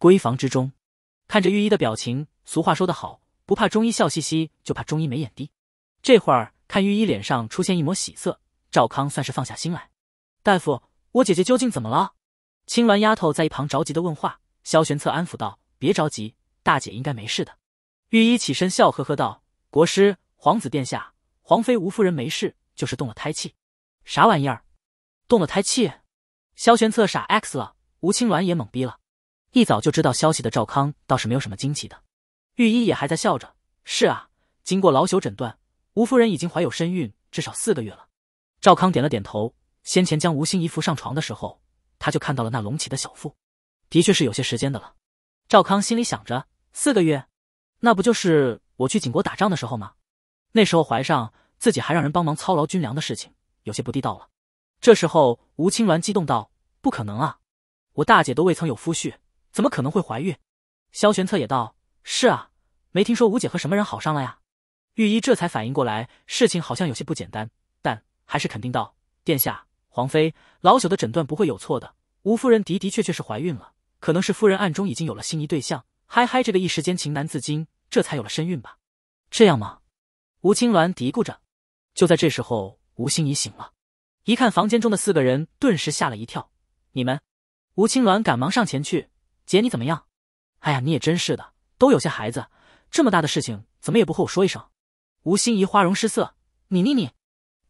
闺房之中，看着御医的表情，俗话说得好，不怕中医笑嘻嘻，就怕中医没眼低。这会儿看御医脸上出现一抹喜色，赵康算是放下心来。大夫，我姐姐究竟怎么了？青鸾丫头在一旁着急的问话。萧玄策安抚道：“别着急，大姐应该没事的。”御医起身笑呵呵道：“国师、皇子殿下、皇妃吴夫人没事，就是动了胎气。”啥玩意儿？动了胎气？萧玄策傻 x 了，吴青鸾也懵逼了。一早就知道消息的赵康倒是没有什么惊奇的，御医也还在笑着。是啊，经过老朽诊断，吴夫人已经怀有身孕至少四个月了。赵康点了点头。先前将吴心怡扶上床的时候，他就看到了那隆起的小腹，的确是有些时间的了。赵康心里想着，四个月，那不就是我去景国打仗的时候吗？那时候怀上，自己还让人帮忙操劳军粮的事情，有些不地道了。这时候，吴青鸾激动道：“不可能啊，我大姐都未曾有夫婿。”怎么可能会怀孕？萧玄策也道：“是啊，没听说吴姐和什么人好上了呀。”御医这才反应过来，事情好像有些不简单，但还是肯定道：“殿下、皇妃，老朽的诊断不会有错的。吴夫人的的确确是怀孕了，可能是夫人暗中已经有了心仪对象。嗨嗨，这个一时间情难自禁，这才有了身孕吧？”这样吗？吴青鸾嘀咕着。就在这时候，吴心怡醒了，一看房间中的四个人，顿时吓了一跳：“你们？”吴青鸾赶忙上前去。姐，你怎么样？哎呀，你也真是的，都有些孩子，这么大的事情怎么也不和我说一声？吴心怡花容失色，你你你，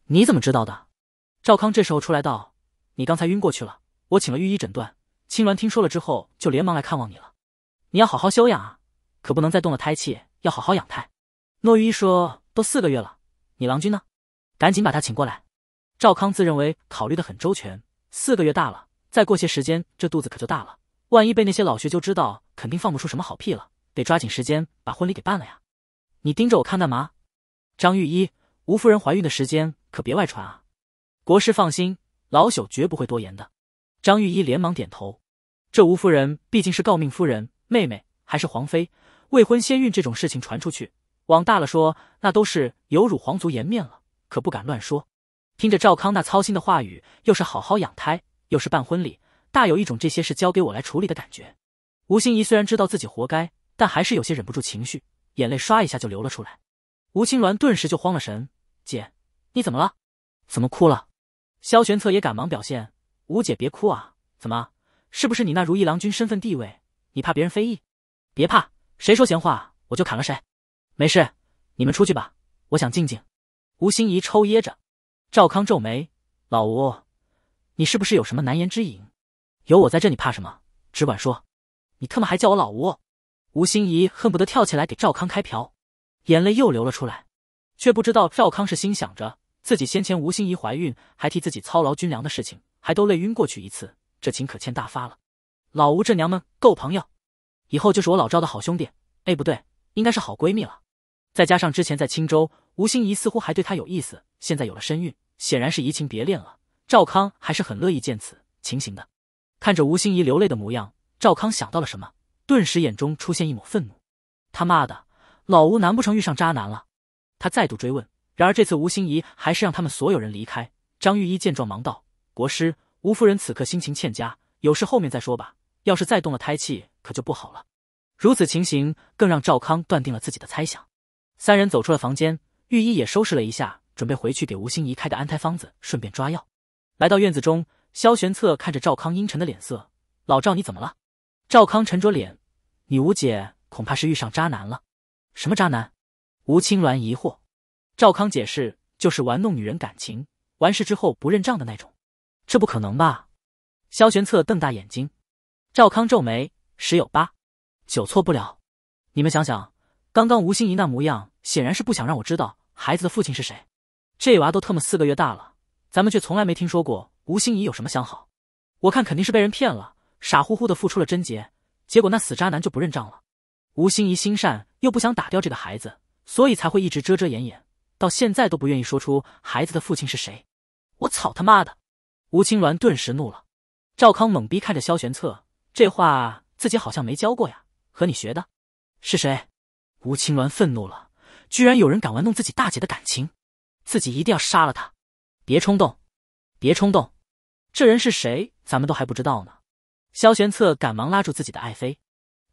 你怎么知道的？赵康这时候出来道：“你刚才晕过去了，我请了御医诊断。青鸾听说了之后，就连忙来看望你了。你要好好休养啊，可不能再动了胎气，要好好养胎。”诺御医说：“都四个月了，你郎君呢？赶紧把他请过来。”赵康自认为考虑的很周全，四个月大了，再过些时间，这肚子可就大了。万一被那些老学究知道，肯定放不出什么好屁了。得抓紧时间把婚礼给办了呀！你盯着我看干嘛？张御医，吴夫人怀孕的时间可别外传啊！国师放心，老朽绝不会多言的。张御医连忙点头。这吴夫人毕竟是诰命夫人，妹妹还是皇妃，未婚先孕这种事情传出去，往大了说，那都是有辱皇族颜面了，可不敢乱说。听着赵康那操心的话语，又是好好养胎，又是办婚礼。大有一种这些事交给我来处理的感觉。吴心怡虽然知道自己活该，但还是有些忍不住情绪，眼泪刷一下就流了出来。吴青鸾顿时就慌了神：“姐，你怎么了？怎么哭了？”萧玄策也赶忙表现：“吴姐别哭啊，怎么？是不是你那如意郎君身份地位，你怕别人非议？别怕，谁说闲话我就砍了谁。没事，你们出去吧，我想静静。”吴心怡抽噎着。赵康皱眉：“老吴，你是不是有什么难言之隐？”有我在这，你怕什么？只管说。你他妈还叫我老吴！吴心怡恨不得跳起来给赵康开瓢，眼泪又流了出来，却不知道赵康是心想着自己先前吴心怡怀孕还替自己操劳军粮的事情，还都累晕过去一次，这情可欠大发了。老吴这娘们够朋友，以后就是我老赵的好兄弟。哎，不对，应该是好闺蜜了。再加上之前在青州，吴心怡似乎还对他有意思，现在有了身孕，显然是移情别恋了。赵康还是很乐意见此情形的。看着吴心怡流泪的模样，赵康想到了什么，顿时眼中出现一抹愤怒。他妈的，老吴难不成遇上渣男了？他再度追问。然而这次吴心怡还是让他们所有人离开。张御医见状，忙道：“国师，吴夫人此刻心情欠佳，有事后面再说吧。要是再动了胎气，可就不好了。”如此情形，更让赵康断定了自己的猜想。三人走出了房间，御医也收拾了一下，准备回去给吴心怡开的安胎方子，顺便抓药。来到院子中。萧玄策看着赵康阴沉的脸色：“老赵，你怎么了？”赵康沉着脸：“你吴姐恐怕是遇上渣男了。”“什么渣男？”吴青鸾疑惑。赵康解释：“就是玩弄女人感情，完事之后不认账的那种。”“这不可能吧？”萧玄策瞪大眼睛。赵康皱眉：“十有八九错不了。你们想想，刚刚吴心怡那模样，显然是不想让我知道孩子的父亲是谁。这娃都特么四个月大了，咱们却从来没听说过。”吴心怡有什么相好？我看肯定是被人骗了，傻乎乎的付出了贞洁，结果那死渣男就不认账了。吴心怡心善，又不想打掉这个孩子，所以才会一直遮遮掩掩，到现在都不愿意说出孩子的父亲是谁。我操他妈的！吴青鸾顿时怒了。赵康懵逼看着萧玄策，这话自己好像没教过呀，和你学的？是谁？吴青鸾愤怒了，居然有人敢玩弄自己大姐的感情，自己一定要杀了他！别冲动，别冲动！这人是谁？咱们都还不知道呢。萧玄策赶忙拉住自己的爱妃，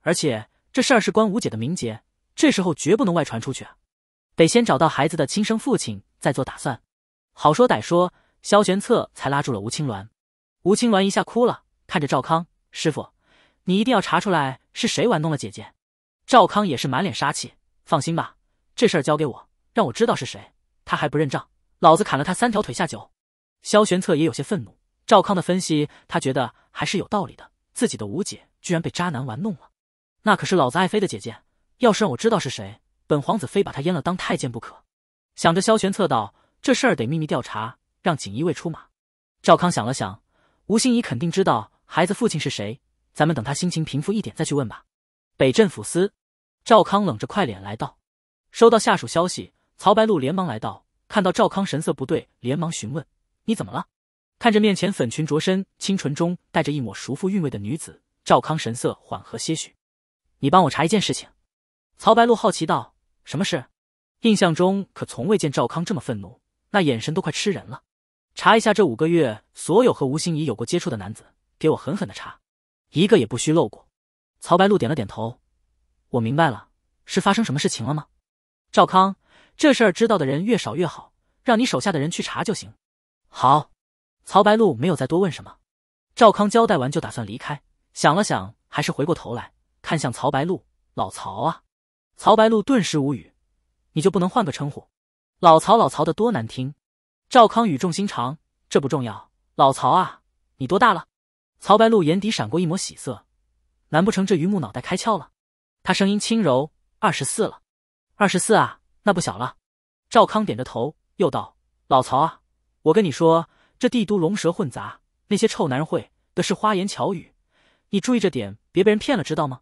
而且这事儿事关五姐的名节，这时候绝不能外传出去啊！得先找到孩子的亲生父亲，再做打算。好说歹说，萧玄策才拉住了吴青鸾。吴青鸾一下哭了，看着赵康师傅：“你一定要查出来是谁玩弄了姐姐。”赵康也是满脸杀气：“放心吧，这事儿交给我，让我知道是谁，他还不认账，老子砍了他三条腿下酒。”萧玄策也有些愤怒。赵康的分析，他觉得还是有道理的。自己的五姐居然被渣男玩弄了，那可是老子爱妃的姐姐。要是让我知道是谁，本皇子非把她阉了当太监不可。想着，萧玄策道：“这事儿得秘密调查，让锦衣卫出马。”赵康想了想，吴心怡肯定知道孩子父亲是谁，咱们等他心情平复一点再去问吧。北镇抚司，赵康冷着快脸来到，收到下属消息。”曹白露连忙来到，看到赵康神色不对，连忙询问：“你怎么了？”看着面前粉裙着身、清纯中带着一抹熟妇韵味的女子，赵康神色缓和些许。你帮我查一件事情。曹白露好奇道：“什么事？”印象中可从未见赵康这么愤怒，那眼神都快吃人了。查一下这五个月所有和吴心怡有过接触的男子，给我狠狠的查，一个也不需漏过。曹白露点了点头：“我明白了，是发生什么事情了吗？”赵康：“这事儿知道的人越少越好，让你手下的人去查就行。”好。曹白露没有再多问什么，赵康交代完就打算离开，想了想，还是回过头来看向曹白露：“老曹啊。”曹白露顿时无语：“你就不能换个称呼？老曹老曹的多难听。”赵康语重心长：“这不重要，老曹啊，你多大了？”曹白露眼底闪过一抹喜色：“难不成这榆木脑袋开窍了？”他声音轻柔：“二十四了。”“二十四啊，那不小了。”赵康点着头，又道：“老曹啊，我跟你说。”这帝都龙蛇混杂，那些臭男人会的是花言巧语，你注意着点，别被人骗了，知道吗？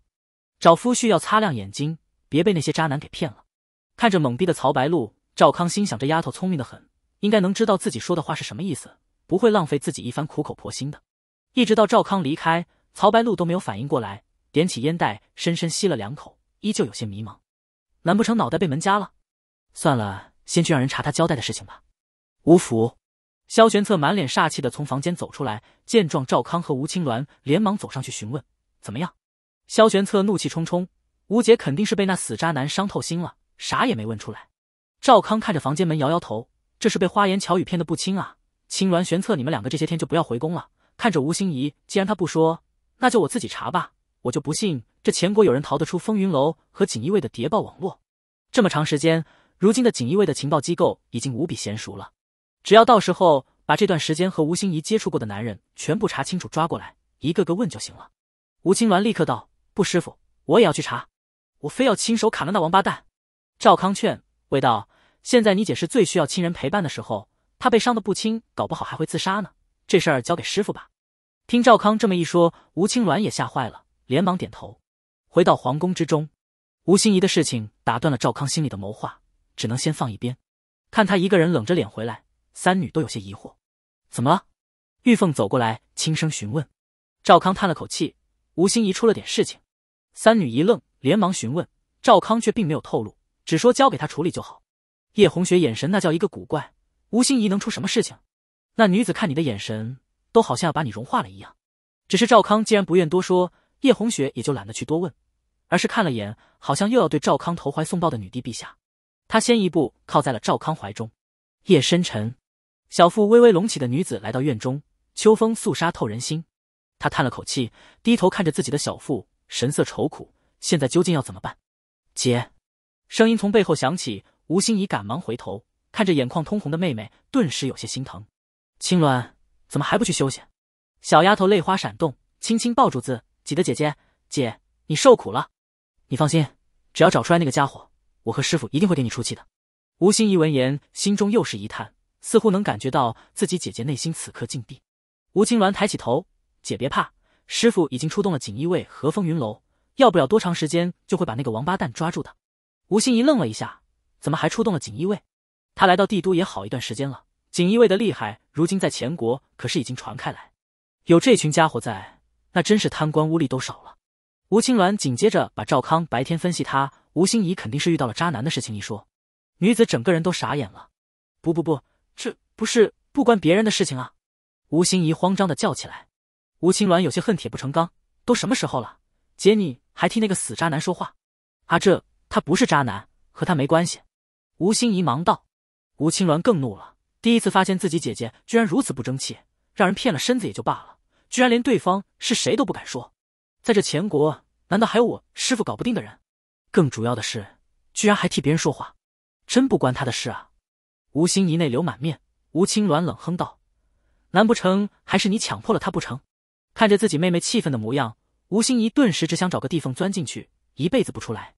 找夫婿要擦亮眼睛，别被那些渣男给骗了。看着懵逼的曹白露，赵康心想这丫头聪明的很，应该能知道自己说的话是什么意思，不会浪费自己一番苦口婆心的。一直到赵康离开，曹白露都没有反应过来，点起烟袋，深深吸了两口，依旧有些迷茫。难不成脑袋被门夹了？算了，先去让人查他交代的事情吧。吴府。萧玄策满脸煞气的从房间走出来，见状，赵康和吴青鸾连忙走上去询问：“怎么样？”萧玄策怒气冲冲：“吴姐肯定是被那死渣男伤透心了，啥也没问出来。”赵康看着房间门，摇摇头：“这是被花言巧语骗得不轻啊！”青鸾、玄策，你们两个这些天就不要回宫了。看着吴心怡，既然他不说，那就我自己查吧。我就不信这前国有人逃得出风云楼和锦衣卫的谍报网络。这么长时间，如今的锦衣卫的情报机构已经无比娴熟了。只要到时候把这段时间和吴心怡接触过的男人全部查清楚，抓过来，一个个问就行了。吴青鸾立刻道：“不，师傅，我也要去查，我非要亲手砍了那王八蛋。”赵康劝，未道：“现在你姐是最需要亲人陪伴的时候，她被伤得不轻，搞不好还会自杀呢。这事儿交给师傅吧。”听赵康这么一说，吴青鸾也吓坏了，连忙点头。回到皇宫之中，吴心怡的事情打断了赵康心里的谋划，只能先放一边，看他一个人冷着脸回来。三女都有些疑惑，怎么了？玉凤走过来，轻声询问。赵康叹了口气：“吴心怡出了点事情。”三女一愣，连忙询问。赵康却并没有透露，只说交给他处理就好。叶红雪眼神那叫一个古怪。吴心怡能出什么事情？那女子看你的眼神，都好像要把你融化了一样。只是赵康既然不愿多说，叶红雪也就懒得去多问，而是看了眼，好像又要对赵康投怀送抱的女帝陛下。她先一步靠在了赵康怀中。夜深沉。小腹微微隆起的女子来到院中，秋风肃杀透人心。她叹了口气，低头看着自己的小腹，神色愁苦。现在究竟要怎么办？姐，声音从背后响起。吴心怡赶忙回头，看着眼眶通红的妹妹，顿时有些心疼。青鸾怎么还不去休息？小丫头泪花闪动，轻轻抱住自己的姐姐。姐，你受苦了。你放心，只要找出来那个家伙，我和师父一定会给你出气的。吴心怡闻言，心中又是一叹。似乎能感觉到自己姐姐内心此刻境地，吴青鸾抬起头：“姐别怕，师傅已经出动了锦衣卫和风云楼，要不了多长时间就会把那个王八蛋抓住的。”吴心怡愣了一下：“怎么还出动了锦衣卫？他来到帝都也好一段时间了，锦衣卫的厉害，如今在前国可是已经传开来。有这群家伙在，那真是贪官污吏都少了。”吴青鸾紧接着把赵康白天分析他吴心怡肯定是遇到了渣男的事情一说，女子整个人都傻眼了：“不不不！”这不是不关别人的事情啊！吴心怡慌张的叫起来。吴青鸾有些恨铁不成钢，都什么时候了，姐你还替那个死渣男说话？啊，这他不是渣男，和他没关系。吴心怡忙道。吴青鸾更怒了，第一次发现自己姐姐居然如此不争气，让人骗了身子也就罢了，居然连对方是谁都不敢说。在这前国，难道还有我师傅搞不定的人？更主要的是，居然还替别人说话，真不关他的事啊！吴心怡内流满面，吴青鸾冷哼道：“难不成还是你强迫了他不成？”看着自己妹妹气愤的模样，吴心怡顿时只想找个地缝钻进去，一辈子不出来。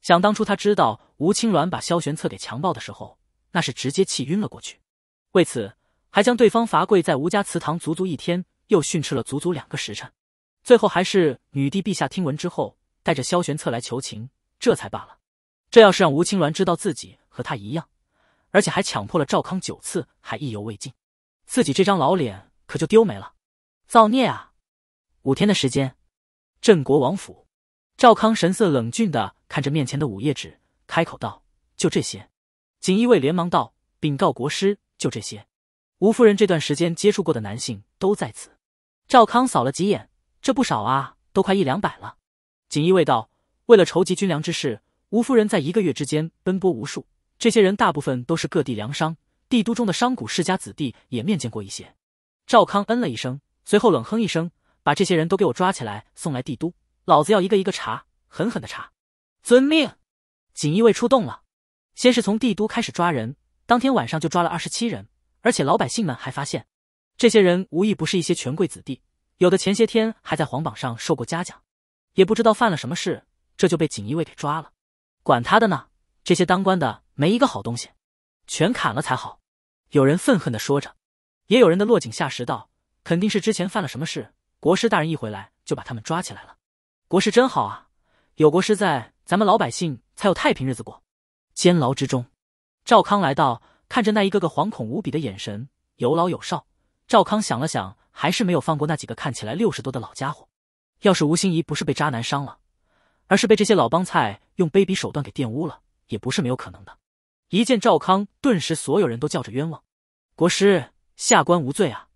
想当初，她知道吴青鸾把萧玄策给强暴的时候，那是直接气晕了过去，为此还将对方罚跪在吴家祠堂足足一天，又训斥了足足两个时辰，最后还是女帝陛下听闻之后，带着萧玄策来求情，这才罢了。这要是让吴青鸾知道自己和她一样，而且还强迫了赵康九次，还意犹未尽，自己这张老脸可就丢没了，造孽啊！五天的时间，镇国王府，赵康神色冷峻的看着面前的五页纸，开口道：“就这些。”锦衣卫连忙道：“禀告国师，就这些。”吴夫人这段时间接触过的男性都在此。赵康扫了几眼，这不少啊，都快一两百了。锦衣卫道：“为了筹集军粮之事，吴夫人在一个月之间奔波无数。”这些人大部分都是各地粮商，帝都中的商贾世家子弟也面见过一些。赵康嗯了一声，随后冷哼一声，把这些人都给我抓起来，送来帝都，老子要一个一个查，狠狠的查。遵命，锦衣卫出动了，先是从帝都开始抓人，当天晚上就抓了二十七人，而且老百姓们还发现，这些人无一不是一些权贵子弟，有的前些天还在皇榜上受过嘉奖，也不知道犯了什么事，这就被锦衣卫给抓了。管他的呢，这些当官的。没一个好东西，全砍了才好。有人愤恨地说着，也有人的落井下石道：“肯定是之前犯了什么事，国师大人一回来就把他们抓起来了。”国师真好啊，有国师在，咱们老百姓才有太平日子过。监牢之中，赵康来到，看着那一个个惶恐无比的眼神，有老有少。赵康想了想，还是没有放过那几个看起来六十多的老家伙。要是吴心怡不是被渣男伤了，而是被这些老帮菜用卑鄙手段给玷污了，也不是没有可能的。一见赵康，顿时所有人都叫着冤枉，国师下官无罪啊！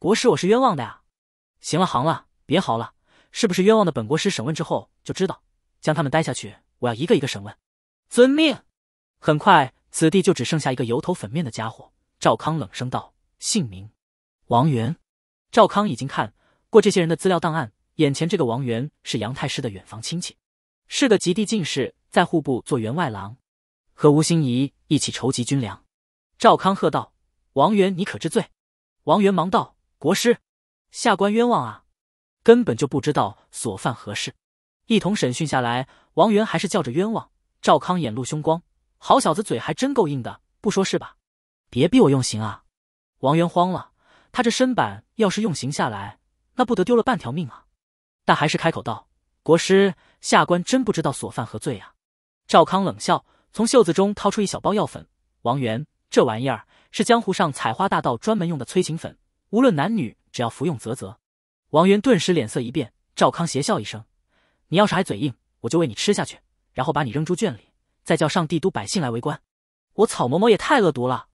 国师，我是冤枉的呀！行了，行了，别嚎了，是不是冤枉的？本国师审问之后就知道，将他们带下去，我要一个一个审问。遵命。很快，此地就只剩下一个油头粉面的家伙。赵康冷声道：“姓名，王元。”赵康已经看过这些人的资料档案，眼前这个王元是杨太师的远房亲戚，是个极地进士，在户部做员外郎。和吴心怡一起筹集军粮，赵康喝道：“王元，你可知罪？”王元忙道：“国师，下官冤枉啊，根本就不知道所犯何事。”一同审讯下来，王元还是叫着冤枉。赵康眼露凶光：“好小子，嘴还真够硬的，不说是吧？别逼我用刑啊！”王元慌了，他这身板要是用刑下来，那不得丢了半条命啊？但还是开口道：“国师，下官真不知道所犯何罪啊！”赵康冷笑。从袖子中掏出一小包药粉，王源，这玩意儿是江湖上采花大盗专门用的催情粉，无论男女，只要服用。啧啧。王源顿时脸色一变。赵康邪笑一声：“你要是还嘴硬，我就喂你吃下去，然后把你扔猪圈里，再叫上帝都百姓来围观。”我草嬷嬷也太恶毒了！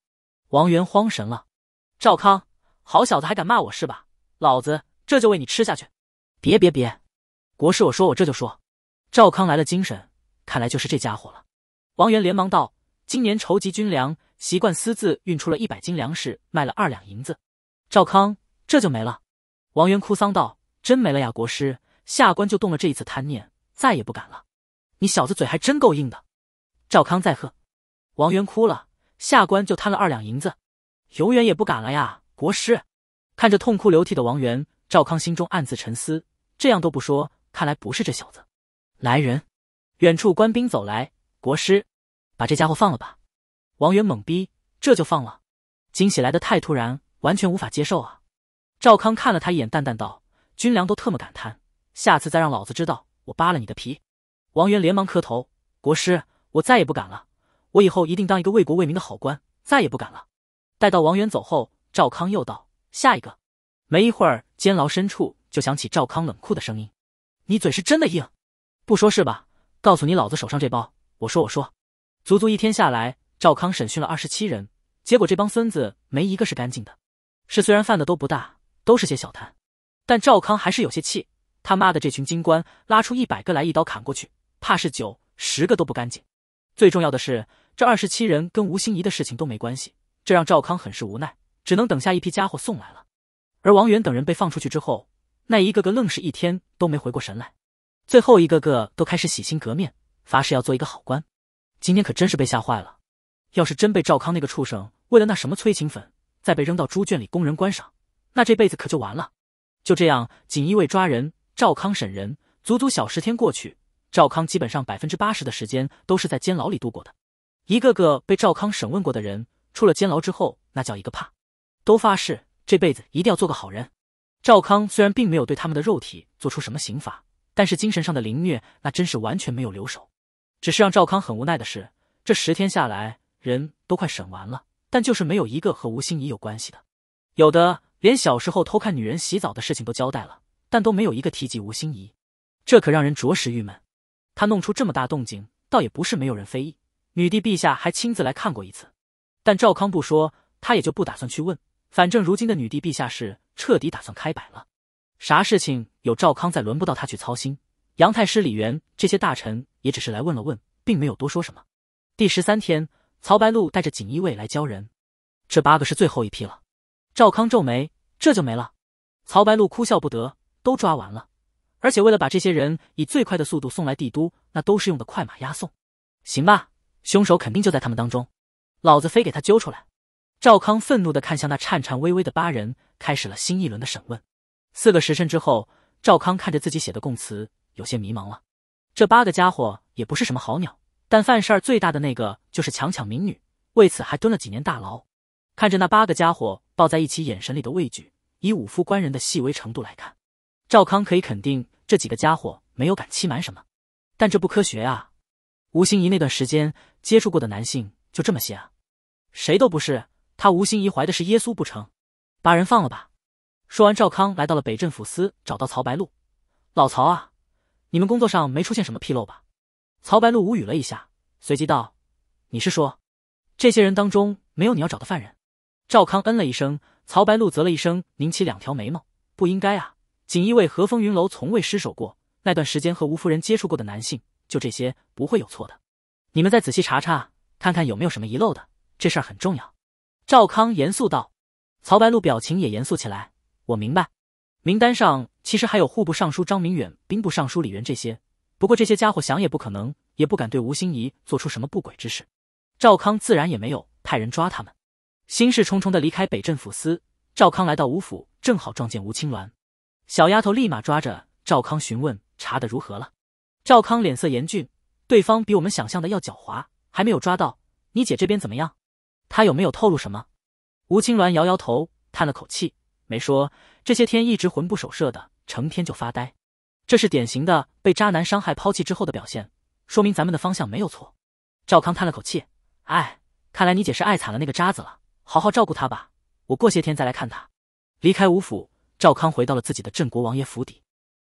王源慌神了。赵康，好小子还敢骂我是吧？老子这就喂你吃下去！别别别！国师，我说我这就说。赵康来了精神，看来就是这家伙了。王元连忙道：“今年筹集军粮，习惯私自运出了一百斤粮食，卖了二两银子。赵康，这就没了。”王元哭丧道：“真没了呀，国师，下官就动了这一次贪念，再也不敢了。”你小子嘴还真够硬的，赵康再喝。王元哭了：“下官就贪了二两银子，永远也不敢了呀，国师。”看着痛哭流涕的王元，赵康心中暗自沉思：这样都不说，看来不是这小子。来人！远处官兵走来，国师。把这家伙放了吧！王源懵逼，这就放了？惊喜来的太突然，完全无法接受啊！赵康看了他一眼，淡淡道：“军粮都特么敢贪，下次再让老子知道，我扒了你的皮！”王源连忙磕头：“国师，我再也不敢了，我以后一定当一个为国为民的好官，再也不敢了。”待到王源走后，赵康又道：“下一个。”没一会儿，监牢深处就响起赵康冷酷的声音：“你嘴是真的硬，不说是吧？告诉你，老子手上这包，我说，我说。”足足一天下来，赵康审讯了二十七人，结果这帮孙子没一个是干净的。是虽然犯的都不大，都是些小贪，但赵康还是有些气。他妈的，这群金官拉出一百个来，一刀砍过去，怕是九十个都不干净。最重要的是，这二十七人跟吴心怡的事情都没关系，这让赵康很是无奈，只能等下一批家伙送来了。而王源等人被放出去之后，那一个个愣是一天都没回过神来，最后一个个都开始洗心革面，发誓要做一个好官。今天可真是被吓坏了，要是真被赵康那个畜生为了那什么催情粉，再被扔到猪圈里供人观赏，那这辈子可就完了。就这样，锦衣卫抓人，赵康审人，足足小十天过去，赵康基本上百分之八十的时间都是在监牢里度过的。一个个被赵康审问过的人，出了监牢之后，那叫一个怕，都发誓这辈子一定要做个好人。赵康虽然并没有对他们的肉体做出什么刑罚，但是精神上的凌虐，那真是完全没有留手。只是让赵康很无奈的是，这十天下来，人都快审完了，但就是没有一个和吴心怡有关系的。有的连小时候偷看女人洗澡的事情都交代了，但都没有一个提及吴心怡。这可让人着实郁闷。他弄出这么大动静，倒也不是没有人非议。女帝陛下还亲自来看过一次，但赵康不说，他也就不打算去问。反正如今的女帝陛下是彻底打算开摆了，啥事情有赵康在，轮不到他去操心。杨太师、李元这些大臣也只是来问了问，并没有多说什么。第十三天，曹白露带着锦衣卫来交人，这八个是最后一批了。赵康皱眉，这就没了。曹白露哭笑不得，都抓完了，而且为了把这些人以最快的速度送来帝都，那都是用的快马押送。行吧，凶手肯定就在他们当中，老子非给他揪出来！赵康愤怒的看向那颤颤巍巍的八人，开始了新一轮的审问。四个时辰之后，赵康看着自己写的供词。有些迷茫了，这八个家伙也不是什么好鸟，但犯事儿最大的那个就是强抢民女，为此还蹲了几年大牢。看着那八个家伙抱在一起，眼神里的畏惧，以武夫官人的细微程度来看，赵康可以肯定这几个家伙没有敢欺瞒什么。但这不科学啊！吴心怡那段时间接触过的男性就这么些啊？谁都不是他吴心怡怀的是耶稣不成？把人放了吧。说完，赵康来到了北镇抚司，找到曹白露，老曹啊。你们工作上没出现什么纰漏吧？曹白露无语了一下，随即道：“你是说，这些人当中没有你要找的犯人？”赵康嗯了一声，曹白露啧了一声，拧起两条眉毛：“不应该啊！锦衣卫和风云楼从未失手过，那段时间和吴夫人接触过的男性就这些，不会有错的。你们再仔细查查，看看有没有什么遗漏的，这事儿很重要。”赵康严肃道。曹白露表情也严肃起来：“我明白，名单上。”其实还有户部尚书张明远、兵部尚书李元这些，不过这些家伙想也不可能，也不敢对吴心怡做出什么不轨之事。赵康自然也没有派人抓他们，心事重重的离开北镇抚司。赵康来到吴府，正好撞见吴青鸾，小丫头立马抓着赵康询问查的如何了。赵康脸色严峻，对方比我们想象的要狡猾，还没有抓到。你姐这边怎么样？她有没有透露什么？吴青鸾摇摇头，叹了口气，没说。这些天一直魂不守舍的。成天就发呆，这是典型的被渣男伤害抛弃之后的表现，说明咱们的方向没有错。赵康叹了口气，哎，看来你姐是爱惨了那个渣子了，好好照顾她吧。我过些天再来看她。离开吴府，赵康回到了自己的镇国王爷府邸。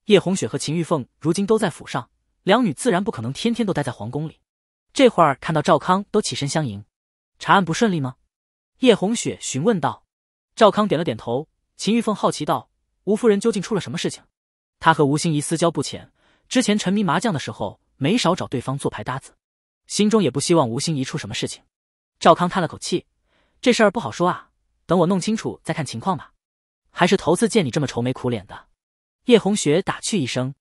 叶红雪和秦玉凤如今都在府上，两女自然不可能天天都待在皇宫里。这会儿看到赵康，都起身相迎。查案不顺利吗？叶红雪询问道。赵康点了点头。秦玉凤好奇道。吴夫人究竟出了什么事情？她和吴心怡私交不浅，之前沉迷麻将的时候没少找对方做牌搭子，心中也不希望吴心怡出什么事情。赵康叹了口气：“这事儿不好说啊，等我弄清楚再看情况吧。”还是头次见你这么愁眉苦脸的。叶红雪打趣一声。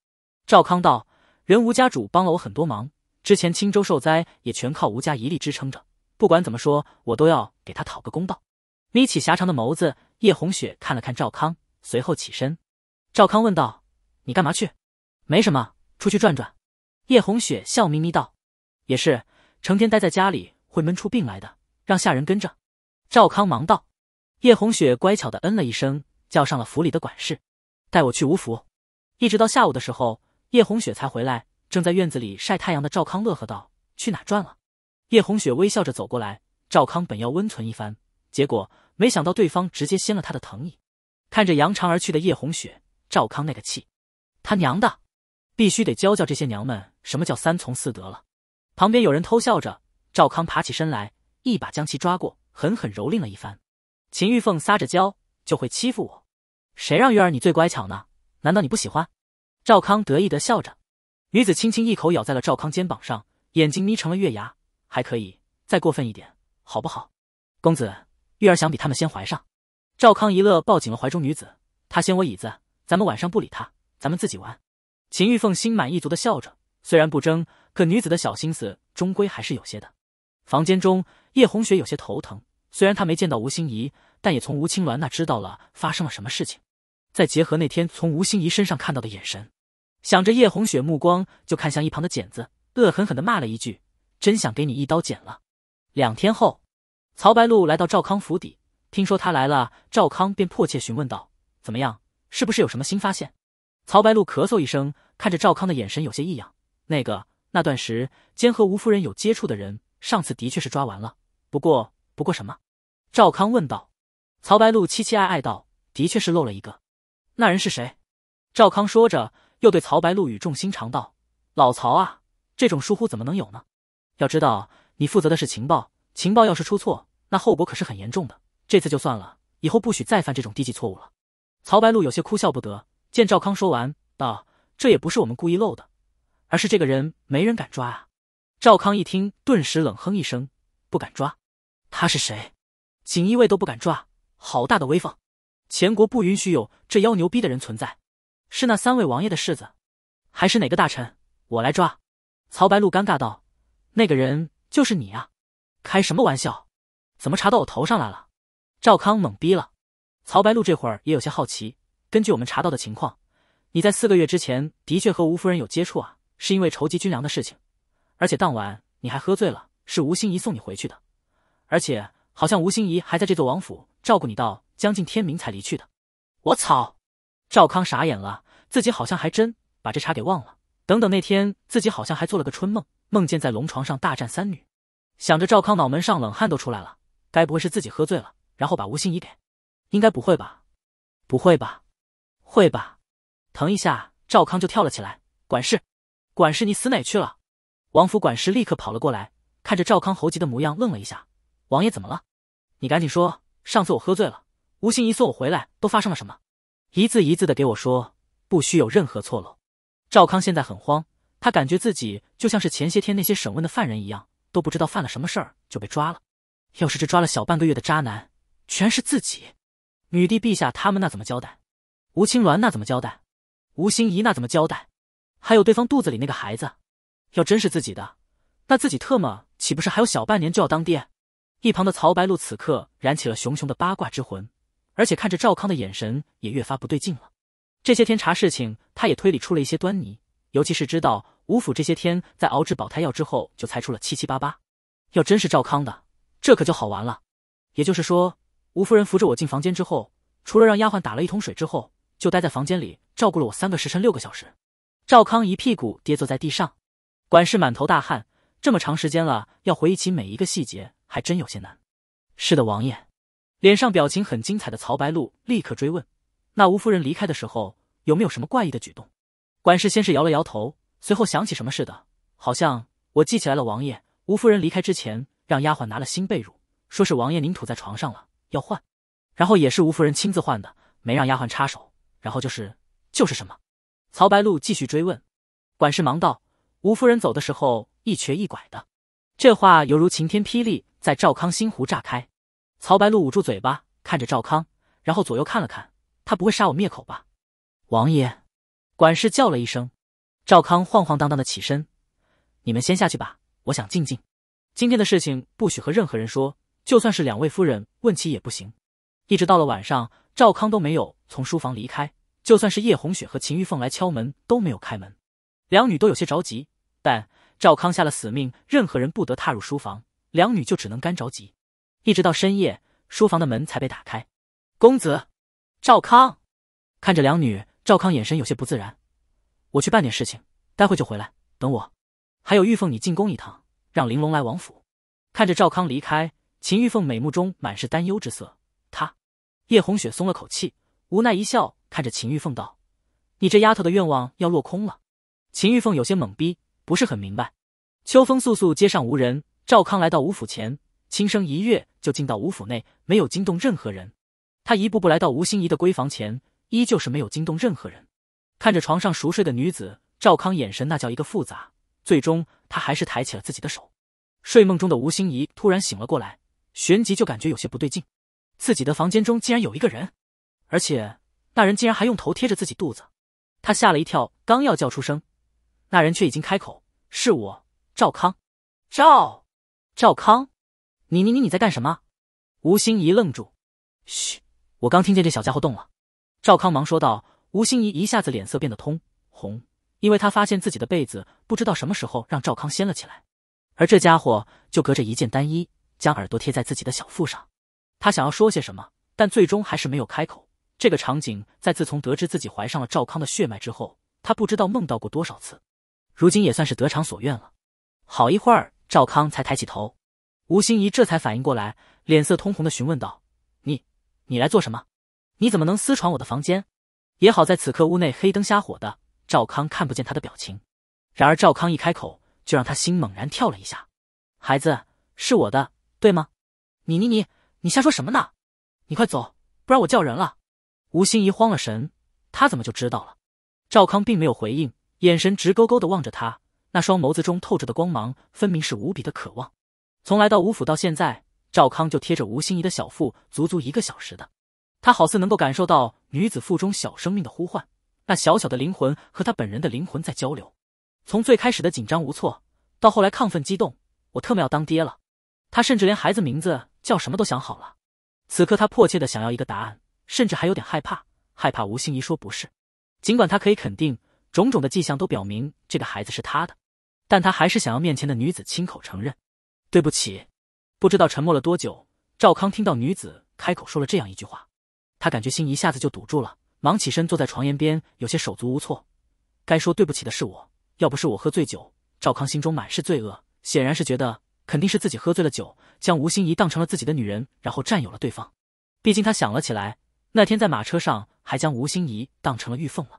赵康道：“人吴家主帮了我很多忙，之前青州受灾也全靠吴家一力支撑着。不管怎么说，我都要给他讨个公道。”眯起狭长的眸子，叶红雪看了看赵康。随后起身，赵康问道：“你干嘛去？”“没什么，出去转转。”叶红雪笑眯眯道：“也是，成天待在家里会闷出病来的，让下人跟着。”赵康忙道：“叶红雪乖巧的嗯了一声，叫上了府里的管事，带我去吴府。”一直到下午的时候，叶红雪才回来，正在院子里晒太阳的赵康乐呵道：“去哪转了？”叶红雪微笑着走过来，赵康本要温存一番，结果没想到对方直接掀了他的藤椅。看着扬长而去的叶红雪，赵康那个气，他娘的，必须得教教这些娘们什么叫三从四德了。旁边有人偷笑着，赵康爬起身来，一把将其抓过，狠狠蹂躏了一番。秦玉凤撒着娇，就会欺负我，谁让玉儿你最乖巧呢？难道你不喜欢？赵康得意的笑着，女子轻轻一口咬在了赵康肩膀上，眼睛眯成了月牙，还可以再过分一点，好不好？公子，玉儿想比他们先怀上。赵康一乐，抱紧了怀中女子。他掀我椅子，咱们晚上不理他，咱们自己玩。秦玉凤心满意足的笑着。虽然不争，可女子的小心思终归还是有些的。房间中，叶红雪有些头疼。虽然她没见到吴心怡，但也从吴青鸾那知道了发生了什么事情。再结合那天从吴心怡身上看到的眼神，想着叶红雪目光就看向一旁的剪子，恶狠狠地骂了一句：“真想给你一刀剪了。”两天后，曹白露来到赵康府邸。听说他来了，赵康便迫切询问道：“怎么样？是不是有什么新发现？”曹白露咳嗽一声，看着赵康的眼神有些异样。那个那段时间和吴夫人有接触的人，上次的确是抓完了。不过，不过什么？赵康问道。曹白露期期艾艾道：“的确是漏了一个。”那人是谁？赵康说着，又对曹白露语重心长道：“老曹啊，这种疏忽怎么能有呢？要知道，你负责的是情报，情报要是出错，那后果可是很严重的。”这次就算了，以后不许再犯这种低级错误了。曹白露有些哭笑不得，见赵康说完，道：“这也不是我们故意漏的，而是这个人没人敢抓啊。”赵康一听，顿时冷哼一声：“不敢抓？他是谁？锦衣卫都不敢抓，好大的威风！前国不允许有这妖牛逼的人存在。是那三位王爷的世子，还是哪个大臣？我来抓。”曹白露尴尬道：“那个人就是你啊！开什么玩笑？怎么查到我头上来了？”赵康懵逼了，曹白露这会儿也有些好奇。根据我们查到的情况，你在四个月之前的确和吴夫人有接触啊，是因为筹集军粮的事情。而且当晚你还喝醉了，是吴心怡送你回去的。而且好像吴心怡还在这座王府照顾你到将近天明才离去的。我操！赵康傻眼了，自己好像还真把这茬给忘了。等等，那天自己好像还做了个春梦，梦见在龙床上大战三女。想着赵康脑门上冷汗都出来了，该不会是自己喝醉了？然后把吴欣怡给，应该不会吧？不会吧？会吧？疼一下，赵康就跳了起来。管事，管事，你死哪去了？王府管事立刻跑了过来，看着赵康猴急的模样，愣了一下。王爷怎么了？你赶紧说，上次我喝醉了，吴欣怡送我回来，都发生了什么？一字一字的给我说，不许有任何错漏。赵康现在很慌，他感觉自己就像是前些天那些审问的犯人一样，都不知道犯了什么事儿就被抓了。要是这抓了小半个月的渣男。全是自己，女帝陛下他们那怎么交代？吴青鸾那怎么交代？吴心怡那怎么交代？还有对方肚子里那个孩子，要真是自己的，那自己特么岂不是还有小半年就要当爹？一旁的曹白露此刻燃起了熊熊的八卦之魂，而且看着赵康的眼神也越发不对劲了。这些天查事情，他也推理出了一些端倪，尤其是知道吴府这些天在熬制保胎药之后，就猜出了七七八八。要真是赵康的，这可就好玩了。也就是说。吴夫人扶着我进房间之后，除了让丫鬟打了一桶水之后，就待在房间里照顾了我三个时辰六个小时。赵康一屁股跌坐在地上，管事满头大汗。这么长时间了，要回忆起每一个细节还真有些难。是的，王爷。脸上表情很精彩的曹白露立刻追问：“那吴夫人离开的时候有没有什么怪异的举动？”管事先是摇了摇头，随后想起什么似的，好像我记起来了。王爷，吴夫人离开之前让丫鬟拿了新被褥，说是王爷您吐在床上了。要换，然后也是吴夫人亲自换的，没让丫鬟插手。然后就是就是什么？曹白露继续追问。管事忙道：“吴夫人走的时候一瘸一拐的。”这话犹如晴天霹雳在赵康心湖炸开。曹白露捂住嘴巴，看着赵康，然后左右看了看，他不会杀我灭口吧？王爷，管事叫了一声。赵康晃晃荡荡的起身：“你们先下去吧，我想静静。今天的事情不许和任何人说。”就算是两位夫人问起也不行，一直到了晚上，赵康都没有从书房离开。就算是叶红雪和秦玉凤来敲门都没有开门，两女都有些着急，但赵康下了死命，任何人不得踏入书房，两女就只能干着急。一直到深夜，书房的门才被打开。公子，赵康看着两女，赵康眼神有些不自然。我去办点事情，待会就回来，等我。还有玉凤，你进宫一趟，让玲珑来王府。看着赵康离开。秦玉凤美目中满是担忧之色，她，叶红雪松了口气，无奈一笑，看着秦玉凤道：“你这丫头的愿望要落空了。”秦玉凤有些懵逼，不是很明白。秋风簌簌，街上无人。赵康来到吴府前，轻声一跃就进到吴府内，没有惊动任何人。他一步步来到吴心怡的闺房前，依旧是没有惊动任何人。看着床上熟睡的女子，赵康眼神那叫一个复杂。最终，他还是抬起了自己的手。睡梦中的吴心怡突然醒了过来。旋即就感觉有些不对劲，自己的房间中竟然有一个人，而且那人竟然还用头贴着自己肚子。他吓了一跳，刚要叫出声，那人却已经开口：“是我，赵康。”“赵赵康，你你你你在干什么？”吴心怡愣住。“嘘，我刚听见这小家伙动了。”赵康忙说道。吴心怡一下子脸色变得通红，因为他发现自己的被子不知道什么时候让赵康掀了起来，而这家伙就隔着一件单衣。将耳朵贴在自己的小腹上，他想要说些什么，但最终还是没有开口。这个场景在自从得知自己怀上了赵康的血脉之后，他不知道梦到过多少次，如今也算是得偿所愿了。好一会儿，赵康才抬起头，吴心怡这才反应过来，脸色通红的询问道：“你，你来做什么？你怎么能私闯我的房间？”也好，在此刻屋内黑灯瞎火的，赵康看不见他的表情。然而赵康一开口，就让他心猛然跳了一下：“孩子是我的。”对吗？你你你你瞎说什么呢？你快走，不然我叫人了。吴心怡慌了神，她怎么就知道了？赵康并没有回应，眼神直勾勾的望着她，那双眸子中透着的光芒，分明是无比的渴望。从来到吴府到现在，赵康就贴着吴心怡的小腹足足一个小时的，他好似能够感受到女子腹中小生命的呼唤，那小小的灵魂和他本人的灵魂在交流。从最开始的紧张无措，到后来亢奋激动，我特么要当爹了！他甚至连孩子名字叫什么都想好了，此刻他迫切的想要一个答案，甚至还有点害怕，害怕吴心怡说不是。尽管他可以肯定，种种的迹象都表明这个孩子是他的，但他还是想要面前的女子亲口承认。对不起，不知道沉默了多久，赵康听到女子开口说了这样一句话，他感觉心一下子就堵住了，忙起身坐在床沿边，有些手足无措。该说对不起的是我，要不是我喝醉酒。赵康心中满是罪恶，显然是觉得。肯定是自己喝醉了酒，将吴心怡当成了自己的女人，然后占有了对方。毕竟他想了起来，那天在马车上还将吴心怡当成了玉凤了。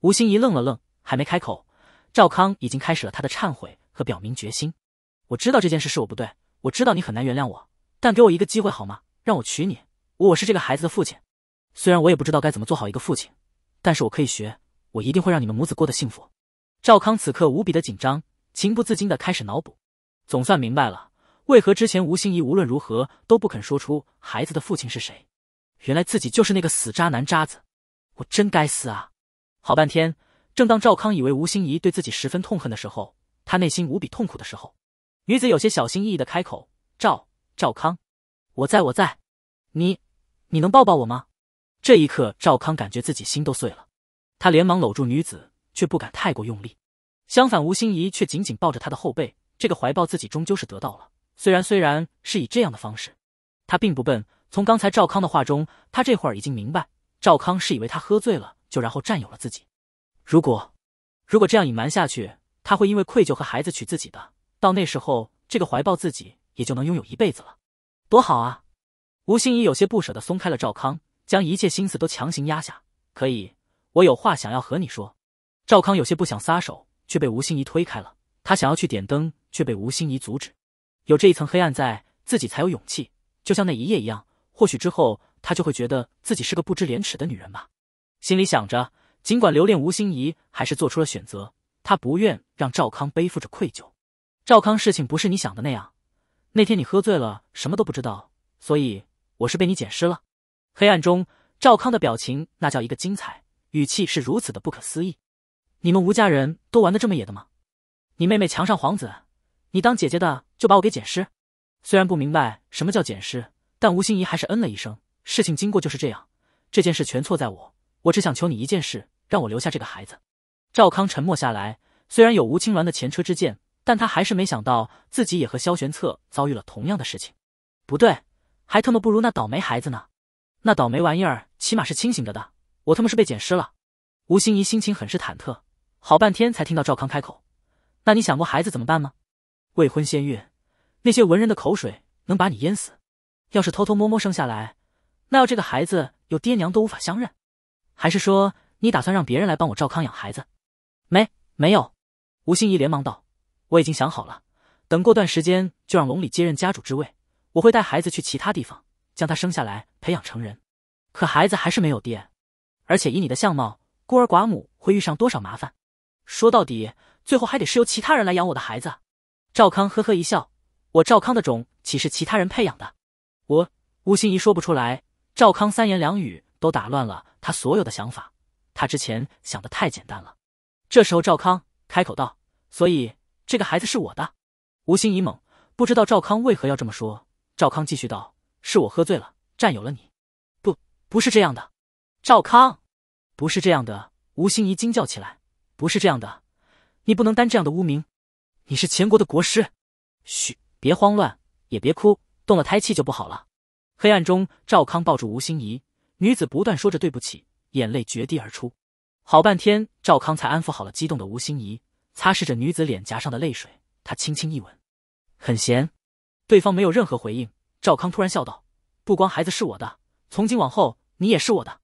吴心怡愣了愣，还没开口，赵康已经开始了他的忏悔和表明决心。我知道这件事是我不对，我知道你很难原谅我，但给我一个机会好吗？让我娶你，我是这个孩子的父亲。虽然我也不知道该怎么做好一个父亲，但是我可以学，我一定会让你们母子过得幸福。赵康此刻无比的紧张，情不自禁的开始脑补。总算明白了，为何之前吴心怡无论如何都不肯说出孩子的父亲是谁。原来自己就是那个死渣男渣子，我真该死啊！好半天，正当赵康以为吴心怡对自己十分痛恨的时候，他内心无比痛苦的时候，女子有些小心翼翼的开口：“赵赵康，我在我在，你，你能抱抱我吗？”这一刻，赵康感觉自己心都碎了，他连忙搂住女子，却不敢太过用力。相反，吴心怡却紧紧抱着他的后背。这个怀抱自己终究是得到了，虽然虽然是以这样的方式，他并不笨。从刚才赵康的话中，他这会儿已经明白，赵康是以为他喝醉了，就然后占有了自己。如果如果这样隐瞒下去，他会因为愧疚和孩子娶自己的，到那时候这个怀抱自己也就能拥有一辈子了，多好啊！吴心怡有些不舍地松开了赵康，将一切心思都强行压下。可以，我有话想要和你说。赵康有些不想撒手，却被吴心怡推开了。他想要去点灯。却被吴心怡阻止。有这一层黑暗在，自己才有勇气。就像那一夜一样，或许之后他就会觉得自己是个不知廉耻的女人吧。心里想着，尽管留恋吴心怡，还是做出了选择。他不愿让赵康背负着愧疚。赵康，事情不是你想的那样。那天你喝醉了，什么都不知道，所以我是被你捡尸了。黑暗中，赵康的表情那叫一个精彩，语气是如此的不可思议。你们吴家人都玩的这么野的吗？你妹妹墙上皇子。你当姐姐的就把我给捡尸，虽然不明白什么叫捡尸，但吴心怡还是嗯了一声。事情经过就是这样，这件事全错在我。我只想求你一件事，让我留下这个孩子。赵康沉默下来，虽然有吴青鸾的前车之鉴，但他还是没想到自己也和萧玄策遭遇了同样的事情。不对，还特么不如那倒霉孩子呢。那倒霉玩意儿起码是清醒着的，我特么是被捡尸了。吴心怡心情很是忐忑，好半天才听到赵康开口：“那你想过孩子怎么办吗？”未婚先孕，那些文人的口水能把你淹死。要是偷偷摸摸生下来，那要这个孩子有爹娘都无法相认。还是说你打算让别人来帮我赵康养孩子？没没有？吴心怡连忙道：“我已经想好了，等过段时间就让龙里接任家主之位。我会带孩子去其他地方，将他生下来培养成人。可孩子还是没有爹，而且以你的相貌，孤儿寡母会遇上多少麻烦？说到底，最后还得是由其他人来养我的孩子。”赵康呵呵一笑，我赵康的种岂是其他人培养的？我吴心怡说不出来，赵康三言两语都打乱了他所有的想法。他之前想的太简单了。这时候赵康开口道：“所以这个孩子是我的。”吴心怡懵，不知道赵康为何要这么说。赵康继续道：“是我喝醉了，占有了你，不，不是这样的。”赵康，不是这样的！吴心怡惊叫起来：“不是这样的！你不能担这样的污名。”你是前国的国师，嘘，别慌乱，也别哭，动了胎气就不好了。黑暗中，赵康抱住吴心怡，女子不断说着对不起，眼泪决堤而出。好半天，赵康才安抚好了激动的吴心怡，擦拭着女子脸颊上的泪水，他轻轻一吻，很闲。对方没有任何回应，赵康突然笑道：“不光孩子是我的，从今往后你也是我的。”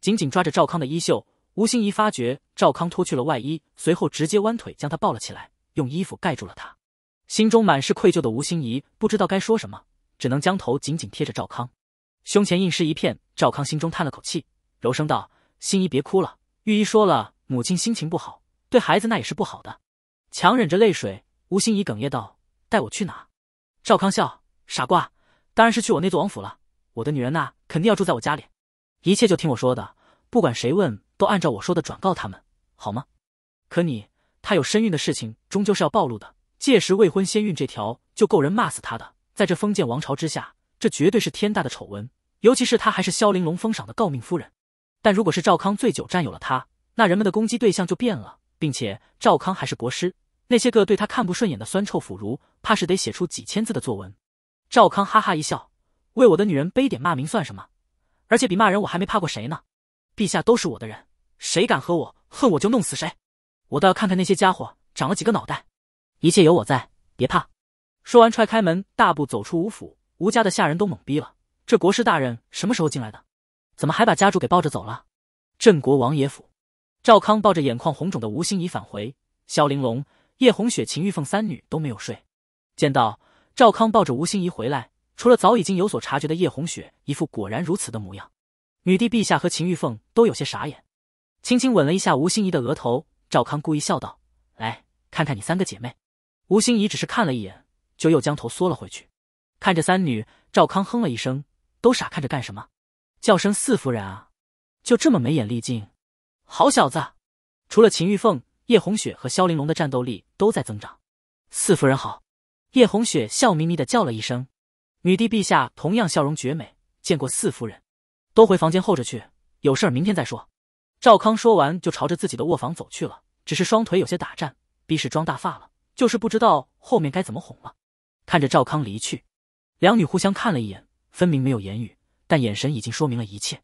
紧紧抓着赵康的衣袖，吴心怡发觉赵康脱去了外衣，随后直接弯腿将他抱了起来。用衣服盖住了他，心中满是愧疚的吴心怡不知道该说什么，只能将头紧紧贴着赵康，胸前印湿一片。赵康心中叹了口气，柔声道：“心怡，别哭了。御医说了，母亲心情不好，对孩子那也是不好的。”强忍着泪水，吴心怡哽咽道：“带我去哪？”赵康笑：“傻瓜，当然是去我那座王府了。我的女人呐，肯定要住在我家里。一切就听我说的，不管谁问，都按照我说的转告他们，好吗？”可你。她有身孕的事情终究是要暴露的，届时未婚先孕这条就够人骂死她的。在这封建王朝之下，这绝对是天大的丑闻。尤其是她还是萧玲珑封赏的诰命夫人。但如果是赵康醉酒占有了她，那人们的攻击对象就变了，并且赵康还是国师，那些个对他看不顺眼的酸臭腐儒，怕是得写出几千字的作文。赵康哈哈一笑，为我的女人背点骂名算什么？而且比骂人我还没怕过谁呢。陛下都是我的人，谁敢和我恨我就弄死谁。我倒要看看那些家伙长了几个脑袋！一切有我在，别怕！说完，踹开门，大步走出吴府。吴家的下人都懵逼了：这国师大人什么时候进来的？怎么还把家主给抱着走了？镇国王爷府，赵康抱着眼眶红肿的吴心怡返回。肖玲珑、叶红雪、秦玉凤三女都没有睡，见到赵康抱着吴心怡回来，除了早已经有所察觉的叶红雪，一副果然如此的模样，女帝陛下和秦玉凤都有些傻眼，轻轻吻了一下吴心怡的额头。赵康故意笑道：“来看看你三个姐妹。”吴心怡只是看了一眼，就又将头缩了回去。看着三女，赵康哼了一声：“都傻看着干什么？叫声四夫人啊，就这么没眼力劲？好小子！除了秦玉凤、叶红雪和萧玲珑的战斗力都在增长。四夫人好。”叶红雪笑眯眯的叫了一声：“女帝陛下，同样笑容绝美。见过四夫人，都回房间候着去，有事儿明天再说。”赵康说完，就朝着自己的卧房走去了，只是双腿有些打颤，逼是装大发了，就是不知道后面该怎么哄了。看着赵康离去，两女互相看了一眼，分明没有言语，但眼神已经说明了一切，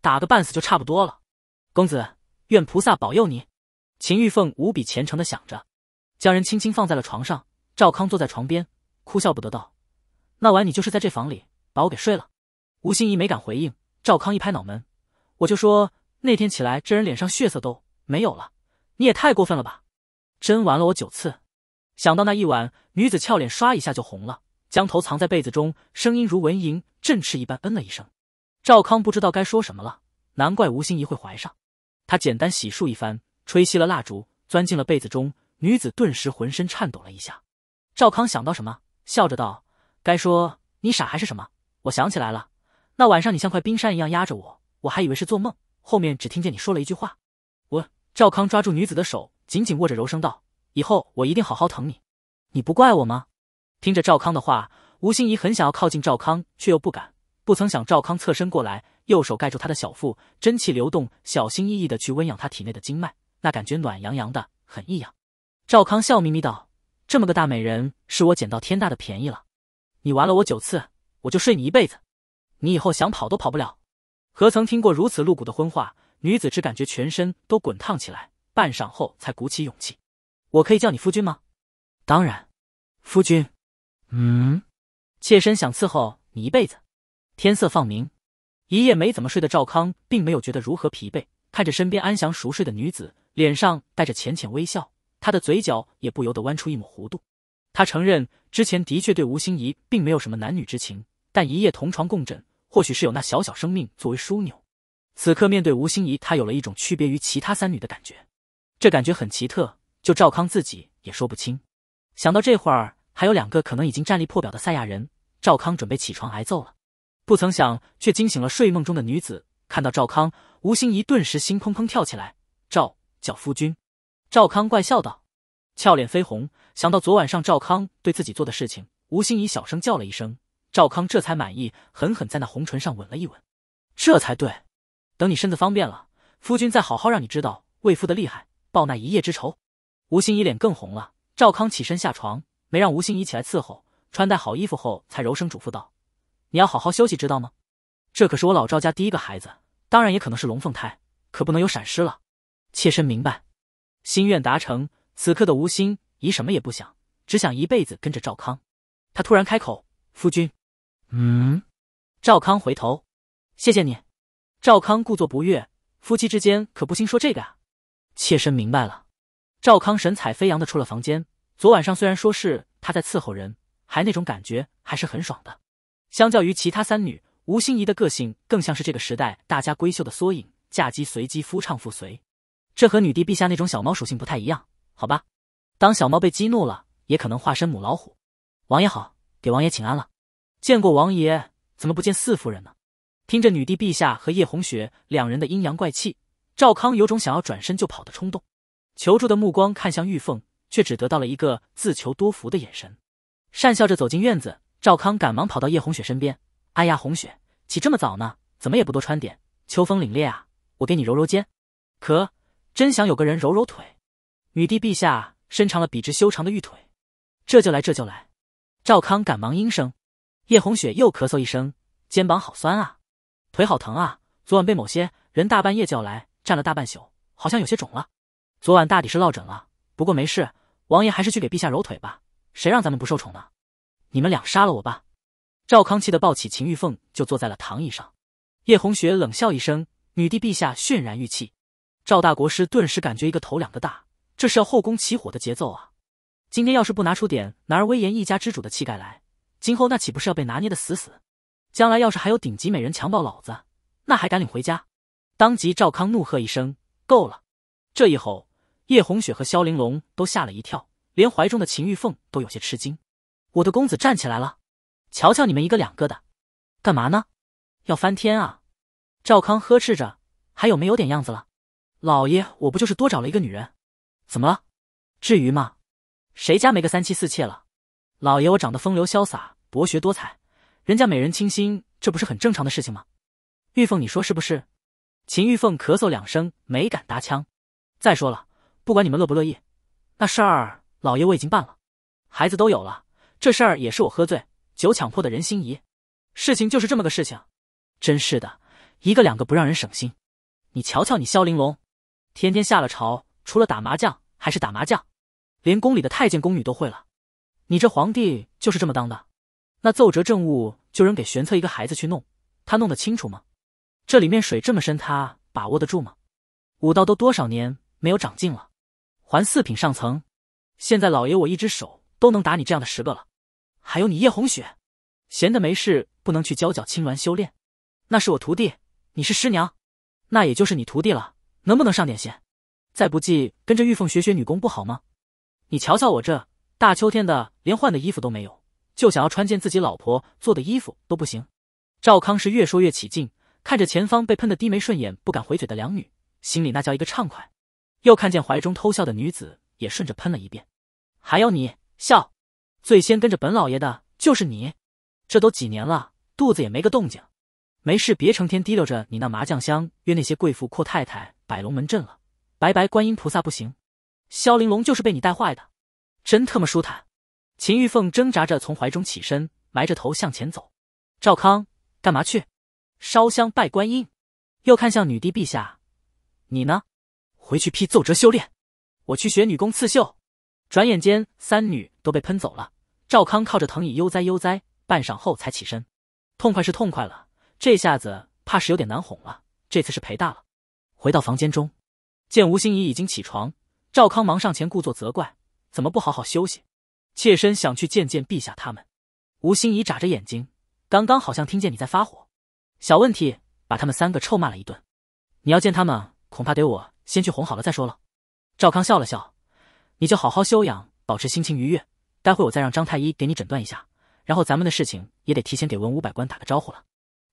打个半死就差不多了。公子，愿菩萨保佑你。秦玉凤无比虔诚的想着，将人轻轻放在了床上。赵康坐在床边，哭笑不得道：“那晚你就是在这房里把我给睡了。”吴心怡没敢回应。赵康一拍脑门：“我就说。”那天起来，这人脸上血色都没有了。你也太过分了吧！真玩了我九次。想到那一晚，女子俏脸刷一下就红了，将头藏在被子中，声音如蚊蝇振翅一般，嗯了一声。赵康不知道该说什么了。难怪吴心一会怀上。他简单洗漱一番，吹熄了蜡烛，钻进了被子中。女子顿时浑身颤抖了一下。赵康想到什么，笑着道：“该说你傻还是什么？我想起来了，那晚上你像块冰山一样压着我，我还以为是做梦。”后面只听见你说了一句话，我赵康抓住女子的手，紧紧握着，柔声道：“以后我一定好好疼你，你不怪我吗？”听着赵康的话，吴心怡很想要靠近赵康，却又不敢。不曾想赵康侧身过来，右手盖住他的小腹，真气流动，小心翼翼的去温养他体内的经脉，那感觉暖洋洋的，很异样。赵康笑眯眯道：“这么个大美人，是我捡到天大的便宜了。你玩了我九次，我就睡你一辈子，你以后想跑都跑不了。”何曾听过如此露骨的荤话？女子只感觉全身都滚烫起来，半晌后才鼓起勇气：“我可以叫你夫君吗？”“当然，夫君。”“嗯，妾身想伺候你一辈子。”天色放明，一夜没怎么睡的赵康并没有觉得如何疲惫，看着身边安详熟睡的女子，脸上带着浅浅微笑，他的嘴角也不由得弯出一抹弧度。他承认之前的确对吴心怡并没有什么男女之情，但一夜同床共枕。或许是有那小小生命作为枢纽，此刻面对吴心怡，她有了一种区别于其他三女的感觉，这感觉很奇特，就赵康自己也说不清。想到这会儿还有两个可能已经战力破表的赛亚人，赵康准备起床挨揍了。不曾想却惊醒了睡梦中的女子，看到赵康，吴心怡顿时心砰砰跳起来，赵叫夫君。赵康怪笑道，俏脸绯红，想到昨晚上赵康对自己做的事情，吴心怡小声叫了一声。赵康这才满意，狠狠在那红唇上吻了一吻，这才对。等你身子方便了，夫君再好好让你知道为夫的厉害，报那一夜之仇。吴心怡脸更红了。赵康起身下床，没让吴心怡起来伺候，穿戴好衣服后，才柔声嘱咐道：“你要好好休息，知道吗？这可是我老赵家第一个孩子，当然也可能是龙凤胎，可不能有闪失了。”妾身明白。心愿达成，此刻的吴心怡什么也不想，只想一辈子跟着赵康。她突然开口：“夫君。”嗯，赵康回头，谢谢你。赵康故作不悦，夫妻之间可不兴说这个啊。妾身明白了。赵康神采飞扬的出了房间。昨晚上虽然说是他在伺候人，还那种感觉还是很爽的。相较于其他三女，吴心怡的个性更像是这个时代大家闺秀的缩影，嫁鸡随鸡，夫唱妇随。这和女帝陛下那种小猫属性不太一样，好吧？当小猫被激怒了，也可能化身母老虎。王爷好，给王爷请安了。见过王爷，怎么不见四夫人呢？听着女帝陛下和叶红雪两人的阴阳怪气，赵康有种想要转身就跑的冲动。求助的目光看向玉凤，却只得到了一个自求多福的眼神。讪笑着走进院子，赵康赶忙跑到叶红雪身边：“哎呀，红雪，起这么早呢？怎么也不多穿点？秋风凛冽啊！我给你揉揉肩。”可真想有个人揉揉腿。女帝陛下伸长了笔直修长的玉腿：“这就来，这就来。”赵康赶忙应声。叶红雪又咳嗽一声，肩膀好酸啊，腿好疼啊。昨晚被某些人大半夜叫来站了大半宿，好像有些肿了。昨晚大抵是落枕了，不过没事。王爷还是去给陛下揉腿吧。谁让咱们不受宠呢？你们俩杀了我吧！赵康气得抱起秦玉凤就坐在了躺椅上。叶红雪冷笑一声，女帝陛下泫然欲泣。赵大国师顿时感觉一个头两个大，这是要后宫起火的节奏啊！今天要是不拿出点男儿威严、一家之主的气概来……今后那岂不是要被拿捏的死死？将来要是还有顶级美人强暴老子，那还敢领回家？当即赵康怒喝一声：“够了！”这一吼，叶红雪和萧玲珑都吓了一跳，连怀中的秦玉凤都有些吃惊。我的公子站起来了，瞧瞧你们一个两个的，干嘛呢？要翻天啊？赵康呵斥着：“还有没有点样子了？老爷，我不就是多找了一个女人，怎么了？至于吗？谁家没个三妻四妾了？”老爷，我长得风流潇洒，博学多才，人家美人倾心，这不是很正常的事情吗？玉凤，你说是不是？秦玉凤咳嗽两声，没敢搭腔。再说了，不管你们乐不乐意，那事儿老爷我已经办了，孩子都有了，这事儿也是我喝醉酒强迫的。人心仪。事情就是这么个事情。真是的，一个两个不让人省心。你瞧瞧你萧玲珑，天天下了朝，除了打麻将还是打麻将，连宫里的太监宫女都会了。你这皇帝就是这么当的？那奏折政务就扔给玄策一个孩子去弄，他弄得清楚吗？这里面水这么深，他把握得住吗？武道都多少年没有长进了，还四品上层？现在老爷我一只手都能打你这样的十个了。还有你叶红雪，闲的没事不能去教教青鸾修炼？那是我徒弟，你是师娘，那也就是你徒弟了，能不能上点心？再不济跟着玉凤学学女工不好吗？你瞧瞧我这。大秋天的，连换的衣服都没有，就想要穿件自己老婆做的衣服都不行。赵康是越说越起劲，看着前方被喷得低眉顺眼、不敢回嘴的两女，心里那叫一个畅快。又看见怀中偷笑的女子，也顺着喷了一遍。还有你笑，最先跟着本老爷的就是你。这都几年了，肚子也没个动静。没事，别成天提溜着你那麻将香，约那些贵妇阔太太摆龙门阵了。拜拜观音菩萨不行，萧玲珑就是被你带坏的。真特么舒坦！秦玉凤挣扎着从怀中起身，埋着头向前走。赵康，干嘛去？烧香拜观音。又看向女帝陛下，你呢？回去批奏折修炼。我去学女工刺绣。转眼间，三女都被喷走了。赵康靠着藤椅悠哉悠哉，半晌后才起身。痛快是痛快了，这下子怕是有点难哄了。这次是赔大了。回到房间中，见吴心怡已经起床，赵康忙上前故作责怪。怎么不好好休息？妾身想去见见陛下他们。吴心怡眨着眼睛，刚刚好像听见你在发火，小问题，把他们三个臭骂了一顿。你要见他们，恐怕得我先去哄好了再说了。赵康笑了笑，你就好好休养，保持心情愉悦。待会我再让张太医给你诊断一下，然后咱们的事情也得提前给文武百官打个招呼了。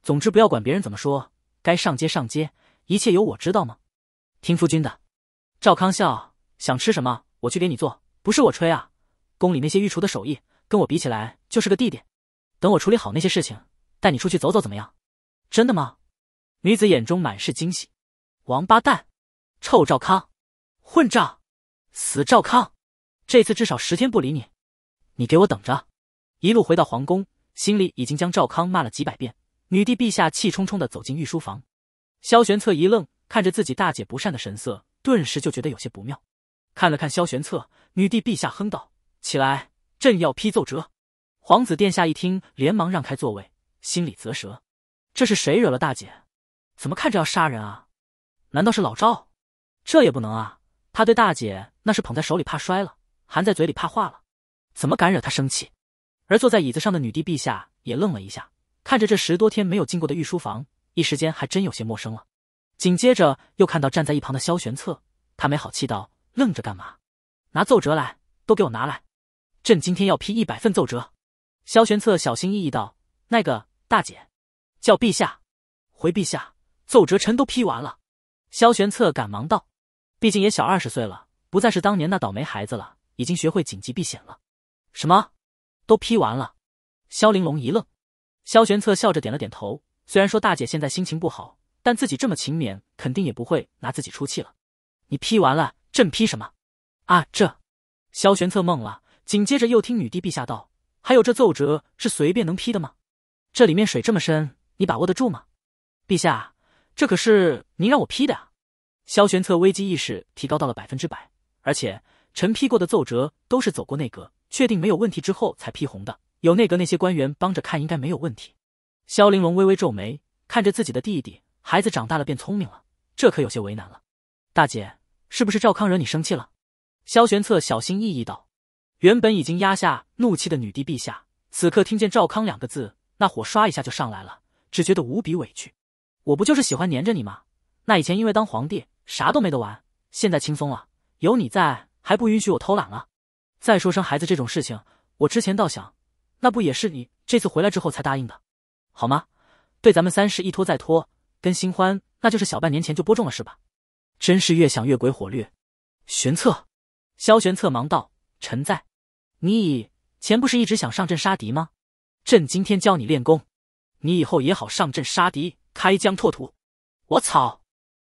总之不要管别人怎么说，该上街上街，一切由我知道吗？听夫君的。赵康笑，想吃什么我去给你做。不是我吹啊，宫里那些御厨的手艺跟我比起来就是个弟弟。等我处理好那些事情，带你出去走走怎么样？真的吗？女子眼中满是惊喜。王八蛋，臭赵康，混账，死赵康！这次至少十天不理你，你给我等着！一路回到皇宫，心里已经将赵康骂了几百遍。女帝陛下气冲冲的走进御书房，萧玄策一愣，看着自己大姐不善的神色，顿时就觉得有些不妙。看了看萧玄策，女帝陛下哼道：“起来，朕要批奏折。”皇子殿下一听，连忙让开座位，心里啧舌：“这是谁惹了大姐？怎么看着要杀人啊？难道是老赵？这也不能啊！他对大姐那是捧在手里怕摔了，含在嘴里怕化了，怎么敢惹他生气？”而坐在椅子上的女帝陛下也愣了一下，看着这十多天没有进过的御书房，一时间还真有些陌生了。紧接着又看到站在一旁的萧玄策，他没好气道。愣着干嘛？拿奏折来，都给我拿来！朕今天要批一百份奏折。萧玄策小心翼翼道：“那个大姐，叫陛下。”“回陛下，奏折臣都批完了。”萧玄策赶忙道：“毕竟也小二十岁了，不再是当年那倒霉孩子了，已经学会紧急避险了。”“什么？都批完了？”萧玲珑一愣。萧玄策笑着点了点头。虽然说大姐现在心情不好，但自己这么勤勉，肯定也不会拿自己出气了。你批完了。朕批什么？啊，这，萧玄策懵了。紧接着又听女帝陛下道：“还有这奏折是随便能批的吗？这里面水这么深，你把握得住吗？”陛下，这可是您让我批的啊！萧玄策危机意识提高到了百分之百，而且臣批过的奏折都是走过内阁，确定没有问题之后才批红的。有内阁那些官员帮着看，应该没有问题。萧玲珑微微皱眉，看着自己的弟弟，孩子长大了变聪明了，这可有些为难了。大姐。是不是赵康惹你生气了？萧玄策小心翼翼道。原本已经压下怒气的女帝陛下，此刻听见赵康两个字，那火刷一下就上来了，只觉得无比委屈。我不就是喜欢黏着你吗？那以前因为当皇帝啥都没得玩，现在轻松了，有你在还不允许我偷懒了？再说生孩子这种事情，我之前倒想，那不也是你这次回来之后才答应的，好吗？对咱们三世一拖再拖，跟新欢那就是小半年前就播种了是吧？真是越想越鬼火略。玄策，萧玄策忙道：“臣在，你以前不是一直想上阵杀敌吗？朕今天教你练功，你以后也好上阵杀敌，开疆拓土。”我操！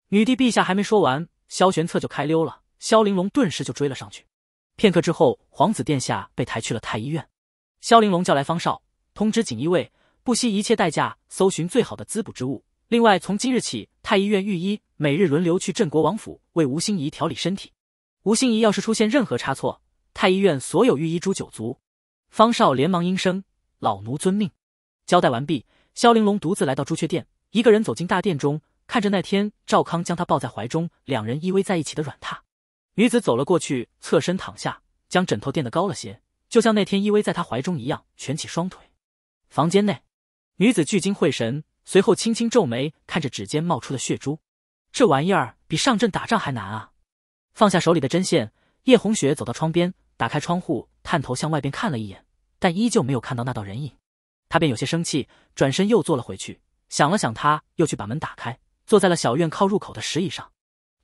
女帝陛下还没说完，萧玄策就开溜了。萧玲珑顿时就追了上去。片刻之后，皇子殿下被抬去了太医院。萧玲珑叫来方少，通知锦衣卫，不惜一切代价搜寻最好的滋补之物。另外，从今日起。太医院御医每日轮流去镇国王府为吴心怡调理身体。吴心怡要是出现任何差错，太医院所有御医诛九族。方少连忙应声：“老奴遵命。”交代完毕，萧玲珑独自来到朱雀殿，一个人走进大殿中，看着那天赵康将他抱在怀中，两人依偎在一起的软榻。女子走了过去，侧身躺下，将枕头垫得高了些，就像那天依偎在他怀中一样，蜷起双腿。房间内，女子聚精会神。随后轻轻皱眉，看着指尖冒出的血珠，这玩意儿比上阵打仗还难啊！放下手里的针线，叶红雪走到窗边，打开窗户，探头向外边看了一眼，但依旧没有看到那道人影。他便有些生气，转身又坐了回去，想了想，他又去把门打开，坐在了小院靠入口的石椅上。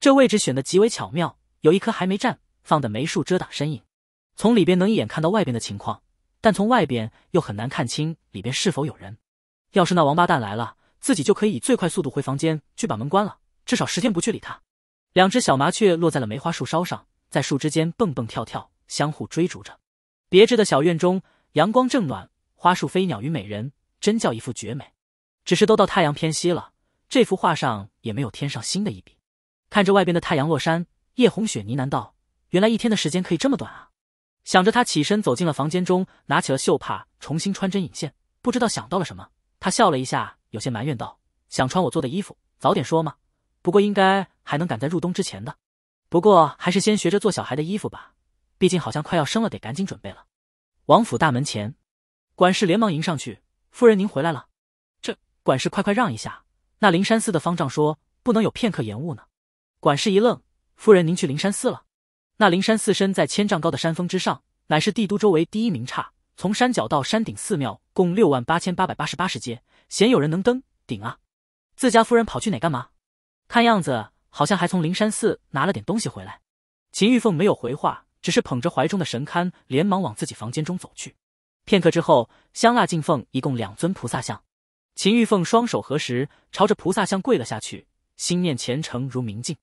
这位置选得极为巧妙，有一棵还没站，放的梅树遮挡身影，从里边能一眼看到外边的情况，但从外边又很难看清里边是否有人。要是那王八蛋来了，自己就可以以最快速度回房间去把门关了，至少十天不去理他。两只小麻雀落在了梅花树梢上，在树枝间蹦蹦跳跳，相互追逐着。别致的小院中，阳光正暖，花树、飞鸟与美人，真叫一幅绝美。只是都到太阳偏西了，这幅画上也没有添上新的一笔。看着外边的太阳落山，叶红雪呢喃道：“原来一天的时间可以这么短啊！”想着，她起身走进了房间中，拿起了绣帕，重新穿针引线。不知道想到了什么。他笑了一下，有些埋怨道：“想穿我做的衣服，早点说嘛。不过应该还能赶在入冬之前的。不过还是先学着做小孩的衣服吧，毕竟好像快要生了，得赶紧准备了。”王府大门前，管事连忙迎上去：“夫人您回来了。”“这管事快快让一下，那灵山寺的方丈说不能有片刻延误呢。”管事一愣：“夫人您去灵山寺了？那灵山寺身在千丈高的山峰之上，乃是帝都周围第一名刹。”从山脚到山顶寺庙共六万八千八百八十八十阶，鲜有人能登顶啊！自家夫人跑去哪干嘛？看样子好像还从灵山寺拿了点东西回来。秦玉凤没有回话，只是捧着怀中的神龛，连忙往自己房间中走去。片刻之后，香蜡敬奉一共两尊菩萨像。秦玉凤双手合十，朝着菩萨像跪了下去，心念虔诚如明镜。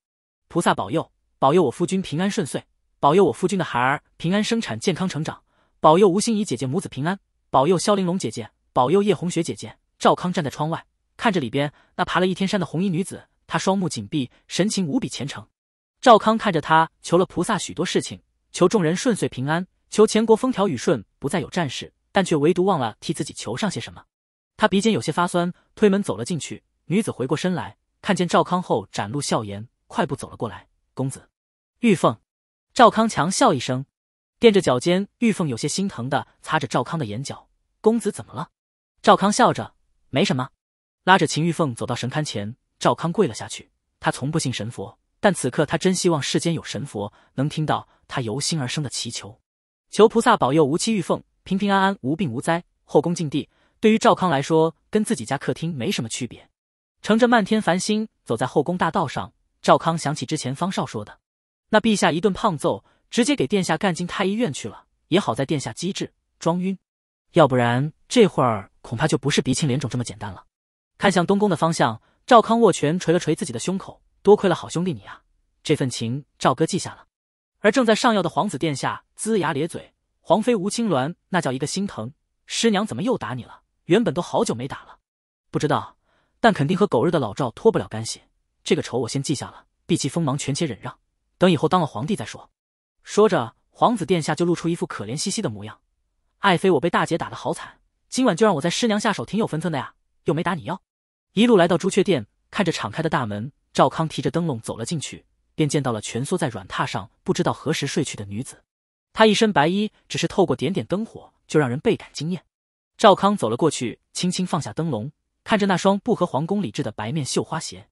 菩萨保佑，保佑我夫君平安顺遂，保佑我夫君的孩儿平安生产，健康成长。保佑吴心怡姐姐母子平安，保佑萧玲珑姐姐，保佑叶红雪姐姐。赵康站在窗外，看着里边那爬了一天山的红衣女子，她双目紧闭，神情无比虔诚。赵康看着她，求了菩萨许多事情，求众人顺遂平安，求前国风调雨顺，不再有战事，但却唯独忘了替自己求上些什么。他鼻尖有些发酸，推门走了进去。女子回过身来，看见赵康后展露笑颜，快步走了过来。公子，玉凤。赵康强笑一声。垫着脚尖，玉凤有些心疼的擦着赵康的眼角。公子怎么了？赵康笑着，没什么。拉着秦玉凤走到神龛前，赵康跪了下去。他从不信神佛，但此刻他真希望世间有神佛，能听到他由心而生的祈求，求菩萨保佑无妻玉凤平平安安，无病无灾。后宫禁地，对于赵康来说，跟自己家客厅没什么区别。乘着漫天繁星，走在后宫大道上，赵康想起之前方少说的，那陛下一顿胖揍。直接给殿下干进太医院去了，也好在殿下机智装晕，要不然这会儿恐怕就不是鼻青脸肿这么简单了。看向东宫的方向，赵康握拳捶了捶自己的胸口，多亏了好兄弟你啊，这份情赵哥记下了。而正在上药的皇子殿下龇牙咧嘴，皇妃吴青鸾那叫一个心疼，师娘怎么又打你了？原本都好久没打了，不知道，但肯定和狗日的老赵脱不了干系。这个仇我先记下了，避其锋芒，权且忍让，等以后当了皇帝再说。说着，皇子殿下就露出一副可怜兮兮的模样。爱妃，我被大姐打得好惨，今晚就让我在师娘下手，挺有分寸的呀，又没打你要。一路来到朱雀殿，看着敞开的大门，赵康提着灯笼走了进去，便见到了蜷缩在软榻上，不知道何时睡去的女子。她一身白衣，只是透过点点灯火，就让人倍感惊艳。赵康走了过去，轻轻放下灯笼，看着那双不合皇宫礼制的白面绣花鞋，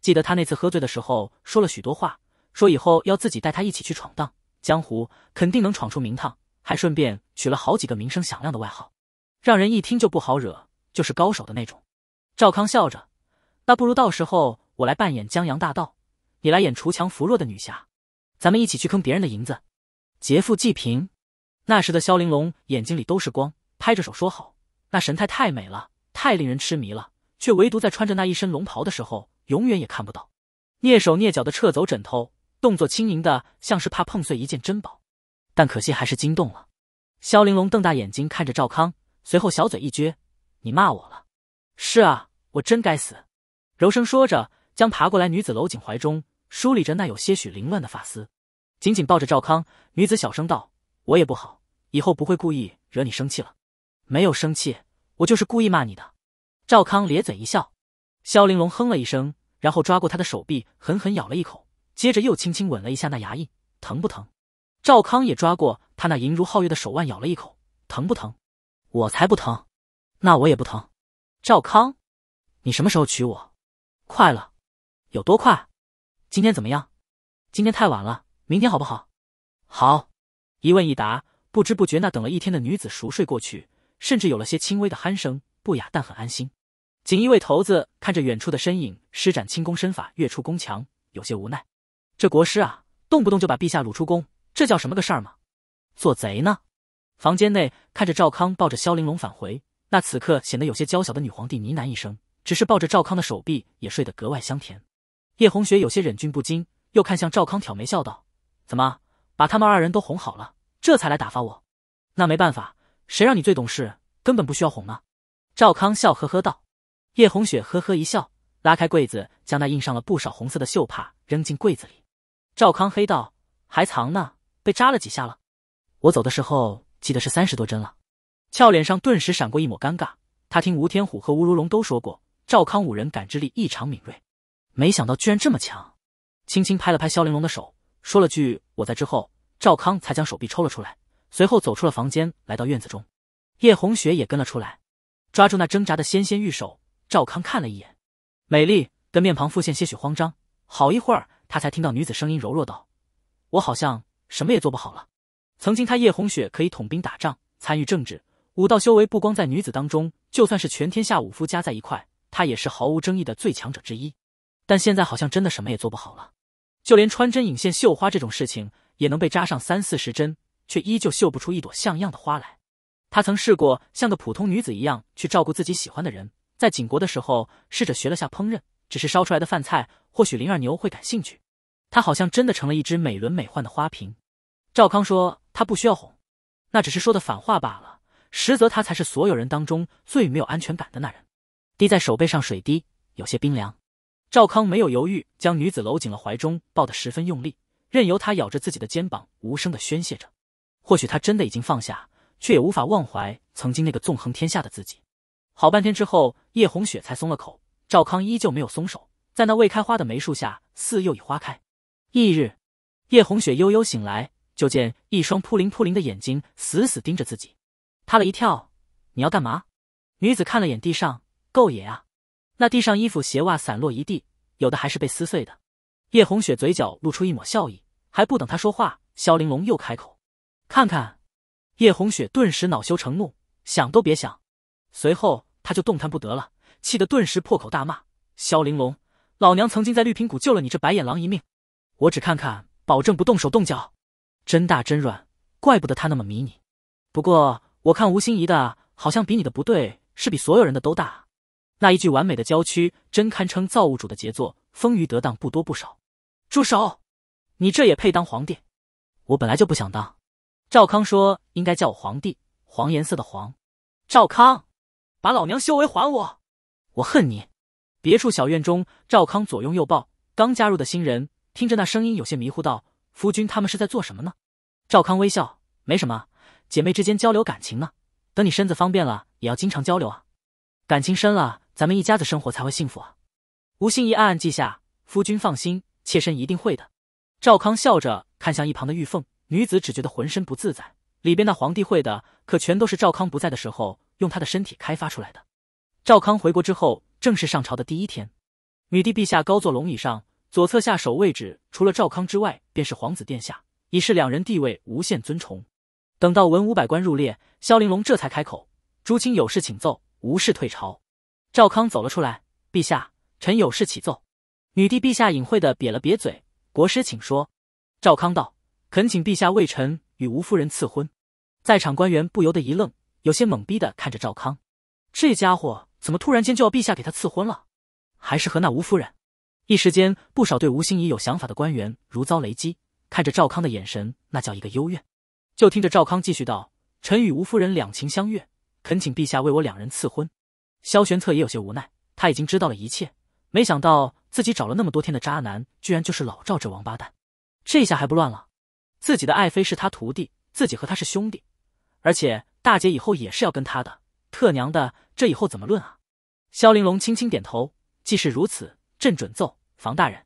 记得他那次喝醉的时候说了许多话，说以后要自己带她一起去闯荡。江湖肯定能闯出名堂，还顺便取了好几个名声响亮的外号，让人一听就不好惹，就是高手的那种。赵康笑着，那不如到时候我来扮演江洋大盗，你来演锄强扶弱的女侠，咱们一起去坑别人的银子，劫富济贫。那时的萧玲珑眼睛里都是光，拍着手说好，那神态太美了，太令人痴迷了，却唯独在穿着那一身龙袍的时候，永远也看不到。蹑手蹑脚的撤走枕头。动作轻盈的，像是怕碰碎一件珍宝，但可惜还是惊动了。萧玲珑瞪大眼睛看着赵康，随后小嘴一撅：“你骂我了？”“是啊，我真该死。”柔声说着，将爬过来女子搂紧怀中，梳理着那有些许凌乱的发丝，紧紧抱着赵康。女子小声道：“我也不好，以后不会故意惹你生气了。”“没有生气，我就是故意骂你的。”赵康咧嘴一笑。萧玲珑哼了一声，然后抓过他的手臂，狠狠咬了一口。接着又轻轻吻了一下那牙印，疼不疼？赵康也抓过他那银如皓月的手腕咬了一口，疼不疼？我才不疼，那我也不疼。赵康，你什么时候娶我？快了，有多快？今天怎么样？今天太晚了，明天好不好？好。一问一答，不知不觉那等了一天的女子熟睡过去，甚至有了些轻微的鼾声，不雅但很安心。锦衣卫头子看着远处的身影，施展轻功身法跃出宫墙，有些无奈。这国师啊，动不动就把陛下掳出宫，这叫什么个事儿吗？做贼呢！房间内看着赵康抱着萧玲珑返回，那此刻显得有些娇小的女皇帝呢喃一声，只是抱着赵康的手臂，也睡得格外香甜。叶红雪有些忍俊不禁，又看向赵康，挑眉笑道：“怎么，把他们二人都哄好了，这才来打发我？”那没办法，谁让你最懂事，根本不需要哄呢。”赵康笑呵呵道。叶红雪呵呵一笑，拉开柜子，将那印上了不少红色的绣帕扔进柜子里。赵康黑道还藏呢，被扎了几下了。我走的时候记得是三十多针了。俏脸上顿时闪过一抹尴尬。他听吴天虎和吴如龙都说过，赵康五人感知力异常敏锐，没想到居然这么强。轻轻拍了拍萧玲珑的手，说了句“我在”之后，赵康才将手臂抽了出来，随后走出了房间，来到院子中。叶红雪也跟了出来，抓住那挣扎的纤纤玉手。赵康看了一眼，美丽的面庞浮现些许慌张，好一会儿。他才听到女子声音柔弱道：“我好像什么也做不好了。曾经他叶红雪可以统兵打仗，参与政治，武道修为不光在女子当中，就算是全天下武夫加在一块，他也是毫无争议的最强者之一。但现在好像真的什么也做不好了，就连穿针引线绣花这种事情，也能被扎上三四十针，却依旧绣不出一朵像样的花来。他曾试过像个普通女子一样去照顾自己喜欢的人，在景国的时候试着学了下烹饪，只是烧出来的饭菜或许林二牛会感兴趣。”他好像真的成了一只美轮美奂的花瓶。赵康说：“他不需要哄，那只是说的反话罢了。实则他才是所有人当中最没有安全感的那人。”滴在手背上，水滴有些冰凉。赵康没有犹豫，将女子搂紧了怀中，抱得十分用力，任由她咬着自己的肩膀，无声的宣泄着。或许他真的已经放下，却也无法忘怀曾经那个纵横天下的自己。好半天之后，叶红雪才松了口，赵康依旧没有松手。在那未开花的梅树下，似又已花开。翌日，叶红雪悠悠醒来，就见一双扑灵扑灵的眼睛死死盯着自己，她了一跳，你要干嘛？女子看了眼地上，够野啊！那地上衣服鞋袜散落一地，有的还是被撕碎的。叶红雪嘴角露出一抹笑意，还不等她说话，萧玲珑又开口：“看看。”叶红雪顿时恼羞成怒，想都别想。随后她就动弹不得了，气得顿时破口大骂：“萧玲珑，老娘曾经在绿屏谷救了你这白眼狼一命！”我只看看，保证不动手动脚。真大真软，怪不得他那么迷你。不过我看吴心怡的好像比你的不对，是比所有人的都大那一句完美的娇躯，真堪称造物主的杰作，丰腴得当，不多不少。住手！你这也配当皇帝？我本来就不想当。赵康说应该叫我皇帝，黄颜色的黄。赵康，把老娘修为还我！我恨你！别处小院中，赵康左拥右抱，刚加入的新人。听着那声音，有些迷糊道：“夫君，他们是在做什么呢？”赵康微笑：“没什么，姐妹之间交流感情呢。等你身子方便了，也要经常交流啊，感情深了，咱们一家子生活才会幸福啊。”吴心怡暗暗记下：“夫君放心，妾身一定会的。”赵康笑着看向一旁的玉凤女子，只觉得浑身不自在。里边那皇帝会的，可全都是赵康不在的时候用他的身体开发出来的。赵康回国之后，正是上朝的第一天，女帝陛下高坐龙椅上。左侧下手位置，除了赵康之外，便是皇子殿下，已是两人地位无限尊崇。等到文武百官入列，萧玲珑这才开口：“朱清有事请奏，无事退朝。”赵康走了出来：“陛下，臣有事启奏。”女帝陛下隐晦的瘪了瘪嘴：“国师请说。”赵康道：“恳请陛下为臣与吴夫人赐婚。”在场官员不由得一愣，有些懵逼的看着赵康，这家伙怎么突然间就要陛下给他赐婚了？还是和那吴夫人？一时间，不少对吴心怡有想法的官员如遭雷击，看着赵康的眼神那叫一个幽怨。就听着赵康继续道：“臣与吴夫人两情相悦，恳请陛下为我两人赐婚。”萧玄策也有些无奈，他已经知道了一切，没想到自己找了那么多天的渣男，居然就是老赵这王八蛋。这下还不乱了？自己的爱妃是他徒弟，自己和他是兄弟，而且大姐以后也是要跟他的。特娘的，这以后怎么论啊？萧玲珑轻轻点头：“既是如此。”朕准奏，房大人，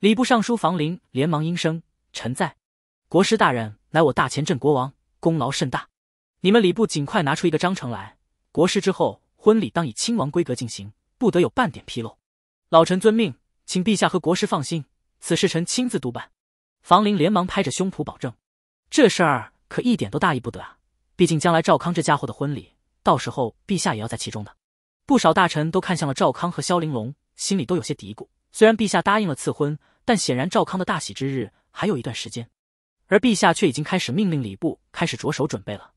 礼部尚书房陵连忙应声：“臣在。”国师大人乃我大前镇国王，功劳甚大，你们礼部尽快拿出一个章程来。国师之后婚礼当以亲王规格进行，不得有半点纰漏。老臣遵命，请陛下和国师放心，此事臣亲自督办。房陵连忙拍着胸脯保证：“这事儿可一点都大意不得啊！毕竟将来赵康这家伙的婚礼，到时候陛下也要在其中的。”不少大臣都看向了赵康和萧玲珑。心里都有些嘀咕。虽然陛下答应了赐婚，但显然赵康的大喜之日还有一段时间，而陛下却已经开始命令礼部开始着手准备了。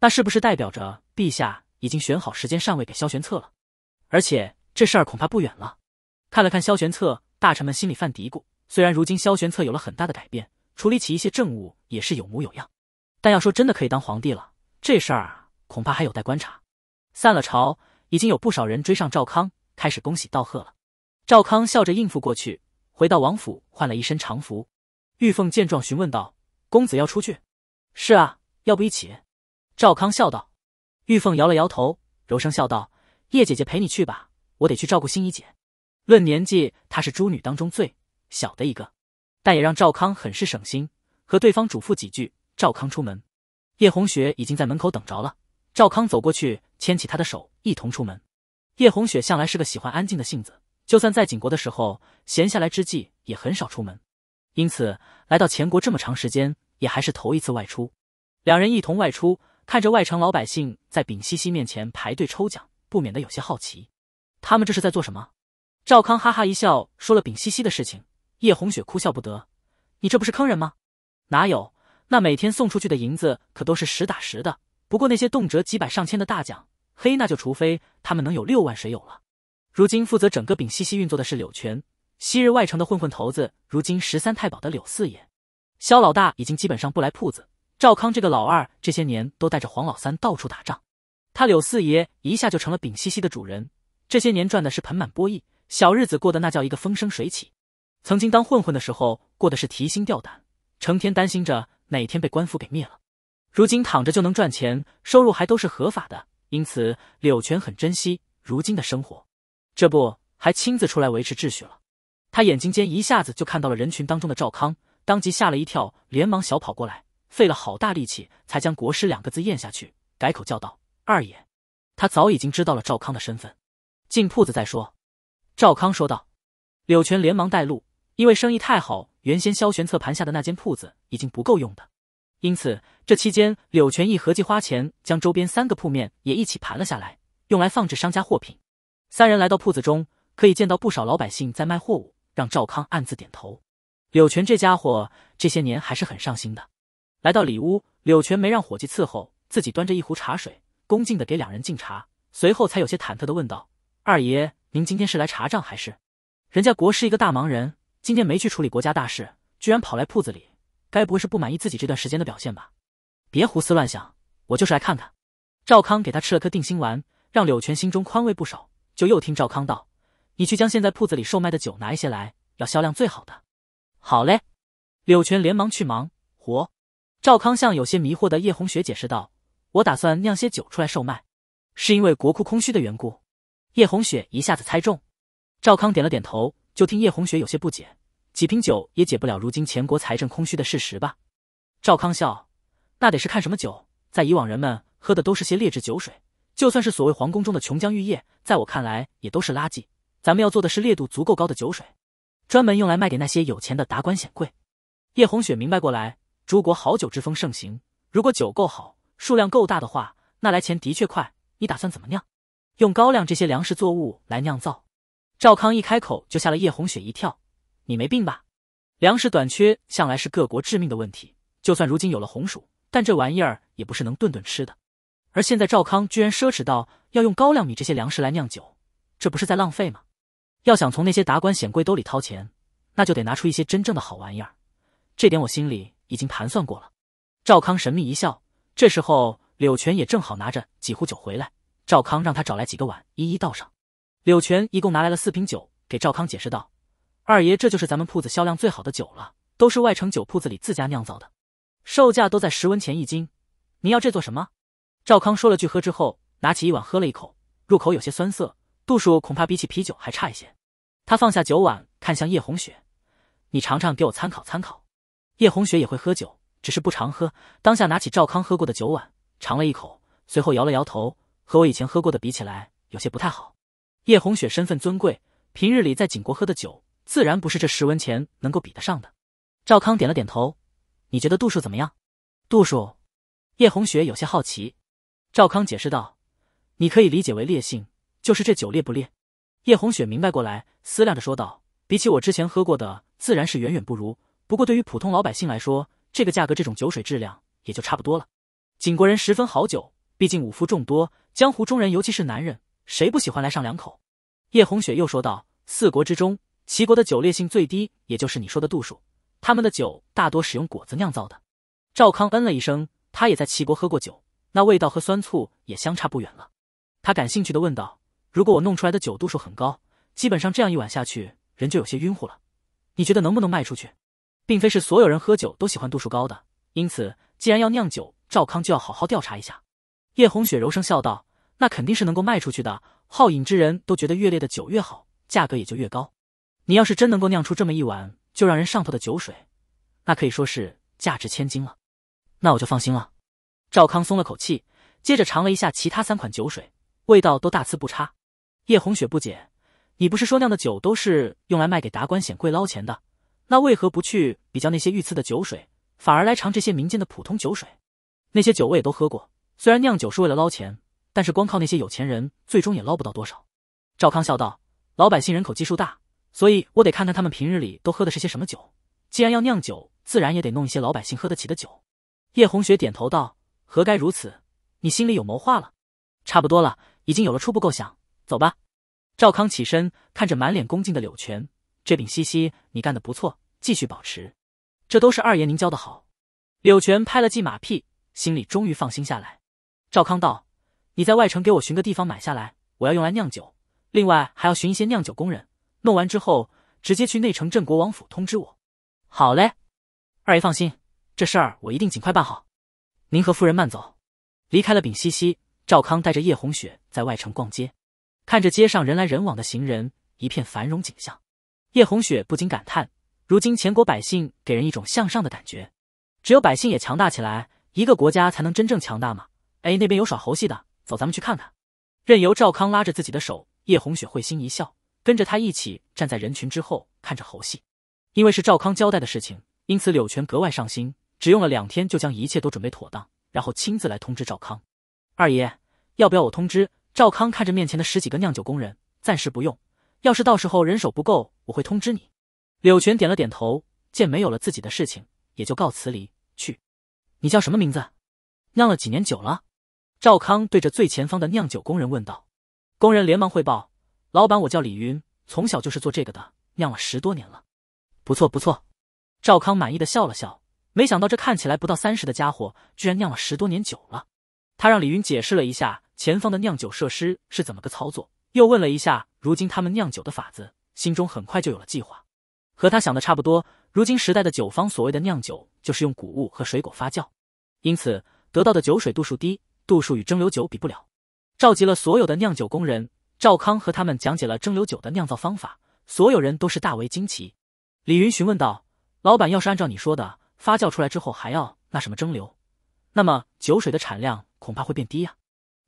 那是不是代表着陛下已经选好时间禅位给萧玄策了？而且这事儿恐怕不远了。看了看萧玄策，大臣们心里犯嘀咕。虽然如今萧玄策有了很大的改变，处理起一些政务也是有模有样，但要说真的可以当皇帝了，这事儿恐怕还有待观察。散了朝，已经有不少人追上赵康。开始恭喜道贺了，赵康笑着应付过去，回到王府换了一身常服。玉凤见状询问道：“公子要出去？”“是啊，要不一起？”赵康笑道。玉凤摇了摇头，柔声笑道：“叶姐姐陪你去吧，我得去照顾心仪姐。论年纪，她是诸女当中最小的一个，但也让赵康很是省心。和对方嘱咐几句，赵康出门。叶红雪已经在门口等着了，赵康走过去牵起她的手，一同出门。”叶红雪向来是个喜欢安静的性子，就算在景国的时候，闲下来之际也很少出门。因此，来到前国这么长时间，也还是头一次外出。两人一同外出，看着外城老百姓在丙西西面前排队抽奖，不免得有些好奇，他们这是在做什么？赵康哈哈一笑，说了丙西西的事情。叶红雪哭笑不得：“你这不是坑人吗？哪有？那每天送出去的银子可都是实打实的。不过那些动辄几百上千的大奖……”嘿，那就除非他们能有六万水友了。如今负责整个丙西西运作的是柳泉，昔日外城的混混头子，如今十三太保的柳四爷。肖老大已经基本上不来铺子，赵康这个老二这些年都带着黄老三到处打仗。他柳四爷一下就成了丙西西的主人，这些年赚的是盆满钵溢，小日子过得那叫一个风生水起。曾经当混混的时候过的是提心吊胆，成天担心着哪天被官府给灭了。如今躺着就能赚钱，收入还都是合法的。因此，柳泉很珍惜如今的生活，这不还亲自出来维持秩序了。他眼睛间一下子就看到了人群当中的赵康，当即吓了一跳，连忙小跑过来，费了好大力气才将“国师”两个字咽下去，改口叫道：“二爷。”他早已经知道了赵康的身份，进铺子再说。赵康说道，柳泉连忙带路，因为生意太好，原先萧玄策盘下的那间铺子已经不够用的。因此，这期间柳泉一合计花钱，将周边三个铺面也一起盘了下来，用来放置商家货品。三人来到铺子中，可以见到不少老百姓在卖货物，让赵康暗自点头。柳泉这家伙这些年还是很上心的。来到里屋，柳泉没让伙计伺候，自己端着一壶茶水，恭敬的给两人敬茶，随后才有些忐忑的问道：“二爷，您今天是来查账还是？人家国师一个大忙人，今天没去处理国家大事，居然跑来铺子里。”该不会是不满意自己这段时间的表现吧？别胡思乱想，我就是来看看。赵康给他吃了颗定心丸，让柳泉心中宽慰不少。就又听赵康道：“你去将现在铺子里售卖的酒拿一些来，要销量最好的。”好嘞。柳泉连忙去忙活。赵康向有些迷惑的叶红雪解释道：“我打算酿些酒出来售卖，是因为国库空虚的缘故。”叶红雪一下子猜中。赵康点了点头，就听叶红雪有些不解。几瓶酒也解不了如今全国财政空虚的事实吧？赵康笑，那得是看什么酒。在以往，人们喝的都是些劣质酒水，就算是所谓皇宫中的琼浆玉液，在我看来也都是垃圾。咱们要做的是烈度足够高的酒水，专门用来卖给那些有钱的达官显贵。叶红雪明白过来，诸国好酒之风盛行，如果酒够好，数量够大的话，那来钱的确快。你打算怎么酿？用高粱这些粮食作物来酿造。赵康一开口就吓了叶红雪一跳。你没病吧？粮食短缺向来是各国致命的问题。就算如今有了红薯，但这玩意儿也不是能顿顿吃的。而现在赵康居然奢侈到要用高粱米这些粮食来酿酒，这不是在浪费吗？要想从那些达官显贵兜里掏钱，那就得拿出一些真正的好玩意儿。这点我心里已经盘算过了。赵康神秘一笑。这时候柳泉也正好拿着几壶酒回来，赵康让他找来几个碗，一一道上。柳泉一共拿来了四瓶酒，给赵康解释道。二爷，这就是咱们铺子销量最好的酒了，都是外城酒铺子里自家酿造的，售价都在十文钱一斤。你要这做什么？赵康说了句，喝之后拿起一碗喝了一口，入口有些酸涩，度数恐怕比起啤酒还差一些。他放下酒碗，看向叶红雪：“你尝尝，给我参考参考。”叶红雪也会喝酒，只是不常喝。当下拿起赵康喝过的酒碗，尝了一口，随后摇了摇头：“和我以前喝过的比起来，有些不太好。”叶红雪身份尊贵，平日里在景国喝的酒。自然不是这十文钱能够比得上的。赵康点了点头，你觉得度数怎么样？度数？叶红雪有些好奇。赵康解释道：“你可以理解为烈性，就是这酒烈不烈？”叶红雪明白过来，思量着说道：“比起我之前喝过的，自然是远远不如。不过对于普通老百姓来说，这个价格，这种酒水质量也就差不多了。”景国人十分好酒，毕竟武夫众多，江湖中人，尤其是男人，谁不喜欢来上两口？叶红雪又说道：“四国之中。”齐国的酒烈性最低，也就是你说的度数。他们的酒大多使用果子酿造的。赵康嗯了一声，他也在齐国喝过酒，那味道和酸醋也相差不远了。他感兴趣的问道：“如果我弄出来的酒度数很高，基本上这样一碗下去，人就有些晕乎了。你觉得能不能卖出去？”并非是所有人喝酒都喜欢度数高的，因此既然要酿酒，赵康就要好好调查一下。叶红雪柔声笑道：“那肯定是能够卖出去的。好饮之人都觉得越烈的酒越好，价格也就越高。”你要是真能够酿出这么一碗就让人上头的酒水，那可以说是价值千金了，那我就放心了。赵康松了口气，接着尝了一下其他三款酒水，味道都大差不差。叶红雪不解：“你不是说酿的酒都是用来卖给达官显贵捞钱的，那为何不去比较那些御赐的酒水，反而来尝这些民间的普通酒水？那些酒我也都喝过，虽然酿酒是为了捞钱，但是光靠那些有钱人，最终也捞不到多少。”赵康笑道：“老百姓人口基数大。”所以我得看看他们平日里都喝的是些什么酒。既然要酿酒，自然也得弄一些老百姓喝得起的酒。叶红雪点头道：“何该如此？你心里有谋划了？差不多了，已经有了初步构想。走吧。”赵康起身，看着满脸恭敬的柳泉：“这柄西西，你干得不错，继续保持。这都是二爷您教的好。”柳泉拍了记马屁，心里终于放心下来。赵康道：“你在外城给我寻个地方买下来，我要用来酿酒。另外还要寻一些酿酒工人。”弄完之后，直接去内城镇国王府通知我。好嘞，二爷放心，这事儿我一定尽快办好。您和夫人慢走。离开了丙西西，赵康带着叶红雪在外城逛街，看着街上人来人往的行人，一片繁荣景象。叶红雪不禁感叹：如今前国百姓给人一种向上的感觉，只有百姓也强大起来，一个国家才能真正强大嘛。哎，那边有耍猴戏的，走，咱们去看看。任由赵康拉着自己的手，叶红雪会心一笑。跟着他一起站在人群之后，看着猴戏。因为是赵康交代的事情，因此柳泉格外上心，只用了两天就将一切都准备妥当，然后亲自来通知赵康。二爷，要不要我通知？赵康看着面前的十几个酿酒工人，暂时不用。要是到时候人手不够，我会通知你。柳泉点了点头，见没有了自己的事情，也就告辞离去。你叫什么名字？酿了几年酒了？赵康对着最前方的酿酒工人问道。工人连忙汇报。老板，我叫李云，从小就是做这个的，酿了十多年了，不错不错。赵康满意的笑了笑，没想到这看起来不到三十的家伙，居然酿了十多年酒了。他让李云解释了一下前方的酿酒设施是怎么个操作，又问了一下如今他们酿酒的法子，心中很快就有了计划。和他想的差不多，如今时代的酒坊所谓的酿酒，就是用谷物和水果发酵，因此得到的酒水度数低，度数与蒸馏酒比不了。召集了所有的酿酒工人。赵康和他们讲解了蒸馏酒的酿造方法，所有人都是大为惊奇。李云询问道：“老板，要是按照你说的，发酵出来之后还要那什么蒸馏，那么酒水的产量恐怕会变低呀。”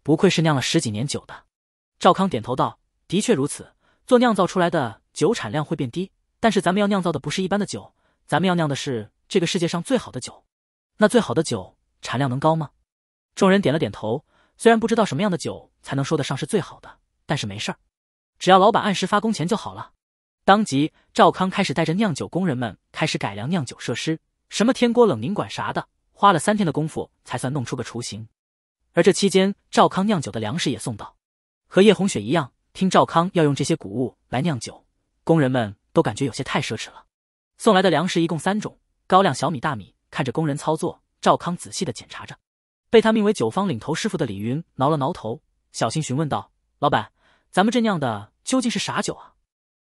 不愧是酿了十几年酒的，赵康点头道：“的确如此，做酿造出来的酒产量会变低，但是咱们要酿造的不是一般的酒，咱们要酿的是这个世界上最好的酒。那最好的酒产量能高吗？”众人点了点头，虽然不知道什么样的酒才能说得上是最好的。但是没事儿，只要老板按时发工钱就好了。当即，赵康开始带着酿酒工人们开始改良酿酒设施，什么天锅、冷凝管啥的，花了三天的功夫才算弄出个雏形。而这期间，赵康酿酒的粮食也送到，和叶红雪一样，听赵康要用这些谷物来酿酒，工人们都感觉有些太奢侈了。送来的粮食一共三种：高粱、小米、大米。看着工人操作，赵康仔细的检查着。被他命为酒坊领头师傅的李云挠了挠头，小心询问道：“老板。”咱们这酿的究竟是啥酒啊？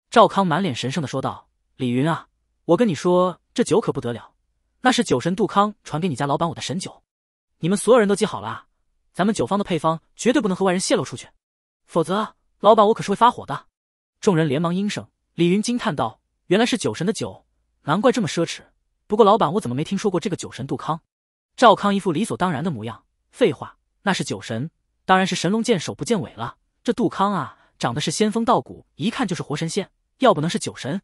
赵康满脸神圣的说道：“李云啊，我跟你说，这酒可不得了，那是酒神杜康传给你家老板我的神酒。你们所有人都记好了，咱们酒坊的配方绝对不能和外人泄露出去，否则老板我可是会发火的。”众人连忙应声。李云惊叹道：“原来是酒神的酒，难怪这么奢侈。不过老板，我怎么没听说过这个酒神杜康？”赵康一副理所当然的模样：“废话，那是酒神，当然是神龙见首不见尾了。”这杜康啊，长得是仙风道骨，一看就是活神仙，要不能是酒神？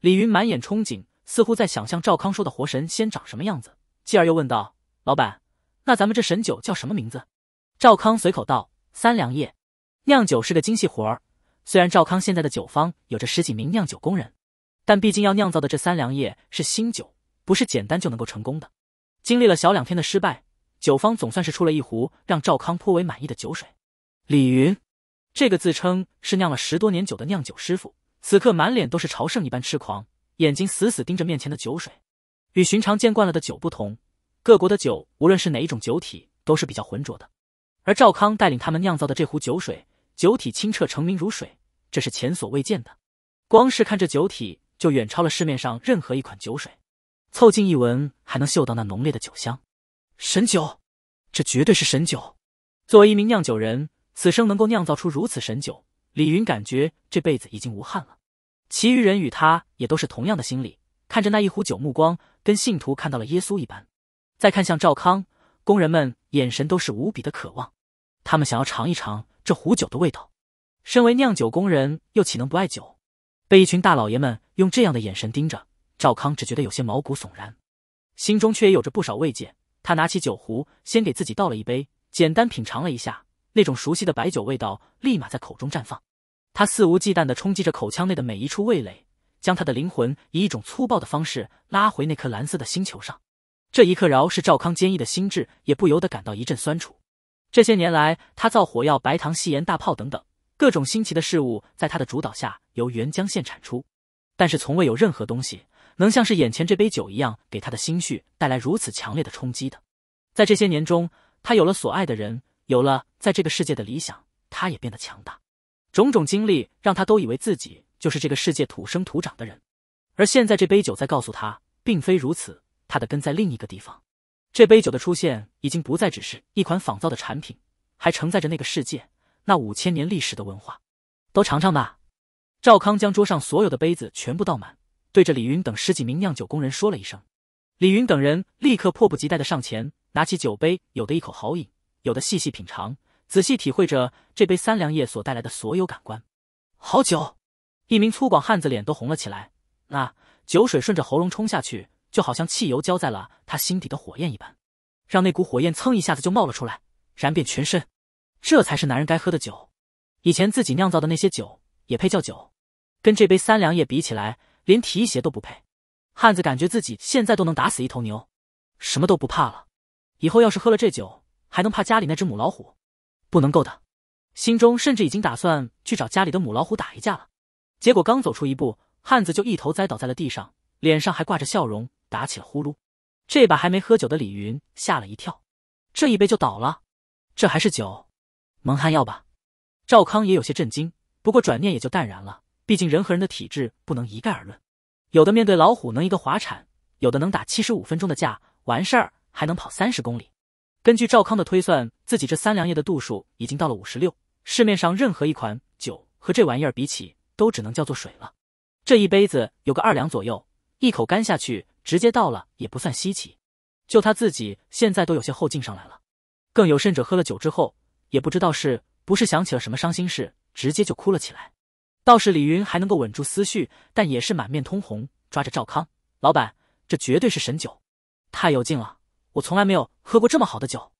李云满眼憧憬，似乎在想象赵康说的活神仙长什么样子，继而又问道：“老板，那咱们这神酒叫什么名字？”赵康随口道：“三粮液。”酿酒是个精细活儿，虽然赵康现在的酒坊有着十几名酿酒工人，但毕竟要酿造的这三粮液是新酒，不是简单就能够成功的。经历了小两天的失败，酒坊总算是出了一壶让赵康颇为满意的酒水。李云。这个自称是酿了十多年酒的酿酒师傅，此刻满脸都是朝圣一般痴狂，眼睛死死盯着面前的酒水。与寻常见惯了的酒不同，各国的酒无论是哪一种酒体，都是比较浑浊的。而赵康带领他们酿造的这壶酒水，酒体清澈澄明如水，这是前所未见的。光是看这酒体，就远超了市面上任何一款酒水。凑近一闻，还能嗅到那浓烈的酒香。神酒，这绝对是神酒。作为一名酿酒人。此生能够酿造出如此神酒，李云感觉这辈子已经无憾了。其余人与他也都是同样的心理，看着那一壶酒，目光跟信徒看到了耶稣一般。再看向赵康，工人们眼神都是无比的渴望，他们想要尝一尝这壶酒的味道。身为酿酒工人，又岂能不爱酒？被一群大老爷们用这样的眼神盯着，赵康只觉得有些毛骨悚然，心中却也有着不少慰藉。他拿起酒壶，先给自己倒了一杯，简单品尝了一下。那种熟悉的白酒味道立马在口中绽放，他肆无忌惮地冲击着口腔内的每一处味蕾，将他的灵魂以一种粗暴的方式拉回那颗蓝色的星球上。这一刻，饶是赵康坚毅的心智，也不由得感到一阵酸楚。这些年来，他造火药、白糖、细盐、大炮等等各种新奇的事物，在他的主导下由原江县产出，但是从未有任何东西能像是眼前这杯酒一样，给他的心绪带来如此强烈的冲击的。在这些年中，他有了所爱的人。有了在这个世界的理想，他也变得强大。种种经历让他都以为自己就是这个世界土生土长的人，而现在这杯酒在告诉他，并非如此，他的根在另一个地方。这杯酒的出现已经不再只是一款仿造的产品，还承载着那个世界那五千年历史的文化。都尝尝吧。赵康将桌上所有的杯子全部倒满，对着李云等十几名酿酒工人说了一声。李云等人立刻迫不及待的上前，拿起酒杯，有的一口豪饮。有的细细品尝，仔细体会着这杯三粮液所带来的所有感官。好酒！一名粗犷汉子脸都红了起来。那酒水顺着喉咙冲下去，就好像汽油浇在了他心底的火焰一般，让那股火焰噌一下子就冒了出来，燃遍全身。这才是男人该喝的酒。以前自己酿造的那些酒，也配叫酒？跟这杯三粮液比起来，连提鞋都不配。汉子感觉自己现在都能打死一头牛，什么都不怕了。以后要是喝了这酒，还能怕家里那只母老虎？不能够的，心中甚至已经打算去找家里的母老虎打一架了。结果刚走出一步，汉子就一头栽倒在了地上，脸上还挂着笑容，打起了呼噜。这把还没喝酒的李云吓了一跳，这一杯就倒了，这还是酒？蒙汗药吧？赵康也有些震惊，不过转念也就淡然了。毕竟人和人的体质不能一概而论，有的面对老虎能一个滑铲，有的能打七十五分钟的架，完事儿还能跑三十公里。根据赵康的推算，自己这三两液的度数已经到了五十六，市面上任何一款酒和这玩意儿比起，都只能叫做水了。这一杯子有个二两左右，一口干下去，直接倒了也不算稀奇。就他自己现在都有些后劲上来了，更有甚者喝了酒之后，也不知道是不是想起了什么伤心事，直接就哭了起来。倒是李云还能够稳住思绪，但也是满面通红，抓着赵康老板，这绝对是神酒，太有劲了。我从来没有喝过这么好的酒，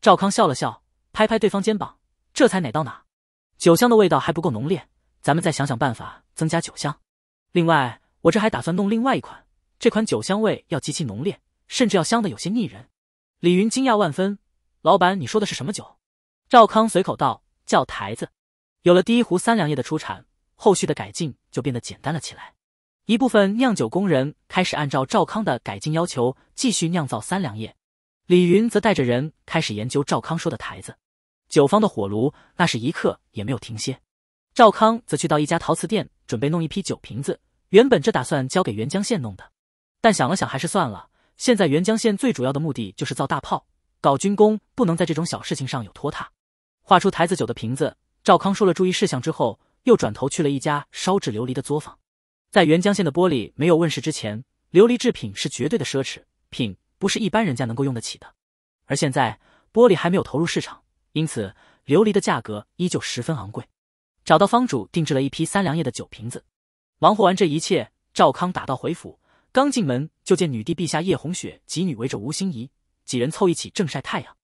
赵康笑了笑，拍拍对方肩膀，这才哪到哪，酒香的味道还不够浓烈，咱们再想想办法增加酒香。另外，我这还打算弄另外一款，这款酒香味要极其浓烈，甚至要香的有些腻人。李云惊讶万分，老板，你说的是什么酒？赵康随口道，叫台子。有了第一壶三粮液的出产，后续的改进就变得简单了起来。一部分酿酒工人开始按照赵康的改进要求继续酿造三粮液。李云则带着人开始研究赵康说的台子酒坊的火炉，那是一刻也没有停歇。赵康则去到一家陶瓷店，准备弄一批酒瓶子。原本这打算交给元江县弄的，但想了想还是算了。现在元江县最主要的目的就是造大炮，搞军工不能在这种小事情上有拖沓。画出台子酒的瓶子，赵康说了注意事项之后，又转头去了一家烧制琉璃的作坊。在元江县的玻璃没有问世之前，琉璃制品是绝对的奢侈品。不是一般人家能够用得起的，而现在玻璃还没有投入市场，因此琉璃的价格依旧十分昂贵。找到坊主定制了一批三粮液的酒瓶子。忙活完这一切，赵康打道回府。刚进门就见女帝陛下叶红雪及女围着吴心怡几人凑一起正晒太阳。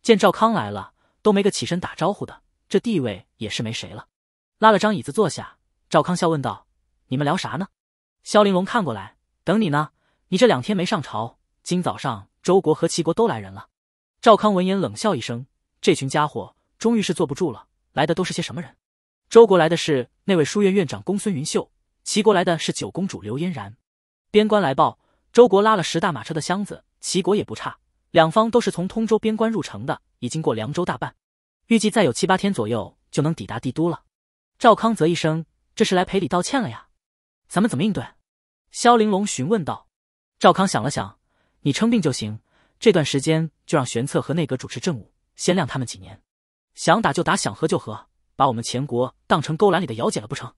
见赵康来了，都没个起身打招呼的，这地位也是没谁了。拉了张椅子坐下，赵康笑问道：“你们聊啥呢？”萧玲珑看过来，等你呢。你这两天没上朝。今早上，周国和齐国都来人了。赵康闻言冷笑一声：“这群家伙终于是坐不住了。来的都是些什么人？”周国来的是那位书院院长公孙云秀，齐国来的是九公主刘嫣然。边关来报，周国拉了十大马车的箱子，齐国也不差，两方都是从通州边关入城的，已经过凉州大半，预计再有七八天左右就能抵达帝都了。赵康啧一声：“这是来赔礼道歉了呀？咱们怎么应对？”萧玲珑询问道。赵康想了想。你称病就行，这段时间就让玄策和内阁主持政务，先晾他们几年。想打就打，想和就和，把我们前国当成勾栏里的姚姐了不成？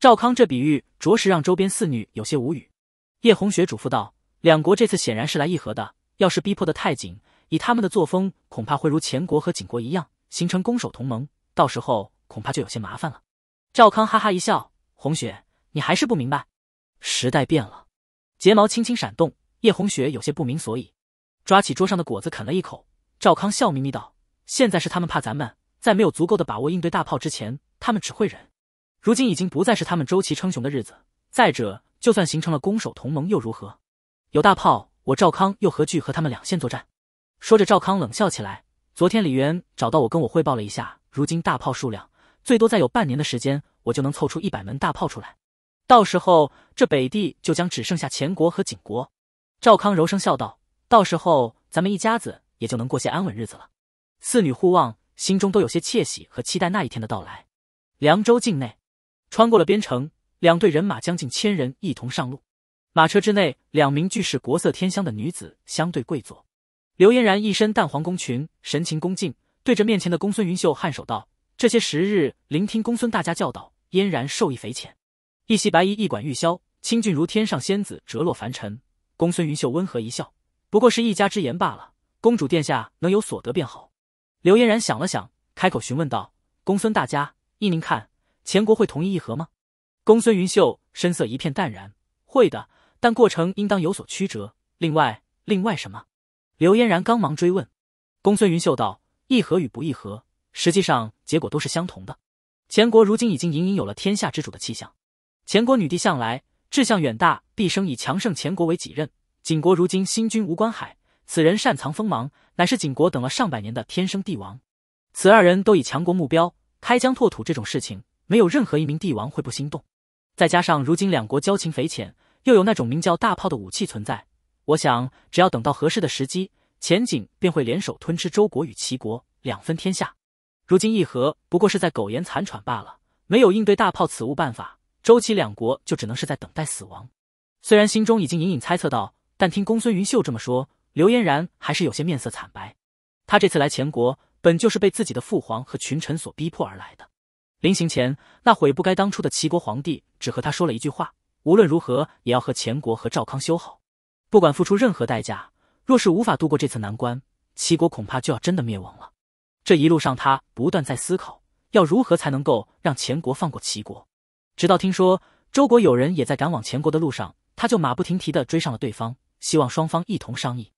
赵康这比喻着实让周边四女有些无语。叶红雪嘱咐道：“两国这次显然是来议和的，要是逼迫得太紧，以他们的作风，恐怕会如前国和景国一样，形成攻守同盟，到时候恐怕就有些麻烦了。”赵康哈哈一笑：“红雪，你还是不明白，时代变了。”睫毛轻轻闪动。叶红雪有些不明所以，抓起桌上的果子啃了一口。赵康笑眯眯道：“现在是他们怕咱们，在没有足够的把握应对大炮之前，他们只会忍。如今已经不再是他们周琦称雄的日子。再者，就算形成了攻守同盟又如何？有大炮，我赵康又何惧和他们两线作战？”说着，赵康冷笑起来。昨天李渊找到我，跟我汇报了一下，如今大炮数量最多再有半年的时间，我就能凑出一百门大炮出来。到时候，这北地就将只剩下前国和景国。赵康柔声笑道：“到时候咱们一家子也就能过些安稳日子了。”四女互望，心中都有些窃喜和期待那一天的到来。凉州境内，穿过了边城，两队人马将近千人一同上路。马车之内，两名俱是国色天香的女子相对跪坐。刘嫣然一身淡黄宫裙，神情恭敬，对着面前的公孙云秀颔首道：“这些时日聆听公孙大家教导，嫣然受益匪浅。”一袭白衣，一管玉箫，清俊如天上仙子，折落凡尘。公孙云秀温和一笑，不过是一家之言罢了。公主殿下能有所得便好。刘嫣然想了想，开口询问道：“公孙大家，依您看，前国会同意议和吗？”公孙云秀神色一片淡然：“会的，但过程应当有所曲折。另外，另外什么？”刘嫣然刚忙追问，公孙云秀道：“议和与不议和，实际上结果都是相同的。前国如今已经隐隐有了天下之主的气象。前国女帝向来……”志向远大，毕生以强盛前国为己任。景国如今新君无冠海，此人擅藏锋芒，乃是景国等了上百年的天生帝王。此二人都以强国目标，开疆拓土这种事情，没有任何一名帝王会不心动。再加上如今两国交情匪浅，又有那种名叫大炮的武器存在，我想只要等到合适的时机，前景便会联手吞吃周国与齐国，两分天下。如今议和不过是在苟延残喘罢了，没有应对大炮此物办法。周齐两国就只能是在等待死亡。虽然心中已经隐隐猜测到，但听公孙云秀这么说，刘嫣然还是有些面色惨白。他这次来前国，本就是被自己的父皇和群臣所逼迫而来的。临行前，那悔不该当初的齐国皇帝只和他说了一句话：无论如何也要和前国和赵康修好，不管付出任何代价。若是无法度过这次难关，齐国恐怕就要真的灭亡了。这一路上，他不断在思考，要如何才能够让前国放过齐国。直到听说周国有人也在赶往前国的路上，他就马不停蹄地追上了对方，希望双方一同商议。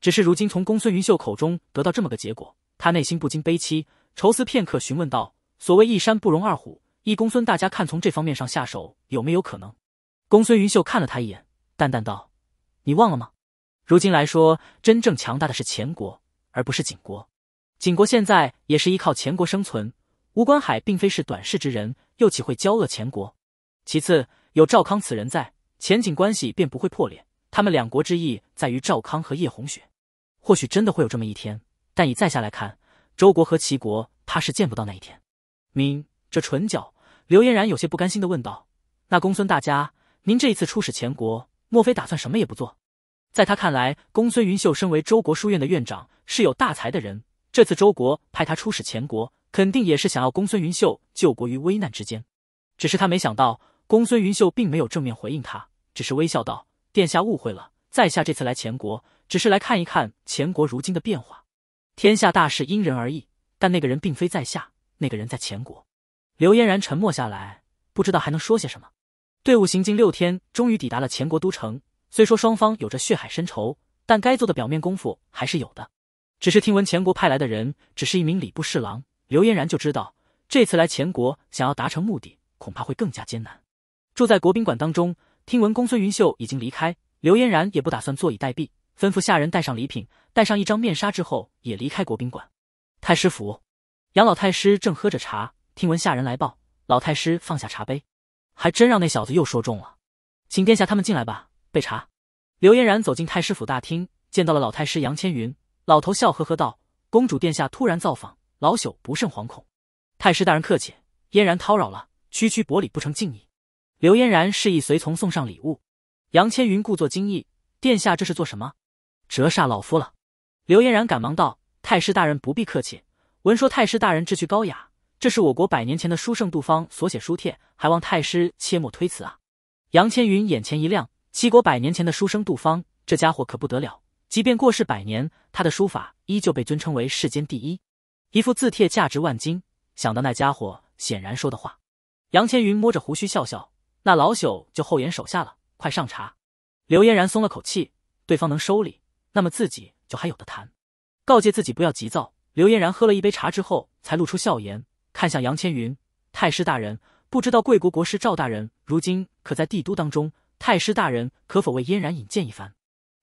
只是如今从公孙云秀口中得到这么个结果，他内心不禁悲戚，愁思片刻，询问道：“所谓一山不容二虎，一公孙，大家看从这方面上下手有没有可能？”公孙云秀看了他一眼，淡淡道：“你忘了吗？如今来说，真正强大的是前国，而不是景国。景国现在也是依靠前国生存。吴观海并非是短视之人。”又岂会交恶前国？其次，有赵康此人在，前景关系便不会破裂。他们两国之意在于赵康和叶红雪，或许真的会有这么一天，但以在下来看，周国和齐国怕是见不到那一天。明这唇角，刘嫣然有些不甘心的问道：“那公孙大家，您这一次出使前国，莫非打算什么也不做？”在他看来，公孙云秀身为周国书院的院长，是有大才的人，这次周国派他出使前国。肯定也是想要公孙云秀救国于危难之间，只是他没想到公孙云秀并没有正面回应他，只是微笑道：“殿下误会了，在下这次来前国，只是来看一看前国如今的变化。天下大事因人而异，但那个人并非在下，那个人在前国。”刘嫣然沉默下来，不知道还能说些什么。队伍行进六天，终于抵达了前国都城。虽说双方有着血海深仇，但该做的表面功夫还是有的。只是听闻前国派来的人只是一名礼部侍郎。刘嫣然就知道这次来前国想要达成目的恐怕会更加艰难。住在国宾馆当中，听闻公孙云秀已经离开，刘嫣然也不打算坐以待毙，吩咐下人带上礼品，带上一张面纱之后，也离开国宾馆。太师府，杨老太师正喝着茶，听闻下人来报，老太师放下茶杯，还真让那小子又说中了。请殿下他们进来吧。备茶。刘嫣然走进太师府大厅，见到了老太师杨千云，老头笑呵呵道：“公主殿下突然造访。”老朽不胜惶恐，太师大人客气，嫣然叨扰了，区区薄礼不成敬意。刘嫣然示意随从送上礼物。杨千云故作惊异：“殿下这是做什么？折煞老夫了。”刘嫣然赶忙道：“太师大人不必客气。闻说太师大人志趣高雅，这是我国百年前的书圣杜芳所写书帖，还望太师切莫推辞啊。”杨千云眼前一亮：齐国百年前的书生杜芳，这家伙可不得了，即便过世百年，他的书法依旧被尊称为世间第一。一副字帖价值万金，想到那家伙显然说的话，杨千云摸着胡须笑笑，那老朽就厚颜手下了，快上茶。刘嫣然松了口气，对方能收礼，那么自己就还有的谈。告诫自己不要急躁。刘嫣然喝了一杯茶之后，才露出笑颜，看向杨千云：“太师大人，不知道贵国国师赵大人如今可在帝都当中？太师大人可否为嫣然引荐一番？”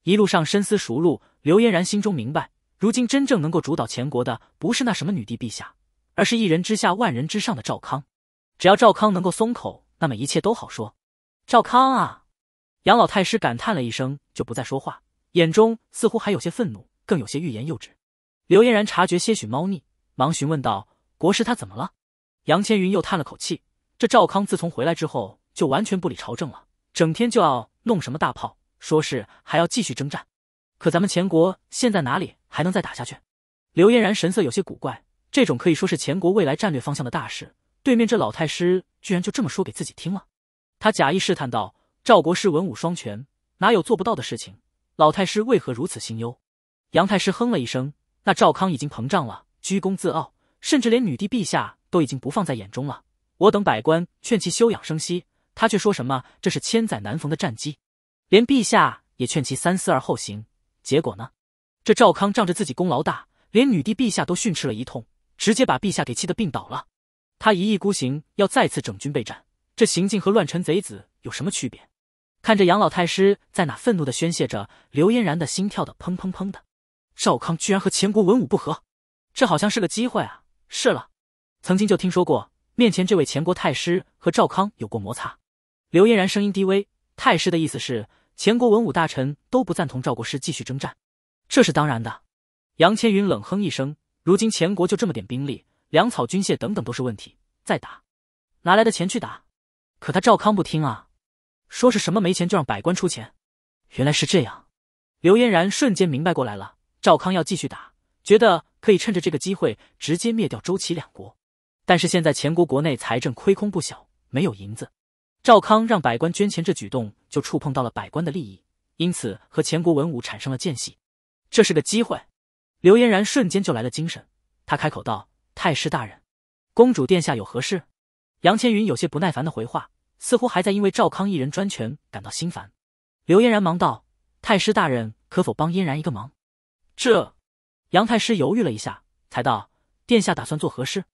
一路上深思熟虑，刘嫣然心中明白。如今真正能够主导前国的，不是那什么女帝陛下，而是一人之下万人之上的赵康。只要赵康能够松口，那么一切都好说。赵康啊，杨老太师感叹了一声，就不再说话，眼中似乎还有些愤怒，更有些欲言又止。刘嫣然察觉些许猫腻，忙询问道：“国师他怎么了？”杨千云又叹了口气，这赵康自从回来之后，就完全不理朝政了，整天就要弄什么大炮，说是还要继续征战。可咱们前国现在哪里？还能再打下去？刘嫣然神色有些古怪。这种可以说是前国未来战略方向的大事，对面这老太师居然就这么说给自己听了。他假意试探道：“赵国师文武双全，哪有做不到的事情？老太师为何如此心忧？”杨太师哼了一声：“那赵康已经膨胀了，居功自傲，甚至连女帝陛下都已经不放在眼中了。我等百官劝其休养生息，他却说什么这是千载难逢的战机，连陛下也劝其三思而后行。结果呢？”这赵康仗着自己功劳大，连女帝陛下都训斥了一通，直接把陛下给气得病倒了。他一意孤行，要再次整军备战，这行径和乱臣贼子有什么区别？看着杨老太师在哪愤怒的宣泄着，刘嫣然的心跳的砰砰砰的。赵康居然和前国文武不和，这好像是个机会啊！是了，曾经就听说过，面前这位前国太师和赵康有过摩擦。刘嫣然声音低微：“太师的意思是，前国文武大臣都不赞同赵国师继续征战。”这是当然的，杨千云冷哼一声。如今前国就这么点兵力、粮草、军械等等都是问题，再打，拿来的钱去打。可他赵康不听啊，说是什么没钱就让百官出钱。原来是这样，刘嫣然瞬间明白过来了。赵康要继续打，觉得可以趁着这个机会直接灭掉周齐两国。但是现在前国国内财政亏空不小，没有银子，赵康让百官捐钱，这举动就触碰到了百官的利益，因此和前国文武产生了间隙。这是个机会，刘嫣然瞬间就来了精神，他开口道：“太师大人，公主殿下有何事？”杨千云有些不耐烦的回话，似乎还在因为赵康一人专权感到心烦。刘嫣然忙道：“太师大人，可否帮嫣然一个忙？”这，杨太师犹豫了一下，才道：“殿下打算做何事？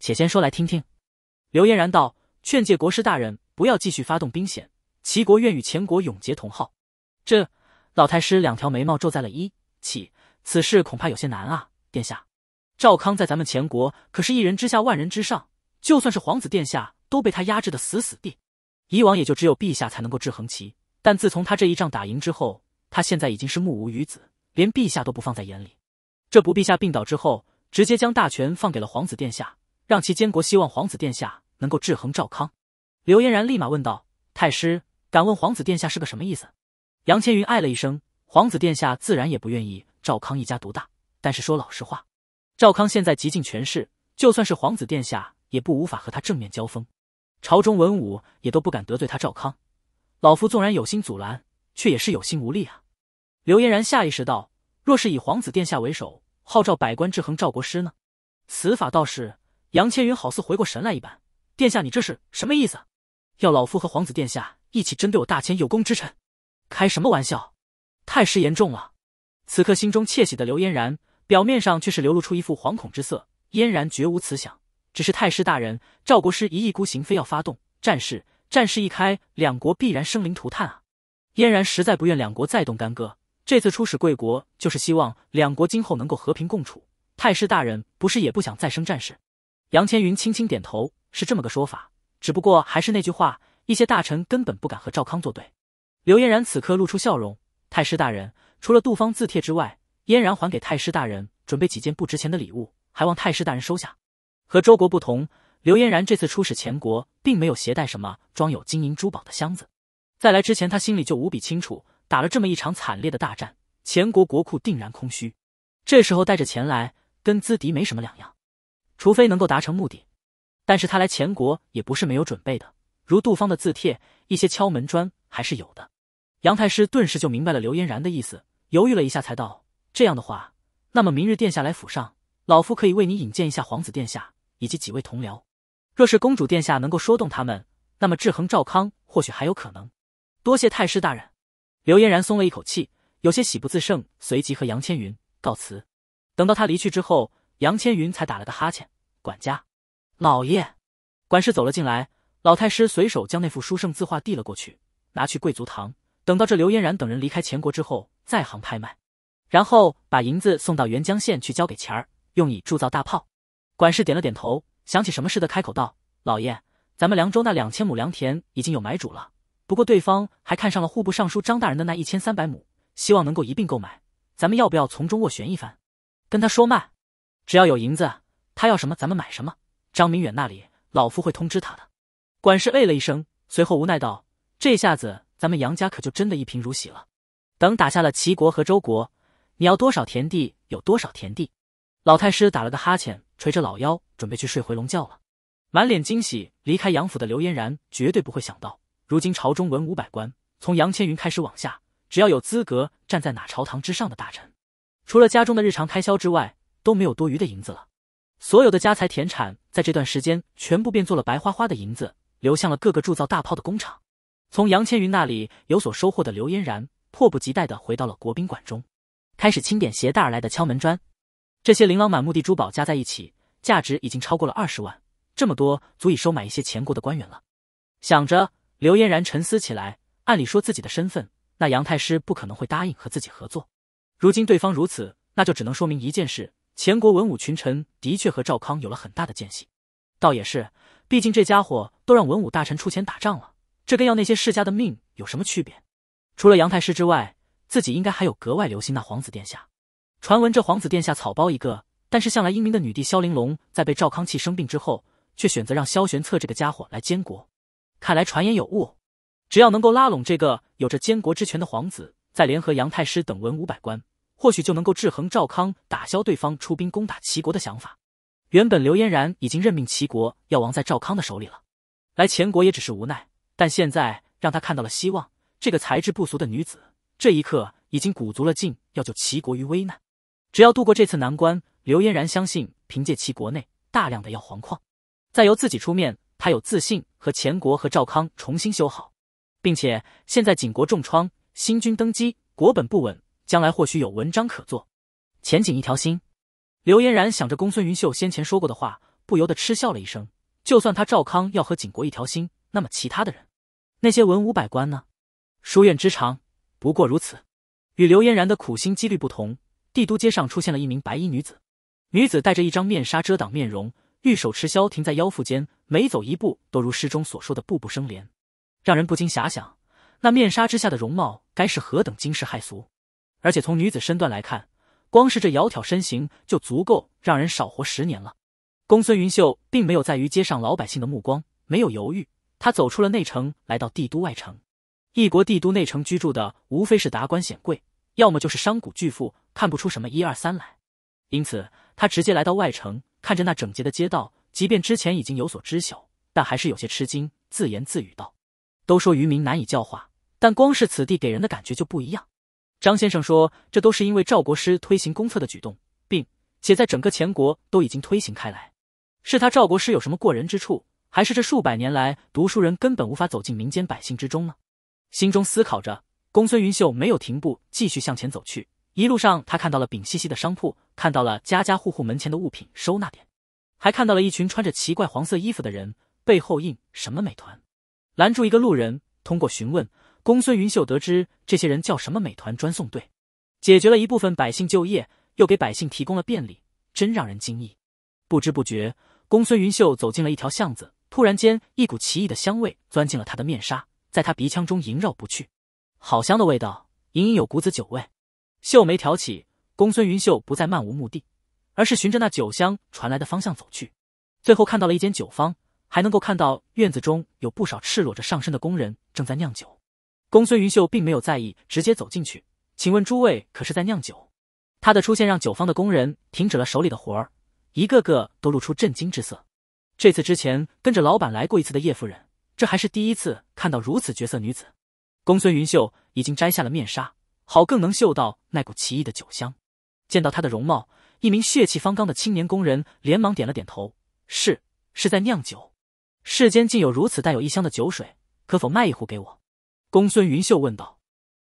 且先说来听听。”刘嫣然道：“劝诫国师大人不要继续发动兵险，齐国愿与前国永结同好。”这老太师两条眉毛皱在了一。起，此事恐怕有些难啊，殿下。赵康在咱们前国可是一人之下万人之上，就算是皇子殿下都被他压制的死死的。以往也就只有陛下才能够制衡其，但自从他这一仗打赢之后，他现在已经是目无余子，连陛下都不放在眼里。这不，陛下病倒之后，直接将大权放给了皇子殿下，让其监国，希望皇子殿下能够制衡赵康。刘嫣然立马问道：“太师，敢问皇子殿下是个什么意思？”杨千云唉了一声。皇子殿下自然也不愿意赵康一家独大，但是说老实话，赵康现在极尽权势，就算是皇子殿下也不无法和他正面交锋，朝中文武也都不敢得罪他赵康。老夫纵然有心阻拦，却也是有心无力啊。刘嫣然下意识道：“若是以皇子殿下为首，号召百官制衡赵国师呢？此法倒是。”杨千云好似回过神来一般：“殿下，你这是什么意思？要老夫和皇子殿下一起针对我大秦有功之臣？开什么玩笑！”太师言重了。此刻心中窃喜的刘嫣然，表面上却是流露出一副惶恐之色。嫣然绝无此想，只是太师大人、赵国师一意孤行，非要发动战事。战事一开，两国必然生灵涂炭啊！嫣然实在不愿两国再动干戈。这次出使贵国，就是希望两国今后能够和平共处。太师大人不是也不想再生战事？杨千云轻轻点头，是这么个说法。只不过还是那句话，一些大臣根本不敢和赵康作对。刘嫣然此刻露出笑容。太师大人，除了杜芳字帖之外，嫣然还给太师大人准备几件不值钱的礼物，还望太师大人收下。和周国不同，刘嫣然这次出使前国，并没有携带什么装有金银珠宝的箱子。在来之前，他心里就无比清楚，打了这么一场惨烈的大战，前国国库定然空虚。这时候带着钱来，跟资敌没什么两样，除非能够达成目的。但是他来前国也不是没有准备的，如杜芳的字帖，一些敲门砖还是有的。杨太师顿时就明白了刘嫣然的意思，犹豫了一下才道：“这样的话，那么明日殿下来府上，老夫可以为你引荐一下皇子殿下以及几位同僚。若是公主殿下能够说动他们，那么制衡赵康或许还有可能。”多谢太师大人。刘嫣然松了一口气，有些喜不自胜，随即和杨千云告辞。等到他离去之后，杨千云才打了个哈欠。管家，老爷。管事走了进来，老太师随手将那幅书圣字画递了过去，拿去贵族堂。等到这刘嫣然等人离开钱国之后，再行拍卖，然后把银子送到沅江县去交给钱儿，用以铸造大炮。管事点了点头，想起什么似的开口道：“老爷，咱们凉州那两千亩良田已经有买主了，不过对方还看上了户部尚书张大人的那一千三百亩，希望能够一并购买。咱们要不要从中斡旋一番？跟他说卖，只要有银子，他要什么咱们买什么。张明远那里，老夫会通知他的。”管事哎了一声，随后无奈道：“这下子。”咱们杨家可就真的一贫如洗了。等打下了齐国和周国，你要多少田地，有多少田地。老太师打了个哈欠，捶着老腰，准备去睡回笼觉了。满脸惊喜离开杨府的刘嫣然，绝对不会想到，如今朝中文武百官，从杨千云开始往下，只要有资格站在哪朝堂之上的大臣，除了家中的日常开销之外，都没有多余的银子了。所有的家财田产，在这段时间全部变做了白花花的银子，流向了各个铸造大炮的工厂。从杨千云那里有所收获的刘嫣然迫不及待地回到了国宾馆中，开始清点携带而来的敲门砖。这些琳琅满目的珠宝加在一起，价值已经超过了二十万，这么多足以收买一些前国的官员了。想着，刘嫣然沉思起来。按理说自己的身份，那杨太师不可能会答应和自己合作。如今对方如此，那就只能说明一件事：前国文武群臣的确和赵康有了很大的间隙。倒也是，毕竟这家伙都让文武大臣出钱打仗了。这跟要那些世家的命有什么区别？除了杨太师之外，自己应该还有格外留心那皇子殿下。传闻这皇子殿下草包一个，但是向来英明的女帝萧玲珑，在被赵康气生病之后，却选择让萧玄策这个家伙来监国。看来传言有误。只要能够拉拢这个有着监国之权的皇子，再联合杨太师等文武百官，或许就能够制衡赵康，打消对方出兵攻打齐国的想法。原本刘嫣然已经任命齐国要亡在赵康的手里了，来前国也只是无奈。但现在让他看到了希望，这个才智不俗的女子，这一刻已经鼓足了劲要救齐国于危难。只要度过这次难关，刘嫣然相信，凭借齐国内大量的药黄矿，再由自己出面，他有自信和前国和赵康重新修好。并且现在景国重创，新君登基，国本不稳，将来或许有文章可做，前景一条心。刘嫣然想着公孙云秀先前说过的话，不由得嗤笑了一声。就算他赵康要和景国一条心，那么其他的人。那些文武百官呢？书院之长不过如此。与刘嫣然的苦心积虑不同，帝都街上出现了一名白衣女子。女子戴着一张面纱遮挡面容，玉手持箫停在腰腹间，每走一步都如诗中所说的“步步生莲”，让人不禁遐想那面纱之下的容貌该是何等惊世骇俗。而且从女子身段来看，光是这窈窕身形就足够让人少活十年了。公孙云秀并没有在于街上老百姓的目光，没有犹豫。他走出了内城，来到帝都外城。异国帝都内城居住的无非是达官显贵，要么就是商贾巨富，看不出什么一二三来。因此，他直接来到外城，看着那整洁的街道，即便之前已经有所知晓，但还是有些吃惊，自言自语道：“都说愚民难以教化，但光是此地给人的感觉就不一样。”张先生说：“这都是因为赵国师推行公厕的举动，并且在整个前国都已经推行开来，是他赵国师有什么过人之处？”还是这数百年来，读书人根本无法走进民间百姓之中呢？心中思考着，公孙云秀没有停步，继续向前走去。一路上，他看到了丙西西的商铺，看到了家家户户门前的物品收纳点，还看到了一群穿着奇怪黄色衣服的人，背后印什么美团？拦住一个路人，通过询问，公孙云秀得知这些人叫什么美团专送队。解决了一部分百姓就业，又给百姓提供了便利，真让人惊异。不知不觉，公孙云秀走进了一条巷子。突然间，一股奇异的香味钻进了他的面纱，在他鼻腔中萦绕不去。好香的味道，隐隐有股子酒味。秀眉挑起，公孙云秀不再漫无目的，而是循着那酒香传来的方向走去。最后看到了一间酒坊，还能够看到院子中有不少赤裸着上身的工人正在酿酒。公孙云秀并没有在意，直接走进去。请问诸位，可是在酿酒？他的出现让酒坊的工人停止了手里的活儿，一个个都露出震惊之色。这次之前跟着老板来过一次的叶夫人，这还是第一次看到如此绝色女子。公孙云秀已经摘下了面纱，好更能嗅到那股奇异的酒香。见到她的容貌，一名血气方刚的青年工人连忙点了点头：“是，是在酿酒。世间竟有如此带有异香的酒水，可否卖一壶给我？”公孙云秀问道。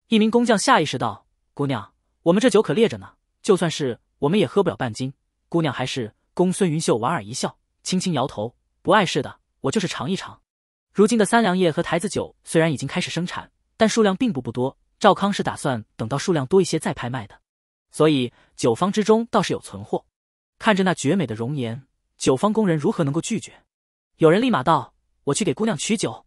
一名工匠下意识道：“姑娘，我们这酒可烈着呢，就算是我们也喝不了半斤。姑娘还是……”公孙云秀莞尔一笑。轻轻摇头，不碍事的。我就是尝一尝。如今的三粮液和台子酒虽然已经开始生产，但数量并不不多。赵康是打算等到数量多一些再拍卖的，所以酒坊之中倒是有存货。看着那绝美的容颜，酒坊工人如何能够拒绝？有人立马道：“我去给姑娘取酒。”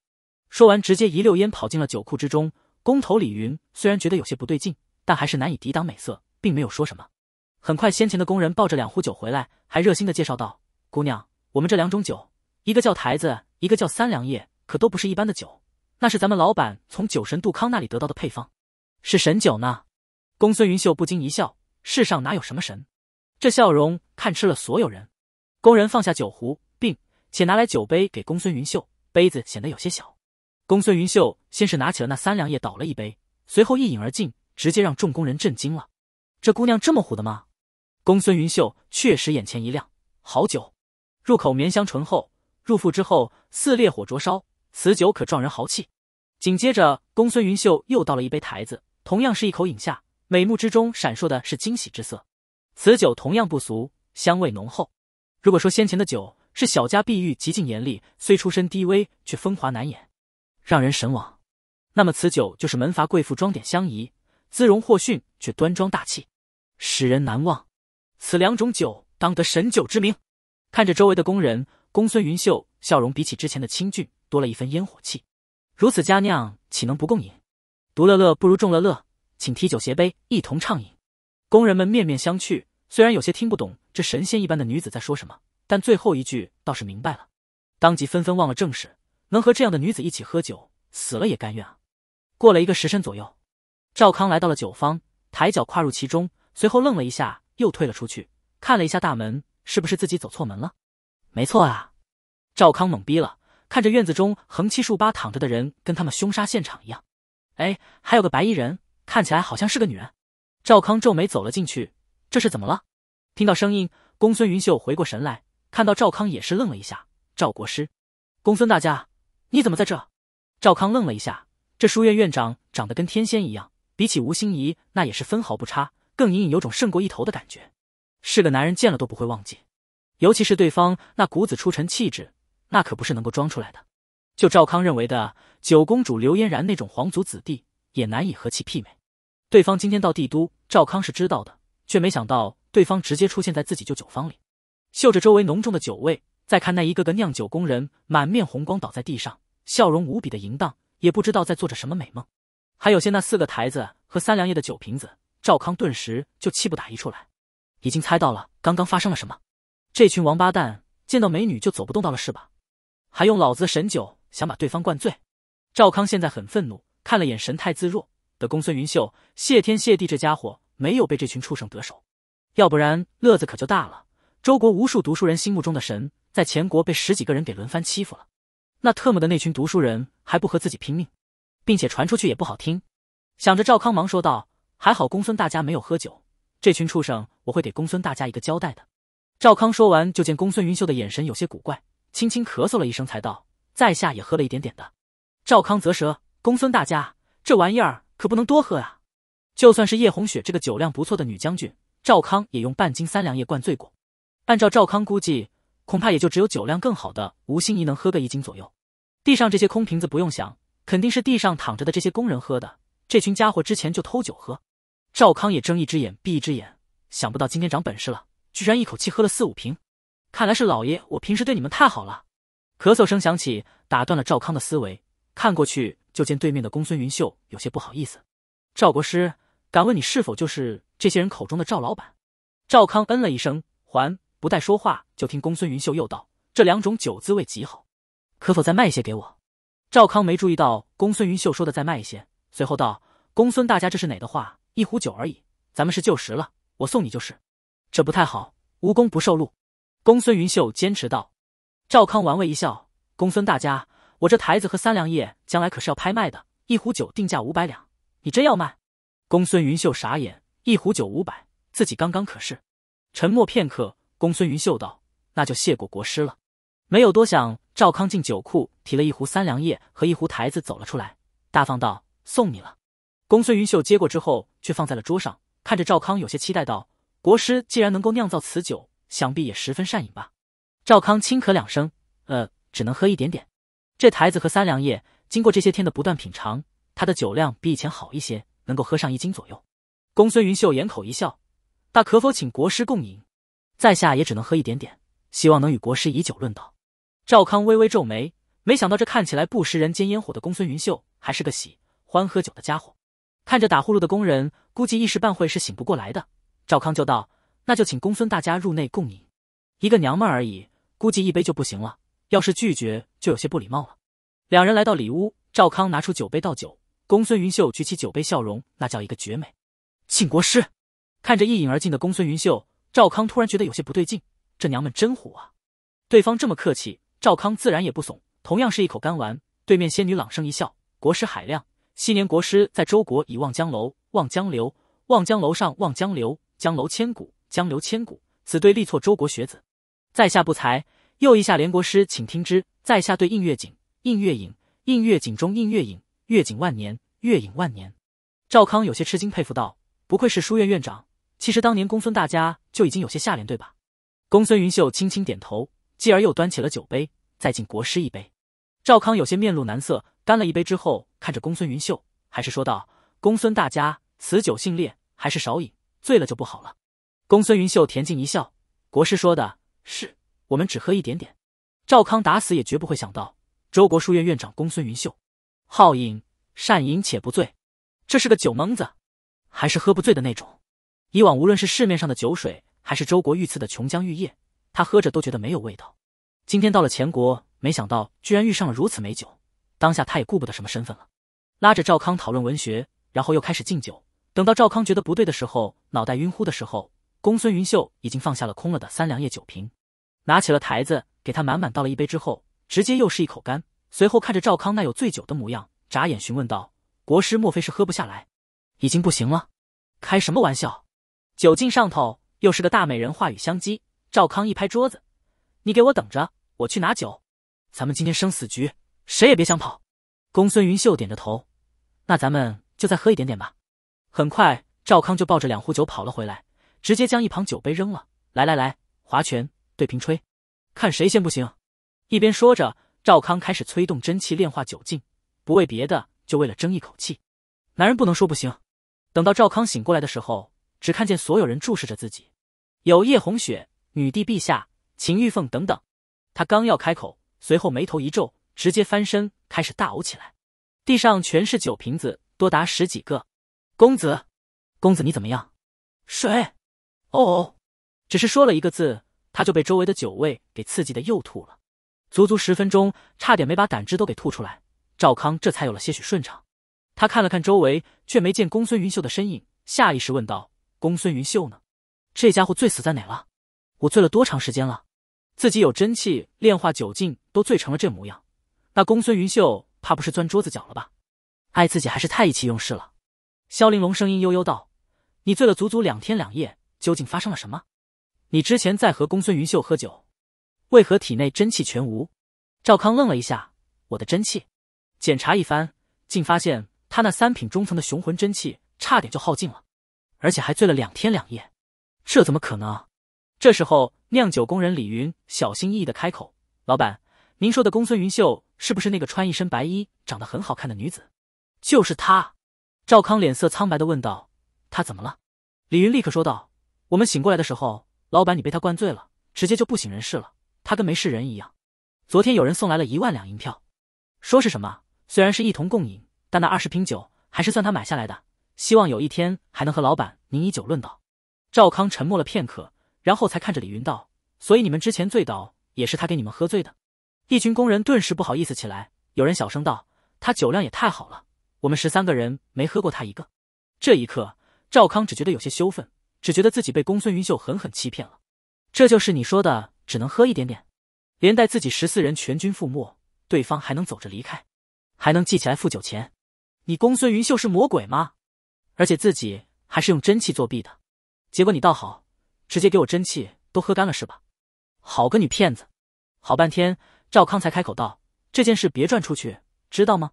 说完，直接一溜烟跑进了酒库之中。工头李云虽然觉得有些不对劲，但还是难以抵挡美色，并没有说什么。很快，先前的工人抱着两壶酒回来，还热心的介绍道：“姑娘。”我们这两种酒，一个叫台子，一个叫三粮液，可都不是一般的酒。那是咱们老板从酒神杜康那里得到的配方，是神酒呢。公孙云秀不禁一笑，世上哪有什么神？这笑容看吃了所有人。工人放下酒壶，并且拿来酒杯给公孙云秀，杯子显得有些小。公孙云秀先是拿起了那三粮液倒了一杯，随后一饮而尽，直接让众工人震惊了。这姑娘这么虎的吗？公孙云秀确实眼前一亮，好酒。入口绵香醇厚，入腹之后似烈火灼烧。此酒可壮人豪气。紧接着，公孙云秀又倒了一杯台子，同样是一口饮下，眉目之中闪烁的是惊喜之色。此酒同样不俗，香味浓厚。如果说先前的酒是小家碧玉极尽严厉，虽出身低微却风华难掩，让人神往，那么此酒就是门阀贵妇装点相宜，姿容或逊却端庄大气，使人难忘。此两种酒当得神酒之名。看着周围的工人，公孙云秀笑容比起之前的清俊多了一分烟火气。如此佳酿，岂能不共饮？独乐乐不如众乐乐，请提酒携杯，一同畅饮。工人们面面相觑，虽然有些听不懂这神仙一般的女子在说什么，但最后一句倒是明白了，当即纷纷忘了正事，能和这样的女子一起喝酒，死了也甘愿啊。过了一个时辰左右，赵康来到了酒坊，抬脚跨入其中，随后愣了一下，又退了出去，看了一下大门。是不是自己走错门了？没错啊，赵康懵逼了，看着院子中横七竖八躺着的人，跟他们凶杀现场一样。哎，还有个白衣人，看起来好像是个女人。赵康皱眉走了进去，这是怎么了？听到声音，公孙云秀回过神来，看到赵康也是愣了一下。赵国师，公孙大家，你怎么在这？赵康愣了一下，这书院院长长得跟天仙一样，比起吴心怡那也是分毫不差，更隐隐有种胜过一头的感觉。是个男人见了都不会忘记，尤其是对方那谷子出尘气质，那可不是能够装出来的。就赵康认为的九公主刘嫣然那种皇族子弟，也难以和其媲美。对方今天到帝都，赵康是知道的，却没想到对方直接出现在自己旧酒坊里。嗅着周围浓重的酒味，再看那一个个酿酒工人满面红光倒在地上，笑容无比的淫荡，也不知道在做着什么美梦。还有些那四个台子和三两液的酒瓶子，赵康顿时就气不打一处来。已经猜到了，刚刚发生了什么？这群王八蛋见到美女就走不动道了是吧？还用老子的神酒想把对方灌醉？赵康现在很愤怒，看了眼神态自若的公孙云秀，谢天谢地，这家伙没有被这群畜生得手，要不然乐子可就大了。周国无数读书人心目中的神，在前国被十几个人给轮番欺负了，那特么的那群读书人还不和自己拼命，并且传出去也不好听。想着赵康忙说道：“还好公孙大家没有喝酒。”这群畜生，我会给公孙大家一个交代的。赵康说完，就见公孙云秀的眼神有些古怪，轻轻咳嗽了一声，才道：“在下也喝了一点点的。”赵康啧舌：“公孙大家，这玩意儿可不能多喝啊！就算是叶红雪这个酒量不错的女将军，赵康也用半斤三两液灌醉过。按照赵康估计，恐怕也就只有酒量更好的吴心怡能喝个一斤左右。地上这些空瓶子不用想，肯定是地上躺着的这些工人喝的。这群家伙之前就偷酒喝。”赵康也睁一只眼闭一只眼，想不到今天长本事了，居然一口气喝了四五瓶。看来是老爷，我平时对你们太好了。咳嗽声响起，打断了赵康的思维。看过去，就见对面的公孙云秀有些不好意思。赵国师，敢问你是否就是这些人口中的赵老板？赵康嗯了一声，还不待说话，就听公孙云秀又道：“这两种酒滋味极好，可否再卖一些给我？”赵康没注意到公孙云秀说的再卖一些，随后道：“公孙大家，这是哪的话？”一壶酒而已，咱们是旧识了，我送你就是。这不太好，无功不受禄。公孙云秀坚持道。赵康玩味一笑：“公孙大家，我这台子和三粮液将来可是要拍卖的，一壶酒定价五百两，你真要卖？”公孙云秀傻眼，一壶酒五百，自己刚刚可是。沉默片刻，公孙云秀道：“那就谢过国师了。”没有多想，赵康进酒库提了一壶三粮液和一壶台子走了出来，大方道：“送你了。”公孙云秀接过之后。却放在了桌上，看着赵康有些期待道：“国师既然能够酿造此酒，想必也十分善饮吧？”赵康轻咳两声，呃，只能喝一点点。这台子和三粮液，经过这些天的不断品尝，他的酒量比以前好一些，能够喝上一斤左右。公孙云秀掩口一笑：“那可否请国师共饮？在下也只能喝一点点，希望能与国师以酒论道。”赵康微微皱眉，没想到这看起来不食人间烟火的公孙云秀，还是个喜欢喝酒的家伙。看着打呼噜的工人，估计一时半会是醒不过来的。赵康就道：“那就请公孙大家入内共饮，一个娘们而已，估计一杯就不行了。要是拒绝，就有些不礼貌了。”两人来到里屋，赵康拿出酒杯倒酒，公孙云秀举起酒杯，笑容那叫一个绝美。庆国师看着一饮而尽的公孙云秀，赵康突然觉得有些不对劲，这娘们真虎啊！对方这么客气，赵康自然也不怂，同样是一口干完。对面仙女朗声一笑：“国师海量。”昔年国师在周国以望江楼望江流，望江楼上望江流，江楼千古，江流千古。此对力挫周国学子，在下不才。又一下连国师，请听之，在下对映月景映月影，映月景中映月影，月景万年，月影万年。赵康有些吃惊，佩服道：“不愧是书院院长。其实当年公孙大家就已经有些下联对吧？”公孙云秀轻轻点头，继而又端起了酒杯，再敬国师一杯。赵康有些面露难色，干了一杯之后，看着公孙云秀，还是说道：“公孙大家，此酒性烈，还是少饮，醉了就不好了。”公孙云秀恬静一笑：“国师说的是，我们只喝一点点。”赵康打死也绝不会想到，周国书院院长公孙云秀，好饮善饮且不醉，这是个酒蒙子，还是喝不醉的那种。以往无论是市面上的酒水，还是周国御赐的琼浆玉液，他喝着都觉得没有味道。今天到了前国，没想到居然遇上了如此美酒。当下他也顾不得什么身份了，拉着赵康讨论文学，然后又开始敬酒。等到赵康觉得不对的时候，脑袋晕乎的时候，公孙云秀已经放下了空了的三两叶酒瓶，拿起了台子给他满满倒了一杯之后，直接又是一口干。随后看着赵康那有醉酒的模样，眨眼询问道：“国师莫非是喝不下来？已经不行了？开什么玩笑！酒劲上头，又是个大美人，话语相激。赵康一拍桌子。”你给我等着，我去拿酒。咱们今天生死局，谁也别想跑。公孙云秀点着头，那咱们就再喝一点点吧。很快，赵康就抱着两壶酒跑了回来，直接将一旁酒杯扔了。来来来，划拳对瓶吹，看谁先不行。一边说着，赵康开始催动真气炼化酒劲，不为别的，就为了争一口气。男人不能说不行。等到赵康醒过来的时候，只看见所有人注视着自己，有叶红雪、女帝陛下。秦玉凤等等，他刚要开口，随后眉头一皱，直接翻身开始大呕起来。地上全是酒瓶子，多达十几个。公子，公子你怎么样？水。哦，只是说了一个字，他就被周围的酒味给刺激的又吐了，足足十分钟，差点没把胆汁都给吐出来。赵康这才有了些许顺畅。他看了看周围，却没见公孙云秀的身影，下意识问道：“公孙云秀呢？这家伙醉死在哪了？我醉了多长时间了？”自己有真气炼化酒劲，都醉成了这模样，那公孙云秀怕不是钻桌子角了吧？爱自己还是太意气用事了。萧玲珑声音悠悠道：“你醉了足足两天两夜，究竟发生了什么？你之前在和公孙云秀喝酒，为何体内真气全无？”赵康愣了一下：“我的真气？检查一番，竟发现他那三品中层的雄浑真气差点就耗尽了，而且还醉了两天两夜，这怎么可能？”这时候，酿酒工人李云小心翼翼的开口：“老板，您说的公孙云秀是不是那个穿一身白衣、长得很好看的女子？就是她。”赵康脸色苍白的问道：“她怎么了？”李云立刻说道：“我们醒过来的时候，老板你被她灌醉了，直接就不省人事了。她跟没事人一样。昨天有人送来了一万两银票，说是什么虽然是一同共饮，但那二十瓶酒还是算她买下来的。希望有一天还能和老板您以酒论道。”赵康沉默了片刻。然后才看着李云道，所以你们之前醉倒也是他给你们喝醉的。一群工人顿时不好意思起来，有人小声道：“他酒量也太好了，我们十三个人没喝过他一个。”这一刻，赵康只觉得有些羞愤，只觉得自己被公孙云秀狠狠欺骗了。这就是你说的只能喝一点点，连带自己十四人全军覆没，对方还能走着离开，还能记起来付酒钱？你公孙云秀是魔鬼吗？而且自己还是用真气作弊的，结果你倒好。直接给我真气都喝干了是吧？好个女骗子！好半天，赵康才开口道：“这件事别转出去，知道吗？”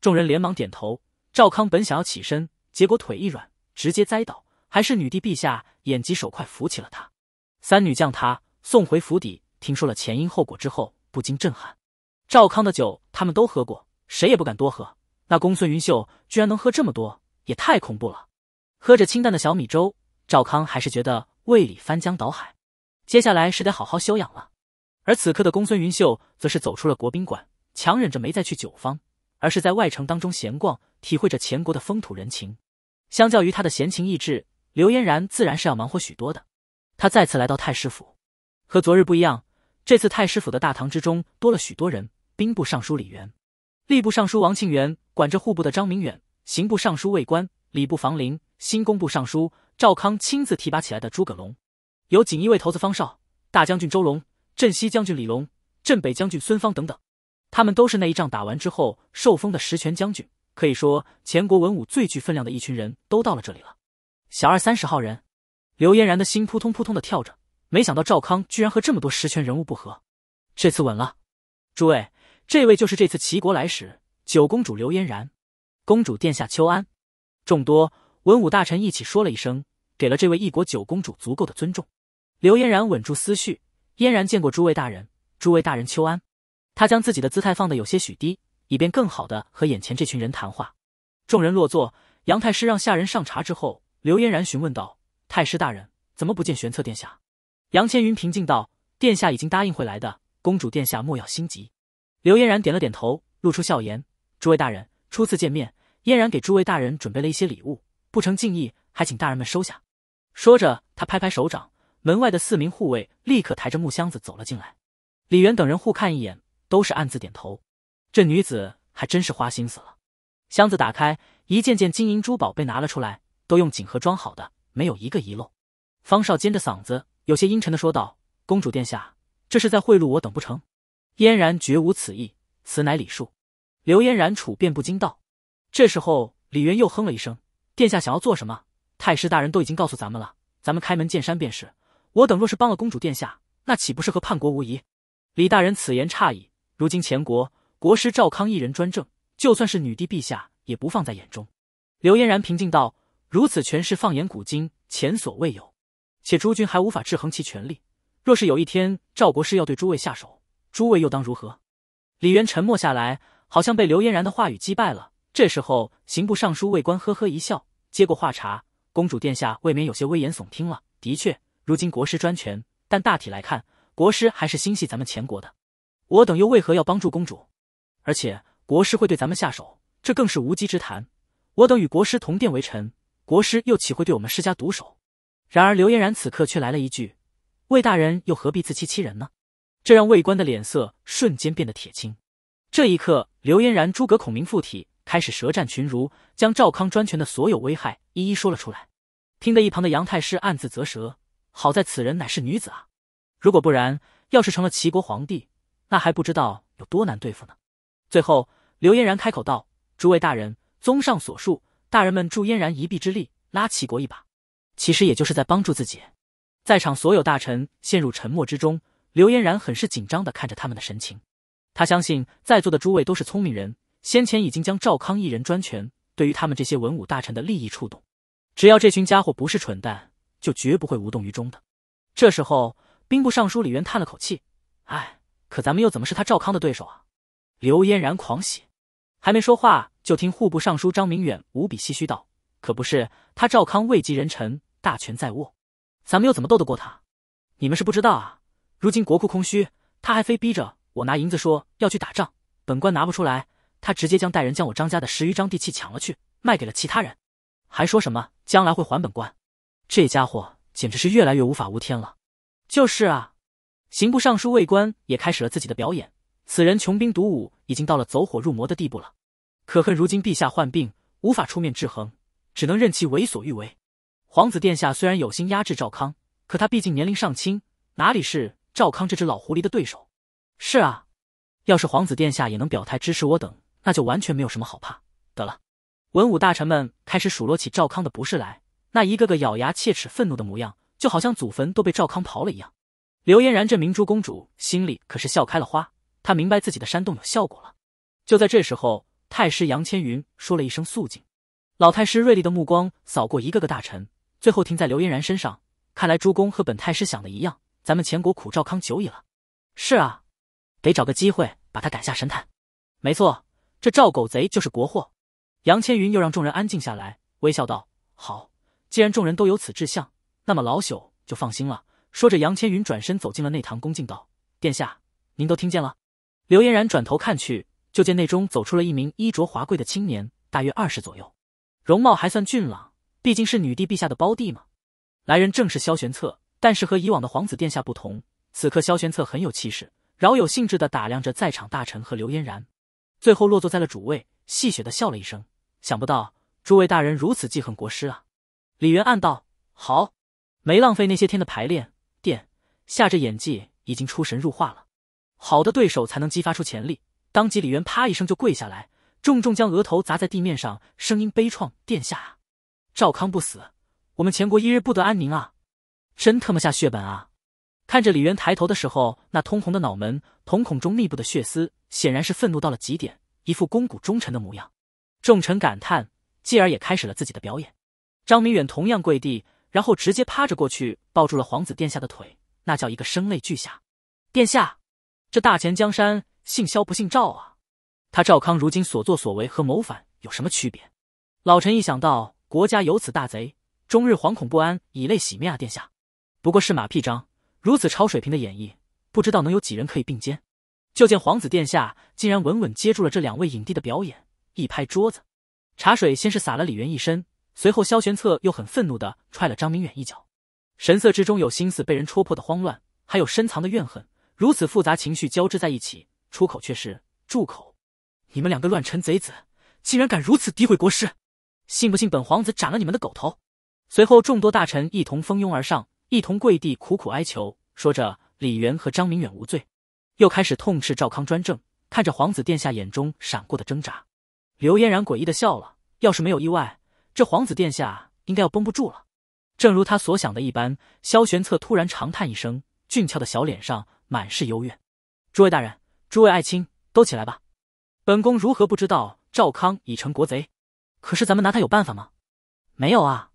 众人连忙点头。赵康本想要起身，结果腿一软，直接栽倒，还是女帝陛下眼疾手快扶起了他。三女将他送回府邸，听说了前因后果之后，不禁震撼。赵康的酒他们都喝过，谁也不敢多喝。那公孙云秀居然能喝这么多，也太恐怖了。喝着清淡的小米粥，赵康还是觉得。胃里翻江倒海，接下来是得好好休养了。而此刻的公孙云秀则是走出了国宾馆，强忍着没再去酒坊，而是在外城当中闲逛，体会着前国的风土人情。相较于他的闲情逸致，刘嫣然自然是要忙活许多的。他再次来到太师府，和昨日不一样，这次太师府的大堂之中多了许多人：兵部尚书李元、吏部尚书王庆元、管着户部的张明远、刑部尚书魏官、礼部房林、新工部尚书。赵康亲自提拔起来的诸葛龙，有锦衣卫头子方少、大将军周龙、镇西将军李龙、镇北将军孙方等等，他们都是那一仗打完之后受封的实权将军，可以说前国文武最具分量的一群人都到了这里了。小二三十号人，刘嫣然的心扑通扑通的跳着，没想到赵康居然和这么多实权人物不和，这次稳了。诸位，这位就是这次齐国来使九公主刘嫣然，公主殿下秋安，众多。文武大臣一起说了一声，给了这位异国九公主足够的尊重。刘嫣然稳住思绪，嫣然见过诸位大人，诸位大人秋安。她将自己的姿态放得有些许低，以便更好的和眼前这群人谈话。众人落座，杨太师让下人上茶之后，刘嫣然询问道：“太师大人，怎么不见玄策殿下？”杨千云平静道：“殿下已经答应会来的，公主殿下莫要心急。”刘嫣然点了点头，露出笑颜：“诸位大人，初次见面，嫣然给诸位大人准备了一些礼物。”不成敬意，还请大人们收下。”说着，他拍拍手掌，门外的四名护卫立刻抬着木箱子走了进来。李媛等人互看一眼，都是暗自点头。这女子还真是花心思了。箱子打开，一件件金银珠宝被拿了出来，都用锦盒装好的，没有一个遗漏。方少尖着嗓子，有些阴沉的说道：“公主殿下，这是在贿赂我等不成？”嫣然绝无此意，此乃礼数。”刘嫣然处变不惊道。这时候，李渊又哼了一声。殿下想要做什么？太师大人都已经告诉咱们了，咱们开门见山便是。我等若是帮了公主殿下，那岂不是和叛国无疑？李大人此言差矣。如今前国国师赵康一人专政，就算是女帝陛下也不放在眼中。刘嫣然平静道：“如此权势，放眼古今，前所未有。且诸君还无法制衡其权力。若是有一天赵国师要对诸位下手，诸位又当如何？”李渊沉默下来，好像被刘嫣然的话语击败了。这时候，刑部尚书魏官呵呵一笑，接过话茬：“公主殿下未免有些危言耸听了。的确，如今国师专权，但大体来看，国师还是心系咱们前国的。我等又为何要帮助公主？而且，国师会对咱们下手，这更是无稽之谈。我等与国师同殿为臣，国师又岂会对我们施加毒手？”然而，刘嫣然此刻却来了一句：“魏大人又何必自欺欺人呢？”这让魏官的脸色瞬间变得铁青。这一刻，刘嫣然诸葛孔明附体。开始舌战群儒，将赵康专权的所有危害一一说了出来，听得一旁的杨太师暗自啧舌。好在此人乃是女子啊，如果不然，要是成了齐国皇帝，那还不知道有多难对付呢。最后，刘嫣然开口道：“诸位大人，综上所述，大人们助嫣然一臂之力，拉齐国一把，其实也就是在帮助自己。”在场所有大臣陷入沉默之中，刘嫣然很是紧张地看着他们的神情。他相信在座的诸位都是聪明人。先前已经将赵康一人专权，对于他们这些文武大臣的利益触动，只要这群家伙不是蠢蛋，就绝不会无动于衷的。这时候，兵部尚书李渊叹了口气：“哎，可咱们又怎么是他赵康的对手啊？”刘嫣然狂喜，还没说话，就听户部尚书张明远无比唏嘘道：“可不是，他赵康位极人臣，大权在握，咱们又怎么斗得过他？你们是不知道啊，如今国库空虚，他还非逼着我拿银子，说要去打仗，本官拿不出来。”他直接将带人将我张家的十余张地契抢了去，卖给了其他人，还说什么将来会还本官。这家伙简直是越来越无法无天了。就是啊，刑部尚书魏官也开始了自己的表演。此人穷兵黩武，已经到了走火入魔的地步了。可恨如今陛下患病，无法出面制衡，只能任其为所欲为。皇子殿下虽然有心压制赵康，可他毕竟年龄尚轻，哪里是赵康这只老狐狸的对手？是啊，要是皇子殿下也能表态支持我等。那就完全没有什么好怕的了。文武大臣们开始数落起赵康的不是来，那一个个咬牙切齿、愤怒的模样，就好像祖坟都被赵康刨了一样。刘嫣然这明珠公主心里可是笑开了花，她明白自己的山洞有效果了。就在这时候，太师杨千云说了一声肃静。老太师锐利的目光扫过一个个大臣，最后停在刘嫣然身上。看来诸公和本太师想的一样，咱们前国苦赵康久矣了。是啊，得找个机会把他赶下神坛。没错。这赵狗贼就是国货。杨千云又让众人安静下来，微笑道：“好，既然众人都有此志向，那么老朽就放心了。”说着，杨千云转身走进了内堂，恭敬道：“殿下，您都听见了？”刘嫣然转头看去，就见内中走出了一名衣着华贵的青年，大约二十左右，容貌还算俊朗，毕竟是女帝陛下的胞弟嘛。来人正是萧玄策，但是和以往的皇子殿下不同，此刻萧玄策很有气势，饶有兴致的打量着在场大臣和刘嫣然。最后落座在了主位，戏谑的笑了一声，想不到诸位大人如此记恨国师啊！李渊暗道，好，没浪费那些天的排练。殿下这演技已经出神入化了，好的对手才能激发出潜力。当即李渊啪一声就跪下来，重重将额头砸在地面上，声音悲怆：“殿下啊，赵康不死，我们前国一日不得安宁啊！真他妈下血本啊！”看着李渊抬头的时候，那通红的脑门，瞳孔中密布的血丝，显然是愤怒到了极点，一副肱骨忠臣的模样。众臣感叹，继而也开始了自己的表演。张明远同样跪地，然后直接趴着过去，抱住了皇子殿下的腿，那叫一个声泪俱下。殿下，这大秦江山，姓萧不姓赵啊？他赵康如今所作所为和谋反有什么区别？老臣一想到国家有此大贼，终日惶恐不安，以泪洗面啊！殿下，不过是马屁张。如此超水平的演绎，不知道能有几人可以并肩。就见皇子殿下竟然稳稳接住了这两位影帝的表演，一拍桌子，茶水先是洒了李渊一身，随后萧玄策又很愤怒地踹了张明远一脚，神色之中有心思被人戳破的慌乱，还有深藏的怨恨，如此复杂情绪交织在一起，出口却是住口！你们两个乱臣贼子，竟然敢如此诋毁国师，信不信本皇子斩了你们的狗头？随后众多大臣一同蜂拥而上。一同跪地苦苦哀求，说着：“李渊和张明远无罪。”又开始痛斥赵康专政。看着皇子殿下眼中闪过的挣扎，刘嫣然诡异的笑了。要是没有意外，这皇子殿下应该要绷不住了。正如他所想的一般，萧玄策突然长叹一声，俊俏的小脸上满是幽怨：“诸位大人，诸位爱卿，都起来吧。本宫如何不知道赵康已成国贼？可是咱们拿他有办法吗？没有啊。”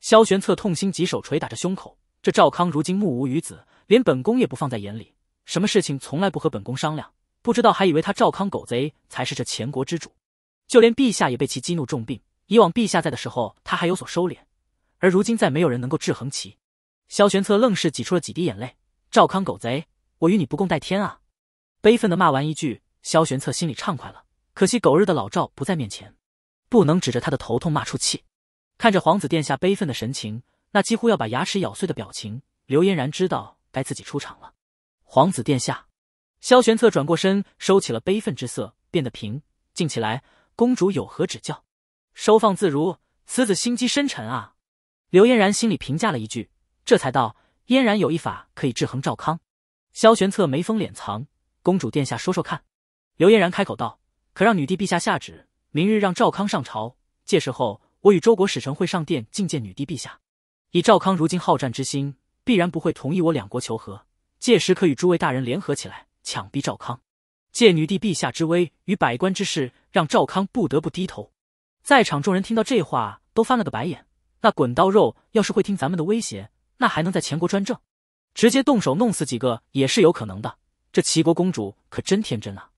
萧玄策痛心疾首，捶打着胸口。这赵康如今目无余子，连本宫也不放在眼里。什么事情从来不和本宫商量，不知道还以为他赵康狗贼才是这前国之主。就连陛下也被其激怒，重病。以往陛下在的时候，他还有所收敛，而如今再没有人能够制衡其。萧玄策愣是挤出了几滴眼泪：“赵康狗贼，我与你不共戴天啊！”悲愤的骂完一句，萧玄策心里畅快了。可惜狗日的老赵不在面前，不能指着他的头痛骂出气。看着皇子殿下悲愤的神情。那几乎要把牙齿咬碎的表情，刘嫣然知道该自己出场了。皇子殿下，萧玄策转过身，收起了悲愤之色，变得平静起来。公主有何指教？收放自如，此子心机深沉啊！刘嫣然心里评价了一句，这才道：“嫣然有一法可以制衡赵康。”萧玄策眉峰敛藏，公主殿下说说看。刘嫣然开口道：“可让女帝陛下下旨，明日让赵康上朝，届时后我与周国使臣会上殿觐见女帝陛下。”以赵康如今好战之心，必然不会同意我两国求和。届时可与诸位大人联合起来，强逼赵康，借女帝陛下之威与百官之势，让赵康不得不低头。在场众人听到这话，都翻了个白眼。那滚刀肉要是会听咱们的威胁，那还能在前国专政？直接动手弄死几个也是有可能的。这齐国公主可真天真啊！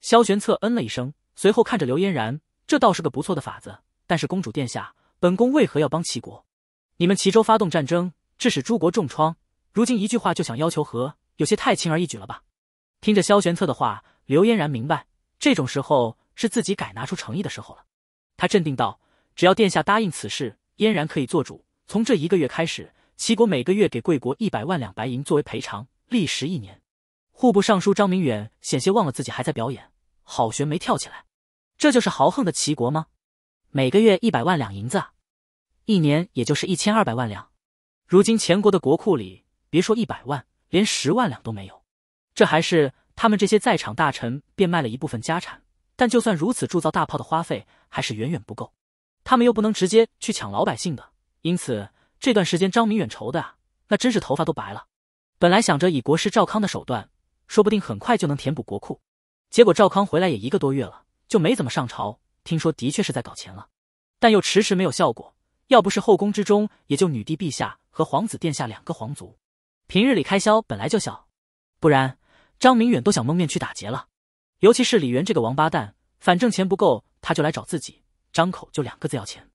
萧玄策嗯了一声，随后看着刘嫣然，这倒是个不错的法子。但是公主殿下，本宫为何要帮齐国？你们齐州发动战争，致使诸国重创，如今一句话就想要求和，有些太轻而易举了吧？听着萧玄策的话，刘嫣然明白，这种时候是自己该拿出诚意的时候了。他镇定道：“只要殿下答应此事，嫣然可以做主。从这一个月开始，齐国每个月给贵国一百万两白银作为赔偿，历时一年。”户部尚书张明远险些忘了自己还在表演，好悬没跳起来。这就是豪横的齐国吗？每个月一百万两银子啊！一年也就是一千二百万两，如今全国的国库里别说一百万，连十万两都没有。这还是他们这些在场大臣变卖了一部分家产，但就算如此，铸造大炮的花费还是远远不够。他们又不能直接去抢老百姓的，因此这段时间张明远愁的啊，那真是头发都白了。本来想着以国师赵康的手段，说不定很快就能填补国库，结果赵康回来也一个多月了，就没怎么上朝。听说的确是在搞钱了，但又迟迟没有效果。要不是后宫之中也就女帝陛下和皇子殿下两个皇族，平日里开销本来就小，不然张明远都想蒙面去打劫了。尤其是李元这个王八蛋，反正钱不够他就来找自己，张口就两个字要钱，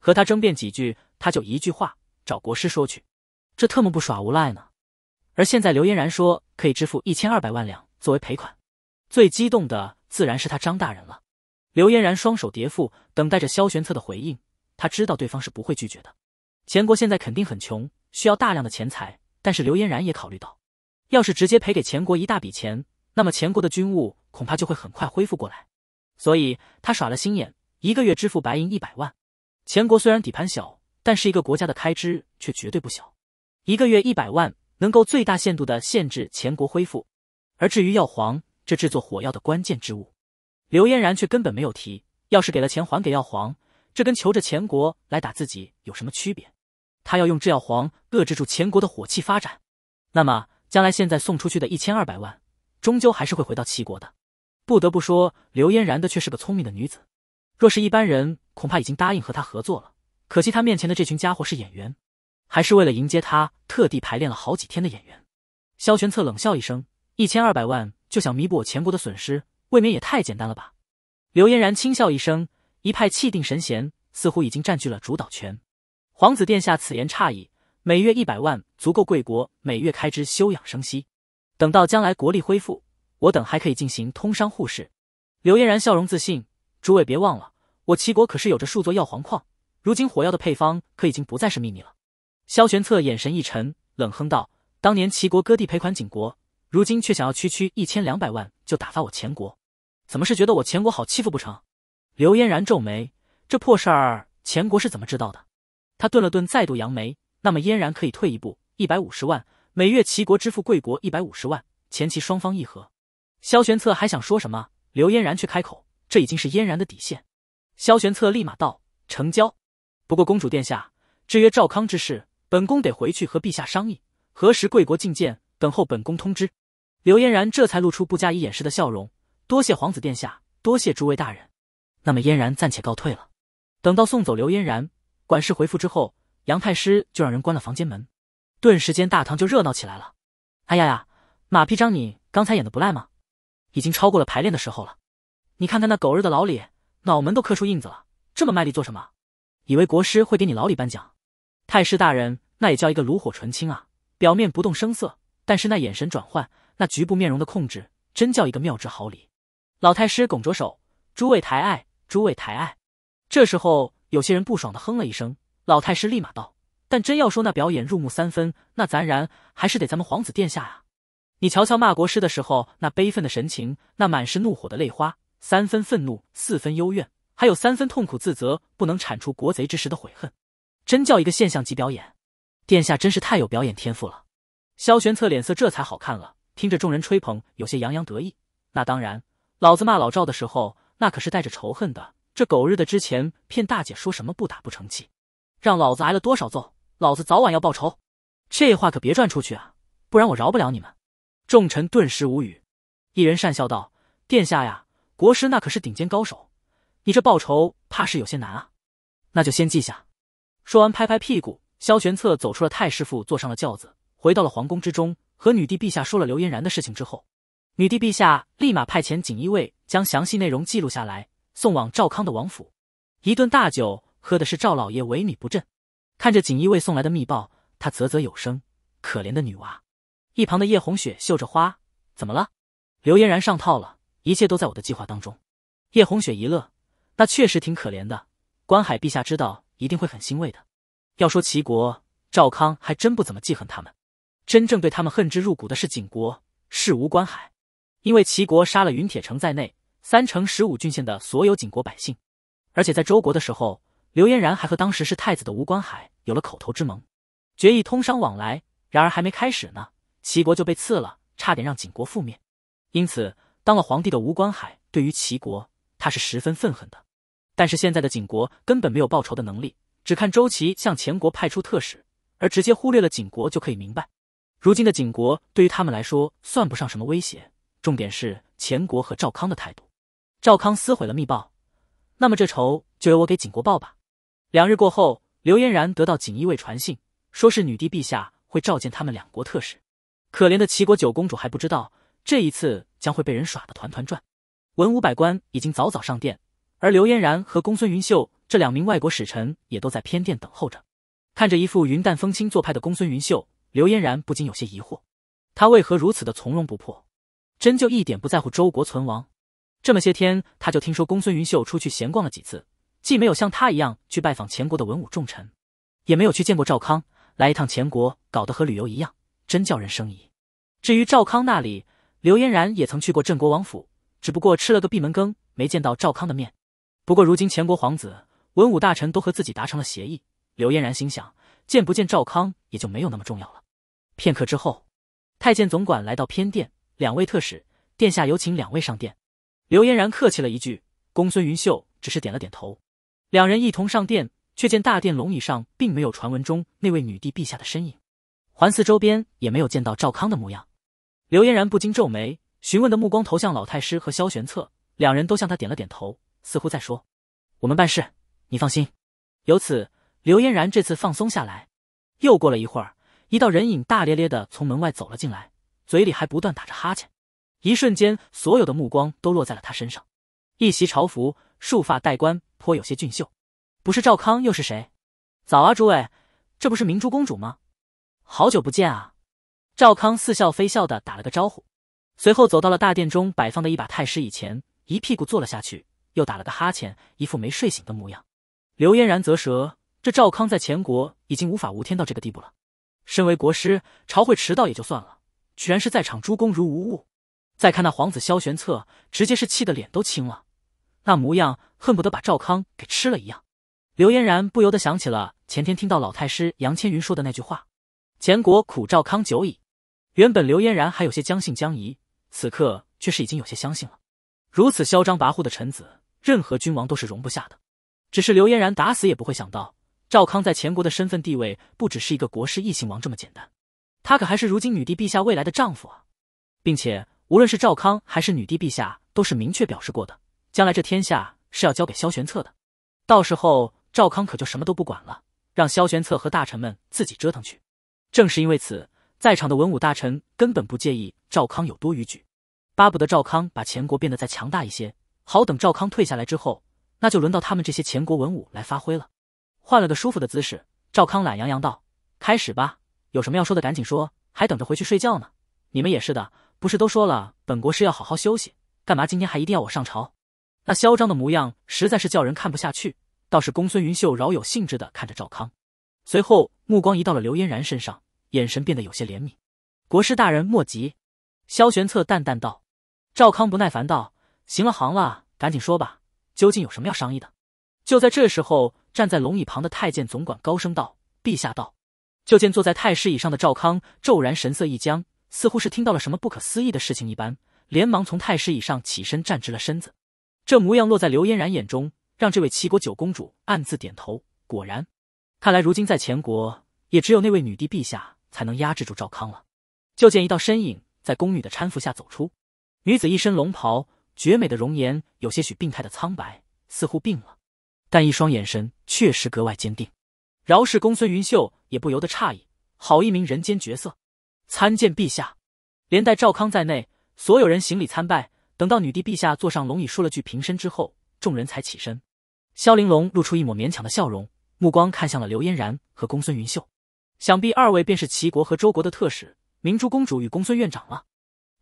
和他争辩几句他就一句话找国师说去，这特么不耍无赖呢？而现在刘嫣然说可以支付一千二百万两作为赔款，最激动的自然是他张大人了。刘嫣然双手叠腹，等待着萧玄策的回应。他知道对方是不会拒绝的，钱国现在肯定很穷，需要大量的钱财。但是刘嫣然也考虑到，要是直接赔给钱国一大笔钱，那么钱国的军务恐怕就会很快恢复过来。所以他耍了心眼，一个月支付白银一百万。钱国虽然底盘小，但是一个国家的开支却绝对不小，一个月一百万能够最大限度的限制钱国恢复。而至于药皇，这制作火药的关键之物，刘嫣然却根本没有提。要是给了钱还给药皇。这跟求着钱国来打自己有什么区别？他要用制药皇遏制住钱国的火器发展，那么将来现在送出去的一千二百万，终究还是会回到齐国的。不得不说，刘嫣然的却是个聪明的女子。若是一般人，恐怕已经答应和他合作了。可惜他面前的这群家伙是演员，还是为了迎接他特地排练了好几天的演员。萧玄策冷笑一声：“一千二百万就想弥补我钱国的损失，未免也太简单了吧？”刘嫣然轻笑一声。一派气定神闲，似乎已经占据了主导权。皇子殿下，此言差矣。每月一百万，足够贵国每月开支休养生息。等到将来国力恢复，我等还可以进行通商互市。刘嫣然笑容自信，诸位别忘了，我齐国可是有着数座药皇矿。如今火药的配方可已经不再是秘密了。萧玄策眼神一沉，冷哼道：“当年齐国割地赔款景国，如今却想要区区一千两百万就打发我前国，怎么是觉得我前国好欺负不成？”刘嫣然皱眉，这破事儿，前国是怎么知道的？他顿了顿，再度扬眉。那么嫣然可以退一步，一百五十万，每月齐国支付贵国一百五十万，前期双方议和。萧玄策还想说什么，刘嫣然却开口：“这已经是嫣然的底线。”萧玄策立马道：“成交。”不过公主殿下，制约赵康之事，本宫得回去和陛下商议，何时贵国觐见，等候本宫通知。”刘嫣然这才露出不加以掩饰的笑容：“多谢皇子殿下，多谢诸位大人。”那么嫣然暂且告退了。等到送走刘嫣然，管事回复之后，杨太师就让人关了房间门。顿时间，大堂就热闹起来了。哎呀呀，马屁张，你刚才演的不赖吗？已经超过了排练的时候了。你看看那狗日的老李，脑门都磕出印子了，这么卖力做什么？以为国师会给你老李颁奖？太师大人那也叫一个炉火纯青啊！表面不动声色，但是那眼神转换，那局部面容的控制，真叫一个妙之毫厘。老太师拱着手，诸位抬爱。诸位抬爱，这时候有些人不爽的哼了一声。老太师立马道：“但真要说那表演入木三分，那咱然还是得咱们皇子殿下啊！你瞧瞧骂国师的时候，那悲愤的神情，那满是怒火的泪花，三分愤怒，四分幽怨，还有三分痛苦自责，不能铲除国贼之时的悔恨，真叫一个现象级表演！殿下真是太有表演天赋了。”萧玄策脸色这才好看了，听着众人吹捧，有些洋洋得意。那当然，老子骂老赵的时候。那可是带着仇恨的，这狗日的之前骗大姐说什么不打不成器，让老子挨了多少揍，老子早晚要报仇。这话可别传出去啊，不然我饶不了你们。众臣顿时无语，一人讪笑道：“殿下呀，国师那可是顶尖高手，你这报仇怕是有些难啊。”那就先记下。说完，拍拍屁股，萧玄策走出了太师府，坐上了轿子，回到了皇宫之中，和女帝陛下说了刘嫣然的事情之后。女帝陛下立马派遣锦衣卫将详细内容记录下来，送往赵康的王府。一顿大酒喝的是赵老爷萎靡不振。看着锦衣卫送来的密报，他啧啧有声：“可怜的女娃。”一旁的叶红雪绣着花：“怎么了？”刘嫣然上套了，一切都在我的计划当中。叶红雪一乐：“那确实挺可怜的。关海陛下知道一定会很欣慰的。要说齐国，赵康还真不怎么记恨他们。真正对他们恨之入骨的是景国，是吴观海。”因为齐国杀了云铁城在内三城十五郡县的所有景国百姓，而且在周国的时候，刘嫣然还和当时是太子的吴观海有了口头之盟，决议通商往来。然而还没开始呢，齐国就被刺了，差点让景国覆灭。因此，当了皇帝的吴观海对于齐国，他是十分愤恨的。但是现在的景国根本没有报仇的能力，只看周齐向前国派出特使，而直接忽略了景国就可以明白，如今的景国对于他们来说算不上什么威胁。重点是前国和赵康的态度。赵康撕毁了密报，那么这仇就由我给景国报吧。两日过后，刘嫣然得到锦衣卫传信，说是女帝陛下会召见他们两国特使。可怜的齐国九公主还不知道，这一次将会被人耍得团团转。文武百官已经早早上殿，而刘嫣然和公孙云秀这两名外国使臣也都在偏殿等候着。看着一副云淡风轻做派的公孙云秀，刘嫣然不禁有些疑惑，他为何如此的从容不迫？真就一点不在乎周国存亡。这么些天，他就听说公孙云秀出去闲逛了几次，既没有像他一样去拜访前国的文武重臣，也没有去见过赵康。来一趟前国，搞得和旅游一样，真叫人生疑。至于赵康那里，刘嫣然也曾去过镇国王府，只不过吃了个闭门羹，没见到赵康的面。不过如今前国皇子、文武大臣都和自己达成了协议，刘嫣然心想，见不见赵康也就没有那么重要了。片刻之后，太监总管来到偏殿。两位特使，殿下有请两位上殿。刘嫣然客气了一句，公孙云秀只是点了点头。两人一同上殿，却见大殿龙椅上并没有传闻中那位女帝陛下的身影，环伺周边也没有见到赵康的模样。刘嫣然不禁皱眉，询问的目光投向老太师和萧玄策，两人都向他点了点头，似乎在说：“我们办事，你放心。”由此，刘嫣然这次放松下来。又过了一会儿，一道人影大咧咧的从门外走了进来。嘴里还不断打着哈欠，一瞬间，所有的目光都落在了他身上。一袭朝服，束发戴冠，颇有些俊秀，不是赵康又是谁？早啊，诸位，这不是明珠公主吗？好久不见啊！赵康似笑非笑的打了个招呼，随后走到了大殿中摆放的一把太师椅前，一屁股坐了下去，又打了个哈欠，一副没睡醒的模样。刘嫣然则舌：这赵康在前国已经无法无天到这个地步了。身为国师，朝会迟到也就算了。居然是在场诸公如无物，再看那皇子萧玄策，直接是气得脸都青了，那模样恨不得把赵康给吃了一样。刘嫣然不由得想起了前天听到老太师杨千云说的那句话：“前国苦赵康久矣。”原本刘嫣然还有些将信将疑，此刻却是已经有些相信了。如此嚣张跋扈的臣子，任何君王都是容不下的。只是刘嫣然打死也不会想到，赵康在前国的身份地位不只是一个国师异姓王这么简单。他可还是如今女帝陛下未来的丈夫啊，并且无论是赵康还是女帝陛下，都是明确表示过的，将来这天下是要交给萧玄策的。到时候赵康可就什么都不管了，让萧玄策和大臣们自己折腾去。正是因为此，在场的文武大臣根本不介意赵康有多逾矩，巴不得赵康把前国变得再强大一些，好等赵康退下来之后，那就轮到他们这些前国文武来发挥了。换了个舒服的姿势，赵康懒洋洋道：“开始吧。”有什么要说的，赶紧说，还等着回去睡觉呢？你们也是的，不是都说了本国师要好好休息，干嘛今天还一定要我上朝？那嚣张的模样实在是叫人看不下去。倒是公孙云秀饶有兴致地看着赵康，随后目光移到了刘嫣然身上，眼神变得有些怜悯。国师大人莫急，萧玄策淡淡道。赵康不耐烦道：“行了，行了，赶紧说吧，究竟有什么要商议的？”就在这时候，站在龙椅旁的太监总管高声道：“陛下道。”就见坐在太师椅上的赵康骤然神色一僵，似乎是听到了什么不可思议的事情一般，连忙从太师椅上起身站直了身子。这模样落在刘嫣然眼中，让这位齐国九公主暗自点头。果然，看来如今在前国，也只有那位女帝陛下才能压制住赵康了。就见一道身影在宫女的搀扶下走出，女子一身龙袍，绝美的容颜有些许病态的苍白，似乎病了，但一双眼神确实格外坚定。饶氏公孙云秀也不由得诧异，好一名人间绝色！参见陛下，连带赵康在内，所有人行礼参拜。等到女帝陛下坐上龙椅，说了句平身之后，众人才起身。萧玲珑露出一抹勉强的笑容，目光看向了刘嫣然和公孙云秀，想必二位便是齐国和周国的特使，明珠公主与公孙院长了。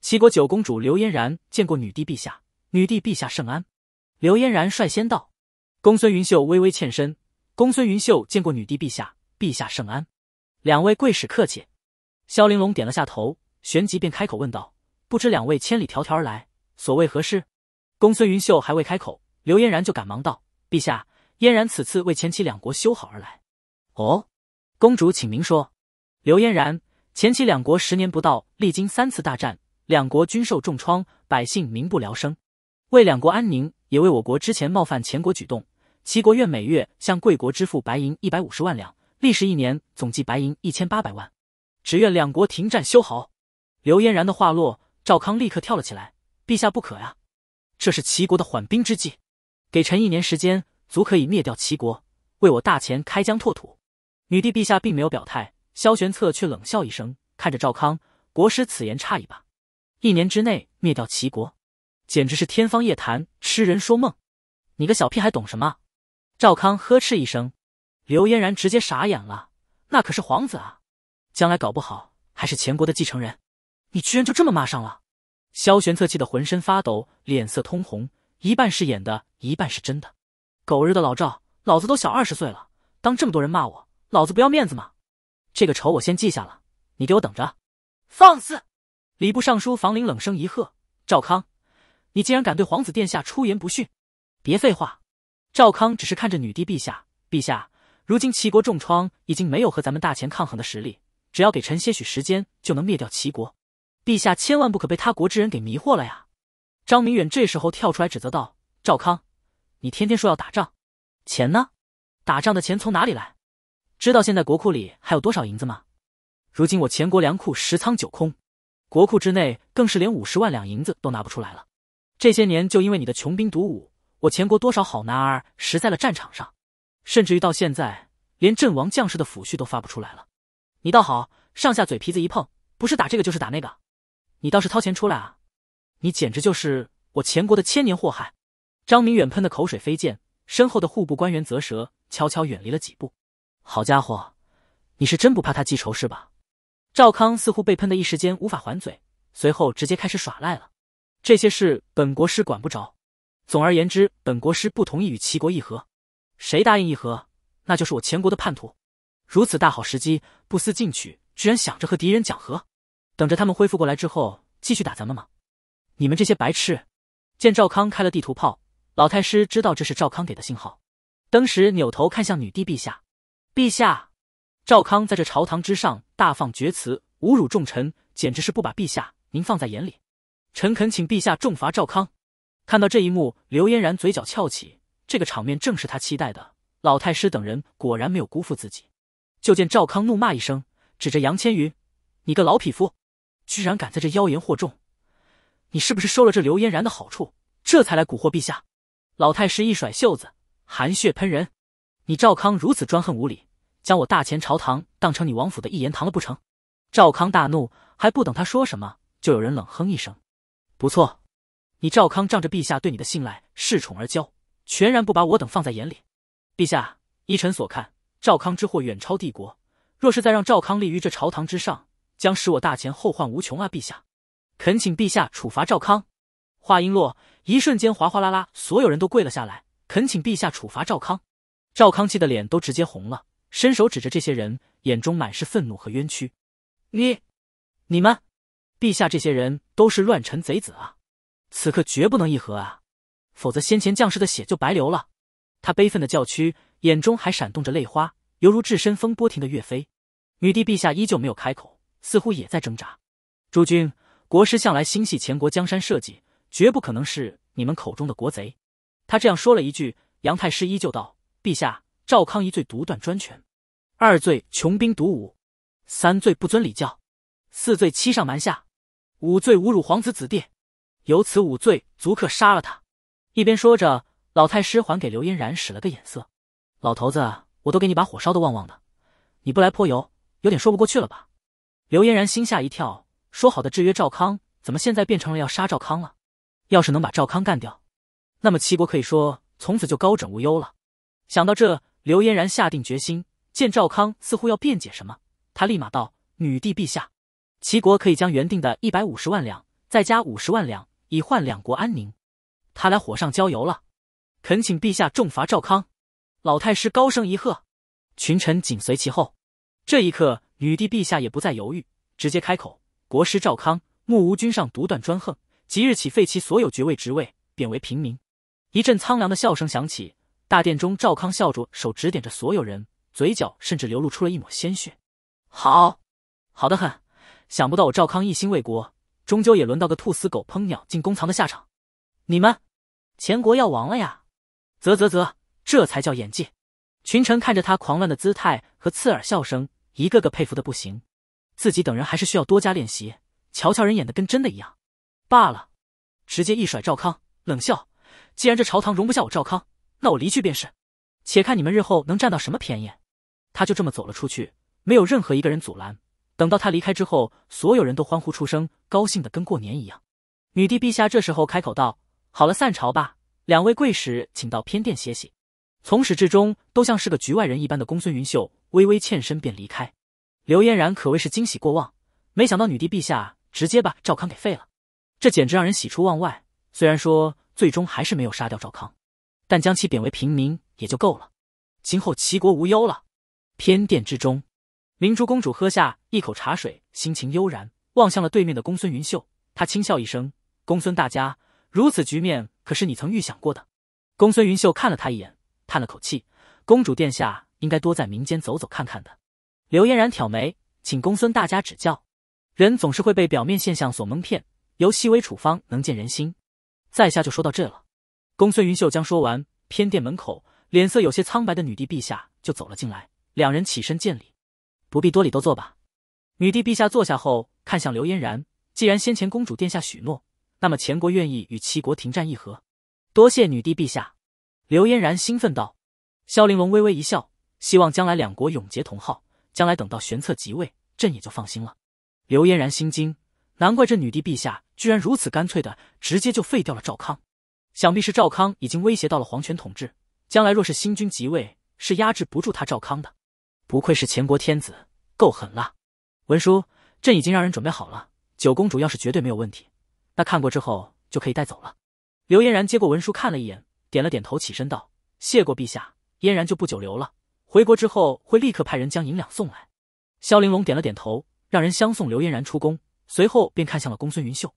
齐国九公主刘嫣然见过女帝陛下，女帝陛下圣安。刘嫣然率先道。公孙云秀微微欠身。公孙云秀见过女帝陛下，陛下圣安。两位贵使客气。萧玲珑点了下头，旋即便开口问道：“不知两位千里迢迢而来，所为何事？”公孙云秀还未开口，刘嫣然就赶忙道：“陛下，嫣然此次为前齐两国修好而来。”“哦，公主请明说。”刘嫣然：“前齐两国十年不到，历经三次大战，两国均受重创，百姓民不聊生。为两国安宁，也为我国之前冒犯前国举动。”齐国愿每月向贵国支付白银一百五十万两，历时一年，总计白银一千八百万。只愿两国停战修好。刘嫣然的话落，赵康立刻跳了起来：“陛下不可呀！这是齐国的缓兵之计，给臣一年时间，足可以灭掉齐国，为我大秦开疆拓土。”女帝陛下并没有表态，萧玄策却冷笑一声，看着赵康：“国师此言差矣吧？一年之内灭掉齐国，简直是天方夜谭，痴人说梦。你个小屁孩懂什么？”赵康呵斥一声，刘嫣然直接傻眼了。那可是皇子啊，将来搞不好还是前国的继承人，你居然就这么骂上了！萧玄策气得浑身发抖，脸色通红，一半是演的，一半是真的。狗日的老赵，老子都小二十岁了，当这么多人骂我，老子不要面子吗？这个仇我先记下了，你给我等着！放肆！礼部尚书房陵冷声一喝：“赵康，你竟然敢对皇子殿下出言不逊！别废话。”赵康只是看着女帝陛下，陛下，如今齐国重创，已经没有和咱们大秦抗衡的实力。只要给臣些许时间，就能灭掉齐国。陛下千万不可被他国之人给迷惑了呀！张明远这时候跳出来指责道：“赵康，你天天说要打仗，钱呢？打仗的钱从哪里来？知道现在国库里还有多少银子吗？如今我钱国粮库十仓九空，国库之内更是连五十万两银子都拿不出来了。这些年就因为你的穷兵黩武。”我前国多少好男儿死在了战场上，甚至于到现在连阵亡将士的抚恤都发不出来了。你倒好，上下嘴皮子一碰，不是打这个就是打那个，你倒是掏钱出来啊！你简直就是我前国的千年祸害！张明远喷的口水飞溅，身后的户部官员啧舌，悄悄远离了几步。好家伙，你是真不怕他记仇是吧？赵康似乎被喷的一时间无法还嘴，随后直接开始耍赖了。这些事本国是管不着。总而言之，本国师不同意与齐国议和，谁答应议和，那就是我前国的叛徒。如此大好时机，不思进取，居然想着和敌人讲和，等着他们恢复过来之后继续打咱们吗？你们这些白痴！见赵康开了地图炮，老太师知道这是赵康给的信号，登时扭头看向女帝陛下：“陛下，赵康在这朝堂之上大放厥词，侮辱重臣，简直是不把陛下您放在眼里。臣恳请陛下重罚赵康。”看到这一幕，刘嫣然嘴角翘起，这个场面正是他期待的。老太师等人果然没有辜负自己。就见赵康怒骂一声，指着杨千云：“你个老匹夫，居然敢在这妖言惑众！你是不是收了这刘嫣然的好处，这才来蛊惑陛下？”老太师一甩袖子，含血喷人：“你赵康如此专横无理，将我大前朝堂当成你王府的一言堂了不成？”赵康大怒，还不等他说什么，就有人冷哼一声：“不错。”你赵康仗着陛下对你的信赖，恃宠而骄，全然不把我等放在眼里。陛下，依臣所看，赵康之祸远超帝国。若是再让赵康立于这朝堂之上，将使我大前后患无穷啊！陛下，恳请陛下处罚赵康。话音落，一瞬间哗哗啦啦，所有人都跪了下来，恳请陛下处罚赵康。赵康气的脸都直接红了，伸手指着这些人，眼中满是愤怒和冤屈。你、你们，陛下，这些人都是乱臣贼子啊！此刻绝不能议和啊，否则先前将士的血就白流了。他悲愤的叫屈，眼中还闪动着泪花，犹如置身风波亭的岳飞。女帝陛下依旧没有开口，似乎也在挣扎。诸君，国师向来心系前国江山社稷，绝不可能是你们口中的国贼。他这样说了一句。杨太师依旧道：“陛下，赵康一罪独断专权，二罪穷兵黩武，三罪不尊礼教，四罪欺上瞒下，五罪侮辱皇子子弟。”有此五罪，足可杀了他。一边说着，老太师还给刘嫣然使了个眼色。老头子，我都给你把火烧得旺旺的，你不来泼油，有点说不过去了吧？刘嫣然心下一跳，说好的制约赵康，怎么现在变成了要杀赵康了？要是能把赵康干掉，那么齐国可以说从此就高枕无忧了。想到这，刘嫣然下定决心。见赵康似乎要辩解什么，他立马道：“女帝陛下，齐国可以将原定的一百五十万两，再加五十万两。”以换两国安宁，他来火上浇油了。恳请陛下重罚赵康。老太师高声一喝，群臣紧随其后。这一刻，女帝陛下也不再犹豫，直接开口：“国师赵康目无君上，独断专横，即日起废其所有爵位职位，贬为平民。”一阵苍凉的笑声响起，大殿中，赵康笑着手指点着所有人，嘴角甚至流露出了一抹鲜血。“好，好的很，想不到我赵康一心为国。”终究也轮到个兔死狗烹鸟尽弓藏的下场，你们，前国要亡了呀！啧啧啧，这才叫演技！群臣看着他狂乱的姿态和刺耳笑声，一个个佩服的不行。自己等人还是需要多加练习，瞧瞧人演的跟真的一样。罢了，直接一甩赵康冷笑，既然这朝堂容不下我赵康，那我离去便是。且看你们日后能占到什么便宜。他就这么走了出去，没有任何一个人阻拦。等到他离开之后，所有人都欢呼出声，高兴的跟过年一样。女帝陛下这时候开口道：“好了，散朝吧，两位贵使请到偏殿歇息。”从始至终都像是个局外人一般的公孙云秀微微欠身便离开。刘嫣然可谓是惊喜过望，没想到女帝陛下直接把赵康给废了，这简直让人喜出望外。虽然说最终还是没有杀掉赵康，但将其贬为平民也就够了，今后齐国无忧了。偏殿之中。明珠公主喝下一口茶水，心情悠然，望向了对面的公孙云秀。她轻笑一声：“公孙大家，如此局面，可是你曾预想过的？”公孙云秀看了她一眼，叹了口气：“公主殿下，应该多在民间走走看看的。”刘嫣然挑眉：“请公孙大家指教。”人总是会被表面现象所蒙骗，由细微处方能见人心。在下就说到这了。公孙云秀将说完，偏殿门口，脸色有些苍白的女帝陛下就走了进来，两人起身见礼。不必多礼，多坐吧。女帝陛下坐下后，看向刘嫣然。既然先前公主殿下许诺，那么前国愿意与齐国停战议和。多谢女帝陛下。刘嫣然兴奋道。萧玲珑微微一笑，希望将来两国永结同好。将来等到玄策即位，朕也就放心了。刘嫣然心惊，难怪这女帝陛下居然如此干脆的直接就废掉了赵康，想必是赵康已经威胁到了皇权统治。将来若是新君即位，是压制不住他赵康的。不愧是前国天子，够狠了。文书，朕已经让人准备好了。九公主要是绝对没有问题，那看过之后就可以带走了。刘嫣然接过文书看了一眼，点了点头，起身道：“谢过陛下，嫣然就不久留了。回国之后会立刻派人将银两送来。”萧玲珑点了点头，让人相送刘嫣然出宫，随后便看向了公孙云秀。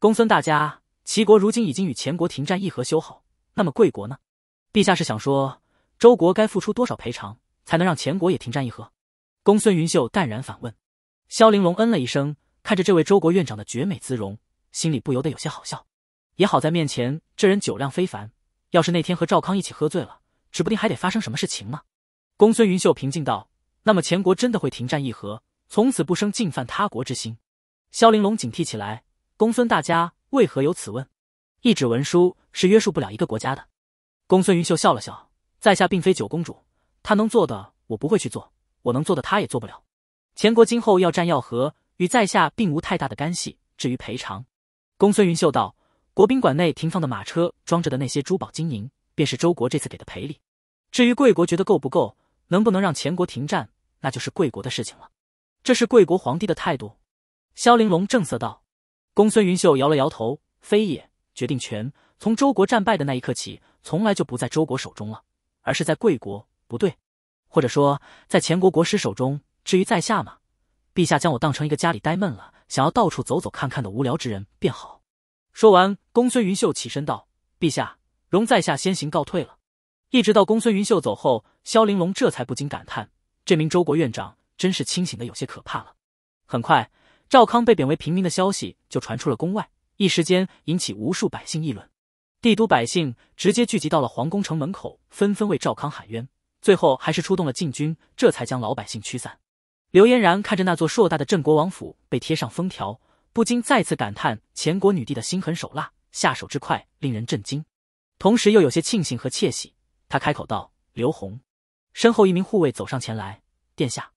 公孙大家，齐国如今已经与前国停战议和修好，那么贵国呢？陛下是想说周国该付出多少赔偿？才能让前国也停战议和？公孙云秀淡然反问。萧玲珑嗯了一声，看着这位周国院长的绝美姿容，心里不由得有些好笑。也好在面前这人酒量非凡，要是那天和赵康一起喝醉了，指不定还得发生什么事情呢。公孙云秀平静道：“那么前国真的会停战议和，从此不生进犯他国之心？”萧玲珑警惕起来：“公孙大家为何有此问？一纸文书是约束不了一个国家的。”公孙云秀笑了笑：“在下并非九公主。”他能做的我不会去做，我能做的他也做不了。前国今后要战要和，与在下并无太大的干系。至于赔偿，公孙云秀道：“国宾馆内停放的马车装着的那些珠宝金银，便是周国这次给的赔礼。至于贵国觉得够不够，能不能让前国停战，那就是贵国的事情了。”这是贵国皇帝的态度。萧玲珑正色道：“公孙云秀摇了摇头，非也。决定权从周国战败的那一刻起，从来就不在周国手中了，而是在贵国。”不对，或者说在前国国师手中。至于在下吗？陛下将我当成一个家里呆闷了，想要到处走走看看的无聊之人便好。说完，公孙云秀起身道：“陛下，容在下先行告退了。”一直到公孙云秀走后，萧玲珑这才不禁感叹：“这名周国院长真是清醒的有些可怕了。”很快，赵康被贬为平民的消息就传出了宫外，一时间引起无数百姓议论。帝都百姓直接聚集到了皇宫城门口，纷纷为赵康喊冤。最后还是出动了禁军，这才将老百姓驱散。刘嫣然看着那座硕大的镇国王府被贴上封条，不禁再次感叹：前国女帝的心狠手辣，下手之快令人震惊。同时又有些庆幸和窃喜。他开口道：“刘红。”身后一名护卫走上前来：“殿下，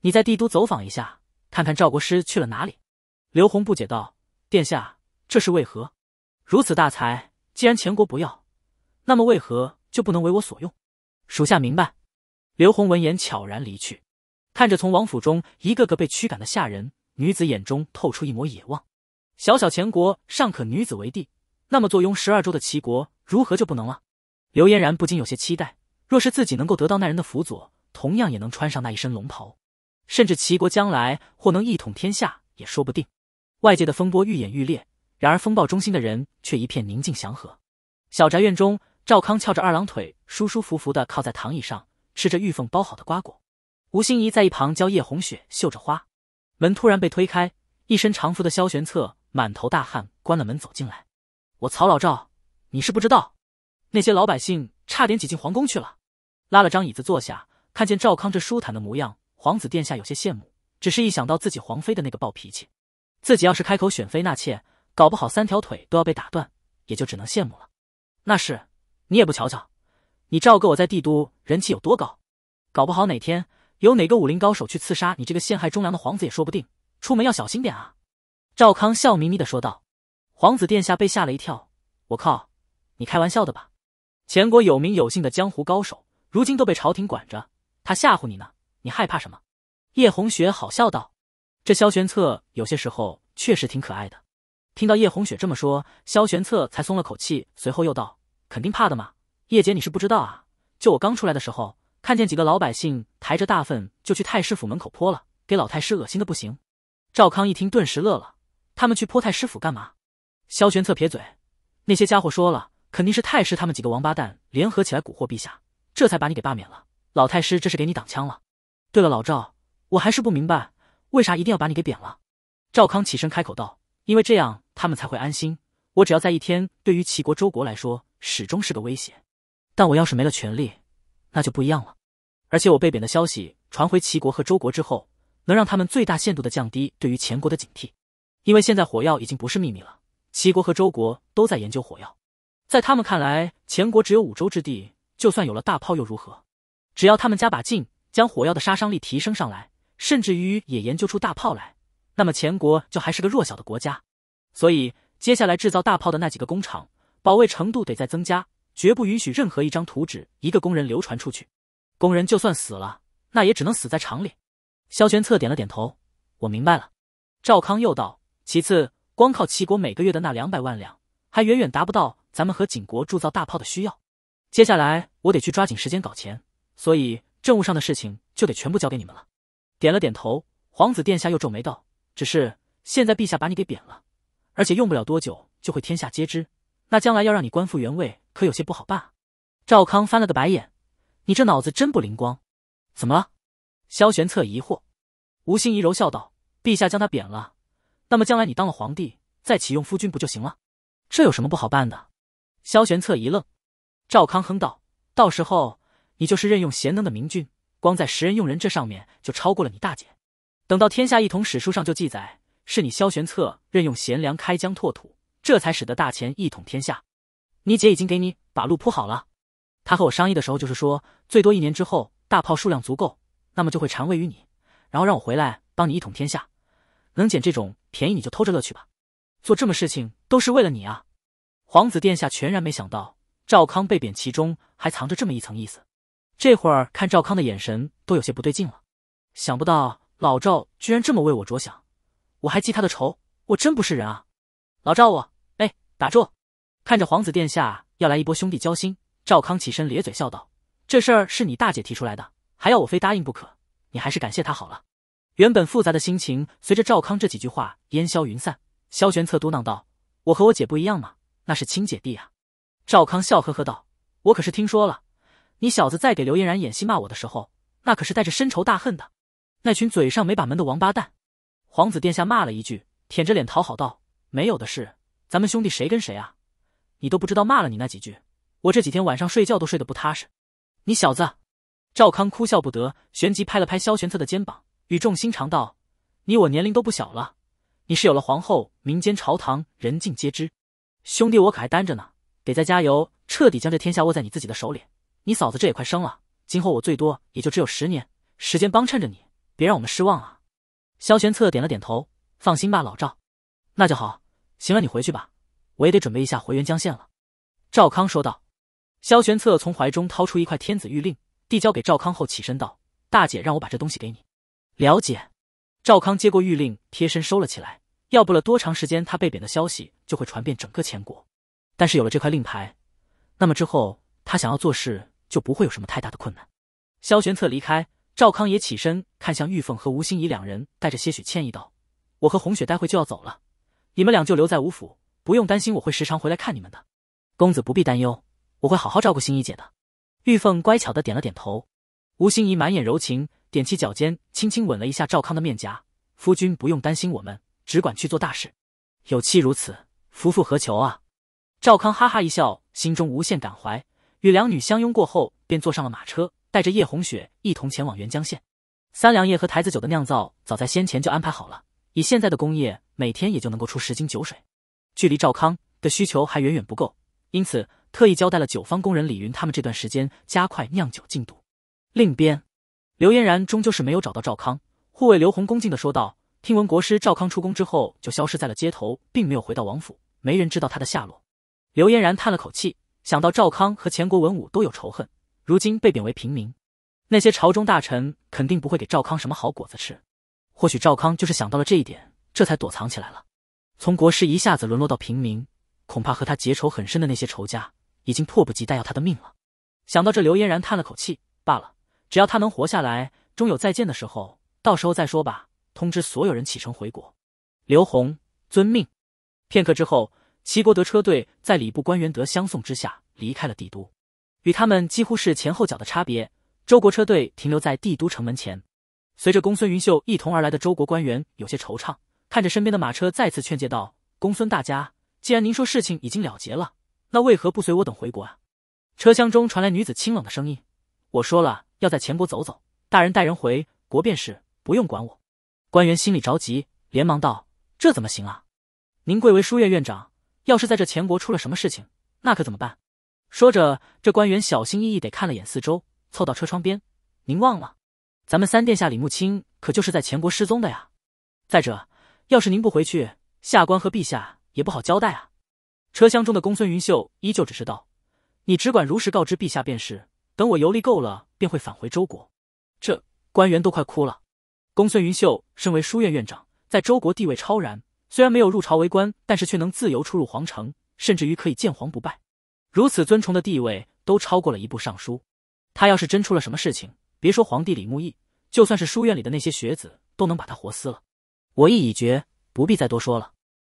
你在帝都走访一下，看看赵国师去了哪里。”刘红不解道：“殿下，这是为何？如此大才，既然前国不要，那么为何就不能为我所用？”属下明白。刘洪闻言，悄然离去。看着从王府中一个个被驱赶的下人，女子眼中透出一抹野望。小小前国尚可女子为帝，那么坐拥十二州的齐国，如何就不能了？刘嫣然不禁有些期待。若是自己能够得到那人的辅佐，同样也能穿上那一身龙袍，甚至齐国将来或能一统天下也说不定。外界的风波愈演愈烈，然而风暴中心的人却一片宁静祥和。小宅院中。赵康翘着二郎腿，舒舒服服的靠在躺椅上，吃着玉凤包好的瓜果。吴心怡在一旁教叶红雪绣着花。门突然被推开，一身长服的萧玄策满头大汗，关了门走进来。我曹老赵，你是不知道，那些老百姓差点挤进皇宫去了。拉了张椅子坐下，看见赵康这舒坦的模样，皇子殿下有些羡慕。只是一想到自己皇妃的那个暴脾气，自己要是开口选妃纳妾，搞不好三条腿都要被打断，也就只能羡慕了。那是。你也不瞧瞧，你赵哥我在帝都人气有多高，搞不好哪天有哪个武林高手去刺杀你这个陷害忠良的皇子也说不定。出门要小心点啊！”赵康笑眯眯的说道。皇子殿下被吓了一跳：“我靠，你开玩笑的吧？前国有名有姓的江湖高手，如今都被朝廷管着，他吓唬你呢？你害怕什么？”叶红雪好笑道：“这萧玄策有些时候确实挺可爱的。”听到叶红雪这么说，萧玄策才松了口气，随后又道。肯定怕的嘛，叶姐，你是不知道啊。就我刚出来的时候，看见几个老百姓抬着大粪就去太师府门口泼了，给老太师恶心的不行。赵康一听，顿时乐了。他们去泼太师府干嘛？萧玄策撇嘴，那些家伙说了，肯定是太师他们几个王八蛋联合起来蛊惑陛下，这才把你给罢免了。老太师这是给你挡枪了。对了，老赵，我还是不明白，为啥一定要把你给贬了？赵康起身开口道，因为这样他们才会安心。我只要在一天，对于齐国、周国来说，始终是个威胁。但我要是没了权力，那就不一样了。而且我被贬的消息传回齐国和周国之后，能让他们最大限度的降低对于前国的警惕。因为现在火药已经不是秘密了，齐国和周国都在研究火药。在他们看来，前国只有五州之地，就算有了大炮又如何？只要他们加把劲，将火药的杀伤力提升上来，甚至于也研究出大炮来，那么前国就还是个弱小的国家。所以。接下来制造大炮的那几个工厂，保卫程度得再增加，绝不允许任何一张图纸、一个工人流传出去。工人就算死了，那也只能死在厂里。萧玄策点了点头，我明白了。赵康又道：“其次，光靠齐国每个月的那两百万两，还远远达不到咱们和景国铸造大炮的需要。接下来我得去抓紧时间搞钱，所以政务上的事情就得全部交给你们了。”点了点头，皇子殿下又皱眉道：“只是现在陛下把你给贬了。”而且用不了多久就会天下皆知，那将来要让你官复原位，可有些不好办啊！赵康翻了个白眼：“你这脑子真不灵光。”“怎么了？”萧玄策疑惑。吴心怡柔笑道：“陛下将他贬了，那么将来你当了皇帝，再启用夫君不就行了？这有什么不好办的？”萧玄策一愣。赵康哼道：“到时候你就是任用贤能的明君，光在识人用人这上面就超过了你大姐。等到天下一统，史书上就记载。”是你萧玄策任用贤良开疆拓土，这才使得大钱一统天下。你姐已经给你把路铺好了。她和我商议的时候就是说，最多一年之后，大炮数量足够，那么就会禅位于你，然后让我回来帮你一统天下。能捡这种便宜你就偷着乐去吧。做这么事情都是为了你啊！皇子殿下全然没想到赵康被贬，其中还藏着这么一层意思。这会儿看赵康的眼神都有些不对劲了。想不到老赵居然这么为我着想。我还记他的仇，我真不是人啊！老赵，我哎，打住！看着皇子殿下要来一波兄弟交心，赵康起身咧嘴笑道：“这事儿是你大姐提出来的，还要我非答应不可，你还是感谢她好了。”原本复杂的心情随着赵康这几句话烟消云散。萧玄策嘟囔道：“我和我姐不一样嘛，那是亲姐弟啊。”赵康笑呵呵道：“我可是听说了，你小子在给刘嫣然演戏骂我的时候，那可是带着深仇大恨的，那群嘴上没把门的王八蛋。”皇子殿下骂了一句，舔着脸讨好道：“没有的事，咱们兄弟谁跟谁啊？你都不知道骂了你那几句，我这几天晚上睡觉都睡得不踏实。”你小子，赵康哭笑不得，旋即拍了拍萧玄策的肩膀，语重心长道：“你我年龄都不小了，你是有了皇后，民间朝堂人尽皆知，兄弟我可还单着呢，得再加油，彻底将这天下握在你自己的手里。你嫂子这也快生了，今后我最多也就只有十年时间帮衬着你，别让我们失望啊！”萧玄策点了点头，放心吧，老赵，那就好。行了，你回去吧，我也得准备一下回元江县了。”赵康说道。萧玄策从怀中掏出一块天子玉令，递交给赵康后，起身道：“大姐让我把这东西给你。”了解。赵康接过玉令，贴身收了起来。要不了多长时间，他被贬的消息就会传遍整个千国。但是有了这块令牌，那么之后他想要做事就不会有什么太大的困难。萧玄策离开。赵康也起身，看向玉凤和吴心怡两人，带着些许歉意道：“我和红雪待会就要走了，你们俩就留在吴府，不用担心，我会时常回来看你们的。”“公子不必担忧，我会好好照顾心怡姐的。”玉凤乖巧的点了点头。吴心怡满眼柔情，踮起脚尖，轻轻吻了一下赵康的面颊。“夫君不用担心我们，只管去做大事。”有妻如此，夫复何求啊！赵康哈哈一笑，心中无限感怀。与两女相拥过后，便坐上了马车。带着叶红雪一同前往沅江县，三粮液和台子酒的酿造早在先前就安排好了。以现在的工业，每天也就能够出十斤酒水，距离赵康的需求还远远不够，因此特意交代了酒坊工人李云，他们这段时间加快酿酒进度。另一边，刘嫣然终究是没有找到赵康，护卫刘红恭敬的说道：“听闻国师赵康出宫之后，就消失在了街头，并没有回到王府，没人知道他的下落。”刘嫣然叹了口气，想到赵康和前国文武都有仇恨。如今被贬为平民，那些朝中大臣肯定不会给赵康什么好果子吃。或许赵康就是想到了这一点，这才躲藏起来了。从国师一下子沦落到平民，恐怕和他结仇很深的那些仇家已经迫不及待要他的命了。想到这，刘嫣然叹了口气：“罢了，只要他能活下来，终有再见的时候，到时候再说吧。”通知所有人启程回国。刘洪遵命。片刻之后，齐国德车队在礼部官员德相送之下离开了帝都。与他们几乎是前后脚的差别。周国车队停留在帝都城门前，随着公孙云秀一同而来的周国官员有些惆怅，看着身边的马车，再次劝诫道：“公孙大家，既然您说事情已经了结了，那为何不随我等回国啊？”车厢中传来女子清冷的声音：“我说了要在前国走走，大人带人回国便是，不用管我。”官员心里着急，连忙道：“这怎么行啊？您贵为书院院长，要是在这前国出了什么事情，那可怎么办？”说着，这官员小心翼翼的看了眼四周，凑到车窗边：“您忘了，咱们三殿下李慕清可就是在前国失踪的呀。再者，要是您不回去，下官和陛下也不好交代啊。”车厢中的公孙云秀依旧只是道：“你只管如实告知陛下便是，等我游历够了，便会返回周国。”这官员都快哭了。公孙云秀身为书院院长，在周国地位超然，虽然没有入朝为官，但是却能自由出入皇城，甚至于可以见皇不拜。如此尊崇的地位都超过了一部尚书，他要是真出了什么事情，别说皇帝李牧义，就算是书院里的那些学子，都能把他活撕了。我意已决，不必再多说了。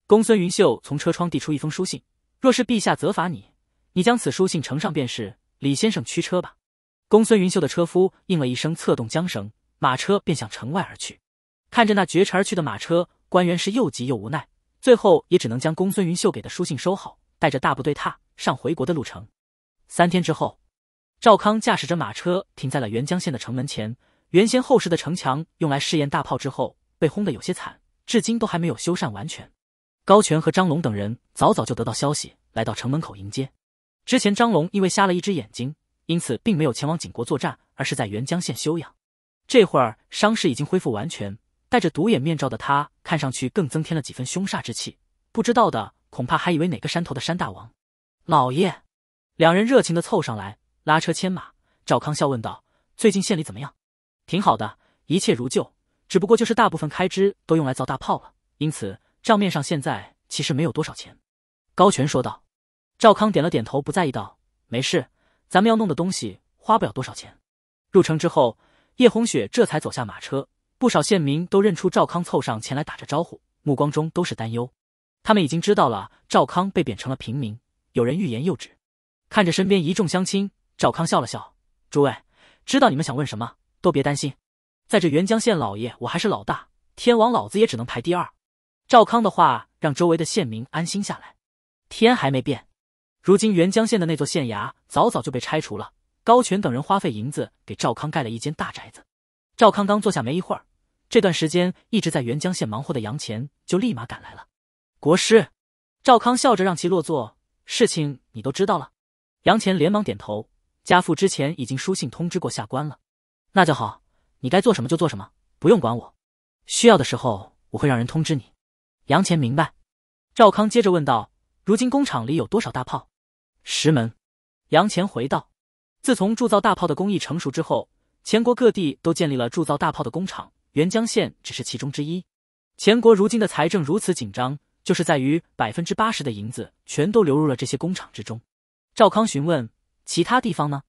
公孙云秀从车窗递出一封书信，若是陛下责罚你，你将此书信呈上便是。李先生，驱车吧。公孙云秀的车夫应了一声，策动缰绳，马车便向城外而去。看着那绝尘而去的马车，官员是又急又无奈，最后也只能将公孙云秀给的书信收好，带着大部队踏。上回国的路程，三天之后，赵康驾驶着马车停在了沅江县的城门前。原先厚实的城墙用来试验大炮之后，被轰得有些惨，至今都还没有修缮完全。高权和张龙等人早早就得到消息，来到城门口迎接。之前张龙因为瞎了一只眼睛，因此并没有前往景国作战，而是在沅江县休养。这会儿伤势已经恢复完全，戴着独眼面罩的他，看上去更增添了几分凶煞之气。不知道的恐怕还以为哪个山头的山大王。老爷，两人热情的凑上来拉车牵马。赵康笑问道：“最近县里怎么样？”“挺好的，一切如旧，只不过就是大部分开支都用来造大炮了，因此账面上现在其实没有多少钱。”高权说道。赵康点了点头，不在意道：“没事，咱们要弄的东西花不了多少钱。”入城之后，叶红雪这才走下马车，不少县民都认出赵康，凑上前来打着招呼，目光中都是担忧。他们已经知道了赵康被贬成了平民。有人欲言又止，看着身边一众乡亲，赵康笑了笑：“诸位，知道你们想问什么，都别担心。在这元江县，老爷我还是老大，天王老子也只能排第二。”赵康的话让周围的县民安心下来。天还没变，如今元江县的那座县衙早早就被拆除了。高权等人花费银子给赵康盖了一间大宅子。赵康刚坐下没一会儿，这段时间一直在元江县忙活的杨乾就立马赶来了。国师，赵康笑着让其落座。事情你都知道了，杨乾连忙点头。家父之前已经书信通知过下官了，那就好，你该做什么就做什么，不用管我。需要的时候我会让人通知你。杨乾明白。赵康接着问道：“如今工厂里有多少大炮？”“十门。”杨乾回道：“自从铸造大炮的工艺成熟之后，全国各地都建立了铸造大炮的工厂，元江县只是其中之一。全国如今的财政如此紧张。”就是在于百分之八十的银子全都流入了这些工厂之中。赵康询问：“其他地方呢？”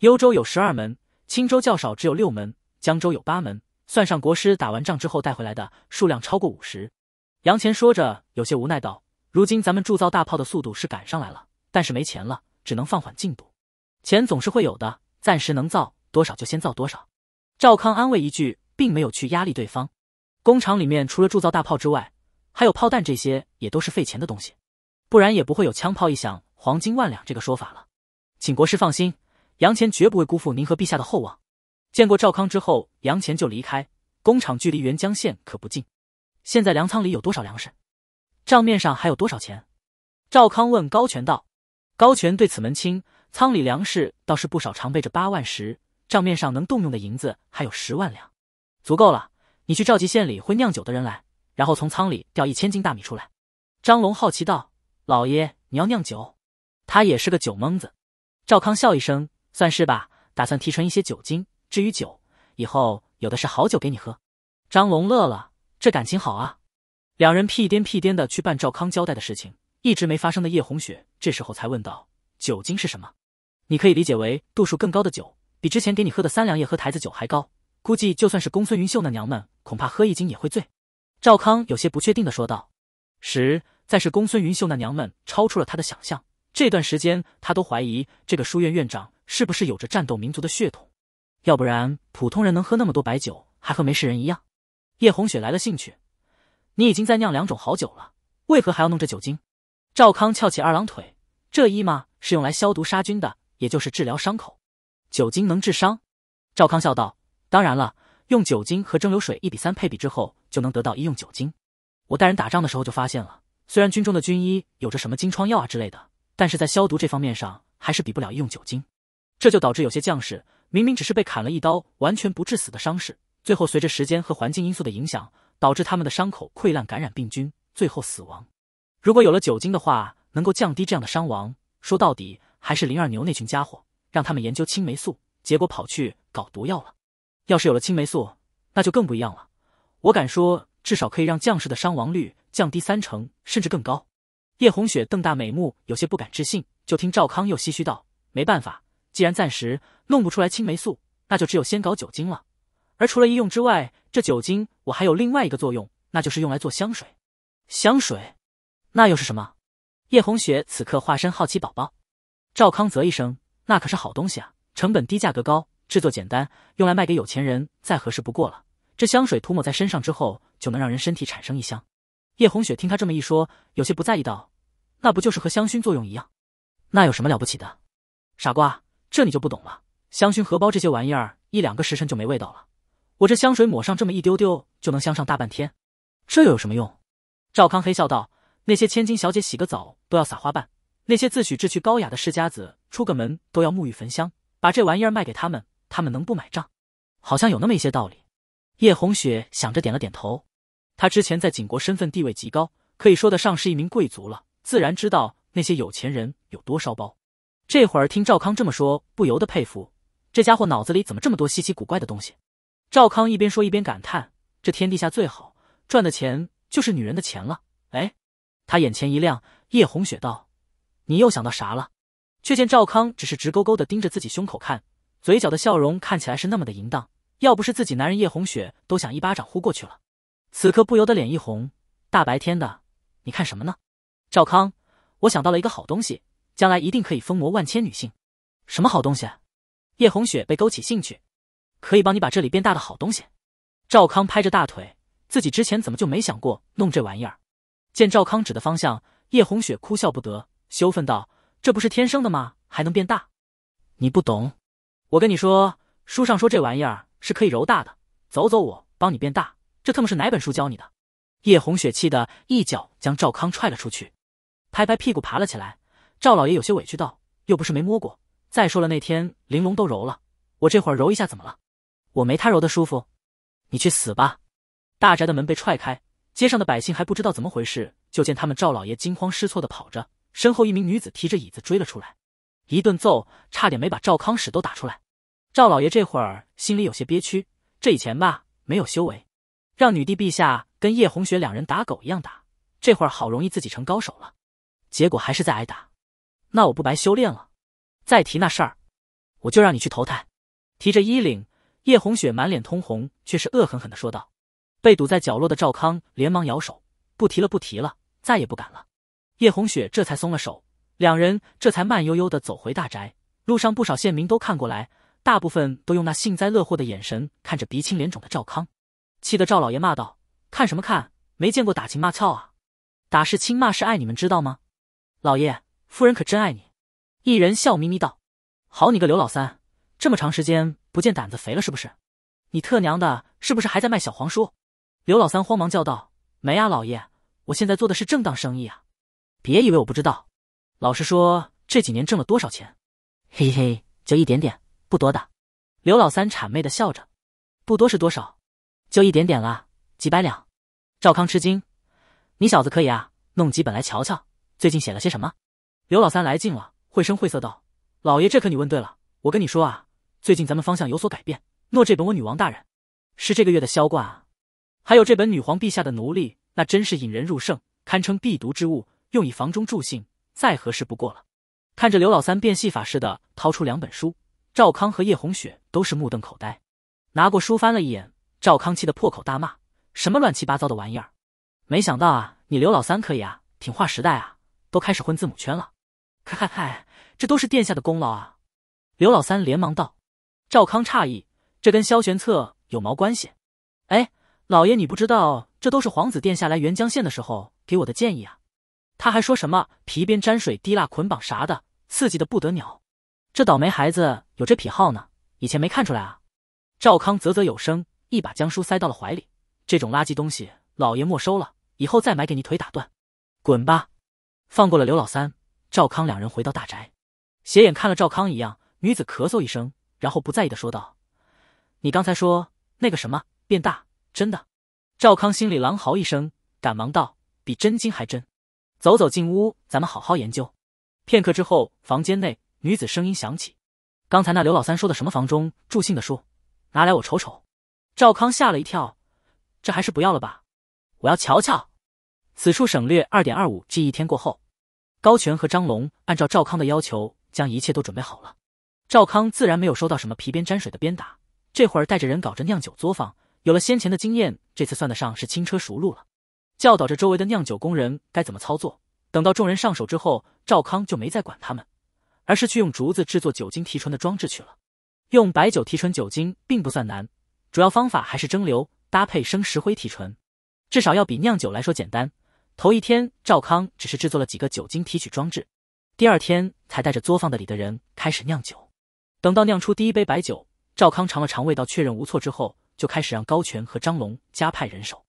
幽州有十二门，青州较少，只有六门，江州有八门，算上国师打完仗之后带回来的数量，超过五十。杨乾说着，有些无奈道：“如今咱们铸造大炮的速度是赶上来了，但是没钱了，只能放缓进度。钱总是会有的，暂时能造多少就先造多少。”赵康安慰一句，并没有去压力对方。工厂里面除了铸造大炮之外，还有炮弹，这些也都是费钱的东西，不然也不会有“枪炮一响，黄金万两”这个说法了。请国师放心，杨乾绝不会辜负您和陛下的厚望。见过赵康之后，杨乾就离开工厂，距离沅江县可不近。现在粮仓里有多少粮食？账面上还有多少钱？赵康问高权道。高权对此门清，仓里粮食倒是不少，常备着八万石，账面上能动用的银子还有十万两，足够了。你去召集县里会酿酒的人来。然后从仓里调一千斤大米出来。张龙好奇道：“老爷，你要酿酒？”他也是个酒蒙子。赵康笑一声：“算是吧，打算提纯一些酒精。至于酒，以后有的是好酒给你喝。”张龙乐了：“这感情好啊！”两人屁颠屁颠的去办赵康交代的事情。一直没发生的叶红雪这时候才问道：“酒精是什么？你可以理解为度数更高的酒，比之前给你喝的三两液和台子酒还高。估计就算是公孙云秀那娘们，恐怕喝一斤也会醉。”赵康有些不确定的说道：“实在是公孙云秀那娘们超出了他的想象。这段时间他都怀疑这个书院院长是不是有着战斗民族的血统，要不然普通人能喝那么多白酒，还和没事人一样？”叶红雪来了兴趣：“你已经在酿两种好酒了，为何还要弄这酒精？”赵康翘起二郎腿：“这一嘛是用来消毒杀菌的，也就是治疗伤口。酒精能治伤？”赵康笑道：“当然了，用酒精和蒸馏水一比三配比之后。”就能得到医用酒精。我带人打仗的时候就发现了，虽然军中的军医有着什么金疮药啊之类的，但是在消毒这方面上还是比不了医用酒精。这就导致有些将士明明只是被砍了一刀，完全不致死的伤势，最后随着时间和环境因素的影响，导致他们的伤口溃烂、感染病菌，最后死亡。如果有了酒精的话，能够降低这样的伤亡。说到底还是林二牛那群家伙，让他们研究青霉素，结果跑去搞毒药了。要是有了青霉素，那就更不一样了。我敢说，至少可以让将士的伤亡率降低三成，甚至更高。叶红雪瞪大美目，有些不敢置信。就听赵康又唏嘘道：“没办法，既然暂时弄不出来青霉素，那就只有先搞酒精了。而除了医用之外，这酒精我还有另外一个作用，那就是用来做香水。香水？那又是什么？”叶红雪此刻化身好奇宝宝。赵康啧一声：“那可是好东西啊，成本低，价格高，制作简单，用来卖给有钱人再合适不过了。”这香水涂抹在身上之后，就能让人身体产生异香。叶红雪听他这么一说，有些不在意道：“那不就是和香薰作用一样？那有什么了不起的？傻瓜，这你就不懂了。香薰荷包这些玩意儿，一两个时辰就没味道了。我这香水抹上这么一丢丢，就能香上大半天。这又有什么用？”赵康黑笑道：“那些千金小姐洗个澡都要撒花瓣，那些自诩志趣高雅的世家子出个门都要沐浴焚香，把这玩意儿卖给他们，他们能不买账？好像有那么一些道理。”叶红雪想着，点了点头。她之前在景国身份地位极高，可以说得上是一名贵族了，自然知道那些有钱人有多烧包。这会儿听赵康这么说，不由得佩服，这家伙脑子里怎么这么多稀奇古怪的东西？赵康一边说一边感叹：“这天底下最好赚的钱就是女人的钱了。”哎，他眼前一亮。叶红雪道：“你又想到啥了？”却见赵康只是直勾勾地盯着自己胸口看，嘴角的笑容看起来是那么的淫荡。要不是自己男人叶红雪都想一巴掌呼过去了，此刻不由得脸一红。大白天的，你看什么呢？赵康，我想到了一个好东西，将来一定可以风魔万千女性。什么好东西？叶红雪被勾起兴趣，可以帮你把这里变大的好东西。赵康拍着大腿，自己之前怎么就没想过弄这玩意儿？见赵康指的方向，叶红雪哭笑不得，羞愤道：“这不是天生的吗？还能变大？你不懂。我跟你说，书上说这玩意儿。”是可以揉大的，走走，我帮你变大。这特么是哪本书教你的？叶红雪气得一脚将赵康踹了出去，拍拍屁股爬了起来。赵老爷有些委屈道：“又不是没摸过，再说了那天玲珑都揉了，我这会儿揉一下怎么了？我没他揉的舒服？你去死吧！”大宅的门被踹开，街上的百姓还不知道怎么回事，就见他们赵老爷惊慌失措的跑着，身后一名女子提着椅子追了出来，一顿揍差点没把赵康屎都打出来。赵老爷这会儿心里有些憋屈，这以前吧没有修为，让女帝陛下跟叶红雪两人打狗一样打，这会儿好容易自己成高手了，结果还是在挨打，那我不白修炼了？再提那事儿，我就让你去投胎！提着衣领，叶红雪满脸通红，却是恶狠狠地说道。被堵在角落的赵康连忙摇手，不提了，不提了，再也不敢了。叶红雪这才松了手，两人这才慢悠悠地走回大宅，路上不少县民都看过来。大部分都用那幸灾乐祸的眼神看着鼻青脸肿的赵康，气得赵老爷骂道：“看什么看？没见过打情骂俏啊？打是亲，骂是爱，你们知道吗？”老爷，夫人可真爱你。”一人笑眯眯道：“好你个刘老三，这么长时间不见，胆子肥了是不是？你特娘的，是不是还在卖小黄书？”刘老三慌忙叫道：“没啊，老爷，我现在做的是正当生意啊！别以为我不知道，老实说这几年挣了多少钱？嘿嘿，就一点点。”不多的，刘老三谄媚的笑着。不多是多少？就一点点啦，几百两。赵康吃惊：“你小子可以啊，弄几本来瞧瞧，最近写了些什么？”刘老三来劲了，绘声绘色道：“老爷，这可你问对了，我跟你说啊，最近咱们方向有所改变。诺，这本我女王大人是这个月的销冠啊，还有这本女皇陛下的奴隶，那真是引人入胜，堪称必读之物，用以房中助兴，再合适不过了。”看着刘老三变戏法似的掏出两本书。赵康和叶红雪都是目瞪口呆，拿过书翻了一眼。赵康气得破口大骂：“什么乱七八糟的玩意儿！”没想到啊，你刘老三可以啊，挺划时代啊，都开始混字母圈了。嗨嗨嗨，这都是殿下的功劳啊！刘老三连忙道。赵康诧异：“这跟萧玄策有毛关系？”哎，老爷你不知道，这都是皇子殿下来沅江县的时候给我的建议啊。他还说什么皮鞭沾水滴蜡捆绑啥的，刺激的不得了。这倒霉孩子有这癖好呢，以前没看出来啊！赵康啧啧有声，一把将书塞到了怀里。这种垃圾东西，老爷没收了，以后再买给你腿打断，滚吧！放过了刘老三，赵康两人回到大宅，斜眼看了赵康一样女子，咳嗽一声，然后不在意的说道：“你刚才说那个什么变大，真的？”赵康心里狼嚎一声，赶忙道：“比真金还真。”走走进屋，咱们好好研究。片刻之后，房间内。女子声音响起，刚才那刘老三说的什么房中助兴的书，拿来我瞅瞅。赵康吓了一跳，这还是不要了吧？我要瞧瞧。此处省略二点二五 g。一天过后，高权和张龙按照赵康的要求，将一切都准备好了。赵康自然没有收到什么皮鞭沾水的鞭打，这会儿带着人搞着酿酒作坊，有了先前的经验，这次算得上是轻车熟路了，教导着周围的酿酒工人该怎么操作。等到众人上手之后，赵康就没再管他们。而是去用竹子制作酒精提纯的装置去了。用白酒提纯酒精并不算难，主要方法还是蒸馏搭配生石灰提纯，至少要比酿酒来说简单。头一天，赵康只是制作了几个酒精提取装置，第二天才带着作坊的里的人开始酿酒。等到酿出第一杯白酒，赵康尝了尝味道，确认无错之后，就开始让高权和张龙加派人手，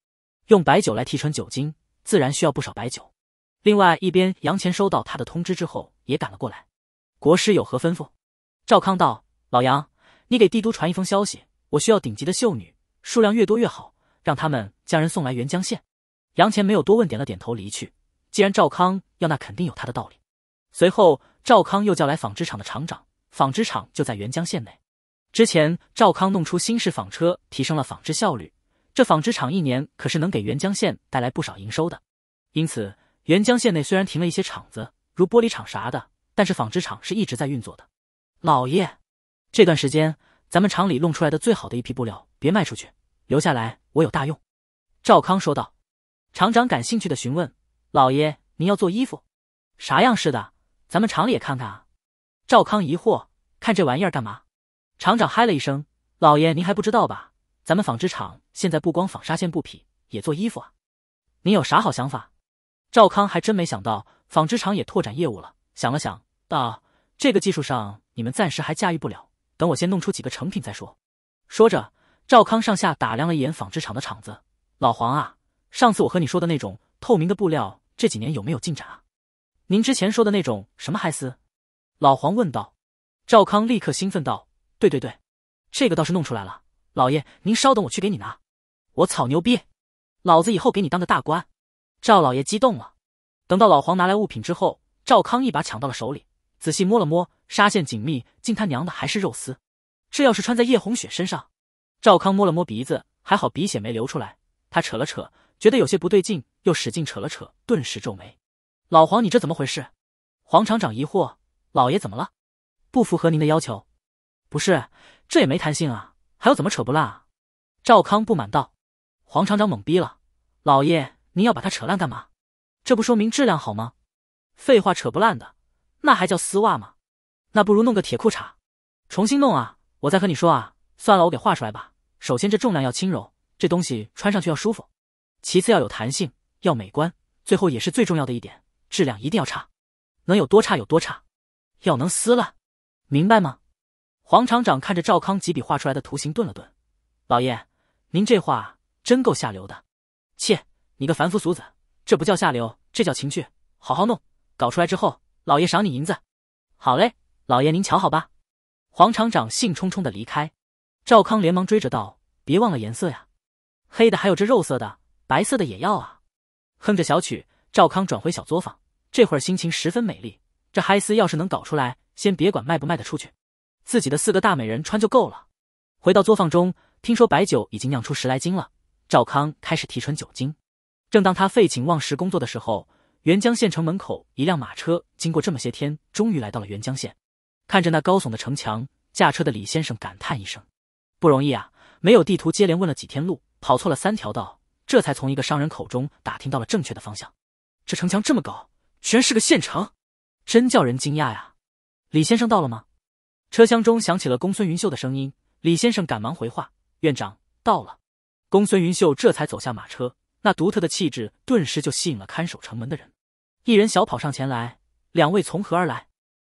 用白酒来提纯酒精，自然需要不少白酒。另外一边，杨乾收到他的通知之后，也赶了过来。国师有何吩咐？赵康道：“老杨，你给帝都传一封消息，我需要顶级的秀女，数量越多越好，让他们将人送来元江县。”杨乾没有多问，点了点头离去。既然赵康要，那肯定有他的道理。随后，赵康又叫来纺织厂的厂长，纺织厂就在元江县内。之前赵康弄出新式纺车，提升了纺织效率，这纺织厂一年可是能给元江县带来不少营收的。因此，元江县内虽然停了一些厂子，如玻璃厂啥的。但是纺织厂是一直在运作的，老爷，这段时间咱们厂里弄出来的最好的一批布料，别卖出去，留下来我有大用。”赵康说道。厂长感兴趣的询问：“老爷，您要做衣服？啥样式？的，咱们厂里也看看啊。”赵康疑惑：“看这玩意儿干嘛？”厂长嗨了一声：“老爷，您还不知道吧？咱们纺织厂现在不光纺纱线布匹，也做衣服啊。您有啥好想法？”赵康还真没想到纺织厂也拓展业务了，想了想。道：“这个技术上，你们暂时还驾驭不了。等我先弄出几个成品再说。”说着，赵康上下打量了一眼纺织厂的厂子。老黄啊，上次我和你说的那种透明的布料，这几年有没有进展啊？您之前说的那种什么海丝？”老黄问道。赵康立刻兴奋道：“对对对，这个倒是弄出来了。老爷，您稍等，我去给你拿。”我草，牛逼！老子以后给你当个大官！”赵老爷激动了。等到老黄拿来物品之后，赵康一把抢到了手里。仔细摸了摸纱线紧密，竟他娘的还是肉丝！这要是穿在叶红雪身上，赵康摸了摸鼻子，还好鼻血没流出来。他扯了扯，觉得有些不对劲，又使劲扯了扯，顿时皱眉：“老黄，你这怎么回事？”黄厂长疑惑：“老爷怎么了？不符合您的要求？不是，这也没弹性啊，还要怎么扯不烂？”啊？赵康不满道。黄厂长懵逼了：“老爷，您要把它扯烂干嘛？这不说明质量好吗？废话，扯不烂的。”那还叫丝袜吗？那不如弄个铁裤衩，重新弄啊！我再和你说啊，算了，我给画出来吧。首先，这重量要轻柔，这东西穿上去要舒服；其次要有弹性，要美观；最后也是最重要的一点，质量一定要差，能有多差有多差，要能撕了，明白吗？黄厂长看着赵康几笔画出来的图形，顿了顿：“老爷，您这话真够下流的。”“切，你个凡夫俗子，这不叫下流，这叫情趣。好好弄，搞出来之后。”老爷赏你银子，好嘞，老爷您瞧好吧。黄厂长兴冲冲的离开，赵康连忙追着道：“别忘了颜色呀，黑的还有这肉色的，白色的也要啊。”哼着小曲，赵康转回小作坊，这会儿心情十分美丽。这嗨丝要是能搞出来，先别管卖不卖得出去，自己的四个大美人穿就够了。回到作坊中，听说白酒已经酿出十来斤了，赵康开始提纯酒精。正当他废寝忘食工作的时候。沅江县城门口，一辆马车经过。这么些天，终于来到了沅江县。看着那高耸的城墙，驾车的李先生感叹一声：“不容易啊！没有地图，接连问了几天路，跑错了三条道，这才从一个商人口中打听到了正确的方向。”这城墙这么高，居然是个县城，真叫人惊讶呀！李先生到了吗？车厢中响起了公孙云秀的声音。李先生赶忙回话：“院长到了。”公孙云秀这才走下马车，那独特的气质顿时就吸引了看守城门的人。一人小跑上前来，两位从何而来？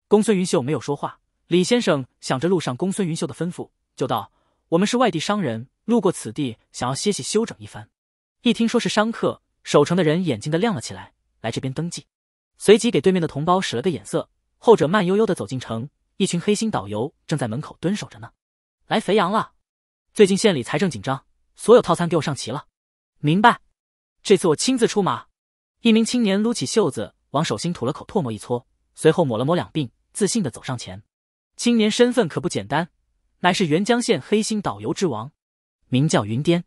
公孙云秀没有说话。李先生想着路上公孙云秀的吩咐，就道：“我们是外地商人，路过此地，想要歇息休整一番。”一听说是商客，守城的人眼睛的亮了起来，来这边登记，随即给对面的同胞使了个眼色，后者慢悠悠的走进城。一群黑心导游正在门口蹲守着呢，来肥羊了。最近县里财政紧张，所有套餐给我上齐了。明白？这次我亲自出马。一名青年撸起袖子，往手心吐了口唾沫，一搓，随后抹了抹两鬓，自信的走上前。青年身份可不简单，乃是元江县黑心导游之王，名叫云巅，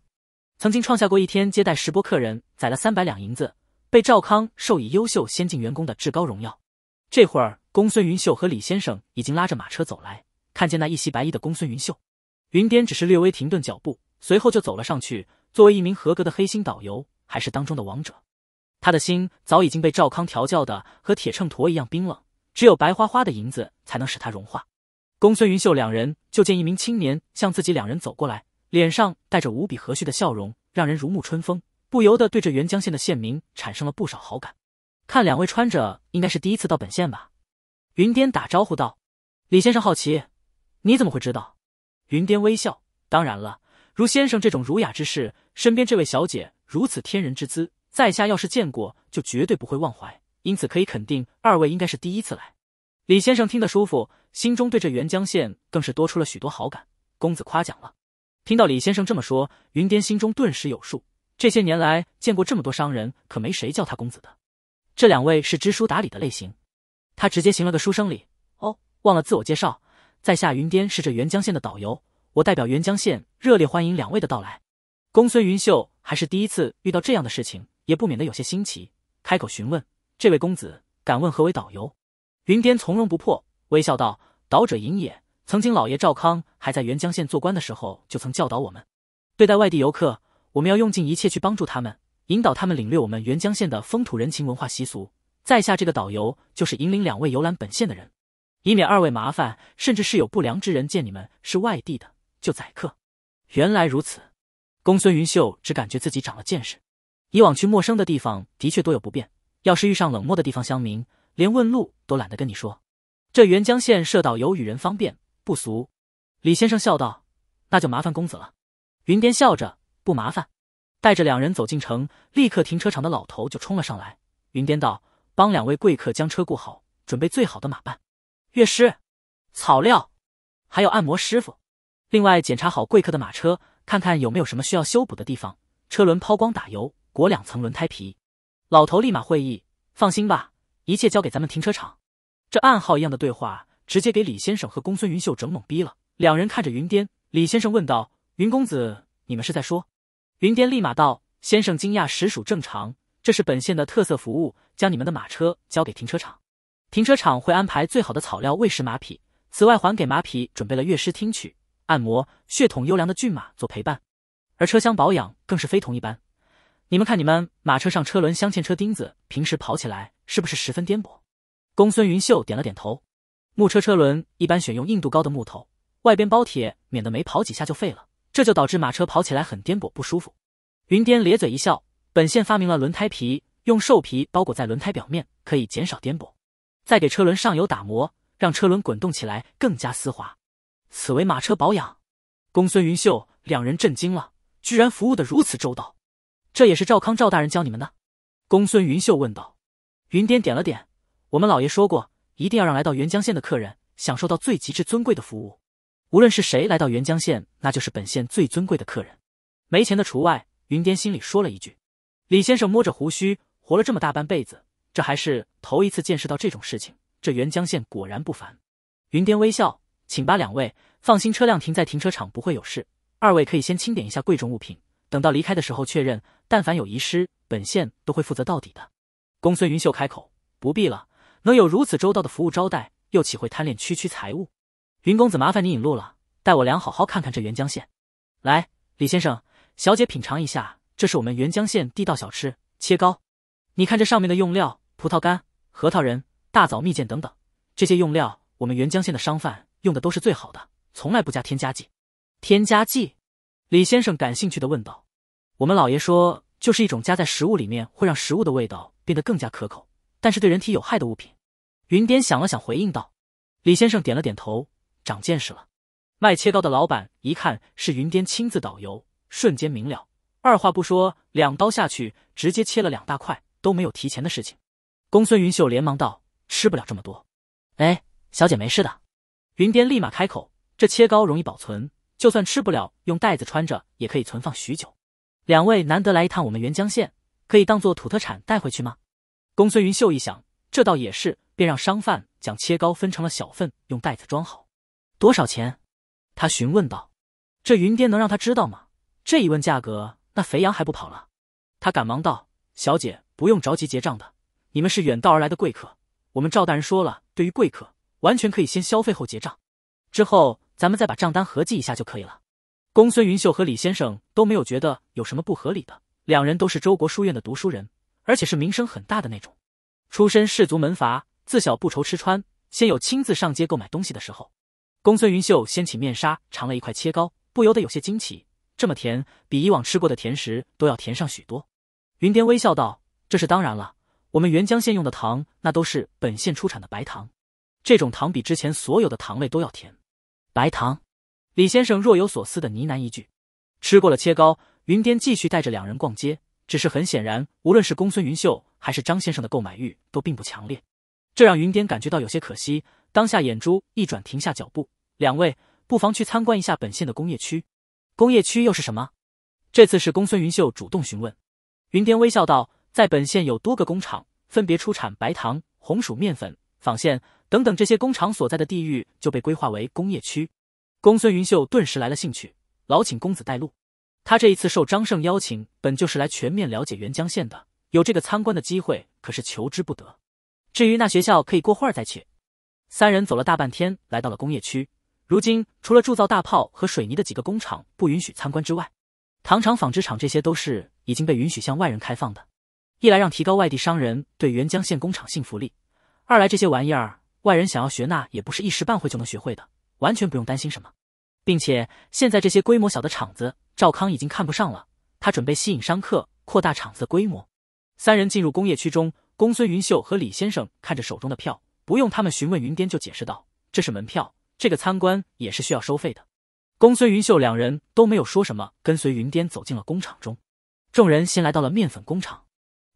曾经创下过一天接待十波客人，攒了三百两银子，被赵康授以优秀先进员工的至高荣耀。这会儿，公孙云秀和李先生已经拉着马车走来，看见那一袭白衣的公孙云秀，云巅只是略微停顿脚步，随后就走了上去。作为一名合格的黑心导游，还是当中的王者。他的心早已经被赵康调教的和铁秤砣一样冰冷，只有白花花的银子才能使他融化。公孙云秀两人就见一名青年向自己两人走过来，脸上带着无比和煦的笑容，让人如沐春风，不由得对这元江县的县民产生了不少好感。看两位穿着，应该是第一次到本县吧？云巅打招呼道：“李先生，好奇，你怎么会知道？”云巅微笑：“当然了，如先生这种儒雅之士，身边这位小姐如此天人之姿。”在下要是见过，就绝对不会忘怀，因此可以肯定，二位应该是第一次来。李先生听得舒服，心中对这沅江县更是多出了许多好感。公子夸奖了。听到李先生这么说，云巅心中顿时有数。这些年来见过这么多商人，可没谁叫他公子的。这两位是知书达理的类型，他直接行了个书生礼。哦，忘了自我介绍，在下云巅是这沅江县的导游，我代表沅江县热烈欢迎两位的到来。公孙云秀还是第一次遇到这样的事情。也不免得有些新奇，开口询问：“这位公子，敢问何为导游？”云巅从容不迫，微笑道：“导者隐也。曾经老爷赵康还在元江县做官的时候，就曾教导我们，对待外地游客，我们要用尽一切去帮助他们，引导他们领略我们元江县的风土人情、文化习俗。在下这个导游，就是引领两位游览本县的人，以免二位麻烦，甚至是有不良之人见你们是外地的就宰客。”原来如此，公孙云秀只感觉自己长了见识。以往去陌生的地方，的确多有不便。要是遇上冷漠的地方乡民，连问路都懒得跟你说。这沅江县设导游与人方便，不俗。李先生笑道：“那就麻烦公子了。”云巅笑着：“不麻烦。”带着两人走进城，立刻停车场的老头就冲了上来。云巅道：“帮两位贵客将车顾好，准备最好的马伴、乐师、草料，还有按摩师傅。另外检查好贵客的马车，看看有没有什么需要修补的地方，车轮抛光打油。”裹两层轮胎皮，老头立马会意。放心吧，一切交给咱们停车场。这暗号一样的对话，直接给李先生和公孙云秀整懵逼了。两人看着云巅，李先生问道：“云公子，你们是在说？”云巅立马道：“先生惊讶实属正常，这是本县的特色服务，将你们的马车交给停车场，停车场会安排最好的草料喂食马匹，此外还给马匹准备了乐师听曲、按摩，血统优良的骏马做陪伴，而车厢保养更是非同一般。”你们看，你们马车上车轮镶嵌车钉子，平时跑起来是不是十分颠簸？公孙云秀点了点头。木车车轮一般选用硬度高的木头，外边包铁，免得没跑几下就废了。这就导致马车跑起来很颠簸，不舒服。云巅咧嘴一笑：“本县发明了轮胎皮，用兽皮包裹在轮胎表面，可以减少颠簸。再给车轮上油打磨，让车轮滚动起来更加丝滑。此为马车保养。”公孙云秀两人震惊了，居然服务的如此周到。这也是赵康赵大人教你们的，公孙云秀问道。云巅点了点，我们老爷说过，一定要让来到元江县的客人享受到最极致尊贵的服务。无论是谁来到元江县，那就是本县最尊贵的客人，没钱的除外。云巅心里说了一句。李先生摸着胡须，活了这么大半辈子，这还是头一次见识到这种事情。这元江县果然不凡。云巅微笑，请吧，两位放心，车辆停在停车场不会有事，二位可以先清点一下贵重物品，等到离开的时候确认。但凡有遗失，本县都会负责到底的。公孙云秀开口：“不必了，能有如此周到的服务招待，又岂会贪恋区区财物？”云公子，麻烦你引路了，带我俩好好看看这沅江县。来，李先生、小姐品尝一下，这是我们沅江县地道小吃——切糕。你看这上面的用料：葡萄干、核桃仁、大枣蜜饯等等。这些用料，我们沅江县的商贩用的都是最好的，从来不加添加剂。添加剂？李先生感兴趣的问道。我们老爷说，就是一种加在食物里面会让食物的味道变得更加可口，但是对人体有害的物品。云巅想了想，回应道：“李先生点了点头，长见识了。”卖切糕的老板一看是云巅亲自导游，瞬间明了，二话不说，两刀下去，直接切了两大块，都没有提前的事情。公孙云秀连忙道：“吃不了这么多，哎，小姐没事的。”云巅立马开口：“这切糕容易保存，就算吃不了，用袋子穿着也可以存放许久。”两位难得来一趟我们沅江县，可以当做土特产带回去吗？公孙云秀一想，这倒也是，便让商贩将切糕分成了小份，用袋子装好。多少钱？他询问道。这云巅能让他知道吗？这一问价格，那肥羊还不跑了？他赶忙道：“小姐不用着急结账的，你们是远道而来的贵客，我们赵大人说了，对于贵客完全可以先消费后结账，之后咱们再把账单合计一下就可以了。”公孙云秀和李先生都没有觉得有什么不合理的，两人都是周国书院的读书人，而且是名声很大的那种，出身士族门阀，自小不愁吃穿，先有亲自上街购买东西的时候。公孙云秀掀起面纱，尝了一块切糕，不由得有些惊奇，这么甜，比以往吃过的甜食都要甜上许多。云巅微笑道：“这是当然了，我们元江县用的糖，那都是本县出产的白糖，这种糖比之前所有的糖类都要甜。”白糖。李先生若有所思的呢喃一句：“吃过了切糕。”云巅继续带着两人逛街，只是很显然，无论是公孙云秀还是张先生的购买欲都并不强烈，这让云巅感觉到有些可惜。当下眼珠一转，停下脚步：“两位，不妨去参观一下本县的工业区。工业区又是什么？”这次是公孙云秀主动询问。云巅微笑道：“在本县有多个工厂，分别出产白糖、红薯、面粉、纺线等等，这些工厂所在的地域就被规划为工业区。”公孙云秀顿时来了兴趣，老请公子带路。他这一次受张胜邀请，本就是来全面了解沅江县的，有这个参观的机会，可是求之不得。至于那学校，可以过会儿再去。三人走了大半天，来到了工业区。如今除了铸造大炮和水泥的几个工厂不允许参观之外，糖厂、纺织厂这些都是已经被允许向外人开放的。一来让提高外地商人对沅江县工厂信服力，二来这些玩意儿，外人想要学那也不是一时半会就能学会的。完全不用担心什么，并且现在这些规模小的厂子，赵康已经看不上了。他准备吸引商客，扩大厂子的规模。三人进入工业区中，公孙云秀和李先生看着手中的票，不用他们询问云巅就解释道：“这是门票，这个参观也是需要收费的。”公孙云秀两人都没有说什么，跟随云巅走进了工厂中。众人先来到了面粉工厂，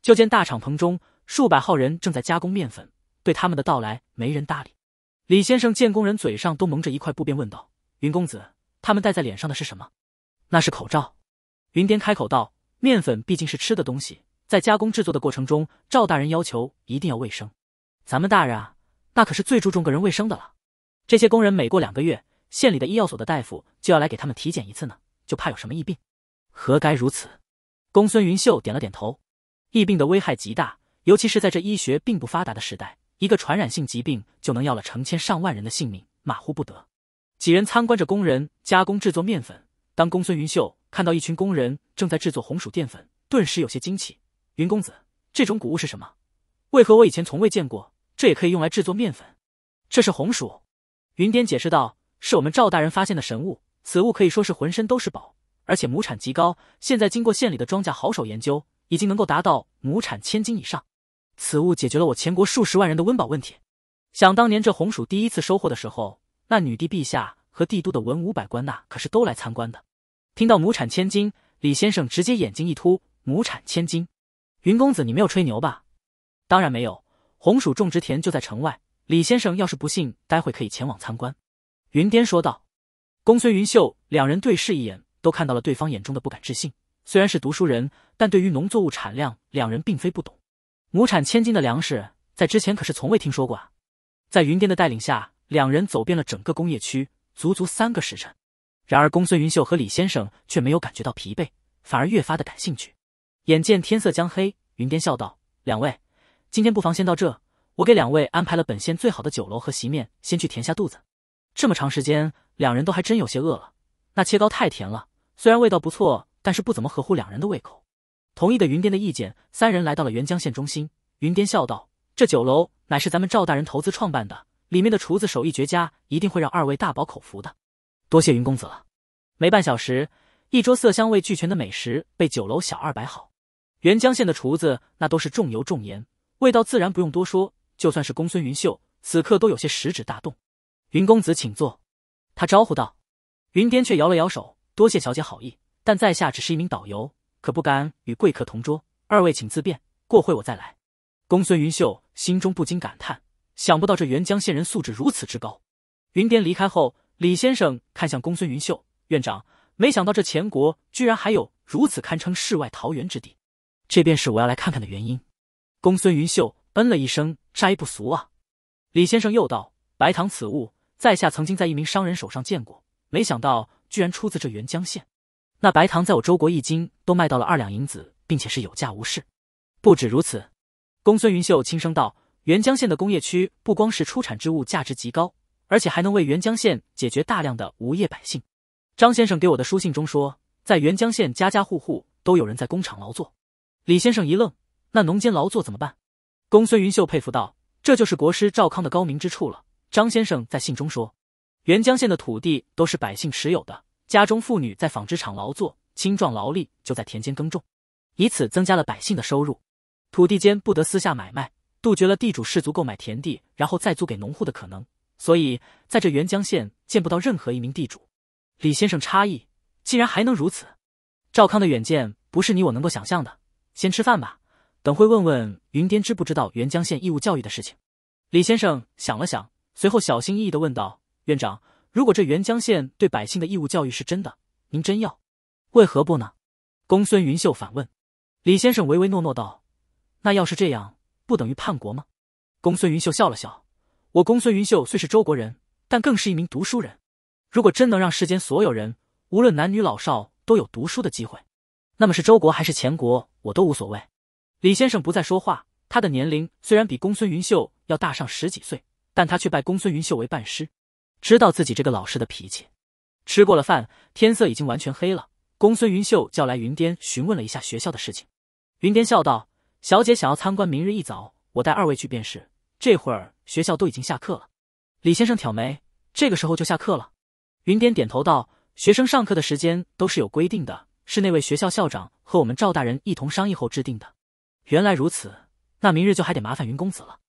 就见大厂棚中数百号人正在加工面粉，对他们的到来没人搭理。李先生见工人嘴上都蒙着一块布，便问道：“云公子，他们戴在脸上的是什么？”“那是口罩。”云巅开口道：“面粉毕竟是吃的东西，在加工制作的过程中，赵大人要求一定要卫生。咱们大人啊，那可是最注重个人卫生的了。这些工人每过两个月，县里的医药所的大夫就要来给他们体检一次呢，就怕有什么疫病。何该如此？”公孙云秀点了点头：“疫病的危害极大，尤其是在这医学并不发达的时代。”一个传染性疾病就能要了成千上万人的性命，马虎不得。几人参观着工人加工制作面粉，当公孙云秀看到一群工人正在制作红薯淀粉，顿时有些惊奇。云公子，这种谷物是什么？为何我以前从未见过？这也可以用来制作面粉？这是红薯。云巅解释道：“是我们赵大人发现的神物，此物可以说是浑身都是宝，而且亩产极高。现在经过县里的庄稼好手研究，已经能够达到亩产千斤以上。”此物解决了我前国数十万人的温饱问题。想当年这红薯第一次收获的时候，那女帝陛下和帝都的文武百官那可是都来参观的。听到亩产千金，李先生直接眼睛一突。亩产千金，云公子你没有吹牛吧？当然没有，红薯种植田就在城外。李先生要是不信，待会可以前往参观。云巅说道。公孙云秀两人对视一眼，都看到了对方眼中的不敢置信。虽然是读书人，但对于农作物产量，两人并非不懂。亩产千斤的粮食，在之前可是从未听说过啊！在云巅的带领下，两人走遍了整个工业区，足足三个时辰。然而，公孙云秀和李先生却没有感觉到疲惫，反而越发的感兴趣。眼见天色将黑，云巅笑道：“两位，今天不妨先到这，我给两位安排了本县最好的酒楼和席面，先去填下肚子。这么长时间，两人都还真有些饿了。那切糕太甜了，虽然味道不错，但是不怎么合乎两人的胃口。”同意的云巅的意见，三人来到了元江县中心。云巅笑道：“这酒楼乃是咱们赵大人投资创办的，里面的厨子手艺绝佳，一定会让二位大饱口福的。”多谢云公子了。没半小时，一桌色香味俱全的美食被酒楼小二摆好。元江县的厨子那都是重油重盐，味道自然不用多说。就算是公孙云秀，此刻都有些食指大动。云公子请坐，他招呼道。云巅却摇了摇手：“多谢小姐好意，但在下只是一名导游。”可不敢与贵客同桌，二位请自便，过会我再来。公孙云秀心中不禁感叹，想不到这沅江县人素质如此之高。云巅离开后，李先生看向公孙云秀院长，没想到这前国居然还有如此堪称世外桃源之地，这便是我要来看看的原因。公孙云秀嗯了一声，斋不俗啊。李先生又道，白糖此物，在下曾经在一名商人手上见过，没想到居然出自这沅江县。那白糖在我周国一斤都卖到了二两银子，并且是有价无市。不止如此，公孙云秀轻声道：“元江县的工业区不光是出产之物价值极高，而且还能为元江县解决大量的无业百姓。”张先生给我的书信中说，在元江县家家户户都有人在工厂劳作。李先生一愣：“那农间劳作怎么办？”公孙云秀佩服道：“这就是国师赵康的高明之处了。”张先生在信中说：“元江县的土地都是百姓持有的。”家中妇女在纺织厂劳作，青壮劳力就在田间耕种，以此增加了百姓的收入。土地间不得私下买卖，杜绝了地主士族购买田地然后再租给农户的可能，所以在这沅江县见不到任何一名地主。李先生诧异，竟然还能如此？赵康的远见不是你我能够想象的。先吃饭吧，等会问问云巅知不知道沅江县义务教育的事情。李先生想了想，随后小心翼翼地问道：“院长。”如果这元江县对百姓的义务教育是真的，您真要？为何不呢？公孙云秀反问。李先生唯唯诺诺道：“那要是这样，不等于叛国吗？”公孙云秀笑了笑：“我公孙云秀虽是周国人，但更是一名读书人。如果真能让世间所有人，无论男女老少，都有读书的机会，那么是周国还是前国，我都无所谓。”李先生不再说话。他的年龄虽然比公孙云秀要大上十几岁，但他却拜公孙云秀为半师。知道自己这个老师的脾气，吃过了饭，天色已经完全黑了。公孙云秀叫来云巅，询问了一下学校的事情。云巅笑道：“小姐想要参观，明日一早我带二位去便是。这会儿学校都已经下课了。”李先生挑眉：“这个时候就下课了？”云巅点头道：“学生上课的时间都是有规定的，是那位学校校长和我们赵大人一同商议后制定的。”原来如此，那明日就还得麻烦云公子了。”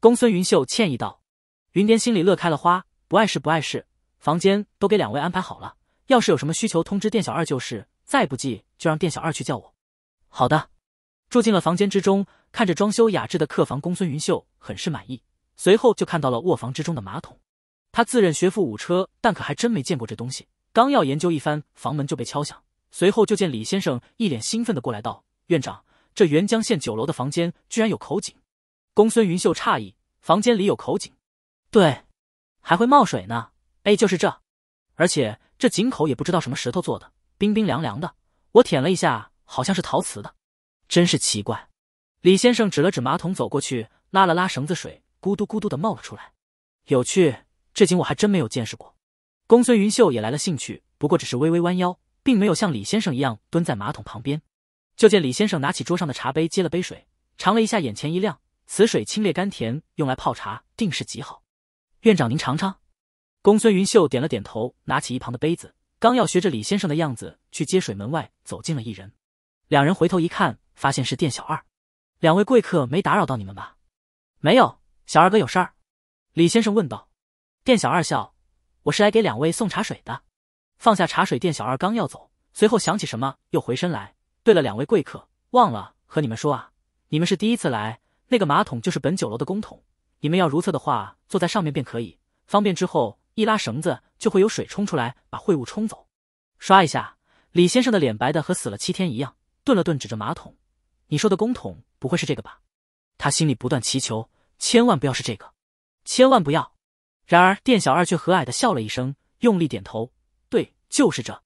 公孙云秀歉意道。云巅心里乐开了花。不碍事，不碍事。房间都给两位安排好了，要是有什么需求，通知店小二就是。再不济，就让店小二去叫我。好的。住进了房间之中，看着装修雅致的客房，公孙云秀很是满意。随后就看到了卧房之中的马桶，他自认学富五车，但可还真没见过这东西。刚要研究一番，房门就被敲响。随后就见李先生一脸兴奋的过来道：“院长，这沅江县酒楼的房间居然有口井！”公孙云秀诧异：房间里有口井？对。还会冒水呢，哎，就是这，而且这井口也不知道什么石头做的，冰冰凉凉的。我舔了一下，好像是陶瓷的，真是奇怪。李先生指了指马桶，走过去拉了拉绳子，水咕嘟咕嘟的冒了出来。有趣，这井我还真没有见识过。公孙云秀也来了兴趣，不过只是微微弯腰，并没有像李先生一样蹲在马桶旁边。就见李先生拿起桌上的茶杯接了杯水，尝了一下，眼前一亮，此水清冽甘甜，用来泡茶定是极好。院长您尝尝。公孙云秀点了点头，拿起一旁的杯子，刚要学着李先生的样子去接水，门外走进了一人。两人回头一看，发现是店小二。两位贵客没打扰到你们吧？没有，小二哥有事儿。李先生问道。店小二笑，我是来给两位送茶水的。放下茶水，店小二刚要走，随后想起什么，又回身来。对了，两位贵客，忘了和你们说啊，你们是第一次来，那个马桶就是本酒楼的公桶。你们要如厕的话，坐在上面便可以方便。之后一拉绳子，就会有水冲出来，把秽物冲走。刷一下，李先生的脸白的和死了七天一样。顿了顿，指着马桶：“你说的公桶不会是这个吧？”他心里不断祈求，千万不要是这个，千万不要。然而店小二却和蔼的笑了一声，用力点头：“对，就是这。”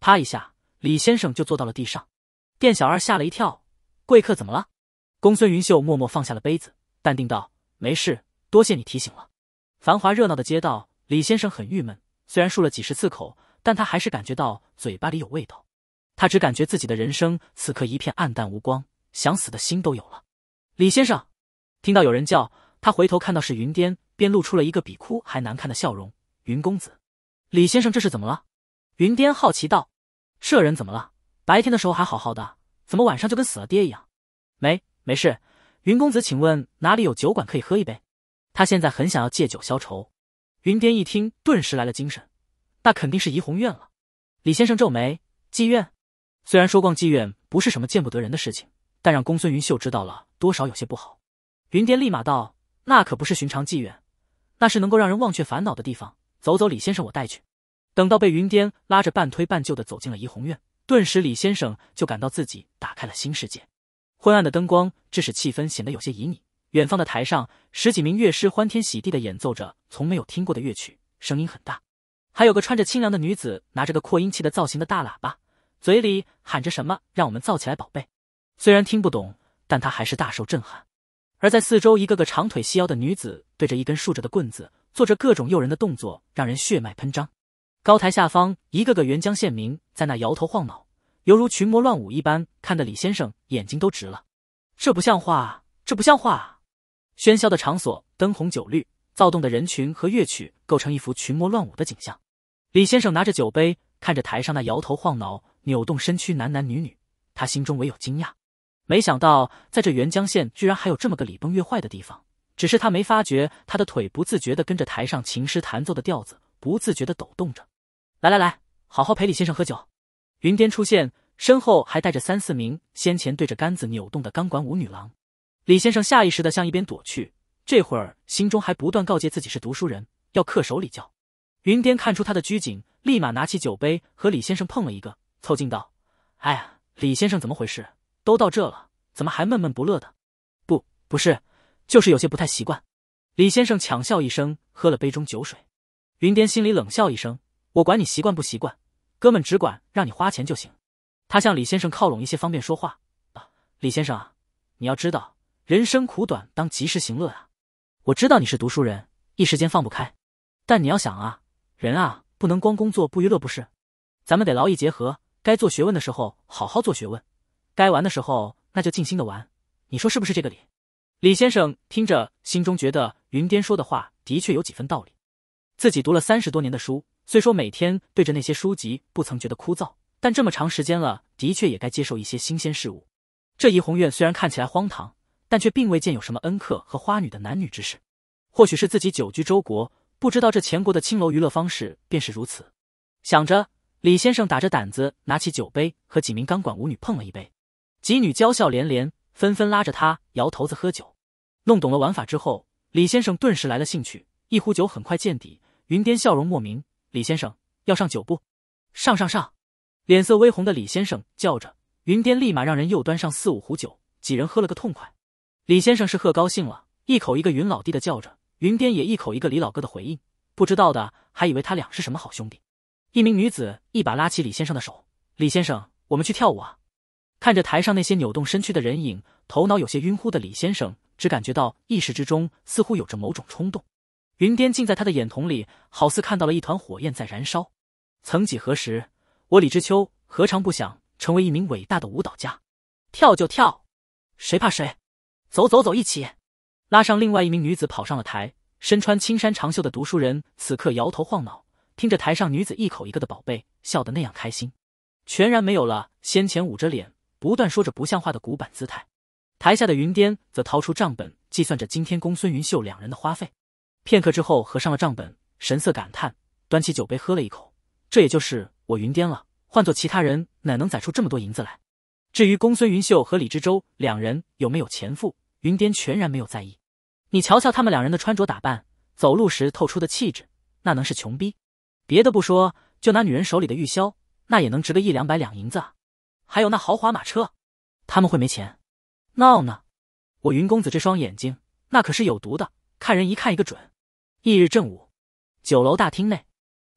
啪一下，李先生就坐到了地上。店小二吓了一跳：“贵客怎么了？”公孙云秀默默放下了杯子，淡定道。没事，多谢你提醒了。繁华热闹的街道，李先生很郁闷。虽然漱了几十次口，但他还是感觉到嘴巴里有味道。他只感觉自己的人生此刻一片暗淡无光，想死的心都有了。李先生听到有人叫他，回头看到是云巅，便露出了一个比哭还难看的笑容。云公子，李先生这是怎么了？云巅好奇道：“这人怎么了？白天的时候还好好的，怎么晚上就跟死了爹一样？”“没，没事。”云公子，请问哪里有酒馆可以喝一杯？他现在很想要借酒消愁。云巅一听，顿时来了精神，那肯定是怡红院了。李先生皱眉，妓院？虽然说逛妓院不是什么见不得人的事情，但让公孙云秀知道了，多少有些不好。云巅立马道：“那可不是寻常妓院，那是能够让人忘却烦恼的地方。”走走，李先生，我带去。等到被云巅拉着，半推半就的走进了怡红院，顿时李先生就感到自己打开了新世界。昏暗的灯光，致使气氛显得有些旖旎。远方的台上，十几名乐师欢天喜地的演奏着从没有听过的乐曲，声音很大。还有个穿着清凉的女子，拿着个扩音器的造型的大喇叭，嘴里喊着什么，让我们造起来，宝贝。虽然听不懂，但她还是大受震撼。而在四周，一个个长腿细腰的女子，对着一根竖着的棍子，做着各种诱人的动作，让人血脉喷张。高台下方，一个个沅江县民在那摇头晃脑。犹如群魔乱舞一般，看得李先生眼睛都直了。这不像话，这不像话！喧嚣的场所，灯红酒绿，躁动的人群和乐曲构成一幅群魔乱舞的景象。李先生拿着酒杯，看着台上那摇头晃脑、扭动身躯男男女女，他心中唯有惊讶。没想到在这沅江县，居然还有这么个礼崩乐坏的地方。只是他没发觉，他的腿不自觉地跟着台上琴师弹奏的调子，不自觉地抖动着。来来来，好好陪李先生喝酒。云巅出现。身后还带着三四名先前对着杆子扭动的钢管舞女郎，李先生下意识的向一边躲去。这会儿心中还不断告诫自己是读书人，要恪守礼教。云巅看出他的拘谨，立马拿起酒杯和李先生碰了一个，凑近道：“哎呀，李先生，怎么回事？都到这了，怎么还闷闷不乐的？”“不，不是，就是有些不太习惯。”李先生强笑一声，喝了杯中酒水。云巅心里冷笑一声：“我管你习惯不习惯，哥们只管让你花钱就行。”他向李先生靠拢一些，方便说话。啊，李先生啊，你要知道，人生苦短，当及时行乐啊。我知道你是读书人，一时间放不开，但你要想啊，人啊，不能光工作不娱乐，不是？咱们得劳逸结合，该做学问的时候好好做学问，该玩的时候那就尽心的玩。你说是不是这个理？李先生听着，心中觉得云巅说的话的确有几分道理。自己读了三十多年的书，虽说每天对着那些书籍不曾觉得枯燥。但这么长时间了，的确也该接受一些新鲜事物。这怡红院虽然看起来荒唐，但却并未见有什么恩客和花女的男女之事。或许是自己久居周国，不知道这前国的青楼娱乐方式便是如此。想着，李先生打着胆子拿起酒杯，和几名钢管舞女碰了一杯。几女娇笑连连，纷纷拉着他摇头子喝酒。弄懂了玩法之后，李先生顿时来了兴趣，一壶酒很快见底。云巅笑容莫名，李先生要上酒不？上上上。脸色微红的李先生叫着，云巅立马让人又端上四五壶酒，几人喝了个痛快。李先生是喝高兴了，一口一个“云老弟”的叫着，云巅也一口一个“李老哥”的回应，不知道的还以为他俩是什么好兄弟。一名女子一把拉起李先生的手：“李先生，我们去跳舞啊！”看着台上那些扭动身躯的人影，头脑有些晕乎的李先生只感觉到意识之中似乎有着某种冲动，云巅竟在他的眼瞳里好似看到了一团火焰在燃烧。曾几何时。我李知秋何尝不想成为一名伟大的舞蹈家？跳就跳，谁怕谁？走走走，一起拉上另外一名女子跑上了台。身穿青衫长袖的读书人此刻摇头晃脑，听着台上女子一口一个的宝贝，笑得那样开心，全然没有了先前捂着脸不断说着不像话的古板姿态。台下的云巅则掏出账本计算着今天公孙云秀两人的花费，片刻之后合上了账本，神色感叹，端起酒杯喝了一口。这也就是我云巅了，换做其他人，哪能攒出这么多银子来？至于公孙云秀和李知州两人有没有钱富，云巅全然没有在意。你瞧瞧他们两人的穿着打扮，走路时透出的气质，那能是穷逼？别的不说，就拿女人手里的玉箫，那也能值个一两百两银子啊！还有那豪华马车，他们会没钱？闹呢！我云公子这双眼睛，那可是有毒的，看人一看一个准。翌日正午，酒楼大厅内。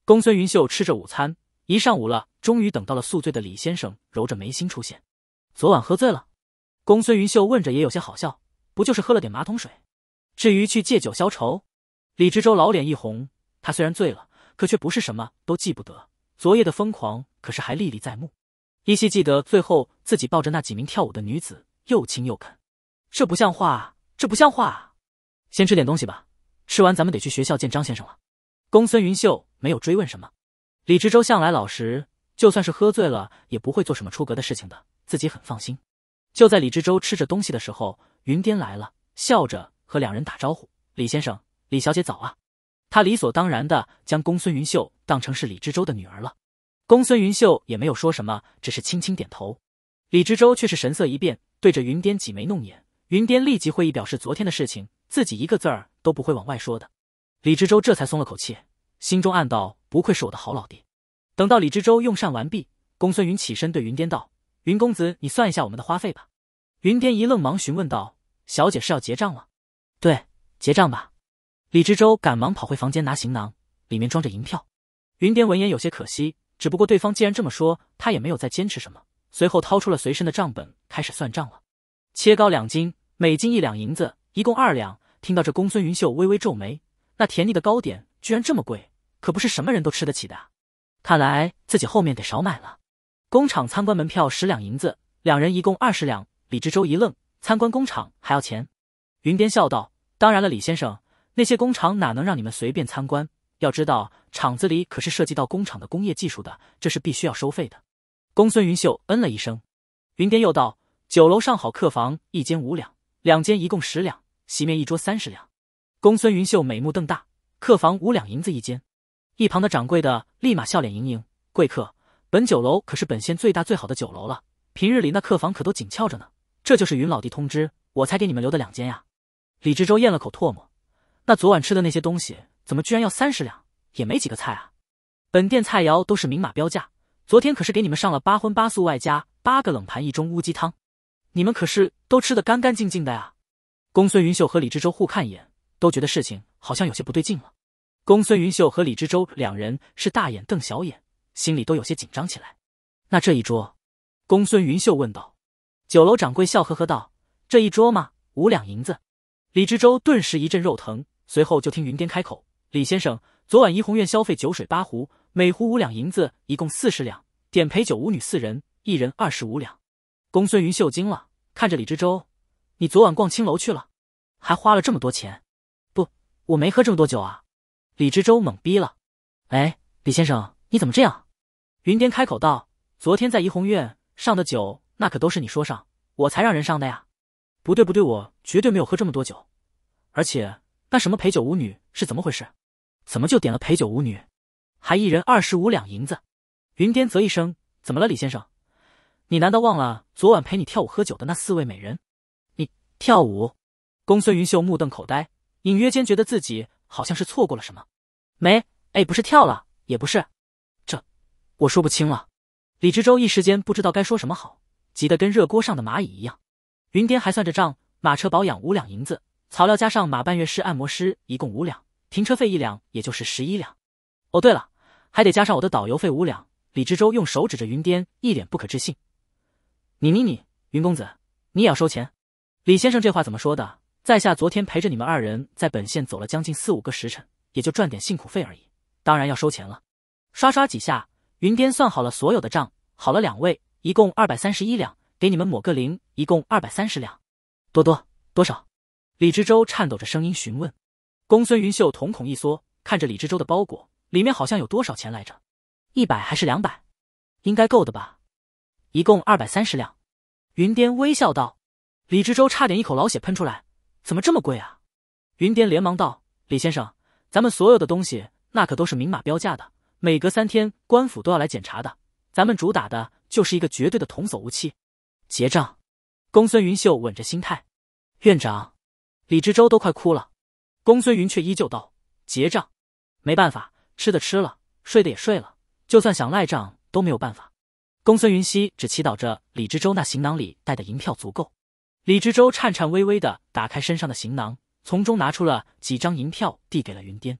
公孙云秀吃着午餐，一上午了，终于等到了宿醉的李先生，揉着眉心出现。昨晚喝醉了？公孙云秀问着，也有些好笑。不就是喝了点马桶水，至于去借酒消愁？李知州老脸一红。他虽然醉了，可却不是什么都记不得。昨夜的疯狂可是还历历在目，依稀记得最后自己抱着那几名跳舞的女子又亲又啃。这不像话，这不像话！先吃点东西吧，吃完咱们得去学校见张先生了。公孙云秀没有追问什么，李知州向来老实，就算是喝醉了，也不会做什么出格的事情的，自己很放心。就在李知州吃着东西的时候，云巅来了，笑着和两人打招呼：“李先生，李小姐早啊！”他理所当然的将公孙云秀当成是李知州的女儿了。公孙云秀也没有说什么，只是轻轻点头。李知州却是神色一变，对着云巅挤眉弄眼。云巅立即会意，表示，昨天的事情自己一个字儿都不会往外说的。李知州这才松了口气，心中暗道：“不愧是我的好老弟。”等到李知州用膳完毕，公孙云起身对云巅道：“云公子，你算一下我们的花费吧。”云巅一愣，忙询问道：“小姐是要结账了？”“对，结账吧。”李知州赶忙跑回房间拿行囊，里面装着银票。云巅闻言有些可惜，只不过对方既然这么说，他也没有再坚持什么，随后掏出了随身的账本开始算账了。切糕两斤，每斤一两银子，一共二两。听到这，公孙云秀微微皱眉。那甜腻的糕点居然这么贵，可不是什么人都吃得起的，看来自己后面得少买了。工厂参观门票十两银子，两人一共二十两。李知州一愣，参观工厂还要钱？云巅笑道：“当然了，李先生，那些工厂哪能让你们随便参观？要知道厂子里可是涉及到工厂的工业技术的，这是必须要收费的。”公孙云秀嗯了一声，云巅又道：“酒楼上好客房一间五两，两间一共十两，席面一桌三十两。”公孙云秀美目瞪大，客房五两银子一间。一旁的掌柜的立马笑脸盈盈：“贵客，本酒楼可是本县最大最好的酒楼了，平日里那客房可都紧俏着呢。这就是云老弟通知，我才给你们留的两间呀。”李知州咽了口唾沫：“那昨晚吃的那些东西怎么居然要三十两？也没几个菜啊！本店菜肴都是明码标价，昨天可是给你们上了八荤八素外加八个冷盘一盅乌鸡汤，你们可是都吃得干干净净的呀！”公孙云秀和李知州互看一眼。都觉得事情好像有些不对劲了。公孙云秀和李知州两人是大眼瞪小眼，心里都有些紧张起来。那这一桌，公孙云秀问道。酒楼掌柜笑呵呵道：“这一桌嘛，五两银子。”李知州顿时一阵肉疼，随后就听云巅开口：“李先生，昨晚怡红院消费酒水八壶，每壶五两银子，一共四十两。点陪酒舞女四人，一人二十五两。”公孙云秀惊了，看着李知州：“你昨晚逛青楼去了，还花了这么多钱？”我没喝这么多酒啊！李知州懵逼了。哎，李先生，你怎么这样？云巅开口道：“昨天在怡红院上的酒，那可都是你说上，我才让人上的呀。”不对不对，我绝对没有喝这么多酒。而且那什么陪酒舞女是怎么回事？怎么就点了陪酒舞女，还一人二十五两银子？云巅啧一声：“怎么了，李先生？你难道忘了昨晚陪你跳舞喝酒的那四位美人？你跳舞？”公孙云秀目瞪口呆。隐约间觉得自己好像是错过了什么，没哎，不是跳了，也不是，这我说不清了。李知州一时间不知道该说什么好，急得跟热锅上的蚂蚁一样。云巅还算着账，马车保养五两银子，草料加上马半月师、按摩师一共五两，停车费一两，也就是十一两。哦，对了，还得加上我的导游费五两。李知州用手指着云巅，一脸不可置信：“你你你，云公子，你也要收钱？李先生这话怎么说的？”在下昨天陪着你们二人在本县走了将近四五个时辰，也就赚点辛苦费而已，当然要收钱了。刷刷几下，云巅算好了所有的账，好了两位，一共二百三十一两，给你们抹个零，一共二百三十两。多多多少？李知州颤抖着声音询问。公孙云秀瞳孔一缩，看着李知州的包裹，里面好像有多少钱来着？一百还是两百？应该够的吧？一共二百三十两。云巅微笑道。李知州差点一口老血喷出来。怎么这么贵啊？云巅连忙道：“李先生，咱们所有的东西那可都是明码标价的，每隔三天官府都要来检查的。咱们主打的就是一个绝对的童叟无欺。”结账。公孙云秀稳着心态。院长，李知州都快哭了。公孙云却依旧道：“结账，没办法，吃的吃了，睡的也睡了，就算想赖账都没有办法。”公孙云熙只祈祷着李知州那行囊里带的银票足够。李知州颤颤巍巍的打开身上的行囊，从中拿出了几张银票，递给了云巅。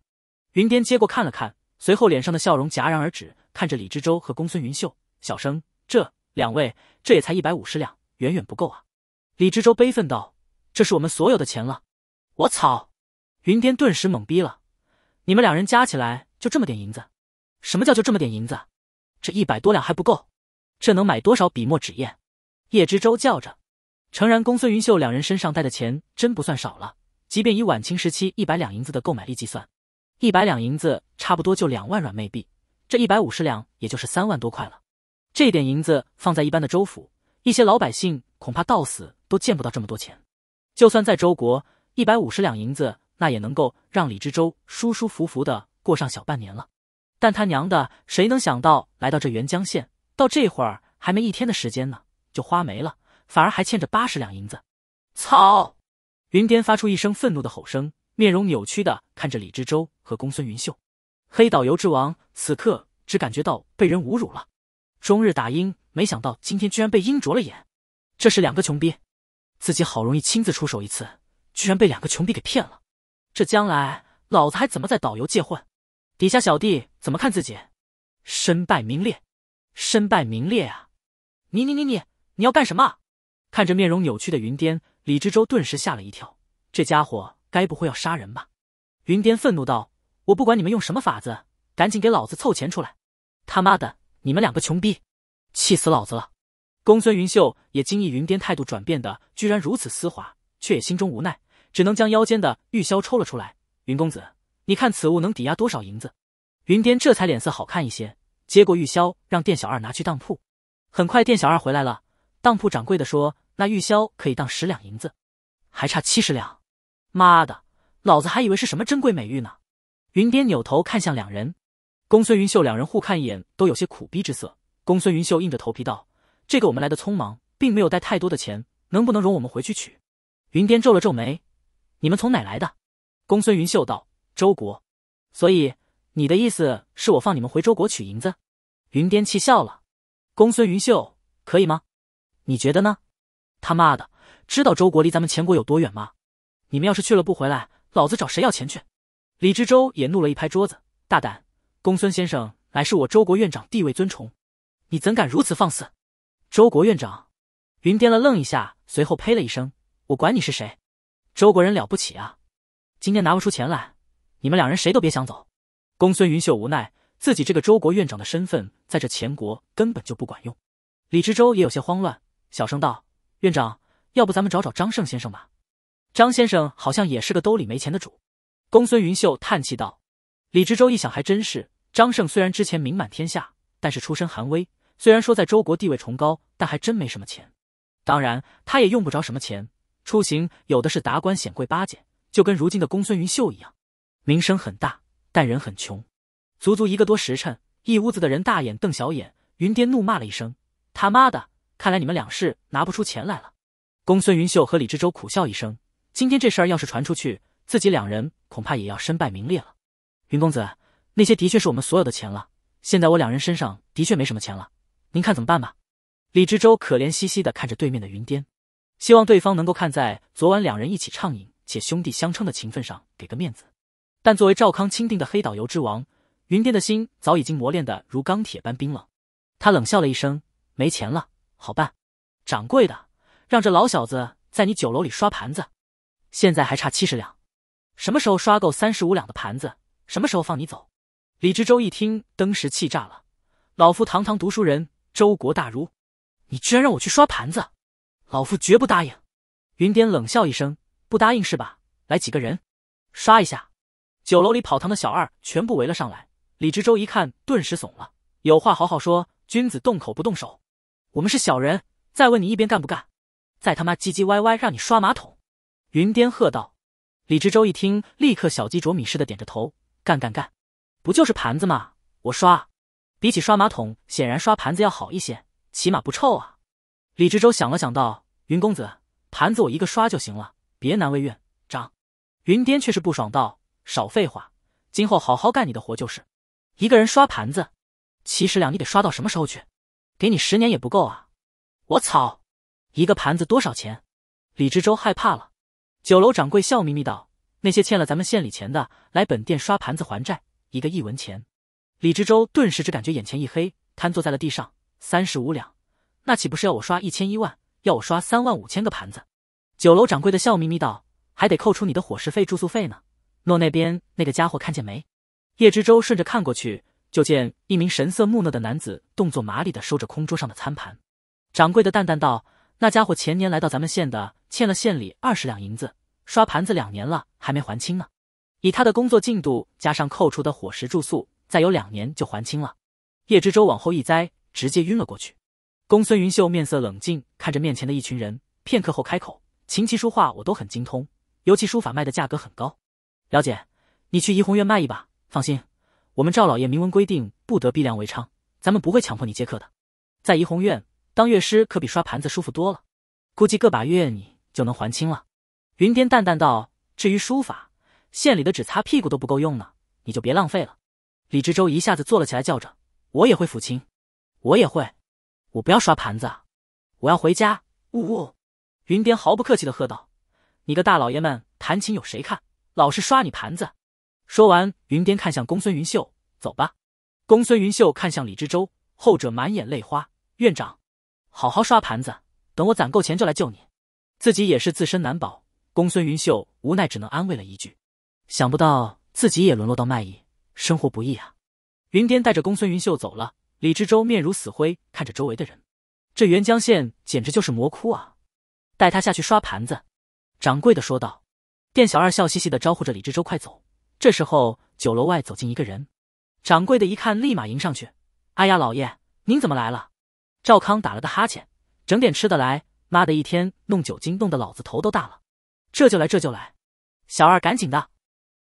云巅接过看了看，随后脸上的笑容戛然而止，看着李知州和公孙云秀，小声：“这两位这也才一百五十两，远远不够啊！李知州悲愤道：“这是我们所有的钱了！”我操！云巅顿时懵逼了，你们两人加起来就这么点银子？什么叫就这么点银子？这一百多两还不够？这能买多少笔墨纸砚？叶知州叫着。诚然，公孙云秀两人身上带的钱真不算少了。即便以晚清时期一百两银子的购买力计算，一百两银子差不多就两万软妹币，这一百五十两也就是三万多块了。这点银子放在一般的州府，一些老百姓恐怕到死都见不到这么多钱。就算在周国，一百五十两银子那也能够让李知州舒舒服服的过上小半年了。但他娘的，谁能想到来到这沅江县，到这会儿还没一天的时间呢，就花没了。反而还欠着八十两银子，操！云巅发出一声愤怒的吼声，面容扭曲的看着李知州和公孙云秀。黑导游之王此刻只感觉到被人侮辱了，终日打鹰，没想到今天居然被鹰啄了眼。这是两个穷逼，自己好容易亲自出手一次，居然被两个穷逼给骗了。这将来老子还怎么在导游界混？底下小弟怎么看自己？身败名裂，身败名裂啊！你你你你你要干什么？看着面容扭曲的云巅，李知州顿时吓了一跳。这家伙该不会要杀人吧？云巅愤怒道：“我不管你们用什么法子，赶紧给老子凑钱出来！他妈的，你们两个穷逼，气死老子了！”公孙云秀也惊异云巅态度转变的居然如此丝滑，却也心中无奈，只能将腰间的玉箫抽了出来。“云公子，你看此物能抵押多少银子？”云巅这才脸色好看一些，接过玉箫，让店小二拿去当铺。很快，店小二回来了，当铺掌柜的说。那玉箫可以当十两银子，还差七十两。妈的，老子还以为是什么珍贵美玉呢！云巅扭头看向两人，公孙云秀两人互看一眼，都有些苦逼之色。公孙云秀硬着头皮道：“这个我们来的匆忙，并没有带太多的钱，能不能容我们回去取？”云巅皱了皱眉：“你们从哪来的？”公孙云秀道：“周国。”所以你的意思是我放你们回周国取银子？云巅气笑了：“公孙云秀，可以吗？你觉得呢？”他妈的，知道周国离咱们钱国有多远吗？你们要是去了不回来，老子找谁要钱去？李知州也怒了一拍桌子：“大胆！公孙先生乃是我周国院长，地位尊崇，你怎敢如此放肆？”周国院长云颠了愣一下，随后呸了一声：“我管你是谁，周国人了不起啊！今天拿不出钱来，你们两人谁都别想走。”公孙云秀无奈，自己这个周国院长的身份在这钱国根本就不管用。李知州也有些慌乱，小声道。院长，要不咱们找找张胜先生吧。张先生好像也是个兜里没钱的主。公孙云秀叹气道。李知州一想，还真是。张胜虽然之前名满天下，但是出身寒微。虽然说在周国地位崇高，但还真没什么钱。当然，他也用不着什么钱，出行有的是达官显贵巴结，就跟如今的公孙云秀一样，名声很大，但人很穷。足足一个多时辰，一屋子的人大眼瞪小眼。云巅怒骂了一声：“他妈的！”看来你们两是拿不出钱来了。公孙云秀和李知州苦笑一声，今天这事儿要是传出去，自己两人恐怕也要身败名裂了。云公子，那些的确是我们所有的钱了，现在我两人身上的确没什么钱了，您看怎么办吧？李知州可怜兮兮的看着对面的云巅，希望对方能够看在昨晚两人一起畅饮且兄弟相称的情分上给个面子。但作为赵康钦定的黑导游之王，云巅的心早已经磨练的如钢铁般冰冷，他冷笑了一声，没钱了。好办，掌柜的，让这老小子在你酒楼里刷盘子。现在还差七十两，什么时候刷够三十五两的盘子，什么时候放你走。李知州一听，登时气炸了。老夫堂堂读书人，周国大儒，你居然让我去刷盘子，老夫绝不答应。云巅冷笑一声，不答应是吧？来几个人，刷一下。酒楼里跑堂的小二全部围了上来。李知州一看，顿时怂了。有话好好说，君子动口不动手。我们是小人，再问你一遍，干不干？再他妈唧唧歪歪，让你刷马桶！云巅喝道。李知州一听，立刻小鸡啄米似的点着头，干干干，不就是盘子吗？我刷。比起刷马桶，显然刷盘子要好一些，起码不臭啊。李知州想了想，道：“云公子，盘子我一个刷就行了，别难为院长。”云巅却是不爽道：“少废话，今后好好干你的活就是。一个人刷盘子，七十两，你得刷到什么时候去？”给你十年也不够啊！我操，一个盘子多少钱？李知州害怕了。酒楼掌柜笑眯眯道：“那些欠了咱们县里钱的，来本店刷盘子还债，一个一文钱。”李知州顿时只感觉眼前一黑，瘫坐在了地上。三十五两，那岂不是要我刷一千一万？要我刷三万五千个盘子？酒楼掌柜的笑眯眯道：“还得扣除你的伙食费、住宿费呢。”诺那边那个家伙看见没？叶知州顺着看过去。就见一名神色木讷的男子，动作麻利的收着空桌上的餐盘。掌柜的淡淡道：“那家伙前年来到咱们县的，欠了县里二十两银子，刷盘子两年了，还没还清呢。以他的工作进度，加上扣除的伙食住宿，再有两年就还清了。”叶知州往后一栽，直接晕了过去。公孙云秀面色冷静，看着面前的一群人，片刻后开口：“琴棋书画我都很精通，尤其书法卖的价格很高。了解，你去怡红院卖一把，放心。”我们赵老爷明文规定，不得逼良为娼，咱们不会强迫你接客的。在怡红院当乐师可比刷盘子舒服多了，估计个把月你就能还清了。云巅淡淡道：“至于书法，县里的纸擦屁股都不够用呢，你就别浪费了。”李知州一下子坐了起来，叫着：“我也会抚琴，我也会，我不要刷盘子，我要回家！”呜呜。云巅毫不客气的喝道：“你个大老爷们弹琴有谁看？老是刷你盘子！”说完，云巅看向公孙云秀，走吧。公孙云秀看向李知州，后者满眼泪花。院长，好好刷盘子，等我攒够钱就来救你。自己也是自身难保，公孙云秀无奈只能安慰了一句。想不到自己也沦落到卖艺，生活不易啊。云巅带着公孙云秀走了，李知州面如死灰，看着周围的人，这元江县简直就是魔窟啊。带他下去刷盘子，掌柜的说道。店小二笑嘻嘻的招呼着李知州，快走。这时候，酒楼外走进一个人，掌柜的一看，立马迎上去：“哎呀，老爷，您怎么来了？”赵康打了个哈欠，整点吃的来。妈的，一天弄酒精，弄得老子头都大了。这就来，这就来。小二，赶紧的！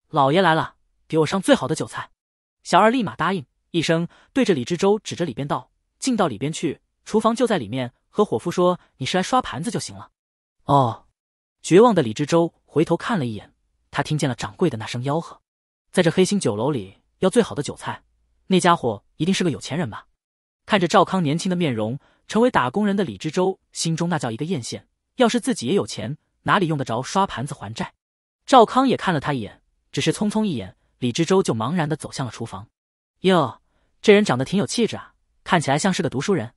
老爷来了，给我上最好的酒菜。小二立马答应一声，对着李知州指着里边道：“进到里边去，厨房就在里面。和伙夫说，你是来刷盘子就行了。”哦，绝望的李知州回头看了一眼，他听见了掌柜的那声吆喝。在这黑心酒楼里要最好的酒菜，那家伙一定是个有钱人吧？看着赵康年轻的面容，成为打工人的李知州心中那叫一个艳羡。要是自己也有钱，哪里用得着刷盘子还债？赵康也看了他一眼，只是匆匆一眼，李知州就茫然的走向了厨房。哟，这人长得挺有气质啊，看起来像是个读书人。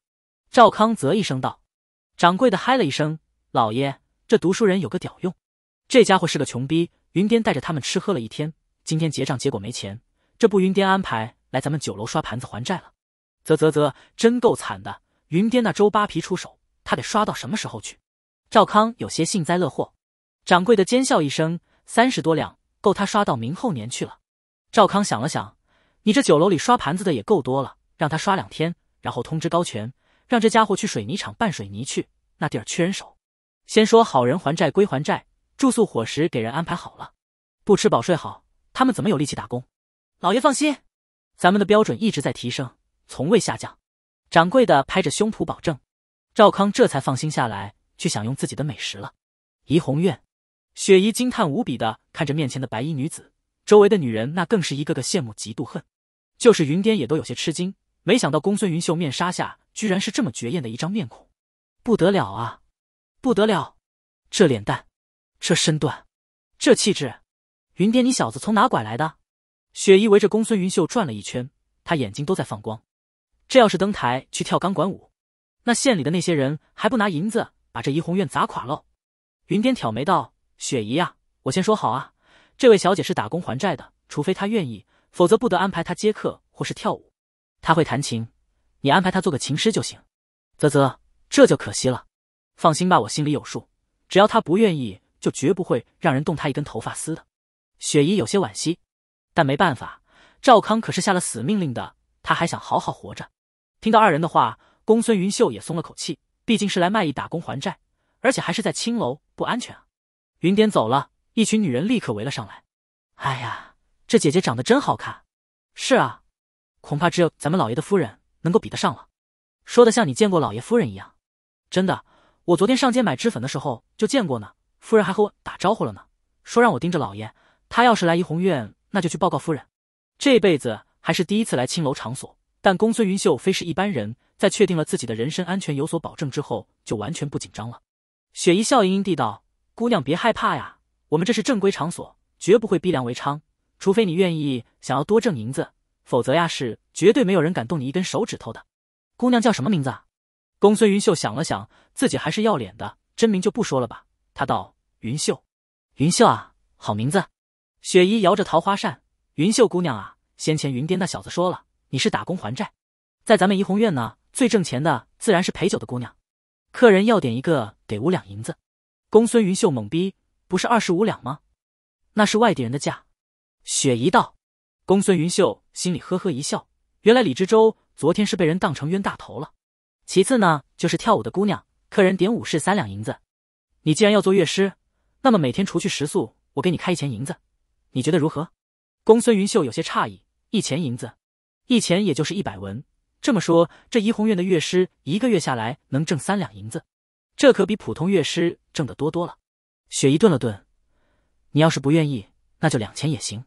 赵康啧一声道：“掌柜的嗨了一声，老爷，这读书人有个屌用？这家伙是个穷逼。”云巅带着他们吃喝了一天。今天结账结果没钱，这不云巅安排来咱们酒楼刷盘子还债了？啧啧啧，真够惨的！云巅那周扒皮出手，他得刷到什么时候去？赵康有些幸灾乐祸。掌柜的奸笑一声：“三十多两，够他刷到明后年去了。”赵康想了想：“你这酒楼里刷盘子的也够多了，让他刷两天，然后通知高权，让这家伙去水泥厂拌水泥去，那地儿缺人手。先说好人还债归还债，住宿伙食给人安排好了，不吃饱睡好。”他们怎么有力气打工？老爷放心，咱们的标准一直在提升，从未下降。掌柜的拍着胸脯保证。赵康这才放心下来，去享用自己的美食了。怡红院，雪姨惊叹无比的看着面前的白衣女子，周围的女人那更是一个个羡慕嫉妒恨。就是云巅也都有些吃惊，没想到公孙云秀面纱下居然是这么绝艳的一张面孔，不得了啊！不得了，这脸蛋，这身段，这气质。云巅，你小子从哪拐来的？雪姨围着公孙云秀转了一圈，她眼睛都在放光。这要是登台去跳钢管舞，那县里的那些人还不拿银子把这怡红院砸垮喽？云巅挑眉道：“雪姨呀，我先说好啊，这位小姐是打工还债的，除非她愿意，否则不得安排她接客或是跳舞。她会弹琴，你安排她做个琴师就行。”啧啧，这就可惜了。放心吧，我心里有数，只要她不愿意，就绝不会让人动她一根头发丝的。雪姨有些惋惜，但没办法，赵康可是下了死命令的。他还想好好活着。听到二人的话，公孙云秀也松了口气。毕竟是来卖艺打工还债，而且还是在青楼，不安全啊。云点走了，一群女人立刻围了上来。哎呀，这姐姐长得真好看！是啊，恐怕只有咱们老爷的夫人能够比得上了。说的像你见过老爷夫人一样。真的，我昨天上街买脂粉的时候就见过呢，夫人还和我打招呼了呢，说让我盯着老爷。他要是来怡红院，那就去报告夫人。这辈子还是第一次来青楼场所，但公孙云秀非是一般人，在确定了自己的人身安全有所保证之后，就完全不紧张了。雪姨笑盈盈地道：“姑娘别害怕呀，我们这是正规场所，绝不会逼良为娼。除非你愿意想要多挣银子，否则呀是绝对没有人敢动你一根手指头的。”姑娘叫什么名字？啊？公孙云秀想了想，自己还是要脸的，真名就不说了吧。他道：“云秀，云秀啊，好名字。”雪姨摇着桃花扇：“云秀姑娘啊，先前云巅那小子说了，你是打工还债，在咱们怡红院呢，最挣钱的自然是陪酒的姑娘，客人要点一个得五两银子。”公孙云秀懵逼：“不是二十五两吗？那是外地人的价。”雪姨道：“公孙云秀心里呵呵一笑，原来李知州昨天是被人当成冤大头了。其次呢，就是跳舞的姑娘，客人点舞是三两银子。你既然要做乐师，那么每天除去食宿，我给你开一钱银子。”你觉得如何？公孙云秀有些诧异，一钱银子，一钱也就是一百文。这么说，这怡红院的乐师一个月下来能挣三两银子，这可比普通乐师挣的多多了。雪姨顿了顿，你要是不愿意，那就两钱也行。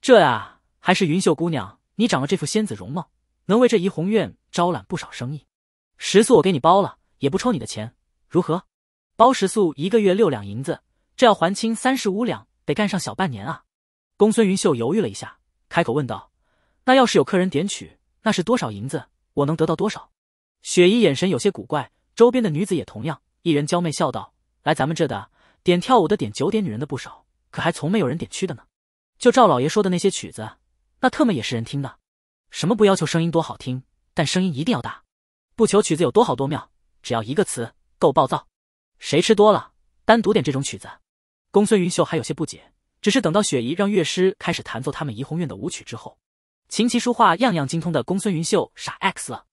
这呀，还是云秀姑娘，你长了这副仙子容貌，能为这怡红院招揽不少生意。食宿我给你包了，也不抽你的钱，如何？包食宿一个月六两银子，这要还清三十五两，得干上小半年啊。公孙云秀犹豫了一下，开口问道：“那要是有客人点曲，那是多少银子？我能得到多少？”雪姨眼神有些古怪，周边的女子也同样，一人娇媚笑道：“来咱们这的，点跳舞的点酒点，女人的不少，可还从没有人点曲的呢。就赵老爷说的那些曲子，那特么也是人听的，什么不要求声音多好听，但声音一定要大，不求曲子有多好多妙，只要一个词够暴躁。谁吃多了，单独点这种曲子？”公孙云秀还有些不解。只是等到雪姨让乐师开始弹奏他们怡红院的舞曲之后，琴棋书画样样精通的公孙云秀傻 x 了，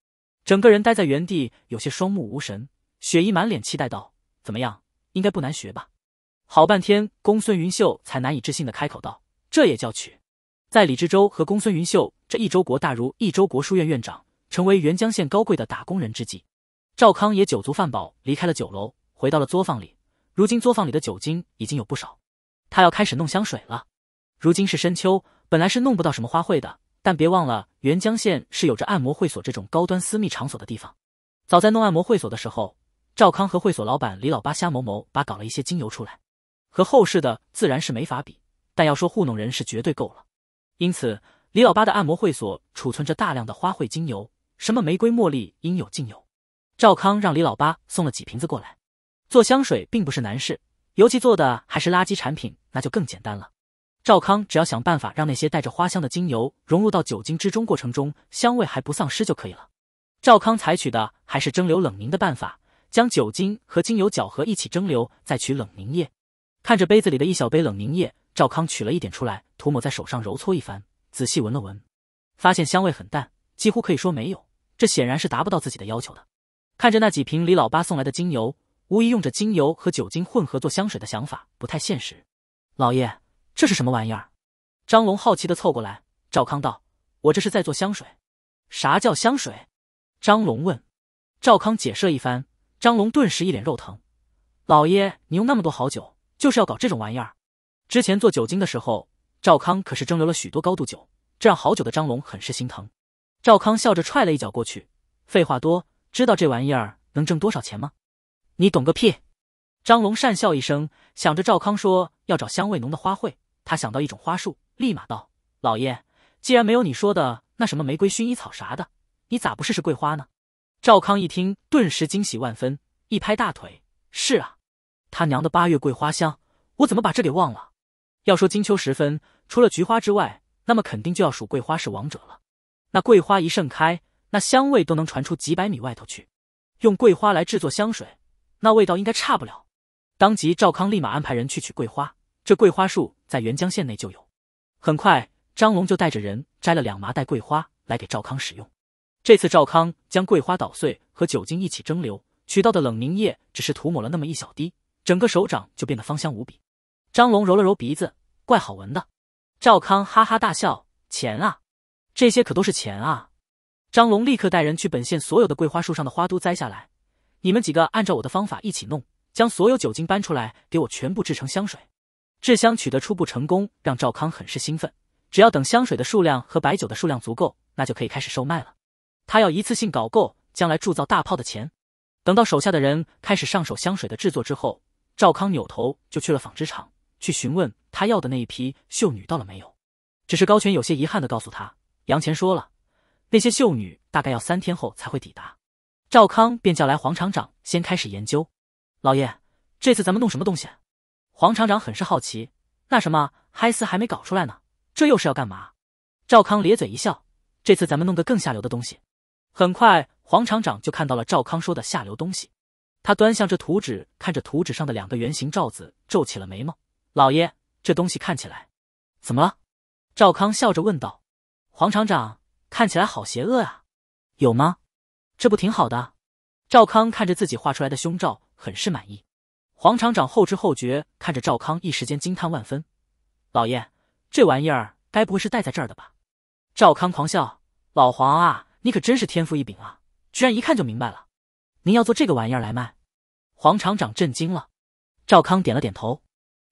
整个人待在原地，有些双目无神。雪姨满脸期待道：“怎么样？应该不难学吧？”好半天，公孙云秀才难以置信的开口道：“这也叫曲？”在李志州和公孙云秀这一周国大儒、一周国书院院长，成为元江县高贵的打工人之际，赵康也酒足饭饱离开了酒楼，回到了作坊里。如今作坊里的酒精已经有不少。他要开始弄香水了。如今是深秋，本来是弄不到什么花卉的，但别忘了元江县是有着按摩会所这种高端私密场所的地方。早在弄按摩会所的时候，赵康和会所老板李老八瞎某某把搞了一些精油出来，和后世的自然是没法比，但要说糊弄人是绝对够了。因此，李老八的按摩会所储存着大量的花卉精油，什么玫瑰、茉莉，应有尽有。赵康让李老八送了几瓶子过来。做香水并不是难事。尤其做的还是垃圾产品，那就更简单了。赵康只要想办法让那些带着花香的精油融入到酒精之中，过程中香味还不丧失就可以了。赵康采取的还是蒸馏冷凝的办法，将酒精和精油搅合一起蒸馏，再取冷凝液。看着杯子里的一小杯冷凝液，赵康取了一点出来，涂抹在手上揉搓一番，仔细闻了闻，发现香味很淡，几乎可以说没有。这显然是达不到自己的要求的。看着那几瓶李老八送来的精油。无疑用着精油和酒精混合做香水的想法不太现实。老爷，这是什么玩意儿？张龙好奇的凑过来。赵康道：“我这是在做香水。”“啥叫香水？”张龙问。赵康解释一番，张龙顿时一脸肉疼。老爷，你用那么多好酒，就是要搞这种玩意儿？之前做酒精的时候，赵康可是蒸馏了许多高度酒，这让好酒的张龙很是心疼。赵康笑着踹了一脚过去：“废话多，知道这玩意儿能挣多少钱吗？”你懂个屁！张龙讪笑一声，想着赵康说要找香味浓的花卉，他想到一种花树，立马道：“老爷，既然没有你说的那什么玫瑰、薰衣草啥的，你咋不试试桂花呢？”赵康一听，顿时惊喜万分，一拍大腿：“是啊，他娘的八月桂花香，我怎么把这给忘了？要说金秋时分，除了菊花之外，那么肯定就要数桂花是王者了。那桂花一盛开，那香味都能传出几百米外头去。用桂花来制作香水。”那味道应该差不了。当即，赵康立马安排人去取桂花。这桂花树在沅江县内就有。很快，张龙就带着人摘了两麻袋桂花来给赵康使用。这次，赵康将桂花捣碎和酒精一起蒸馏，取到的冷凝液只是涂抹了那么一小滴，整个手掌就变得芳香无比。张龙揉了揉鼻子，怪好闻的。赵康哈哈大笑：“钱啊，这些可都是钱啊！”张龙立刻带人去本县所有的桂花树上的花都摘下来。你们几个按照我的方法一起弄，将所有酒精搬出来，给我全部制成香水。制香取得初步成功，让赵康很是兴奋。只要等香水的数量和白酒的数量足够，那就可以开始售卖了。他要一次性搞够将来铸造大炮的钱。等到手下的人开始上手香水的制作之后，赵康扭头就去了纺织厂，去询问他要的那一批秀女到了没有。只是高权有些遗憾的告诉他，杨乾说了，那些秀女大概要三天后才会抵达。赵康便叫来黄厂长，先开始研究。老爷，这次咱们弄什么东西？黄厂长很是好奇。那什么嗨丝还没搞出来呢，这又是要干嘛？赵康咧嘴一笑，这次咱们弄个更下流的东西。很快，黄厂长就看到了赵康说的下流东西。他端详着图纸，看着图纸上的两个圆形罩子，皱起了眉毛。老爷，这东西看起来怎么了？赵康笑着问道。黄厂长看起来好邪恶啊，有吗？这不挺好的？赵康看着自己画出来的胸罩，很是满意。黄厂长后知后觉，看着赵康，一时间惊叹万分。老爷，这玩意儿该不会是戴在这儿的吧？赵康狂笑：“老黄啊，你可真是天赋异禀啊，居然一看就明白了。您要做这个玩意儿来卖？”黄厂长震惊了。赵康点了点头。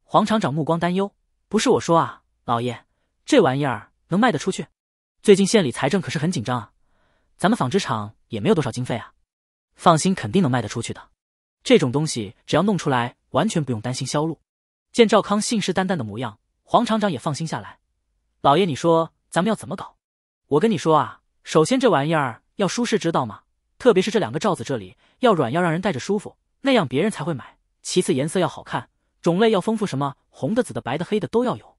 黄厂长目光担忧：“不是我说啊，老爷，这玩意儿能卖得出去？最近县里财政可是很紧张啊。”咱们纺织厂也没有多少经费啊，放心，肯定能卖得出去的。这种东西只要弄出来，完全不用担心销路。见赵康信誓旦旦的模样，黄厂长也放心下来。老爷，你说咱们要怎么搞？我跟你说啊，首先这玩意儿要舒适，知道吗？特别是这两个罩子这里要软，要让人戴着舒服，那样别人才会买。其次颜色要好看，种类要丰富，什么红的、紫的、白的、黑的都要有。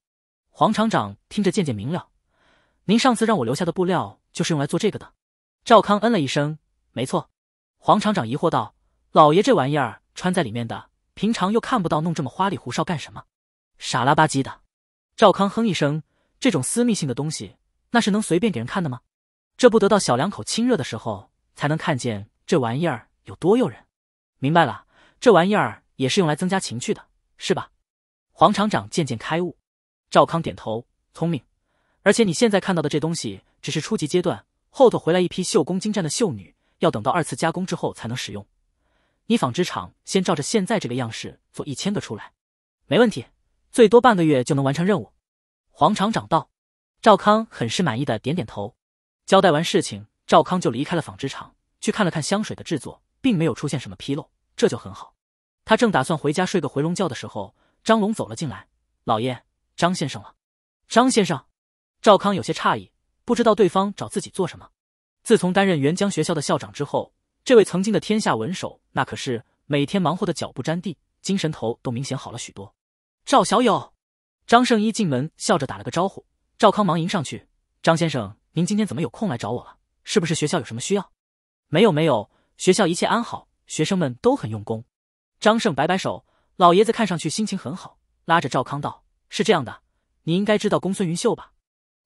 黄厂长听着渐渐明了。您上次让我留下的布料就是用来做这个的。赵康嗯了一声，没错。黄厂长疑惑道：“老爷，这玩意儿穿在里面的，平常又看不到，弄这么花里胡哨干什么？傻了吧唧的。”赵康哼一声：“这种私密性的东西，那是能随便给人看的吗？这不得到小两口亲热的时候，才能看见这玩意儿有多诱人？明白了，这玩意儿也是用来增加情趣的，是吧？”黄厂长渐渐开悟。赵康点头：“聪明。而且你现在看到的这东西，只是初级阶段。”后头回来一批绣工精湛的绣女，要等到二次加工之后才能使用。你纺织厂先照着现在这个样式做一千个出来，没问题，最多半个月就能完成任务。黄厂长道。赵康很是满意的点点头。交代完事情，赵康就离开了纺织厂，去看了看香水的制作，并没有出现什么纰漏，这就很好。他正打算回家睡个回笼觉的时候，张龙走了进来。老爷，张先生了。张先生。赵康有些诧异。不知道对方找自己做什么。自从担任元江学校的校长之后，这位曾经的天下文首，那可是每天忙活的脚不沾地，精神头都明显好了许多。赵小友，张胜一进门笑着打了个招呼。赵康忙迎上去：“张先生，您今天怎么有空来找我了？是不是学校有什么需要？”“没有，没有，学校一切安好，学生们都很用功。”张胜摆摆手：“老爷子看上去心情很好，拉着赵康道：‘是这样的，你应该知道公孙云秀吧？’”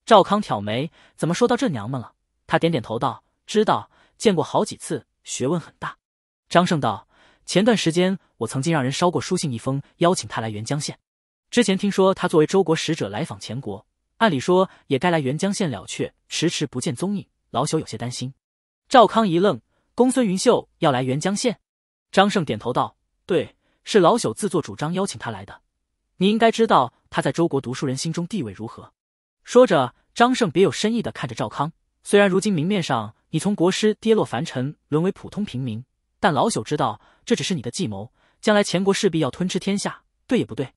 赵康挑眉，怎么说到这娘们了？他点点头道：“知道，见过好几次，学问很大。”张胜道：“前段时间我曾经让人捎过书信一封，邀请他来元江县。之前听说他作为周国使者来访前国，按理说也该来元江县了，却迟迟不见踪影，老朽有些担心。”赵康一愣：“公孙云秀要来元江县？”张胜点头道：“对，是老朽自作主张邀请他来的。你应该知道他在周国读书人心中地位如何。”说着，张胜别有深意的看着赵康。虽然如今明面上你从国师跌落凡尘，沦为普通平民，但老朽知道这只是你的计谋。将来前国势必要吞吃天下，对也不对？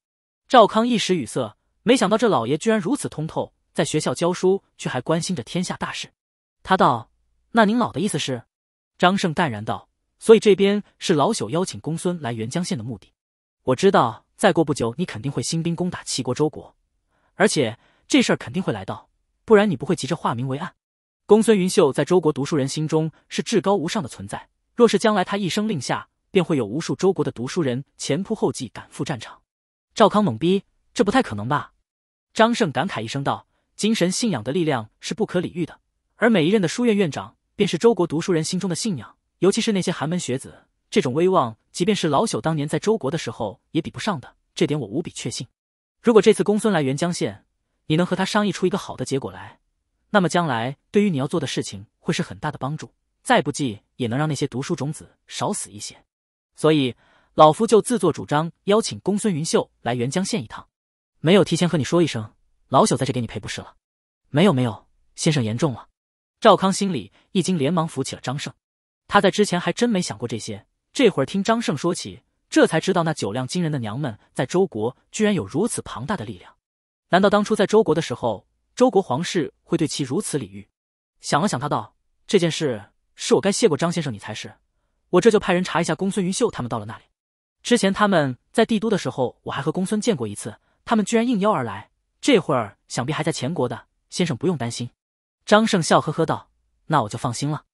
赵康一时语塞，没想到这老爷居然如此通透，在学校教书却还关心着天下大事。他道：“那您老的意思是？”张胜淡然道：“所以这边是老朽邀请公孙来沅江县的目的。我知道，再过不久你肯定会兴兵攻打齐国、周国，而且。”这事儿肯定会来到，不然你不会急着化名为案。公孙云秀在周国读书人心中是至高无上的存在，若是将来他一声令下，便会有无数周国的读书人前仆后继赶赴战场。赵康懵逼，这不太可能吧？张胜感慨一声道：“精神信仰的力量是不可理喻的，而每一任的书院院长便是周国读书人心中的信仰，尤其是那些寒门学子，这种威望，即便是老朽当年在周国的时候也比不上的。这点我无比确信。如果这次公孙来援江县，”你能和他商议出一个好的结果来，那么将来对于你要做的事情会是很大的帮助。再不济也能让那些读书种子少死一些。所以老夫就自作主张邀请公孙云秀来沅江县一趟，没有提前和你说一声，老朽在这给你赔不是了。没有没有，先生言重了。赵康心里一惊，连忙扶起了张胜。他在之前还真没想过这些，这会儿听张胜说起，这才知道那酒量惊人的娘们在周国居然有如此庞大的力量。难道当初在周国的时候，周国皇室会对其如此礼遇？想了想，他道：“这件事是我该谢过张先生你才是。我这就派人查一下公孙云秀他们到了那里。之前他们在帝都的时候，我还和公孙见过一次。他们居然应邀而来，这会儿想必还在前国的。先生不用担心。”张胜笑呵呵道：“那我就放心了。”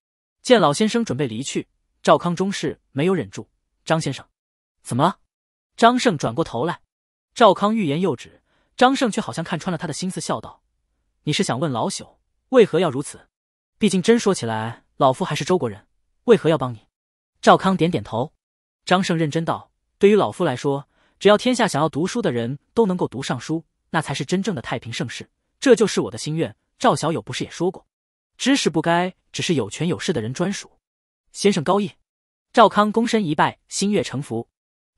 见老先生准备离去，赵康终是没有忍住：“张先生，怎么了？”张胜转过头来，赵康欲言又止。张胜却好像看穿了他的心思，笑道：“你是想问老朽为何要如此？毕竟真说起来，老夫还是周国人，为何要帮你？”赵康点点头。张胜认真道：“对于老夫来说，只要天下想要读书的人都能够读上书，那才是真正的太平盛世。这就是我的心愿。”赵小友不是也说过，知识不该只是有权有势的人专属。先生高义，赵康躬身一拜，心悦诚服。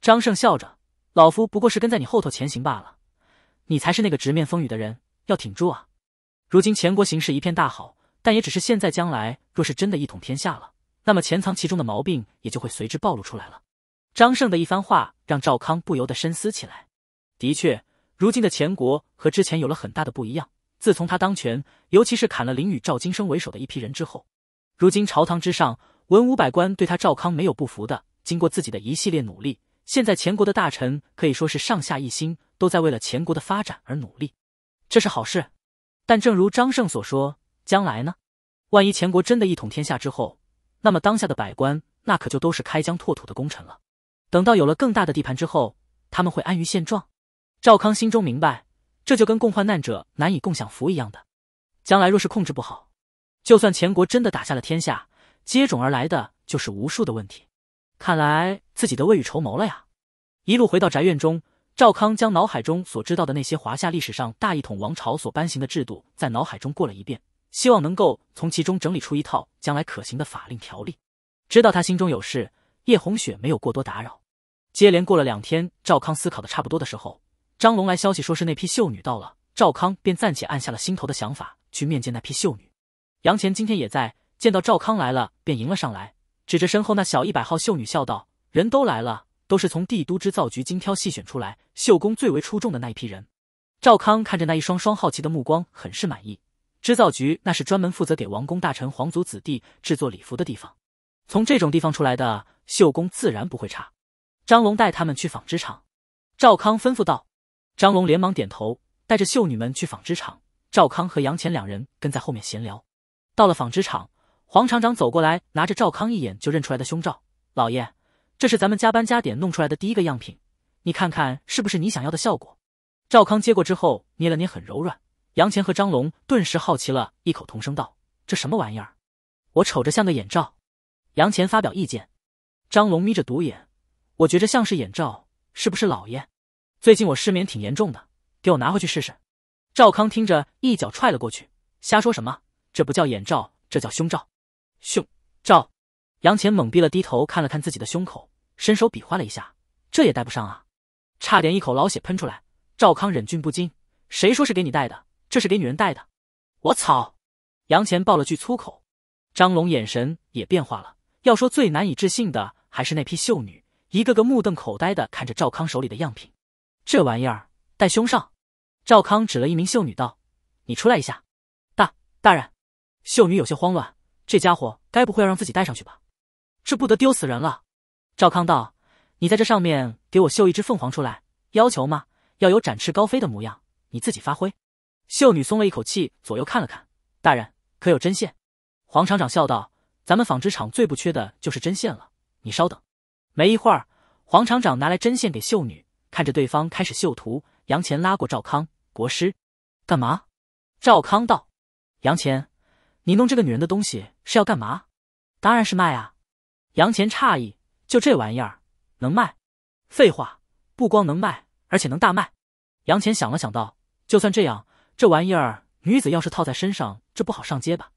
张胜笑着：“老夫不过是跟在你后头前行罢了。”你才是那个直面风雨的人，要挺住啊！如今前国形势一片大好，但也只是现在。将来若是真的一统天下了，那么潜藏其中的毛病也就会随之暴露出来了。张胜的一番话让赵康不由得深思起来。的确，如今的前国和之前有了很大的不一样。自从他当权，尤其是砍了林宇、赵金生为首的一批人之后，如今朝堂之上，文武百官对他赵康没有不服的。经过自己的一系列努力。现在前国的大臣可以说是上下一心，都在为了前国的发展而努力，这是好事。但正如张胜所说，将来呢？万一前国真的一统天下之后，那么当下的百官那可就都是开疆拓土的功臣了。等到有了更大的地盘之后，他们会安于现状。赵康心中明白，这就跟共患难者难以共享福一样的。将来若是控制不好，就算前国真的打下了天下，接踵而来的就是无数的问题。看来自己的未雨绸缪了呀！一路回到宅院中，赵康将脑海中所知道的那些华夏历史上大一统王朝所颁行的制度在脑海中过了一遍，希望能够从其中整理出一套将来可行的法令条例。知道他心中有事，叶红雪没有过多打扰。接连过了两天，赵康思考的差不多的时候，张龙来消息说是那批秀女到了，赵康便暂且按下了心头的想法，去面见那批秀女。杨乾今天也在，见到赵康来了，便迎了上来。指着身后那小一百号秀女笑道：“人都来了，都是从帝都织造局精挑细选出来，绣工最为出众的那一批人。”赵康看着那一双双好奇的目光，很是满意。织造局那是专门负责给王公大臣、皇族子弟制作礼服的地方，从这种地方出来的绣工自然不会差。张龙带他们去纺织厂，赵康吩咐道。张龙连忙点头，带着秀女们去纺织厂。赵康和杨乾两人跟在后面闲聊。到了纺织厂。黄厂长走过来，拿着赵康一眼就认出来的胸罩。老爷，这是咱们加班加点弄出来的第一个样品，你看看是不是你想要的效果？赵康接过之后，捏了捏，很柔软。杨钱和张龙顿时好奇了，异口同声道：“这什么玩意儿？我瞅着像个眼罩。”杨钱发表意见。张龙眯着独眼，我觉着像是眼罩，是不是？老爷，最近我失眠挺严重的，给我拿回去试试。赵康听着，一脚踹了过去，瞎说什么？这不叫眼罩，这叫胸罩。胸赵杨乾猛逼了，低头看了看自己的胸口，伸手比划了一下，这也戴不上啊！差点一口老血喷出来。赵康忍俊不禁，谁说是给你戴的，这是给女人戴的。我操！杨乾爆了句粗口。张龙眼神也变化了。要说最难以置信的还是那批秀女，一个个目瞪口呆的看着赵康手里的样品，这玩意儿戴胸上？赵康指了一名秀女道：“你出来一下。”“大大人。”秀女有些慌乱。这家伙该不会要让自己带上去吧？这不得丢死人了！赵康道：“你在这上面给我绣一只凤凰出来，要求嘛要有展翅高飞的模样，你自己发挥。”秀女松了一口气，左右看了看，大人可有针线？黄厂长笑道：“咱们纺织厂最不缺的就是针线了，你稍等。”没一会儿，黄厂长拿来针线给秀女，看着对方开始绣图。杨乾拉过赵康，国师，干嘛？赵康道：“杨乾。”你弄这个女人的东西是要干嘛？当然是卖啊！杨乾诧异，就这玩意儿能卖？废话，不光能卖，而且能大卖。杨乾想了想道：“就算这样，这玩意儿女子要是套在身上，这不好上街吧？”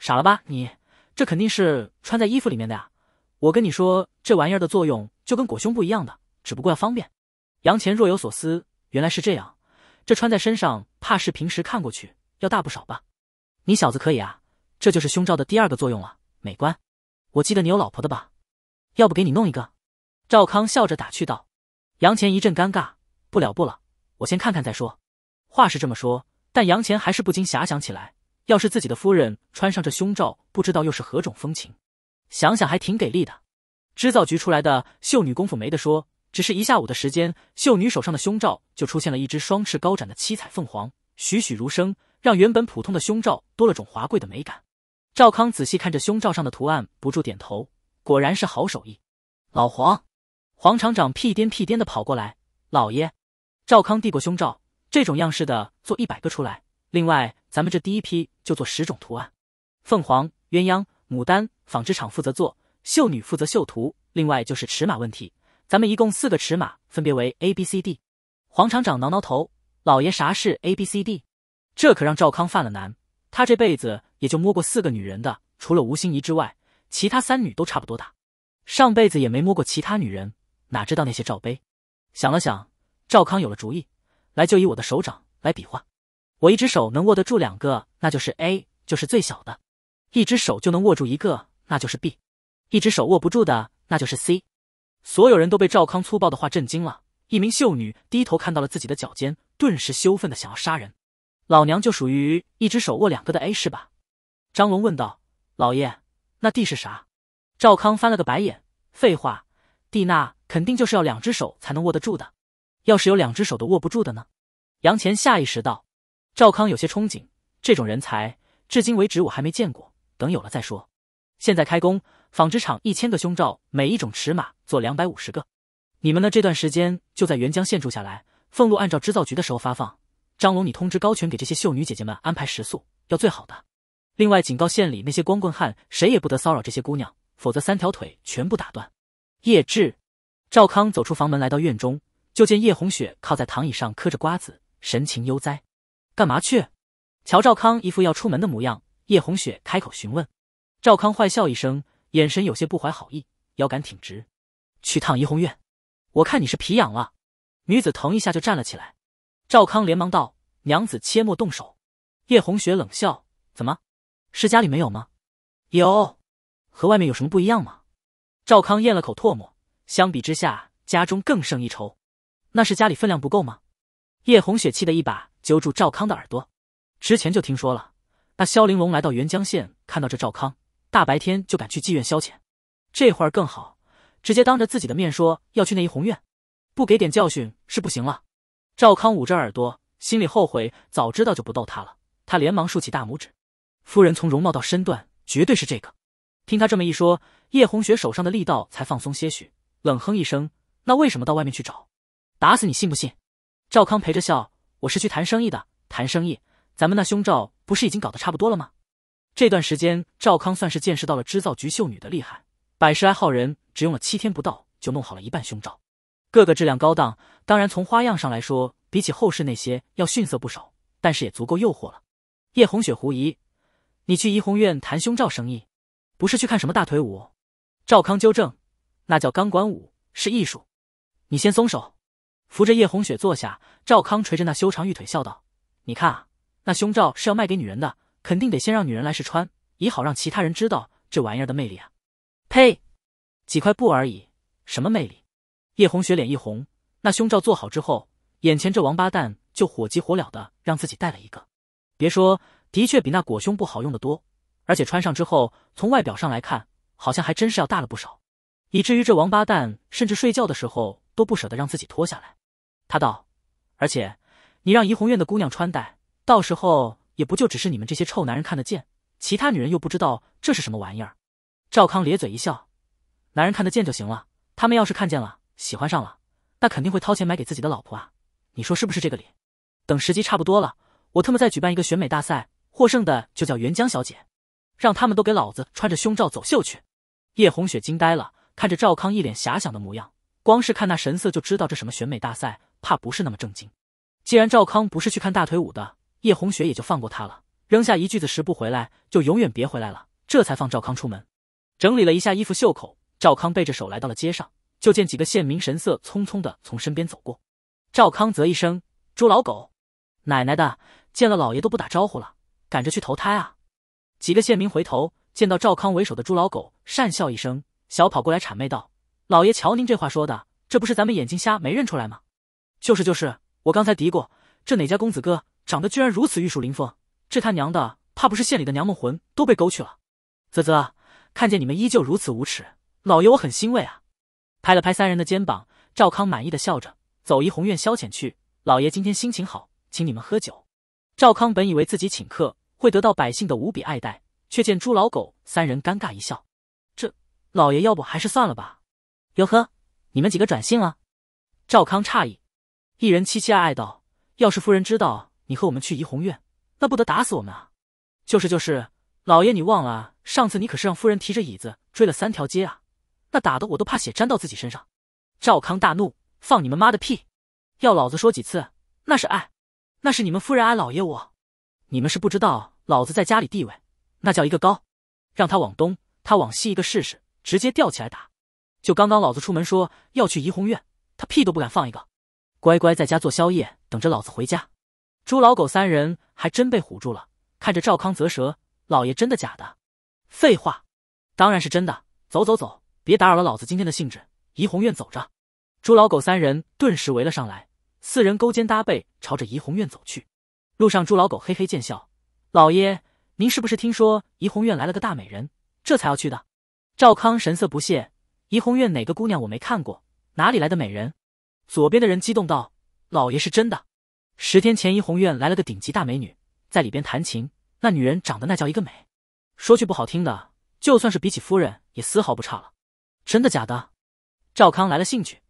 傻了吧你？这肯定是穿在衣服里面的呀！我跟你说，这玩意儿的作用就跟裹胸布一样的，只不过要方便。杨乾若有所思，原来是这样。这穿在身上，怕是平时看过去要大不少吧？你小子可以啊，这就是胸罩的第二个作用了，美观。我记得你有老婆的吧？要不给你弄一个？赵康笑着打趣道。杨乾一阵尴尬，不了不了，我先看看再说。话是这么说，但杨乾还是不禁遐想起来，要是自己的夫人穿上这胸罩，不知道又是何种风情。想想还挺给力的。织造局出来的秀女功夫没得说，只是一下午的时间，秀女手上的胸罩就出现了一只双翅高展的七彩凤凰，栩栩如生。让原本普通的胸罩多了种华贵的美感。赵康仔细看着胸罩上的图案，不住点头，果然是好手艺。老黄，黄厂长屁颠屁颠的跑过来，老爷。赵康递过胸罩，这种样式的做一百个出来，另外咱们这第一批就做十种图案：凤凰、鸳鸯、牡丹。纺织厂负责做，绣女负责绣图。另外就是尺码问题，咱们一共四个尺码，分别为 A、B、C、D。黄厂长挠挠头，老爷啥是 A、B、C、D？这可让赵康犯了难。他这辈子也就摸过四个女人的，除了吴心怡之外，其他三女都差不多大。上辈子也没摸过其他女人，哪知道那些罩杯？想了想，赵康有了主意，来就以我的手掌来比划。我一只手能握得住两个，那就是 A，就是最小的；一只手就能握住一个，那就是 B；一只手握不住的，那就是 C。所有人都被赵康粗暴的话震惊了。一名秀女低头看到了自己的脚尖，顿时羞愤的想要杀人。老娘就属于一只手握两个的 A 是吧？张龙问道。老爷，那 D 是啥？赵康翻了个白眼。废话，D 那肯定就是要两只手才能握得住的。要是有两只手都握不住的呢？杨乾下意识道。赵康有些憧憬，这种人才，至今为止我还没见过。等有了再说。现在开工，纺织厂一千个胸罩，每一种尺码做两百五十个。你们呢？这段时间就在沅江县住下来，俸禄按照织造局的时候发放。张龙，你通知高权给这些秀女姐姐们安排食宿，要最好的。另外，警告县里那些光棍汉，谁也不得骚扰这些姑娘，否则三条腿全部打断。叶志、赵康走出房门，来到院中，就见叶红雪靠在躺椅上嗑着瓜子，神情悠哉。干嘛去？瞧赵康一副要出门的模样，叶红雪开口询问。赵康坏笑一声，眼神有些不怀好意，腰杆挺直，去趟怡红院。我看你是皮痒了。女子腾一下就站了起来。赵康连忙道：“娘子，切莫动手。”叶红雪冷笑：“怎么，是家里没有吗？有，和外面有什么不一样吗？”赵康咽了口唾沫，相比之下，家中更胜一筹。那是家里分量不够吗？叶红雪气得一把揪住赵康的耳朵。之前就听说了，那萧玲珑来到沅江县，看到这赵康大白天就敢去妓院消遣，这会儿更好，直接当着自己的面说要去那一红院，不给点教训是不行了。赵康捂着耳朵，心里后悔，早知道就不逗他了。他连忙竖起大拇指：“夫人从容貌到身段，绝对是这个。”听他这么一说，叶红雪手上的力道才放松些许，冷哼一声：“那为什么到外面去找？打死你信不信？”赵康陪着笑：“我是去谈生意的，谈生意。咱们那胸罩不是已经搞得差不多了吗？”这段时间，赵康算是见识到了织造局秀女的厉害，百十来号人，只用了七天不到就弄好了一半胸罩，个个质量高档。当然，从花样上来说，比起后世那些要逊色不少，但是也足够诱惑了。叶红雪狐疑：“你去怡红院谈胸罩生意，不是去看什么大腿舞？”赵康纠正：“那叫钢管舞，是艺术。”你先松手，扶着叶红雪坐下。赵康垂着那修长玉腿，笑道：“你看啊，那胸罩是要卖给女人的，肯定得先让女人来试穿，也好让其他人知道这玩意儿的魅力啊。”呸！几块布而已，什么魅力？叶红雪脸一红。那胸罩做好之后，眼前这王八蛋就火急火燎的让自己带了一个。别说，的确比那裹胸布好用的多，而且穿上之后，从外表上来看，好像还真是要大了不少。以至于这王八蛋甚至睡觉的时候都不舍得让自己脱下来。他道：“而且你让怡红院的姑娘穿戴，到时候也不就只是你们这些臭男人看得见，其他女人又不知道这是什么玩意儿。”赵康咧嘴一笑：“男人看得见就行了，他们要是看见了，喜欢上了。”那肯定会掏钱买给自己的老婆啊，你说是不是这个理？等时机差不多了，我特么再举办一个选美大赛，获胜的就叫袁江小姐，让他们都给老子穿着胸罩走秀去。叶红雪惊呆了，看着赵康一脸遐想的模样，光是看那神色就知道这什么选美大赛，怕不是那么正经。既然赵康不是去看大腿舞的，叶红雪也就放过他了，扔下一句子十不回来就永远别回来了，这才放赵康出门。整理了一下衣服袖口，赵康背着手来到了街上。就见几个县民神色匆匆的从身边走过，赵康泽一声：“朱老狗，奶奶的，见了老爷都不打招呼了，赶着去投胎啊！”几个县民回头见到赵康为首的朱老狗，讪笑一声，小跑过来谄媚道：“老爷，瞧您这话说的，这不是咱们眼睛瞎没认出来吗？就是就是，我刚才嘀咕，这哪家公子哥长得居然如此玉树临风，这他娘的怕不是县里的娘们魂都被勾去了？啧啧，看见你们依旧如此无耻，老爷我很欣慰啊！”拍了拍三人的肩膀，赵康满意的笑着：“走怡红院消遣去，老爷今天心情好，请你们喝酒。”赵康本以为自己请客会得到百姓的无比爱戴，却见朱老狗三人尴尬一笑：“这老爷要不还是算了吧。”“哟呵，你们几个转性了？”赵康诧异，一人凄凄哀哀道：“要是夫人知道你和我们去怡红院，那不得打死我们啊！”“就是就是，老爷你忘了上次你可是让夫人提着椅子追了三条街啊！”那打的我都怕血沾到自己身上。赵康大怒：“放你们妈的屁！要老子说几次？那是爱，那是你们夫人爱老爷我。你们是不知道老子在家里地位，那叫一个高。让他往东，他往西，一个试试，直接吊起来打。就刚刚老子出门说要去怡红院，他屁都不敢放一个，乖乖在家做宵夜，等着老子回家。朱老狗三人还真被唬住了，看着赵康啧舌：老爷真的假的？废话，当然是真的。走走走。”别打扰了老子今天的兴致！怡红院走着，朱老狗三人顿时围了上来，四人勾肩搭背朝着怡红院走去。路上，朱老狗嘿嘿见笑：“老爷，您是不是听说怡红院来了个大美人，这才要去的？”赵康神色不屑：“怡红院哪个姑娘我没看过？哪里来的美人？”左边的人激动道：“老爷是真的！十天前怡红院来了个顶级大美女，在里边弹琴，那女人长得那叫一个美。说句不好听的，就算是比起夫人也丝毫不差了。”真的假的？赵康来了兴趣。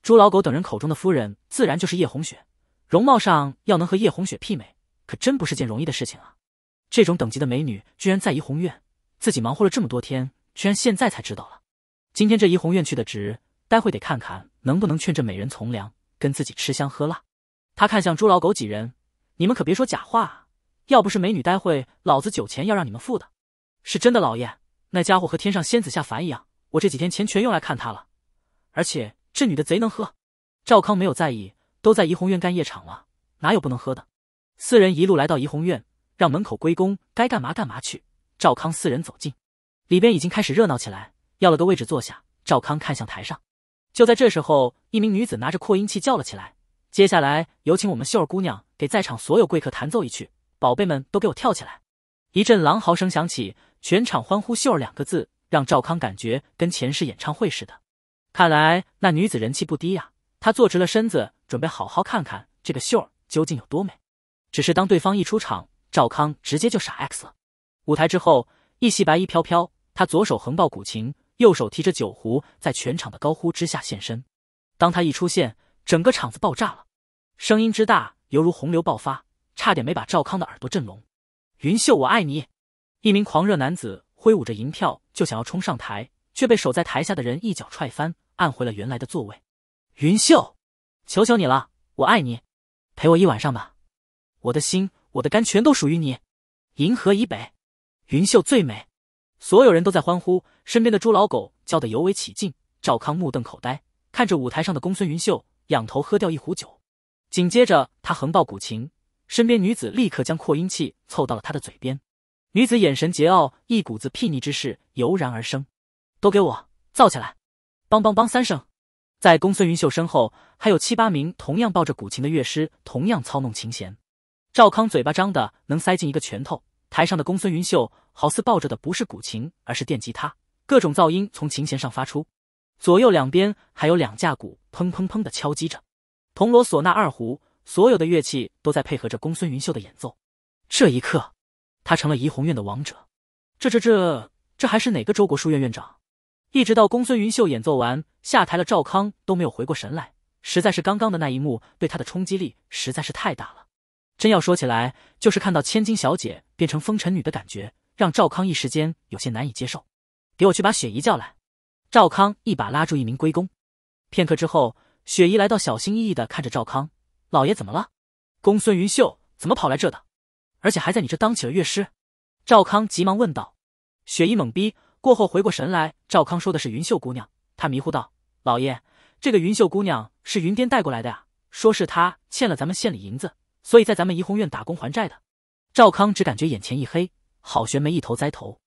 朱老狗等人口中的夫人，自然就是叶红雪。容貌上要能和叶红雪媲美，可真不是件容易的事情啊！这种等级的美女居然在怡红院，自己忙活了这么多天，居然现在才知道了。今天这怡红院去的值，待会得看看能不能劝这美人从良，跟自己吃香喝辣。他看向朱老狗几人：“你们可别说假话啊！要不是美女，待会老子酒钱要让你们付的。”是真的，老爷，那家伙和天上仙子下凡一样。我这几天钱全用来看她了，而且这女的贼能喝。赵康没有在意，都在怡红院干夜场了，哪有不能喝的？四人一路来到怡红院，让门口归公该干嘛干嘛去。赵康四人走进，里边已经开始热闹起来，要了个位置坐下。赵康看向台上，就在这时候，一名女子拿着扩音器叫了起来：“接下来有请我们秀儿姑娘给在场所有贵客弹奏一曲，宝贝们都给我跳起来！”一阵狼嚎声响起，全场欢呼“秀儿”两个字。让赵康感觉跟前世演唱会似的，看来那女子人气不低呀。他坐直了身子，准备好好看看这个秀儿究竟有多美。只是当对方一出场，赵康直接就傻 x 了。舞台之后，一袭白衣飘飘，他左手横抱古琴，右手提着酒壶，在全场的高呼之下现身。当他一出现，整个场子爆炸了，声音之大犹如洪流爆发，差点没把赵康的耳朵震聋。云秀，我爱你！一名狂热男子。挥舞着银票就想要冲上台，却被守在台下的人一脚踹翻，按回了原来的座位。云秀，求求你了，我爱你，陪我一晚上吧，我的心，我的肝全都属于你。银河以北，云秀最美。所有人都在欢呼，身边的朱老狗叫得尤为起劲。赵康目瞪口呆看着舞台上的公孙云秀，仰头喝掉一壶酒，紧接着他横抱古琴，身边女子立刻将扩音器凑到了他的嘴边。女子眼神桀骜，一股子睥睨之势油然而生。都给我造起来！梆梆梆三声。在公孙云秀身后，还有七八名同样抱着古琴的乐师，同样操弄琴弦。赵康嘴巴张的能塞进一个拳头。台上的公孙云秀好似抱着的不是古琴，而是电吉他，各种噪音从琴弦上发出。左右两边还有两架鼓，砰砰砰的敲击着。铜锣、唢呐、二胡，所有的乐器都在配合着公孙云秀的演奏。这一刻。他成了怡红院的王者，这这这这还是哪个周国书院院长？一直到公孙云秀演奏完下台了，赵康都没有回过神来，实在是刚刚的那一幕对他的冲击力实在是太大了。真要说起来，就是看到千金小姐变成风尘女的感觉，让赵康一时间有些难以接受。给我去把雪姨叫来！赵康一把拉住一名龟公，片刻之后，雪姨来到，小心翼翼的看着赵康，老爷怎么了？公孙云秀怎么跑来这的？而且还在你这当起了乐师，赵康急忙问道。雪姨懵逼过后回过神来，赵康说的是云秀姑娘，他迷糊道：“老爷，这个云秀姑娘是云巅带过来的呀，说是她欠了咱们县里银子，所以在咱们怡红院打工还债的。”赵康只感觉眼前一黑，好悬没一头栽头。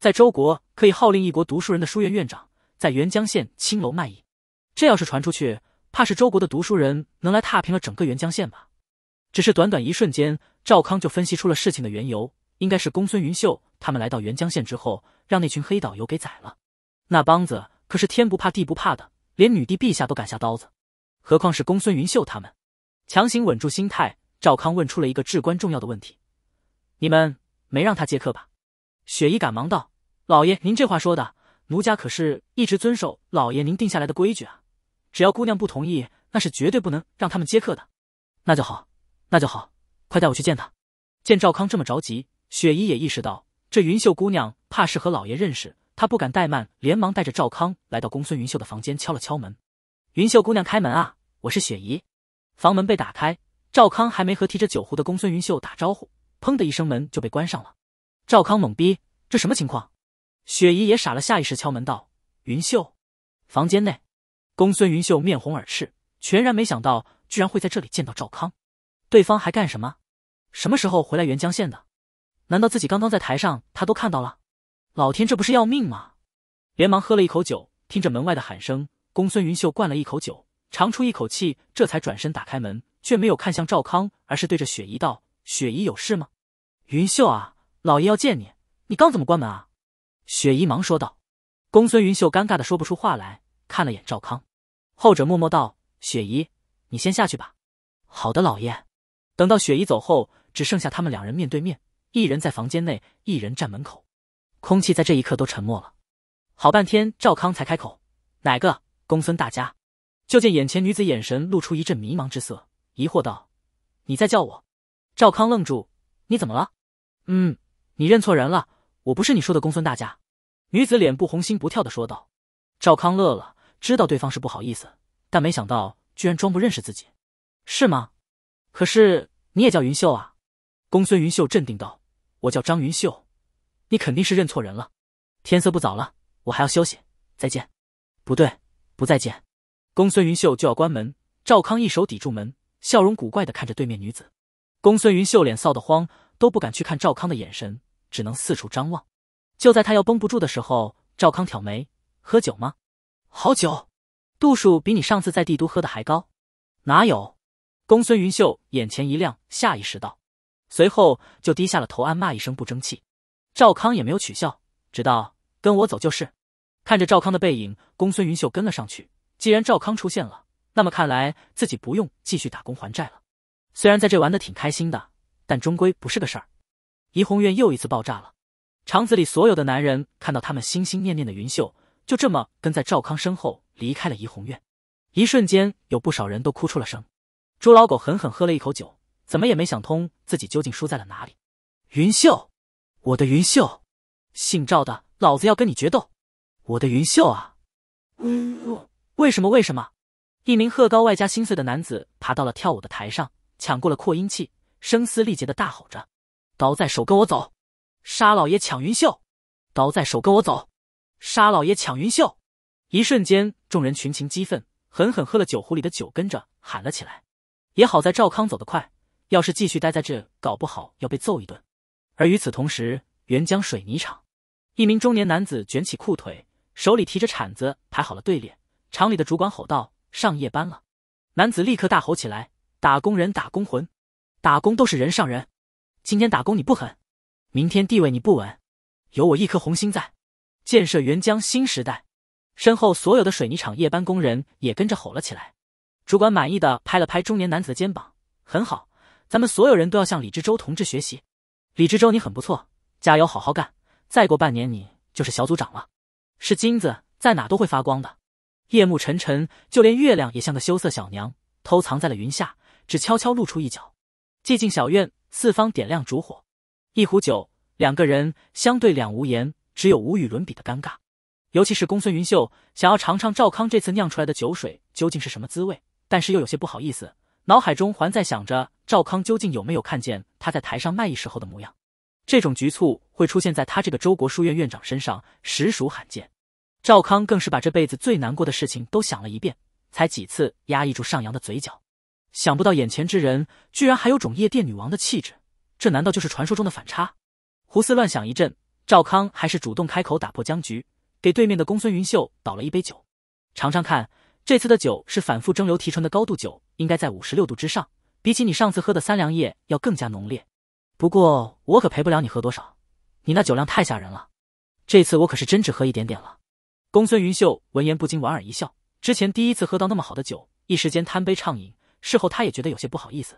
在周国可以号令一国读书人的书院院长，在元江县青楼卖艺，这要是传出去，怕是周国的读书人能来踏平了整个元江县吧。只是短短一瞬间，赵康就分析出了事情的缘由，应该是公孙云秀他们来到沅江县之后，让那群黑导游给宰了。那帮子可是天不怕地不怕的，连女帝陛下都敢下刀子，何况是公孙云秀他们？强行稳住心态，赵康问出了一个至关重要的问题：你们没让他接客吧？雪姨赶忙道：“老爷，您这话说的，奴家可是一直遵守老爷您定下来的规矩啊。只要姑娘不同意，那是绝对不能让他们接客的。那就好。”那就好，快带我去见他。见赵康这么着急，雪姨也意识到这云秀姑娘怕是和老爷认识，她不敢怠慢，连忙带着赵康来到公孙云秀的房间，敲了敲门：“云秀姑娘，开门啊，我是雪姨。”房门被打开，赵康还没和提着酒壶的公孙云秀打招呼，砰的一声，门就被关上了。赵康懵逼，这什么情况？雪姨也傻了，下意识敲门道：“云秀。”房间内，公孙云秀面红耳赤，全然没想到居然会在这里见到赵康。对方还干什么？什么时候回来元江县的？难道自己刚刚在台上他都看到了？老天，这不是要命吗？连忙喝了一口酒，听着门外的喊声，公孙云秀灌了一口酒，长出一口气，这才转身打开门，却没有看向赵康，而是对着雪姨道：“雪姨，有事吗？”“云秀啊，老爷要见你，你刚怎么关门啊？”雪姨忙说道。公孙云秀尴尬的说不出话来，看了眼赵康，后者默默道：“雪姨，你先下去吧。”“好的，老爷。”等到雪姨走后，只剩下他们两人面对面，一人在房间内，一人站门口，空气在这一刻都沉默了。好半天，赵康才开口：“哪个公孙大家？”就见眼前女子眼神露出一阵迷茫之色，疑惑道：“你在叫我？”赵康愣住：“你怎么了？”“嗯，你认错人了，我不是你说的公孙大家。”女子脸不红心不跳的说道。赵康乐了，知道对方是不好意思，但没想到居然装不认识自己，是吗？可是你也叫云秀啊？公孙云秀镇定道：“我叫张云秀，你肯定是认错人了。”天色不早了，我还要休息。再见。不对，不再见。公孙云秀就要关门，赵康一手抵住门，笑容古怪的看着对面女子。公孙云秀脸臊得慌，都不敢去看赵康的眼神，只能四处张望。就在他要绷不住的时候，赵康挑眉：“喝酒吗？好酒，度数比你上次在帝都喝的还高？哪有？”公孙云秀眼前一亮，下意识道，随后就低下了头，暗骂一声不争气。赵康也没有取笑，只道跟我走就是。看着赵康的背影，公孙云秀跟了上去。既然赵康出现了，那么看来自己不用继续打工还债了。虽然在这玩的挺开心的，但终归不是个事儿。怡红院又一次爆炸了，厂子里所有的男人看到他们心心念念的云秀就这么跟在赵康身后离开了怡红院，一瞬间有不少人都哭出了声。朱老狗狠狠喝了一口酒，怎么也没想通自己究竟输在了哪里。云秀，我的云秀，姓赵的，老子要跟你决斗！我的云秀啊！为什么？为什么？一名鹤高外加心碎的男子爬到了跳舞的台上，抢过了扩音器，声嘶力竭的大吼着：“刀在手，跟我走！杀老爷抢云秀！刀在手，跟我走！杀老爷抢云秀！”一瞬间，众人群情激愤，狠狠喝了酒壶里的酒，跟着喊了起来。也好在赵康走得快，要是继续待在这，搞不好要被揍一顿。而与此同时，沅江水泥厂，一名中年男子卷起裤腿，手里提着铲子，排好了队列。厂里的主管吼道：“上夜班了！”男子立刻大吼起来：“打工人，打工魂，打工都是人上人。今天打工你不狠，明天地位你不稳。有我一颗红心在，建设沅江新时代。”身后所有的水泥厂夜班工人也跟着吼了起来。主管满意的拍了拍中年男子的肩膀，很好，咱们所有人都要向李志州同志学习。李志州，你很不错，加油，好好干，再过半年你就是小组长了。是金子，在哪都会发光的。夜幕沉沉，就连月亮也像个羞涩小娘，偷藏在了云下，只悄悄露出一角。寂静小院，四方点亮烛火，一壶酒，两个人相对两无言，只有无与伦比的尴尬。尤其是公孙云秀，想要尝尝赵康这次酿出来的酒水究竟是什么滋味。但是又有些不好意思，脑海中还在想着赵康究竟有没有看见他在台上卖艺时候的模样。这种局促会出现在他这个周国书院院长身上，实属罕见。赵康更是把这辈子最难过的事情都想了一遍，才几次压抑住上扬的嘴角。想不到眼前之人居然还有种夜店女王的气质，这难道就是传说中的反差？胡思乱想一阵，赵康还是主动开口打破僵局，给对面的公孙云秀倒了一杯酒，尝尝看。这次的酒是反复蒸馏提纯的高度酒，应该在五十六度之上，比起你上次喝的三粮液要更加浓烈。不过我可陪不了你喝多少，你那酒量太吓人了。这次我可是真只喝一点点了。公孙云秀闻言不禁莞尔一笑，之前第一次喝到那么好的酒，一时间贪杯畅饮，事后他也觉得有些不好意思。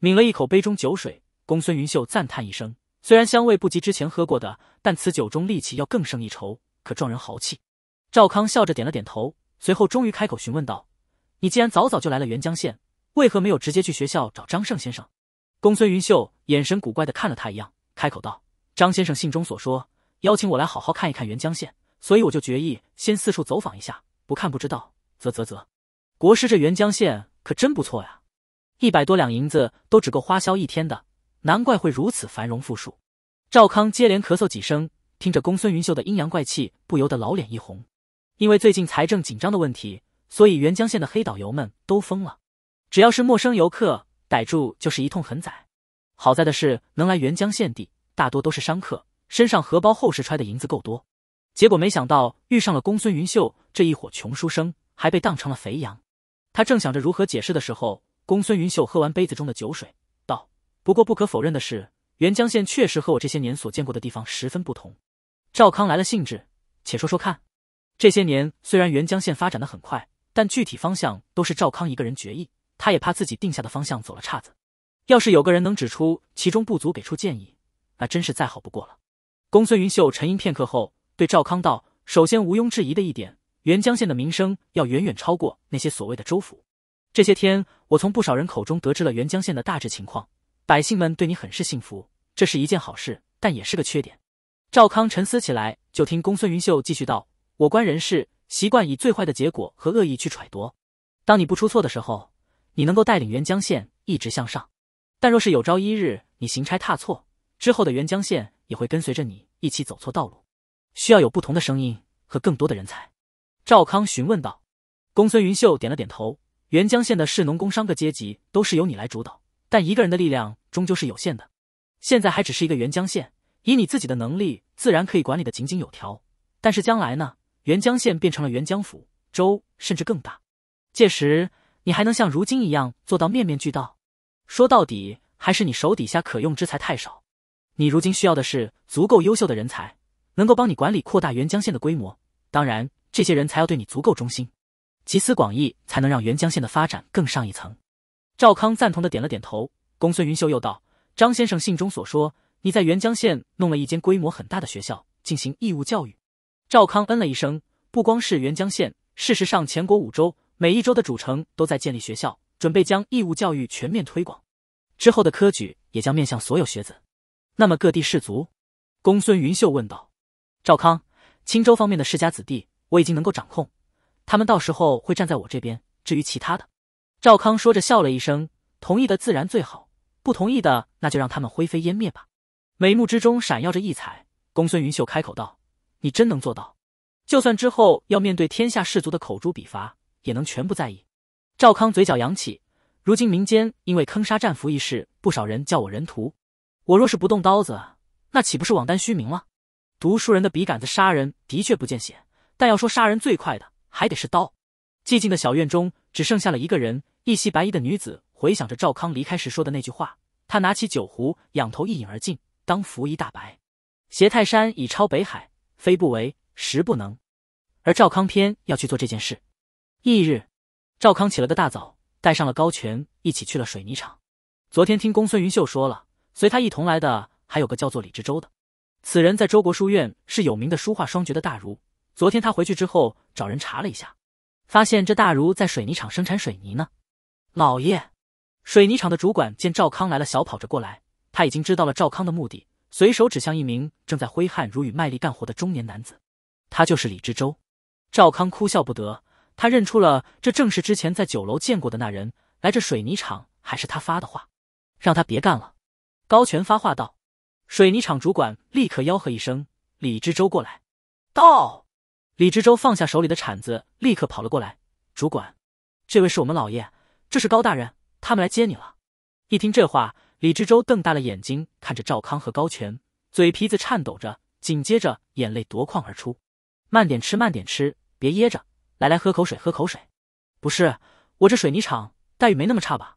抿了一口杯中酒水，公孙云秀赞叹一声：“虽然香味不及之前喝过的，但此酒中力气要更胜一筹，可壮人豪气。”赵康笑着点了点头。随后，终于开口询问道：“你既然早早就来了元江县，为何没有直接去学校找张胜先生？”公孙云秀眼神古怪的看了他一样，开口道：“张先生信中所说，邀请我来好好看一看元江县，所以我就决意先四处走访一下，不看不知道，啧啧啧，国师这元江县可真不错呀，一百多两银子都只够花销一天的，难怪会如此繁荣富庶。”赵康接连咳嗽几声，听着公孙云秀的阴阳怪气，不由得老脸一红。因为最近财政紧张的问题，所以元江县的黑导游们都疯了。只要是陌生游客逮住，就是一通狠宰。好在的是，能来元江县地大多都是商客，身上荷包厚实，揣的银子够多。结果没想到遇上了公孙云秀这一伙穷书生，还被当成了肥羊。他正想着如何解释的时候，公孙云秀喝完杯子中的酒水，道：“不过不可否认的是，元江县确实和我这些年所见过的地方十分不同。”赵康来了兴致，且说说看。这些年虽然元江县发展的很快，但具体方向都是赵康一个人决议。他也怕自己定下的方向走了岔子。要是有个人能指出其中不足，给出建议，那真是再好不过了。公孙云秀沉吟片刻后，对赵康道：“首先毋庸置疑的一点，元江县的名声要远远超过那些所谓的州府。这些天我从不少人口中得知了元江县的大致情况，百姓们对你很是信服，这是一件好事，但也是个缺点。”赵康沉思起来，就听公孙云秀继续道。我观人事，习惯以最坏的结果和恶意去揣度。当你不出错的时候，你能够带领沅江县一直向上；但若是有朝一日你行差踏错，之后的沅江县也会跟随着你一起走错道路。需要有不同的声音和更多的人才。”赵康询问道。公孙云秀点了点头：“沅江县的市农工商各阶级都是由你来主导，但一个人的力量终究是有限的。现在还只是一个沅江县，以你自己的能力，自然可以管理的井井有条。但是将来呢？”沅江县变成了沅江府、州，甚至更大。届时，你还能像如今一样做到面面俱到？说到底，还是你手底下可用之才太少。你如今需要的是足够优秀的人才，能够帮你管理、扩大沅江县的规模。当然，这些人才要对你足够忠心。集思广益，才能让沅江县的发展更上一层。赵康赞同的点了点头。公孙云秀又道：“张先生信中所说，你在沅江县弄了一间规模很大的学校，进行义务教育。”赵康嗯了一声，不光是沅江县，事实上，全国五州每一州的主城都在建立学校，准备将义务教育全面推广。之后的科举也将面向所有学子。那么各地士族？公孙云秀问道。赵康，青州方面的世家子弟我已经能够掌控，他们到时候会站在我这边。至于其他的，赵康说着笑了一声，同意的自然最好，不同意的那就让他们灰飞烟灭吧。眉目之中闪耀着异彩，公孙云秀开口道。你真能做到，就算之后要面对天下士族的口诛笔伐，也能全不在意。赵康嘴角扬起，如今民间因为坑杀战俘一事，不少人叫我人屠。我若是不动刀子，那岂不是枉担虚名了？读书人的笔杆子杀人的确不见血，但要说杀人最快的，还得是刀。寂静的小院中，只剩下了一个人，一袭白衣的女子回想着赵康离开时说的那句话。她拿起酒壶，仰头一饮而尽，当浮一大白，携泰山以超北海。非不为，实不能。而赵康偏要去做这件事。翌日，赵康起了个大早，带上了高权，一起去了水泥厂。昨天听公孙云秀说了，随他一同来的还有个叫做李知州的。此人在周国书院是有名的书画双绝的大儒。昨天他回去之后找人查了一下，发现这大儒在水泥厂生产水泥呢。老爷，水泥厂的主管见赵康来了，小跑着过来。他已经知道了赵康的目的。随手指向一名正在挥汗如雨、卖力干活的中年男子，他就是李知州。赵康哭笑不得，他认出了这正是之前在酒楼见过的那人。来这水泥厂还是他发的话，让他别干了。高权发话道，水泥厂主管立刻吆喝一声：“李知州过来！”到，李知州放下手里的铲子，立刻跑了过来。主管，这位是我们老爷，这是高大人，他们来接你了。一听这话。李知州瞪大了眼睛看着赵康和高全，嘴皮子颤抖着，紧接着眼泪夺眶而出。慢点吃，慢点吃，别噎着。来来，喝口水，喝口水。不是我这水泥厂待遇没那么差吧？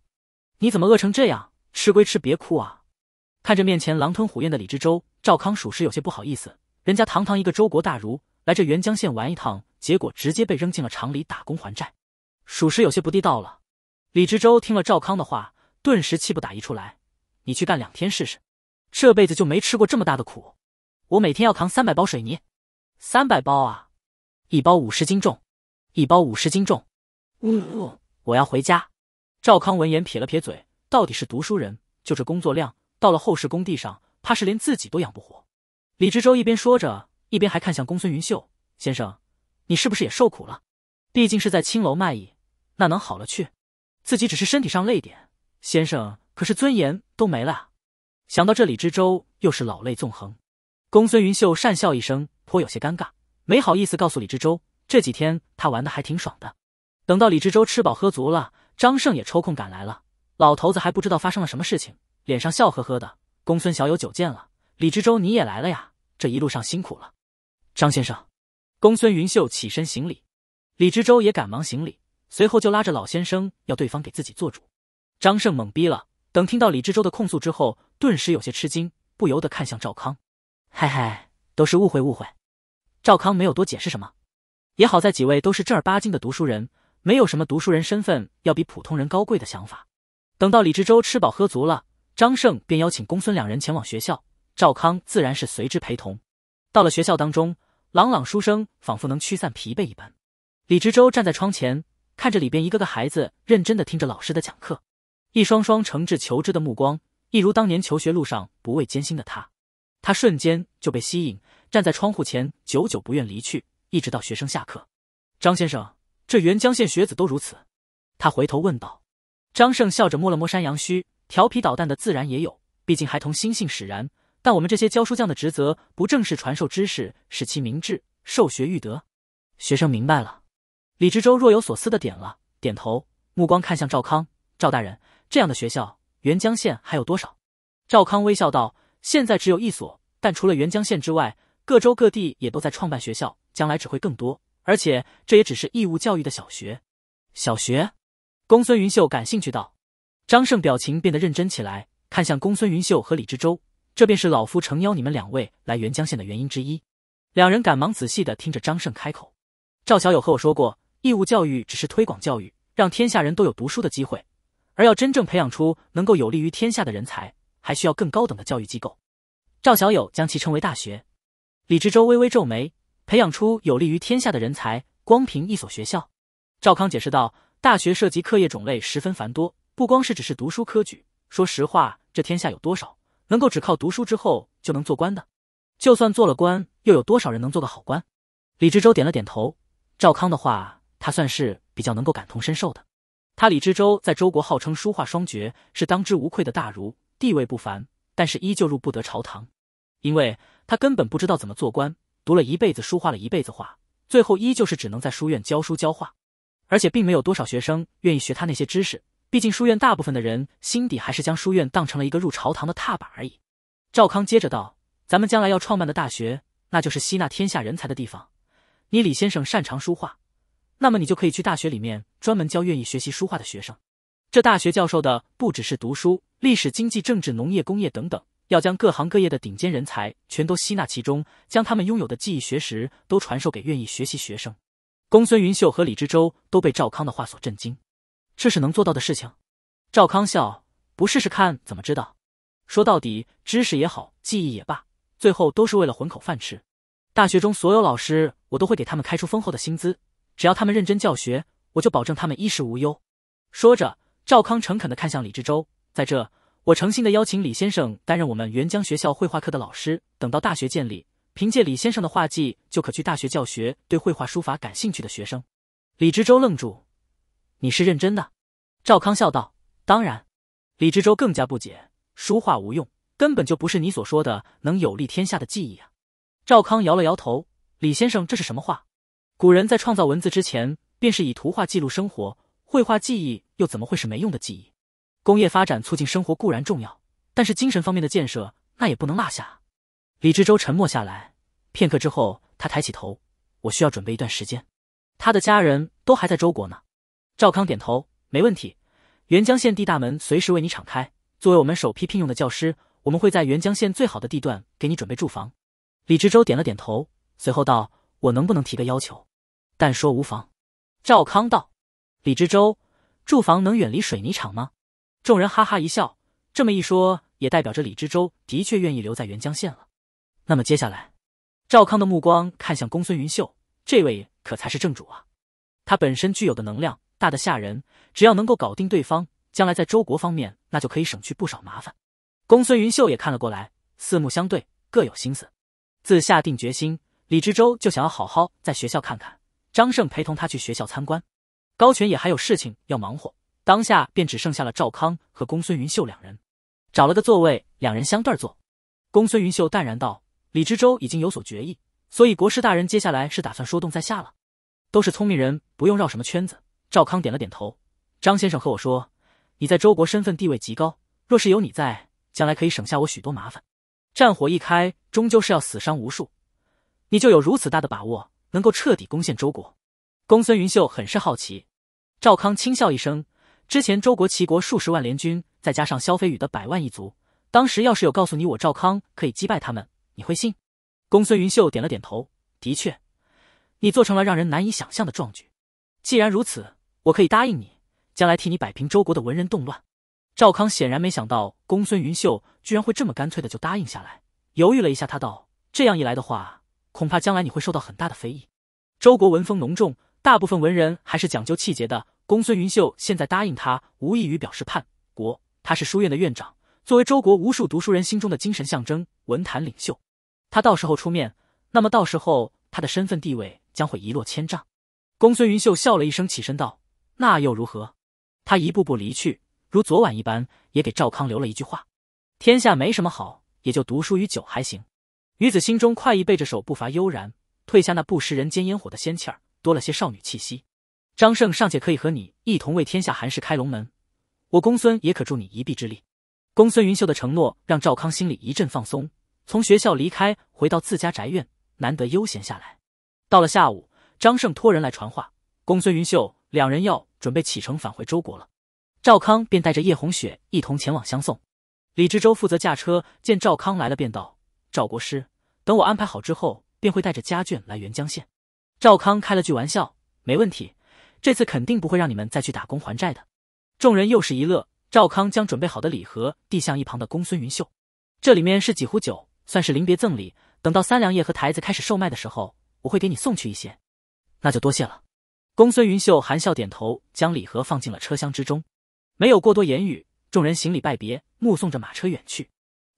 你怎么饿成这样？吃归吃，别哭啊！看着面前狼吞虎咽的李知州，赵康属实有些不好意思。人家堂堂一个周国大儒，来这沅江县玩一趟，结果直接被扔进了厂里打工还债，属实有些不地道了。李知州听了赵康的话，顿时气不打一处来。你去干两天试试，这辈子就没吃过这么大的苦。我每天要扛三百包水泥，三百包啊，一包五十斤重，一包五十斤重。呜呜，我要回家。赵康闻言撇了撇嘴，到底是读书人，就这工作量，到了后世工地上，怕是连自己都养不活。李知州一边说着，一边还看向公孙云秀先生：“你是不是也受苦了？毕竟是在青楼卖艺，那能好了去？自己只是身体上累点，先生。”可是尊严都没了，想到这里，知州又是老泪纵横。公孙云秀讪笑一声，颇有些尴尬，没好意思告诉李知州，这几天他玩的还挺爽的。等到李知州吃饱喝足了，张胜也抽空赶来了。老头子还不知道发生了什么事情，脸上笑呵呵的。公孙小有酒见了，李知州你也来了呀，这一路上辛苦了，张先生。公孙云秀起身行礼，李知州也赶忙行礼，随后就拉着老先生要对方给自己做主。张胜懵逼了。等听到李知州的控诉之后，顿时有些吃惊，不由得看向赵康。嘿嘿，都是误会，误会。赵康没有多解释什么，也好在几位都是正儿八经的读书人，没有什么读书人身份要比普通人高贵的想法。等到李知州吃饱喝足了，张胜便邀请公孙两人前往学校，赵康自然是随之陪同。到了学校当中，朗朗书声仿佛能驱散疲惫一般。李知州站在窗前，看着里边一个个孩子认真的听着老师的讲课。一双双诚挚求知的目光，一如当年求学路上不畏艰辛的他。他瞬间就被吸引，站在窗户前久久不愿离去，一直到学生下课。张先生，这沅江县学子都如此？他回头问道。张胜笑着摸了摸山羊须，调皮捣蛋的自然也有，毕竟孩童心性使然。但我们这些教书匠的职责，不正是传授知识，使其明智，授学育德？学生明白了。李知州若有所思的点了点头，目光看向赵康，赵大人。这样的学校，元江县还有多少？赵康微笑道：“现在只有一所，但除了元江县之外，各州各地也都在创办学校，将来只会更多。而且，这也只是义务教育的小学。”小学？公孙云秀感兴趣道。张胜表情变得认真起来，看向公孙云秀和李知州：“这便是老夫诚邀你们两位来元江县的原因之一。”两人赶忙仔细的听着张胜开口：“赵小友和我说过，义务教育只是推广教育，让天下人都有读书的机会。”而要真正培养出能够有利于天下的人才，还需要更高等的教育机构。赵小友将其称为大学。李知州微微皱眉：“培养出有利于天下的人才，光凭一所学校？”赵康解释道：“大学涉及课业种类十分繁多，不光是只是读书科举。说实话，这天下有多少能够只靠读书之后就能做官的？就算做了官，又有多少人能做个好官？”李知州点了点头，赵康的话他算是比较能够感同身受的。他李知州在周国号称书画双绝，是当之无愧的大儒，地位不凡，但是依旧入不得朝堂，因为他根本不知道怎么做官，读了一辈子书画，了一辈子画，最后依旧是只能在书院教书教画，而且并没有多少学生愿意学他那些知识，毕竟书院大部分的人心底还是将书院当成了一个入朝堂的踏板而已。赵康接着道：“咱们将来要创办的大学，那就是吸纳天下人才的地方，你李先生擅长书画。”那么你就可以去大学里面专门教愿意学习书画的学生。这大学教授的不只是读书，历史、经济、政治、农业、工业等等，要将各行各业的顶尖人才全都吸纳其中，将他们拥有的技艺、学识都传授给愿意学习学生。公孙云秀和李知洲都被赵康的话所震惊，这是能做到的事情。赵康笑，不试试看怎么知道？说到底，知识也好，技艺也罢，最后都是为了混口饭吃。大学中所有老师，我都会给他们开出丰厚的薪资。只要他们认真教学，我就保证他们衣食无忧。说着，赵康诚恳的看向李知州，在这，我诚心的邀请李先生担任我们沅江学校绘画课的老师。等到大学建立，凭借李先生的画技，就可去大学教学，对绘画书法感兴趣的学生。李知州愣住：“你是认真的？”赵康笑道：“当然。”李知州更加不解：“书画无用，根本就不是你所说的能有利天下的技艺啊！”赵康摇了摇头：“李先生，这是什么话？”古人在创造文字之前，便是以图画记录生活。绘画技艺又怎么会是没用的技艺？工业发展促进生活固然重要，但是精神方面的建设那也不能落下。李知州沉默下来，片刻之后，他抬起头：“我需要准备一段时间，他的家人都还在周国呢。”赵康点头：“没问题，元江县地大门随时为你敞开。作为我们首批聘用的教师，我们会在元江县最好的地段给你准备住房。”李知州点了点头，随后道：“我能不能提个要求？”但说无妨，赵康道：“李知州，住房能远离水泥厂吗？”众人哈哈一笑。这么一说，也代表着李知州的确愿意留在元江县了。那么接下来，赵康的目光看向公孙云秀，这位可才是正主啊！他本身具有的能量大得吓人，只要能够搞定对方，将来在周国方面，那就可以省去不少麻烦。公孙云秀也看了过来，四目相对，各有心思。自下定决心，李知州就想要好好在学校看看。张胜陪同他去学校参观，高权也还有事情要忙活，当下便只剩下了赵康和公孙云秀两人，找了个座位，两人相对坐。公孙云秀淡然道：“李知州已经有所决议，所以国师大人接下来是打算说动在下了。都是聪明人，不用绕什么圈子。”赵康点了点头。张先生和我说，你在周国身份地位极高，若是有你在，将来可以省下我许多麻烦。战火一开，终究是要死伤无数，你就有如此大的把握？能够彻底攻陷周国，公孙云秀很是好奇。赵康轻笑一声：“之前周国、齐国数十万联军，再加上萧飞羽的百万一族，当时要是有告诉你我赵康可以击败他们，你会信？”公孙云秀点了点头：“的确，你做成了让人难以想象的壮举。既然如此，我可以答应你，将来替你摆平周国的文人动乱。”赵康显然没想到公孙云秀居然会这么干脆的就答应下来，犹豫了一下，他道：“这样一来的话。”恐怕将来你会受到很大的非议。周国文风浓重，大部分文人还是讲究气节的。公孙云秀现在答应他，无异于表示叛国。他是书院的院长，作为周国无数读书人心中的精神象征，文坛领袖。他到时候出面，那么到时候他的身份地位将会一落千丈。公孙云秀笑了一声，起身道：“那又如何？”他一步步离去，如昨晚一般，也给赵康留了一句话：“天下没什么好，也就读书与酒还行。”女子心中快意，背着手，步伐悠然，褪下那不食人间烟火的仙气儿，多了些少女气息。张胜尚且可以和你一同为天下寒士开龙门，我公孙也可助你一臂之力。公孙云秀的承诺让赵康心里一阵放松。从学校离开，回到自家宅院，难得悠闲下来。到了下午，张胜托人来传话，公孙云秀两人要准备启程返回周国了。赵康便带着叶红雪一同前往相送。李知州负责驾车，见赵康来了，便道。赵国师，等我安排好之后，便会带着家眷来援江县。赵康开了句玩笑：“没问题，这次肯定不会让你们再去打工还债的。”众人又是一乐。赵康将准备好的礼盒递向一旁的公孙云秀：“这里面是几壶酒，算是临别赠礼。等到三粮液和台子开始售卖的时候，我会给你送去一些。”那就多谢了。公孙云秀含笑点头，将礼盒放进了车厢之中，没有过多言语。众人行礼拜别，目送着马车远去。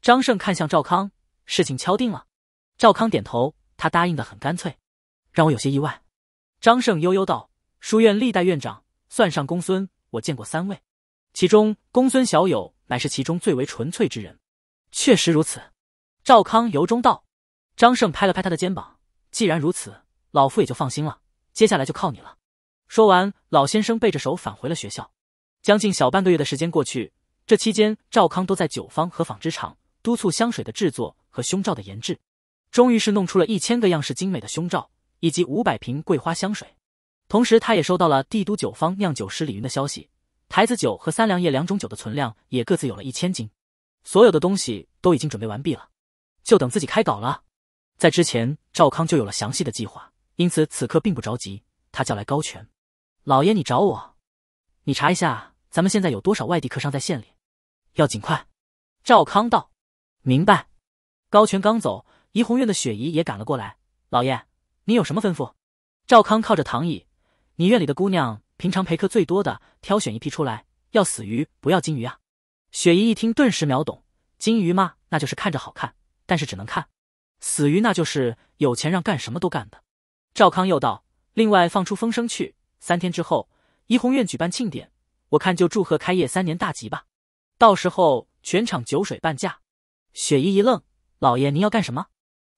张胜看向赵康。事情敲定了，赵康点头，他答应的很干脆，让我有些意外。张胜悠悠道：“书院历代院长，算上公孙，我见过三位，其中公孙小友乃是其中最为纯粹之人，确实如此。”赵康由衷道。张胜拍了拍他的肩膀：“既然如此，老夫也就放心了，接下来就靠你了。”说完，老先生背着手返回了学校。将近小半个月的时间过去，这期间赵康都在酒坊和纺织厂督促香水的制作。和胸罩的研制，终于是弄出了一千个样式精美的胸罩，以及五百瓶桂花香水。同时，他也收到了帝都酒坊酿酒师李云的消息，台子酒和三粮液两种酒的存量也各自有了一千斤。所有的东西都已经准备完毕了，就等自己开搞了。在之前，赵康就有了详细的计划，因此此刻并不着急。他叫来高权，老爷，你找我，你查一下咱们现在有多少外地客商在县里，要尽快。”赵康道：“明白。”高权刚走，怡红院的雪姨也赶了过来。老爷，你有什么吩咐？赵康靠着躺椅：“你院里的姑娘，平常陪客最多的，挑选一批出来，要死鱼不要金鱼啊！”雪姨一听，顿时秒懂：金鱼嘛，那就是看着好看，但是只能看；死鱼那就是有钱让干什么都干的。赵康又道：“另外放出风声去，三天之后怡红院举办庆典，我看就祝贺开业三年大吉吧。到时候全场酒水半价。”雪姨一愣。老爷，您要干什么？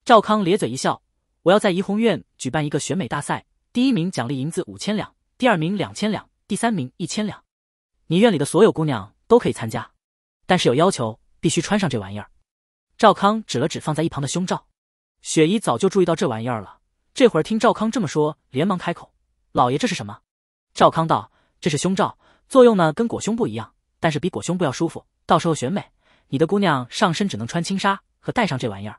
赵康咧嘴一笑：“我要在怡红院举办一个选美大赛，第一名奖励银子五千两，第二名两千两，第三名一千两。你院里的所有姑娘都可以参加，但是有要求，必须穿上这玩意儿。”赵康指了指放在一旁的胸罩。雪姨早就注意到这玩意儿了，这会儿听赵康这么说，连忙开口：“老爷，这是什么？”赵康道：“这是胸罩，作用呢跟裹胸布一样，但是比裹胸布要舒服。到时候选美，你的姑娘上身只能穿轻纱。”和戴上这玩意儿，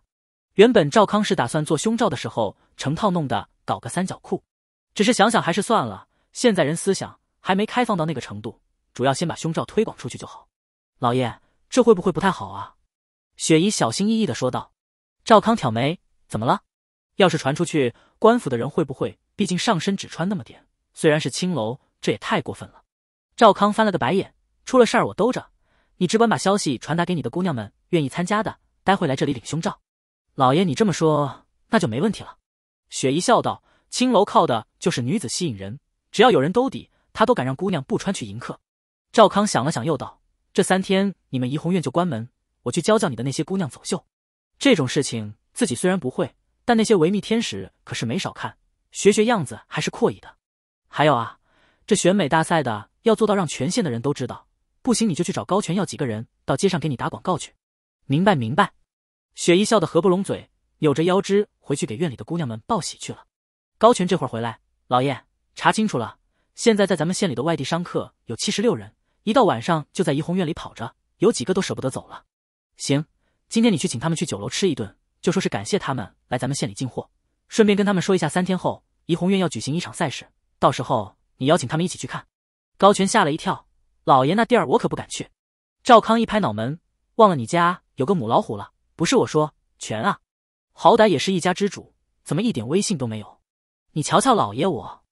原本赵康是打算做胸罩的时候成套弄的，搞个三角裤，只是想想还是算了。现在人思想还没开放到那个程度，主要先把胸罩推广出去就好。老爷，这会不会不太好啊？雪姨小心翼翼的说道。赵康挑眉，怎么了？要是传出去，官府的人会不会？毕竟上身只穿那么点，虽然是青楼，这也太过分了。赵康翻了个白眼，出了事儿我兜着，你只管把消息传达给你的姑娘们，愿意参加的。待会来这里领胸罩，老爷，你这么说那就没问题了。”雪姨笑道，“青楼靠的就是女子吸引人，只要有人兜底，他都敢让姑娘不穿去迎客。”赵康想了想，又道：“这三天你们怡红院就关门，我去教教你的那些姑娘走秀。这种事情自己虽然不会，但那些维密天使可是没少看，学学样子还是阔以的。还有啊，这选美大赛的要做到让全县的人都知道，不行你就去找高权要几个人到街上给你打广告去。”明白明白，雪姨笑得合不拢嘴，扭着腰肢回去给院里的姑娘们报喜去了。高全这会儿回来，老爷查清楚了，现在在咱们县里的外地商客有七十六人，一到晚上就在怡红院里跑着，有几个都舍不得走了。行，今天你去请他们去酒楼吃一顿，就说是感谢他们来咱们县里进货，顺便跟他们说一下，三天后怡红院要举行一场赛事，到时候你邀请他们一起去看。高全吓了一跳，老爷那地儿我可不敢去。赵康一拍脑门，忘了你家。有个母老虎了，不是我说，全啊，好歹也是一家之主，怎么一点威信都没有？你瞧瞧老爷我，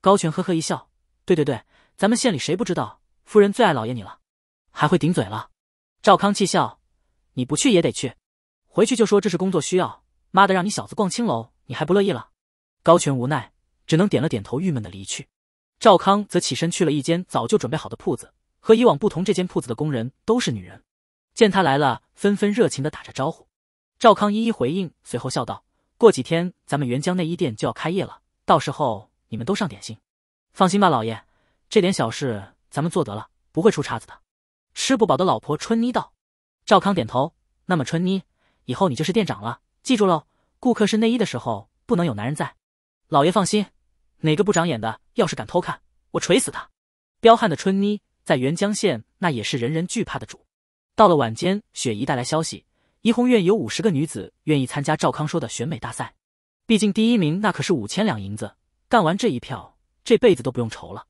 高全呵呵一笑，对对对，咱们县里谁不知道夫人最爱老爷你了，还会顶嘴了？赵康气笑，你不去也得去，回去就说这是工作需要，妈的让你小子逛青楼，你还不乐意了？高全无奈，只能点了点头，郁闷的离去。赵康则起身去了一间早就准备好的铺子，和以往不同，这间铺子的工人都是女人。见他来了，纷纷热情地打着招呼，赵康一一回应，随后笑道：“过几天咱们原江内衣店就要开业了，到时候你们都上点心。放心吧，老爷，这点小事咱们做得了，不会出岔子的。”吃不饱的老婆春妮道。赵康点头：“那么春妮，以后你就是店长了，记住喽，顾客试内衣的时候不能有男人在。”老爷放心，哪个不长眼的要是敢偷看，我锤死他！彪悍的春妮在原江县那也是人人惧怕的主。到了晚间，雪姨带来消息，怡红院有五十个女子愿意参加赵康说的选美大赛。毕竟第一名那可是五千两银子，干完这一票，这辈子都不用愁了。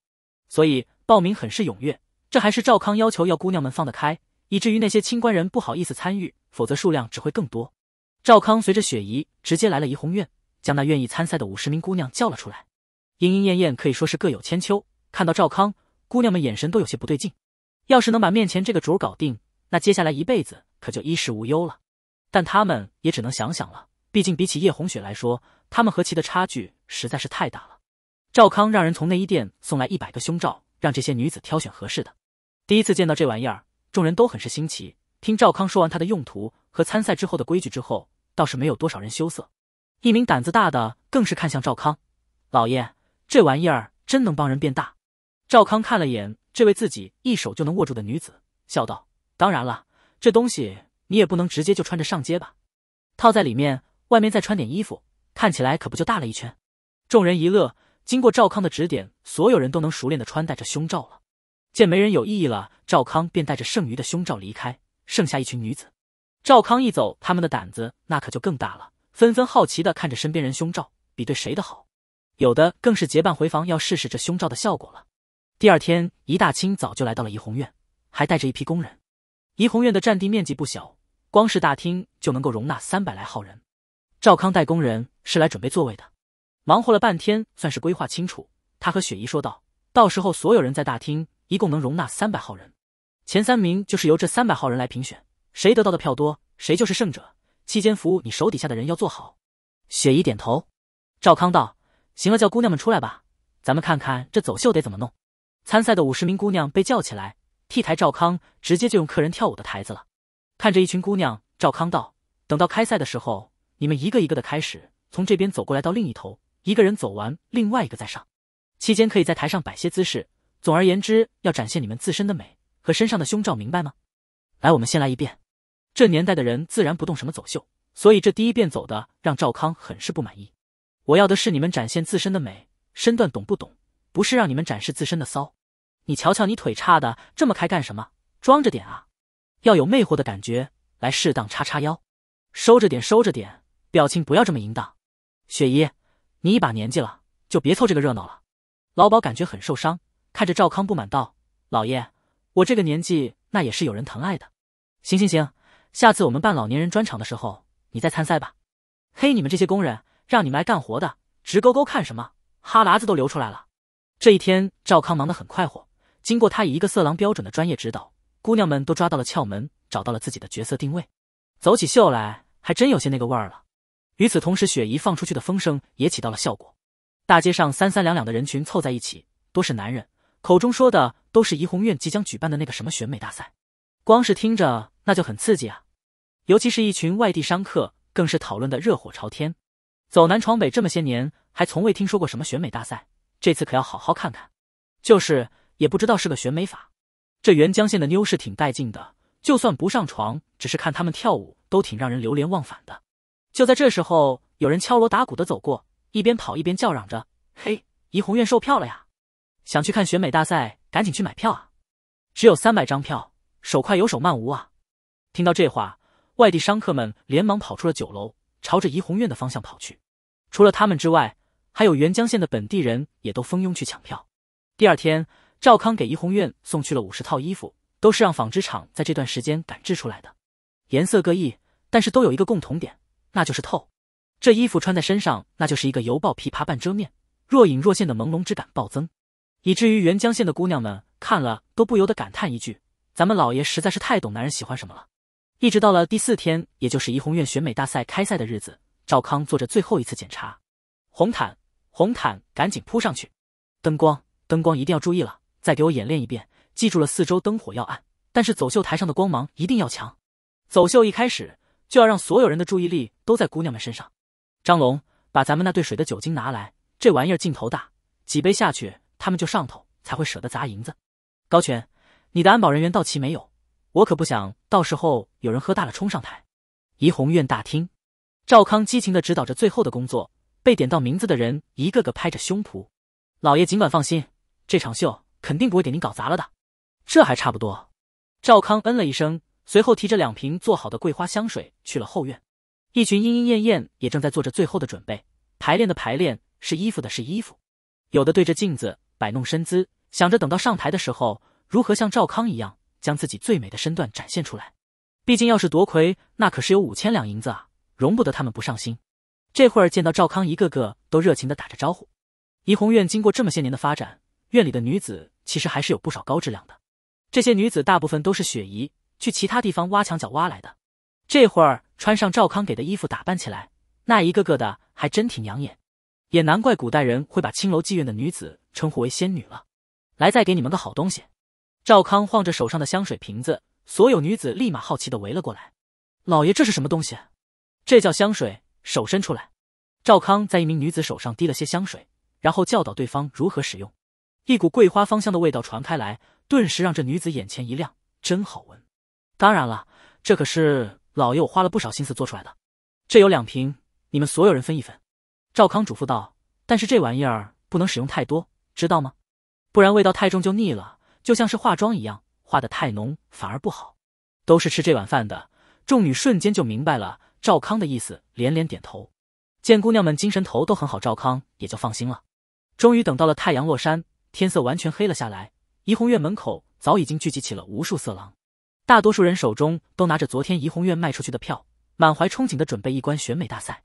所以报名很是踊跃。这还是赵康要求要姑娘们放得开，以至于那些清官人不好意思参与，否则数量只会更多。赵康随着雪姨直接来了怡红院，将那愿意参赛的五十名姑娘叫了出来。莺莺燕燕可以说是各有千秋。看到赵康，姑娘们眼神都有些不对劲。要是能把面前这个主搞定。那接下来一辈子可就衣食无忧了，但他们也只能想想了。毕竟比起叶红雪来说，他们和其的差距实在是太大了。赵康让人从内衣店送来一百个胸罩，让这些女子挑选合适的。第一次见到这玩意儿，众人都很是新奇。听赵康说完他的用途和参赛之后的规矩之后，倒是没有多少人羞涩。一名胆子大的更是看向赵康，老爷，这玩意儿真能帮人变大？赵康看了眼这位自己一手就能握住的女子，笑道。当然了，这东西你也不能直接就穿着上街吧，套在里面，外面再穿点衣服，看起来可不就大了一圈？众人一乐。经过赵康的指点，所有人都能熟练的穿戴着胸罩了。见没人有异议了，赵康便带着剩余的胸罩离开，剩下一群女子。赵康一走，他们的胆子那可就更大了，纷纷好奇的看着身边人胸罩比对谁的好，有的更是结伴回房要试试这胸罩的效果了。第二天一大清早就来到了怡红院，还带着一批工人。怡红院的占地面积不小，光是大厅就能够容纳三百来号人。赵康带工人是来准备座位的，忙活了半天，算是规划清楚。他和雪姨说道：“到时候所有人在大厅，一共能容纳三百号人。前三名就是由这三百号人来评选，谁得到的票多，谁就是胜者。期间服务你手底下的人要做好。”雪姨点头。赵康道：“行了，叫姑娘们出来吧，咱们看看这走秀得怎么弄。”参赛的五十名姑娘被叫起来。替台赵康直接就用客人跳舞的台子了，看着一群姑娘，赵康道：“等到开赛的时候，你们一个一个的开始，从这边走过来到另一头，一个人走完，另外一个再上。期间可以在台上摆些姿势。总而言之，要展现你们自身的美和身上的胸罩，明白吗？来，我们先来一遍。这年代的人自然不动什么走秀，所以这第一遍走的让赵康很是不满意。我要的是你们展现自身的美，身段懂不懂？不是让你们展示自身的骚。”你瞧瞧，你腿叉的这么开干什么？装着点啊，要有魅惑的感觉，来适当叉叉腰，收着点，收着点，表情不要这么淫荡。雪姨，你一把年纪了，就别凑这个热闹了。老鸨感觉很受伤，看着赵康不满道：“老爷，我这个年纪，那也是有人疼爱的。”行行行，下次我们办老年人专场的时候，你再参赛吧。嘿，你们这些工人，让你们来干活的，直勾勾看什么，哈喇子都流出来了。这一天，赵康忙得很快活。经过他以一个色狼标准的专业指导，姑娘们都抓到了窍门，找到了自己的角色定位，走起秀来还真有些那个味儿了。与此同时，雪姨放出去的风声也起到了效果，大街上三三两两的人群凑在一起，多是男人，口中说的都是怡红院即将举办的那个什么选美大赛，光是听着那就很刺激啊。尤其是一群外地商客，更是讨论的热火朝天。走南闯北这么些年，还从未听说过什么选美大赛，这次可要好好看看。就是。也不知道是个选美法，这元江县的妞是挺带劲的，就算不上床，只是看他们跳舞，都挺让人流连忘返的。就在这时候，有人敲锣打鼓的走过，一边跑一边叫嚷着：“嘿，怡红院售票了呀！想去看选美大赛，赶紧去买票啊！只有三百张票，手快有手慢无啊！”听到这话，外地商客们连忙跑出了酒楼，朝着怡红院的方向跑去。除了他们之外，还有元江县的本地人也都蜂拥去抢票。第二天。赵康给怡红院送去了五十套衣服，都是让纺织厂在这段时间赶制出来的，颜色各异，但是都有一个共同点，那就是透。这衣服穿在身上，那就是一个犹抱琵琶半遮面，若隐若现的朦胧之感暴增，以至于元江县的姑娘们看了都不由得感叹一句：“咱们老爷实在是太懂男人喜欢什么了。”一直到了第四天，也就是怡红院选美大赛开赛的日子，赵康做着最后一次检查。红毯，红毯，赶紧铺上去！灯光，灯光，一定要注意了！再给我演练一遍，记住了，四周灯火要暗，但是走秀台上的光芒一定要强。走秀一开始就要让所有人的注意力都在姑娘们身上。张龙，把咱们那兑水的酒精拿来，这玩意儿劲头大，几杯下去他们就上头，才会舍得砸银子。高权，你的安保人员到齐没有？我可不想到时候有人喝大了冲上台。怡红院大厅，赵康激情地指导着最后的工作，被点到名字的人一个个拍着胸脯：“老爷尽管放心，这场秀。”肯定不会给您搞砸了的，这还差不多。赵康嗯了一声，随后提着两瓶做好的桂花香水去了后院。一群莺莺燕燕也正在做着最后的准备，排练的排练，是衣服的是衣服，有的对着镜子摆弄身姿，想着等到上台的时候如何像赵康一样将自己最美的身段展现出来。毕竟要是夺魁，那可是有五千两银子啊，容不得他们不上心。这会儿见到赵康，一个个都热情地打着招呼。怡红院经过这么些年的发展，院里的女子。其实还是有不少高质量的，这些女子大部分都是雪姨去其他地方挖墙脚挖来的。这会儿穿上赵康给的衣服打扮起来，那一个个的还真挺养眼，也难怪古代人会把青楼妓院的女子称呼为仙女了。来，再给你们个好东西。赵康晃着手上的香水瓶子，所有女子立马好奇的围了过来。老爷，这是什么东西？这叫香水，手伸出来。赵康在一名女子手上滴了些香水，然后教导对方如何使用。一股桂花芳香的味道传开来，顿时让这女子眼前一亮，真好闻。当然了，这可是老爷我花了不少心思做出来的。这有两瓶，你们所有人分一分。赵康嘱咐道：“但是这玩意儿不能使用太多，知道吗？不然味道太重就腻了，就像是化妆一样，化得太浓反而不好。”都是吃这碗饭的，众女瞬间就明白了赵康的意思，连连点头。见姑娘们精神头都很好，赵康也就放心了。终于等到了太阳落山。天色完全黑了下来，怡红院门口早已经聚集起了无数色狼，大多数人手中都拿着昨天怡红院卖出去的票，满怀憧憬的准备一关选美大赛。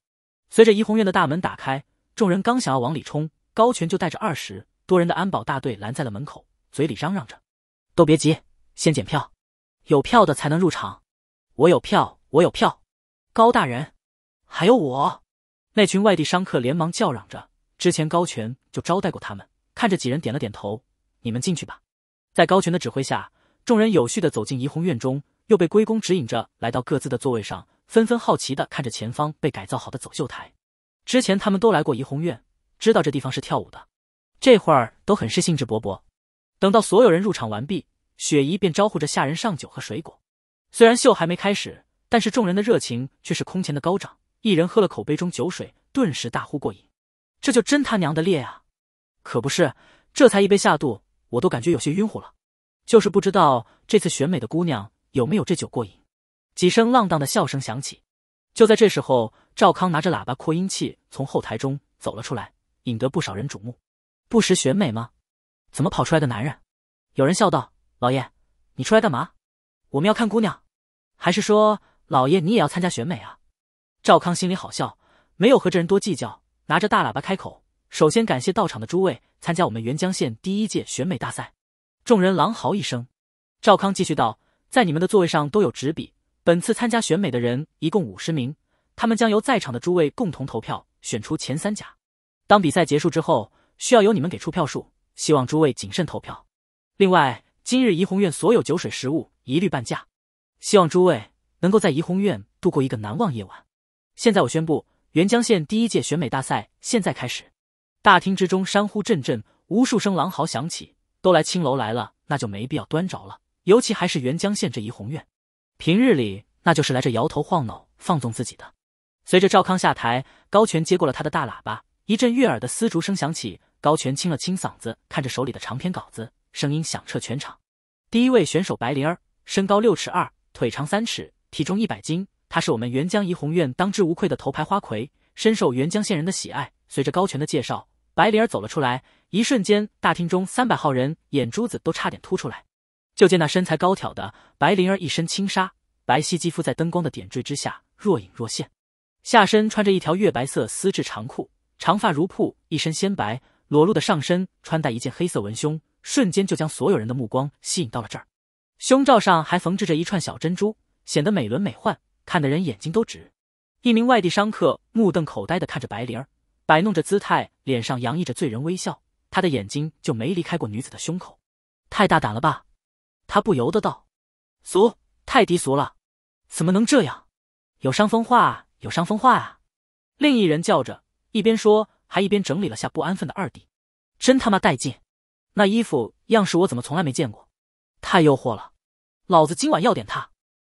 随着怡红院的大门打开，众人刚想要往里冲，高权就带着二十多人的安保大队拦在了门口，嘴里嚷嚷着：“都别急，先检票，有票的才能入场。”“我有票，我有票，高大人，还有我！”那群外地商客连忙叫嚷着。之前高权就招待过他们。看着几人点了点头，你们进去吧。在高权的指挥下，众人有序的走进怡红院中，又被龟公指引着来到各自的座位上，纷纷好奇的看着前方被改造好的走秀台。之前他们都来过怡红院，知道这地方是跳舞的，这会儿都很是兴致勃勃。等到所有人入场完毕，雪姨便招呼着下人上酒和水果。虽然秀还没开始，但是众人的热情却是空前的高涨。一人喝了口杯中酒水，顿时大呼过瘾，这就真他娘的烈啊！可不是，这才一杯下肚，我都感觉有些晕乎了。就是不知道这次选美的姑娘有没有这酒过瘾。几声浪荡的笑声响起，就在这时候，赵康拿着喇叭扩音器从后台中走了出来，引得不少人瞩目。不识选美吗？怎么跑出来个男人？有人笑道：“老爷，你出来干嘛？我们要看姑娘，还是说老爷你也要参加选美啊？”赵康心里好笑，没有和这人多计较，拿着大喇叭开口。首先感谢到场的诸位参加我们元江县第一届选美大赛，众人狼嚎一声。赵康继续道：“在你们的座位上都有纸笔，本次参加选美的人一共五十名，他们将由在场的诸位共同投票选出前三甲。当比赛结束之后，需要由你们给出票数，希望诸位谨慎投票。另外，今日怡红院所有酒水食物一律半价，希望诸位能够在怡红院度过一个难忘夜晚。现在我宣布，元江县第一届选美大赛现在开始。”大厅之中，山呼阵阵，无数声狼嚎响起。都来青楼来了，那就没必要端着了。尤其还是沅江县这怡红院，平日里那就是来这摇头晃脑、放纵自己的。随着赵康下台，高权接过了他的大喇叭，一阵悦耳的丝竹声响起。高权清了清嗓子，看着手里的长篇稿子，声音响彻全场。第一位选手白灵儿，身高六尺二，腿长三尺，体重一百斤。她是我们沅江怡红院当之无愧的头牌花魁，深受沅江县人的喜爱。随着高权的介绍。白灵儿走了出来，一瞬间，大厅中三百号人眼珠子都差点凸出来。就见那身材高挑的白灵儿，一身轻纱，白皙肌肤在灯光的点缀之下若隐若现，下身穿着一条月白色丝质长裤，长发如瀑，一身鲜白，裸露的上身穿戴一件黑色文胸，瞬间就将所有人的目光吸引到了这儿。胸罩上还缝制着一串小珍珠，显得美轮美奂，看得人眼睛都直。一名外地商客目瞪口呆的看着白灵儿。摆弄着姿态，脸上洋溢着醉人微笑，他的眼睛就没离开过女子的胸口。太大胆了吧？他不由得道：“俗，太低俗了，怎么能这样？有伤风化，有伤风化啊！”另一人叫着，一边说还一边整理了下不安分的二弟，真他妈带劲！那衣服样式我怎么从来没见过？太诱惑了，老子今晚要点他！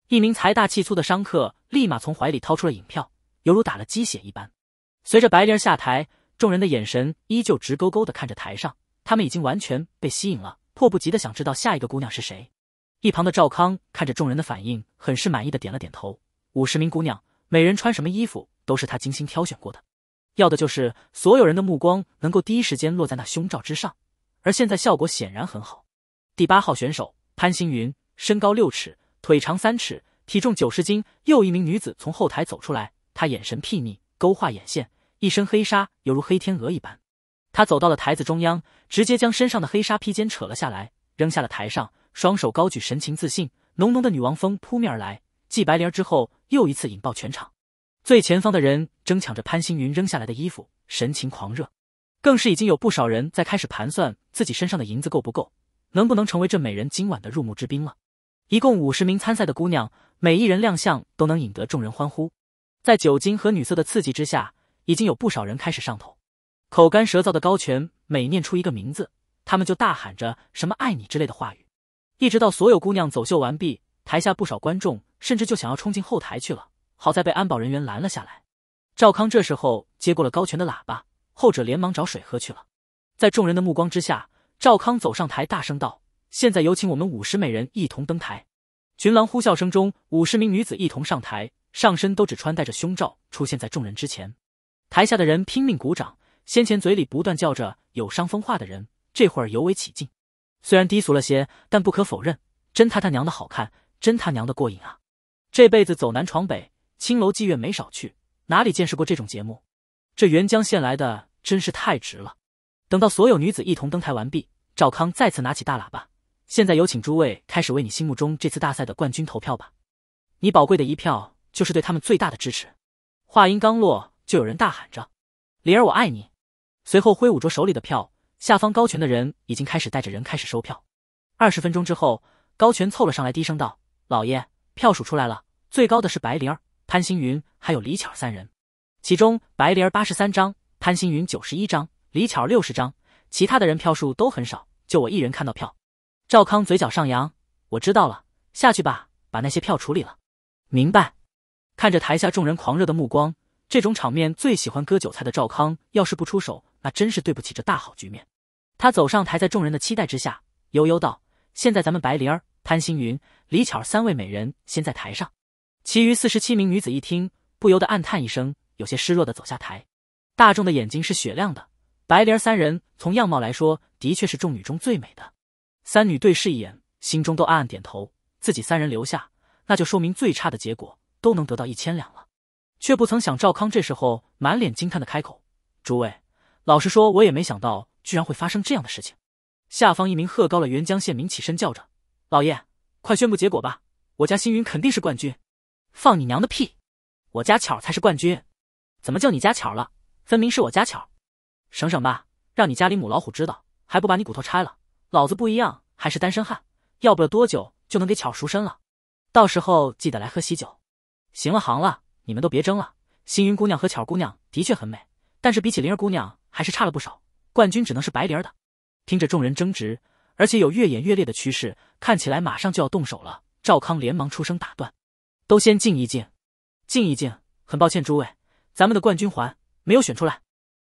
一名财大气粗的商客立马从怀里掏出了银票，犹如打了鸡血一般。随着白灵儿下台，众人的眼神依旧直勾勾的看着台上，他们已经完全被吸引了，迫不及待的想知道下一个姑娘是谁。一旁的赵康看着众人的反应，很是满意的点了点头。五十名姑娘，每人穿什么衣服都是他精心挑选过的，要的就是所有人的目光能够第一时间落在那胸罩之上，而现在效果显然很好。第八号选手潘星云，身高六尺，腿长三尺，体重九十斤。又一名女子从后台走出来，她眼神睥睨。勾画眼线，一身黑纱犹如黑天鹅一般。他走到了台子中央，直接将身上的黑纱披肩扯了下来，扔下了台上，双手高举，神情自信，浓浓的女王风扑面而来。继白莲儿之后，又一次引爆全场。最前方的人争抢着潘星云扔下来的衣服，神情狂热，更是已经有不少人在开始盘算自己身上的银子够不够，能不能成为这美人今晚的入幕之宾了。一共五十名参赛的姑娘，每一人亮相都能引得众人欢呼。在酒精和女色的刺激之下，已经有不少人开始上头，口干舌燥的高全每念出一个名字，他们就大喊着什么“爱你”之类的话语。一直到所有姑娘走秀完毕，台下不少观众甚至就想要冲进后台去了，好在被安保人员拦了下来。赵康这时候接过了高全的喇叭，后者连忙找水喝去了。在众人的目光之下，赵康走上台，大声道：“现在有请我们五十美人一同登台。”群狼呼啸声中，五十名女子一同上台。上身都只穿戴着胸罩出现在众人之前，台下的人拼命鼓掌。先前嘴里不断叫着有伤风化的人，这会儿尤为起劲。虽然低俗了些，但不可否认，真他他娘的好看，真他娘的过瘾啊！这辈子走南闯北，青楼妓院没少去，哪里见识过这种节目？这沅江县来的真是太值了。等到所有女子一同登台完毕，赵康再次拿起大喇叭：“现在有请诸位开始为你心目中这次大赛的冠军投票吧，你宝贵的一票。”就是对他们最大的支持。话音刚落，就有人大喊着：“灵儿，我爱你！”随后挥舞着手里的票。下方高权的人已经开始带着人开始收票。二十分钟之后，高权凑了上来，低声道：“老爷，票数出来了，最高的是白灵儿、潘星云还有李巧三人，其中白灵儿八十三张，潘星云九十一张，李巧六十张，其他的人票数都很少，就我一人看到票。”赵康嘴角上扬：“我知道了，下去吧，把那些票处理了。”明白。看着台下众人狂热的目光，这种场面最喜欢割韭菜的赵康，要是不出手，那真是对不起这大好局面。他走上台，在众人的期待之下，悠悠道：“现在咱们白莲儿、潘星云、李巧三位美人先在台上。”其余四十七名女子一听，不由得暗叹一声，有些失落的走下台。大众的眼睛是雪亮的，白莲儿三人从样貌来说，的确是众女中最美的。三女对视一眼，心中都暗暗点头：自己三人留下，那就说明最差的结果。都能得到一千两了，却不曾想赵康这时候满脸惊叹的开口：“诸位，老实说，我也没想到居然会发生这样的事情。”下方一名鹤高了沅江县民起身叫着：“老爷，快宣布结果吧！我家星云肯定是冠军。”“放你娘的屁！我家巧才是冠军，怎么就你家巧了？分明是我家巧！省省吧，让你家里母老虎知道，还不把你骨头拆了？老子不一样，还是单身汉，要不了多久就能给巧赎身了，到时候记得来喝喜酒。”行了行了，你们都别争了。星云姑娘和巧姑娘的确很美，但是比起灵儿姑娘还是差了不少，冠军只能是白灵儿的。听着众人争执，而且有越演越烈的趋势，看起来马上就要动手了。赵康连忙出声打断：“都先静一静，静一静。很抱歉诸位，咱们的冠军环没有选出来。”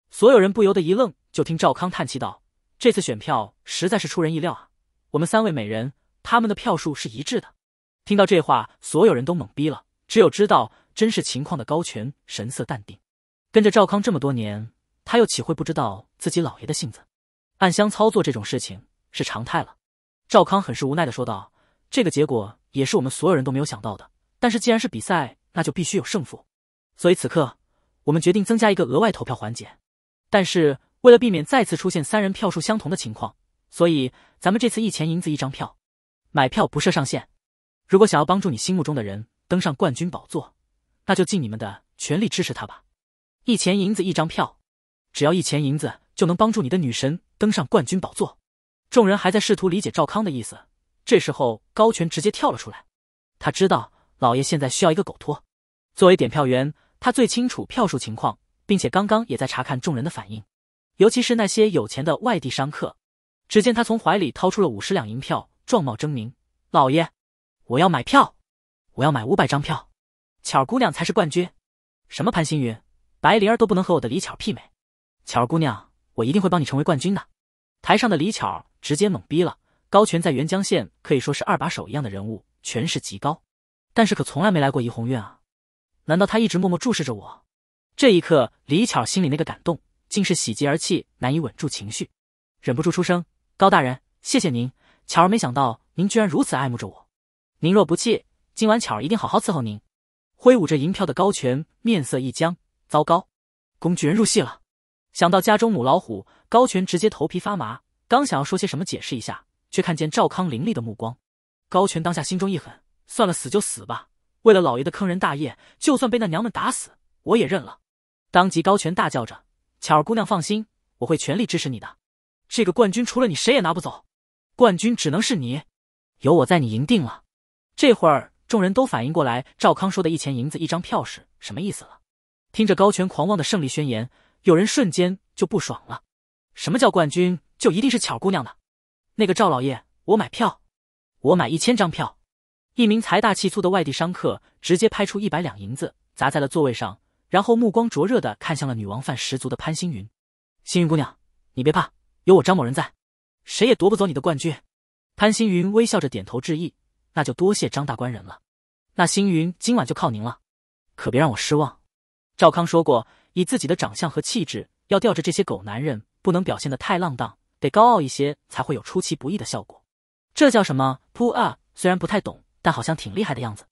所有人不由得一愣，就听赵康叹气道：“这次选票实在是出人意料啊，我们三位美人，他们的票数是一致的。”听到这话，所有人都懵逼了。只有知道真实情况的高权神色淡定，跟着赵康这么多年，他又岂会不知道自己老爷的性子？暗箱操作这种事情是常态了。赵康很是无奈的说道：“这个结果也是我们所有人都没有想到的。但是既然是比赛，那就必须有胜负，所以此刻我们决定增加一个额外投票环节。但是为了避免再次出现三人票数相同的情况，所以咱们这次一钱银子一张票，买票不设上限。如果想要帮助你心目中的人。”登上冠军宝座，那就尽你们的全力支持他吧。一钱银子一张票，只要一钱银子就能帮助你的女神登上冠军宝座。众人还在试图理解赵康的意思，这时候高权直接跳了出来。他知道老爷现在需要一个狗托。作为点票员，他最清楚票数情况，并且刚刚也在查看众人的反应，尤其是那些有钱的外地商客。只见他从怀里掏出了五十两银票，状貌狰狞：“老爷，我要买票。”我要买五百张票，巧姑娘才是冠军。什么潘星云、白灵儿都不能和我的李巧媲美。巧姑娘，我一定会帮你成为冠军的。台上的李巧直接懵逼了。高权在元江县可以说是二把手一样的人物，权势极高，但是可从来没来过怡红院啊。难道他一直默默注视着我？这一刻，李巧心里那个感动，竟是喜极而泣，难以稳住情绪，忍不住出声：“高大人，谢谢您。巧儿没想到您居然如此爱慕着我。您若不弃……”今晚巧儿一定好好伺候您。挥舞着银票的高权面色一僵，糟糕，工具人入戏了。想到家中母老虎，高权直接头皮发麻。刚想要说些什么解释一下，却看见赵康凌厉的目光。高权当下心中一狠，算了，死就死吧。为了老爷的坑人大业，就算被那娘们打死，我也认了。当即高权大叫着：“巧儿姑娘放心，我会全力支持你的。这个冠军除了你谁也拿不走，冠军只能是你。有我在，你赢定了。这会儿。”众人都反应过来，赵康说的一钱银子一张票是什么意思了？听着高权狂妄的胜利宣言，有人瞬间就不爽了。什么叫冠军就一定是巧姑娘的？那个赵老爷，我买票，我买一千张票。一名财大气粗的外地商客直接拍出一百两银子砸在了座位上，然后目光灼热的看向了女王范十足的潘星云。星云姑娘，你别怕，有我张某人在，谁也夺不走你的冠军。潘星云微笑着点头致意。那就多谢张大官人了，那星云今晚就靠您了，可别让我失望。赵康说过，以自己的长相和气质，要吊着这些狗男人，不能表现的太浪荡，得高傲一些，才会有出其不意的效果。这叫什么？Pull up，虽然不太懂，但好像挺厉害的样子。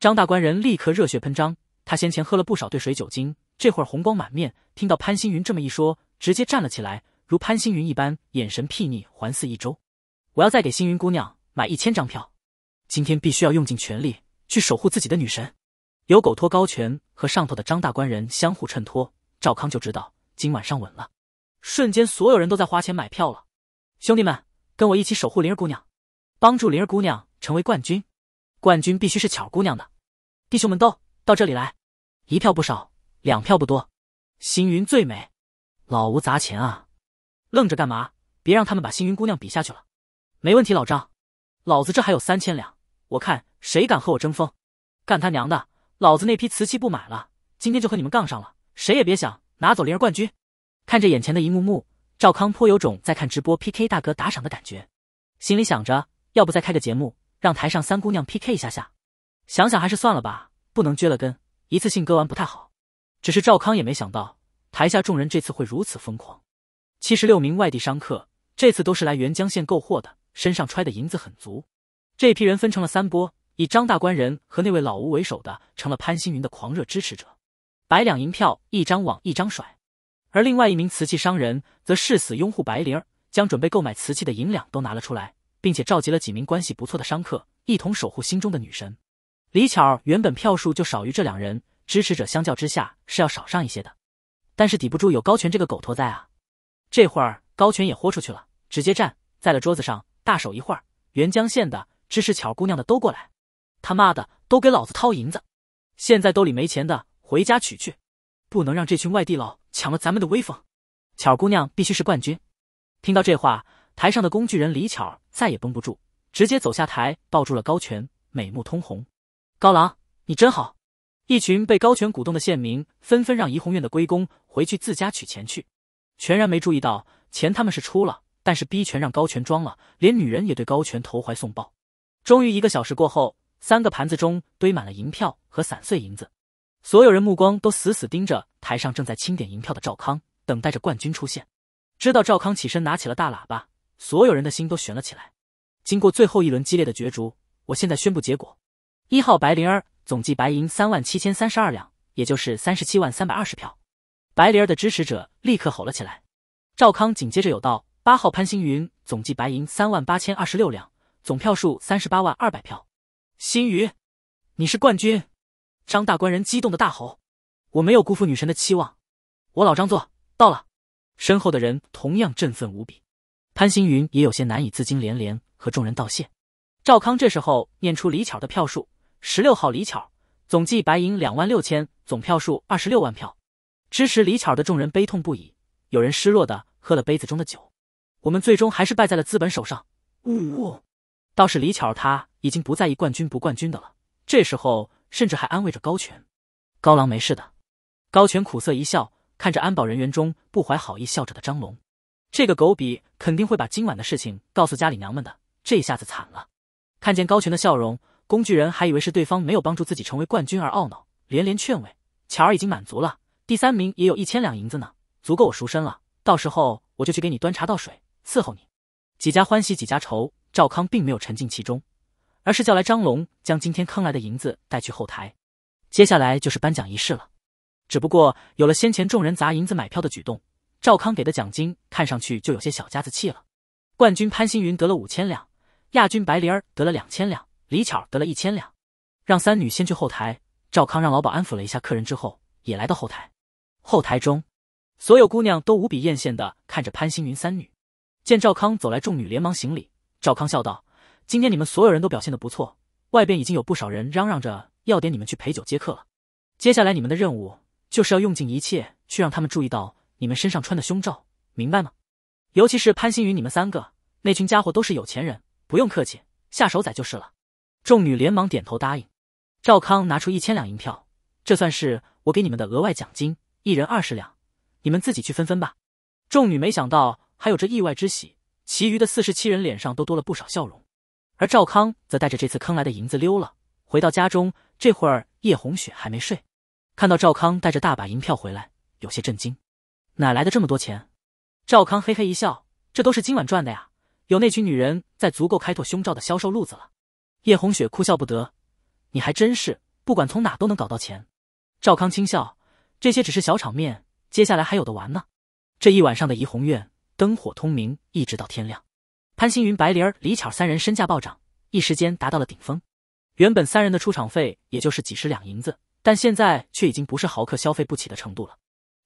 张大官人立刻热血喷张，他先前喝了不少兑水酒精，这会儿红光满面，听到潘星云这么一说，直接站了起来，如潘星云一般，眼神睥睨，环视一周。我要再给星云姑娘买一千张票。今天必须要用尽全力去守护自己的女神，有狗托高权和上头的张大官人相互衬托，赵康就知道今晚上稳了。瞬间，所有人都在花钱买票了。兄弟们，跟我一起守护灵儿姑娘，帮助灵儿姑娘成为冠军。冠军必须是巧姑娘的。弟兄们都到这里来，一票不少，两票不多。星云最美，老吴砸钱啊！愣着干嘛？别让他们把星云姑娘比下去了。没问题，老张，老子这还有三千两。我看谁敢和我争锋，干他娘的！老子那批瓷器不买了，今天就和你们杠上了，谁也别想拿走灵儿冠军。看着眼前的一幕幕，赵康颇有种在看直播 PK 大哥打赏的感觉，心里想着，要不再开个节目，让台上三姑娘 PK 一下下？想想还是算了吧，不能撅了根，一次性割完不太好。只是赵康也没想到，台下众人这次会如此疯狂。七十六名外地商客，这次都是来沅江县购货的，身上揣的银子很足。这批人分成了三波，以张大官人和那位老吴为首的成了潘星云的狂热支持者，百两银票一张网一张甩；而另外一名瓷器商人则誓死拥护白灵儿，将准备购买瓷器的银两都拿了出来，并且召集了几名关系不错的商客一同守护心中的女神。李巧儿原本票数就少于这两人，支持者相较之下是要少上一些的，但是抵不住有高权这个狗托在啊！这会儿高权也豁出去了，直接站在了桌子上，大手一会原沅江县的。支持巧姑娘的都过来，他妈的都给老子掏银子！现在兜里没钱的回家取去，不能让这群外地佬抢了咱们的威风。巧姑娘必须是冠军！听到这话，台上的工具人李巧再也绷不住，直接走下台，抱住了高权，美目通红：“高郎，你真好！”一群被高权鼓动的县民纷纷让怡红院的龟公回去自家取钱去，全然没注意到钱他们是出了，但是逼全让高权装了，连女人也对高权投怀送抱。终于，一个小时过后，三个盘子中堆满了银票和散碎银子，所有人目光都死死盯着台上正在清点银票的赵康，等待着冠军出现。知道赵康起身拿起了大喇叭，所有人的心都悬了起来。经过最后一轮激烈的角逐，我现在宣布结果：一号白灵儿总计白银三万七千三十二两，也就是三十七万三百二十票。白灵儿的支持者立刻吼了起来。赵康紧接着有道：八号潘星云总计白银三万八千二十六两。总票数三十八万二百票，星宇，你是冠军！张大官人激动的大吼：“我没有辜负女神的期望，我老张做到了！”身后的人同样振奋无比。潘星云也有些难以自禁，连连和众人道谢。赵康这时候念出李巧的票数：十六号李巧，总计白银两万六千，总票数二十六万票。支持李巧的众人悲痛不已，有人失落的喝了杯子中的酒：“我们最终还是败在了资本手上。”呜呜。倒是李巧儿，他已经不在意冠军不冠军的了。这时候，甚至还安慰着高权：“高郎没事的。”高权苦涩一笑，看着安保人员中不怀好意笑着的张龙，这个狗比肯定会把今晚的事情告诉家里娘们的。这下子惨了。看见高权的笑容，工具人还以为是对方没有帮助自己成为冠军而懊恼，连连劝慰：“巧儿已经满足了，第三名也有一千两银子呢，足够我赎身了。到时候我就去给你端茶倒水，伺候你。”几家欢喜几家愁。赵康并没有沉浸其中，而是叫来张龙，将今天坑来的银子带去后台。接下来就是颁奖仪式了。只不过有了先前众人砸银子买票的举动，赵康给的奖金看上去就有些小家子气了。冠军潘星云得了五千两，亚军白灵儿得了两千两，李巧得了一千两。让三女先去后台。赵康让老保安抚了一下客人之后，也来到后台。后台中，所有姑娘都无比艳羡的看着潘星云三女。见赵康走来，众女连忙行礼。赵康笑道：“今天你们所有人都表现的不错，外边已经有不少人嚷嚷着要点你们去陪酒接客了。接下来你们的任务就是要用尽一切去让他们注意到你们身上穿的胸罩，明白吗？尤其是潘星宇，你们三个那群家伙都是有钱人，不用客气，下手宰就是了。”众女连忙点头答应。赵康拿出一千两银票，这算是我给你们的额外奖金，一人二十两，你们自己去分分吧。众女没想到还有这意外之喜。其余的四十七人脸上都多了不少笑容，而赵康则带着这次坑来的银子溜了。回到家中，这会儿叶红雪还没睡，看到赵康带着大把银票回来，有些震惊：哪来的这么多钱？赵康嘿嘿一笑：这都是今晚赚的呀，有那群女人在，足够开拓胸罩的销售路子了。叶红雪哭笑不得：你还真是，不管从哪都能搞到钱。赵康轻笑：这些只是小场面，接下来还有的玩呢。这一晚上的怡红院。灯火通明一直到天亮，潘星云、白灵儿、李巧三人身价暴涨，一时间达到了顶峰。原本三人的出场费也就是几十两银子，但现在却已经不是豪客消费不起的程度了。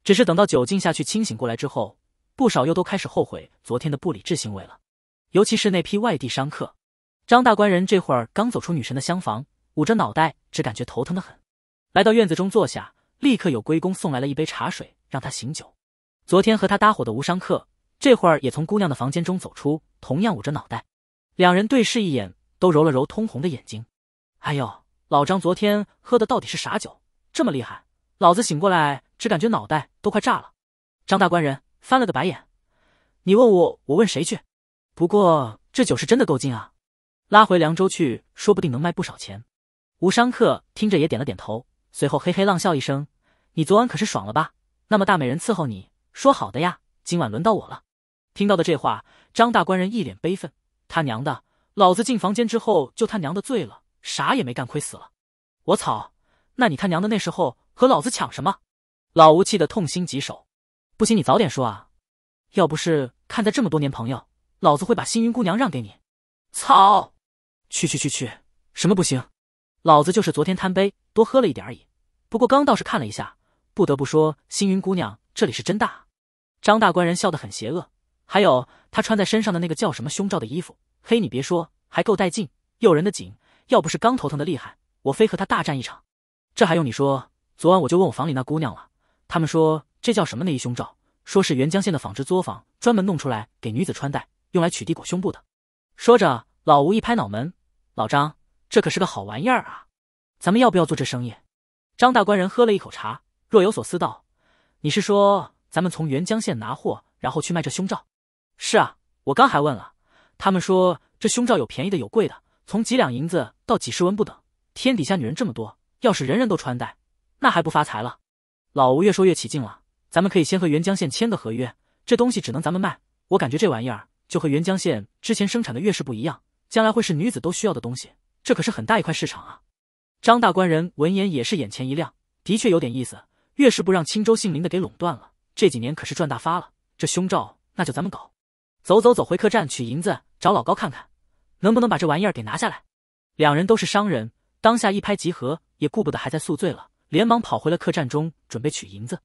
只是等到酒劲下去、清醒过来之后，不少又都开始后悔昨天的不理智行为了。尤其是那批外地商客。张大官人这会儿刚走出女神的厢房，捂着脑袋只感觉头疼的很，来到院子中坐下，立刻有龟公送来了一杯茶水让他醒酒。昨天和他搭伙的吴商客。这会儿也从姑娘的房间中走出，同样捂着脑袋，两人对视一眼，都揉了揉通红的眼睛。哎呦，老张昨天喝的到底是啥酒，这么厉害？老子醒过来只感觉脑袋都快炸了。张大官人翻了个白眼：“你问我，我问谁去？不过这酒是真的够劲啊，拉回凉州去，说不定能卖不少钱。”吴商客听着也点了点头，随后嘿嘿浪笑一声：“你昨晚可是爽了吧？那么大美人伺候你，说好的呀，今晚轮到我了。”听到的这话，张大官人一脸悲愤：“他娘的，老子进房间之后就他娘的醉了，啥也没干，亏死了！我操，那你他娘的那时候和老子抢什么？”老吴气得痛心疾首：“不行，你早点说啊！要不是看在这么多年朋友，老子会把星云姑娘让给你！操！去去去去，什么不行？老子就是昨天贪杯多喝了一点而已。不过刚倒是看了一下，不得不说，星云姑娘这里是真大。”张大官人笑得很邪恶。还有他穿在身上的那个叫什么胸罩的衣服，嘿，你别说，还够带劲，诱人的紧。要不是刚头疼的厉害，我非和他大战一场。这还用你说？昨晚我就问我房里那姑娘了，他们说这叫什么内衣胸罩，说是元江县的纺织作坊专门弄出来给女子穿戴，用来取缔裹胸部的。说着，老吴一拍脑门：“老张，这可是个好玩意儿啊！咱们要不要做这生意？”张大官人喝了一口茶，若有所思道：“你是说咱们从元江县拿货，然后去卖这胸罩？”是啊，我刚还问了，他们说这胸罩有便宜的，有贵的，从几两银子到几十文不等。天底下女人这么多，要是人人都穿戴，那还不发财了？老吴越说越起劲了，咱们可以先和元江县签个合约，这东西只能咱们卖。我感觉这玩意儿就和元江县之前生产的月是不一样，将来会是女子都需要的东西，这可是很大一块市场啊！张大官人闻言也是眼前一亮，的确有点意思。月是不让青州姓林的给垄断了，这几年可是赚大发了。这胸罩那就咱们搞。走走走，回客栈取银子，找老高看看，能不能把这玩意儿给拿下来。两人都是商人，当下一拍即合，也顾不得还在宿醉了，连忙跑回了客栈中准备取银子。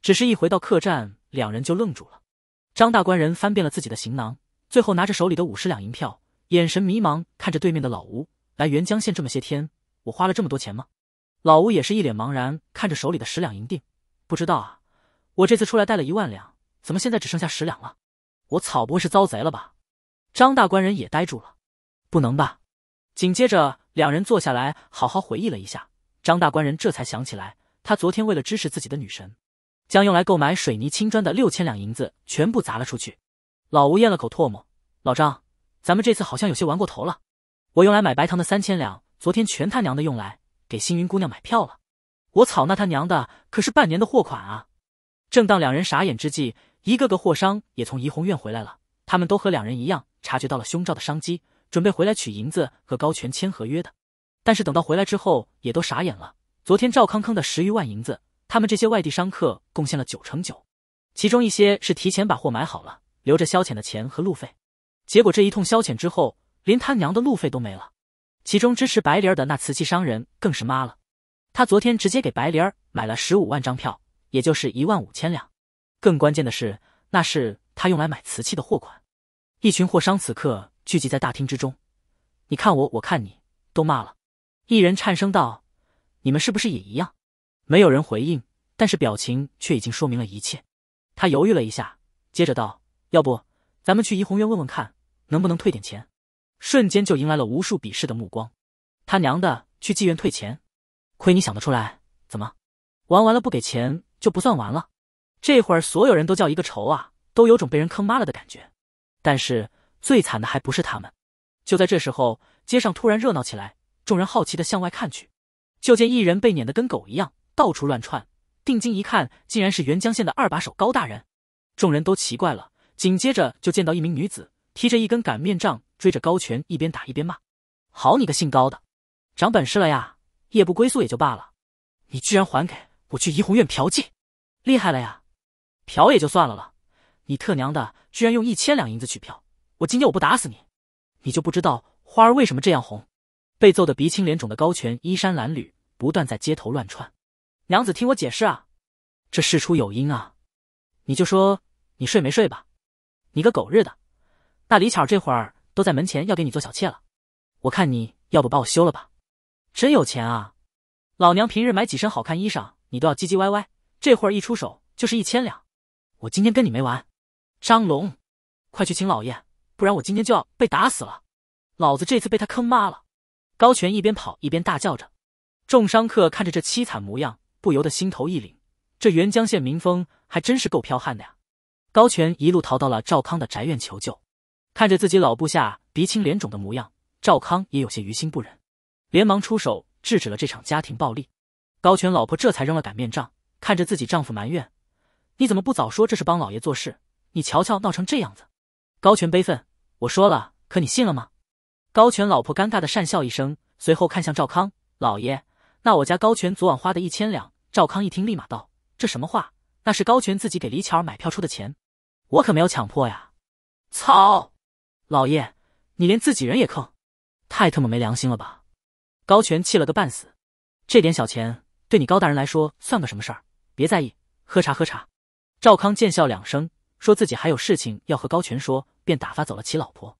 只是一回到客栈，两人就愣住了。张大官人翻遍了自己的行囊，最后拿着手里的五十两银票，眼神迷茫看着对面的老吴。来元江县这么些天，我花了这么多钱吗？老吴也是一脸茫然看着手里的十两银锭，不知道啊，我这次出来带了一万两，怎么现在只剩下十两了？我草，不会是遭贼了吧？张大官人也呆住了，不能吧？紧接着，两人坐下来，好好回忆了一下。张大官人这才想起来，他昨天为了支持自己的女神，将用来购买水泥青砖的六千两银子全部砸了出去。老吴咽了口唾沫：“老张，咱们这次好像有些玩过头了。我用来买白糖的三千两，昨天全他娘的用来给星云姑娘买票了。我草，那他娘的可是半年的货款啊！”正当两人傻眼之际，一个个货商也从怡红院回来了，他们都和两人一样，察觉到了胸罩的商机，准备回来取银子和高权签合约的。但是等到回来之后，也都傻眼了。昨天赵康康的十余万银子，他们这些外地商客贡献了九成九，其中一些是提前把货买好了，留着消遣的钱和路费。结果这一通消遣之后，连他娘的路费都没了。其中支持白莲儿的那瓷器商人更是妈了，他昨天直接给白莲儿买了十五万张票，也就是一万五千两。更关键的是，那是他用来买瓷器的货款。一群货商此刻聚集在大厅之中，你看我，我看你，都骂了。一人颤声道：“你们是不是也一样？”没有人回应，但是表情却已经说明了一切。他犹豫了一下，接着道：“要不咱们去怡红院问问看，能不能退点钱？”瞬间就迎来了无数鄙视的目光。他娘的，去妓院退钱？亏你想得出来！怎么，玩完了不给钱就不算完了？这会儿所有人都叫一个愁啊，都有种被人坑妈了的感觉。但是最惨的还不是他们。就在这时候，街上突然热闹起来，众人好奇的向外看去，就见一人被撵得跟狗一样，到处乱窜。定睛一看，竟然是元江县的二把手高大人。众人都奇怪了，紧接着就见到一名女子提着一根擀面杖追着高权，一边打一边骂：“好你个姓高的，长本事了呀！夜不归宿也就罢了，你居然还给我去怡红院嫖妓，厉害了呀！”嫖也就算了了，你特娘的居然用一千两银子取票！我今天我不打死你，你就不知道花儿为什么这样红？被揍得鼻青脸肿的高权衣衫褴褛，不断在街头乱窜。娘子，听我解释啊，这事出有因啊，你就说你睡没睡吧？你个狗日的！那李巧这会儿都在门前要给你做小妾了，我看你要不把我休了吧？真有钱啊！老娘平日买几身好看衣裳，你都要唧唧歪歪，这会儿一出手就是一千两。我今天跟你没完，张龙，快去请老爷，不然我今天就要被打死了！老子这次被他坑妈了！高权一边跑一边大叫着。众商客看着这凄惨模样，不由得心头一凛。这沅江县民风还真是够彪悍的呀！高权一路逃到了赵康的宅院求救，看着自己老部下鼻青脸肿的模样，赵康也有些于心不忍，连忙出手制止了这场家庭暴力。高权老婆这才扔了擀面杖，看着自己丈夫埋怨。你怎么不早说这是帮老爷做事？你瞧瞧，闹成这样子！高全悲愤，我说了，可你信了吗？高全老婆尴尬的讪笑一声，随后看向赵康，老爷，那我家高全昨晚花的一千两。赵康一听，立马道：“这什么话？那是高全自己给李巧儿买票出的钱，我可没有强迫呀！”操！老爷，你连自己人也坑，太他妈没良心了吧！高全气了个半死。这点小钱对你高大人来说算个什么事儿？别在意，喝茶喝茶。赵康见笑两声，说自己还有事情要和高权说，便打发走了其老婆。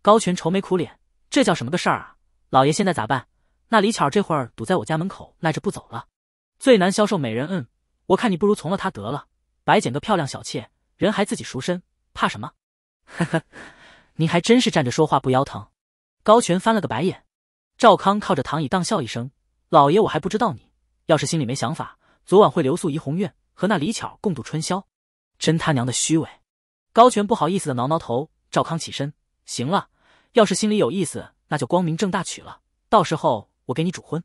高权愁眉苦脸，这叫什么个事儿啊？老爷现在咋办？那李巧这会儿堵在我家门口赖着不走了，最难消受美人恩。我看你不如从了她得了，白捡个漂亮小妾，人还自己赎身，怕什么？呵呵，您还真是站着说话不腰疼。高权翻了个白眼。赵康靠着躺椅荡笑一声：“老爷，我还不知道你，要是心里没想法，昨晚会留宿怡红院。”和那李巧共度春宵，真他娘的虚伪！高权不好意思的挠挠头。赵康起身：“行了，要是心里有意思，那就光明正大娶了，到时候我给你主婚；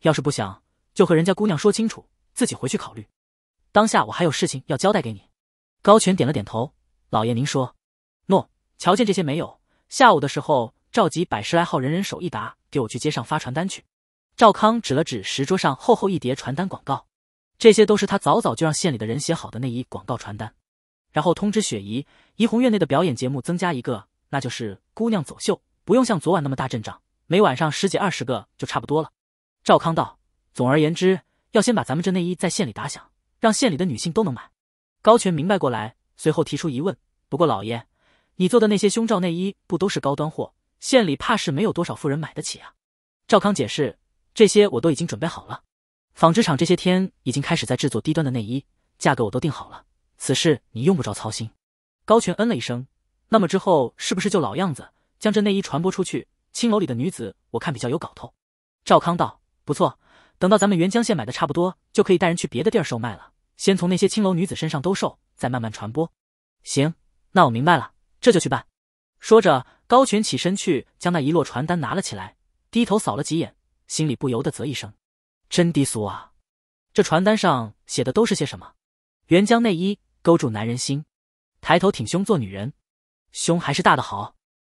要是不想，就和人家姑娘说清楚，自己回去考虑。当下我还有事情要交代给你。”高权点了点头：“老爷您说。”“诺，瞧见这些没有？下午的时候召集百十来号人，人手一沓，给我去街上发传单去。”赵康指了指石桌上厚厚一叠传单广告。这些都是他早早就让县里的人写好的内衣广告传单，然后通知雪姨，怡红院内的表演节目增加一个，那就是姑娘走秀，不用像昨晚那么大阵仗，每晚上十几二十个就差不多了。赵康道，总而言之，要先把咱们这内衣在县里打响，让县里的女性都能买。高权明白过来，随后提出疑问：不过老爷，你做的那些胸罩内衣不都是高端货，县里怕是没有多少富人买得起啊？赵康解释，这些我都已经准备好了。纺织厂这些天已经开始在制作低端的内衣，价格我都定好了，此事你用不着操心。高权嗯了一声，那么之后是不是就老样子，将这内衣传播出去？青楼里的女子我看比较有搞头。赵康道：“不错，等到咱们沅江县买的差不多，就可以带人去别的地儿售卖了。先从那些青楼女子身上兜售，再慢慢传播。”行，那我明白了，这就去办。说着，高权起身去将那一摞传单拿了起来，低头扫了几眼，心里不由得啧一声。真低俗啊！这传单上写的都是些什么？原浆内衣勾住男人心，抬头挺胸做女人，胸还是大的好，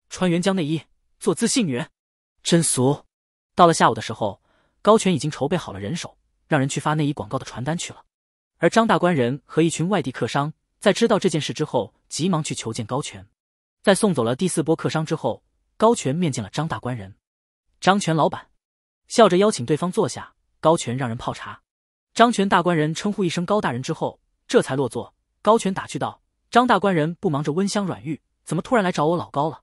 穿原浆内衣做自信女人，真俗！到了下午的时候，高权已经筹备好了人手，让人去发内衣广告的传单去了。而张大官人和一群外地客商在知道这件事之后，急忙去求见高权。在送走了第四波客商之后，高权面见了张大官人，张权老板笑着邀请对方坐下。高权让人泡茶，张权大官人称呼一声高大人之后，这才落座。高权打趣道：“张大官人不忙着温香软玉，怎么突然来找我老高了？”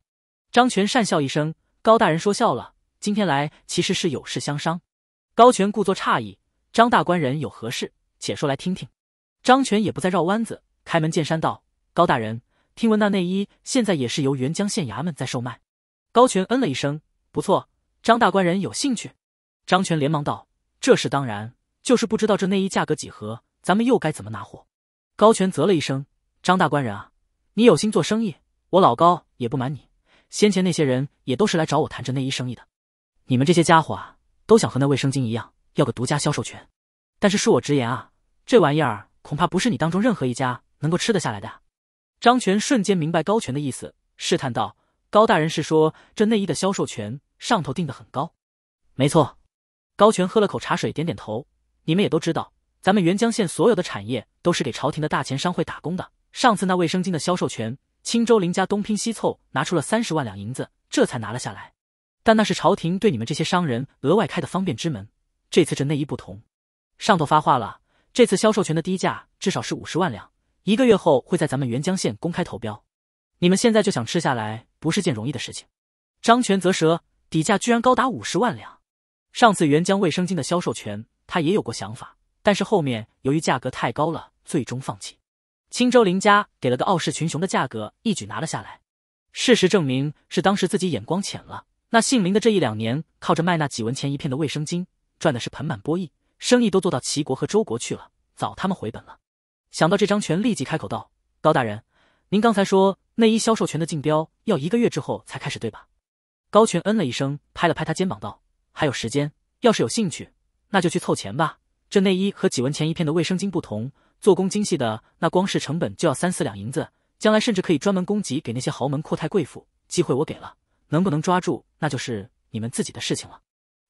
张权讪笑一声：“高大人说笑了，今天来其实是有事相商。”高权故作诧异：“张大官人有何事，且说来听听。”张权也不再绕弯子，开门见山道：“高大人，听闻那内衣现在也是由沅江县衙门在售卖。”高权嗯了一声：“不错，张大官人有兴趣？”张权连忙道。这是当然，就是不知道这内衣价格几何，咱们又该怎么拿货？高权啧了一声：“张大官人啊，你有心做生意，我老高也不瞒你，先前那些人也都是来找我谈这内衣生意的。你们这些家伙啊，都想和那卫生巾一样，要个独家销售权。但是恕我直言啊，这玩意儿恐怕不是你当中任何一家能够吃得下来的。”张权瞬间明白高权的意思，试探道：“高大人是说这内衣的销售权上头定的很高？”“没错。”高权喝了口茶水，点点头。你们也都知道，咱们沅江县所有的产业都是给朝廷的大钱商会打工的。上次那卫生巾的销售权，青州林家东拼西凑拿出了三十万两银子，这才拿了下来。但那是朝廷对你们这些商人额外开的方便之门。这次这内衣不同，上头发话了，这次销售权的低价至少是五十万两，一个月后会在咱们沅江县公开投标。你们现在就想吃下来，不是件容易的事情。张权则舌，底价居然高达五十万两。上次原浆卫生巾的销售权，他也有过想法，但是后面由于价格太高了，最终放弃。青州林家给了个傲视群雄的价格，一举拿了下来。事实证明是当时自己眼光浅了。那姓林的这一两年，靠着卖那几文钱一片的卫生巾，赚的是盆满钵溢，生意都做到齐国和周国去了，早他们回本了。想到这张权，立即开口道：“高大人，您刚才说内衣销售权的竞标要一个月之后才开始，对吧？”高权嗯了一声，拍了拍他肩膀道。还有时间，要是有兴趣，那就去凑钱吧。这内衣和几文钱一片的卫生巾不同，做工精细的，那光是成本就要三四两银子，将来甚至可以专门供给给那些豪门阔太贵妇。机会我给了，能不能抓住，那就是你们自己的事情了。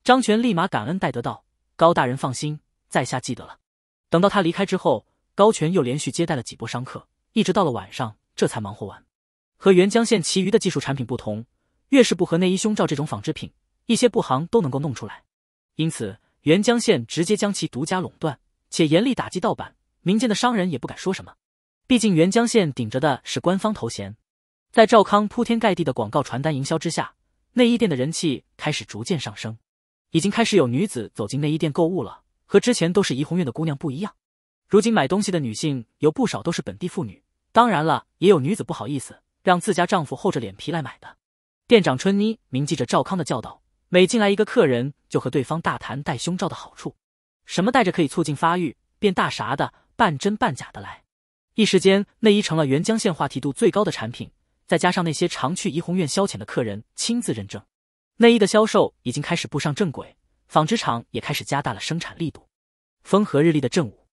张全立马感恩戴德道：“高大人放心，在下记得了。”等到他离开之后，高权又连续接待了几波商客，一直到了晚上，这才忙活完。和原江县其余的技术产品不同，越是不合内衣胸罩这种纺织品。一些布行都能够弄出来，因此原江县直接将其独家垄断，且严厉打击盗版。民间的商人也不敢说什么，毕竟原江县顶着的是官方头衔。在赵康铺天盖地的广告传单营销之下，内衣店的人气开始逐渐上升，已经开始有女子走进内衣店购物了。和之前都是怡红院的姑娘不一样，如今买东西的女性有不少都是本地妇女，当然了，也有女子不好意思让自家丈夫厚着脸皮来买的。店长春妮铭记着赵康的教导。每进来一个客人，就和对方大谈戴胸罩的好处，什么戴着可以促进发育、变大啥的，半真半假的来。一时间，内衣成了沅江县话题度最高的产品。再加上那些常去怡红院消遣的客人亲自认证，内衣的销售已经开始步上正轨。纺织厂也开始加大了生产力度。风和日丽的正午，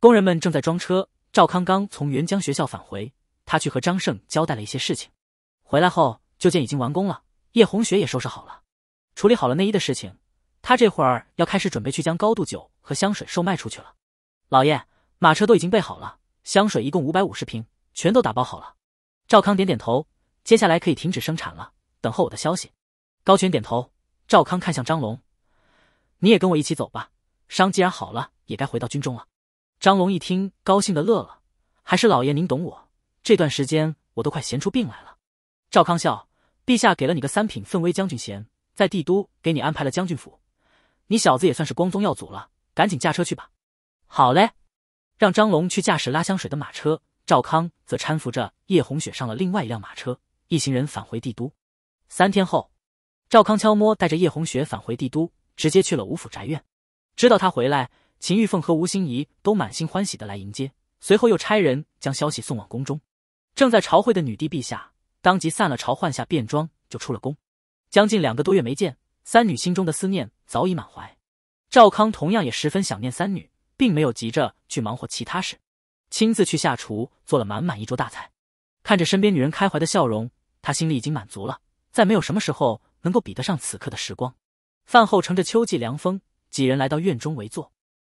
工人们正在装车。赵康刚从沅江学校返回，他去和张胜交代了一些事情，回来后就见已经完工了，叶红雪也收拾好了。处理好了内衣的事情，他这会儿要开始准备去将高度酒和香水售卖出去了。老爷，马车都已经备好了，香水一共五百五十瓶，全都打包好了。赵康点点头，接下来可以停止生产了，等候我的消息。高全点头，赵康看向张龙：“你也跟我一起走吧，伤既然好了，也该回到军中了。”张龙一听，高兴的乐了：“还是老爷您懂我，这段时间我都快闲出病来了。”赵康笑：“陛下给了你个三品奋威将军衔。”在帝都给你安排了将军府，你小子也算是光宗耀祖了。赶紧驾车去吧。好嘞，让张龙去驾驶拉香水的马车，赵康则搀扶着叶红雪上了另外一辆马车，一行人返回帝都。三天后，赵康悄摸带着叶红雪返回帝都，直接去了吴府宅院。知道他回来，秦玉凤和吴心怡都满心欢喜的来迎接，随后又差人将消息送往宫中。正在朝会的女帝陛下当即散了朝，换下便装就出了宫。将近两个多月没见，三女心中的思念早已满怀。赵康同样也十分想念三女，并没有急着去忙活其他事，亲自去下厨做了满满一桌大菜。看着身边女人开怀的笑容，他心里已经满足了，再没有什么时候能够比得上此刻的时光。饭后乘着秋季凉风，几人来到院中围坐，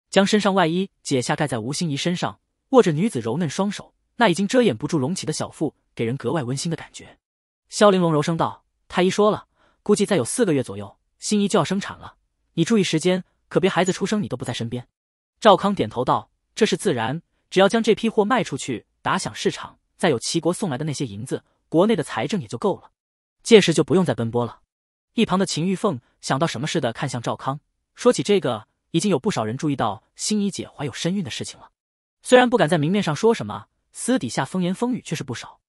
将身上外衣解下盖在吴心怡身上，握着女子柔嫩双手，那已经遮掩不住隆起的小腹，给人格外温馨的感觉。萧玲珑柔声道：“太医说了。”估计再有四个月左右，心怡就要生产了。你注意时间，可别孩子出生你都不在身边。赵康点头道：“这是自然，只要将这批货卖出去，打响市场，再有齐国送来的那些银子，国内的财政也就够了，届时就不用再奔波了。”一旁的秦玉凤想到什么似的，看向赵康，说起这个，已经有不少人注意到心怡姐怀有身孕的事情了。虽然不敢在明面上说什么，私底下风言风语却是不少。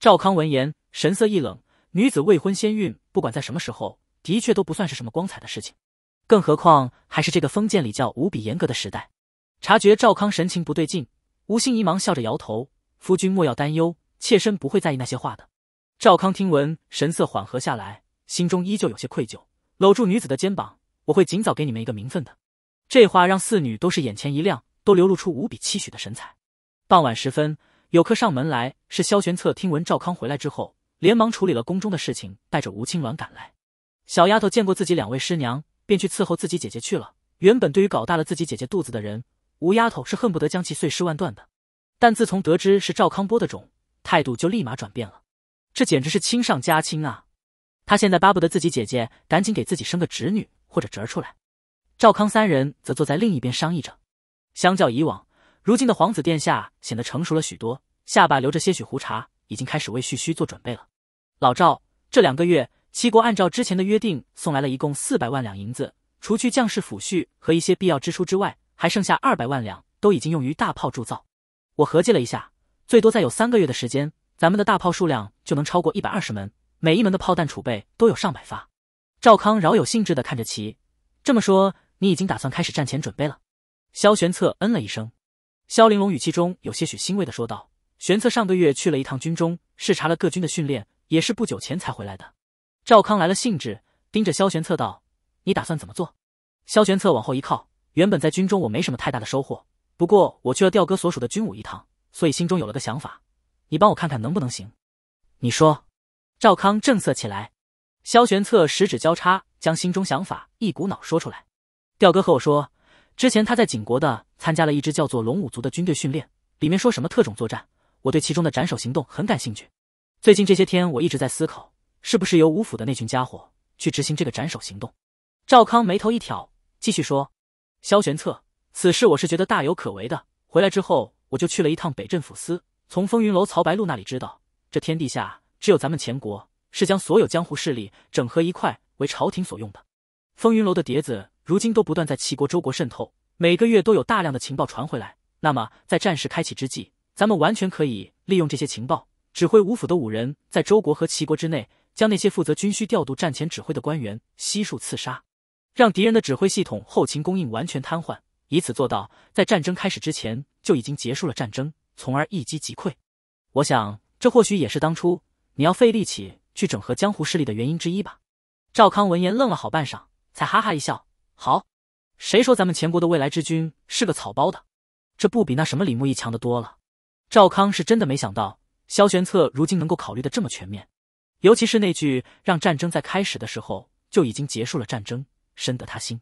赵康闻言，神色一冷。女子未婚先孕，不管在什么时候，的确都不算是什么光彩的事情，更何况还是这个封建礼教无比严格的时代。察觉赵康神情不对劲，吴心怡忙笑着摇头：“夫君莫要担忧，妾身不会在意那些话的。”赵康听闻，神色缓和下来，心中依旧有些愧疚，搂住女子的肩膀：“我会尽早给你们一个名分的。”这话让四女都是眼前一亮，都流露出无比期许的神采。傍晚时分，有客上门来，是萧玄策。听闻赵康回来之后。连忙处理了宫中的事情，带着吴青鸾赶来。小丫头见过自己两位师娘，便去伺候自己姐姐去了。原本对于搞大了自己姐姐肚子的人，吴丫头是恨不得将其碎尸万段的，但自从得知是赵康波的种，态度就立马转变了。这简直是亲上加亲啊！她现在巴不得自己姐姐赶紧给自己生个侄女或者侄儿出来。赵康三人则坐在另一边商议着。相较以往，如今的皇子殿下显得成熟了许多，下巴留着些许胡茬。已经开始为续需做准备了。老赵，这两个月齐国按照之前的约定送来了一共四百万两银子，除去将士抚恤和一些必要支出之外，还剩下二百万两，都已经用于大炮铸造。我合计了一下，最多再有三个月的时间，咱们的大炮数量就能超过一百二十门，每一门的炮弹储备都有上百发。赵康饶有兴致的看着齐，这么说，你已经打算开始战前准备了？萧玄策嗯了一声，萧玲珑语气中有些许欣慰的说道。玄策上个月去了一趟军中，视察了各军的训练，也是不久前才回来的。赵康来了兴致，盯着萧玄策道：“你打算怎么做？”萧玄策往后一靠，原本在军中我没什么太大的收获，不过我去了调哥所属的军武一趟，所以心中有了个想法，你帮我看看能不能行？你说。”赵康正色起来。萧玄策十指交叉，将心中想法一股脑说出来：“调哥和我说，之前他在景国的参加了一支叫做龙武族的军队训练，里面说什么特种作战。”我对其中的斩首行动很感兴趣。最近这些天，我一直在思考，是不是由吴府的那群家伙去执行这个斩首行动？赵康眉头一挑，继续说：“萧玄策，此事我是觉得大有可为的。回来之后，我就去了一趟北镇抚司，从风云楼曹白露那里知道，这天底下只有咱们钱国是将所有江湖势力整合一块为朝廷所用的。风云楼的碟子如今都不断在齐国、周国渗透，每个月都有大量的情报传回来。那么，在战事开启之际。”咱们完全可以利用这些情报，指挥五府的五人在周国和齐国之内，将那些负责军需调度、战前指挥的官员悉数刺杀，让敌人的指挥系统、后勤供应完全瘫痪，以此做到在战争开始之前就已经结束了战争，从而一击即溃。我想，这或许也是当初你要费力气去整合江湖势力的原因之一吧。赵康闻言愣了好半晌，才哈哈一笑：“好，谁说咱们前国的未来之君是个草包的？这不比那什么李牧易强的多了？”赵康是真的没想到，萧玄策如今能够考虑的这么全面，尤其是那句让战争在开始的时候就已经结束了，战争深得他心。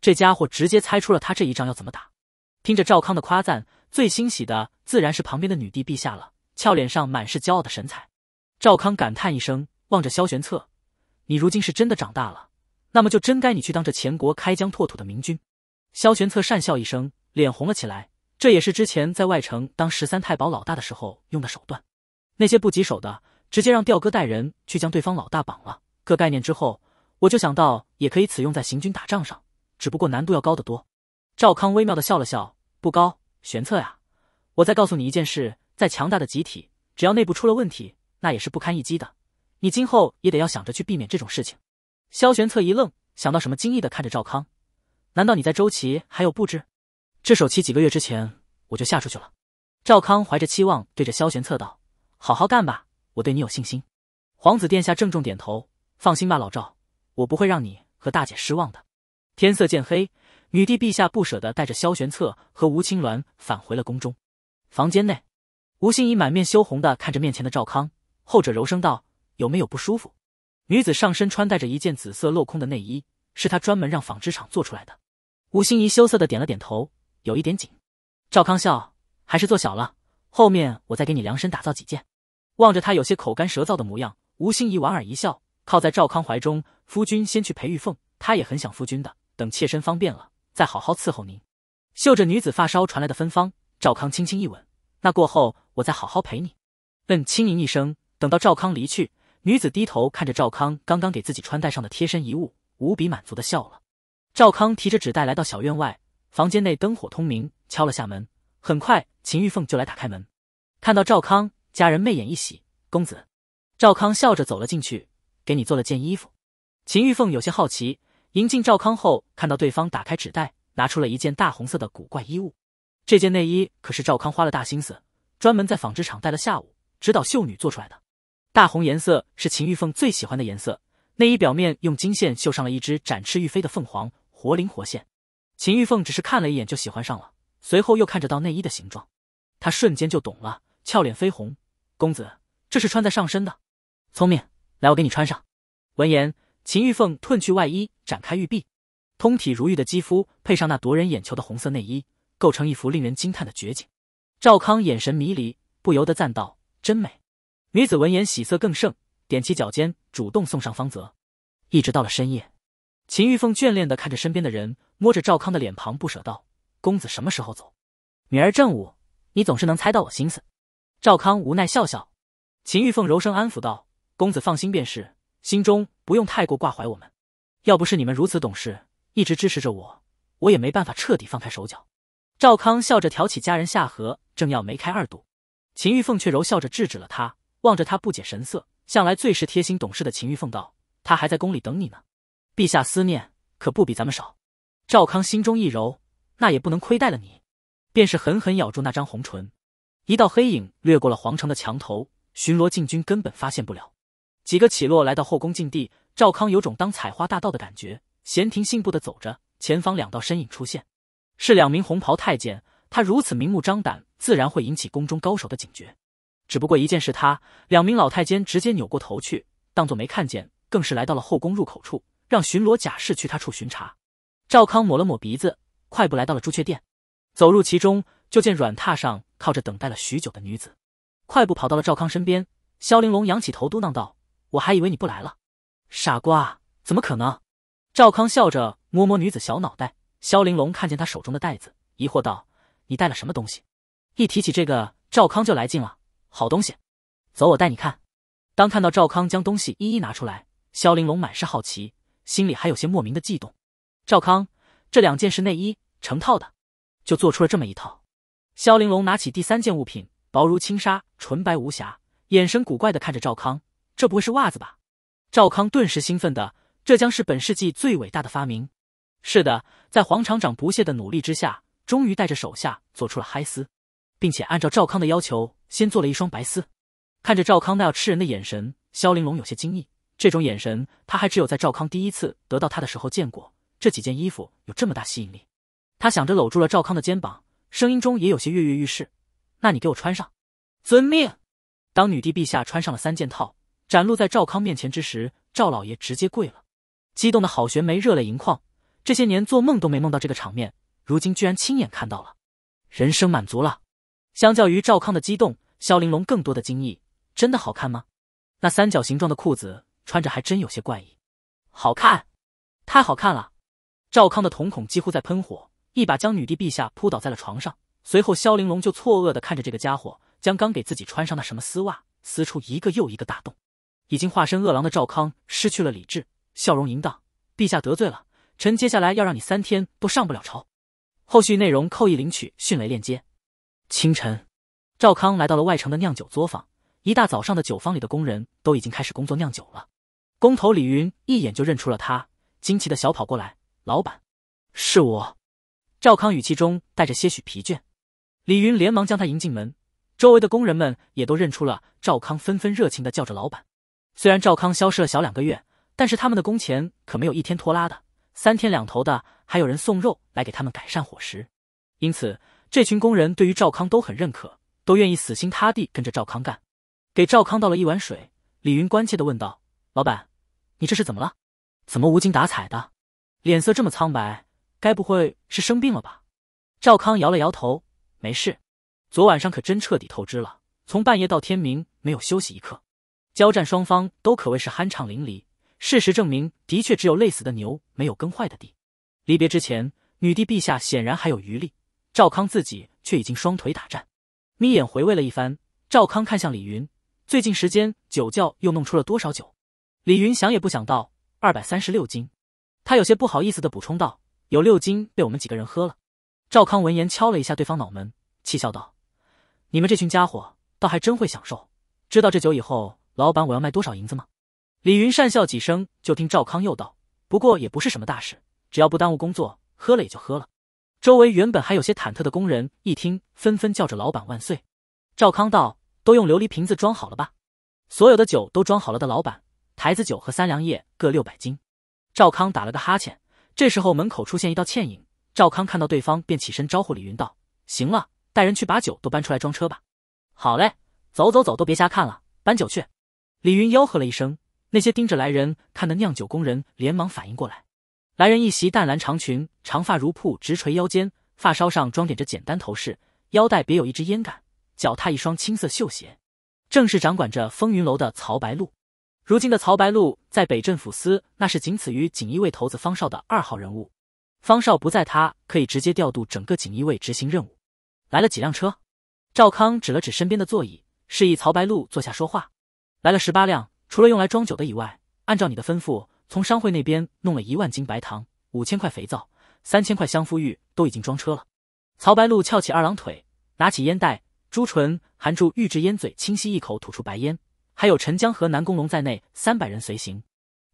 这家伙直接猜出了他这一仗要怎么打。听着赵康的夸赞，最欣喜的自然是旁边的女帝陛下了，俏脸上满是骄傲的神采。赵康感叹一声，望着萧玄策：“你如今是真的长大了，那么就真该你去当这前国开疆拓土的明君。”萧玄策讪笑一声，脸红了起来。这也是之前在外城当十三太保老大的时候用的手段，那些不棘手的，直接让吊哥带人去将对方老大绑了，各概念之后，我就想到也可以此用在行军打仗上，只不过难度要高得多。赵康微妙的笑了笑，不高。玄策呀，我再告诉你一件事，在强大的集体，只要内部出了问题，那也是不堪一击的。你今后也得要想着去避免这种事情。萧玄策一愣，想到什么惊异的看着赵康，难道你在周琦还有布置？这手棋几个月之前我就下出去了。赵康怀着期望，对着萧玄策道：“好好干吧，我对你有信心。”皇子殿下郑重点头：“放心吧，老赵，我不会让你和大姐失望的。”天色渐黑，女帝陛下不舍得带着萧玄策和吴青鸾返回了宫中。房间内，吴心怡满面羞红的看着面前的赵康，后者柔声道：“有没有不舒服？”女子上身穿戴着一件紫色镂空的内衣，是她专门让纺织厂做出来的。吴心怡羞涩的点了点头。有一点紧，赵康笑，还是做小了，后面我再给你量身打造几件。望着他有些口干舌燥的模样，吴心怡莞尔一笑，靠在赵康怀中，夫君先去陪玉凤，她也很想夫君的，等妾身方便了，再好好伺候您。嗅着女子发梢传来的芬芳，赵康轻轻一吻，那过后我再好好陪你。嗯，轻吟一声，等到赵康离去，女子低头看着赵康刚刚给自己穿戴上的贴身衣物，无比满足的笑了。赵康提着纸袋来到小院外。房间内灯火通明，敲了下门，很快秦玉凤就来打开门。看到赵康，家人媚眼一喜。公子，赵康笑着走了进去，给你做了件衣服。秦玉凤有些好奇，迎进赵康后，看到对方打开纸袋，拿出了一件大红色的古怪衣物。这件内衣可是赵康花了大心思，专门在纺织厂待了下午，指导秀女做出来的。大红颜色是秦玉凤最喜欢的颜色，内衣表面用金线绣上了一只展翅欲飞的凤凰，活灵活现。秦玉凤只是看了一眼就喜欢上了，随后又看着到内衣的形状，她瞬间就懂了，俏脸绯红。公子，这是穿在上身的，聪明，来，我给你穿上。闻言，秦玉凤褪去外衣，展开玉臂，通体如玉的肌肤配上那夺人眼球的红色内衣，构成一幅令人惊叹的绝景。赵康眼神迷离，不由得赞道：“真美。”女子闻言喜色更盛，踮起脚尖主动送上芳泽。一直到了深夜，秦玉凤眷恋的看着身边的人。摸着赵康的脸庞，不舍道：“公子什么时候走？”女儿正午，你总是能猜到我心思。”赵康无奈笑笑。秦玉凤柔声安抚道：“公子放心便是，心中不用太过挂怀。我们，要不是你们如此懂事，一直支持着我，我也没办法彻底放开手脚。”赵康笑着挑起佳人下颌，正要眉开二度，秦玉凤却柔笑着制止了他，望着他不解神色，向来最是贴心懂事的秦玉凤道：“他还在宫里等你呢，陛下思念可不比咱们少。”赵康心中一柔，那也不能亏待了你，便是狠狠咬住那张红唇。一道黑影掠过了皇城的墙头，巡逻禁军根本发现不了。几个起落来到后宫禁地，赵康有种当采花大盗的感觉，闲庭信步的走着。前方两道身影出现，是两名红袍太监。他如此明目张胆，自然会引起宫中高手的警觉。只不过一见是他，两名老太监直接扭过头去，当作没看见，更是来到了后宫入口处，让巡逻甲士去他处巡查。赵康抹了抹鼻子，快步来到了朱雀殿，走入其中，就见软榻上靠着等待了许久的女子，快步跑到了赵康身边。萧玲珑仰起头嘟囔道：“我还以为你不来了，傻瓜，怎么可能？”赵康笑着摸摸女子小脑袋。萧玲珑看见他手中的袋子，疑惑道：“你带了什么东西？”一提起这个，赵康就来劲了：“好东西，走，我带你看。”当看到赵康将东西一一拿出来，萧玲珑满是好奇，心里还有些莫名的悸动。赵康，这两件是内衣，成套的，就做出了这么一套。萧玲珑拿起第三件物品，薄如轻纱，纯白无瑕，眼神古怪的看着赵康，这不会是袜子吧？赵康顿时兴奋的，这将是本世纪最伟大的发明。是的，在黄厂长不懈的努力之下，终于带着手下做出了嗨丝，并且按照赵康的要求，先做了一双白丝。看着赵康那要吃人的眼神，萧玲珑有些惊异，这种眼神他还只有在赵康第一次得到他的时候见过。这几件衣服有这么大吸引力，他想着搂住了赵康的肩膀，声音中也有些跃跃欲试。那你给我穿上，遵命。当女帝陛下穿上了三件套，展露在赵康面前之时，赵老爷直接跪了。激动的好玄梅热泪盈眶，这些年做梦都没梦到这个场面，如今居然亲眼看到了，人生满足了。相较于赵康的激动，萧玲珑更多的惊异：真的好看吗？那三角形状的裤子穿着还真有些怪异。好看，太好看了。赵康的瞳孔几乎在喷火，一把将女帝陛下扑倒在了床上。随后，萧玲珑就错愕地看着这个家伙，将刚给自己穿上那什么丝袜撕出一个又一个大洞。已经化身恶狼的赵康失去了理智，笑容淫荡：“陛下得罪了，臣接下来要让你三天都上不了朝。”后续内容扣一领取迅雷链接。清晨，赵康来到了外城的酿酒作坊，一大早上的酒坊里的工人都已经开始工作酿酒了。工头李云一眼就认出了他，惊奇的小跑过来。老板，是我。赵康语气中带着些许疲倦。李云连忙将他迎进门，周围的工人们也都认出了赵康，纷纷热情的叫着“老板”。虽然赵康消失了小两个月，但是他们的工钱可没有一天拖拉的，三天两头的还有人送肉来给他们改善伙食，因此这群工人对于赵康都很认可，都愿意死心塌地跟着赵康干。给赵康倒了一碗水，李云关切的问道：“老板，你这是怎么了？怎么无精打采的？”脸色这么苍白，该不会是生病了吧？赵康摇了摇头，没事。昨晚上可真彻底透支了，从半夜到天明没有休息一刻。交战双方都可谓是酣畅淋漓。事实证明，的确只有累死的牛，没有耕坏的地。离别之前，女帝陛下显然还有余力，赵康自己却已经双腿打颤。眯眼回味了一番，赵康看向李云：“最近时间酒窖又弄出了多少酒？”李云想也不想到，二百三十六斤。他有些不好意思的补充道：“有六斤被我们几个人喝了。”赵康闻言敲了一下对方脑门，气笑道：“你们这群家伙倒还真会享受！知道这酒以后，老板我要卖多少银子吗？”李云讪笑几声，就听赵康又道：“不过也不是什么大事，只要不耽误工作，喝了也就喝了。”周围原本还有些忐忑的工人一听，纷纷叫着“老板万岁”。赵康道：“都用琉璃瓶子装好了吧？所有的酒都装好了的，老板，台子酒和三粮液各六百斤。”赵康打了个哈欠，这时候门口出现一道倩影。赵康看到对方，便起身招呼李云道：“行了，带人去把酒都搬出来装车吧。”“好嘞，走走走，都别瞎看了，搬酒去！”李云吆喝了一声，那些盯着来人看的酿酒工人连忙反应过来。来人一袭淡蓝长裙，长发如瀑直垂腰间，发梢上装点着简单头饰，腰带别有一支烟杆，脚踏一双青色绣鞋，正是掌管着风云楼的曹白露。如今的曹白露在北镇抚司，那是仅次于锦衣卫头子方少的二号人物。方少不在，他可以直接调度整个锦衣卫执行任务。来了几辆车？赵康指了指身边的座椅，示意曹白露坐下说话。来了十八辆，除了用来装酒的以外，按照你的吩咐，从商会那边弄了一万斤白糖、五千块肥皂、三千块香肤玉，都已经装车了。曹白露翘起二郎腿，拿起烟袋，朱唇含住玉质烟嘴，清晰一口，吐出白烟。还有陈江河、南宫龙在内，三百人随行。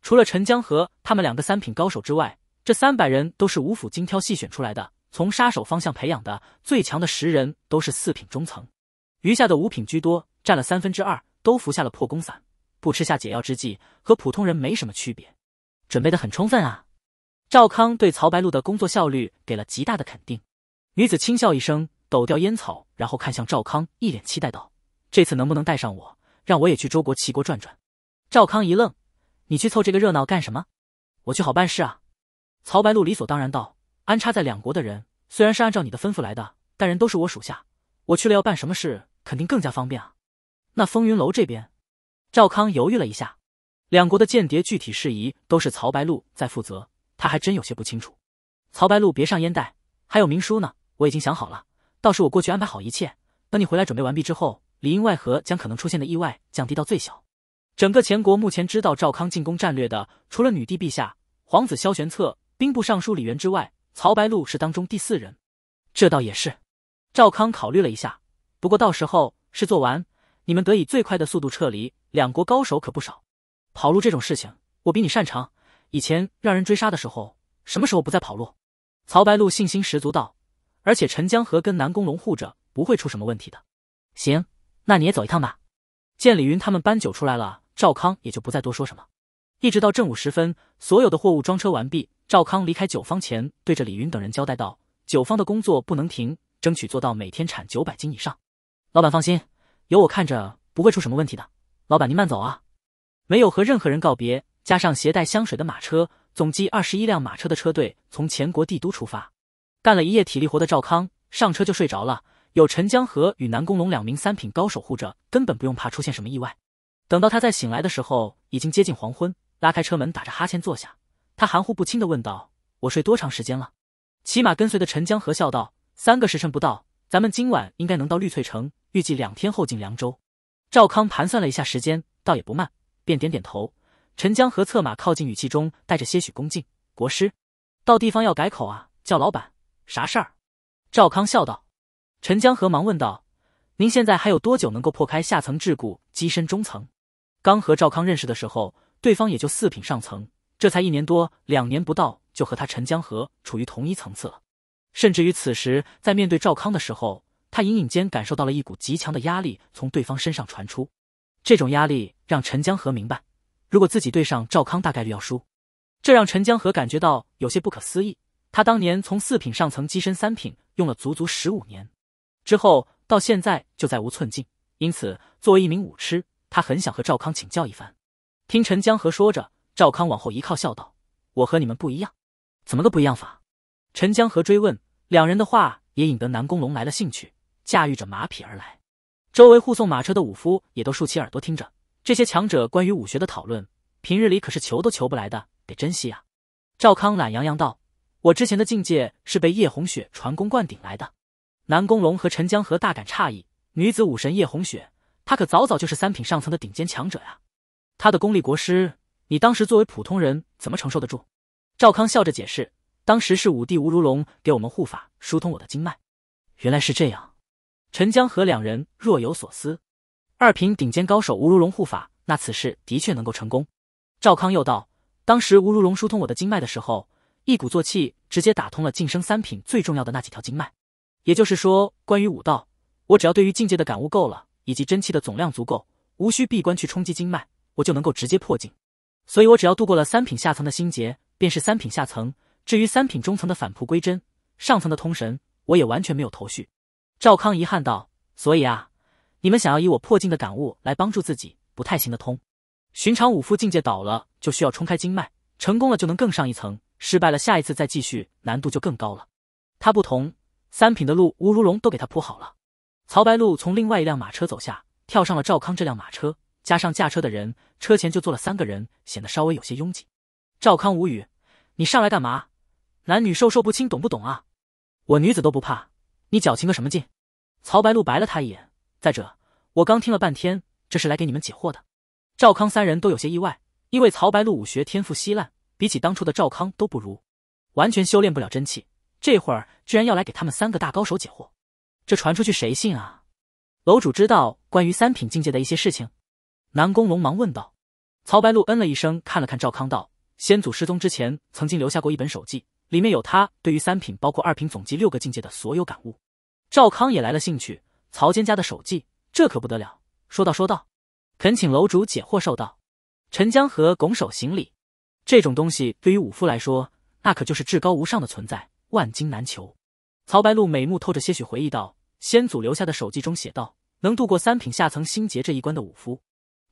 除了陈江河他们两个三品高手之外，这三百人都是五府精挑细选出来的，从杀手方向培养的。最强的十人都是四品中层，余下的五品居多，占了三分之二。都服下了破功散，不吃下解药之际，和普通人没什么区别。准备的很充分啊！赵康对曹白露的工作效率给了极大的肯定。女子轻笑一声，抖掉烟草，然后看向赵康，一脸期待道：“这次能不能带上我？”让我也去周国、齐国转转。赵康一愣：“你去凑这个热闹干什么？我去好办事啊。”曹白露理所当然道：“安插在两国的人虽然是按照你的吩咐来的，但人都是我属下，我去了要办什么事，肯定更加方便啊。”那风云楼这边，赵康犹豫了一下。两国的间谍具体事宜都是曹白露在负责，他还真有些不清楚。曹白露别上烟袋，还有明叔呢，我已经想好了，到时我过去安排好一切，等你回来准备完毕之后。里应外合，将可能出现的意外降低到最小。整个前国目前知道赵康进攻战略的，除了女帝陛下、皇子萧玄策、兵部尚书李元之外，曹白露是当中第四人。这倒也是。赵康考虑了一下，不过到时候事做完，你们得以最快的速度撤离。两国高手可不少，跑路这种事情我比你擅长。以前让人追杀的时候，什么时候不再跑路？曹白露信心十足道：“而且陈江河跟南宫龙护着，不会出什么问题的。”行。那你也走一趟吧。见李云他们搬酒出来了，赵康也就不再多说什么。一直到正午时分，所有的货物装车完毕，赵康离开酒坊前，对着李云等人交代道：“酒坊的工作不能停，争取做到每天产九百斤以上。”老板放心，有我看着，不会出什么问题的。老板您慢走啊。没有和任何人告别，加上携带香水的马车，总计二十一辆马车的车队从前国帝都出发。干了一夜体力活的赵康上车就睡着了。有陈江河与南宫龙两名三品高手护着，根本不用怕出现什么意外。等到他再醒来的时候，已经接近黄昏。拉开车门，打着哈欠坐下，他含糊不清地问道：“我睡多长时间了？”骑马跟随的陈江河笑道：“三个时辰不到，咱们今晚应该能到绿翠城，预计两天后进凉州。”赵康盘算了一下时间，倒也不慢，便点点头。陈江河策马靠近，语气中带着些许恭敬：“国师，到地方要改口啊，叫老板。啥事儿？”赵康笑道。陈江河忙问道：“您现在还有多久能够破开下层桎梏，跻身中层？”刚和赵康认识的时候，对方也就四品上层，这才一年多、两年不到，就和他陈江河处于同一层次了。甚至于此时在面对赵康的时候，他隐隐间感受到了一股极强的压力从对方身上传出，这种压力让陈江河明白，如果自己对上赵康，大概率要输。这让陈江河感觉到有些不可思议。他当年从四品上层跻身三品，用了足足十五年。之后到现在就再无寸进，因此作为一名武痴，他很想和赵康请教一番。听陈江河说着，赵康往后一靠，笑道：“我和你们不一样，怎么个不一样法？”陈江河追问。两人的话也引得南宫龙来了兴趣，驾驭着马匹而来。周围护送马车的武夫也都竖起耳朵听着这些强者关于武学的讨论。平日里可是求都求不来的，得珍惜啊！赵康懒洋洋道：“我之前的境界是被叶红雪传功灌顶来的。”南宫龙和陈江河大感诧异，女子武神叶红雪，她可早早就是三品上层的顶尖强者呀。她的功力国师，你当时作为普通人怎么承受得住？赵康笑着解释，当时是武帝吴如龙给我们护法疏通我的经脉。原来是这样，陈江河两人若有所思。二品顶尖高手吴如龙护法，那此事的确能够成功。赵康又道，当时吴如龙疏通我的经脉的时候，一鼓作气直接打通了晋升三品最重要的那几条经脉。也就是说，关于武道，我只要对于境界的感悟够了，以及真气的总量足够，无需闭关去冲击经脉，我就能够直接破境。所以，我只要度过了三品下层的心结，便是三品下层。至于三品中层的返璞归真、上层的通神，我也完全没有头绪。赵康遗憾道：“所以啊，你们想要以我破境的感悟来帮助自己，不太行得通。寻常武夫境界倒了，就需要冲开经脉，成功了就能更上一层，失败了下一次再继续，难度就更高了。他不同。”三品的路，吴如龙都给他铺好了。曹白露从另外一辆马车走下，跳上了赵康这辆马车，加上驾车的人，车前就坐了三个人，显得稍微有些拥挤。赵康无语：“你上来干嘛？男女授受不亲，懂不懂啊？我女子都不怕，你矫情个什么劲？”曹白露白了他一眼：“再者，我刚听了半天，这是来给你们解惑的。”赵康三人都有些意外，因为曹白露武学天赋稀烂，比起当初的赵康都不如，完全修炼不了真气。这会儿居然要来给他们三个大高手解惑，这传出去谁信啊？楼主知道关于三品境界的一些事情？南宫龙忙问道。曹白露嗯了一声，看了看赵康，道：“先祖失踪之前，曾经留下过一本手记，里面有他对于三品，包括二品、总计六个境界的所有感悟。”赵康也来了兴趣。曹坚家的手记，这可不得了！说道说道，恳请楼主解惑受道。陈江河拱手行礼。这种东西对于武夫来说，那可就是至高无上的存在。万金难求。曹白露美目透着些许回忆，道：“先祖留下的手记中写道，能度过三品下层心劫这一关的武夫，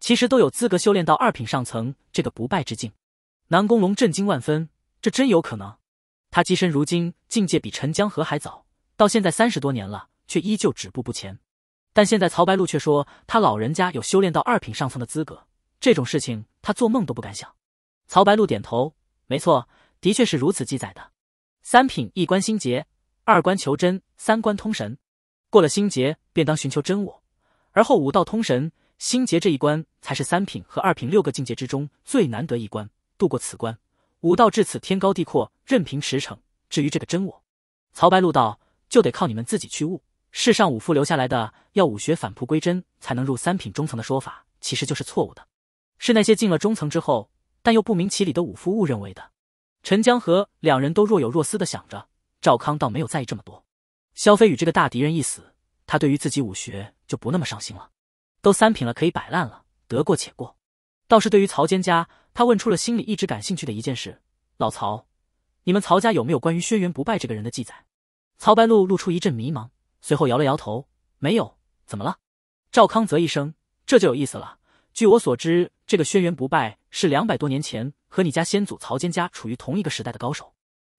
其实都有资格修炼到二品上层这个不败之境。”南宫龙震惊万分，这真有可能？他跻身如今境界比陈江河还早，到现在三十多年了，却依旧止步不前。但现在曹白露却说他老人家有修炼到二品上层的资格，这种事情他做梦都不敢想。曹白露点头，没错，的确是如此记载的。三品一关心结，二观求真，三观通神。过了心结，便当寻求真我，而后五道通神。心结这一关，才是三品和二品六个境界之中最难得一关。渡过此关，武道至此天高地阔，任凭驰骋。至于这个真我，曹白露道，就得靠你们自己去悟。世上武夫留下来的要武学返璞归真才能入三品中层的说法，其实就是错误的，是那些进了中层之后但又不明其理的武夫误认为的。陈江河两人都若有若思的想着，赵康倒没有在意这么多。萧飞宇这个大敌人一死，他对于自己武学就不那么上心了。都三品了，可以摆烂了，得过且过。倒是对于曹坚家，他问出了心里一直感兴趣的一件事：老曹，你们曹家有没有关于轩辕不败这个人的记载？曹白露露出一阵迷茫，随后摇了摇头：没有。怎么了？赵康泽一声：这就有意思了。据我所知，这个轩辕不败是两百多年前。和你家先祖曹坚家处于同一个时代的高手，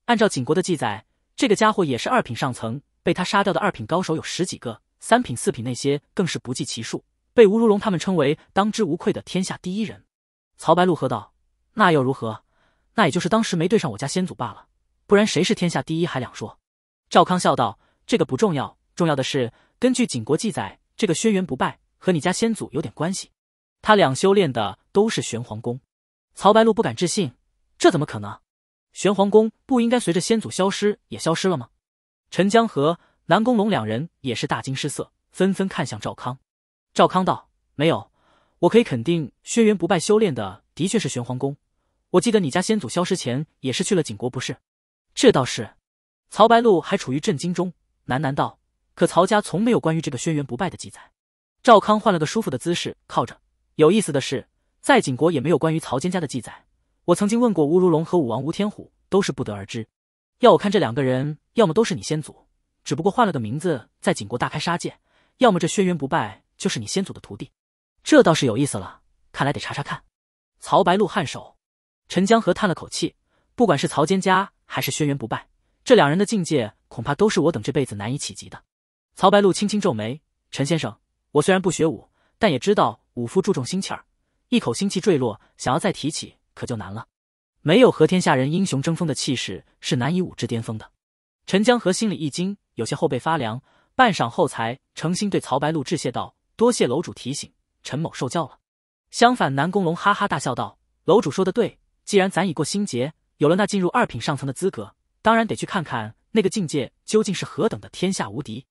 按照景国的记载，这个家伙也是二品上层，被他杀掉的二品高手有十几个，三品、四品那些更是不计其数，被吴如龙他们称为当之无愧的天下第一人。曹白露喝道：“那又如何？那也就是当时没对上我家先祖罢了，不然谁是天下第一还两说。”赵康笑道：“这个不重要，重要的是根据景国记载，这个轩辕不败和你家先祖有点关系，他两修炼的都是玄黄功。”曹白露不敢置信，这怎么可能？玄黄宫不应该随着先祖消失也消失了吗？陈江河、南宫龙两人也是大惊失色，纷纷看向赵康。赵康道：“没有，我可以肯定，轩辕不败修炼的的确是玄黄宫。我记得你家先祖消失前也是去了景国，不是？这倒是。”曹白露还处于震惊中，喃喃道：“可曹家从没有关于这个轩辕不败的记载。”赵康换了个舒服的姿势靠着。有意思的是。在景国也没有关于曹坚家的记载。我曾经问过吴如龙和武王吴天虎，都是不得而知。要我看，这两个人要么都是你先祖，只不过换了个名字，在景国大开杀戒；要么这轩辕不败就是你先祖的徒弟。这倒是有意思了，看来得查查看。曹白露颔首，陈江河叹了口气。不管是曹坚家还是轩辕不败，这两人的境界恐怕都是我等这辈子难以企及的。曹白露轻轻皱眉：“陈先生，我虽然不学武，但也知道武夫注重心气儿。”一口心气坠落，想要再提起，可就难了。没有和天下人英雄争锋的气势，是难以武至巅峰的。陈江河心里一惊，有些后背发凉，半晌后才诚心对曹白露致谢道：“多谢楼主提醒，陈某受教了。”相反，南宫龙哈哈大笑道：“楼主说的对，既然咱已过心劫，有了那进入二品上层的资格，当然得去看看那个境界究竟是何等的天下无敌。”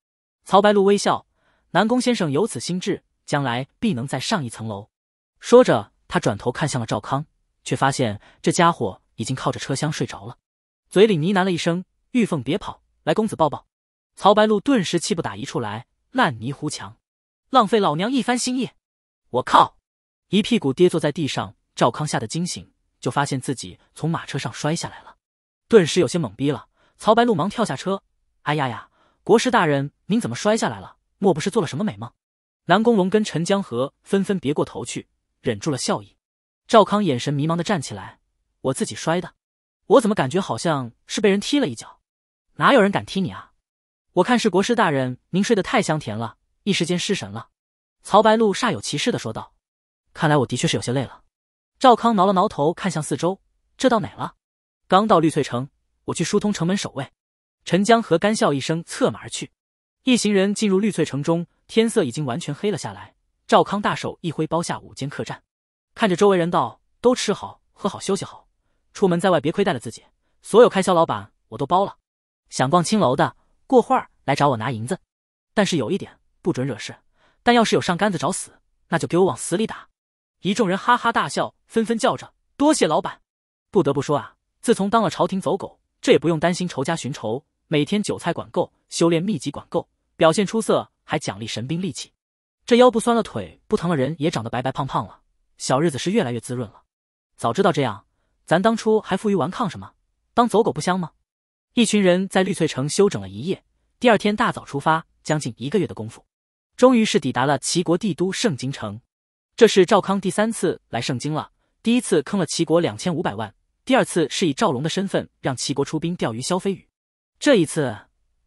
曹白露微笑：“南宫先生有此心志，将来必能再上一层楼。”说着，他转头看向了赵康，却发现这家伙已经靠着车厢睡着了，嘴里呢喃了一声：“玉凤别跑，来公子抱抱。”曹白露顿时气不打一处来，烂泥糊墙，浪费老娘一番心意！我靠！一屁股跌坐在地上，赵康吓得惊醒，就发现自己从马车上摔下来了，顿时有些懵逼了。曹白露忙跳下车：“哎呀呀，国师大人您怎么摔下来了？莫不是做了什么美梦？”南宫龙跟陈江河纷纷别过头去。忍住了笑意，赵康眼神迷茫的站起来，我自己摔的，我怎么感觉好像是被人踢了一脚？哪有人敢踢你啊？我看是国师大人您睡得太香甜了，一时间失神了。曹白露煞有其事的说道。看来我的确是有些累了。赵康挠了挠头，看向四周，这到哪了？刚到绿翠城，我去疏通城门守卫。陈江河干笑一声，策马而去。一行人进入绿翠城中，天色已经完全黑了下来。赵康大手一挥，包下五间客栈，看着周围人道：“都吃好、喝好、休息好，出门在外别亏待了自己。所有开销，老板我都包了。想逛青楼的，过会儿来找我拿银子。但是有一点，不准惹事。但要是有上杆子找死，那就给我往死里打。”一众人哈哈大笑，纷纷叫着：“多谢老板！”不得不说啊，自从当了朝廷走狗，这也不用担心仇家寻仇。每天酒菜管够，修炼秘籍管够，表现出色还奖励神兵利器。这腰不酸了，腿不疼了，人也长得白白胖胖了，小日子是越来越滋润了。早知道这样，咱当初还负隅顽抗什么？当走狗不香吗？一群人在绿翠城休整了一夜，第二天大早出发，将近一个月的功夫，终于是抵达了齐国帝都盛京城。这是赵康第三次来盛京了，第一次坑了齐国两千五百万，第二次是以赵龙的身份让齐国出兵钓鱼消飞鱼，这一次，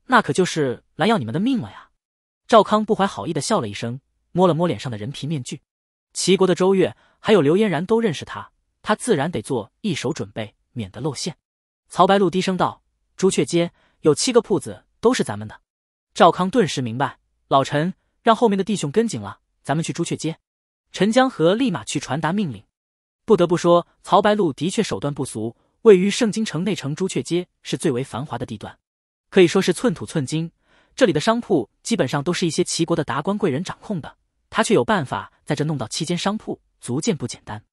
那可就是来要你们的命了呀！赵康不怀好意的笑了一声。摸了摸脸上的人皮面具，齐国的周月还有刘嫣然都认识他，他自然得做一手准备，免得露馅。曹白露低声道：“朱雀街有七个铺子都是咱们的。”赵康顿时明白，老陈让后面的弟兄跟紧了，咱们去朱雀街。陈江河立马去传达命令。不得不说，曹白露的确手段不俗。位于圣京城内城朱雀街是最为繁华的地段，可以说是寸土寸金。这里的商铺基本上都是一些齐国的达官贵人掌控的。他却有办法在这弄到七间商铺，足见不简单。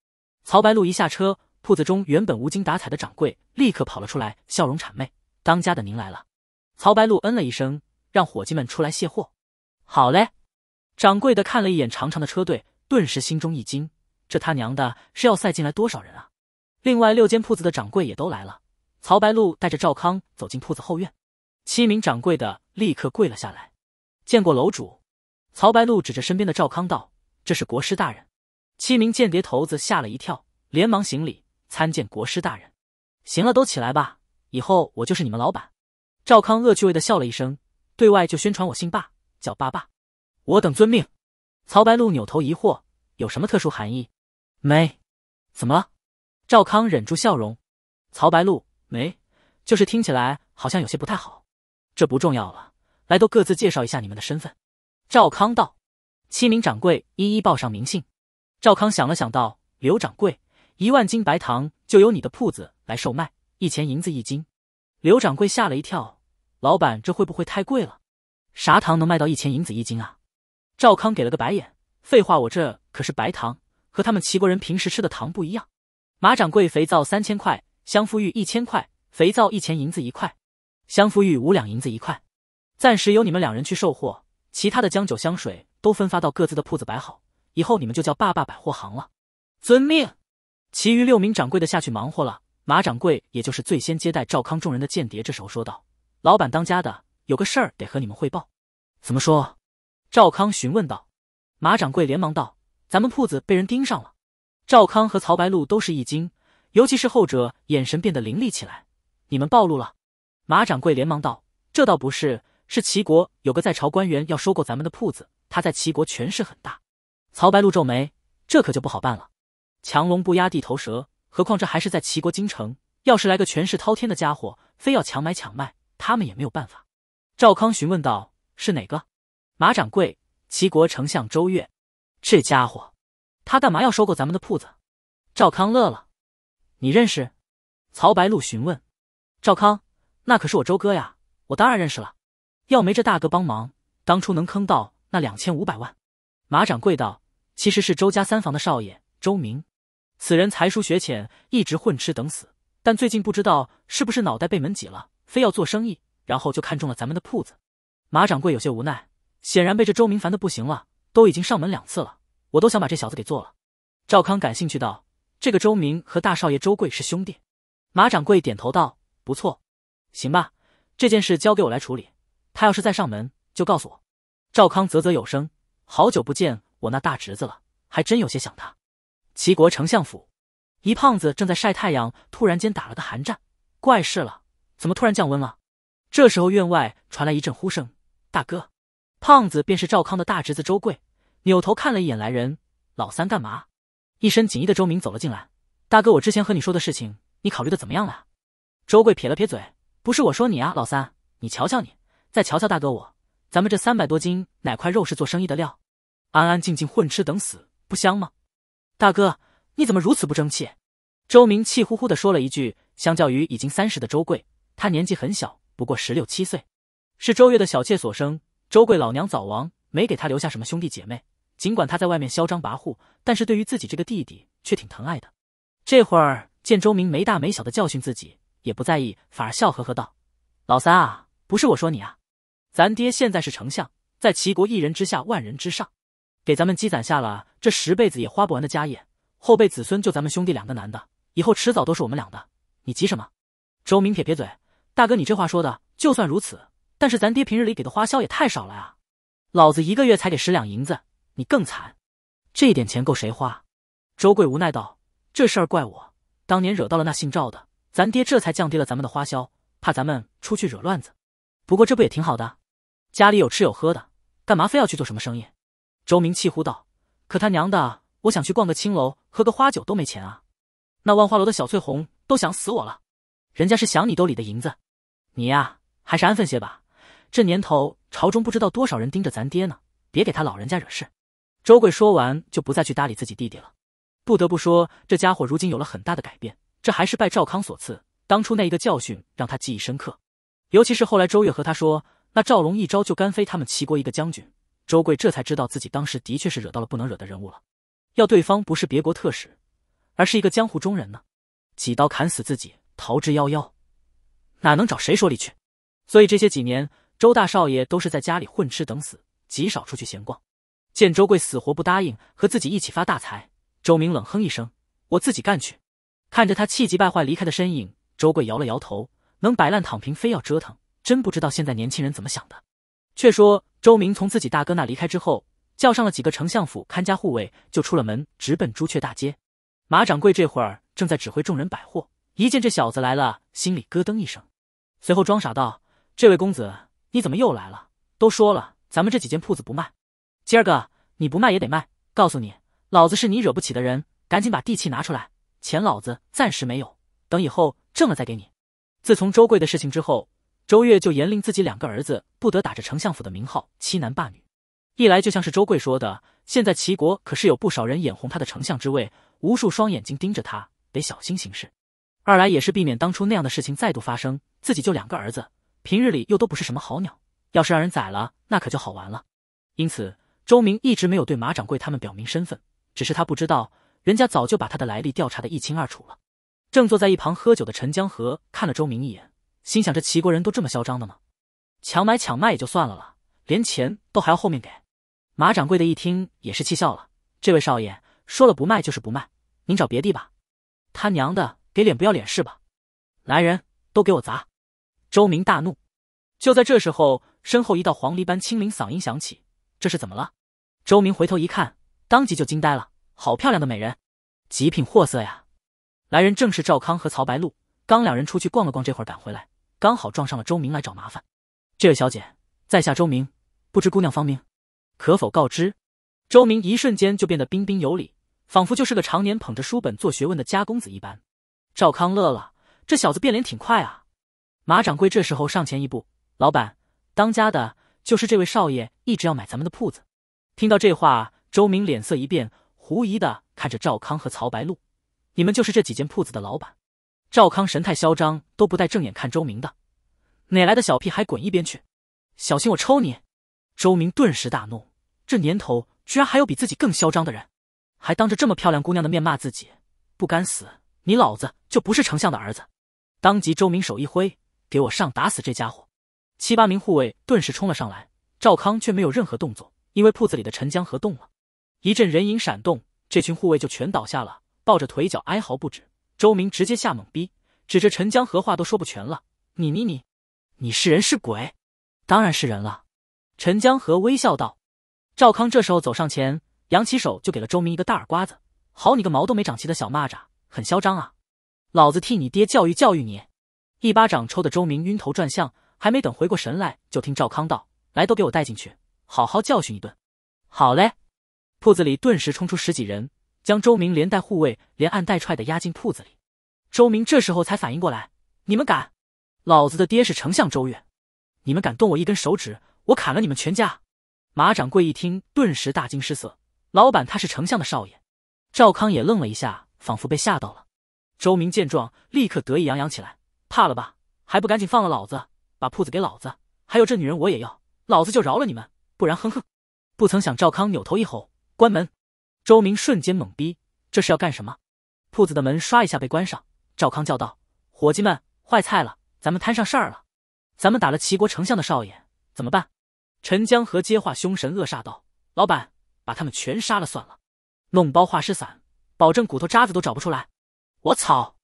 曹白露一下车，铺子中原本无精打采的掌柜立刻跑了出来，笑容谄媚：“当家的您来了。”曹白露嗯了一声，让伙计们出来卸货。好嘞！掌柜的看了一眼长长的车队，顿时心中一惊：这他娘的是要塞进来多少人啊！另外六间铺子的掌柜也都来了。曹白露带着赵康走进铺子后院，七名掌柜的立刻跪了下来，见过楼主。曹白露指着身边的赵康道：“这是国师大人。”七名间谍头子吓了一跳，连忙行礼：“参见国师大人。”行了，都起来吧。以后我就是你们老板。”赵康恶趣味的笑了一声，对外就宣传我姓霸，叫爸爸。我等遵命。”曹白露扭头疑惑：“有什么特殊含义？没？怎么了？”赵康忍住笑容：“曹白露，没，就是听起来好像有些不太好。这不重要了，来，都各自介绍一下你们的身份。”赵康道：“七名掌柜一一报上名姓。”赵康想了想，道：“刘掌柜，一万斤白糖就由你的铺子来售卖，一钱银子一斤。”刘掌柜吓了一跳：“老板，这会不会太贵了？啥糖能卖到一钱银子一斤啊？”赵康给了个白眼：“废话，我这可是白糖，和他们齐国人平时吃的糖不一样。”马掌柜，肥皂三千块，香馥玉一千块，肥皂一钱银子一块，香馥玉五两银子一块，暂时由你们两人去售货。其他的江酒、香水都分发到各自的铺子摆好，以后你们就叫“爸爸百货行”了。遵命。其余六名掌柜的下去忙活了。马掌柜，也就是最先接待赵康众人的间谍，这时候说道：“老板当家的，有个事儿得和你们汇报。”怎么说？赵康询问道。马掌柜连忙道：“咱们铺子被人盯上了。”赵康和曹白露都是一惊，尤其是后者眼神变得凌厉起来。“你们暴露了？”马掌柜连忙道：“这倒不是。”是齐国有个在朝官员要收购咱们的铺子，他在齐国权势很大。曹白露皱眉，这可就不好办了。强龙不压地头蛇，何况这还是在齐国京城。要是来个权势滔天的家伙，非要强买强卖，他们也没有办法。赵康询问道：“是哪个？”马掌柜，齐国丞相周越。这家伙，他干嘛要收购咱们的铺子？赵康乐了，你认识？曹白露询问。赵康，那可是我周哥呀，我当然认识了。要没这大哥帮忙，当初能坑到那两千五百万？马掌柜道：“其实是周家三房的少爷周明，此人才疏学浅，一直混吃等死。但最近不知道是不是脑袋被门挤了，非要做生意，然后就看中了咱们的铺子。”马掌柜有些无奈，显然被这周明烦的不行了，都已经上门两次了，我都想把这小子给做了。赵康感兴趣道：“这个周明和大少爷周贵是兄弟？”马掌柜点头道：“不错，行吧，这件事交给我来处理。”他要是再上门，就告诉我。赵康啧啧有声，好久不见我那大侄子了，还真有些想他。齐国丞相府，一胖子正在晒太阳，突然间打了个寒战，怪事了，怎么突然降温了？这时候院外传来一阵呼声：“大哥！”胖子便是赵康的大侄子周贵，扭头看了一眼来人，老三干嘛？一身锦衣的周明走了进来：“大哥，我之前和你说的事情，你考虑的怎么样了？”周贵撇了撇嘴：“不是我说你啊，老三，你瞧瞧你。”再瞧瞧大哥我，咱们这三百多斤哪块肉是做生意的料？安安静静混吃等死不香吗？大哥，你怎么如此不争气？周明气呼呼地说了一句。相较于已经三十的周贵，他年纪很小，不过十六七岁，是周月的小妾所生。周贵老娘早亡，没给他留下什么兄弟姐妹。尽管他在外面嚣张跋扈，但是对于自己这个弟弟却挺疼爱的。这会儿见周明没大没小的教训自己，也不在意，反而笑呵呵道：“老三啊，不是我说你啊。”咱爹现在是丞相，在齐国一人之下万人之上，给咱们积攒下了这十辈子也花不完的家业，后辈子孙就咱们兄弟两个男的，以后迟早都是我们俩的。你急什么？周明撇撇嘴：“大哥，你这话说的，就算如此，但是咱爹平日里给的花销也太少了啊！老子一个月才给十两银子，你更惨，这一点钱够谁花？”周贵无奈道：“这事儿怪我，当年惹到了那姓赵的，咱爹这才降低了咱们的花销，怕咱们出去惹乱子。不过这不也挺好的？”家里有吃有喝的，干嘛非要去做什么生意？周明气呼道：“可他娘的，我想去逛个青楼，喝个花酒都没钱啊！那万花楼的小翠红都想死我了，人家是想你兜里的银子，你呀还是安分些吧。这年头，朝中不知道多少人盯着咱爹呢，别给他老人家惹事。”周贵说完就不再去搭理自己弟弟了。不得不说，这家伙如今有了很大的改变，这还是拜赵康所赐。当初那一个教训让他记忆深刻，尤其是后来周月和他说。那赵龙一招就干飞他们齐国一个将军，周贵这才知道自己当时的确是惹到了不能惹的人物了。要对方不是别国特使，而是一个江湖中人呢，几刀砍死自己，逃之夭夭，哪能找谁说理去？所以这些几年，周大少爷都是在家里混吃等死，极少出去闲逛。见周贵死活不答应和自己一起发大财，周明冷哼一声：“我自己干去。”看着他气急败坏离开的身影，周贵摇了摇头：“能摆烂躺平，非要折腾。”真不知道现在年轻人怎么想的。却说周明从自己大哥那离开之后，叫上了几个丞相府看家护卫，就出了门，直奔朱雀大街。马掌柜这会儿正在指挥众人摆货，一见这小子来了，心里咯噔一声，随后装傻道：“这位公子，你怎么又来了？都说了，咱们这几间铺子不卖。今儿个你不卖也得卖，告诉你，老子是你惹不起的人，赶紧把地契拿出来，钱老子暂时没有，等以后挣了再给你。自从周贵的事情之后。”周越就严令自己两个儿子不得打着丞相府的名号欺男霸女，一来就像是周贵说的，现在齐国可是有不少人眼红他的丞相之位，无数双眼睛盯着他，得小心行事；二来也是避免当初那样的事情再度发生。自己就两个儿子，平日里又都不是什么好鸟，要是让人宰了，那可就好玩了。因此，周明一直没有对马掌柜他们表明身份，只是他不知道人家早就把他的来历调查的一清二楚了。正坐在一旁喝酒的陈江河看了周明一眼。心想：这齐国人都这么嚣张的吗？强买强卖也就算了了，连钱都还要后面给。马掌柜的一听也是气笑了：“这位少爷说了不卖就是不卖，您找别地吧！”他娘的，给脸不要脸是吧？来人，都给我砸！周明大怒。就在这时候，身后一道黄鹂般清灵嗓音响起：“这是怎么了？”周明回头一看，当即就惊呆了：“好漂亮的美人，极品货色呀！”来人正是赵康和曹白露，刚两人出去逛了逛，这会儿赶回来。刚好撞上了周明来找麻烦，这位小姐，在下周明，不知姑娘芳名，可否告知？周明一瞬间就变得彬彬有礼，仿佛就是个常年捧着书本做学问的家公子一般。赵康乐了，这小子变脸挺快啊！马掌柜这时候上前一步，老板，当家的就是这位少爷，一直要买咱们的铺子。听到这话，周明脸色一变，狐疑的看着赵康和曹白露，你们就是这几间铺子的老板？赵康神态嚣张，都不带正眼看周明的，哪来的小屁孩滚一边去！小心我抽你！周明顿时大怒，这年头居然还有比自己更嚣张的人，还当着这么漂亮姑娘的面骂自己，不甘死，你老子就不是丞相的儿子！当即周明手一挥，给我上，打死这家伙！七八名护卫顿时冲了上来，赵康却没有任何动作，因为铺子里的陈江河动了，一阵人影闪动，这群护卫就全倒下了，抱着腿脚哀嚎不止。周明直接吓懵逼，指着陈江河，话都说不全了。你你你，你是人是鬼？当然是人了。陈江河微笑道。赵康这时候走上前，扬起手就给了周明一个大耳刮子。好你个毛都没长齐的小蚂蚱，很嚣张啊！老子替你爹教育教育你。一巴掌抽的周明晕头转向，还没等回过神来，就听赵康道：“来，都给我带进去，好好教训一顿。”好嘞。铺子里顿时冲出十几人。将周明连带护卫连按带踹的押进铺子里，周明这时候才反应过来，你们敢？老子的爹是丞相周越，你们敢动我一根手指，我砍了你们全家！马掌柜一听，顿时大惊失色，老板他是丞相的少爷。赵康也愣了一下，仿佛被吓到了。周明见状，立刻得意洋洋起来，怕了吧？还不赶紧放了老子，把铺子给老子，还有这女人我也要，老子就饶了你们，不然哼哼！不曾想赵康扭头一吼，关门。周明瞬间懵逼，这是要干什么？铺子的门刷一下被关上，赵康叫道：“伙计们，坏菜了，咱们摊上事儿了，咱们打了齐国丞相的少爷，怎么办？”陈江河接话，凶神恶煞道：“老板，把他们全杀了算了，弄包化尸散，保证骨头渣子都找不出来。”我操！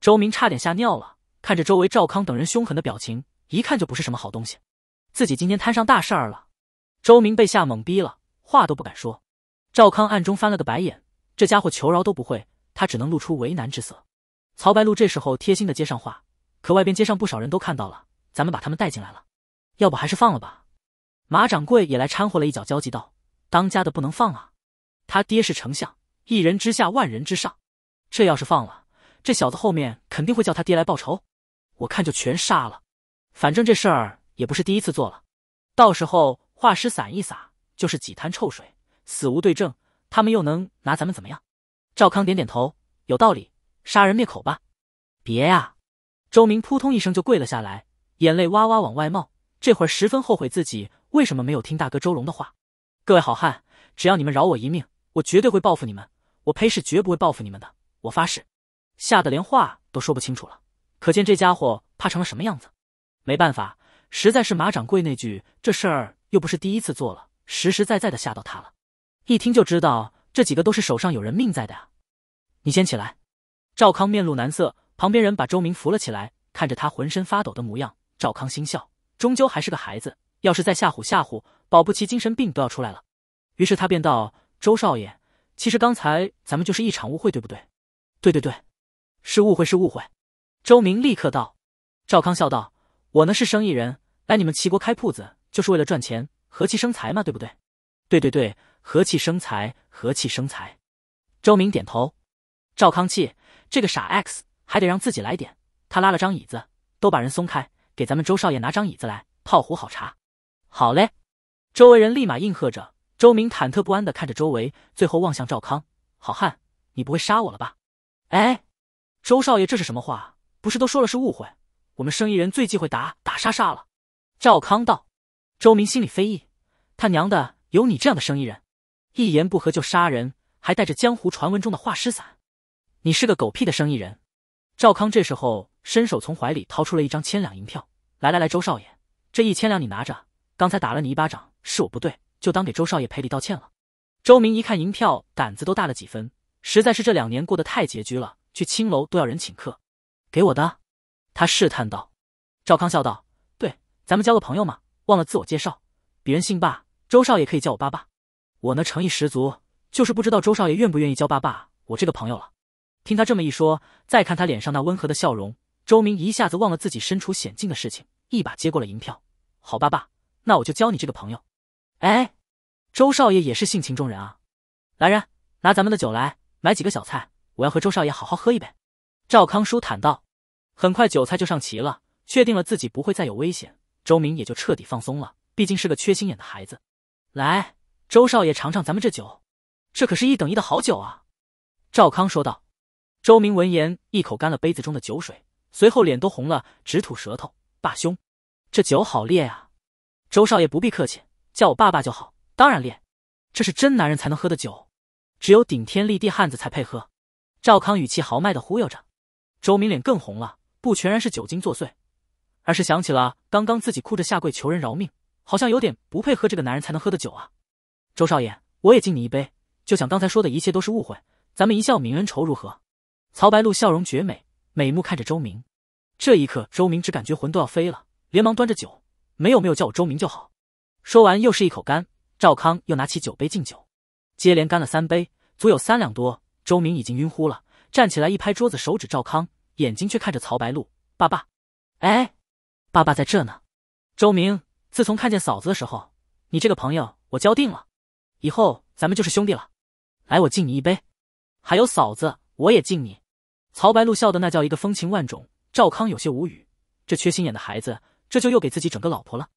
周明差点吓尿了，看着周围赵康等人凶狠的表情，一看就不是什么好东西，自己今天摊上大事儿了。周明被吓懵逼了，话都不敢说。赵康暗中翻了个白眼，这家伙求饶都不会，他只能露出为难之色。曹白露这时候贴心的接上话：“可外边街上不少人都看到了，咱们把他们带进来了，要不还是放了吧？”马掌柜也来掺和了一脚，焦急道：“当家的不能放啊，他爹是丞相，一人之下万人之上，这要是放了，这小子后面肯定会叫他爹来报仇。我看就全杀了，反正这事儿也不是第一次做了，到时候画师撒一撒，就是几滩臭水。”死无对证，他们又能拿咱们怎么样？赵康点点头，有道理，杀人灭口吧。别呀！周明扑通一声就跪了下来，眼泪哇哇往外冒。这会儿十分后悔自己为什么没有听大哥周龙的话。各位好汉，只要你们饶我一命，我绝对会报复你们。我裴氏绝不会报复你们的，我发誓。吓得连话都说不清楚了，可见这家伙怕成了什么样子。没办法，实在是马掌柜那句“这事儿又不是第一次做了”，实实在在的吓到他了。一听就知道这几个都是手上有人命在的啊！你先起来。赵康面露难色，旁边人把周明扶了起来，看着他浑身发抖的模样，赵康心笑：终究还是个孩子，要是再吓唬吓唬，保不齐精神病都要出来了。于是他便道：“周少爷，其实刚才咱们就是一场误会，对不对？”“对对对，是误会，是误会。”周明立刻道。赵康笑道：“我呢是生意人，来你们齐国开铺子就是为了赚钱，和气生财嘛，对不对？”“对对对。”和气生财，和气生财。周明点头。赵康气，这个傻 X 还得让自己来点。他拉了张椅子，都把人松开，给咱们周少爷拿张椅子来，泡壶好茶。好嘞。周围人立马应和着。周明忐忑不安的看着周围，最后望向赵康：“好汉，你不会杀我了吧？”哎，周少爷这是什么话？不是都说了是误会？我们生意人最忌讳打打杀杀了。赵康道。周明心里非议：“他娘的，有你这样的生意人！”一言不合就杀人，还带着江湖传闻中的化尸伞，你是个狗屁的生意人！赵康这时候伸手从怀里掏出了一张千两银票，来来来，周少爷，这一千两你拿着。刚才打了你一巴掌是我不对，就当给周少爷赔礼道歉了。周明一看银票，胆子都大了几分，实在是这两年过得太拮据了，去青楼都要人请客。给我的？他试探道。赵康笑道：“对，咱们交个朋友嘛，忘了自我介绍，鄙人姓霸，周少爷可以叫我爸爸。”我呢，诚意十足，就是不知道周少爷愿不愿意交爸爸我这个朋友了。听他这么一说，再看他脸上那温和的笑容，周明一下子忘了自己身处险境的事情，一把接过了银票。好，爸爸，那我就交你这个朋友。哎，周少爷也是性情中人啊！来人，拿咱们的酒来，买几个小菜，我要和周少爷好好喝一杯。赵康叔坦道。很快酒菜就上齐了，确定了自己不会再有危险，周明也就彻底放松了。毕竟是个缺心眼的孩子，来。周少爷尝尝咱们这酒，这可是一等一的好酒啊！”赵康说道。周明闻言，一口干了杯子中的酒水，随后脸都红了，直吐舌头：“罢兄，这酒好烈啊！”周少爷不必客气，叫我爸爸就好。当然烈，这是真男人才能喝的酒，只有顶天立地汉子才配喝。”赵康语气豪迈的忽悠着。周明脸更红了，不全然是酒精作祟，而是想起了刚刚自己哭着下跪求人饶命，好像有点不配喝这个男人才能喝的酒啊！周少爷，我也敬你一杯。就像刚才说的，一切都是误会。咱们一笑泯恩仇，如何？曹白露笑容绝美，美目看着周明。这一刻，周明只感觉魂都要飞了，连忙端着酒。没有没有，叫我周明就好。说完，又是一口干。赵康又拿起酒杯敬酒，接连干了三杯，足有三两多。周明已经晕乎了，站起来一拍桌子，手指赵康，眼睛却看着曹白露。爸爸，哎，爸爸在这呢。周明，自从看见嫂子的时候，你这个朋友我交定了。以后咱们就是兄弟了，来，我敬你一杯。还有嫂子，我也敬你。曹白露笑的那叫一个风情万种。赵康有些无语，这缺心眼的孩子，这就又给自己整个老婆了。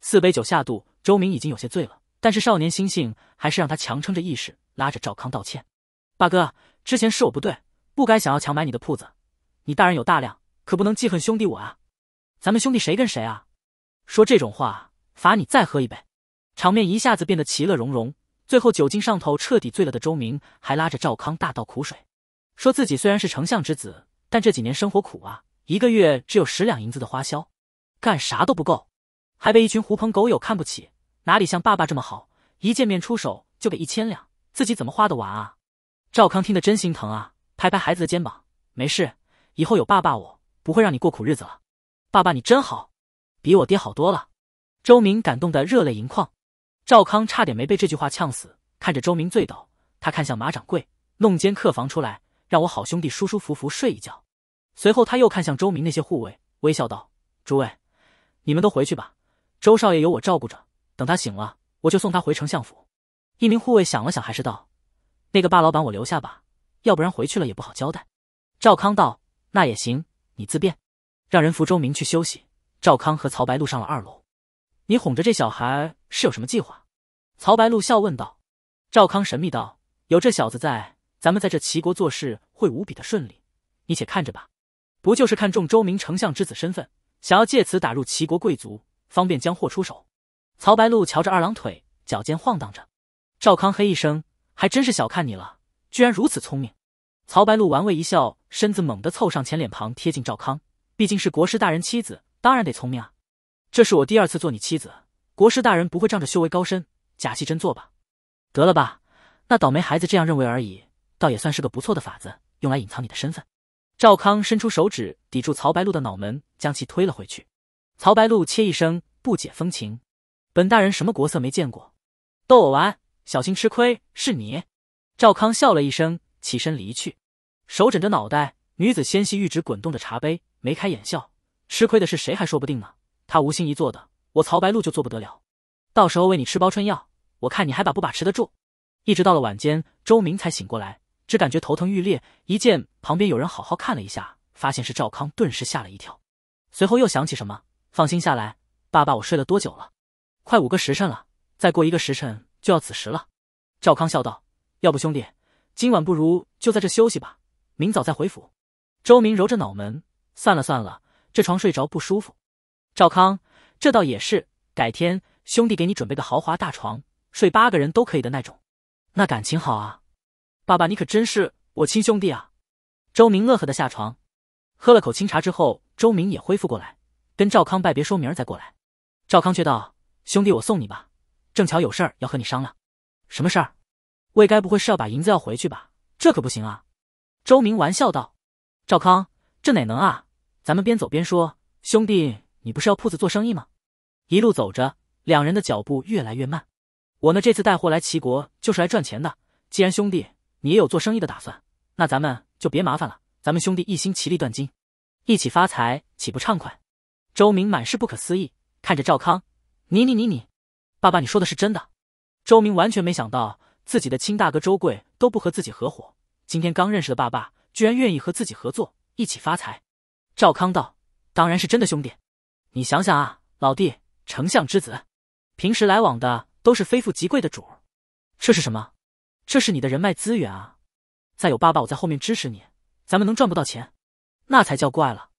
四杯酒下肚，周明已经有些醉了，但是少年心性还是让他强撑着意识，拉着赵康道歉：“大哥，之前是我不对，不该想要强买你的铺子。你大人有大量，可不能记恨兄弟我啊。咱们兄弟谁跟谁啊？说这种话，罚你再喝一杯。”场面一下子变得其乐融融。最后，酒精上头彻底醉了的周明还拉着赵康大倒苦水，说自己虽然是丞相之子，但这几年生活苦啊，一个月只有十两银子的花销，干啥都不够，还被一群狐朋狗友看不起，哪里像爸爸这么好，一见面出手就给一千两，自己怎么花得完啊？赵康听得真心疼啊，拍拍孩子的肩膀，没事，以后有爸爸，我不会让你过苦日子了。爸爸你真好，比我爹好多了。周明感动得热泪盈眶。赵康差点没被这句话呛死，看着周明醉倒，他看向马掌柜，弄间客房出来，让我好兄弟舒舒服服睡一觉。随后他又看向周明那些护卫，微笑道：“诸位，你们都回去吧，周少爷有我照顾着，等他醒了，我就送他回丞相府。”一名护卫想了想，还是道：“那个霸老板我留下吧，要不然回去了也不好交代。”赵康道：“那也行，你自便，让人扶周明去休息。”赵康和曹白路上了二楼。你哄着这小孩是有什么计划？曹白露笑问道。赵康神秘道：“有这小子在，咱们在这齐国做事会无比的顺利。你且看着吧，不就是看中周明丞相之子身份，想要借此打入齐国贵族，方便将货出手？”曹白露瞧着二郎腿，脚尖晃荡着。赵康嘿一声：“还真是小看你了，居然如此聪明。”曹白露玩味一笑，身子猛地凑上前，脸庞贴近赵康。毕竟是国师大人妻子，当然得聪明啊。这是我第二次做你妻子，国师大人不会仗着修为高深假戏真做吧？得了吧，那倒霉孩子这样认为而已，倒也算是个不错的法子，用来隐藏你的身份。赵康伸出手指抵住曹白露的脑门，将其推了回去。曹白露切一声，不解风情。本大人什么国色没见过，逗我玩，小心吃亏。是你。赵康笑了一声，起身离去，手枕着脑袋，女子纤细玉指滚动着茶杯，眉开眼笑。吃亏的是谁还说不定呢。他无心一做的，我曹白露就做不得了。到时候喂你吃包春药，我看你还把不把持得住。一直到了晚间，周明才醒过来，只感觉头疼欲裂。一见旁边有人，好好看了一下，发现是赵康，顿时吓了一跳。随后又想起什么，放心下来。爸爸，我睡了多久了？快五个时辰了，再过一个时辰就要子时了。赵康笑道：“要不兄弟，今晚不如就在这休息吧，明早再回府。”周明揉着脑门，算了算了，这床睡着不舒服。赵康，这倒也是，改天兄弟给你准备个豪华大床，睡八个人都可以的那种。那感情好啊，爸爸你可真是我亲兄弟啊！周明乐呵的下床，喝了口清茶之后，周明也恢复过来，跟赵康拜别，说明儿再过来。赵康却道：“兄弟，我送你吧，正巧有事儿要和你商量。什么事儿？魏，该不会是要把银子要回去吧？这可不行啊！”周明玩笑道：“赵康，这哪能啊？咱们边走边说，兄弟。”你不是要铺子做生意吗？一路走着，两人的脚步越来越慢。我呢，这次带货来齐国就是来赚钱的。既然兄弟你也有做生意的打算，那咱们就别麻烦了。咱们兄弟一心齐力断金，一起发财岂不畅快？周明满是不可思议看着赵康，你你你你，爸爸，你说的是真的？周明完全没想到自己的亲大哥周贵都不和自己合伙，今天刚认识的爸爸居然愿意和自己合作一起发财。赵康道：“当然是真的，兄弟。”你想想啊，老弟，丞相之子，平时来往的都是非富即贵的主儿。这是什么？这是你的人脉资源啊！再有爸爸，我在后面支持你，咱们能赚不到钱，那才叫怪了。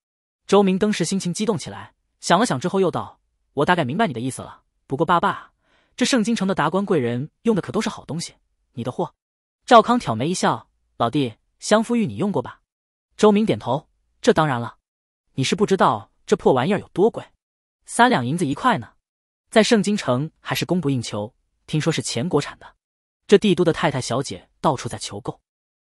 周明当时心情激动起来，想了想之后又道：“我大概明白你的意思了。不过爸爸，这圣京城的达官贵人用的可都是好东西，你的货。”赵康挑眉一笑：“老弟，香夫玉你用过吧？”周明点头：“这当然了，你是不知道。”这破玩意儿有多贵？三两银子一块呢，在圣京城还是供不应求。听说是前国产的，这帝都的太太小姐到处在求购。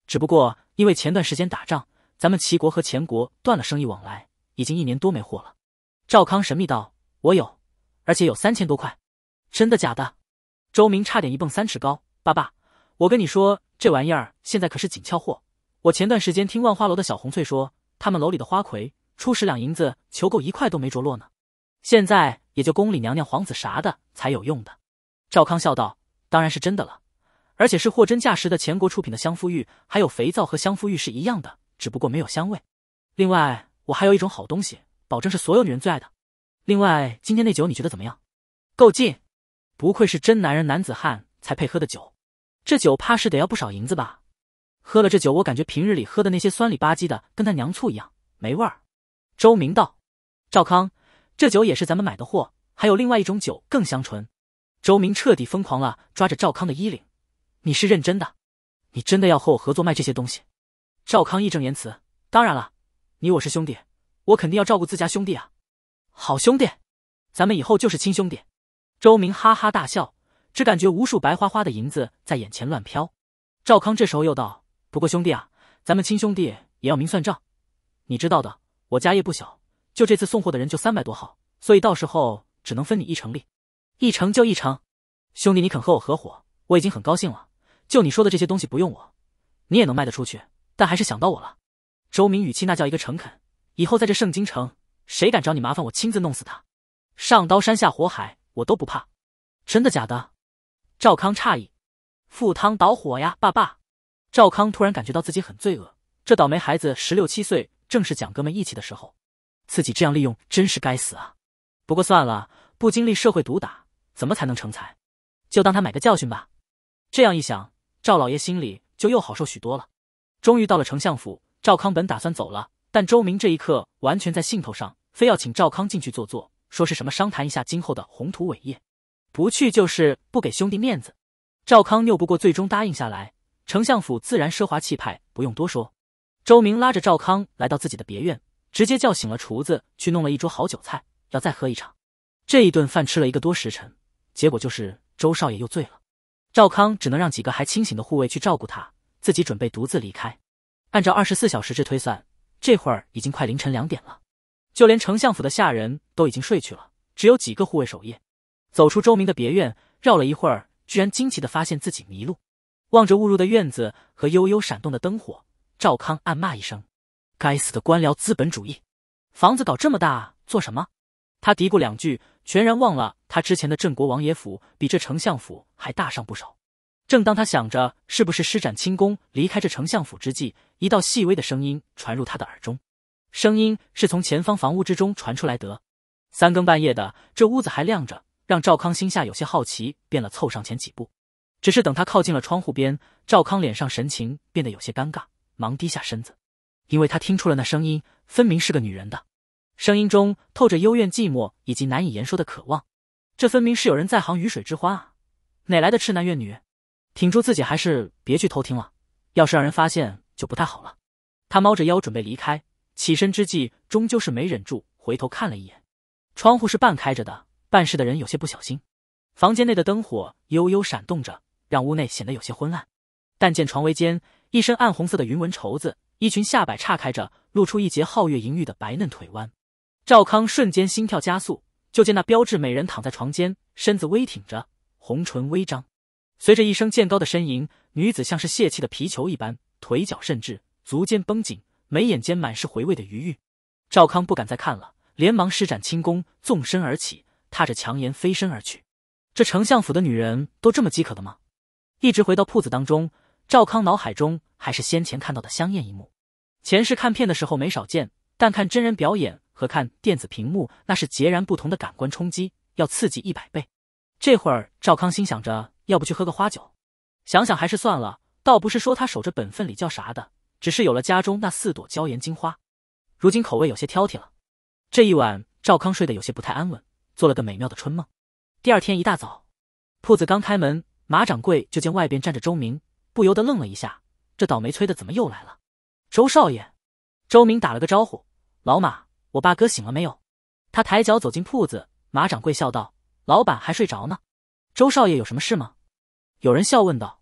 只不过因为前段时间打仗，咱们齐国和前国断了生意往来，已经一年多没货了。赵康神秘道：“我有，而且有三千多块。”真的假的？周明差点一蹦三尺高。爸爸，我跟你说，这玩意儿现在可是紧俏货。我前段时间听万花楼的小红翠说，他们楼里的花魁。出十两银子求购一块都没着落呢，现在也就宫里娘娘、皇子啥的才有用的。赵康笑道：“当然是真的了，而且是货真价实的前国出品的香肤玉，还有肥皂和香肤玉是一样的，只不过没有香味。另外我还有一种好东西，保证是所有女人最爱的。另外今天那酒你觉得怎么样？够劲，不愧是真男人、男子汉才配喝的酒。这酒怕是得要不少银子吧？喝了这酒，我感觉平日里喝的那些酸里吧唧的，跟他娘醋一样没味儿。”周明道：“赵康，这酒也是咱们买的货。还有另外一种酒更香醇。”周明彻底疯狂了，抓着赵康的衣领：“你是认真的？你真的要和我合作卖这些东西？”赵康义正言辞：“当然了，你我是兄弟，我肯定要照顾自家兄弟啊！好兄弟，咱们以后就是亲兄弟。”周明哈哈大笑，只感觉无数白花花的银子在眼前乱飘。赵康这时候又道：“不过兄弟啊，咱们亲兄弟也要明算账，你知道的。”我家业不小，就这次送货的人就三百多号，所以到时候只能分你一成利，一成就一成。兄弟，你肯和我合伙，我已经很高兴了。就你说的这些东西不用我，你也能卖得出去，但还是想到我了。周明语气那叫一个诚恳，以后在这圣京城，谁敢找你麻烦，我亲自弄死他，上刀山下火海我都不怕。真的假的？赵康诧异，赴汤蹈火呀，爸爸。赵康突然感觉到自己很罪恶，这倒霉孩子十六七岁。正是讲哥们义气的时候，自己这样利用，真是该死啊！不过算了，不经历社会毒打，怎么才能成才？就当他买个教训吧。这样一想，赵老爷心里就又好受许多了。终于到了丞相府，赵康本打算走了，但周明这一刻完全在兴头上，非要请赵康进去坐坐，说是什么商谈一下今后的宏图伟业，不去就是不给兄弟面子。赵康拗不过，最终答应下来。丞相府自然奢华气派，不用多说。周明拉着赵康来到自己的别院，直接叫醒了厨子，去弄了一桌好酒菜，要再喝一场。这一顿饭吃了一个多时辰，结果就是周少爷又醉了。赵康只能让几个还清醒的护卫去照顾他，自己准备独自离开。按照二十四小时制推算，这会儿已经快凌晨两点了，就连丞相府的下人都已经睡去了，只有几个护卫守夜。走出周明的别院，绕了一会儿，居然惊奇的发现自己迷路，望着误入的院子和悠悠闪动的灯火。赵康暗骂一声：“该死的官僚资本主义！”房子搞这么大做什么？他嘀咕两句，全然忘了他之前的镇国王爷府比这丞相府还大上不少。正当他想着是不是施展轻功离开这丞相府之际，一道细微的声音传入他的耳中，声音是从前方房屋之中传出来的。三更半夜的，这屋子还亮着，让赵康心下有些好奇，便了凑上前几步。只是等他靠近了窗户边，赵康脸上神情变得有些尴尬。忙低下身子，因为他听出了那声音，分明是个女人的声音，中透着幽怨、寂寞以及难以言说的渴望。这分明是有人在行鱼水之欢啊！哪来的痴男怨女？挺住自己，还是别去偷听了。要是让人发现，就不太好了。他猫着腰准备离开，起身之际，终究是没忍住回头看了一眼。窗户是半开着的，办事的人有些不小心。房间内的灯火悠悠闪动着，让屋内显得有些昏暗。但见床围间。一身暗红色的云纹绸子，一群下摆岔开着，露出一截皓月盈玉的白嫩腿弯。赵康瞬间心跳加速，就见那标致美人躺在床间，身子微挺着，红唇微张。随着一声渐高的呻吟，女子像是泄气的皮球一般，腿脚甚至足尖绷紧，眉眼间满是回味的余韵。赵康不敢再看了，连忙施展轻功，纵身而起，踏着强颜飞身而去。这丞相府的女人都这么饥渴的吗？一直回到铺子当中。赵康脑海中还是先前看到的香艳一幕，前世看片的时候没少见，但看真人表演和看电子屏幕那是截然不同的感官冲击，要刺激一百倍。这会儿赵康心想着，要不去喝个花酒，想想还是算了。倒不是说他守着本分礼教啥的，只是有了家中那四朵娇艳金花，如今口味有些挑剔了。这一晚，赵康睡得有些不太安稳，做了个美妙的春梦。第二天一大早，铺子刚开门，马掌柜就见外边站着周明。不由得愣了一下，这倒霉催的怎么又来了？周少爷，周明打了个招呼。老马，我爸哥醒了没有？他抬脚走进铺子，马掌柜笑道：“老板还睡着呢。”周少爷有什么事吗？有人笑问道。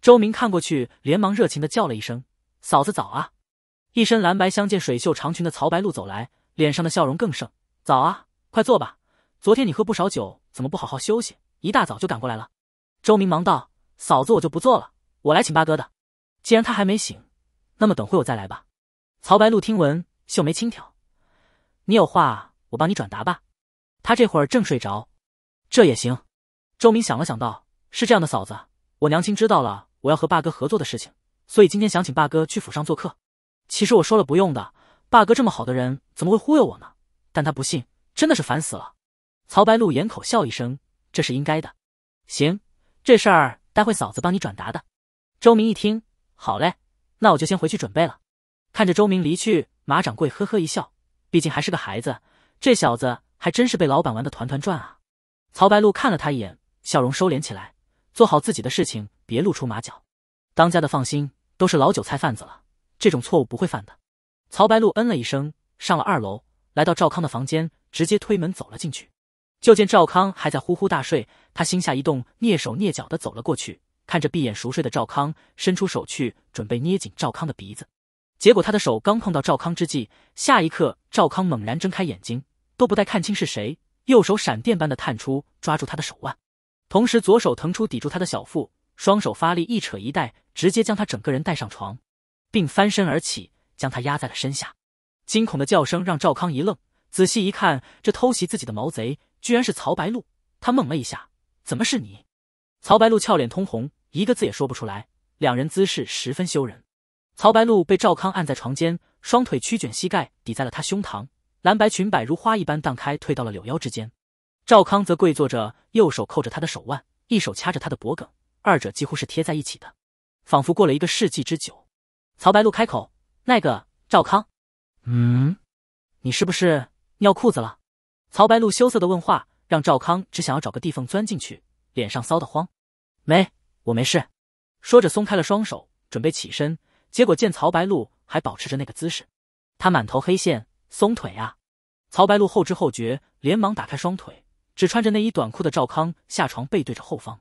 周明看过去，连忙热情的叫了一声：“嫂子早啊！”一身蓝白相间水袖长裙的曹白露走来，脸上的笑容更盛。早啊，快坐吧。昨天你喝不少酒，怎么不好好休息，一大早就赶过来了？周明忙道：“嫂子，我就不坐了。”我来请八哥的，既然他还没醒，那么等会我再来吧。曹白露听闻，秀眉轻挑，你有话我帮你转达吧。他这会儿正睡着，这也行。周明想了想道：“是这样的，嫂子，我娘亲知道了我要和八哥合作的事情，所以今天想请八哥去府上做客。其实我说了不用的，八哥这么好的人，怎么会忽悠我呢？但他不信，真的是烦死了。”曹白露掩口笑一声：“这是应该的，行，这事儿待会嫂子帮你转达的。”周明一听，好嘞，那我就先回去准备了。看着周明离去，马掌柜呵呵一笑，毕竟还是个孩子，这小子还真是被老板玩的团团转啊。曹白露看了他一眼，笑容收敛起来，做好自己的事情，别露出马脚。当家的放心，都是老韭菜贩子了，这种错误不会犯的。曹白露嗯了一声，上了二楼，来到赵康的房间，直接推门走了进去，就见赵康还在呼呼大睡，他心下一动，蹑手蹑脚的走了过去。看着闭眼熟睡的赵康，伸出手去准备捏紧赵康的鼻子，结果他的手刚碰到赵康之际，下一刻赵康猛然睁开眼睛，都不带看清是谁，右手闪电般的探出抓住他的手腕，同时左手腾出抵住他的小腹，双手发力一扯一带，直接将他整个人带上床，并翻身而起将他压在了身下。惊恐的叫声让赵康一愣，仔细一看，这偷袭自己的毛贼居然是曹白露，他懵了一下，怎么是你？曹白露俏脸通红，一个字也说不出来。两人姿势十分羞人。曹白露被赵康按在床间，双腿屈卷，膝盖抵在了他胸膛，蓝白裙摆如花一般荡开，退到了柳腰之间。赵康则跪坐着，右手扣着他的手腕，一手掐着他的脖颈，二者几乎是贴在一起的，仿佛过了一个世纪之久。曹白露开口：“那个，赵康，嗯，你是不是尿裤子了？”曹白露羞涩的问话，让赵康只想要找个地缝钻进去。脸上臊得慌，没我没事。说着松开了双手，准备起身，结果见曹白露还保持着那个姿势，他满头黑线，松腿啊！曹白露后知后觉，连忙打开双腿。只穿着内衣短裤的赵康下床，背对着后方。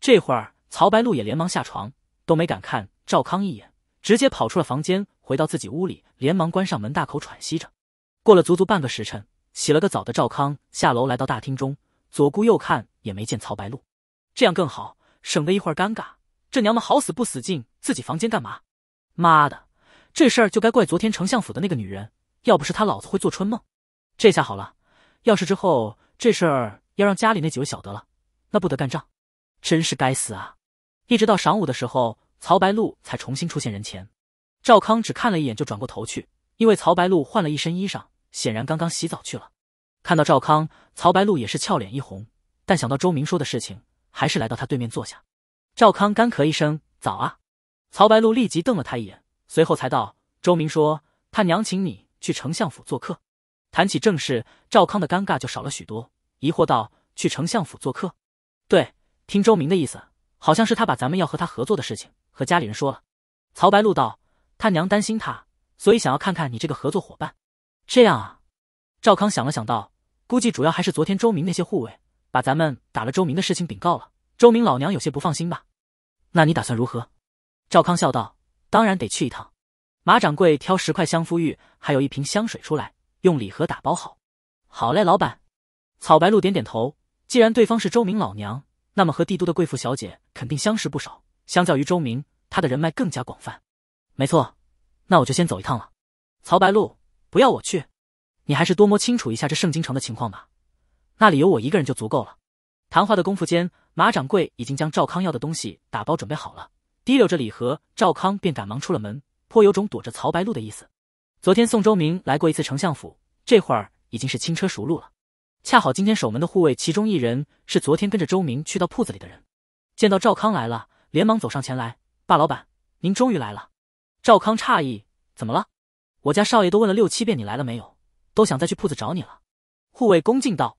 这会儿曹白露也连忙下床，都没敢看赵康一眼，直接跑出了房间，回到自己屋里，连忙关上门，大口喘息着。过了足足半个时辰，洗了个澡的赵康下楼来到大厅中，左顾右看，也没见曹白露。这样更好，省得一会儿尴尬。这娘们好死不死进自己房间干嘛？妈的，这事儿就该怪昨天丞相府的那个女人，要不是她，老子会做春梦，这下好了。要是之后这事儿要让家里那几位晓得了，那不得干仗？真是该死啊！一直到晌午的时候，曹白露才重新出现人前。赵康只看了一眼就转过头去，因为曹白露换了一身衣裳，显然刚刚洗澡去了。看到赵康，曹白露也是俏脸一红，但想到周明说的事情。还是来到他对面坐下，赵康干咳一声：“早啊。”曹白露立即瞪了他一眼，随后才道：“周明说他娘请你去丞相府做客。”谈起正事，赵康的尴尬就少了许多，疑惑道：“去丞相府做客？”“对，听周明的意思，好像是他把咱们要和他合作的事情和家里人说了。”曹白露道：“他娘担心他，所以想要看看你这个合作伙伴。”“这样啊。”赵康想了想道：“估计主要还是昨天周明那些护卫。”把咱们打了周明的事情禀告了，周明老娘有些不放心吧？那你打算如何？赵康笑道：“当然得去一趟。”马掌柜挑十块香肤玉，还有一瓶香水出来，用礼盒打包好。好嘞，老板。曹白露点点头。既然对方是周明老娘，那么和帝都的贵妇小姐肯定相识不少。相较于周明，他的人脉更加广泛。没错，那我就先走一趟了。曹白露，不要我去，你还是多摸清楚一下这圣京城的情况吧。那里有我一个人就足够了。谈话的功夫间，马掌柜已经将赵康要的东西打包准备好了，提溜着礼盒，赵康便赶忙出了门，颇有种躲着曹白露的意思。昨天宋周明来过一次丞相府，这会儿已经是轻车熟路了。恰好今天守门的护卫其中一人是昨天跟着周明去到铺子里的人，见到赵康来了，连忙走上前来：“大老板，您终于来了。”赵康诧异：“怎么了？我家少爷都问了六七遍你来了没有，都想再去铺子找你了。”护卫恭敬道。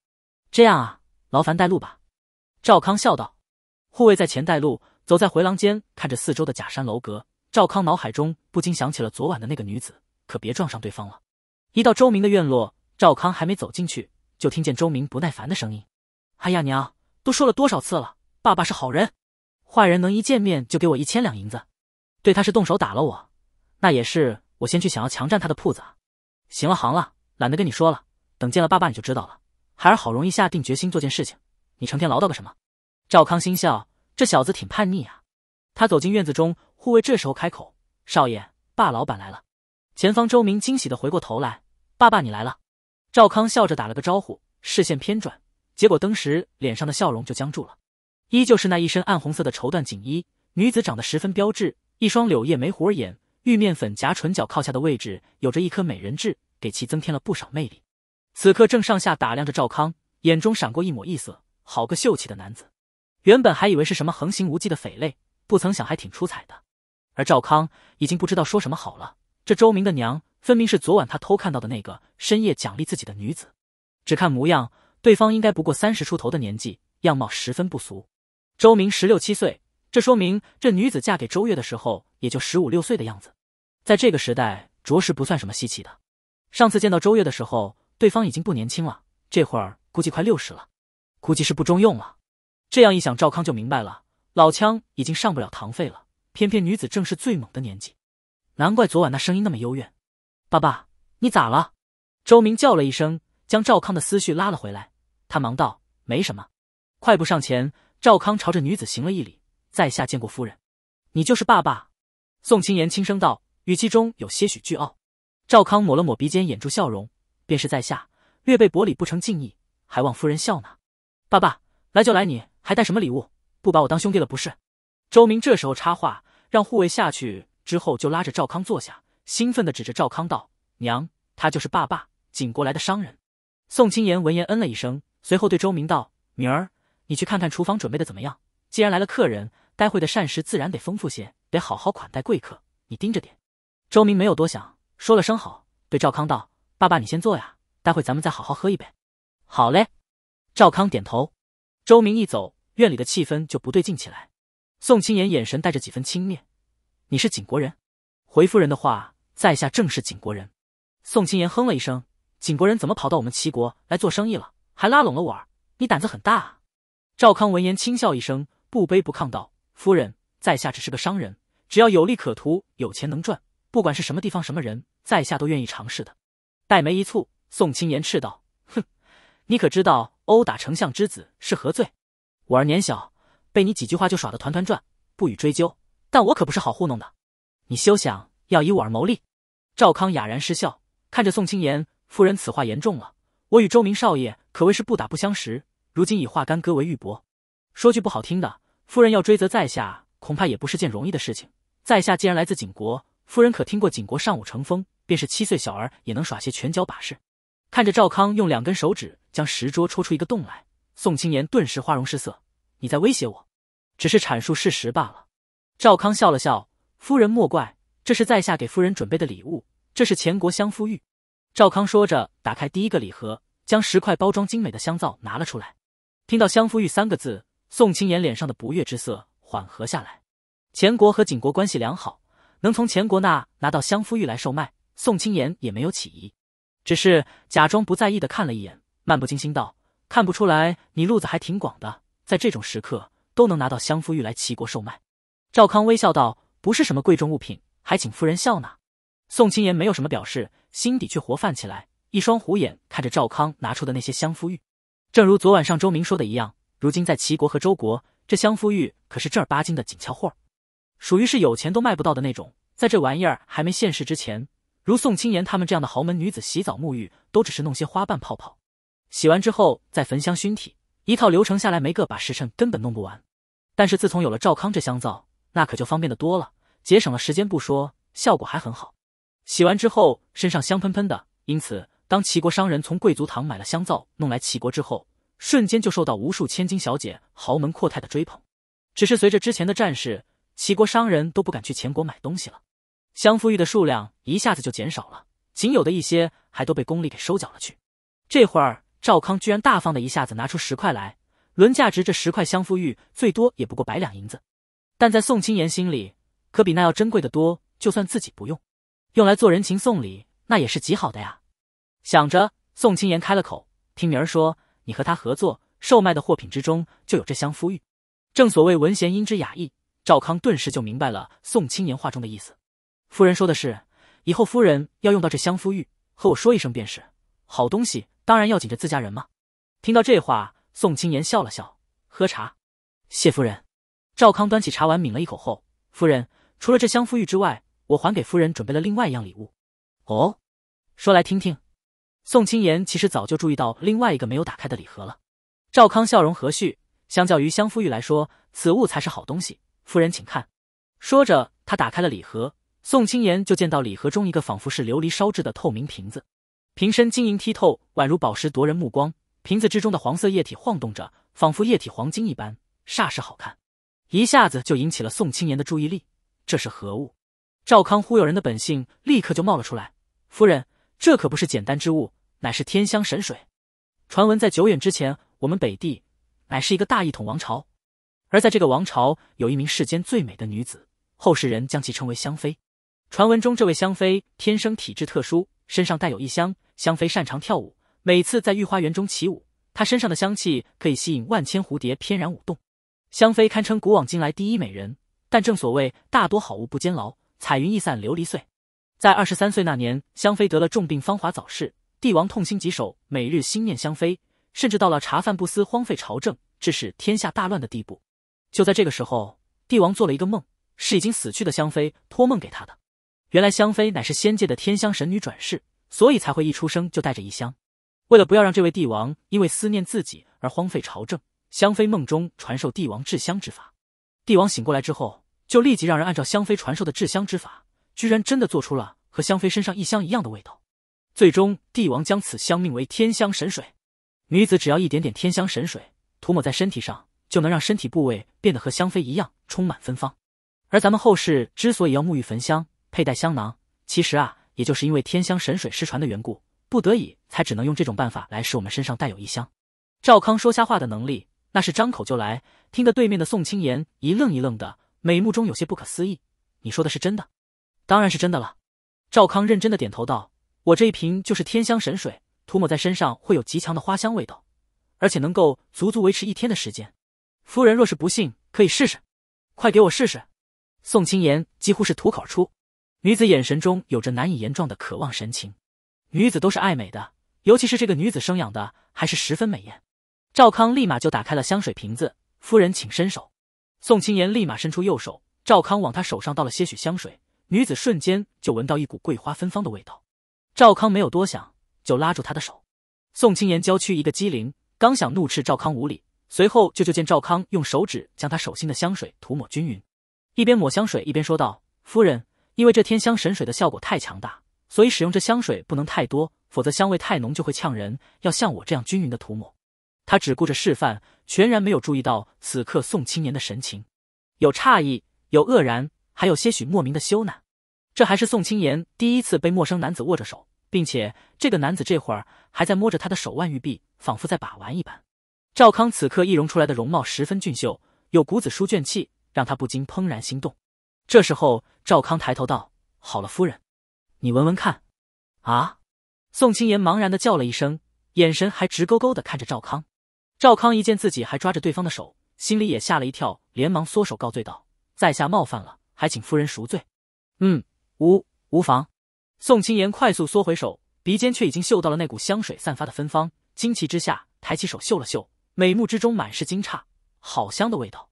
这样啊，劳烦带路吧。”赵康笑道。护卫在前带路，走在回廊间，看着四周的假山楼阁，赵康脑海中不禁想起了昨晚的那个女子，可别撞上对方了。一到周明的院落，赵康还没走进去，就听见周明不耐烦的声音：“哎呀娘，都说了多少次了，爸爸是好人，坏人能一见面就给我一千两银子？对他是动手打了我，那也是我先去想要强占他的铺子啊。行了行了，懒得跟你说了，等见了爸爸你就知道了。”孩儿好容易下定决心做件事情，你成天唠叨个什么？赵康心笑，这小子挺叛逆啊。他走进院子中，护卫这时候开口：“少爷，爸老板来了。”前方周明惊喜的回过头来：“爸爸，你来了。”赵康笑着打了个招呼，视线偏转，结果登时脸上的笑容就僵住了。依旧是那一身暗红色的绸缎锦衣，女子长得十分标致，一双柳叶眉、虎眼，玉面粉颊、唇角靠下的位置有着一颗美人痣，给其增添了不少魅力。此刻正上下打量着赵康，眼中闪过一抹异色。好个秀气的男子，原本还以为是什么横行无忌的匪类，不曾想还挺出彩的。而赵康已经不知道说什么好了。这周明的娘，分明是昨晚他偷看到的那个深夜奖励自己的女子。只看模样，对方应该不过三十出头的年纪，样貌十分不俗。周明十六七岁，这说明这女子嫁给周月的时候也就十五六岁的样子，在这个时代着实不算什么稀奇的。上次见到周月的时候。对方已经不年轻了，这会儿估计快六十了，估计是不中用了。这样一想，赵康就明白了，老枪已经上不了堂费了。偏偏女子正是最猛的年纪，难怪昨晚那声音那么幽怨。爸爸，你咋了？周明叫了一声，将赵康的思绪拉了回来。他忙道：“没什么。”快步上前，赵康朝着女子行了一礼：“在下见过夫人。”你就是爸爸？宋清言轻声道，语气中有些许倨傲。赵康抹了抹鼻尖，掩住笑容。便是在下略备薄礼，不成敬意，还望夫人笑纳。爸爸来就来，你还带什么礼物？不把我当兄弟了不是？周明这时候插话，让护卫下去之后，就拉着赵康坐下，兴奋地指着赵康道：“娘，他就是爸爸景国来的商人。”宋清言闻言嗯了一声，随后对周明道：“明儿你去看看厨房准备的怎么样？既然来了客人，待会的膳食自然得丰富些，得好好款待贵客。你盯着点。”周明没有多想，说了声好，对赵康道。爸爸，你先坐呀，待会咱们再好好喝一杯。好嘞，赵康点头。周明一走，院里的气氛就不对劲起来。宋清言眼神带着几分轻蔑：“你是景国人？回夫人的话，在下正是景国人。”宋清言哼了一声：“景国人怎么跑到我们齐国来做生意了？还拉拢了我儿，你胆子很大啊！”赵康闻言轻笑一声，不卑不亢道：“夫人，在下只是个商人，只要有利可图，有钱能赚，不管是什么地方、什么人，在下都愿意尝试的。”黛眉一蹙，宋青言斥道：“哼，你可知道殴打丞相之子是何罪？我儿年小，被你几句话就耍得团团转，不予追究。但我可不是好糊弄的，你休想要以我儿谋利。”赵康哑然失笑，看着宋清言夫人：“此话严重了。我与周明少爷可谓是不打不相识，如今已化干戈为玉帛。说句不好听的，夫人要追责在下，恐怕也不是件容易的事情。在下既然来自景国，夫人可听过景国尚武成风？”便是七岁小儿也能耍些拳脚把式。看着赵康用两根手指将石桌戳出一个洞来，宋青言顿时花容失色。你在威胁我？只是阐述事实罢了。赵康笑了笑：“夫人莫怪，这是在下给夫人准备的礼物。这是前国香肤玉。”赵康说着，打开第一个礼盒，将十块包装精美的香皂拿了出来。听到“香肤玉”三个字，宋青言脸上的不悦之色缓和下来。前国和景国关系良好，能从前国那拿到香肤玉来售卖。宋青言也没有起疑，只是假装不在意的看了一眼，漫不经心道：“看不出来，你路子还挺广的，在这种时刻都能拿到香夫玉来齐国售卖。”赵康微笑道：“不是什么贵重物品，还请夫人笑纳。”宋青言没有什么表示，心底却活泛起来，一双虎眼看着赵康拿出的那些香夫玉，正如昨晚上周明说的一样，如今在齐国和周国，这香夫玉可是正儿八经的紧俏货，属于是有钱都卖不到的那种。在这玩意儿还没现世之前。如宋青妍他们这样的豪门女子洗澡沐浴，都只是弄些花瓣泡泡，洗完之后再焚香熏体，一套流程下来没个把时辰，根本弄不完。但是自从有了赵康这香皂，那可就方便的多了，节省了时间不说，效果还很好。洗完之后身上香喷喷的，因此当齐国商人从贵族堂买了香皂弄来齐国之后，瞬间就受到无数千金小姐、豪门阔太的追捧。只是随着之前的战事，齐国商人都不敢去前国买东西了。香肤玉的数量一下子就减少了，仅有的一些还都被宫里给收缴了去。这会儿赵康居然大方的一下子拿出十块来，论价值这十块香肤玉最多也不过百两银子，但在宋清言心里可比那要珍贵的多。就算自己不用，用来做人情送礼，那也是极好的呀。想着，宋清言开了口：“听明儿说，你和他合作售卖的货品之中就有这香肤玉。”正所谓文弦音之雅意，赵康顿时就明白了宋清言话中的意思。夫人说的是，以后夫人要用到这香肤浴，和我说一声便是。好东西当然要紧着自家人嘛。听到这话，宋青言笑了笑，喝茶。谢夫人。赵康端起茶碗抿了一口后，夫人除了这香肤浴之外，我还给夫人准备了另外一样礼物。哦，说来听听。宋青言其实早就注意到另外一个没有打开的礼盒了。赵康笑容和煦，相较于香肤浴来说，此物才是好东西。夫人请看。说着，他打开了礼盒。宋青言就见到礼盒中一个仿佛是琉璃烧制的透明瓶子，瓶身晶莹剔透，宛如宝石夺人目光。瓶子之中的黄色液体晃动着，仿佛液体黄金一般，煞是好看，一下子就引起了宋青言的注意力。这是何物？赵康忽悠人的本性立刻就冒了出来。夫人，这可不是简单之物，乃是天香神水。传闻在久远之前，我们北地乃是一个大一统王朝，而在这个王朝有一名世间最美的女子，后世人将其称为香妃。传闻中，这位香妃天生体质特殊，身上带有异香。香妃擅长跳舞，每次在御花园中起舞，她身上的香气可以吸引万千蝴蝶翩然舞动。香妃堪称古往今来第一美人，但正所谓大多好物不坚牢，彩云易散琉璃碎。在二十三岁那年，香妃得了重病，芳华早逝。帝王痛心疾首，每日心念香妃，甚至到了茶饭不思、荒废朝政，致使天下大乱的地步。就在这个时候，帝王做了一个梦，是已经死去的香妃托梦给他的。原来香妃乃是仙界的天香神女转世，所以才会一出生就带着异香。为了不要让这位帝王因为思念自己而荒废朝政，香妃梦中传授帝王制香之法。帝王醒过来之后，就立即让人按照香妃传授的制香之法，居然真的做出了和香妃身上异香一样的味道。最终，帝王将此香命为天香神水。女子只要一点点天香神水涂抹在身体上，就能让身体部位变得和香妃一样充满芬芳。而咱们后世之所以要沐浴焚香，佩戴香囊，其实啊，也就是因为天香神水失传的缘故，不得已才只能用这种办法来使我们身上带有异香。赵康说瞎话的能力那是张口就来，听得对面的宋青言一愣一愣的，美目中有些不可思议：“你说的是真的？”“当然是真的了。”赵康认真的点头道：“我这一瓶就是天香神水，涂抹在身上会有极强的花香味道，而且能够足足维持一天的时间。夫人若是不信，可以试试，快给我试试！”宋青言几乎是吐口而出。女子眼神中有着难以言状的渴望神情，女子都是爱美的，尤其是这个女子生养的还是十分美艳。赵康立马就打开了香水瓶子，夫人请伸手。宋青言立马伸出右手，赵康往她手上倒了些许香水，女子瞬间就闻到一股桂花芬芳的味道。赵康没有多想，就拉住她的手。宋青言娇躯一个机灵，刚想怒斥赵康无礼，随后就就见赵康用手指将她手心的香水涂抹均匀，一边抹香水一边说道：“夫人。”因为这天香神水的效果太强大，所以使用这香水不能太多，否则香味太浓就会呛人。要像我这样均匀的涂抹。他只顾着示范，全然没有注意到此刻宋青年的神情，有诧异，有愕然，还有些许莫名的羞赧。这还是宋青年第一次被陌生男子握着手，并且这个男子这会儿还在摸着他的手腕玉臂，仿佛在把玩一般。赵康此刻易容出来的容貌十分俊秀，有股子书卷气，让他不禁怦然心动。这时候，赵康抬头道：“好了，夫人，你闻闻看。”啊！宋青言茫然的叫了一声，眼神还直勾勾的看着赵康。赵康一见自己还抓着对方的手，心里也吓了一跳，连忙缩手告罪道：“在下冒犯了，还请夫人赎罪。”嗯，无无妨。宋青言快速缩回手，鼻尖却已经嗅到了那股香水散发的芬芳，惊奇之下抬起手嗅了嗅，美目之中满是惊诧。好香的味道！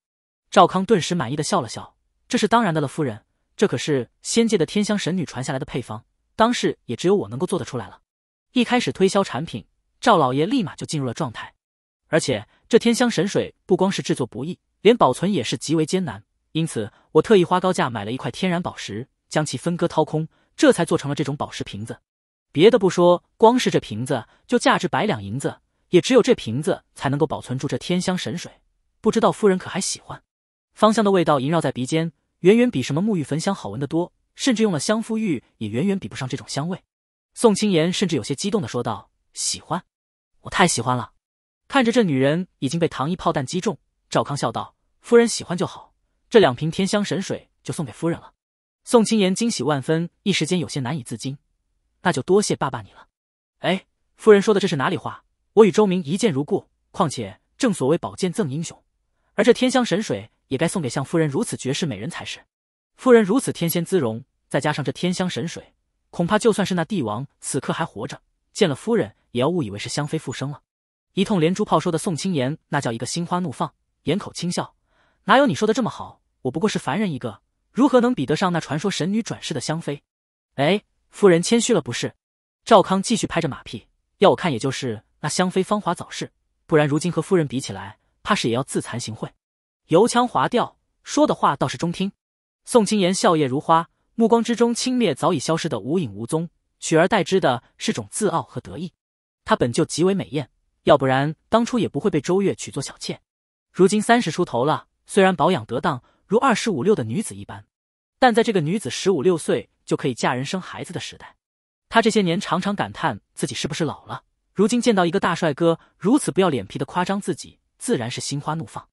赵康顿时满意的笑了笑。这是当然的了，夫人。这可是仙界的天香神女传下来的配方，当世也只有我能够做得出来了。一开始推销产品，赵老爷立马就进入了状态。而且这天香神水不光是制作不易，连保存也是极为艰难。因此，我特意花高价买了一块天然宝石，将其分割掏空，这才做成了这种宝石瓶子。别的不说，光是这瓶子就价值百两银子，也只有这瓶子才能够保存住这天香神水。不知道夫人可还喜欢？芳香的味道萦绕在鼻尖。远远比什么沐浴焚香好闻的多，甚至用了香肤浴也远远比不上这种香味。宋青言甚至有些激动的说道：“喜欢，我太喜欢了！”看着这女人已经被糖衣炮弹击中，赵康笑道：“夫人喜欢就好，这两瓶天香神水就送给夫人了。”宋青言惊喜万分，一时间有些难以自禁。“那就多谢爸爸你了。”“哎，夫人说的这是哪里话？我与周明一见如故，况且正所谓宝剑赠英雄，而这天香神水……”也该送给像夫人如此绝世美人才是，夫人如此天仙姿容，再加上这天香神水，恐怕就算是那帝王此刻还活着，见了夫人也要误以为是香妃复生了。一通连珠炮说的宋青言那叫一个心花怒放，眼口轻笑，哪有你说的这么好？我不过是凡人一个，如何能比得上那传说神女转世的香妃？哎，夫人谦虚了不是？赵康继续拍着马屁，要我看也就是那香妃芳华早逝，不然如今和夫人比起来，怕是也要自惭形秽。油腔滑调，说的话倒是中听。宋清莲笑靥如花，目光之中轻蔑早已消失的无影无踪，取而代之的是种自傲和得意。她本就极为美艳，要不然当初也不会被周越娶做小妾。如今三十出头了，虽然保养得当，如二十五六的女子一般，但在这个女子十五六岁就可以嫁人生孩子的时代，她这些年常常感叹自己是不是老了。如今见到一个大帅哥如此不要脸皮的夸张自己，自然是心花怒放。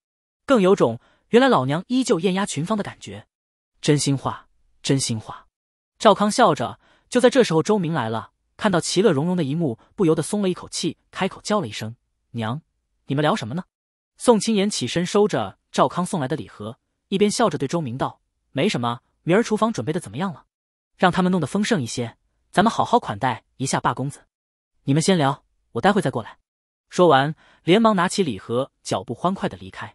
更有种原来老娘依旧艳压群芳的感觉，真心话，真心话。赵康笑着。就在这时候，周明来了，看到其乐融融的一幕，不由得松了一口气，开口叫了一声：“娘，你们聊什么呢？”宋青妍起身收着赵康送来的礼盒，一边笑着对周明道：“没什么，明儿厨房准备的怎么样了？让他们弄得丰盛一些，咱们好好款待一下霸公子。你们先聊，我待会再过来。”说完，连忙拿起礼盒，脚步欢快的离开。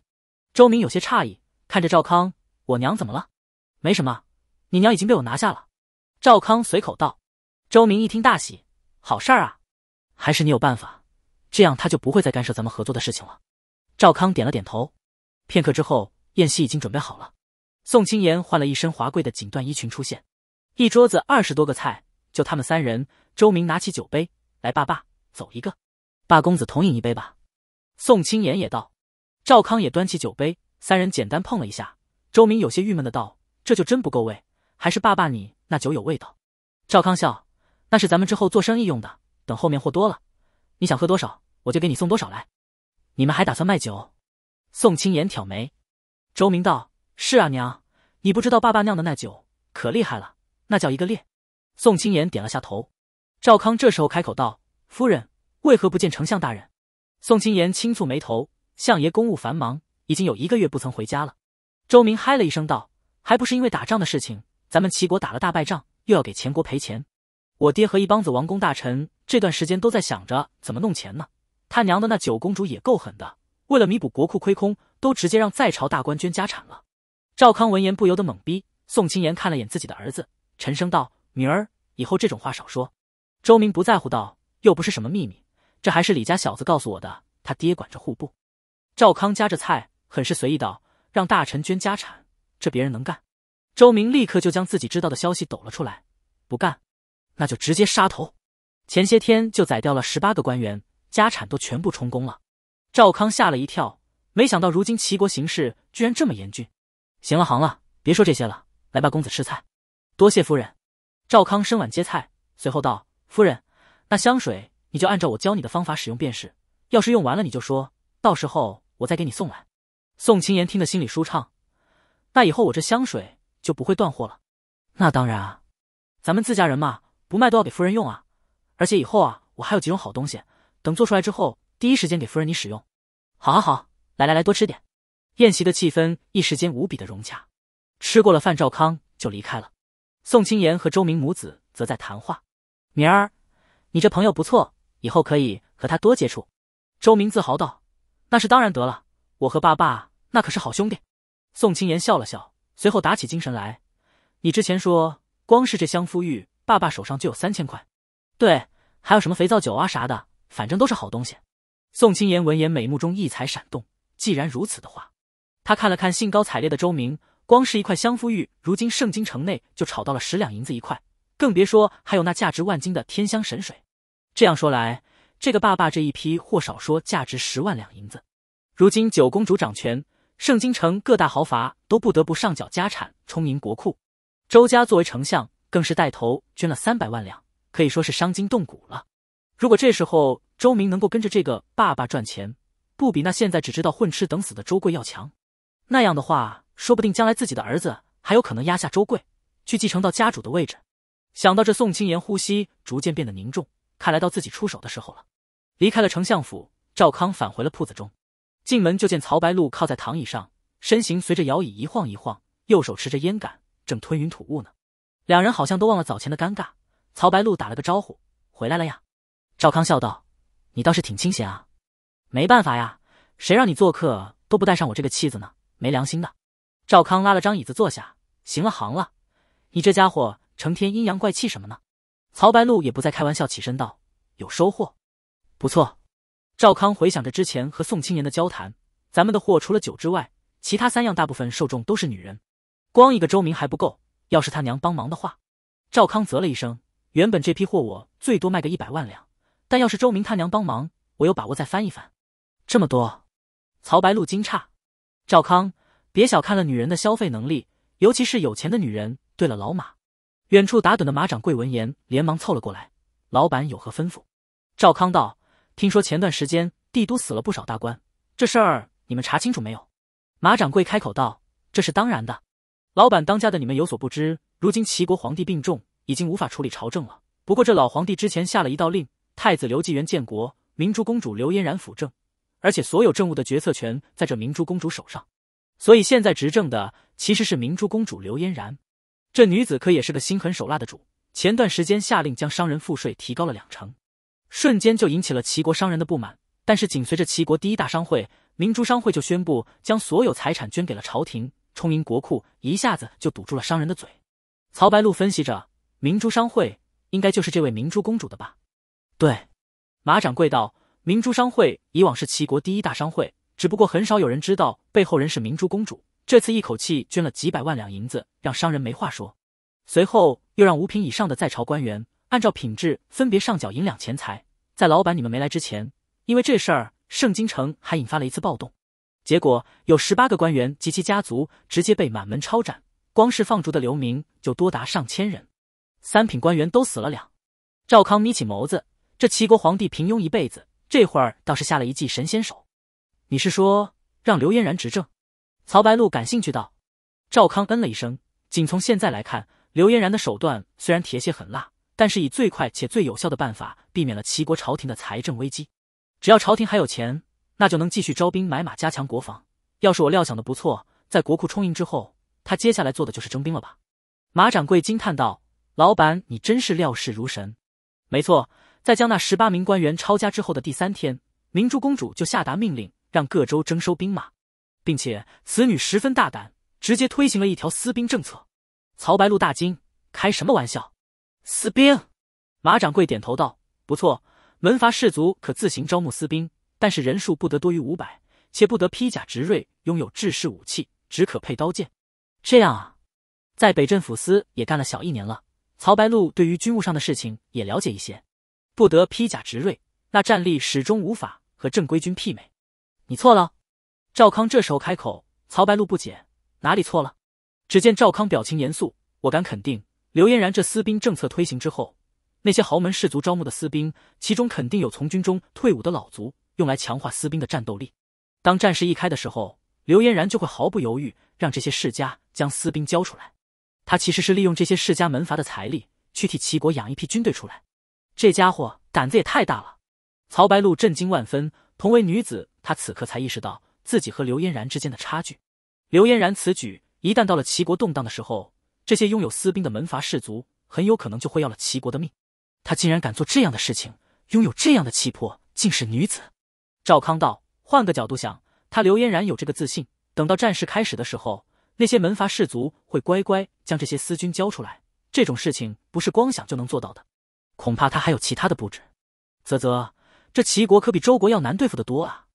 周明有些诧异，看着赵康：“我娘怎么了？”“没什么，你娘已经被我拿下了。”赵康随口道。周明一听大喜：“好事儿啊！还是你有办法，这样他就不会再干涉咱们合作的事情了。”赵康点了点头。片刻之后，宴席已经准备好了。宋青言换了一身华贵的锦缎衣裙出现。一桌子二十多个菜，就他们三人。周明拿起酒杯：“来，爸爸，走一个，爸公子同饮一杯吧。”宋青言也道。赵康也端起酒杯，三人简单碰了一下。周明有些郁闷的道：“这就真不够味，还是爸爸你那酒有味道。”赵康笑：“那是咱们之后做生意用的，等后面货多了，你想喝多少，我就给你送多少来。”你们还打算卖酒？宋青言挑眉。周明道：“是啊，娘，你不知道爸爸酿的那酒可厉害了，那叫一个烈。”宋青言点了下头。赵康这时候开口道：“夫人，为何不见丞相大人？”宋青言轻蹙眉头。相爷公务繁忙，已经有一个月不曾回家了。周明嗨了一声道：“还不是因为打仗的事情，咱们齐国打了大败仗，又要给秦国赔钱。我爹和一帮子王公大臣这段时间都在想着怎么弄钱呢。他娘的，那九公主也够狠的，为了弥补国库亏空，都直接让在朝大官捐家产了。”赵康闻言不由得懵逼。宋清言看了眼自己的儿子，沉声道：“明儿以后这种话少说。”周明不在乎道：“又不是什么秘密，这还是李家小子告诉我的，他爹管着户部。”赵康夹着菜，很是随意道：“让大臣捐家产，这别人能干？”周明立刻就将自己知道的消息抖了出来：“不干，那就直接杀头。前些天就宰掉了十八个官员，家产都全部充公了。”赵康吓了一跳，没想到如今齐国形势居然这么严峻。行了，行了，别说这些了，来吧，公子吃菜。多谢夫人。赵康伸碗接菜，随后道：“夫人，那香水你就按照我教你的方法使用便是。要是用完了，你就说到时候。”我再给你送来。宋青言听得心里舒畅，那以后我这香水就不会断货了。那当然啊，咱们自家人嘛，不卖都要给夫人用啊。而且以后啊，我还有几种好东西，等做出来之后，第一时间给夫人你使用。好，好，好，来，来，来，多吃点。宴席的气氛一时间无比的融洽。吃过了，范兆康就离开了。宋青言和周明母子则在谈话。明儿，你这朋友不错，以后可以和他多接触。周明自豪道。那是当然得了，我和爸爸那可是好兄弟。宋青言笑了笑，随后打起精神来。你之前说，光是这香肤玉，爸爸手上就有三千块。对，还有什么肥皂酒啊啥的，反正都是好东西。宋青言闻言，美目中异彩闪动。既然如此的话，他看了看兴高采烈的周明，光是一块香肤玉，如今盛京城内就炒到了十两银子一块，更别说还有那价值万金的天香神水。这样说来。这个爸爸这一批或少说价值十万两银子。如今九公主掌权，圣京城各大豪阀都不得不上缴家产充盈国库。周家作为丞相，更是带头捐了三百万两，可以说是伤筋动骨了。如果这时候周明能够跟着这个爸爸赚钱，不比那现在只知道混吃等死的周贵要强？那样的话，说不定将来自己的儿子还有可能压下周贵去继承到家主的位置。想到这，宋青言呼吸逐渐变得凝重，看来到自己出手的时候了。离开了丞相府，赵康返回了铺子中。进门就见曹白露靠在躺椅上，身形随着摇椅一晃一晃，右手持着烟杆，正吞云吐雾呢。两人好像都忘了早前的尴尬。曹白露打了个招呼：“回来了呀。”赵康笑道：“你倒是挺清闲啊。”“没办法呀，谁让你做客都不带上我这个妻子呢，没良心的。”赵康拉了张椅子坐下：“行了行了，你这家伙成天阴阳怪气什么呢？”曹白露也不再开玩笑，起身道：“有收获。”不错，赵康回想着之前和宋青年的交谈，咱们的货除了酒之外，其他三样大部分受众都是女人。光一个周明还不够，要是他娘帮忙的话，赵康啧了一声。原本这批货我最多卖个一百万两，但要是周明他娘帮忙，我有把握再翻一翻。这么多，曹白露惊诧。赵康，别小看了女人的消费能力，尤其是有钱的女人。对了，老马，远处打盹的马掌柜闻言连忙凑了过来。老板有何吩咐？赵康道。听说前段时间帝都死了不少大官，这事儿你们查清楚没有？马掌柜开口道：“这是当然的，老板当家的，你们有所不知。如今齐国皇帝病重，已经无法处理朝政了。不过这老皇帝之前下了一道令，太子刘继元建国，明珠公主刘嫣然辅政，而且所有政务的决策权在这明珠公主手上。所以现在执政的其实是明珠公主刘嫣然。这女子可也是个心狠手辣的主。前段时间下令将商人赋税提高了两成。”瞬间就引起了齐国商人的不满，但是紧随着齐国第一大商会明珠商会就宣布将所有财产捐给了朝廷，充盈国库，一下子就堵住了商人的嘴。曹白露分析着，明珠商会应该就是这位明珠公主的吧？对，马掌柜道，明珠商会以往是齐国第一大商会，只不过很少有人知道背后人是明珠公主。这次一口气捐了几百万两银子，让商人没话说。随后又让五品以上的在朝官员。按照品质分别上缴银两钱财，在老板你们没来之前，因为这事儿，盛京城还引发了一次暴动，结果有十八个官员及其家族直接被满门抄斩，光是放逐的流民就多达上千人，三品官员都死了两。赵康眯起眸子，这齐国皇帝平庸一辈子，这会儿倒是下了一计神仙手。你是说让刘嫣然执政？曹白露感兴趣道。赵康嗯了一声，仅从现在来看，刘嫣然的手段虽然铁血狠辣。但是以最快且最有效的办法，避免了齐国朝廷的财政危机。只要朝廷还有钱，那就能继续招兵买马，加强国防。要是我料想的不错，在国库充盈之后，他接下来做的就是征兵了吧？马掌柜惊叹道：“老板，你真是料事如神！”没错，在将那十八名官员抄家之后的第三天，明珠公主就下达命令，让各州征收兵马，并且此女十分大胆，直接推行了一条私兵政策。曹白露大惊：“开什么玩笑！”私兵，马掌柜点头道：“不错，门阀士族可自行招募私兵，但是人数不得多于五百，且不得披甲执锐，拥有制式武器，只可配刀剑。”这样啊，在北镇抚司也干了小一年了，曹白露对于军务上的事情也了解一些。不得披甲执锐，那战力始终无法和正规军媲美。你错了，赵康这时候开口。曹白露不解，哪里错了？只见赵康表情严肃，我敢肯定。刘嫣然这私兵政策推行之后，那些豪门士族招募的私兵，其中肯定有从军中退伍的老卒，用来强化私兵的战斗力。当战事一开的时候，刘嫣然就会毫不犹豫让这些世家将私兵交出来。他其实是利用这些世家门阀的财力，去替齐国养一批军队出来。这家伙胆子也太大了！曹白露震惊万分，同为女子，她此刻才意识到自己和刘嫣然之间的差距。刘嫣然此举，一旦到了齐国动荡的时候。这些拥有私兵的门阀士族，很有可能就会要了齐国的命。他竟然敢做这样的事情，拥有这样的气魄，竟是女子。赵康道：“换个角度想，他刘嫣然有这个自信。等到战事开始的时候，那些门阀士族会乖乖将这些私军交出来。这种事情不是光想就能做到的，恐怕他还有其他的布置。”啧啧，这齐国可比周国要难对付的多啊！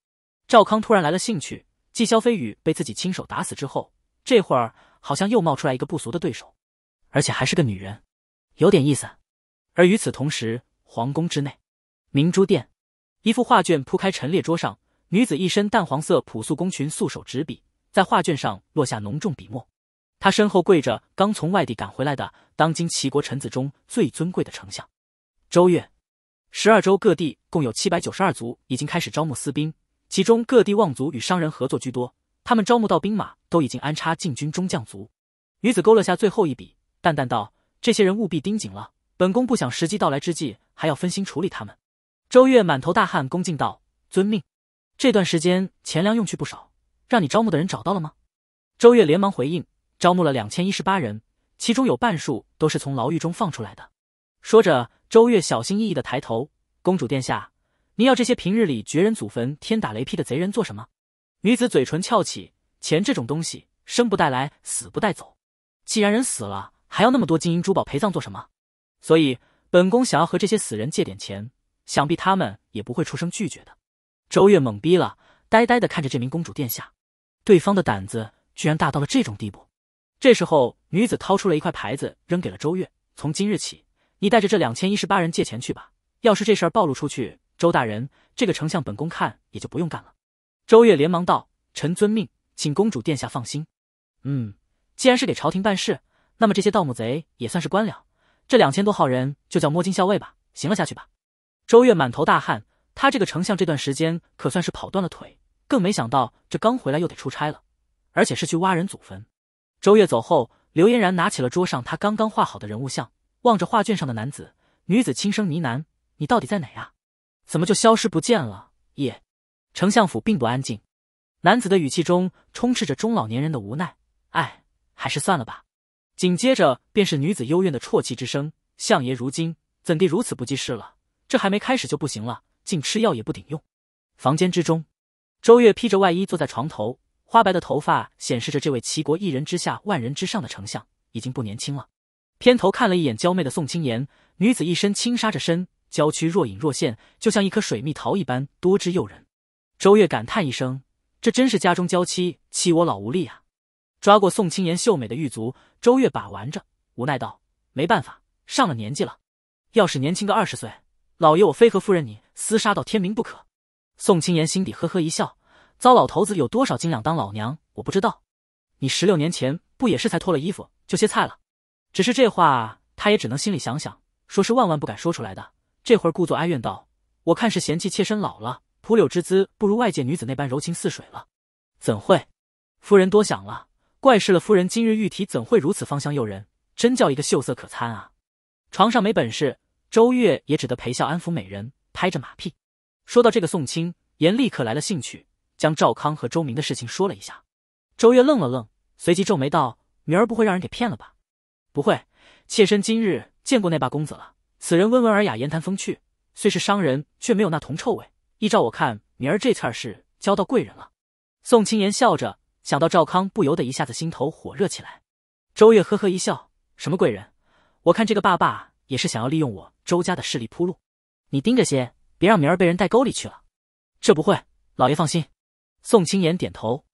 赵康突然来了兴趣。纪萧飞羽被自己亲手打死之后，这会儿。好像又冒出来一个不俗的对手，而且还是个女人，有点意思。而与此同时，皇宫之内，明珠殿，一幅画卷铺开，陈列桌上。女子一身淡黄色朴素宫裙，素手执笔，在画卷上落下浓重笔墨。她身后跪着刚从外地赶回来的当今齐国臣子中最尊贵的丞相周月。十二州各地共有七百九十二族已经开始招募私兵，其中各地望族与商人合作居多。他们招募到兵马，都已经安插禁军中将卒。女子勾勒下最后一笔，淡淡道：“这些人务必盯紧了，本宫不想时机到来之际还要分心处理他们。”周月满头大汗，恭敬道：“遵命。”这段时间钱粮用去不少，让你招募的人找到了吗？周月连忙回应：“招募了两千一十八人，其中有半数都是从牢狱中放出来的。”说着，周月小心翼翼的抬头：“公主殿下，您要这些平日里掘人祖坟、天打雷劈的贼人做什么？”女子嘴唇翘起，钱这种东西，生不带来，死不带走。既然人死了，还要那么多金银珠宝陪葬做什么？所以本宫想要和这些死人借点钱，想必他们也不会出声拒绝的。周月懵逼了，呆呆的看着这名公主殿下，对方的胆子居然大到了这种地步。这时候，女子掏出了一块牌子，扔给了周月：“从今日起，你带着这两千一十八人借钱去吧。要是这事暴露出去，周大人这个丞相，本宫看也就不用干了。”周月连忙道：“臣遵命，请公主殿下放心。嗯，既然是给朝廷办事，那么这些盗墓贼也算是官僚。这两千多号人就叫摸金校尉吧。行了，下去吧。”周月满头大汗，他这个丞相这段时间可算是跑断了腿，更没想到这刚回来又得出差了，而且是去挖人祖坟。周月走后，刘嫣然拿起了桌上他刚刚画好的人物像，望着画卷上的男子、女子，轻声呢喃：“你到底在哪啊？怎么就消失不见了？也。”丞相府并不安静，男子的语气中充斥着中老年人的无奈。哎，还是算了吧。紧接着便是女子幽怨的啜泣之声。相爷如今怎地如此不济事了？这还没开始就不行了，竟吃药也不顶用。房间之中，周月披着外衣坐在床头，花白的头发显示着这位齐国一人之下万人之上的丞相已经不年轻了。偏头看了一眼娇媚的宋青莲，女子一身轻纱着身，娇躯若隐若现，就像一颗水蜜桃一般多汁诱人。周月感叹一声：“这真是家中娇妻欺我老无力啊！”抓过宋青妍秀美的玉足，周月把玩着，无奈道：“没办法，上了年纪了。要是年轻个二十岁，老爷我非和夫人你厮杀到天明不可。”宋青妍心底呵呵一笑：“糟老头子有多少斤两当老娘我不知道。你十六年前不也是才脱了衣服就歇菜了？只是这话他也只能心里想想，说是万万不敢说出来的。这会儿故作哀怨道：我看是嫌弃妾身老了。”蒲柳之姿，不如外界女子那般柔情似水了。怎会？夫人多想了，怪事了。夫人今日玉体怎会如此芳香诱人？真叫一个秀色可餐啊！床上没本事，周月也只得陪笑安抚美人，拍着马屁。说到这个，宋清言立刻来了兴趣，将赵康和周明的事情说了一下。周月愣了愣，随即皱眉道：“明儿不会让人给骗了吧？”“不会，妾身今日见过那霸公子了。此人温文尔雅，言谈风趣，虽是商人，却没有那铜臭味。”依照我看，明儿这事儿是交到贵人了。宋青言笑着，想到赵康，不由得一下子心头火热起来。周月呵呵一笑：“什么贵人？我看这个爸爸也是想要利用我周家的势力铺路。你盯着些，别让明儿被人带沟里去了。”这不会，老爷放心。宋青言点头。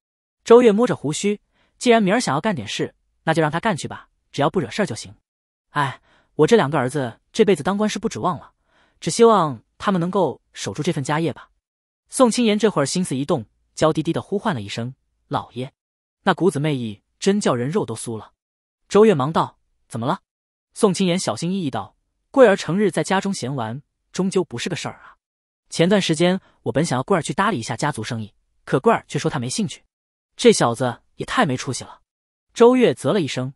周月摸着胡须：“既然明儿想要干点事，那就让他干去吧，只要不惹事儿就行。哎，我这两个儿子这辈子当官是不指望了，只希望……”他们能够守住这份家业吧？宋青言这会儿心思一动，娇滴滴的呼唤了一声：“老爷。”那骨子媚意真叫人肉都酥了。周月忙道：“怎么了？”宋青言小心翼翼道：“贵儿成日在家中闲玩，终究不是个事儿啊。前段时间我本想要贵儿去搭理一下家族生意，可贵儿却说他没兴趣。这小子也太没出息了。”周月啧了一声。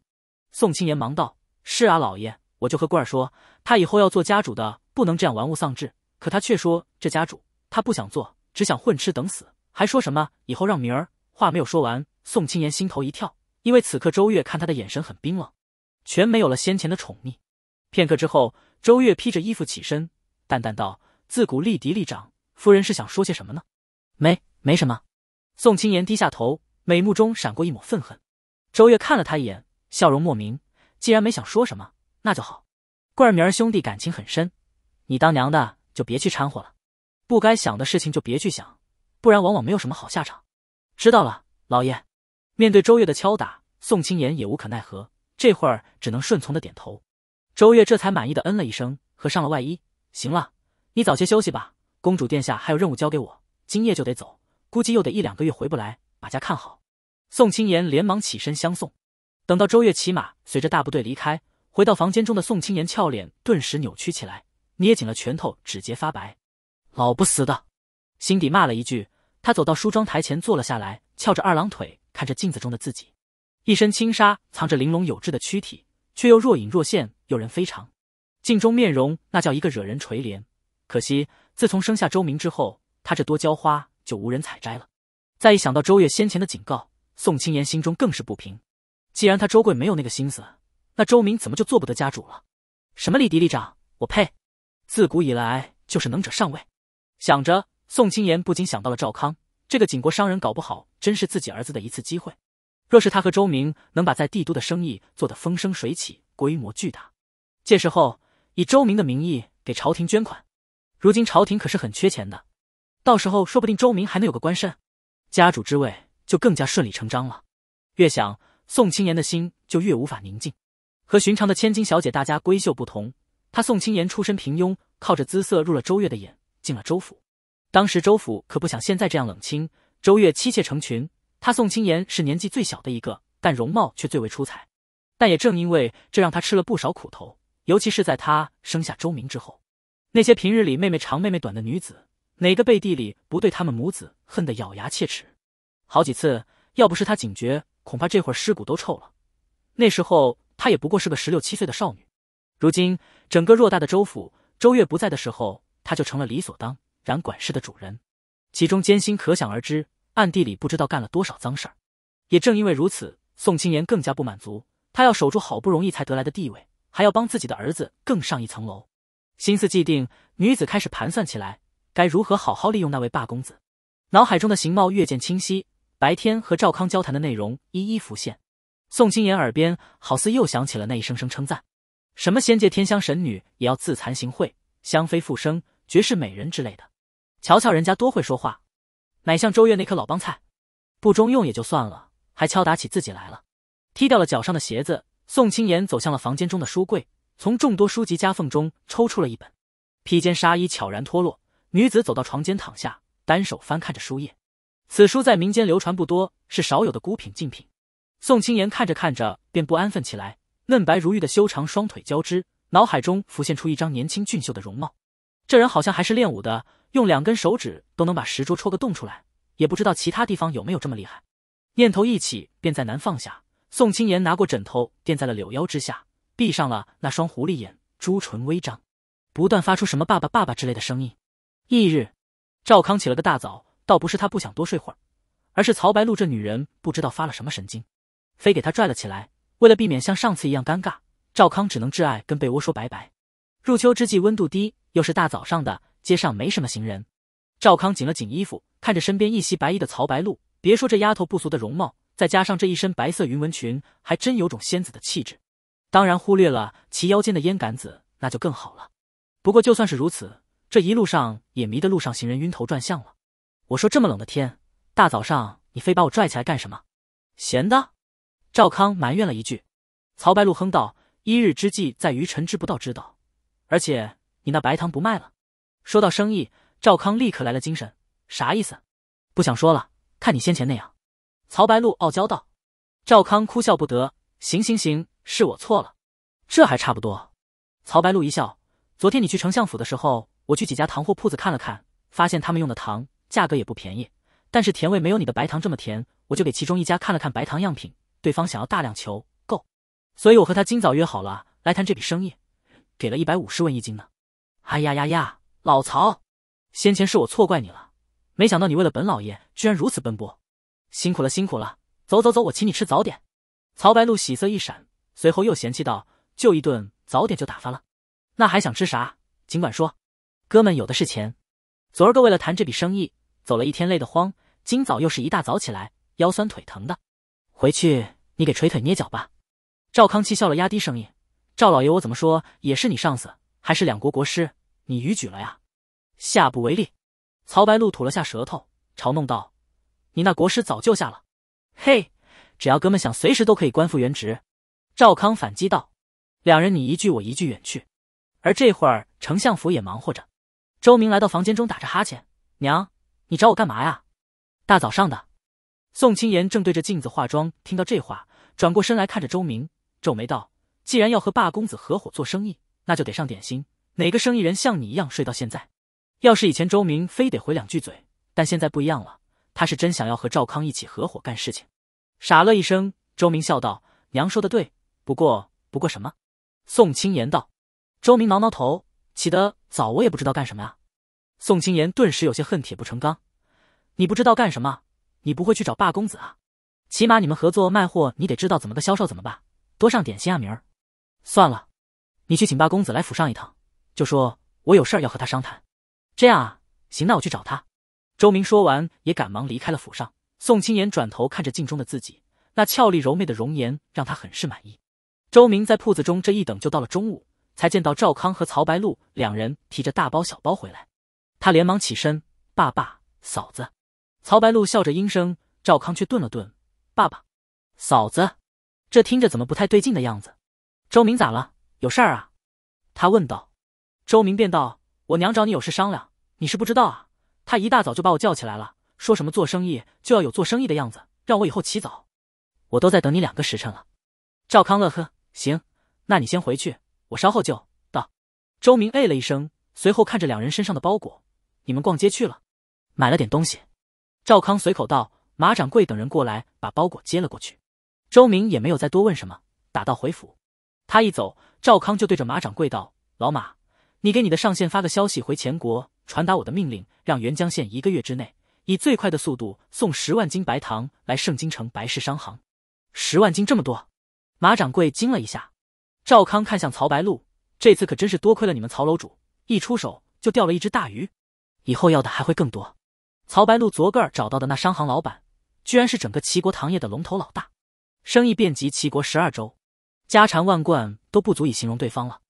宋青言忙道：“是啊，老爷，我就和贵儿说，他以后要做家主的，不能这样玩物丧志。”可他却说：“这家主他不想做，只想混吃等死。”还说什么以后让明儿话没有说完。宋青言心头一跳，因为此刻周月看他的眼神很冰冷，全没有了先前的宠溺。片刻之后，周月披着衣服起身，淡淡道：“自古立嫡立长，夫人是想说些什么呢？”“没，没什么。”宋青言低下头，眉目中闪过一抹愤恨。周月看了他一眼，笑容莫名。既然没想说什么，那就好。怪儿、明儿兄弟感情很深，你当娘的。就别去掺和了，不该想的事情就别去想，不然往往没有什么好下场。知道了，老爷。面对周月的敲打，宋青言也无可奈何，这会儿只能顺从的点头。周月这才满意的嗯了一声，合上了外衣。行了，你早些休息吧。公主殿下还有任务交给我，今夜就得走，估计又得一两个月回不来，把家看好。宋青言连忙起身相送。等到周月骑马随着大部队离开，回到房间中的宋青言俏脸顿时扭曲起来。捏紧了拳头，指节发白。老不死的，心底骂了一句。他走到梳妆台前，坐了下来，翘着二郎腿，看着镜子中的自己。一身轻纱，藏着玲珑有致的躯体，却又若隐若现，诱人非常。镜中面容那叫一个惹人垂怜。可惜自从生下周明之后，他这多娇花就无人采摘了。再一想到周月先前的警告，宋青言心中更是不平。既然他周贵没有那个心思，那周明怎么就做不得家主了？什么立嫡立长，我呸！自古以来就是能者上位，想着宋青言不禁想到了赵康这个景国商人，搞不好真是自己儿子的一次机会。若是他和周明能把在帝都的生意做得风生水起，规模巨大，届时后以周明的名义给朝廷捐款，如今朝廷可是很缺钱的，到时候说不定周明还能有个官身，家主之位就更加顺理成章了。越想，宋青言的心就越无法宁静。和寻常的千金小姐、大家闺秀不同。他宋青言出身平庸，靠着姿色入了周月的眼，进了周府。当时周府可不像现在这样冷清，周月妻妾成群，他宋青言是年纪最小的一个，但容貌却最为出彩。但也正因为这，让他吃了不少苦头。尤其是在他生下周明之后，那些平日里妹妹长妹妹短的女子，哪个背地里不对他们母子恨得咬牙切齿？好几次，要不是他警觉，恐怕这会儿尸骨都臭了。那时候他也不过是个十六七岁的少女。如今，整个偌大的州府，周月不在的时候，他就成了理所当然管事的主人，其中艰辛可想而知。暗地里不知道干了多少脏事儿。也正因为如此，宋青言更加不满足，他要守住好不容易才得来的地位，还要帮自己的儿子更上一层楼。心思既定，女子开始盘算起来，该如何好好利用那位霸公子。脑海中的形貌越渐清晰，白天和赵康交谈的内容一一浮现，宋青言耳边好似又响起了那一声声称赞。什么仙界天香神女也要自惭形秽，香妃复生，绝世美人之类的。瞧瞧人家多会说话，哪像周月那颗老帮菜，不中用也就算了，还敲打起自己来了。踢掉了脚上的鞋子，宋青言走向了房间中的书柜，从众多书籍夹缝中抽出了一本，披肩纱衣悄然脱落。女子走到床间躺下，单手翻看着书页。此书在民间流传不多，是少有的孤品禁品。宋青言看着看着便不安分起来。嫩白如玉的修长双腿交织，脑海中浮现出一张年轻俊秀的容貌。这人好像还是练武的，用两根手指都能把石桌戳个洞出来。也不知道其他地方有没有这么厉害。念头一起，便再难放下。宋青莲拿过枕头垫在了柳腰之下，闭上了那双狐狸眼，朱唇微张，不断发出什么“爸爸爸爸”之类的声音。翌日，赵康起了个大早，倒不是他不想多睡会儿，而是曹白露这女人不知道发了什么神经，非给他拽了起来。为了避免像上次一样尴尬，赵康只能挚爱跟被窝说拜拜。入秋之际，温度低，又是大早上的，街上没什么行人。赵康紧了紧衣服，看着身边一袭白衣的曹白露，别说这丫头不俗的容貌，再加上这一身白色云纹裙，还真有种仙子的气质。当然忽略了其腰间的烟杆子，那就更好了。不过就算是如此，这一路上也迷得路上行人晕头转向了。我说这么冷的天，大早上你非把我拽起来干什么？闲的。赵康埋怨了一句，曹白露哼道：“一日之计在于晨，知不道知道。而且你那白糖不卖了。”说到生意，赵康立刻来了精神。啥意思？不想说了。看你先前那样。曹白露傲娇道。赵康哭笑不得：“行行行，是我错了。这还差不多。”曹白露一笑：“昨天你去丞相府的时候，我去几家糖货铺子看了看，发现他们用的糖价格也不便宜，但是甜味没有你的白糖这么甜。我就给其中一家看了看白糖样品。”对方想要大量求购，所以我和他今早约好了来谈这笔生意，给了一百五十文一斤呢。哎呀呀呀，老曹，先前是我错怪你了，没想到你为了本老爷居然如此奔波，辛苦了辛苦了。走走走，我请你吃早点。曹白露喜色一闪，随后又嫌弃道：“就一顿早点就打发了，那还想吃啥？尽管说，哥们有的是钱。昨儿个为了谈这笔生意，走了一天累得慌，今早又是一大早起来，腰酸腿疼的。”回去你给捶腿捏脚吧。赵康气笑了，压低声音：“赵老爷，我怎么说也是你上司，还是两国国师，你逾矩了呀！下不为例。”曹白露吐了下舌头，嘲弄道：“你那国师早就下了，嘿，只要哥们想，随时都可以官复原职。”赵康反击道。两人你一句我一句，远去。而这会儿，丞相府也忙活着。周明来到房间中，打着哈欠：“娘，你找我干嘛呀？大早上的。”宋青言正对着镜子化妆，听到这话，转过身来看着周明，皱眉道：“既然要和霸公子合伙做生意，那就得上点心。哪个生意人像你一样睡到现在？”要是以前，周明非得回两句嘴，但现在不一样了，他是真想要和赵康一起合伙干事情。傻乐一声，周明笑道：“娘说的对，不过不过什么？”宋青言道。周明挠挠头：“起得早，我也不知道干什么呀。”宋青言顿时有些恨铁不成钢：“你不知道干什么？”你不会去找霸公子啊？起码你们合作卖货，你得知道怎么个销售怎么办。多上点心啊，明儿。算了，你去请霸公子来府上一趟，就说我有事儿要和他商谈。这样啊，行，那我去找他。周明说完，也赶忙离开了府上。宋青言转头看着镜中的自己，那俏丽柔媚的容颜让他很是满意。周明在铺子中这一等，就到了中午，才见到赵康和曹白露两人提着大包小包回来。他连忙起身，爸爸，嫂子。曹白露笑着应声，赵康却顿了顿：“爸爸，嫂子，这听着怎么不太对劲的样子？周明咋了？有事儿啊？”他问道。周明便道：“我娘找你有事商量，你是不知道啊！他一大早就把我叫起来了，说什么做生意就要有做生意的样子，让我以后起早。我都在等你两个时辰了。”赵康乐呵：“行，那你先回去，我稍后就到。”周明哎了一声，随后看着两人身上的包裹：“你们逛街去了，买了点东西。”赵康随口道：“马掌柜等人过来，把包裹接了过去。”周明也没有再多问什么，打道回府。他一走，赵康就对着马掌柜道：“老马，你给你的上线发个消息回前国，传达我的命令，让沅江县一个月之内，以最快的速度送十万斤白糖来盛京城白氏商行。”十万斤这么多？马掌柜惊了一下。赵康看向曹白露：“这次可真是多亏了你们曹楼主，一出手就钓了一只大鱼，以后要的还会更多。”曹白露昨个儿找到的那商行老板，居然是整个齐国糖业的龙头老大，生意遍及齐国十二州，家产万贯都不足以形容对方了。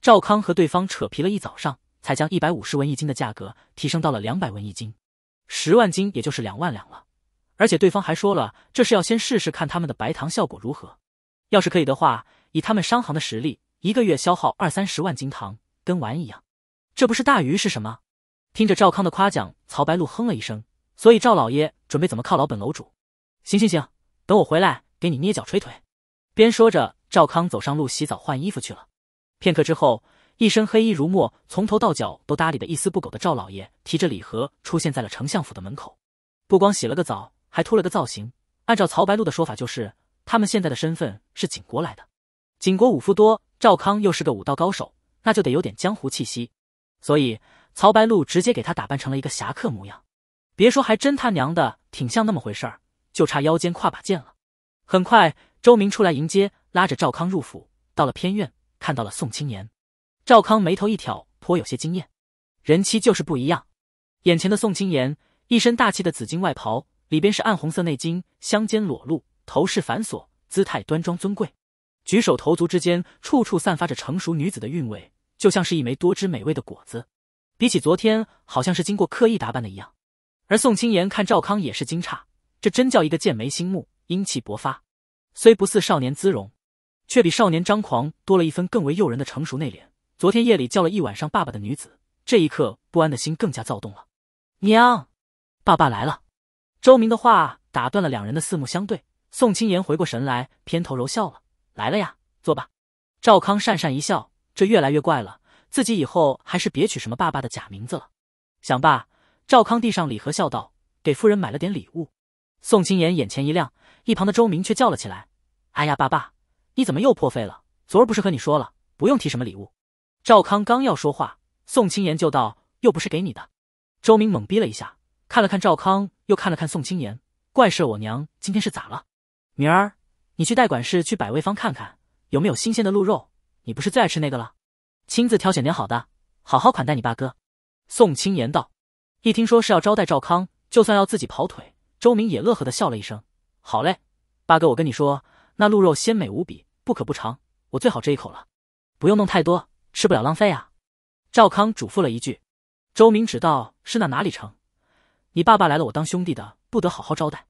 赵康和对方扯皮了一早上，才将一百五十文一斤的价格提升到了两百文一斤，十万斤也就是两万两了。而且对方还说了，这是要先试试看他们的白糖效果如何，要是可以的话，以他们商行的实力，一个月消耗二三十万斤糖，跟玩一样，这不是大鱼是什么？听着赵康的夸奖，曹白露哼了一声。所以赵老爷准备怎么犒劳本楼主？行行行，等我回来给你捏脚捶腿。边说着，赵康走上路洗澡换衣服去了。片刻之后，一身黑衣如墨，从头到脚都搭理的一丝不苟的赵老爷提着礼盒出现在了丞相府的门口。不光洗了个澡，还秃了个造型。按照曹白露的说法，就是他们现在的身份是景国来的。景国武夫多，赵康又是个武道高手，那就得有点江湖气息。所以。曹白露直接给他打扮成了一个侠客模样，别说还真他娘的挺像那么回事儿，就差腰间挎把剑了。很快，周明出来迎接，拉着赵康入府。到了偏院，看到了宋青言，赵康眉头一挑，颇有些惊艳。人妻就是不一样。眼前的宋青言，一身大气的紫金外袍，里边是暗红色内襟，香肩裸露，头饰繁琐，姿态端庄尊贵，举手投足之间，处处散发着成熟女子的韵味，就像是一枚多汁美味的果子。比起昨天，好像是经过刻意打扮的一样。而宋青言看赵康也是惊诧，这真叫一个剑眉星目，英气勃发，虽不似少年姿容，却比少年张狂多了一分更为诱人的成熟内敛。昨天夜里叫了一晚上爸爸的女子，这一刻不安的心更加躁动了。娘，爸爸来了。周明的话打断了两人的四目相对。宋青言回过神来，偏头柔笑了：“来了呀，坐吧。”赵康讪讪一笑，这越来越怪了。自己以后还是别取什么爸爸的假名字了。想罢，赵康递上礼盒，笑道：“给夫人买了点礼物。”宋青言眼前一亮，一旁的周明却叫了起来：“哎呀，爸爸，你怎么又破费了？昨儿不是和你说了，不用提什么礼物？”赵康刚要说话，宋青言就道：“又不是给你的。”周明懵逼了一下，看了看赵康，又看了看宋青言，怪事，我娘今天是咋了？明儿你去代管事去百味坊看看，有没有新鲜的鹿肉？你不是最爱吃那个了？亲自挑选点好的，好好款待你八哥。”宋青言道。一听说是要招待赵康，就算要自己跑腿，周明也乐呵的笑了一声：“好嘞，八哥，我跟你说，那鹿肉鲜美无比，不可不尝。我最好这一口了。不用弄太多，吃不了浪费啊。”赵康嘱咐了一句。周明只道是那哪里成，你爸爸来了，我当兄弟的不得好好招待。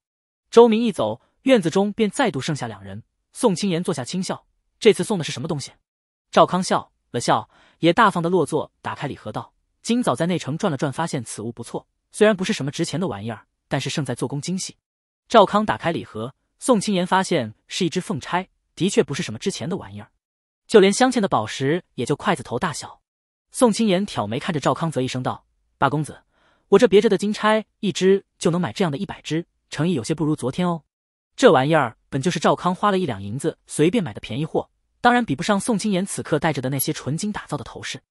周明一走，院子中便再度剩下两人。宋青言坐下轻笑：“这次送的是什么东西？”赵康笑。了笑也大方的落座，打开礼盒道：“今早在内城转了转，发现此物不错，虽然不是什么值钱的玩意儿，但是胜在做工精细。”赵康打开礼盒，宋青言发现是一只凤钗，的确不是什么值钱的玩意儿，就连镶嵌的宝石也就筷子头大小。宋青言挑眉看着赵康，则一声道：“八公子，我这别着的金钗一只就能买这样的一百只，诚意有些不如昨天哦。这玩意儿本就是赵康花了一两银子随便买的便宜货。”当然比不上宋青妍此刻戴着的那些纯金打造的头饰，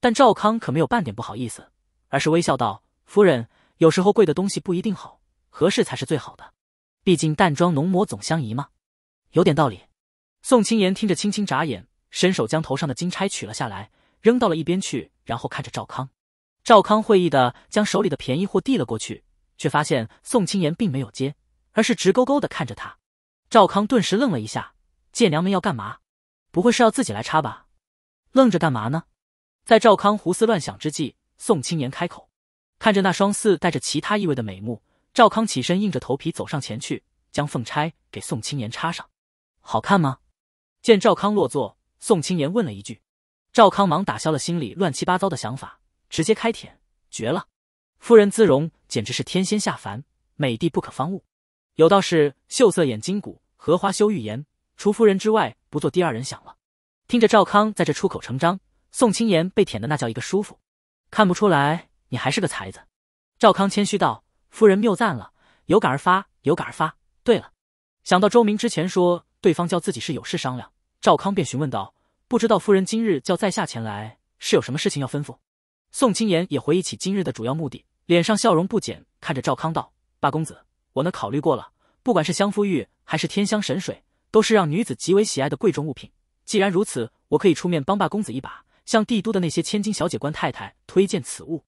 但赵康可没有半点不好意思，而是微笑道：“夫人，有时候贵的东西不一定好，合适才是最好的。毕竟淡妆浓抹总相宜嘛。”有点道理。宋青妍听着，轻轻眨眼，伸手将头上的金钗取了下来，扔到了一边去，然后看着赵康。赵康会意的将手里的便宜货递了过去，却发现宋青妍并没有接，而是直勾勾的看着他。赵康顿时愣了一下：“贱娘们要干嘛？”不会是要自己来插吧？愣着干嘛呢？在赵康胡思乱想之际，宋青言开口，看着那双似带着其他意味的美目，赵康起身，硬着头皮走上前去，将凤钗给宋青言插上。好看吗？见赵康落座，宋青言问了一句。赵康忙打消了心里乱七八糟的想法，直接开舔，绝了！夫人姿容简直是天仙下凡，美的不可方物。有道是秀色掩金骨，荷花羞玉颜。除夫人之外，不做第二人想了。听着赵康在这出口成章，宋青言被舔的那叫一个舒服。看不出来，你还是个才子。赵康谦虚道：“夫人谬赞了，有感而发，有感而发。”对了，想到周明之前说对方叫自己是有事商量，赵康便询问道：“不知道夫人今日叫在下前来，是有什么事情要吩咐？”宋青言也回忆起今日的主要目的，脸上笑容不减，看着赵康道：“八公子，我呢考虑过了，不管是香夫玉还是天香神水。”都是让女子极为喜爱的贵重物品。既然如此，我可以出面帮霸公子一把，向帝都的那些千金小姐、官太太推荐此物。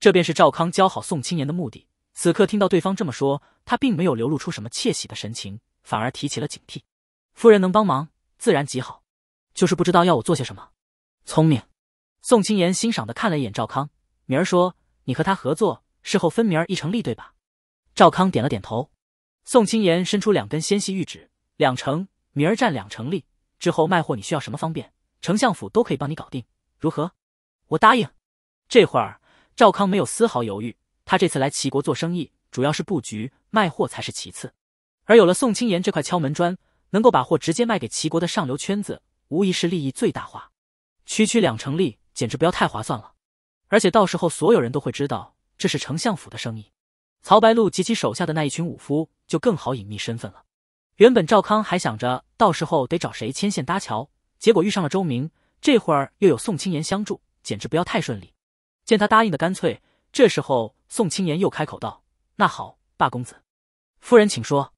这便是赵康交好宋青言的目的。此刻听到对方这么说，他并没有流露出什么窃喜的神情，反而提起了警惕。夫人能帮忙，自然极好，就是不知道要我做些什么。聪明。宋青言欣赏的看了一眼赵康，明儿说：“你和他合作，事后分明儿一成利，对吧？”赵康点了点头。宋青言伸出两根纤细玉指。两成，明儿占两成利。之后卖货，你需要什么方便，丞相府都可以帮你搞定，如何？我答应。这会儿，赵康没有丝毫犹豫。他这次来齐国做生意，主要是布局卖货才是其次。而有了宋青言这块敲门砖，能够把货直接卖给齐国的上流圈子，无疑是利益最大化。区区两成利，简直不要太划算了。而且到时候所有人都会知道这是丞相府的生意，曹白露及其手下的那一群武夫就更好隐秘身份了。原本赵康还想着到时候得找谁牵线搭桥，结果遇上了周明，这会儿又有宋青言相助，简直不要太顺利。见他答应的干脆，这时候宋青言又开口道：“那好，霸公子，夫人请说。”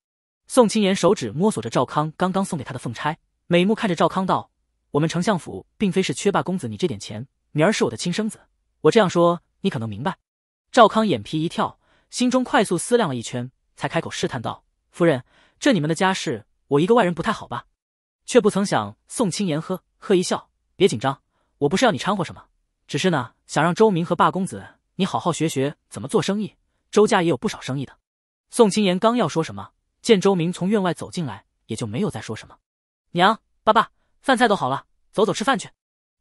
宋青言手指摸索着赵康刚刚送给他的凤钗，美目看着赵康道：“我们丞相府并非是缺霸公子你这点钱，明儿是我的亲生子，我这样说你可能明白。”赵康眼皮一跳，心中快速思量了一圈，才开口试探道：“夫人。”这你们的家事，我一个外人不太好吧？却不曾想，宋青言呵呵一笑：“别紧张，我不是要你掺和什么，只是呢，想让周明和霸公子你好好学学怎么做生意。周家也有不少生意的。”宋青言刚要说什么，见周明从院外走进来，也就没有再说什么。娘，爸爸，饭菜都好了，走走吃饭去。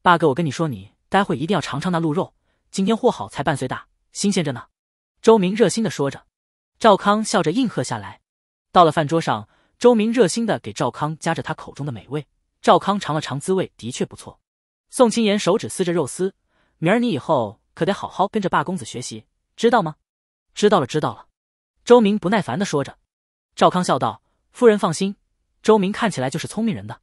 爸哥，我跟你说，你待会一定要尝尝那鹿肉，今天货好才半岁大，新鲜着呢。周明热心的说着，赵康笑着应和下来。到了饭桌上，周明热心的给赵康夹着他口中的美味。赵康尝了尝滋味，的确不错。宋青言手指撕着肉丝，明儿你以后可得好好跟着霸公子学习，知道吗？知道了，知道了。周明不耐烦的说着。赵康笑道：“夫人放心。”周明看起来就是聪明人。的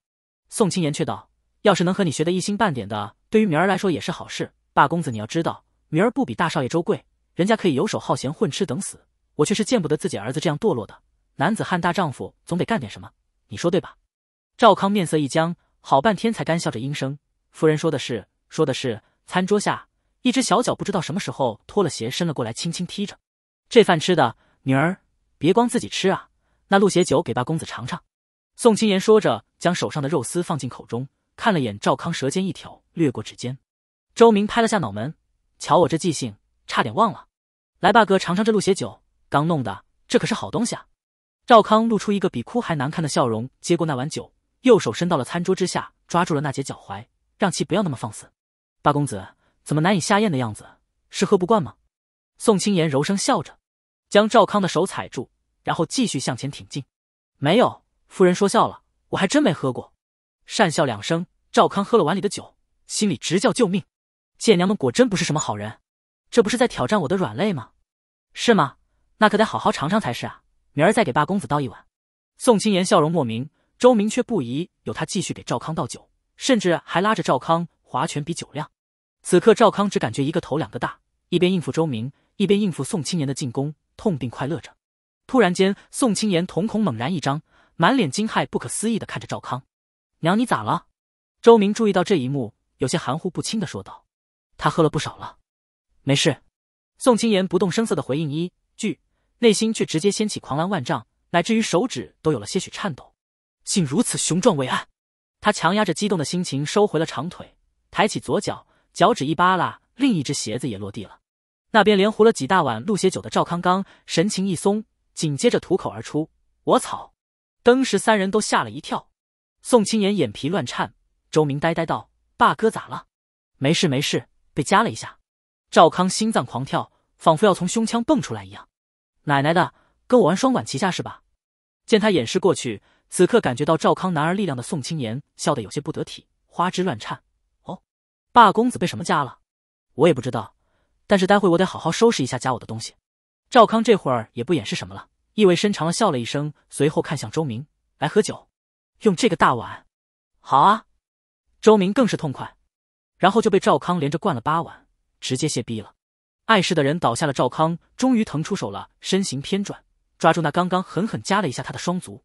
宋青言却道：“要是能和你学得一星半点的，对于明儿来说也是好事。霸公子，你要知道，明儿不比大少爷周贵，人家可以游手好闲、混吃等死，我却是见不得自己儿子这样堕落的。”男子汉大丈夫总得干点什么，你说对吧？赵康面色一僵，好半天才干笑着应声：“夫人说的是，说的是。”餐桌下一只小脚不知道什么时候脱了鞋，伸了过来，轻轻踢着。这饭吃的，女儿别光自己吃啊，那鹿血酒给八公子尝尝。宋青言说着，将手上的肉丝放进口中，看了眼赵康，舌尖一挑，掠过指尖。周明拍了下脑门，瞧我这记性，差点忘了。来，八哥尝尝这鹿血酒，刚弄的，这可是好东西啊。赵康露出一个比哭还难看的笑容，接过那碗酒，右手伸到了餐桌之下，抓住了那姐脚踝，让其不要那么放肆。八公子怎么难以下咽的样子？是喝不惯吗？宋青莲柔声笑着，将赵康的手踩住，然后继续向前挺进。没有夫人说笑了，我还真没喝过。讪笑两声，赵康喝了碗里的酒，心里直叫救命。贱娘们果真不是什么好人，这不是在挑战我的软肋吗？是吗？那可得好好尝尝才是啊。明儿再给八公子倒一碗。宋青言笑容莫名，周明却不疑有他，继续给赵康倒酒，甚至还拉着赵康划拳比酒量。此刻赵康只感觉一个头两个大，一边应付周明，一边应付宋青言的进攻，痛并快乐着。突然间，宋青言瞳孔猛然一张，满脸惊骇、不可思议的看着赵康：“娘，你咋了？”周明注意到这一幕，有些含糊不清的说道：“他喝了不少了，没事。”宋青言不动声色的回应一句。内心却直接掀起狂澜万丈，乃至于手指都有了些许颤抖，竟如此雄壮伟岸。他强压着激动的心情，收回了长腿，抬起左脚，脚趾一扒拉，另一只鞋子也落地了。那边连糊了几大碗鹿血酒的赵康刚神情一松，紧接着吐口而出：“我操！”当时三人都吓了一跳。宋青言眼皮乱颤，周明呆呆道：“大哥咋了？”“没事没事，被夹了一下。”赵康心脏狂跳，仿佛要从胸腔蹦出来一样。奶奶的，跟我玩双管齐下是吧？见他掩饰过去，此刻感觉到赵康男儿力量的宋青言笑得有些不得体，花枝乱颤。哦，霸公子被什么夹了？我也不知道，但是待会我得好好收拾一下夹我的东西。赵康这会儿也不掩饰什么了，意味深长的笑了一声，随后看向周明，来喝酒，用这个大碗。好啊，周明更是痛快，然后就被赵康连着灌了八碗，直接泄逼了。碍事的人倒下了，赵康终于腾出手了，身形偏转，抓住那刚刚狠狠夹了一下他的双足。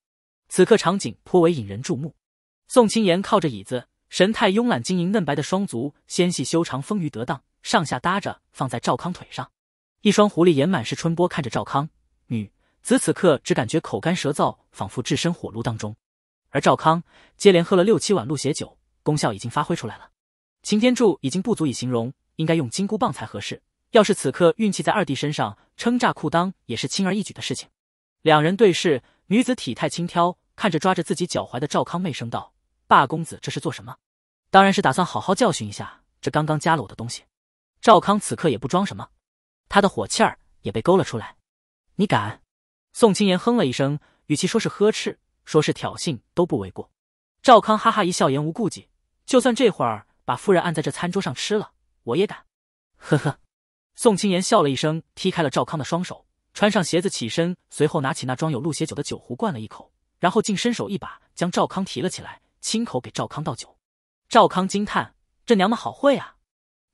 此刻场景颇为引人注目。宋青莲靠着椅子，神态慵懒，晶莹嫩白的双足纤细修长，丰腴得当，上下搭着放在赵康腿上，一双狐狸眼满是春波，看着赵康。女子此刻只感觉口干舌燥，仿佛置身火炉当中。而赵康接连喝了六七碗鹿血酒，功效已经发挥出来了，擎天柱已经不足以形容，应该用金箍棒才合适。要是此刻运气在二弟身上，撑炸裤裆也是轻而易举的事情。两人对视，女子体态轻佻，看着抓着自己脚踝的赵康，媚声道：“霸公子，这是做什么？”“当然是打算好好教训一下这刚刚加了我的东西。”赵康此刻也不装什么，他的火气儿也被勾了出来。“你敢！”宋青言哼了一声，与其说是呵斥，说是挑衅都不为过。赵康哈哈一笑，言无顾忌：“就算这会儿把夫人按在这餐桌上吃了，我也敢。”呵呵。宋青言笑了一声，踢开了赵康的双手，穿上鞋子起身，随后拿起那装有鹿血酒的酒壶灌了一口，然后竟伸手一把将赵康提了起来，亲口给赵康倒酒。赵康惊叹：“这娘们好会啊！”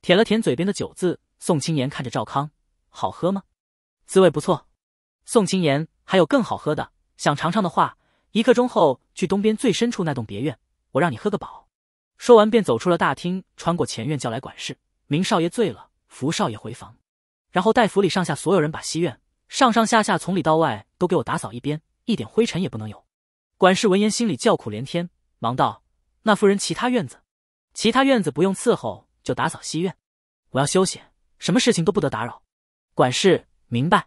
舔了舔嘴边的酒渍，宋青言看着赵康：“好喝吗？滋味不错。”宋青言：“还有更好喝的，想尝尝的话，一刻钟后去东边最深处那栋别院，我让你喝个饱。”说完便走出了大厅，穿过前院叫来管事：“明少爷醉了。”福少爷回房，然后带府里上下所有人把西院上上下下从里到外都给我打扫一遍，一点灰尘也不能有。管事闻言心里叫苦连天，忙道：“那夫人其他院子，其他院子不用伺候，就打扫西院。我要休息，什么事情都不得打扰。”管事明白，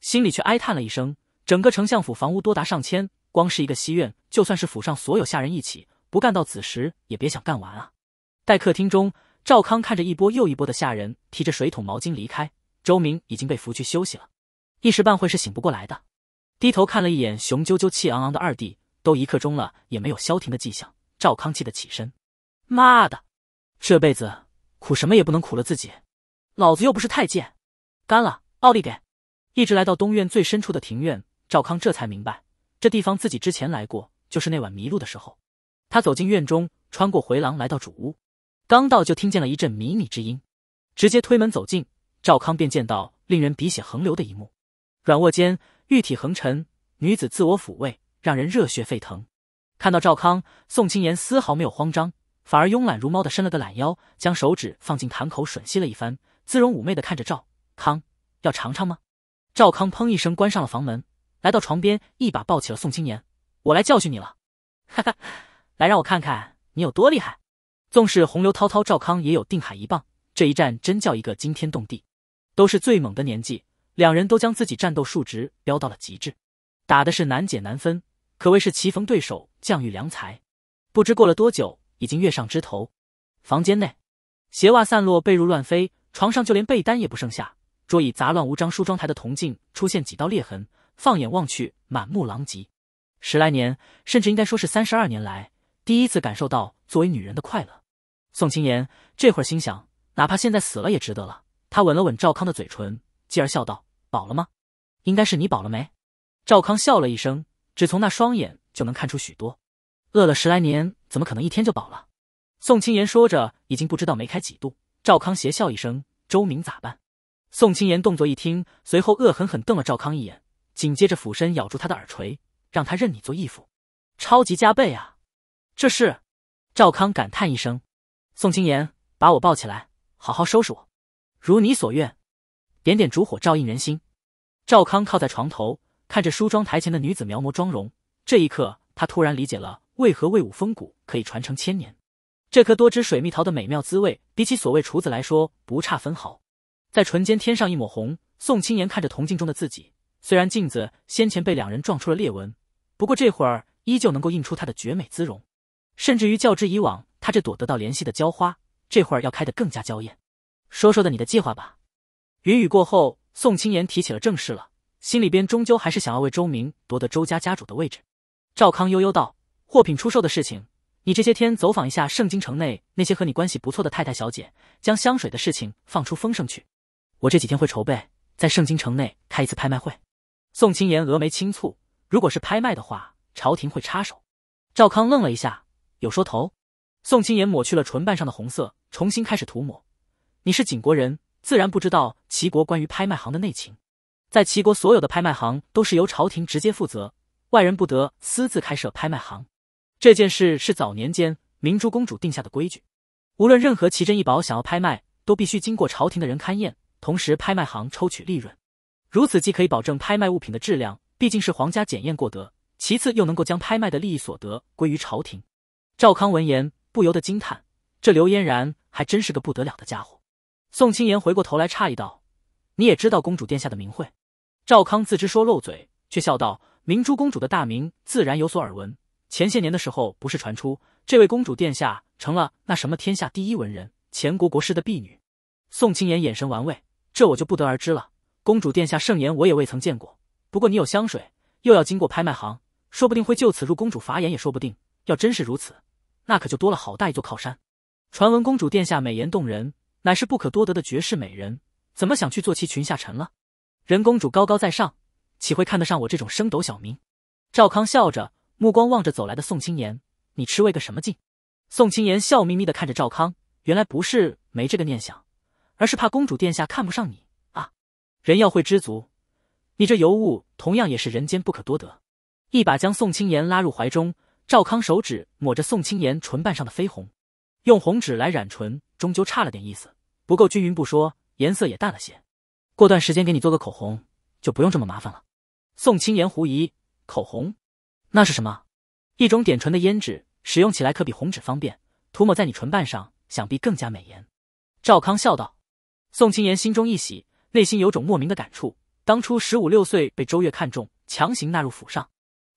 心里却哀叹了一声：整个丞相府房屋多达上千，光是一个西院，就算是府上所有下人一起，不干到子时也别想干完啊。待客厅中。赵康看着一波又一波的下人提着水桶、毛巾离开，周明已经被扶去休息了，一时半会是醒不过来的。低头看了一眼雄赳赳、气昂昂的二弟，都一刻钟了也没有消停的迹象。赵康气得起身：“妈的，这辈子苦什么也不能苦了自己，老子又不是太监，干了，奥利给！”一直来到东院最深处的庭院，赵康这才明白，这地方自己之前来过，就是那晚迷路的时候。他走进院中，穿过回廊，来到主屋。刚到就听见了一阵靡靡之音，直接推门走进，赵康便见到令人鼻血横流的一幕：软卧间，玉体横陈，女子自我抚慰，让人热血沸腾。看到赵康，宋青莲丝毫没有慌张，反而慵懒如猫的伸了个懒腰，将手指放进潭口吮吸了一番，姿容妩媚的看着赵康：“要尝尝吗？”赵康砰一声关上了房门，来到床边，一把抱起了宋青莲：“我来教训你了，哈哈，来让我看看你有多厉害。”纵是洪流滔滔，赵康也有定海一棒。这一战真叫一个惊天动地，都是最猛的年纪，两人都将自己战斗数值飙到了极致，打的是难解难分，可谓是棋逢对手，将遇良才。不知过了多久，已经跃上枝头。房间内，鞋袜散落，被褥乱飞，床上就连被单也不剩下，桌椅杂乱无章，梳妆台的铜镜出现几道裂痕，放眼望去，满目狼藉。十来年，甚至应该说是三十二年来，第一次感受到作为女人的快乐。宋青言这会儿心想，哪怕现在死了也值得了。他吻了吻赵康的嘴唇，继而笑道：“饱了吗？应该是你饱了没？”赵康笑了一声，只从那双眼就能看出许多。饿了十来年，怎么可能一天就饱了？宋青言说着，已经不知道梅开几度。赵康邪笑一声：“周明咋办？”宋青言动作一听，随后恶狠狠瞪了赵康一眼，紧接着俯身咬住他的耳垂，让他认你做义父，超级加倍啊！这是？赵康感叹一声。宋青言把我抱起来，好好收拾我。如你所愿，点点烛火照映人心。赵康靠在床头，看着梳妆台前的女子描摹妆容。这一刻，他突然理解了为何魏武风骨可以传承千年。这颗多汁水蜜桃的美妙滋味，比起所谓厨子来说不差分毫。在唇间添上一抹红，宋青言看着铜镜中的自己。虽然镜子先前被两人撞出了裂纹，不过这会儿依旧能够映出她的绝美姿容，甚至于较之以往。他这朵得到怜惜的娇花，这会儿要开得更加娇艳。说说的你的计划吧。云雨过后，宋青言提起了正事了，心里边终究还是想要为周明夺得周家家主的位置。赵康悠悠道：“货品出售的事情，你这些天走访一下圣京城内那些和你关系不错的太太小姐，将香水的事情放出风声去。我这几天会筹备在圣京城内开一次拍卖会。”宋青言峨眉轻蹙：“如果是拍卖的话，朝廷会插手。”赵康愣了一下：“有说头？”宋清言抹去了唇瓣上的红色，重新开始涂抹。你是景国人，自然不知道齐国关于拍卖行的内情。在齐国，所有的拍卖行都是由朝廷直接负责，外人不得私自开设拍卖行。这件事是早年间明珠公主定下的规矩。无论任何奇珍异宝想要拍卖，都必须经过朝廷的人勘验，同时拍卖行抽取利润。如此既可以保证拍卖物品的质量，毕竟是皇家检验过的；其次又能够将拍卖的利益所得归于朝廷。赵康闻言。不由得惊叹：“这刘嫣然还真是个不得了的家伙。”宋青言回过头来，诧异道：“你也知道公主殿下的名讳？”赵康自知说漏嘴，却笑道：“明珠公主的大名自然有所耳闻。前些年的时候，不是传出这位公主殿下成了那什么天下第一文人前国国师的婢女？”宋青言眼神玩味：“这我就不得而知了。公主殿下盛颜我也未曾见过，不过你有香水，又要经过拍卖行，说不定会就此入公主法眼，也说不定。要真是如此。”那可就多了好大一座靠山。传闻公主殿下美颜动人，乃是不可多得的绝世美人，怎么想去做其裙下臣了？人公主高高在上，岂会看得上我这种升斗小民？赵康笑着，目光望着走来的宋青言：“你吃味个什么劲？”宋青言笑眯眯的看着赵康，原来不是没这个念想，而是怕公主殿下看不上你啊。人要会知足，你这尤物同样也是人间不可多得。一把将宋青言拉入怀中。赵康手指抹着宋青言唇瓣上的绯红，用红纸来染唇，终究差了点意思，不够均匀不说，颜色也淡了些。过段时间给你做个口红，就不用这么麻烦了。宋青言狐疑：口红？那是什么？一种点唇的胭脂，使用起来可比红纸方便，涂抹在你唇瓣上，想必更加美颜。赵康笑道。宋青言心中一喜，内心有种莫名的感触。当初十五六岁被周月看中，强行纳入府上，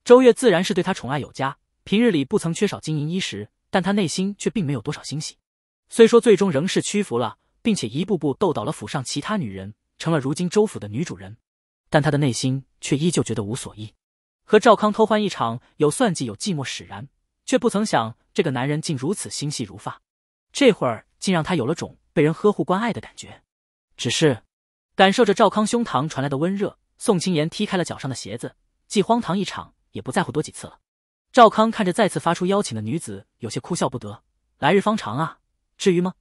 周月自然是对他宠爱有加。平日里不曾缺少金银衣食，但他内心却并没有多少欣喜。虽说最终仍是屈服了，并且一步步斗倒了府上其他女人，成了如今周府的女主人，但他的内心却依旧觉得无所依。和赵康偷欢一场，有算计，有寂寞使然，却不曾想这个男人竟如此心细如发。这会儿竟让他有了种被人呵护关爱的感觉。只是感受着赵康胸膛传来的温热，宋青言踢开了脚上的鞋子，既荒唐一场，也不在乎多几次了。赵康看着再次发出邀请的女子，有些哭笑不得。来日方长啊，至于吗？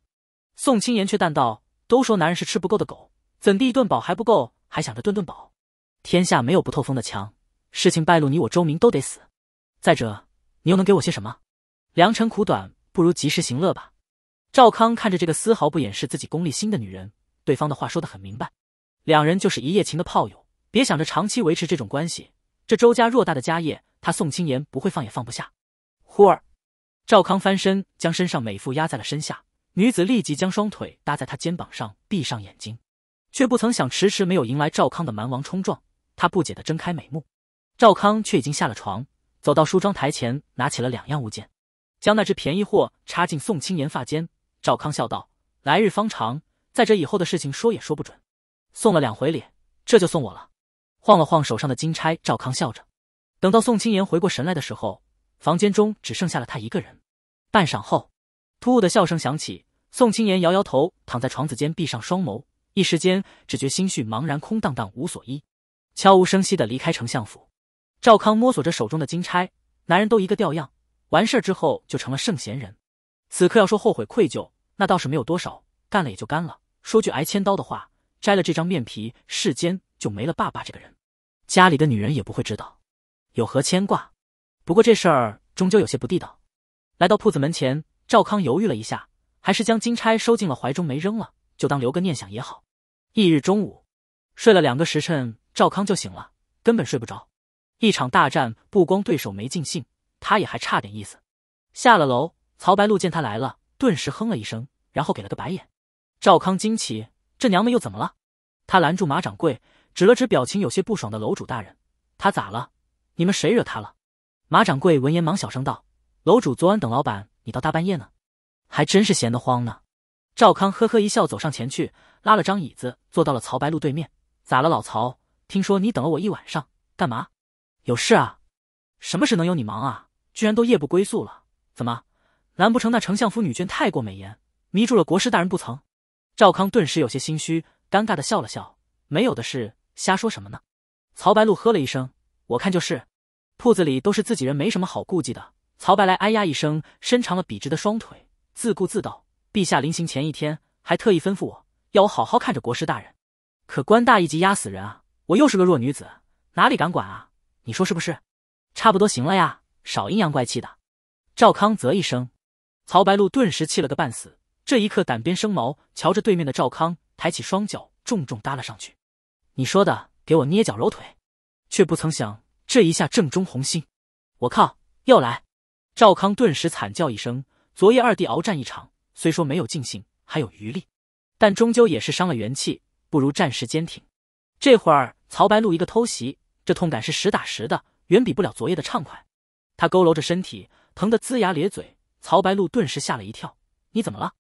宋青言却淡道：“都说男人是吃不够的狗，怎地一顿饱还不够，还想着顿顿饱？天下没有不透风的墙，事情败露，你我周明都得死。再者，你又能给我些什么？良辰苦短，不如及时行乐吧。”赵康看着这个丝毫不掩饰自己功利心的女人，对方的话说得很明白：两人就是一夜情的炮友，别想着长期维持这种关系。这周家偌大的家业。他宋青言不会放也放不下。忽而，赵康翻身将身上美妇压在了身下，女子立即将双腿搭在他肩膀上，闭上眼睛，却不曾想迟迟没有迎来赵康的蛮王冲撞。她不解的睁开美目，赵康却已经下了床，走到梳妆台前，拿起了两样物件，将那只便宜货插进宋青言发间。赵康笑道：“来日方长，再者以后的事情说也说不准。”送了两回礼，这就送我了。晃了晃手上的金钗，赵康笑着。等到宋青言回过神来的时候，房间中只剩下了他一个人。半晌后，突兀的笑声响起，宋青言摇摇头，躺在床子间闭上双眸，一时间只觉心绪茫然，空荡荡无所依。悄无声息的离开丞相府，赵康摸索着手中的金钗，男人都一个吊样，完事儿之后就成了圣贤人。此刻要说后悔愧疚，那倒是没有多少，干了也就干了。说句挨千刀的话，摘了这张面皮，世间就没了爸爸这个人，家里的女人也不会知道。有何牵挂？不过这事儿终究有些不地道。来到铺子门前，赵康犹豫了一下，还是将金钗收进了怀中，没扔了，就当留个念想也好。翌日中午，睡了两个时辰，赵康就醒了，根本睡不着。一场大战，不光对手没尽兴，他也还差点意思。下了楼，曹白露见他来了，顿时哼了一声，然后给了个白眼。赵康惊奇，这娘们又怎么了？他拦住马掌柜，指了指表情有些不爽的楼主大人，他咋了？你们谁惹他了？马掌柜闻言忙小声道：“楼主昨晚等老板，你到大半夜呢，还真是闲得慌呢。”赵康呵呵一笑，走上前去，拉了张椅子坐到了曹白露对面。“咋了，老曹？听说你等了我一晚上，干嘛？有事啊？什么事能有你忙啊？居然都夜不归宿了？怎么？难不成那丞相府女眷太过美颜，迷住了国师大人不曾？”赵康顿时有些心虚，尴尬的笑了笑：“没有的事，瞎说什么呢？”曹白露呵了一声：“我看就是。”铺子里都是自己人，没什么好顾忌的。曹白来，哎呀一声，伸长了笔直的双腿，自顾自道：“陛下临行前一天还特意吩咐我，要我好好看着国师大人。可官大一级压死人啊！我又是个弱女子，哪里敢管啊？你说是不是？”差不多行了呀，少阴阳怪气的。赵康啧一声，曹白露顿时气了个半死。这一刻胆边生毛，瞧着对面的赵康，抬起双脚重重搭了上去。你说的，给我捏脚揉腿，却不曾想。这一下正中红心，我靠！又来！赵康顿时惨叫一声。昨夜二弟鏖战一场，虽说没有尽兴，还有余力，但终究也是伤了元气，不如战时坚挺。这会儿曹白露一个偷袭，这痛感是实打实的，远比不了昨夜的畅快。他佝偻着身体，疼得龇牙咧嘴。曹白露顿时吓了一跳：“你怎么了？”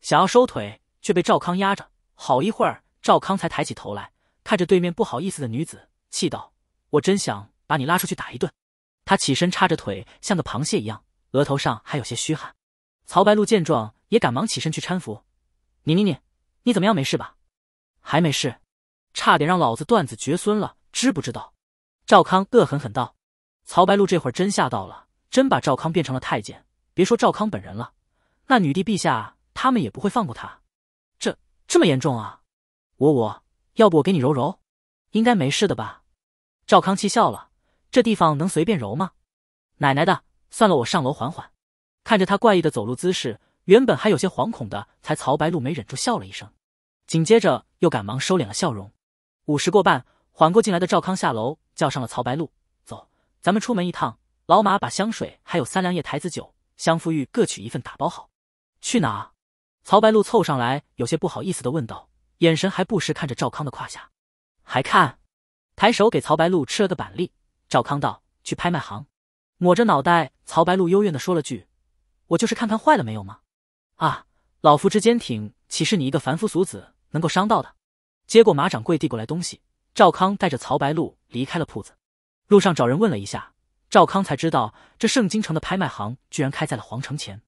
想要收腿，却被赵康压着。好一会儿，赵康才抬起头来，看着对面不好意思的女子，气道：“我真想……”把你拉出去打一顿！他起身叉着腿，像个螃蟹一样，额头上还有些虚汗。曹白露见状，也赶忙起身去搀扶。你你你，你怎么样？没事吧？还没事，差点让老子断子绝孙了，知不知道？赵康恶狠狠道。曹白露这会儿真吓到了，真把赵康变成了太监。别说赵康本人了，那女帝陛下他们也不会放过他。这这么严重啊？我我要不我给你揉揉，应该没事的吧？赵康气笑了。这地方能随便揉吗？奶奶的，算了，我上楼缓缓。看着他怪异的走路姿势，原本还有些惶恐的，才曹白露没忍住笑了一声，紧接着又赶忙收敛了笑容。午时过半，缓过劲来的赵康下楼叫上了曹白露，走，咱们出门一趟。老马把香水还有三两叶台子酒、香馥玉各取一份打包好。去哪？曹白露凑上来，有些不好意思的问道，眼神还不时看着赵康的胯下。还看？抬手给曹白露吃了个板栗。赵康道：“去拍卖行。”抹着脑袋，曹白露幽怨的说了句：“我就是看看坏了没有吗？”啊！老夫之坚挺，岂是你一个凡夫俗子能够伤到的？接过马掌柜递过来东西，赵康带着曹白露离开了铺子。路上找人问了一下，赵康才知道这盛京城的拍卖行居然开在了皇城前。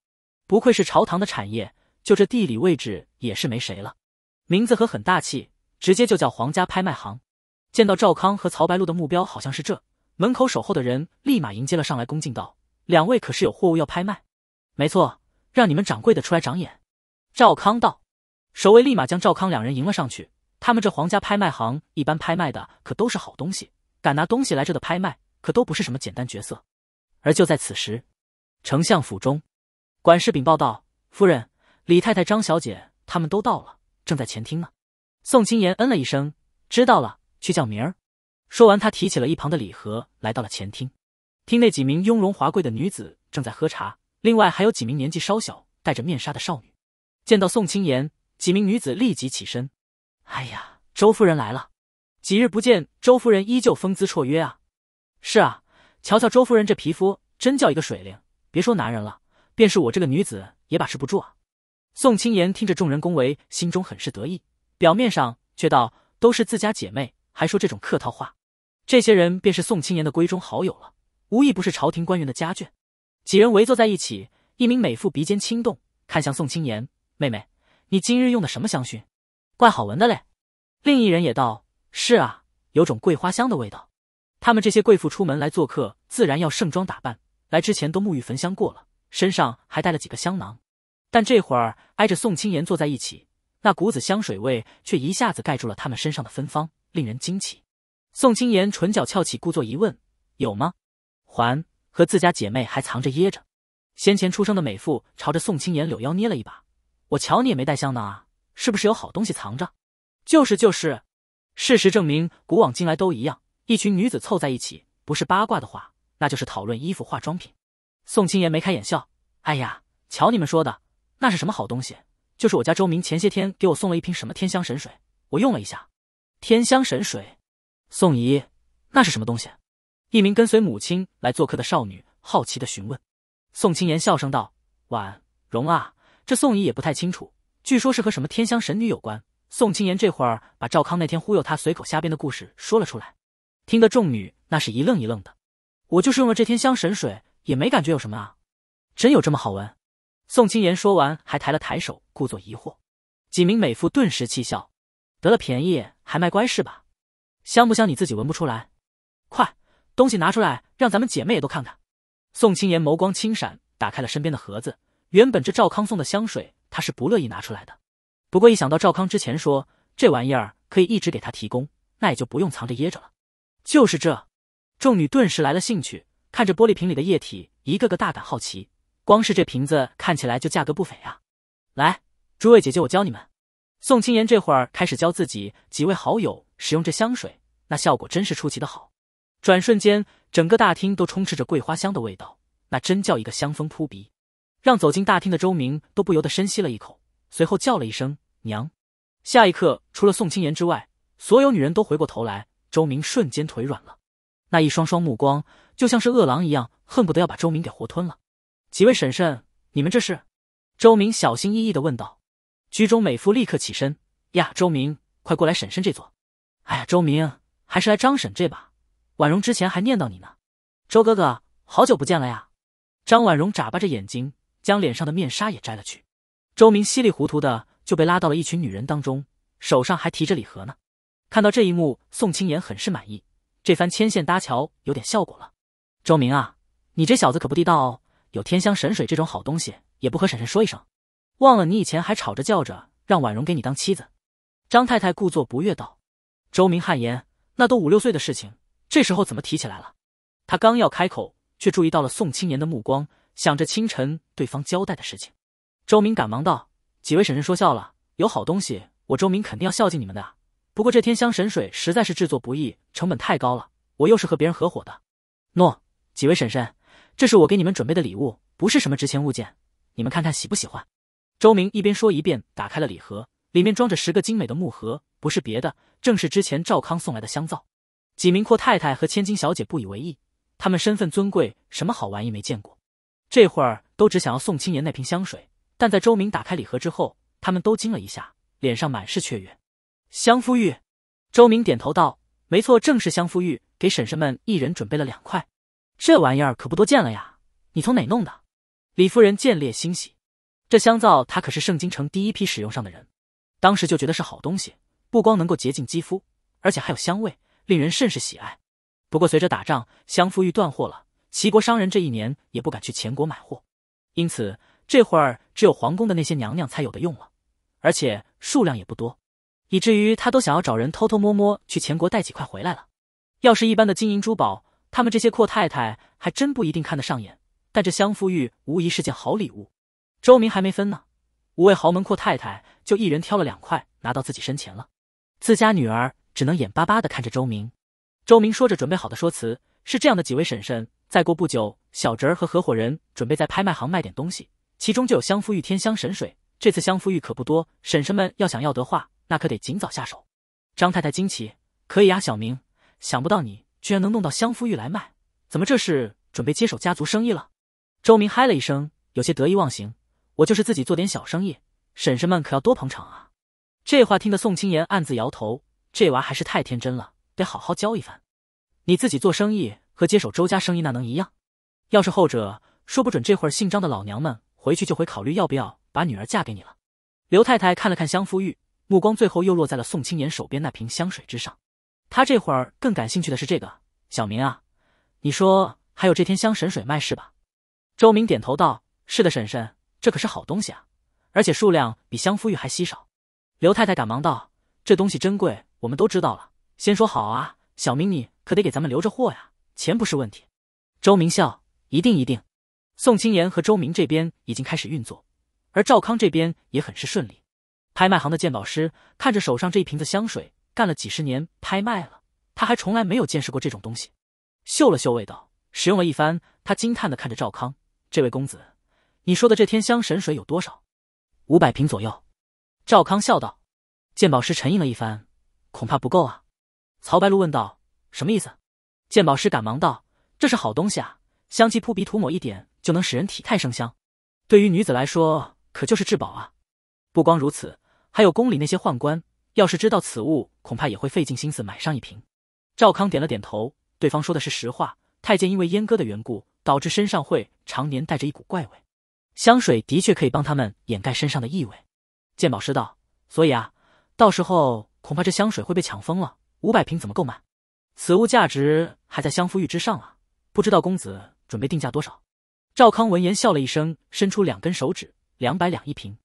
不愧是朝堂的产业，就这地理位置也是没谁了。名字和很大气，直接就叫皇家拍卖行。见到赵康和曹白露的目标，好像是这。门口守候的人立马迎接了上来，恭敬道：“两位可是有货物要拍卖？”“没错，让你们掌柜的出来掌眼。”赵康道。守卫立马将赵康两人迎了上去。他们这皇家拍卖行一般拍卖的可都是好东西，敢拿东西来这的拍卖，可都不是什么简单角色。而就在此时，丞相府中，管事禀报道：“夫人，李太太、张小姐他们都到了，正在前厅呢。”宋青言嗯了一声，知道了，去叫明儿。说完，他提起了一旁的礼盒，来到了前厅，厅内几名雍容华贵的女子正在喝茶，另外还有几名年纪稍小、戴着面纱的少女。见到宋青言，几名女子立即起身：“哎呀，周夫人来了！几日不见，周夫人依旧风姿绰约啊！”“是啊，瞧瞧周夫人这皮肤，真叫一个水灵！别说男人了，便是我这个女子也把持不住啊！”宋青言听着众人恭维，心中很是得意，表面上却道：“都是自家姐妹。”还说这种客套话，这些人便是宋青言的闺中好友了，无一不是朝廷官员的家眷。几人围坐在一起，一名美妇鼻尖轻动，看向宋青言：“妹妹，你今日用的什么香薰？怪好闻的嘞。”另一人也道：“是啊，有种桂花香的味道。”他们这些贵妇出门来做客，自然要盛装打扮，来之前都沐浴焚香过了，身上还带了几个香囊。但这会儿挨着宋青言坐在一起，那股子香水味却一下子盖住了他们身上的芬芳。令人惊奇，宋青言唇角翘起，故作疑问：“有吗？还和自家姐妹还藏着掖着？”先前出生的美妇朝着宋青言柳腰捏了一把：“我瞧你也没带香囊啊，是不是有好东西藏着？”“就是就是。”事实证明，古往今来都一样，一群女子凑在一起，不是八卦的话，那就是讨论衣服、化妆品。宋青言眉开眼笑：“哎呀，瞧你们说的，那是什么好东西？就是我家周明前些天给我送了一瓶什么天香神水，我用了一下。”天香神水，宋姨，那是什么东西？一名跟随母亲来做客的少女好奇的询问。宋青言笑声道：“婉容啊，这宋姨也不太清楚，据说是和什么天香神女有关。”宋青言这会儿把赵康那天忽悠他随口瞎编的故事说了出来，听得众女那是一愣一愣的。我就是用了这天香神水，也没感觉有什么啊，真有这么好闻？宋青言说完，还抬了抬手，故作疑惑。几名美妇顿时气笑。得了便宜还卖乖是吧？香不香你自己闻不出来？快，东西拿出来，让咱们姐妹也都看看。宋青言眸光轻闪，打开了身边的盒子。原本这赵康送的香水，他是不乐意拿出来的。不过一想到赵康之前说这玩意儿可以一直给他提供，那也就不用藏着掖着了。就是这，众女顿时来了兴趣，看着玻璃瓶里的液体，一个个大感好奇。光是这瓶子看起来就价格不菲啊！来，诸位姐姐，我教你们。宋青妍这会儿开始教自己几位好友使用这香水，那效果真是出奇的好。转瞬间，整个大厅都充斥着桂花香的味道，那真叫一个香风扑鼻，让走进大厅的周明都不由得深吸了一口，随后叫了一声“娘”。下一刻，除了宋青妍之外，所有女人都回过头来，周明瞬间腿软了。那一双双目光就像是饿狼一样，恨不得要把周明给活吞了。几位婶婶，你们这是？周明小心翼翼的问道。居中美妇立刻起身，呀，周明，快过来婶婶这座。”“哎呀，周明，还是来张婶这吧。婉容之前还念叨你呢，周哥哥，好久不见了呀。张婉容眨巴着眼睛，将脸上的面纱也摘了去。周明稀里糊涂的就被拉到了一群女人当中，手上还提着礼盒呢。看到这一幕，宋青言很是满意，这番牵线搭桥有点效果了。周明啊，你这小子可不地道哦，有天香神水这种好东西，也不和婶婶说一声。忘了你以前还吵着叫着让婉容给你当妻子，张太太故作不悦道。周明汗颜，那都五六岁的事情，这时候怎么提起来了？他刚要开口，却注意到了宋青年的目光，想着清晨对方交代的事情，周明赶忙道：“几位婶婶说笑了，有好东西我周明肯定要孝敬你们的。不过这天香神水实在是制作不易，成本太高了，我又是和别人合伙的。诺，几位婶婶，这是我给你们准备的礼物，不是什么值钱物件，你们看看喜不喜欢。”周明一边说一边打开了礼盒，里面装着十个精美的木盒，不是别的，正是之前赵康送来的香皂。几名阔太太和千金小姐不以为意，他们身份尊贵，什么好玩意没见过，这会儿都只想要宋青言那瓶香水。但在周明打开礼盒之后，他们都惊了一下，脸上满是雀跃。香馥玉，周明点头道：“没错，正是香馥玉，给婶婶们一人准备了两块。这玩意儿可不多见了呀，你从哪弄的？”李夫人见列欣喜。这香皂，他可是圣京城第一批使用上的人，当时就觉得是好东西，不光能够洁净肌肤，而且还有香味，令人甚是喜爱。不过随着打仗，香馥玉断货了，齐国商人这一年也不敢去前国买货，因此这会儿只有皇宫的那些娘娘才有的用了，而且数量也不多，以至于他都想要找人偷偷摸摸去前国带几块回来了。要是一般的金银珠宝，他们这些阔太太还真不一定看得上眼，但这香馥玉无疑是件好礼物。周明还没分呢，五位豪门阔太太就一人挑了两块拿到自己身前了，自家女儿只能眼巴巴的看着周明。周明说着准备好的说辞是这样的：几位婶婶，再过不久，小侄儿和合伙人准备在拍卖行卖点东西，其中就有香夫玉、天香神水。这次香夫玉可不多，婶婶们要想要得话，那可得尽早下手。张太太惊奇：“可以呀，小明，想不到你居然能弄到香夫玉来卖，怎么这是准备接手家族生意了？”周明嗨了一声，有些得意忘形。我就是自己做点小生意，婶婶们可要多捧场啊！这话听得宋青言暗自摇头，这娃还是太天真了，得好好教一番。你自己做生意和接手周家生意那能一样？要是后者，说不准这会儿姓张的老娘们回去就会考虑要不要把女儿嫁给你了。刘太太看了看香馥玉，目光最后又落在了宋青言手边那瓶香水之上。她这会儿更感兴趣的是这个。小明啊，你说还有这天香神水卖是吧？周明点头道：“是的，婶婶。”这可是好东西啊，而且数量比香肤玉还稀少。刘太太赶忙道：“这东西珍贵，我们都知道了。先说好啊，小明你可得给咱们留着货呀，钱不是问题。”周明笑：“一定一定。”宋青岩和周明这边已经开始运作，而赵康这边也很是顺利。拍卖行的鉴宝师看着手上这一瓶子香水，干了几十年拍卖了，他还从来没有见识过这种东西。嗅了嗅味道，使用了一番，他惊叹的看着赵康这位公子。你说的这天香神水有多少？五百瓶左右。赵康笑道。鉴宝师沉吟了一番，恐怕不够啊。曹白露问道：“什么意思？”鉴宝师赶忙道：“这是好东西啊，香气扑鼻，涂抹一点就能使人体态生香。对于女子来说，可就是至宝啊。不光如此，还有宫里那些宦官，要是知道此物，恐怕也会费尽心思买上一瓶。”赵康点了点头，对方说的是实话。太监因为阉割的缘故，导致身上会常年带着一股怪味。香水的确可以帮他们掩盖身上的异味。鉴宝师道，所以啊，到时候恐怕这香水会被抢疯了。五百瓶怎么购买？此物价值还在香夫玉之上啊！不知道公子准备定价多少？赵康闻言笑了一声，伸出两根手指，两百两一瓶。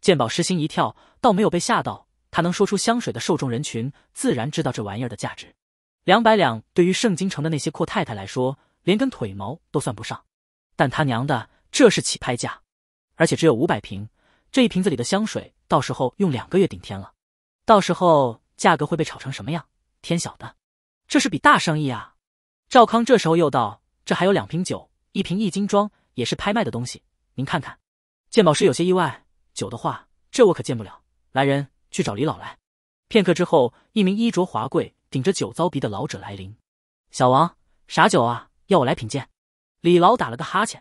鉴宝师心一跳，倒没有被吓到。他能说出香水的受众人群，自然知道这玩意儿的价值。两百两对于盛京城的那些阔太太来说，连根腿毛都算不上。但他娘的！这是起拍价，而且只有五百瓶。这一瓶子里的香水，到时候用两个月顶天了。到时候价格会被炒成什么样？天晓得。这是笔大生意啊！赵康这时候又道：“这还有两瓶酒，一瓶一斤装，也是拍卖的东西。您看看。”鉴宝师有些意外：“酒的话，这我可见不了。”来人去找李老来。片刻之后，一名衣着华贵、顶着酒糟鼻的老者来临。“小王，啥酒啊？要我来品鉴？”李老打了个哈欠。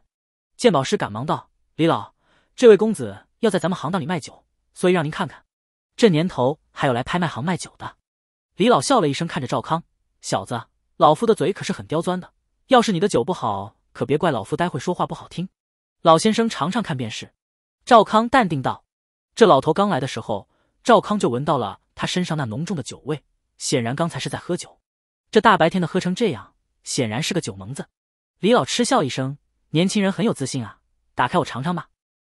鉴宝师赶忙道：“李老，这位公子要在咱们行当里卖酒，所以让您看看。这年头还有来拍卖行卖酒的。”李老笑了一声，看着赵康：“小子，老夫的嘴可是很刁钻的。要是你的酒不好，可别怪老夫待会说话不好听。”老先生尝尝看便是。”赵康淡定道：“这老头刚来的时候，赵康就闻到了他身上那浓重的酒味，显然刚才是在喝酒。这大白天的喝成这样，显然是个酒蒙子。”李老嗤笑一声。年轻人很有自信啊！打开我尝尝吧。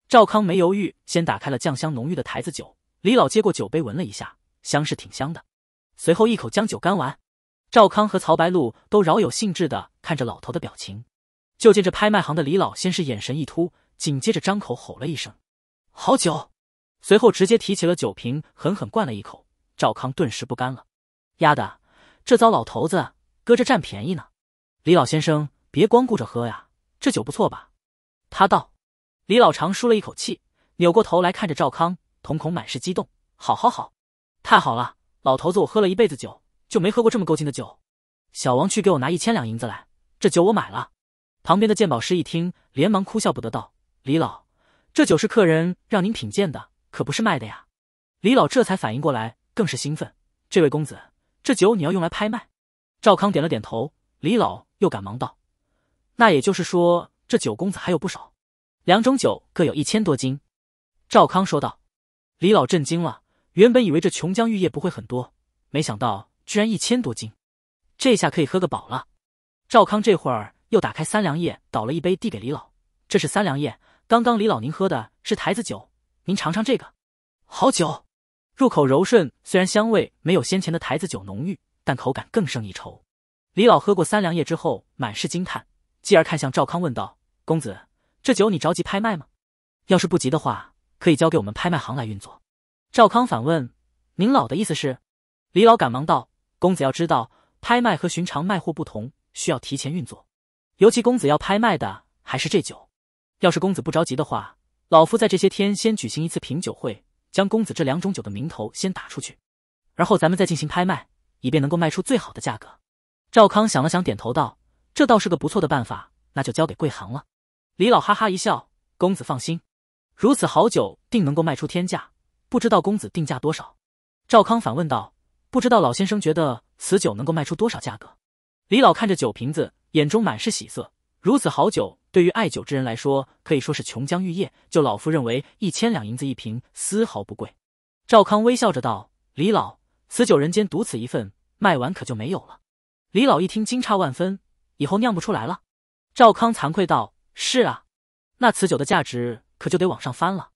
赵康没犹豫，先打开了酱香浓郁的台子酒。李老接过酒杯，闻了一下，香是挺香的。随后一口将酒干完。赵康和曹白露都饶有兴致的看着老头的表情。就见这拍卖行的李老先是眼神一突，紧接着张口吼了一声：“好酒！”随后直接提起了酒瓶，狠狠灌了一口。赵康顿时不甘了：“丫的，这糟老头子搁这占便宜呢！李老先生，别光顾着喝呀！”这酒不错吧？他道。李老长舒了一口气，扭过头来看着赵康，瞳孔满是激动。好，好，好，太好了！老头子，我喝了一辈子酒，就没喝过这么够劲的酒。小王去给我拿一千两银子来，这酒我买了。旁边的鉴宝师一听，连忙哭笑不得道：“李老，这酒是客人让您品鉴的，可不是卖的呀。”李老这才反应过来，更是兴奋：“这位公子，这酒你要用来拍卖？”赵康点了点头。李老又赶忙道。那也就是说，这九公子还有不少，两种酒各有一千多斤。赵康说道。李老震惊了，原本以为这琼浆玉液不会很多，没想到居然一千多斤，这下可以喝个饱了。赵康这会儿又打开三粮液，倒了一杯递给李老：“这是三粮液，刚刚李老您喝的是台子酒，您尝尝这个好酒，入口柔顺，虽然香味没有先前的台子酒浓郁，但口感更胜一筹。”李老喝过三粮液之后，满是惊叹。继而看向赵康问道：“公子，这酒你着急拍卖吗？要是不急的话，可以交给我们拍卖行来运作。”赵康反问：“您老的意思是？”李老赶忙道：“公子要知道，拍卖和寻常卖货不同，需要提前运作。尤其公子要拍卖的还是这酒，要是公子不着急的话，老夫在这些天先举行一次品酒会，将公子这两种酒的名头先打出去，而后咱们再进行拍卖，以便能够卖出最好的价格。”赵康想了想，点头道。这倒是个不错的办法，那就交给贵行了。李老哈哈一笑：“公子放心，如此好酒定能够卖出天价。不知道公子定价多少？”赵康反问道：“不知道老先生觉得此酒能够卖出多少价格？”李老看着酒瓶子，眼中满是喜色。如此好酒，对于爱酒之人来说，可以说是琼浆玉液。就老夫认为，一千两银子一瓶，丝毫不贵。赵康微笑着道：“李老，此酒人间独此一份，卖完可就没有了。”李老一听，惊诧万分。以后酿不出来了，赵康惭愧道：“是啊，那此酒的价值可就得往上翻了。”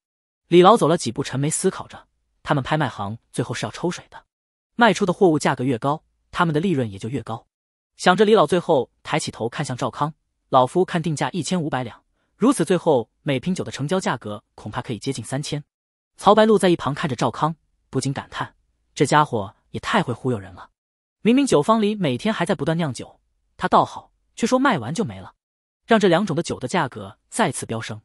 李老走了几步，沉眉思考着：“他们拍卖行最后是要抽水的，卖出的货物价格越高，他们的利润也就越高。”想着，李老最后抬起头看向赵康：“老夫看定价一千五百两，如此最后每瓶酒的成交价格恐怕可以接近三千。”曹白露在一旁看着赵康，不禁感叹：“这家伙也太会忽悠人了！明明酒坊里每天还在不断酿酒，他倒好。”却说卖完就没了，让这两种的酒的价格再次飙升。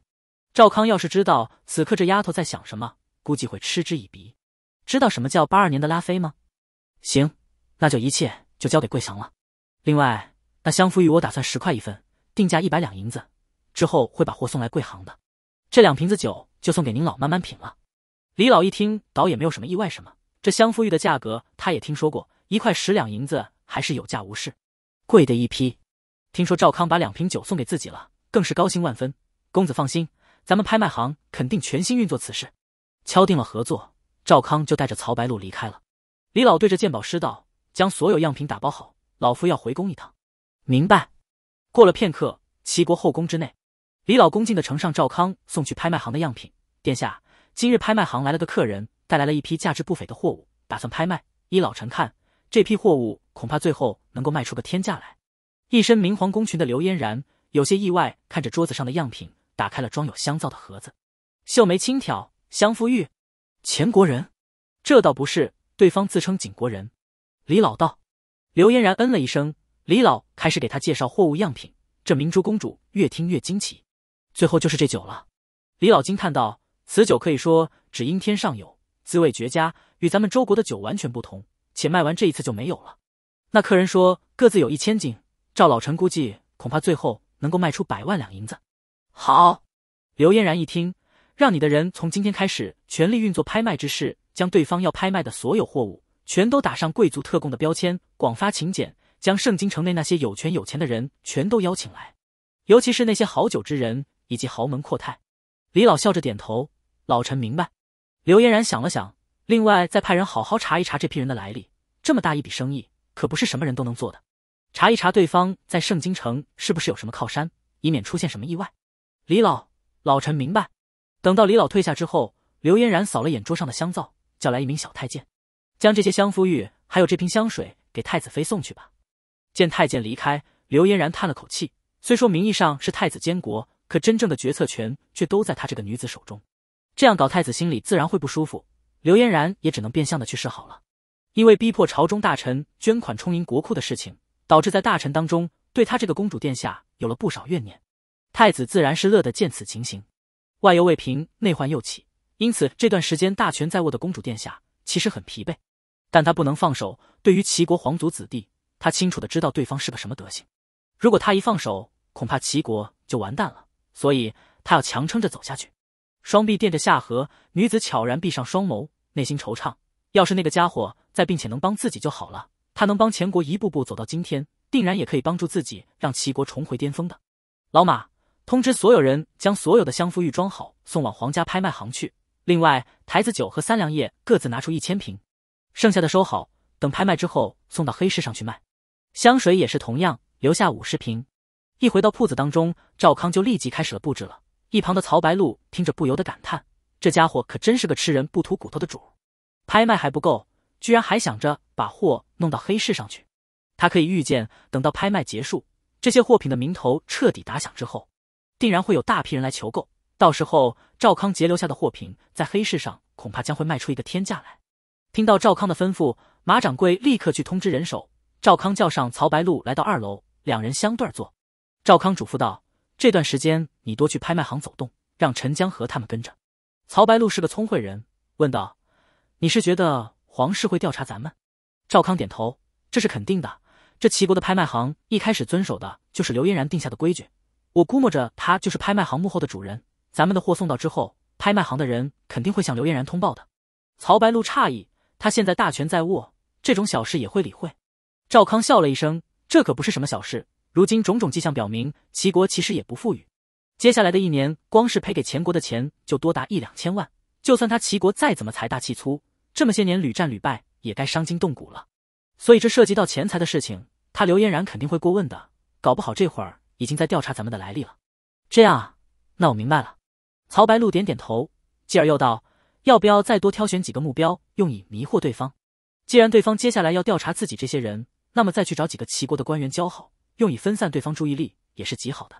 赵康要是知道此刻这丫头在想什么，估计会嗤之以鼻。知道什么叫八二年的拉菲吗？行，那就一切就交给贵祥了。另外，那香馥郁我打算十块一份，定价一百两银子，之后会把货送来贵行的。这两瓶子酒就送给您老慢慢品了。李老一听，倒也没有什么意外，什么这香馥郁的价格他也听说过，一块十两银子还是有价无市，贵的一批。听说赵康把两瓶酒送给自己了，更是高兴万分。公子放心，咱们拍卖行肯定全心运作此事。敲定了合作，赵康就带着曹白露离开了。李老对着鉴宝师道：“将所有样品打包好，老夫要回宫一趟。”明白。过了片刻，齐国后宫之内，李老恭敬的呈上赵康送去拍卖行的样品。殿下，今日拍卖行来了个客人，带来了一批价值不菲的货物，打算拍卖。依老臣看，这批货物恐怕最后能够卖出个天价来。一身明黄宫裙的刘嫣然有些意外看着桌子上的样品，打开了装有香皂的盒子，秀眉轻挑。香馥玉，钱国人，这倒不是，对方自称景国人。李老道，刘嫣然嗯了一声。李老开始给他介绍货物样品。这明珠公主越听越惊奇，最后就是这酒了。李老惊叹道：“此酒可以说只因天上有，滋味绝佳，与咱们周国的酒完全不同。且卖完这一次就没有了。”那客人说：“各自有一千斤。”赵老陈估计，恐怕最后能够卖出百万两银子。好，刘嫣然一听，让你的人从今天开始全力运作拍卖之事，将对方要拍卖的所有货物全都打上贵族特供的标签，广发请柬，将圣京城内那些有权有钱的人全都邀请来，尤其是那些好酒之人以及豪门阔太。李老笑着点头，老陈明白。刘嫣然想了想，另外再派人好好查一查这批人的来历。这么大一笔生意，可不是什么人都能做的。查一查对方在圣京城是不是有什么靠山，以免出现什么意外。李老，老臣明白。等到李老退下之后，刘嫣然扫了眼桌上的香皂，叫来一名小太监，将这些香馥玉还有这瓶香水给太子妃送去吧。见太监离开，刘嫣然叹了口气。虽说名义上是太子监国，可真正的决策权却都在他这个女子手中。这样搞，太子心里自然会不舒服。刘嫣然也只能变相的去示好了，因为逼迫朝中大臣捐款充盈国库的事情。导致在大臣当中对他这个公主殿下有了不少怨念，太子自然是乐得见此情形。外忧未平，内患又起，因此这段时间大权在握的公主殿下其实很疲惫，但他不能放手。对于齐国皇族子弟，他清楚的知道对方是个什么德行。如果他一放手，恐怕齐国就完蛋了。所以，他要强撑着走下去。双臂垫着下颌，女子悄然闭上双眸，内心惆怅。要是那个家伙在，并且能帮自己就好了。他能帮前国一步步走到今天，定然也可以帮助自己让齐国重回巅峰的。老马，通知所有人将所有的香馥玉装好，送往皇家拍卖行去。另外，台子酒和三粮液各自拿出一千瓶，剩下的收好，等拍卖之后送到黑市上去卖。香水也是同样，留下五十瓶。一回到铺子当中，赵康就立即开始了布置了。一旁的曹白露听着不由得感叹：这家伙可真是个吃人不吐骨头的主。拍卖还不够。居然还想着把货弄到黑市上去，他可以预见，等到拍卖结束，这些货品的名头彻底打响之后，定然会有大批人来求购。到时候，赵康截留下的货品在黑市上，恐怕将会卖出一个天价来。听到赵康的吩咐，马掌柜立刻去通知人手。赵康叫上曹白露来到二楼，两人相对坐。赵康嘱咐道：“这段时间你多去拍卖行走动，让陈江河他们跟着。”曹白露是个聪慧人，问道：“你是觉得？”皇室会调查咱们。赵康点头，这是肯定的。这齐国的拍卖行一开始遵守的就是刘嫣然定下的规矩。我估摸着他就是拍卖行幕后的主人。咱们的货送到之后，拍卖行的人肯定会向刘嫣然通报的。曹白露诧异，他现在大权在握，这种小事也会理会？赵康笑了一声，这可不是什么小事。如今种种迹象表明，齐国其实也不富裕。接下来的一年，光是赔给钱国的钱就多达一两千万。就算他齐国再怎么财大气粗。这么些年屡战屡败，也该伤筋动骨了。所以这涉及到钱财的事情，他刘嫣然肯定会过问的。搞不好这会儿已经在调查咱们的来历了。这样啊，那我明白了。曹白露点点头，继而又道：“要不要再多挑选几个目标，用以迷惑对方？既然对方接下来要调查自己这些人，那么再去找几个齐国的官员交好，用以分散对方注意力，也是极好的。”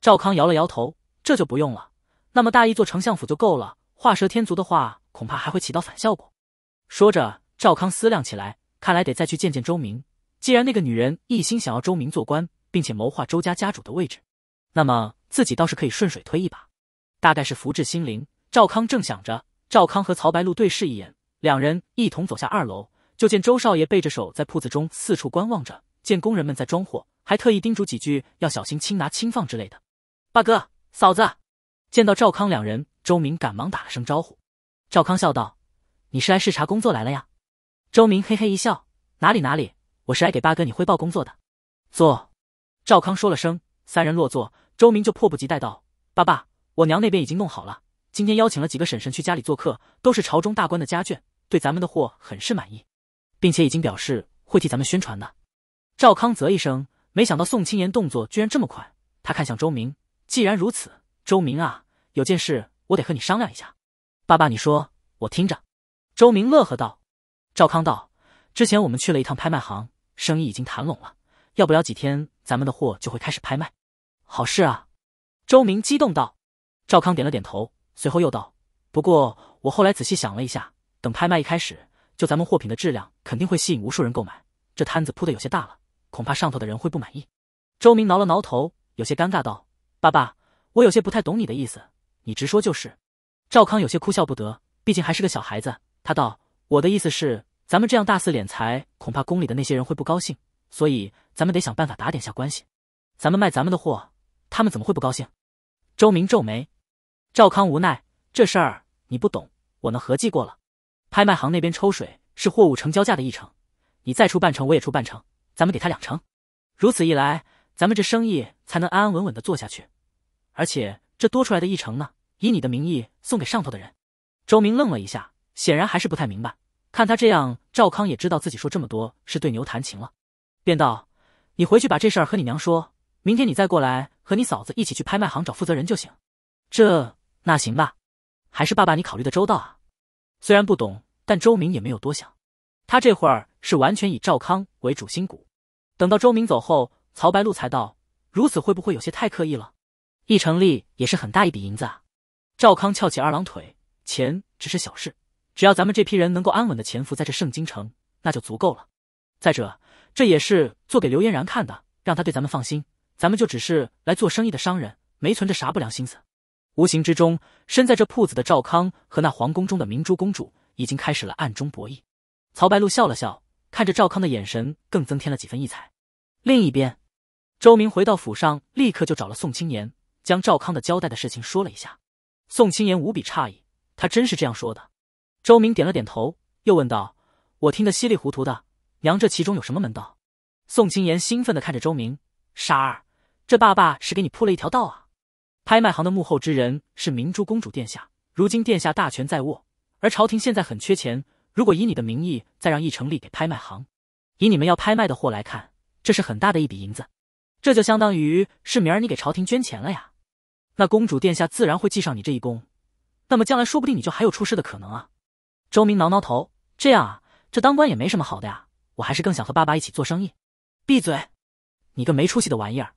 赵康摇了摇头：“这就不用了，那么大一座丞相府就够了。画蛇添足的话，恐怕还会起到反效果。”说着，赵康思量起来，看来得再去见见周明。既然那个女人一心想要周明做官，并且谋划周家家主的位置，那么自己倒是可以顺水推一把。大概是福至心灵，赵康正想着，赵康和曹白露对视一眼，两人一同走下二楼，就见周少爷背着手在铺子中四处观望着，见工人们在装货，还特意叮嘱几句要小心轻拿轻放之类的。大哥，嫂子，见到赵康两人，周明赶忙打了声招呼。赵康笑道。你是来视察工作来了呀？周明嘿嘿一笑，哪里哪里，我是来给八哥你汇报工作的。坐。赵康说了声，三人落座，周明就迫不及待道：“爸爸，我娘那边已经弄好了，今天邀请了几个婶婶去家里做客，都是朝中大官的家眷，对咱们的货很是满意，并且已经表示会替咱们宣传的。”赵康啧一声，没想到宋青言动作居然这么快，他看向周明：“既然如此，周明啊，有件事我得和你商量一下。”爸爸，你说，我听着。周明乐呵道：“赵康道，之前我们去了一趟拍卖行，生意已经谈拢了，要不了几天，咱们的货就会开始拍卖。好事啊！”周明激动道。赵康点了点头，随后又道：“不过我后来仔细想了一下，等拍卖一开始，就咱们货品的质量肯定会吸引无数人购买，这摊子铺的有些大了，恐怕上头的人会不满意。”周明挠了挠头，有些尴尬道：“爸爸，我有些不太懂你的意思，你直说就是。”赵康有些哭笑不得，毕竟还是个小孩子。他道：“我的意思是，咱们这样大肆敛财，恐怕宫里的那些人会不高兴，所以咱们得想办法打点下关系。咱们卖咱们的货，他们怎么会不高兴？”周明皱眉，赵康无奈：“这事儿你不懂，我能合计过了，拍卖行那边抽水是货物成交价的一成，你再出半成，我也出半成，咱们给他两成，如此一来，咱们这生意才能安安稳稳的做下去。而且这多出来的一成呢，以你的名义送给上头的人。”周明愣了一下。显然还是不太明白，看他这样，赵康也知道自己说这么多是对牛弹琴了，便道：“你回去把这事儿和你娘说，明天你再过来和你嫂子一起去拍卖行找负责人就行。”这那行吧，还是爸爸你考虑的周到啊。虽然不懂，但周明也没有多想，他这会儿是完全以赵康为主心骨。等到周明走后，曹白露才道：“如此会不会有些太刻意了？一成立也是很大一笔银子啊。”赵康翘起二郎腿，钱只是小事。只要咱们这批人能够安稳的潜伏在这圣京城，那就足够了。再者，这也是做给刘嫣然看的，让他对咱们放心。咱们就只是来做生意的商人，没存着啥不良心思。无形之中，身在这铺子的赵康和那皇宫中的明珠公主已经开始了暗中博弈。曹白露笑了笑，看着赵康的眼神更增添了几分异彩。另一边，周明回到府上，立刻就找了宋青言，将赵康的交代的事情说了一下。宋青言无比诧异，他真是这样说的。周明点了点头，又问道：“我听得稀里糊涂的，娘，这其中有什么门道？”宋青言兴奋的看着周明：“傻儿，这爸爸是给你铺了一条道啊！拍卖行的幕后之人是明珠公主殿下，如今殿下大权在握，而朝廷现在很缺钱。如果以你的名义再让易成立给拍卖行，以你们要拍卖的货来看，这是很大的一笔银子。这就相当于是明儿你给朝廷捐钱了呀！那公主殿下自然会记上你这一功，那么将来说不定你就还有出事的可能啊！”周明挠挠头，这样啊，这当官也没什么好的呀，我还是更想和爸爸一起做生意。闭嘴，你个没出息的玩意儿！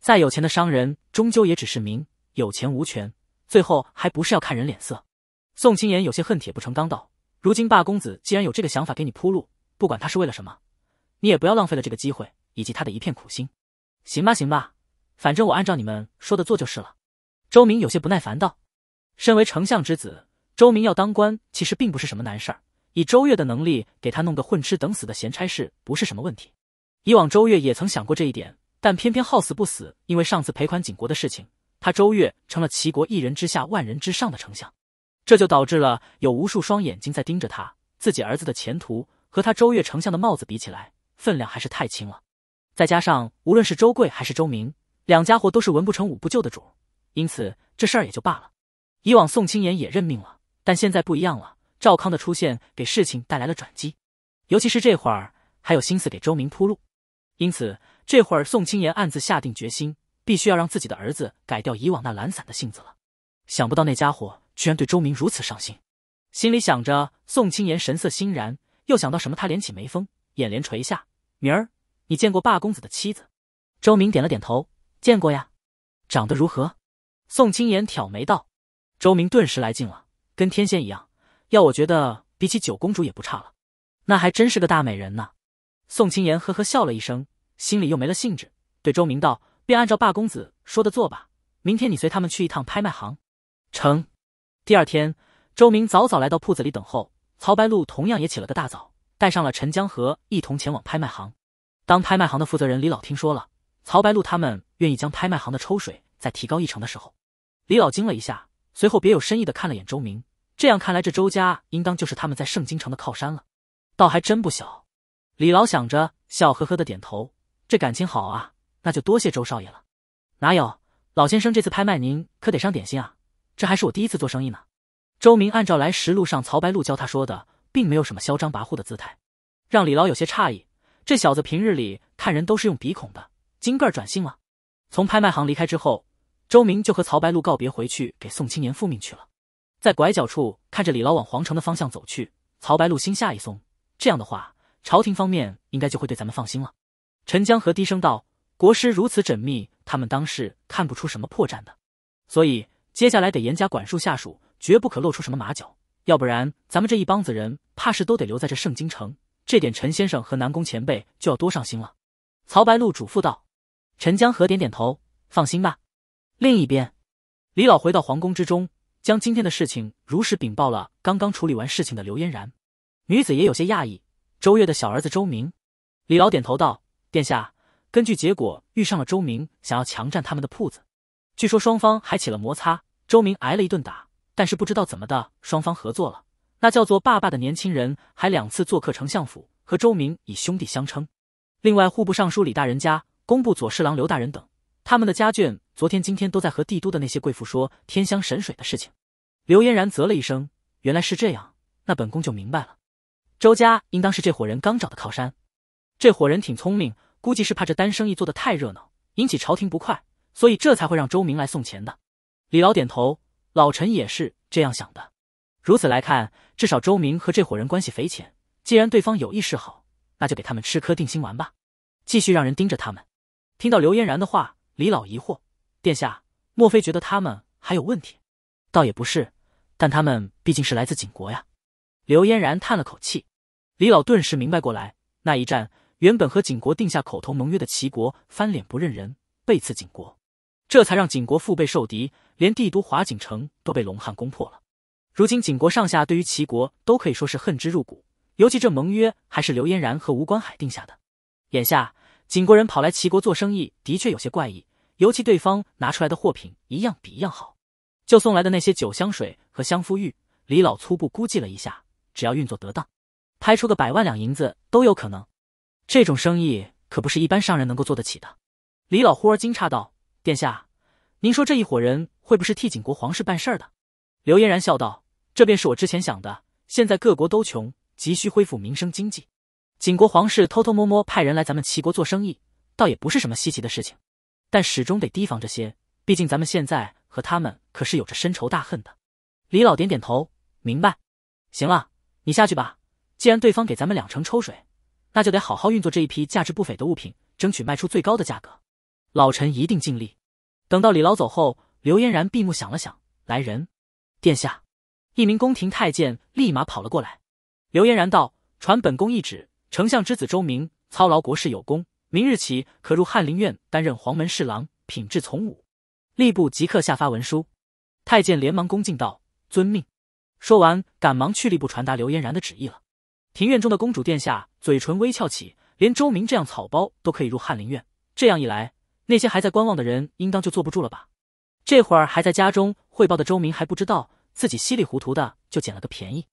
再有钱的商人，终究也只是名，有钱无权，最后还不是要看人脸色。宋青言有些恨铁不成钢道：“如今霸公子既然有这个想法给你铺路，不管他是为了什么，你也不要浪费了这个机会，以及他的一片苦心。行吧，行吧，反正我按照你们说的做就是了。”周明有些不耐烦道：“身为丞相之子。”周明要当官，其实并不是什么难事儿。以周月的能力，给他弄个混吃等死的闲差事，不是什么问题。以往周月也曾想过这一点，但偏偏好死不死，因为上次赔款景国的事情，他周月成了齐国一人之下万人之上的丞相，这就导致了有无数双眼睛在盯着他。自己儿子的前途和他周月丞相的帽子比起来，分量还是太轻了。再加上无论是周贵还是周明，两家伙都是文不成武不就的主，因此这事儿也就罢了。以往宋青言也认命了。但现在不一样了，赵康的出现给事情带来了转机，尤其是这会儿还有心思给周明铺路，因此这会儿宋青言暗自下定决心，必须要让自己的儿子改掉以往那懒散的性子了。想不到那家伙居然对周明如此上心，心里想着宋青言神色欣然，又想到什么，他敛起眉峰，眼帘垂下。明儿，你见过霸公子的妻子？周明点了点头，见过呀。长得如何？宋青言挑眉道。周明顿时来劲了。跟天仙一样，要我觉得，比起九公主也不差了，那还真是个大美人呢。宋青言呵呵笑了一声，心里又没了兴致，对周明道：“便按照霸公子说的做吧，明天你随他们去一趟拍卖行。”成。第二天，周明早早来到铺子里等候，曹白露同样也起了个大早，带上了陈江河，一同前往拍卖行。当拍卖行的负责人李老听说了曹白露他们愿意将拍卖行的抽水再提高一成的时候，李老惊了一下，随后别有深意的看了眼周明。这样看来，这周家应当就是他们在圣京城的靠山了，倒还真不小。李老想着，笑呵呵的点头。这感情好啊，那就多谢周少爷了。哪有老先生这次拍卖，您可得上点心啊！这还是我第一次做生意呢。周明按照来时路上曹白露教他说的，并没有什么嚣张跋扈的姿态，让李老有些诧异。这小子平日里看人都是用鼻孔的，今个儿转性了。从拍卖行离开之后，周明就和曹白露告别，回去给宋青年复命去了。在拐角处看着李老往皇城的方向走去，曹白露心下一松。这样的话，朝廷方面应该就会对咱们放心了。陈江河低声道：“国师如此缜密，他们当是看不出什么破绽的。所以接下来得严加管束下属，绝不可露出什么马脚，要不然咱们这一帮子人怕是都得留在这圣京城。这点陈先生和南宫前辈就要多上心了。”曹白露嘱咐道。陈江河点点头：“放心吧。”另一边，李老回到皇宫之中。将今天的事情如实禀报了。刚刚处理完事情的刘嫣然女子也有些讶异。周越的小儿子周明，李老点头道：“殿下，根据结果，遇上了周明想要强占他们的铺子，据说双方还起了摩擦，周明挨了一顿打。但是不知道怎么的，双方合作了。那叫做爸爸的年轻人还两次做客丞相府，和周明以兄弟相称。另外，户部尚书李大人家、工部左侍郎刘大人等他们的家眷。”昨天、今天都在和帝都的那些贵妇说天香神水的事情。刘嫣然啧了一声：“原来是这样，那本宫就明白了。周家应当是这伙人刚找的靠山。这伙人挺聪明，估计是怕这单生意做得太热闹，引起朝廷不快，所以这才会让周明来送钱的。”李老点头：“老臣也是这样想的。如此来看，至少周明和这伙人关系匪浅。既然对方有意示好，那就给他们吃颗定心丸吧。继续让人盯着他们。”听到刘嫣然的话，李老疑惑。殿下，莫非觉得他们还有问题？倒也不是，但他们毕竟是来自景国呀。刘嫣然叹了口气，李老顿时明白过来。那一战，原本和景国定下口头盟约的齐国翻脸不认人，背刺景国，这才让景国腹背受敌，连帝都华景城都被龙汉攻破了。如今景国上下对于齐国都可以说是恨之入骨，尤其这盟约还是刘嫣然和吴观海定下的。眼下，景国人跑来齐国做生意，的确有些怪异。尤其对方拿出来的货品一样比一样好，就送来的那些酒香水和香肤浴，李老粗布估计了一下，只要运作得当，拍出个百万两银子都有可能。这种生意可不是一般商人能够做得起的。李老忽而惊诧道：“殿下，您说这一伙人会不会是替景国皇室办事的？”刘嫣然笑道：“这便是我之前想的。现在各国都穷，急需恢复民生经济，景国皇室偷偷摸摸派人来咱们齐国做生意，倒也不是什么稀奇的事情。”但始终得提防这些，毕竟咱们现在和他们可是有着深仇大恨的。李老点点头，明白。行了，你下去吧。既然对方给咱们两成抽水，那就得好好运作这一批价值不菲的物品，争取卖出最高的价格。老臣一定尽力。等到李老走后，刘嫣然闭目想了想，来人。殿下，一名宫廷太监立马跑了过来。刘嫣然道：“传本宫懿旨，丞相之子周明操劳国事有功。”明日起可入翰林院担任黄门侍郎，品质从武。吏部即刻下发文书。太监连忙恭敬道：“遵命。”说完，赶忙去吏部传达刘嫣然的旨意了。庭院中的公主殿下嘴唇微翘起，连周明这样草包都可以入翰林院，这样一来，那些还在观望的人应当就坐不住了吧？这会儿还在家中汇报的周明还不知道自己稀里糊涂的就捡了个便宜。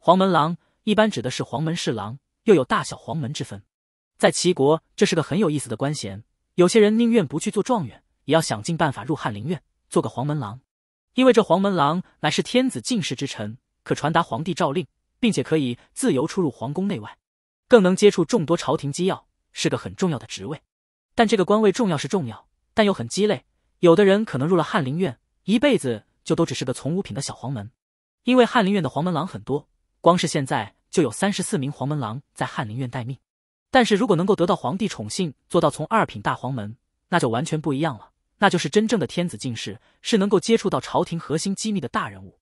黄门郎一般指的是黄门侍郎，又有大小黄门之分。在齐国，这是个很有意思的官衔。有些人宁愿不去做状元，也要想尽办法入翰林院，做个黄门郎。因为这黄门郎乃是天子进士之臣，可传达皇帝诏令，并且可以自由出入皇宫内外，更能接触众多朝廷机要，是个很重要的职位。但这个官位重要是重要，但又很鸡肋。有的人可能入了翰林院，一辈子就都只是个从五品的小黄门，因为翰林院的黄门郎很多，光是现在就有三十四名黄门郎在翰林院待命。但是如果能够得到皇帝宠幸，做到从二品大黄门，那就完全不一样了。那就是真正的天子进士，是能够接触到朝廷核心机密的大人物。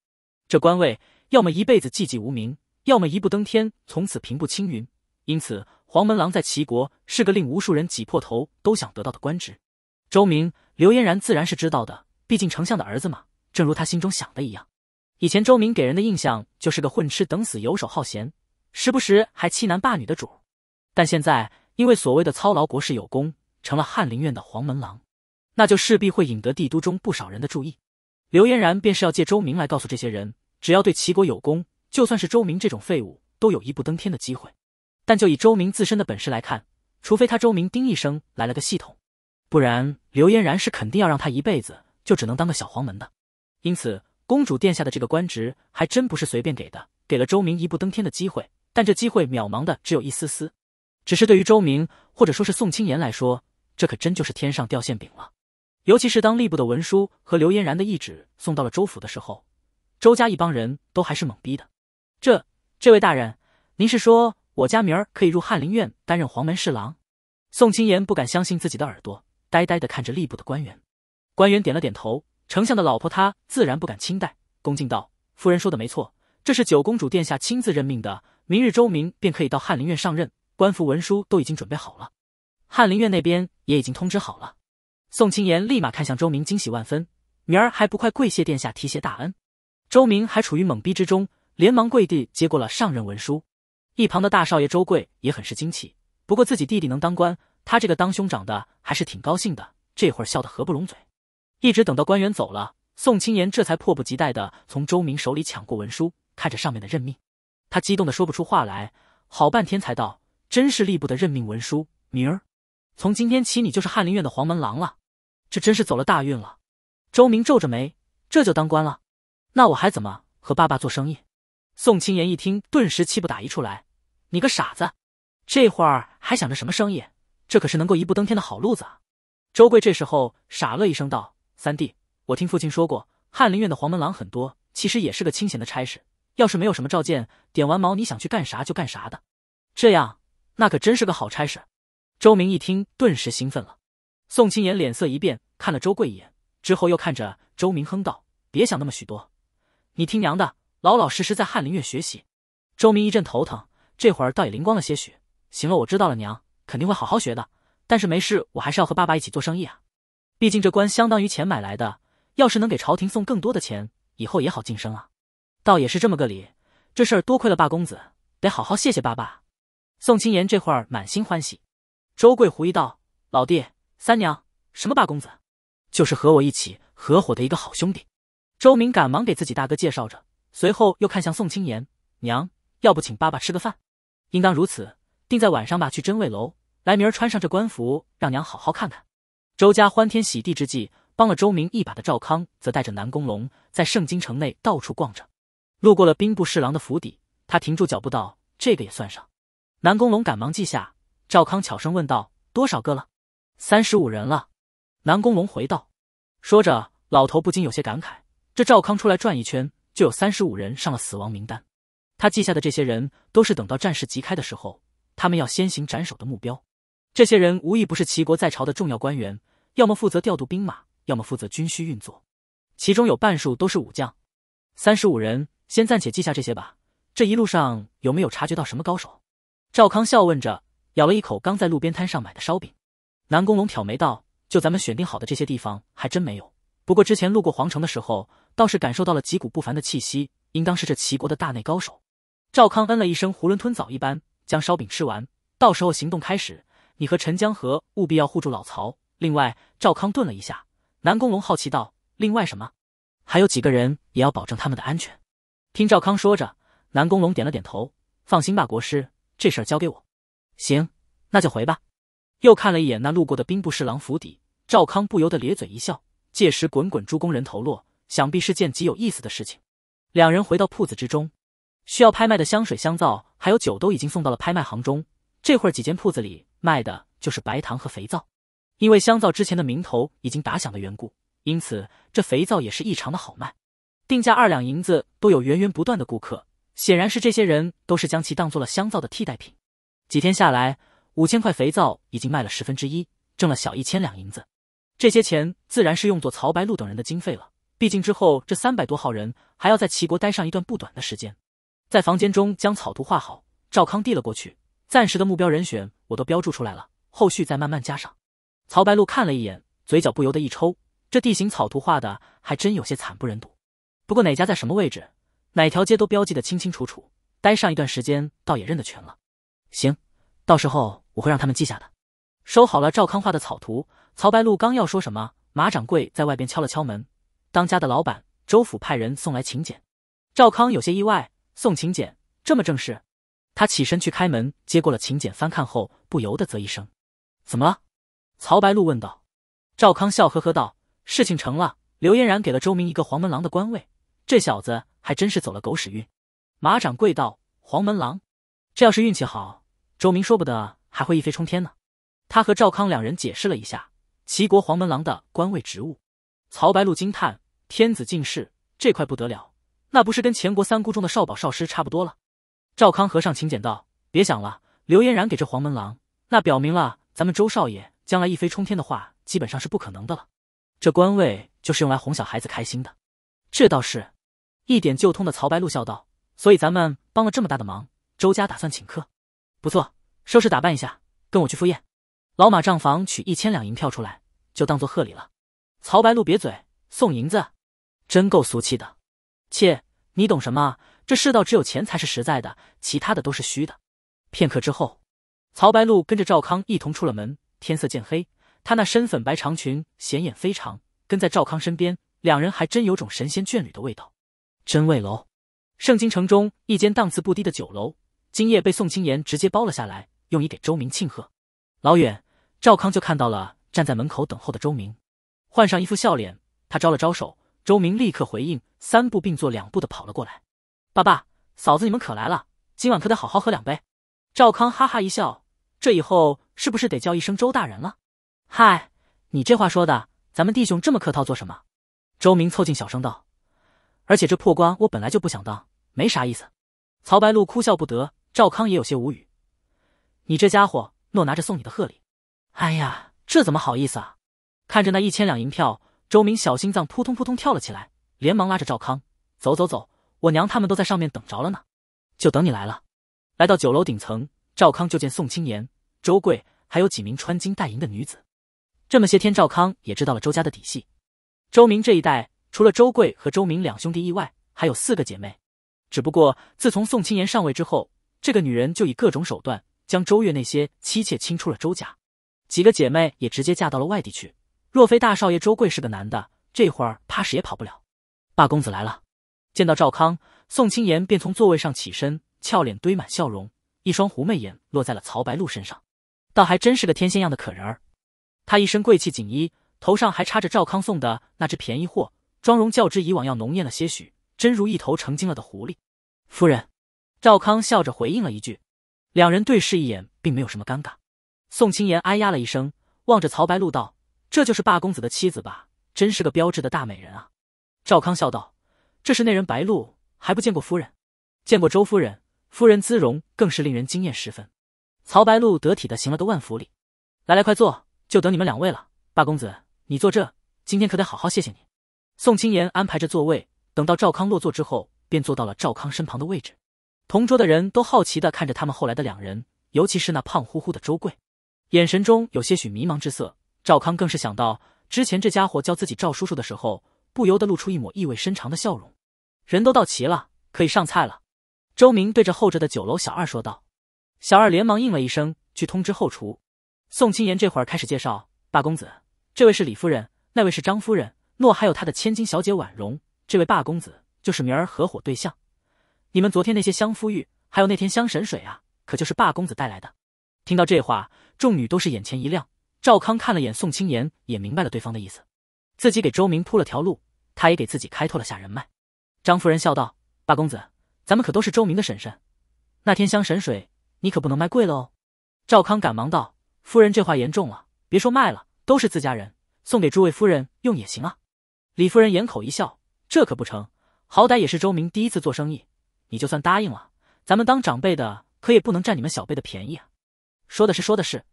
这官位，要么一辈子寂寂无名，要么一步登天，从此平步青云。因此，黄门郎在齐国是个令无数人挤破头都想得到的官职。周明、刘嫣然自然是知道的，毕竟丞相的儿子嘛。正如他心中想的一样，以前周明给人的印象就是个混吃等死、游手好闲，时不时还欺男霸女的主。但现在因为所谓的操劳国事有功，成了翰林院的黄门郎，那就势必会引得帝都中不少人的注意。刘嫣然便是要借周明来告诉这些人，只要对齐国有功，就算是周明这种废物都有一步登天的机会。但就以周明自身的本事来看，除非他周明叮一声来了个系统，不然刘嫣然是肯定要让他一辈子就只能当个小黄门的。因此，公主殿下的这个官职还真不是随便给的，给了周明一步登天的机会，但这机会渺茫的只有一丝丝。只是对于周明，或者说是宋青言来说，这可真就是天上掉馅饼了。尤其是当吏部的文书和刘嫣然的懿旨送到了周府的时候，周家一帮人都还是懵逼的。这，这位大人，您是说我家明儿可以入翰林院担任黄门侍郎？宋青言不敢相信自己的耳朵，呆呆地看着吏部的官员。官员点了点头，丞相的老婆他自然不敢轻怠，恭敬道：“夫人说的没错，这是九公主殿下亲自任命的，明日周明便可以到翰林院上任。”官服文书都已经准备好了，翰林院那边也已经通知好了。宋青言立马看向周明，惊喜万分：“明儿还不快跪谢殿下提携大恩！”周明还处于懵逼之中，连忙跪地接过了上任文书。一旁的大少爷周贵也很是惊奇，不过自己弟弟能当官，他这个当兄长的还是挺高兴的，这会儿笑得合不拢嘴。一直等到官员走了，宋青言这才迫不及待的从周明手里抢过文书，看着上面的任命，他激动的说不出话来，好半天才道。真是吏部的任命文书。明儿，从今天起你就是翰林院的黄门郎了，这真是走了大运了。周明皱着眉，这就当官了？那我还怎么和爸爸做生意？宋青言一听，顿时气不打一处来：“你个傻子，这会儿还想着什么生意？这可是能够一步登天的好路子啊！”周贵这时候傻乐一声道：“三弟，我听父亲说过，翰林院的黄门郎很多，其实也是个清闲的差事。要是没有什么召见，点完毛，你想去干啥就干啥的。这样。”那可真是个好差事，周明一听顿时兴奋了。宋青言脸色一变，看了周贵一眼，之后又看着周明哼道：“别想那么许多，你听娘的，老老实实，在翰林院学习。”周明一阵头疼，这会儿倒也灵光了些许。行了，我知道了，娘肯定会好好学的。但是没事，我还是要和爸爸一起做生意啊。毕竟这官相当于钱买来的，要是能给朝廷送更多的钱，以后也好晋升啊。倒也是这么个理，这事儿多亏了八公子，得好好谢谢爸爸。宋青言这会儿满心欢喜，周贵狐疑道：“老弟，三娘，什么八公子？就是和我一起合伙的一个好兄弟。”周明赶忙给自己大哥介绍着，随后又看向宋青言：“娘，要不请爸爸吃个饭？应当如此，定在晚上吧，去真味楼来。明儿穿上这官服，让娘好好看看。”周家欢天喜地之际，帮了周明一把的赵康则带着南宫龙在圣京城内到处逛着，路过了兵部侍郎的府邸，他停住脚步道：“这个也算上。”南宫龙赶忙记下，赵康悄声问道：“多少个了？三十五人了。”南宫龙回道，说着，老头不禁有些感慨：“这赵康出来转一圈，就有三十五人上了死亡名单。他记下的这些人，都是等到战事即开的时候，他们要先行斩首的目标。这些人无一不是齐国在朝的重要官员，要么负责调度兵马，要么负责军需运作，其中有半数都是武将。三十五人，先暂且记下这些吧。这一路上有没有察觉到什么高手？”赵康笑问着，咬了一口刚在路边摊上买的烧饼。南宫龙挑眉道：“就咱们选定好的这些地方，还真没有。不过之前路过皇城的时候，倒是感受到了几股不凡的气息，应当是这齐国的大内高手。”赵康嗯了一声，囫囵吞枣一般将烧饼吃完。到时候行动开始，你和陈江河务必要护住老曹。另外，赵康顿了一下。南宫龙好奇道：“另外什么？还有几个人也要保证他们的安全？”听赵康说着，南宫龙点了点头：“放心吧，国师。”这事儿交给我，行，那就回吧。又看了一眼那路过的兵部侍郎府邸，赵康不由得咧嘴一笑。届时滚滚诸宫人头落，想必是件极有意思的事情。两人回到铺子之中，需要拍卖的香水、香皂还有酒都已经送到了拍卖行中。这会儿几间铺子里卖的就是白糖和肥皂，因为香皂之前的名头已经打响的缘故，因此这肥皂也是异常的好卖，定价二两银子都有源源不断的顾客。显然是这些人都是将其当做了香皂的替代品。几天下来，五千块肥皂已经卖了十分之一，挣了小一千两银子。这些钱自然是用作曹白露等人的经费了。毕竟之后这三百多号人还要在齐国待上一段不短的时间。在房间中将草图画好，赵康递了过去。暂时的目标人选我都标注出来了，后续再慢慢加上。曹白露看了一眼，嘴角不由得一抽。这地形草图画的还真有些惨不忍睹。不过哪家在什么位置？哪条街都标记得清清楚楚，待上一段时间，倒也认得全了。行，到时候我会让他们记下的。收好了赵康画的草图，曹白露刚要说什么，马掌柜在外边敲了敲门。当家的老板周府派人送来请柬。赵康有些意外，送请柬这么正式？他起身去开门，接过了请柬，翻看后不由得啧一声：“怎么了？”曹白露问道。赵康笑呵呵道：“事情成了，刘嫣然给了周明一个黄门郎的官位。”这小子还真是走了狗屎运。马掌柜道：“黄门郎，这要是运气好，周明说不得还会一飞冲天呢。”他和赵康两人解释了一下齐国黄门郎的官位职务。曹白露惊叹：“天子进士这块不得了，那不是跟前国三姑中的少保、少师差不多了？”赵康和尚请柬道：“别想了，刘嫣然给这黄门郎，那表明了咱们周少爷将来一飞冲天的话，基本上是不可能的了。这官位就是用来哄小孩子开心的，这倒是。”一点就通的曹白露笑道：“所以咱们帮了这么大的忙，周家打算请客，不错，收拾打扮一下，跟我去赴宴。老马账房取一千两银票出来，就当做贺礼了。”曹白露瘪嘴：“送银子，真够俗气的。切，你懂什么？这世道只有钱才是实在的，其他的都是虚的。”片刻之后，曹白露跟着赵康一同出了门。天色渐黑，她那深粉白长裙显眼非常，跟在赵康身边，两人还真有种神仙眷侣的味道。真味楼，盛京城中一间档次不低的酒楼，今夜被宋青言直接包了下来，用以给周明庆贺。老远，赵康就看到了站在门口等候的周明，换上一副笑脸，他招了招手，周明立刻回应，三步并作两步的跑了过来。爸爸，嫂子，你们可来了，今晚可得好好喝两杯。赵康哈哈一笑，这以后是不是得叫一声周大人了？嗨，你这话说的，咱们弟兄这么客套做什么？周明凑近小声道。而且这破官我本来就不想当，没啥意思。曹白露哭笑不得，赵康也有些无语。你这家伙，诺拿着送你的贺礼，哎呀，这怎么好意思啊！看着那一千两银票，周明小心脏扑通扑通跳了起来，连忙拉着赵康走走走，我娘他们都在上面等着了呢，就等你来了。来到酒楼顶层，赵康就见宋青言、周贵还有几名穿金戴银的女子。这么些天，赵康也知道了周家的底细，周明这一带除了周贵和周明两兄弟意外，还有四个姐妹。只不过自从宋青岩上位之后，这个女人就以各种手段将周月那些妻妾清出了周家，几个姐妹也直接嫁到了外地去。若非大少爷周贵是个男的，这会儿怕是也跑不了。大公子来了，见到赵康，宋青岩便从座位上起身，俏脸堆满笑容，一双狐媚眼落在了曹白露身上，倒还真是个天仙样的可人儿。她一身贵气锦衣，头上还插着赵康送的那只便宜货。妆容较之以往要浓艳了些许，真如一头成精了的狐狸。夫人，赵康笑着回应了一句，两人对视一眼，并没有什么尴尬。宋青言哎呀了一声，望着曹白露道：“这就是霸公子的妻子吧？真是个标致的大美人啊！”赵康笑道：“这是那人白露，还不见过夫人？见过周夫人，夫人姿容更是令人惊艳十分。”曹白露得体的行了个万福礼。来来，快坐，就等你们两位了。霸公子，你坐这，今天可得好好谢谢你。宋青言安排着座位，等到赵康落座之后，便坐到了赵康身旁的位置。同桌的人都好奇的看着他们后来的两人，尤其是那胖乎乎的周贵，眼神中有些许迷茫之色。赵康更是想到之前这家伙叫自己赵叔叔的时候，不由得露出一抹意味深长的笑容。人都到齐了，可以上菜了。周明对着候着的酒楼小二说道，小二连忙应了一声，去通知后厨。宋青言这会儿开始介绍：“大公子，这位是李夫人，那位是张夫人。”诺，还有他的千金小姐婉容，这位霸公子就是明儿合伙对象。你们昨天那些香馥玉，还有那天香神水啊，可就是霸公子带来的。听到这话，众女都是眼前一亮。赵康看了眼宋青言，也明白了对方的意思。自己给周明铺了条路，他也给自己开拓了下人脉。张夫人笑道：“霸公子，咱们可都是周明的婶婶。那天香神水，你可不能卖贵了哦。”赵康赶忙道：“夫人这话严重了，别说卖了，都是自家人，送给诸位夫人用也行啊。”李夫人掩口一笑，这可不成，好歹也是周明第一次做生意，你就算答应了，咱们当长辈的可也不能占你们小辈的便宜啊。说的是说的是，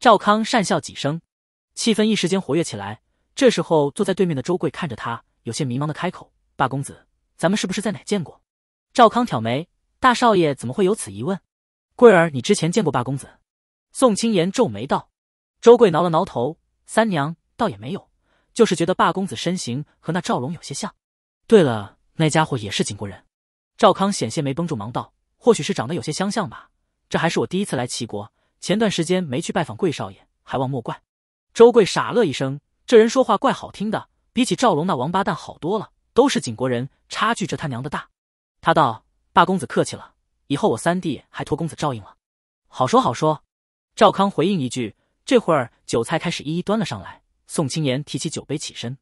赵康讪笑几声，气氛一时间活跃起来。这时候坐在对面的周贵看着他，有些迷茫的开口：“大公子，咱们是不是在哪见过？”赵康挑眉：“大少爷怎么会有此疑问？贵儿，你之前见过大公子？”宋青言皱眉道：“周贵挠了挠头，三娘倒也没有。”就是觉得霸公子身形和那赵龙有些像，对了，那家伙也是景国人。赵康险些没绷住，忙道：“或许是长得有些相像吧。”这还是我第一次来齐国，前段时间没去拜访贵少爷，还望莫怪。周贵傻乐一声：“这人说话怪好听的，比起赵龙那王八蛋好多了。都是景国人，差距这他娘的大。”他道：“霸公子客气了，以后我三弟还托公子照应了。”好说好说。赵康回应一句：“这会儿酒菜开始一一端了上来。”宋青言提起酒杯，起身。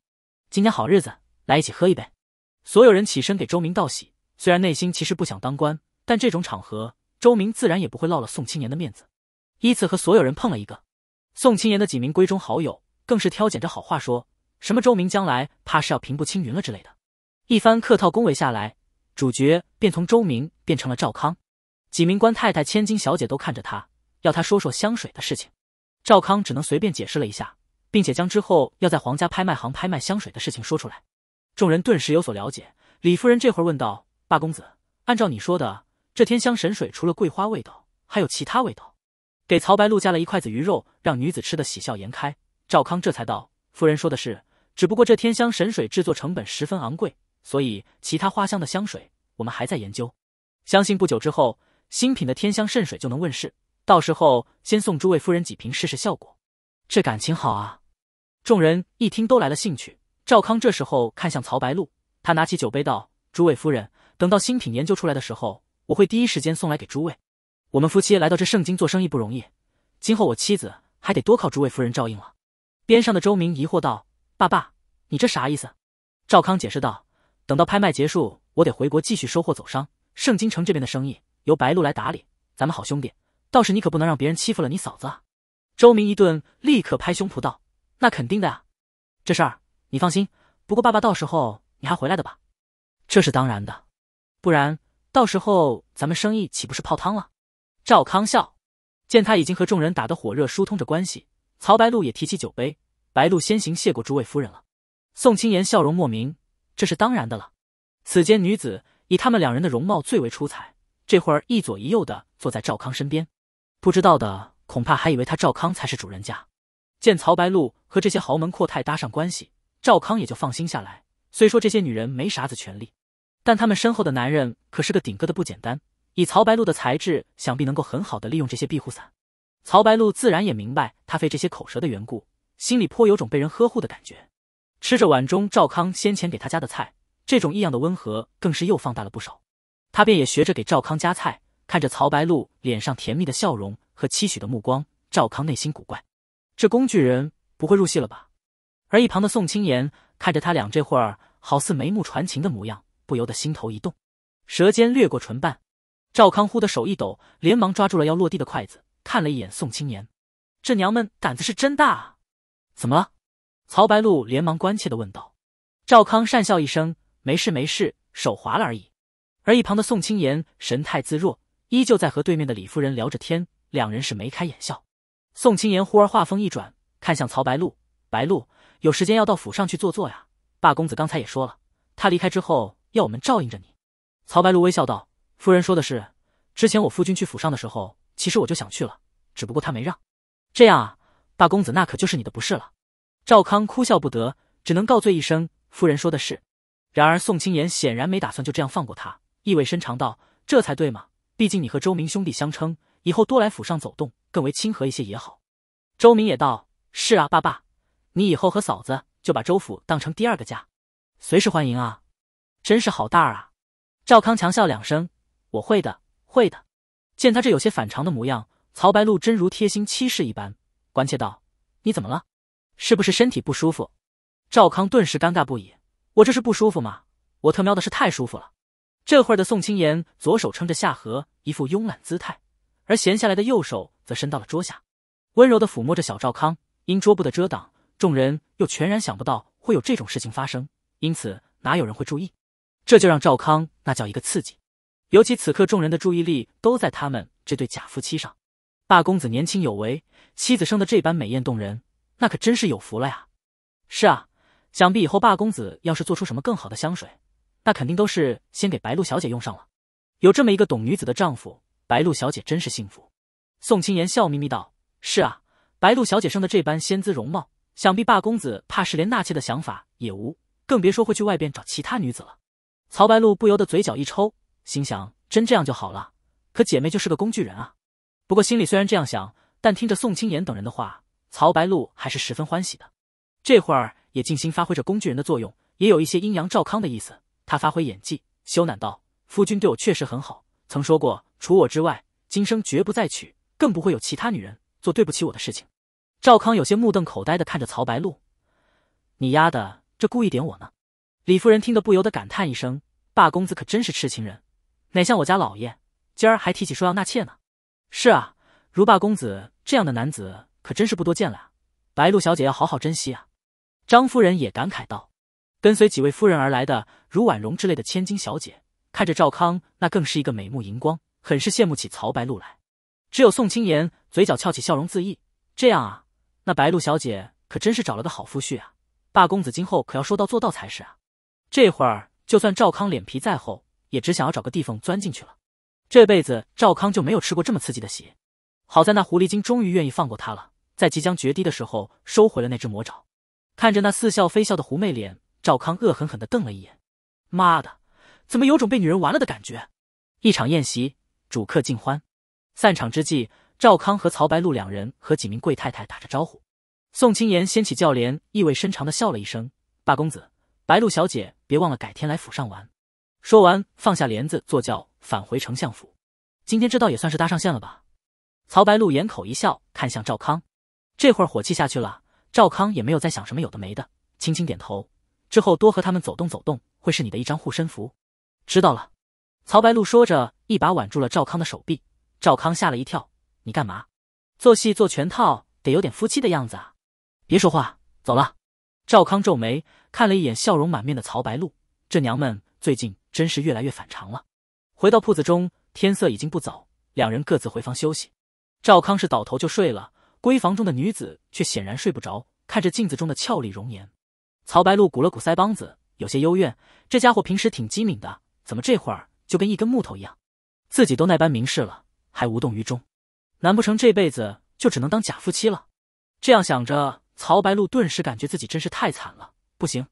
今天好日子，来一起喝一杯。所有人起身给周明道喜。虽然内心其实不想当官，但这种场合，周明自然也不会落了宋青言的面子。依次和所有人碰了一个。宋青言的几名闺中好友更是挑拣着好话说，什么周明将来怕是要平步青云了之类的。一番客套恭维下来，主角便从周明变成了赵康。几名官太太、千金小姐都看着他，要他说说香水的事情。赵康只能随便解释了一下。并且将之后要在皇家拍卖行拍卖香水的事情说出来，众人顿时有所了解。李夫人这会儿问道：“八公子，按照你说的，这天香神水除了桂花味道，还有其他味道？”给曹白露夹了一筷子鱼肉，让女子吃得喜笑颜开。赵康这才道：“夫人说的是，只不过这天香神水制作成本十分昂贵，所以其他花香的香水我们还在研究。相信不久之后，新品的天香圣水就能问世。到时候先送诸位夫人几瓶试试效果，这感情好啊。”众人一听都来了兴趣。赵康这时候看向曹白露，他拿起酒杯道：“诸位夫人，等到新品研究出来的时候，我会第一时间送来给诸位。我们夫妻来到这圣京做生意不容易，今后我妻子还得多靠诸位夫人照应了。”边上的周明疑惑道：“爸爸，你这啥意思？”赵康解释道：“等到拍卖结束，我得回国继续收货走商。圣京城这边的生意由白露来打理。咱们好兄弟，倒是你可不能让别人欺负了你嫂子啊！”周明一顿，立刻拍胸脯道。那肯定的啊，这事儿你放心。不过爸爸到时候你还回来的吧？这是当然的，不然到时候咱们生意岂不是泡汤了？赵康笑，见他已经和众人打得火热，疏通着关系。曹白露也提起酒杯，白露先行谢过诸位夫人了。宋青言笑容莫名，这是当然的了。此间女子以他们两人的容貌最为出彩，这会儿一左一右的坐在赵康身边，不知道的恐怕还以为他赵康才是主人家。见曹白露和这些豪门阔太搭上关系，赵康也就放心下来。虽说这些女人没啥子权利，但他们身后的男人可是个顶个的不简单。以曹白露的才智，想必能够很好的利用这些庇护伞。曹白露自然也明白他费这些口舌的缘故，心里颇有种被人呵护的感觉。吃着碗中赵康先前给他夹的菜，这种异样的温和更是又放大了不少。他便也学着给赵康夹菜，看着曹白露脸上甜蜜的笑容和期许的目光，赵康内心古怪。这工具人不会入戏了吧？而一旁的宋青言看着他俩这会儿好似眉目传情的模样，不由得心头一动，舌尖掠过唇瓣。赵康忽的手一抖，连忙抓住了要落地的筷子，看了一眼宋青言，这娘们胆子是真大啊！怎么了？曹白露连忙关切的问道。赵康讪笑一声，没事没事，手滑了而已。而一旁的宋青言神态自若，依旧在和对面的李夫人聊着天，两人是眉开眼笑。宋青言忽而话锋一转，看向曹白露：“白露，有时间要到府上去坐坐呀。霸公子刚才也说了，他离开之后要我们照应着你。”曹白露微笑道：“夫人说的是。之前我夫君去府上的时候，其实我就想去了，只不过他没让。这样啊，霸公子那可就是你的不是了。”赵康哭笑不得，只能告罪一声：“夫人说的是。”然而宋青言显然没打算就这样放过他，意味深长道：“这才对嘛，毕竟你和周明兄弟相称。”以后多来府上走动，更为亲和一些也好。周明也道：“是啊，爸爸，你以后和嫂子就把周府当成第二个家，随时欢迎啊！”真是好大啊！赵康强笑两声：“我会的，会的。”见他这有些反常的模样，曹白露真如贴心妻室一般关切道：“你怎么了？是不是身体不舒服？”赵康顿时尴尬不已：“我这是不舒服吗？我特喵的是太舒服了！”这会儿的宋青言左手撑着下颌，一副慵懒姿态。而闲下来的右手则伸到了桌下，温柔的抚摸着小赵康。因桌布的遮挡，众人又全然想不到会有这种事情发生，因此哪有人会注意？这就让赵康那叫一个刺激。尤其此刻，众人的注意力都在他们这对假夫妻上。霸公子年轻有为，妻子生的这般美艳动人，那可真是有福了呀！是啊，想必以后霸公子要是做出什么更好的香水，那肯定都是先给白露小姐用上了。有这么一个懂女子的丈夫。白露小姐真是幸福，宋青言笑眯眯道：“是啊，白露小姐生的这般仙姿容貌，想必霸公子怕是连纳妾的想法也无，更别说会去外边找其他女子了。”曹白露不由得嘴角一抽，心想：“真这样就好了。”可姐妹就是个工具人啊！不过心里虽然这样想，但听着宋青言等人的话，曹白露还是十分欢喜的。这会儿也尽心发挥着工具人的作用，也有一些阴阳赵康的意思。他发挥演技，羞赧道：“夫君对我确实很好。”曾说过，除我之外，今生绝不再娶，更不会有其他女人做对不起我的事情。赵康有些目瞪口呆的看着曹白露，你丫的这故意点我呢？李夫人听得不由得感叹一声：“霸公子可真是痴情人，哪像我家老爷，今儿还提起说要纳妾呢。”是啊，如霸公子这样的男子可真是不多见了，白露小姐要好好珍惜啊。”张夫人也感慨道：“跟随几位夫人而来的，如婉容之类的千金小姐。”看着赵康，那更是一个美目荧光，很是羡慕起曹白露来。只有宋青言嘴角翘起，笑容自意。这样啊，那白露小姐可真是找了个好夫婿啊！霸公子今后可要说到做到才是啊！这会儿就算赵康脸皮再厚，也只想要找个地缝钻进去了。这辈子赵康就没有吃过这么刺激的席。好在那狐狸精终于愿意放过他了，在即将绝堤的时候收回了那只魔爪。看着那似笑非笑的狐媚脸，赵康恶狠狠的瞪了一眼，妈的！怎么有种被女人玩了的感觉？一场宴席，主客尽欢，散场之际，赵康和曹白露两人和几名贵太太打着招呼。宋青言掀起轿帘，意味深长的笑了一声：“八公子，白露小姐，别忘了改天来府上玩。”说完，放下帘子，坐轿返回丞相府。今天这道也算是搭上线了吧？曹白露掩口一笑，看向赵康。这会儿火气下去了，赵康也没有再想什么有的没的，轻轻点头。之后多和他们走动走动，会是你的一张护身符。知道了，曹白露说着，一把挽住了赵康的手臂。赵康吓了一跳：“你干嘛？做戏做全套，得有点夫妻的样子啊！”别说话，走了。赵康皱眉看了一眼笑容满面的曹白露，这娘们最近真是越来越反常了。回到铺子中，天色已经不早，两人各自回房休息。赵康是倒头就睡了，闺房中的女子却显然睡不着，看着镜子中的俏丽容颜，曹白露鼓了鼓腮帮子，有些幽怨：“这家伙平时挺机敏的。”怎么这会儿就跟一根木头一样，自己都那般明示了，还无动于衷，难不成这辈子就只能当假夫妻了？这样想着，曹白露顿时感觉自己真是太惨了。不行，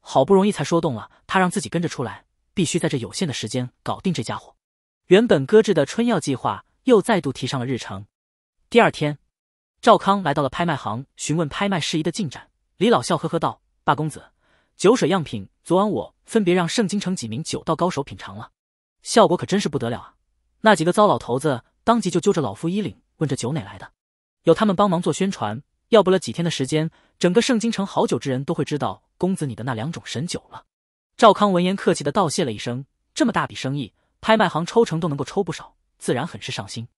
好不容易才说动了他，让自己跟着出来，必须在这有限的时间搞定这家伙。原本搁置的春药计划又再度提上了日程。第二天，赵康来到了拍卖行，询问拍卖事宜的进展。李老笑呵呵道：“八公子。”酒水样品，昨晚我分别让盛京城几名酒道高手品尝了，效果可真是不得了啊！那几个糟老头子当即就揪着老夫衣领问这酒哪来的，有他们帮忙做宣传，要不了几天的时间，整个盛京城好酒之人都会知道公子你的那两种神酒了。赵康闻言客气的道谢了一声，这么大笔生意，拍卖行抽成都能够抽不少，自然很是上心。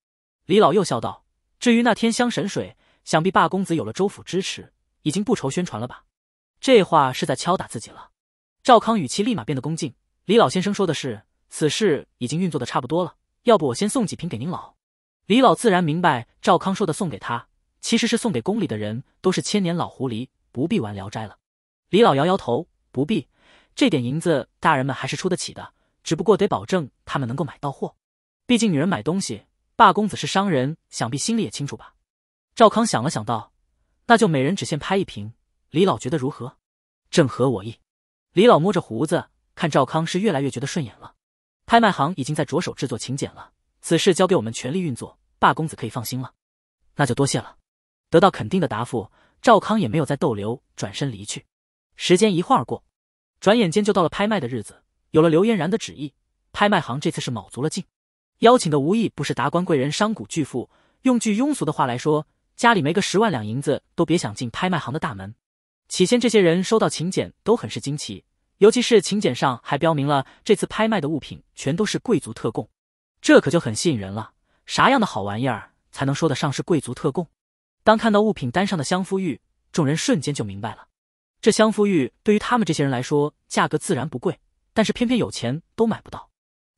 李老又笑道：“至于那天香神水，想必霸公子有了州府支持，已经不愁宣传了吧？”这话是在敲打自己了。赵康语气立马变得恭敬。李老先生说的是，此事已经运作的差不多了，要不我先送几瓶给您老？李老自然明白赵康说的送给他，其实是送给宫里的人，都是千年老狐狸，不必玩聊斋了。李老摇摇头，不必，这点银子大人们还是出得起的，只不过得保证他们能够买到货。毕竟女人买东西，霸公子是商人，想必心里也清楚吧？赵康想了想道：“那就每人只限拍一瓶。”李老觉得如何？正合我意。李老摸着胡子，看赵康是越来越觉得顺眼了。拍卖行已经在着手制作请柬了，此事交给我们全力运作，大公子可以放心了。那就多谢了。得到肯定的答复，赵康也没有再逗留，转身离去。时间一晃而过，转眼间就到了拍卖的日子。有了刘嫣然的旨意，拍卖行这次是卯足了劲，邀请的无一不是达官贵人、商贾巨富。用句庸俗的话来说，家里没个十万两银子，都别想进拍卖行的大门。起先，这些人收到请柬都很是惊奇，尤其是请柬上还标明了这次拍卖的物品全都是贵族特供，这可就很吸引人了。啥样的好玩意儿才能说得上是贵族特供？当看到物品单上的香肤浴，众人瞬间就明白了。这香肤浴对于他们这些人来说，价格自然不贵，但是偏偏有钱都买不到，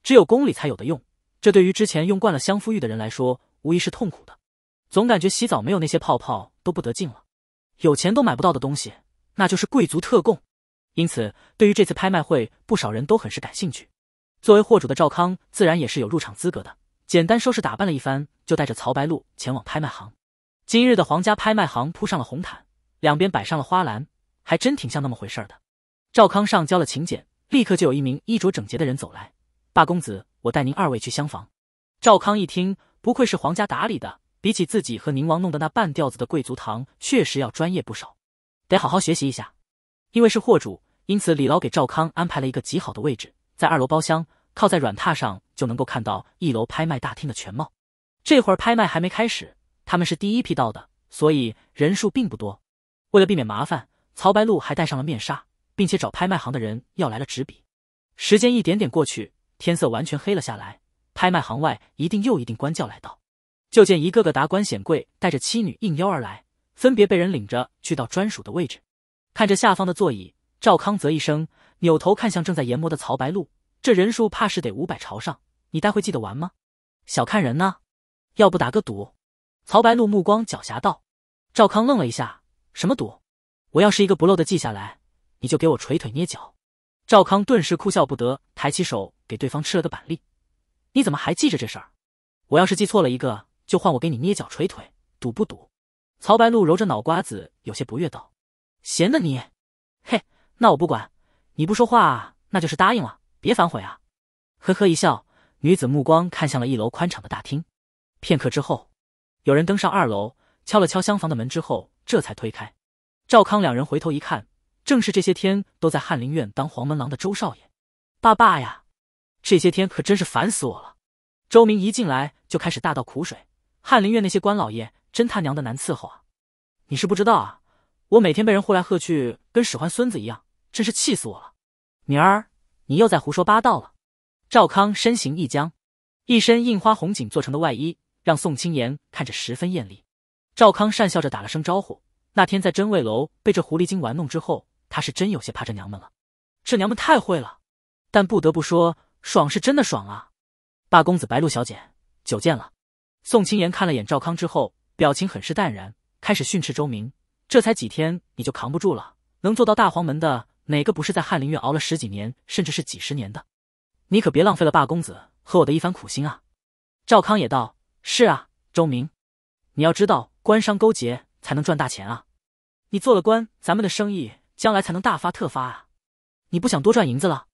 只有宫里才有的用。这对于之前用惯了香肤浴的人来说，无疑是痛苦的，总感觉洗澡没有那些泡泡都不得劲了。有钱都买不到的东西，那就是贵族特供。因此，对于这次拍卖会，不少人都很是感兴趣。作为货主的赵康，自然也是有入场资格的。简单收拾打扮了一番，就带着曹白露前往拍卖行。今日的皇家拍卖行铺上了红毯，两边摆上了花篮，还真挺像那么回事的。赵康上交了请柬，立刻就有一名衣着整洁的人走来：“大公子，我带您二位去厢房。”赵康一听，不愧是皇家打理的。比起自己和宁王弄的那半吊子的贵族堂，确实要专业不少，得好好学习一下。因为是货主，因此李老给赵康安排了一个极好的位置，在二楼包厢，靠在软榻上就能够看到一楼拍卖大厅的全貌。这会儿拍卖还没开始，他们是第一批到的，所以人数并不多。为了避免麻烦，曹白露还戴上了面纱，并且找拍卖行的人要来了纸笔。时间一点点过去，天色完全黑了下来，拍卖行外一定又一定官轿来到。就见一个个达官显贵带着妻女应邀而来，分别被人领着去到专属的位置。看着下方的座椅，赵康则一声扭头看向正在研磨的曹白露，这人数怕是得五百朝上，你待会记得完吗？小看人呢？要不打个赌？曹白露目光狡黠道。赵康愣了一下，什么赌？我要是一个不漏的记下来，你就给我捶腿捏脚。赵康顿时哭笑不得，抬起手给对方吃了个板栗。你怎么还记着这事儿？我要是记错了一个。就换我给你捏脚捶腿，赌不赌？曹白露揉着脑瓜子，有些不悦道：“闲的你。”嘿，那我不管，你不说话那就是答应了，别反悔啊！呵呵一笑，女子目光看向了一楼宽敞的大厅。片刻之后，有人登上二楼，敲了敲厢房的门之后，这才推开。赵康两人回头一看，正是这些天都在翰林院当黄门郎的周少爷。爸爸呀，这些天可真是烦死我了！周明一进来就开始大倒苦水。翰林院那些官老爷真他娘的难伺候啊！你是不知道啊，我每天被人呼来喝去，跟使唤孙子一样，真是气死我了。明儿，你又在胡说八道了。赵康身形一僵，一身印花红锦做成的外衣让宋青言看着十分艳丽。赵康讪笑着打了声招呼。那天在真味楼被这狐狸精玩弄之后，他是真有些怕这娘们了。这娘们太会了，但不得不说，爽是真的爽啊！大公子白露小姐，久见了。宋清言看了眼赵康之后，表情很是淡然，开始训斥周明：“这才几天你就扛不住了？能做到大黄门的哪个不是在翰林院熬了十几年，甚至是几十年的？你可别浪费了霸公子和我的一番苦心啊！”赵康也道：“是啊，周明，你要知道官商勾结才能赚大钱啊！你做了官，咱们的生意将来才能大发特发啊！你不想多赚银子了？”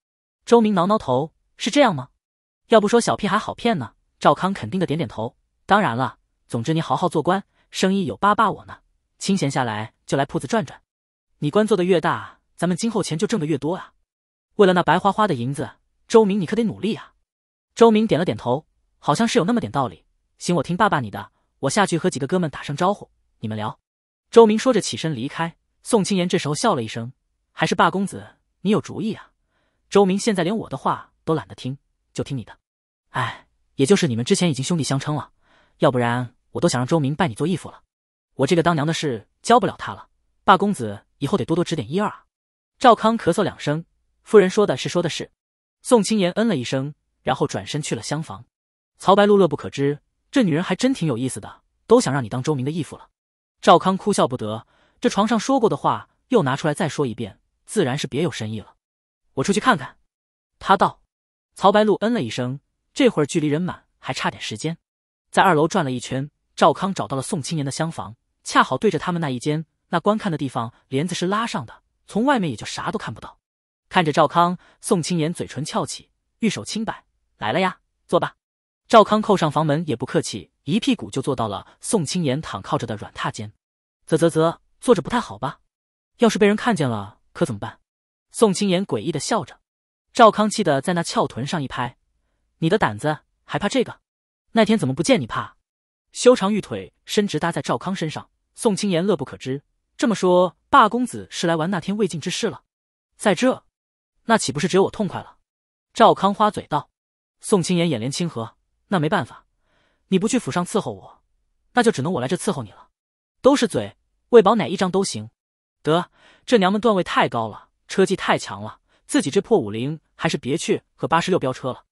周明挠挠头：“是这样吗？要不说小屁孩好骗呢。”赵康肯定的点点头。当然了，总之你好好做官，生意有爸爸我呢。清闲下来就来铺子转转。你官做的越大，咱们今后钱就挣的越多啊。为了那白花花的银子，周明你可得努力啊。周明点了点头，好像是有那么点道理。行，我听爸爸你的，我下去和几个哥们打声招呼，你们聊。周明说着起身离开。宋青言这时候笑了一声，还是爸公子，你有主意啊。周明现在连我的话都懒得听，就听你的。哎，也就是你们之前已经兄弟相称了。要不然我都想让周明拜你做义父了，我这个当娘的事教不了他了，霸公子以后得多多指点一二啊。赵康咳嗽两声，夫人说的是说的是。宋青莲嗯了一声，然后转身去了厢房。曹白露乐不可支，这女人还真挺有意思的，都想让你当周明的义父了。赵康哭笑不得，这床上说过的话又拿出来再说一遍，自然是别有深意了。我出去看看，他道。曹白露嗯了一声，这会儿距离人满还差点时间。在二楼转了一圈，赵康找到了宋青言的厢房，恰好对着他们那一间。那观看的地方帘子是拉上的，从外面也就啥都看不到。看着赵康，宋青言嘴唇翘起，玉手轻摆：“来了呀，坐吧。”赵康扣上房门，也不客气，一屁股就坐到了宋青言躺靠着的软榻间。啧啧啧，坐着不太好吧？要是被人看见了，可怎么办？宋青言诡异的笑着，赵康气得在那翘臀上一拍：“你的胆子还怕这个？”那天怎么不见你怕？修长玉腿伸直搭在赵康身上，宋青言乐不可支。这么说，霸公子是来玩那天未尽之事了？在这，那岂不是只有我痛快了？赵康花嘴道。宋青言眼帘轻合，那没办法，你不去府上伺候我，那就只能我来这伺候你了。都是嘴，喂饱哪一张都行。得，这娘们段位太高了，车技太强了，自己这破武菱还是别去和八十六飙车了。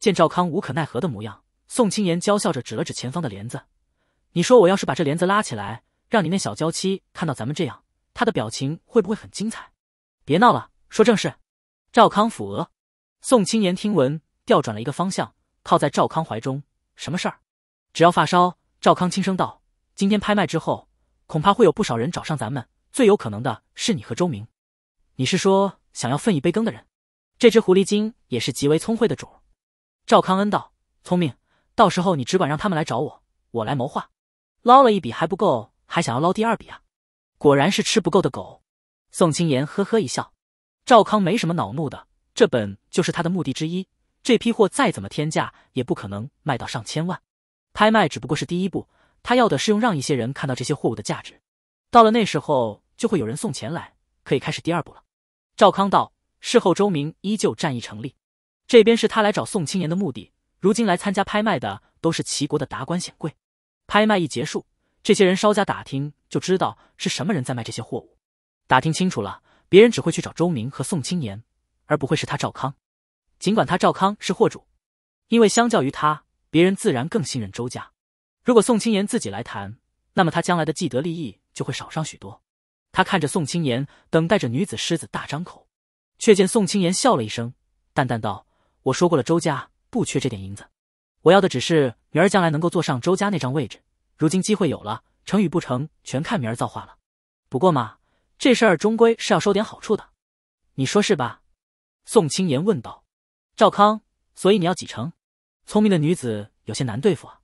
见赵康无可奈何的模样。宋青言娇笑着指了指前方的帘子：“你说我要是把这帘子拉起来，让你那小娇妻看到咱们这样，她的表情会不会很精彩？”“别闹了，说正事。”赵康抚额。宋青言听闻，调转了一个方向，靠在赵康怀中：“什么事儿？”“只要发烧。”赵康轻声道：“今天拍卖之后，恐怕会有不少人找上咱们。最有可能的是你和周明。你是说想要分一杯羹的人？这只狐狸精也是极为聪慧的主。”赵康恩道：“聪明。”到时候你只管让他们来找我，我来谋划。捞了一笔还不够，还想要捞第二笔啊？果然是吃不够的狗。宋青言呵呵一笑。赵康没什么恼怒的，这本就是他的目的之一。这批货再怎么天价，也不可能卖到上千万。拍卖只不过是第一步，他要的是用让一些人看到这些货物的价值。到了那时候，就会有人送钱来，可以开始第二步了。赵康道。事后，周明依旧战役成立。这边是他来找宋青言的目的。如今来参加拍卖的都是齐国的达官显贵。拍卖一结束，这些人稍加打听就知道是什么人在卖这些货物。打听清楚了，别人只会去找周明和宋青言，而不会是他赵康。尽管他赵康是货主，因为相较于他，别人自然更信任周家。如果宋青言自己来谈，那么他将来的既得利益就会少上许多。他看着宋青言，等待着女子狮子大张口，却见宋青言笑了一声，淡淡道：“我说过了，周家。”不缺这点银子，我要的只是明儿将来能够坐上周家那张位置。如今机会有了，成与不成全看明儿造化了。不过嘛，这事儿终归是要收点好处的，你说是吧？宋青言问道。赵康，所以你要几成？聪明的女子有些难对付啊。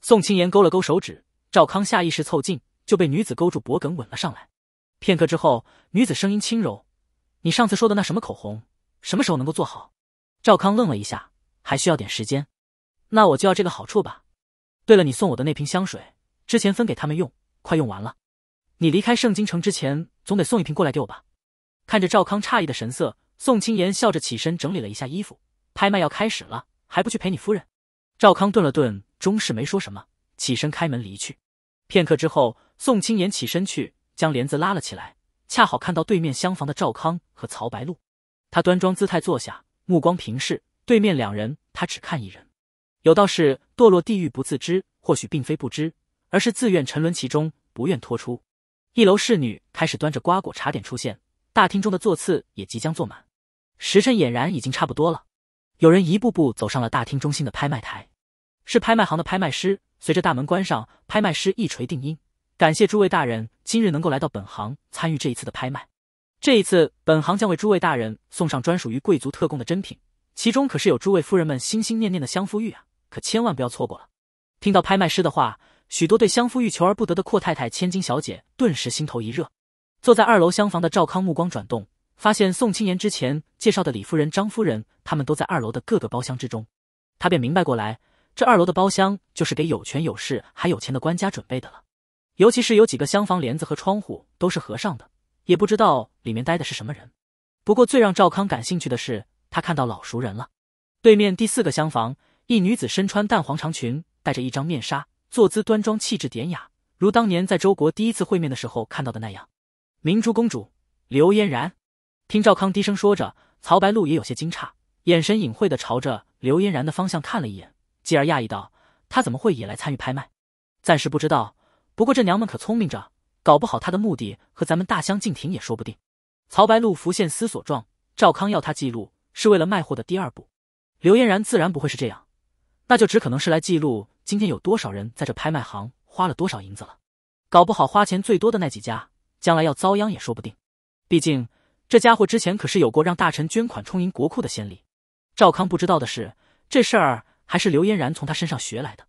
宋青言勾了勾手指，赵康下意识凑近，就被女子勾住脖梗吻了上来。片刻之后，女子声音轻柔：“你上次说的那什么口红，什么时候能够做好？”赵康愣了一下。还需要点时间，那我就要这个好处吧。对了，你送我的那瓶香水，之前分给他们用，快用完了。你离开圣京城之前，总得送一瓶过来给我吧。看着赵康诧异的神色，宋青言笑着起身，整理了一下衣服。拍卖要开始了，还不去陪你夫人？赵康顿了顿，终是没说什么，起身开门离去。片刻之后，宋青言起身去将帘子拉了起来，恰好看到对面厢房的赵康和曹白露。他端庄姿态坐下，目光平视。对面两人，他只看一人。有道是堕落地狱不自知，或许并非不知，而是自愿沉沦其中，不愿脱出。一楼侍女开始端着瓜果茶点出现，大厅中的座次也即将坐满。时辰俨然已经差不多了，有人一步步走上了大厅中心的拍卖台，是拍卖行的拍卖师。随着大门关上，拍卖师一锤定音：“感谢诸位大人今日能够来到本行参与这一次的拍卖，这一次本行将为诸位大人送上专属于贵族特供的珍品。”其中可是有诸位夫人们心心念念的香夫玉啊，可千万不要错过了！听到拍卖师的话，许多对香夫玉求而不得的阔太太、千金小姐顿时心头一热。坐在二楼厢房的赵康目光转动，发现宋青莲之前介绍的李夫人、张夫人，他们都在二楼的各个包厢之中。他便明白过来，这二楼的包厢就是给有权有势还有钱的官家准备的了。尤其是有几个厢房帘子和窗户都是合上的，也不知道里面待的是什么人。不过最让赵康感兴趣的是。他看到老熟人了，对面第四个厢房，一女子身穿淡黄长裙，戴着一张面纱，坐姿端庄，气质典雅，如当年在周国第一次会面的时候看到的那样。明珠公主刘嫣然，听赵康低声说着，曹白露也有些惊诧，眼神隐晦的朝着刘嫣然的方向看了一眼，继而讶异道：“她怎么会也来参与拍卖？暂时不知道，不过这娘们可聪明着，搞不好她的目的和咱们大相径庭也说不定。”曹白露浮现思索状，赵康要他记录。是为了卖货的第二步，刘嫣然自然不会是这样，那就只可能是来记录今天有多少人在这拍卖行花了多少银子了。搞不好花钱最多的那几家将来要遭殃也说不定。毕竟这家伙之前可是有过让大臣捐款充盈国库的先例。赵康不知道的是，这事儿还是刘嫣然从他身上学来的。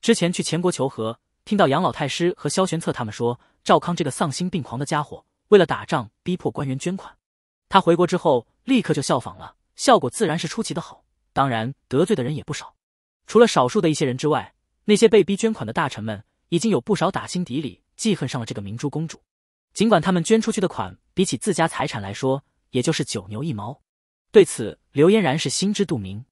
之前去前国求和，听到杨老太师和萧玄策他们说，赵康这个丧心病狂的家伙为了打仗逼迫官员捐款，他回国之后立刻就效仿了。效果自然是出奇的好，当然得罪的人也不少。除了少数的一些人之外，那些被逼捐款的大臣们，已经有不少打心底里记恨上了这个明珠公主。尽管他们捐出去的款比起自家财产来说，也就是九牛一毛。对此，刘嫣然是心知肚明。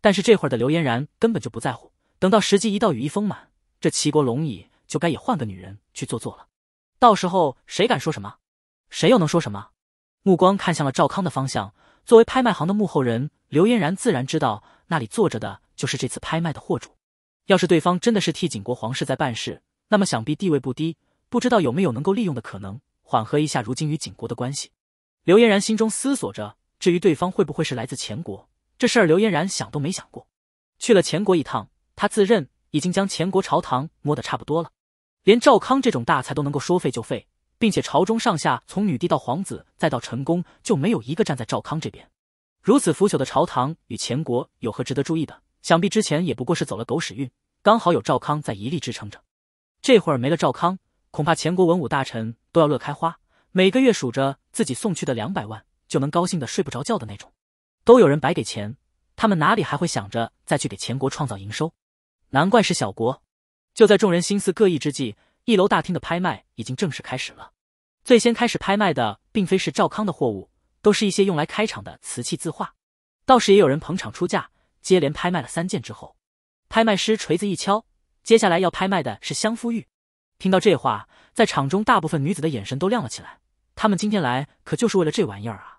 但是这会儿的刘嫣然根本就不在乎。等到时机一到，羽翼丰满，这齐国龙椅就该也换个女人去坐坐了。到时候谁敢说什么？谁又能说什么？目光看向了赵康的方向。作为拍卖行的幕后人，刘嫣然自然知道那里坐着的就是这次拍卖的货主。要是对方真的是替景国皇室在办事，那么想必地位不低，不知道有没有能够利用的可能，缓和一下如今与景国的关系。刘嫣然心中思索着，至于对方会不会是来自前国，这事儿刘嫣然想都没想过。去了前国一趟，他自认已经将前国朝堂摸得差不多了，连赵康这种大才都能够说废就废。并且朝中上下，从女帝到皇子，再到陈宫，就没有一个站在赵康这边。如此腐朽的朝堂与前国有何值得注意的？想必之前也不过是走了狗屎运，刚好有赵康在一力支撑着。这会儿没了赵康，恐怕前国文武大臣都要乐开花，每个月数着自己送去的两百万，就能高兴的睡不着觉的那种。都有人白给钱，他们哪里还会想着再去给前国创造营收？难怪是小国。就在众人心思各异之际。一楼大厅的拍卖已经正式开始了。最先开始拍卖的并非是赵康的货物，都是一些用来开场的瓷器字画。倒是也有人捧场出价，接连拍卖了三件之后，拍卖师锤子一敲，接下来要拍卖的是香肤玉。听到这话，在场中大部分女子的眼神都亮了起来。他们今天来可就是为了这玩意儿啊！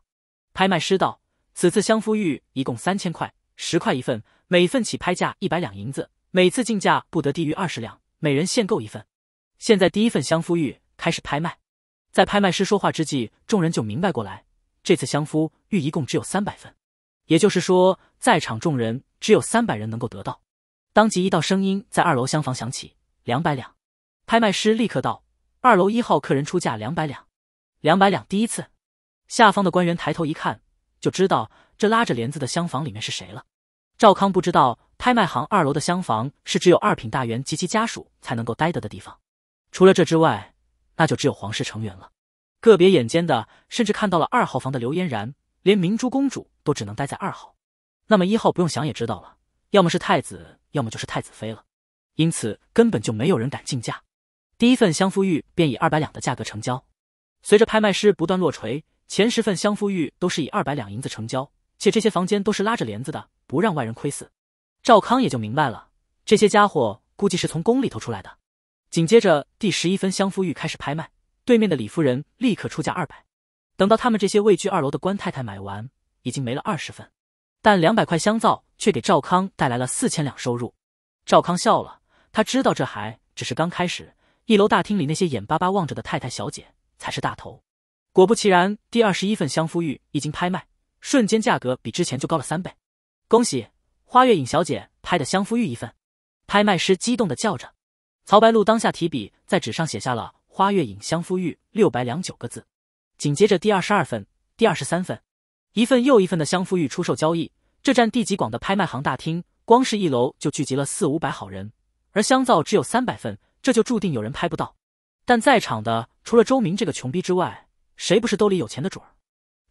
拍卖师道：“此次香肤玉一共三千块，十块一份，每份起拍价一百两银子，每次进价不得低于二十两，每人限购一份。”现在第一份香夫玉开始拍卖，在拍卖师说话之际，众人就明白过来，这次香夫玉一共只有三百份，也就是说，在场众人只有三百人能够得到。当即一道声音在二楼厢房响起：“两百两。”拍卖师立刻道：“二楼一号客人出价两百两，两百两，第一次。”下方的官员抬头一看，就知道这拉着帘子的厢房里面是谁了。赵康不知道，拍卖行二楼的厢房是只有二品大员及其家属才能够待得的地方。除了这之外，那就只有皇室成员了。个别眼尖的甚至看到了二号房的刘嫣然，连明珠公主都只能待在二号。那么一号不用想也知道了，要么是太子，要么就是太子妃了。因此根本就没有人敢竞价。第一份香夫玉便以二百两的价格成交。随着拍卖师不断落锤，前十份香夫玉都是以二百两银子成交，且这些房间都是拉着帘子的，不让外人窥伺。赵康也就明白了，这些家伙估计是从宫里头出来的。紧接着，第十一份香肤玉开始拍卖，对面的李夫人立刻出价二百。等到他们这些位居二楼的官太太买完，已经没了二十份，但两百块香皂却给赵康带来了四千两收入。赵康笑了，他知道这还只是刚开始。一楼大厅里那些眼巴巴望着的太太小姐才是大头。果不其然，第二十一份香肤玉一经拍卖，瞬间价格比之前就高了三倍。恭喜花月影小姐拍的香肤玉一份！拍卖师激动的叫着。曹白露当下提笔，在纸上写下了“花月影香肤玉六百两”九个字，紧接着第二十二份、第二十三份，一份又一份的香肤玉出售交易。这占地极广的拍卖行大厅，光是一楼就聚集了四五百好人，而香皂只有三百份，这就注定有人拍不到。但在场的除了周明这个穷逼之外，谁不是兜里有钱的主儿？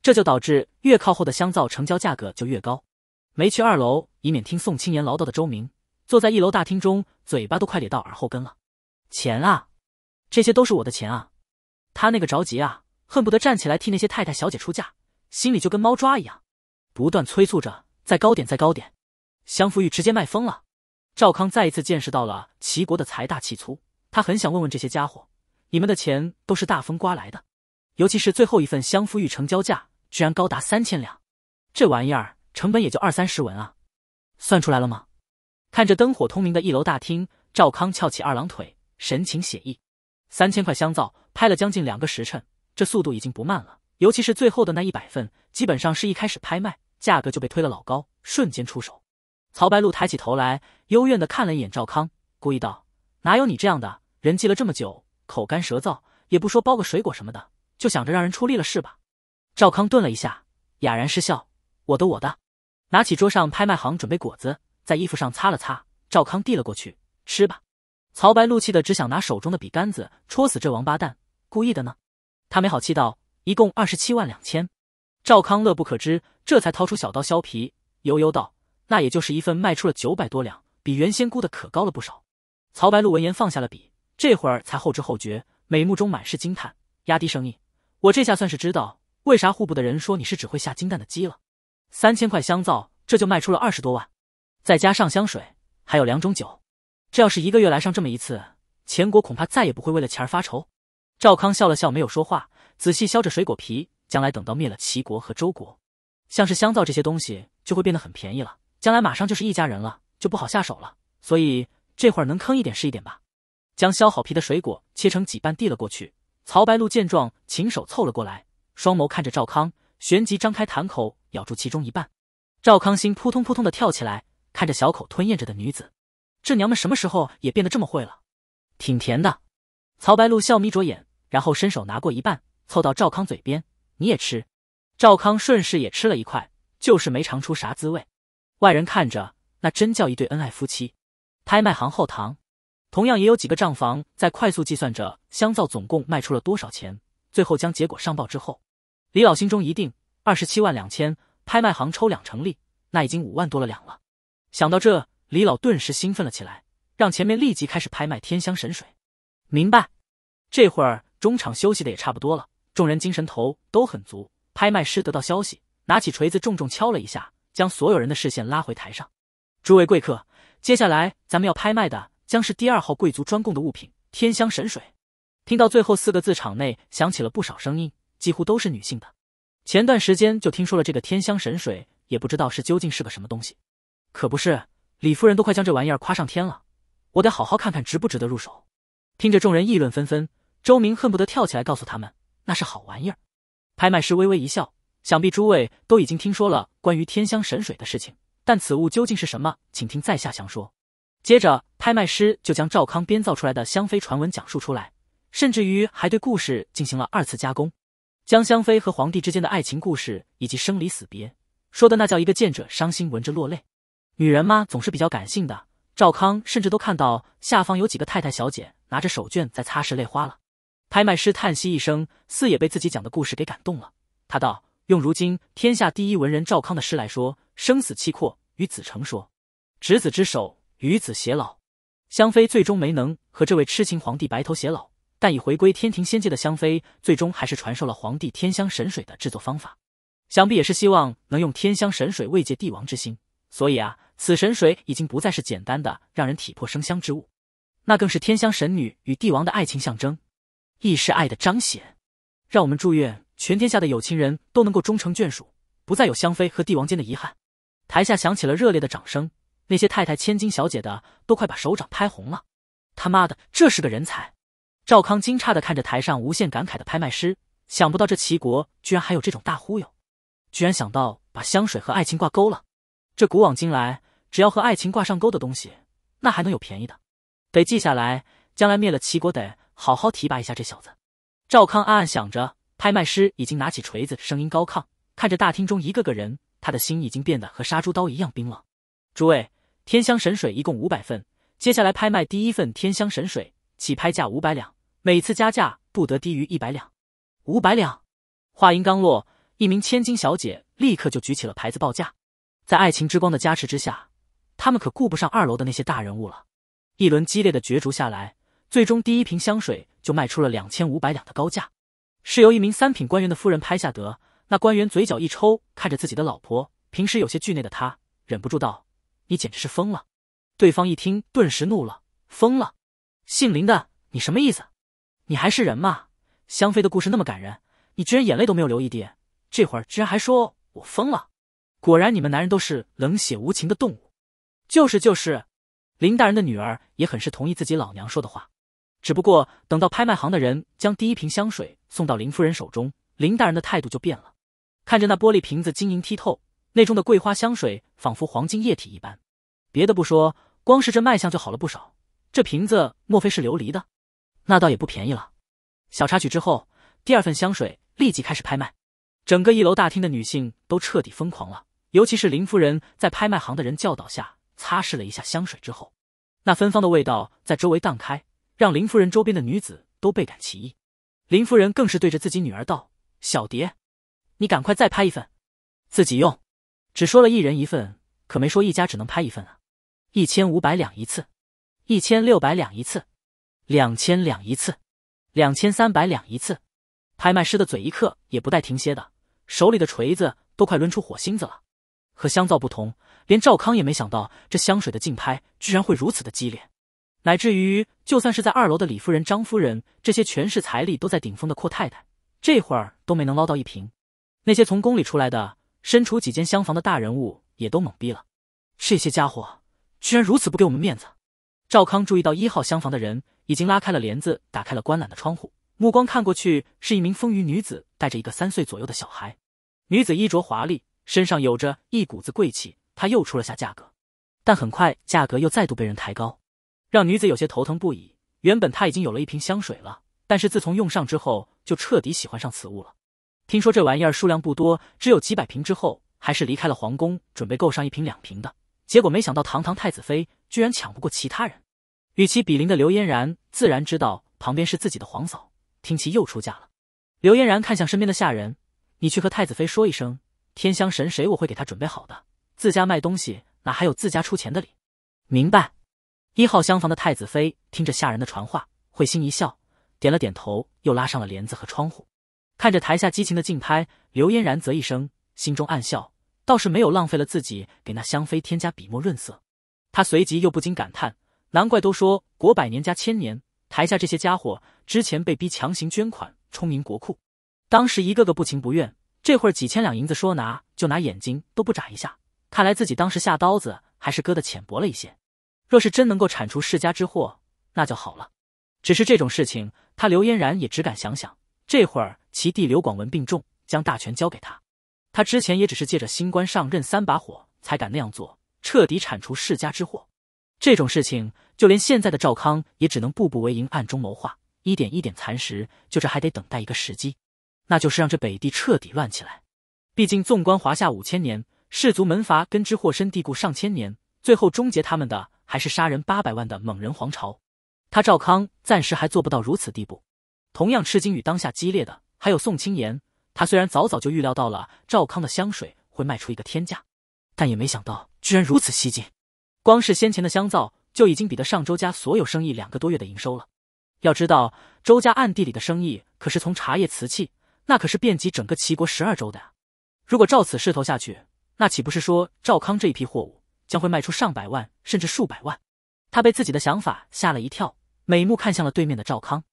这就导致越靠后的香皂成交价格就越高。没去二楼，以免听宋青言唠叨的周明。坐在一楼大厅中，嘴巴都快咧到耳后根了。钱啊，这些都是我的钱啊！他那个着急啊，恨不得站起来替那些太太小姐出嫁，心里就跟猫抓一样，不断催促着再高点，再高点。香馥玉直接卖疯了。赵康再一次见识到了齐国的财大气粗，他很想问问这些家伙：你们的钱都是大风刮来的？尤其是最后一份香馥玉成交价居然高达三千两，这玩意儿成本也就二三十文啊，算出来了吗？看着灯火通明的一楼大厅，赵康翘起二郎腿，神情写意。三千块香皂拍了将近两个时辰，这速度已经不慢了。尤其是最后的那一百份，基本上是一开始拍卖，价格就被推了老高，瞬间出手。曹白露抬起头来，幽怨的看了一眼赵康，故意道：“哪有你这样的，人记了这么久，口干舌燥，也不说包个水果什么的，就想着让人出力了是吧？”赵康顿了一下，哑然失笑：“我的我的，拿起桌上拍卖行准备果子。”在衣服上擦了擦，赵康递了过去，吃吧。曹白露气的只想拿手中的笔杆子戳死这王八蛋，故意的呢？他没好气道：“一共二十七万两千。”赵康乐不可支，这才掏出小刀削皮，悠悠道：“那也就是一份卖出了九百多两，比原先估的可高了不少。”曹白露闻言放下了笔，这会儿才后知后觉，眉目中满是惊叹，压低声音：“我这下算是知道为啥户部的人说你是只会下金蛋的鸡了。三千块香皂，这就卖出了二十多万。”再加上香水，还有两种酒，这要是一个月来上这么一次，秦国恐怕再也不会为了钱而发愁。赵康笑了笑，没有说话，仔细削着水果皮。将来等到灭了齐国和周国，像是香皂这些东西就会变得很便宜了。将来马上就是一家人了，就不好下手了。所以这会儿能坑一点是一点吧。将削好皮的水果切成几瓣，递了过去。曹白露见状，亲手凑了过来，双眸看着赵康，旋即张开潭口咬住其中一半。赵康心扑通扑通的跳起来。看着小口吞咽着的女子，这娘们什么时候也变得这么会了？挺甜的。曹白露笑眯着眼，然后伸手拿过一半，凑到赵康嘴边：“你也吃。”赵康顺势也吃了一块，就是没尝出啥滋味。外人看着那真叫一对恩爱夫妻。拍卖行后堂，同样也有几个账房在快速计算着香皂总共卖出了多少钱，最后将结果上报之后，李老心中一定二十七万两千，拍卖行抽两成利，那已经五万多了两了。想到这，李老顿时兴奋了起来，让前面立即开始拍卖天香神水。明白。这会儿中场休息的也差不多了，众人精神头都很足。拍卖师得到消息，拿起锤子重重敲了一下，将所有人的视线拉回台上。诸位贵客，接下来咱们要拍卖的将是第二号贵族专供的物品——天香神水。听到最后四个字，场内响起了不少声音，几乎都是女性的。前段时间就听说了这个天香神水，也不知道是究竟是个什么东西。可不是，李夫人都快将这玩意儿夸上天了，我得好好看看值不值得入手。听着众人议论纷纷，周明恨不得跳起来告诉他们那是好玩意儿。拍卖师微微一笑，想必诸位都已经听说了关于天香神水的事情，但此物究竟是什么，请听在下详说。接着，拍卖师就将赵康编造出来的香妃传闻讲述出来，甚至于还对故事进行了二次加工，将香妃和皇帝之间的爱情故事以及生离死别说的那叫一个见者伤心，闻者落泪。女人嘛，总是比较感性的。赵康甚至都看到下方有几个太太小姐拿着手绢在擦拭泪花了。拍卖师叹息一声，似也被自己讲的故事给感动了。他道：“用如今天下第一文人赵康的诗来说，生死契阔，与子成说，执子之手，与子偕老。”香妃最终没能和这位痴情皇帝白头偕老，但已回归天庭仙界的香妃，最终还是传授了皇帝天香神水的制作方法，想必也是希望能用天香神水慰藉帝王之心。所以啊，此神水已经不再是简单的让人体魄生香之物，那更是天香神女与帝王的爱情象征，亦是爱的彰显。让我们祝愿全天下的有情人都能够终成眷属，不再有香妃和帝王间的遗憾。台下响起了热烈的掌声，那些太太、千金、小姐的都快把手掌拍红了。他妈的，这是个人才！赵康惊诧地看着台上无限感慨的拍卖师，想不到这齐国居然还有这种大忽悠，居然想到把香水和爱情挂钩了。这古往今来，只要和爱情挂上钩的东西，那还能有便宜的？得记下来，将来灭了齐国，得好好提拔一下这小子。赵康暗暗想着。拍卖师已经拿起锤子，声音高亢，看着大厅中一个个人，他的心已经变得和杀猪刀一样冰冷。诸位，天香神水一共五百份，接下来拍卖第一份天香神水，起拍价五百两，每次加价不得低于一百两。五百两。话音刚落，一名千金小姐立刻就举起了牌子报价。在爱情之光的加持之下，他们可顾不上二楼的那些大人物了。一轮激烈的角逐下来，最终第一瓶香水就卖出了两千五百两的高价，是由一名三品官员的夫人拍下得。那官员嘴角一抽，看着自己的老婆，平时有些惧内的他忍不住道：“你简直是疯了！”对方一听，顿时怒了：“疯了！姓林的，你什么意思？你还是人吗？香妃的故事那么感人，你居然眼泪都没有流一滴，这会儿居然还说我疯了！”果然，你们男人都是冷血无情的动物。就是就是，林大人的女儿也很是同意自己老娘说的话。只不过等到拍卖行的人将第一瓶香水送到林夫人手中，林大人的态度就变了。看着那玻璃瓶子晶莹剔透，那中的桂花香水仿佛黄金液体一般。别的不说，光是这卖相就好了不少。这瓶子莫非是琉璃的？那倒也不便宜了。小插曲之后，第二份香水立即开始拍卖，整个一楼大厅的女性都彻底疯狂了。尤其是林夫人在拍卖行的人教导下擦拭了一下香水之后，那芬芳的味道在周围荡开，让林夫人周边的女子都倍感奇异。林夫人更是对着自己女儿道：“小蝶，你赶快再拍一份，自己用。”只说了一人一份，可没说一家只能拍一份啊！一千五百两一次，一千六百两一次，两千两一次，两千三百两一次。拍卖师的嘴一刻也不带停歇的，手里的锤子都快抡出火星子了。和香皂不同，连赵康也没想到这香水的竞拍居然会如此的激烈，乃至于就算是在二楼的李夫人、张夫人这些权势财力都在顶峰的阔太太，这会儿都没能捞到一瓶。那些从宫里出来的，身处几间厢房的大人物也都懵逼了。这些家伙居然如此不给我们面子！赵康注意到一号厢房的人已经拉开了帘子，打开了观览的窗户，目光看过去，是一名丰腴女子带着一个三岁左右的小孩，女子衣着华丽。身上有着一股子贵气，他又出了下价格，但很快价格又再度被人抬高，让女子有些头疼不已。原本她已经有了一瓶香水了，但是自从用上之后，就彻底喜欢上此物了。听说这玩意儿数量不多，只有几百瓶。之后还是离开了皇宫，准备购上一瓶两瓶的。结果没想到，堂堂太子妃居然抢不过其他人。与其比邻的刘嫣然自然知道旁边是自己的皇嫂，听其又出价了。刘嫣然看向身边的下人：“你去和太子妃说一声。”天香神水，我会给他准备好的。自家卖东西，哪还有自家出钱的理？明白。一号厢房的太子妃听着下人的传话，会心一笑，点了点头，又拉上了帘子和窗户。看着台下激情的竞拍，刘嫣然啧一声，心中暗笑，倒是没有浪费了自己给那香妃添加笔墨润色。他随即又不禁感叹：难怪都说国百年家千年，台下这些家伙之前被逼强行捐款充盈国库，当时一个个不情不愿。这会儿几千两银子说拿就拿，眼睛都不眨一下。看来自己当时下刀子还是割的浅薄了一些。若是真能够铲除世家之祸，那就好了。只是这种事情，他刘嫣然也只敢想想。这会儿其弟刘广文病重，将大权交给他，他之前也只是借着新官上任三把火才敢那样做，彻底铲除世家之祸。这种事情，就连现在的赵康也只能步步为营，暗中谋划，一点一点蚕食。就这还得等待一个时机。那就是让这北地彻底乱起来。毕竟，纵观华夏五千年，氏族门阀根之祸深蒂固上千年，最后终结他们的还是杀人八百万的猛人皇朝。他赵康暂时还做不到如此地步。同样吃惊与当下激烈的，还有宋青言。他虽然早早就预料到了赵康的香水会卖出一个天价，但也没想到居然如此吸金。光是先前的香皂，就已经比得上周家所有生意两个多月的营收了。要知道，周家暗地里的生意可是从茶叶、瓷器。那可是遍及整个齐国十二州的呀！如果照此势头下去，那岂不是说赵康这一批货物将会卖出上百万甚至数百万？他被自己的想法吓了一跳，美目看向了对面的赵康。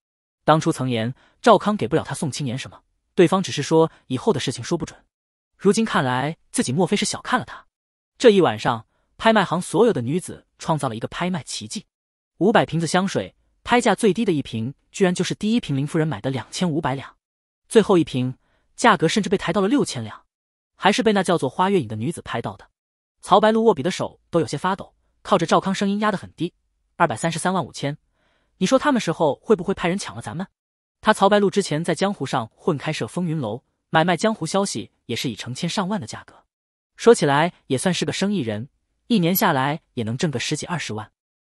当初曾言赵康给不了他宋青言什么，对方只是说以后的事情说不准。如今看来，自己莫非是小看了他？这一晚上，拍卖行所有的女子创造了一个拍卖奇迹：五百瓶子香水，拍价最低的一瓶居然就是第一瓶林夫人买的两千五百两。最后一瓶，价格甚至被抬到了六千两，还是被那叫做花月影的女子拍到的。曹白露握笔的手都有些发抖，靠着赵康，声音压得很低：“二百三十三万五千，你说他们时候会不会派人抢了咱们？”他曹白露之前在江湖上混，开设风云楼，买卖江湖消息也是以成千上万的价格，说起来也算是个生意人，一年下来也能挣个十几二十万。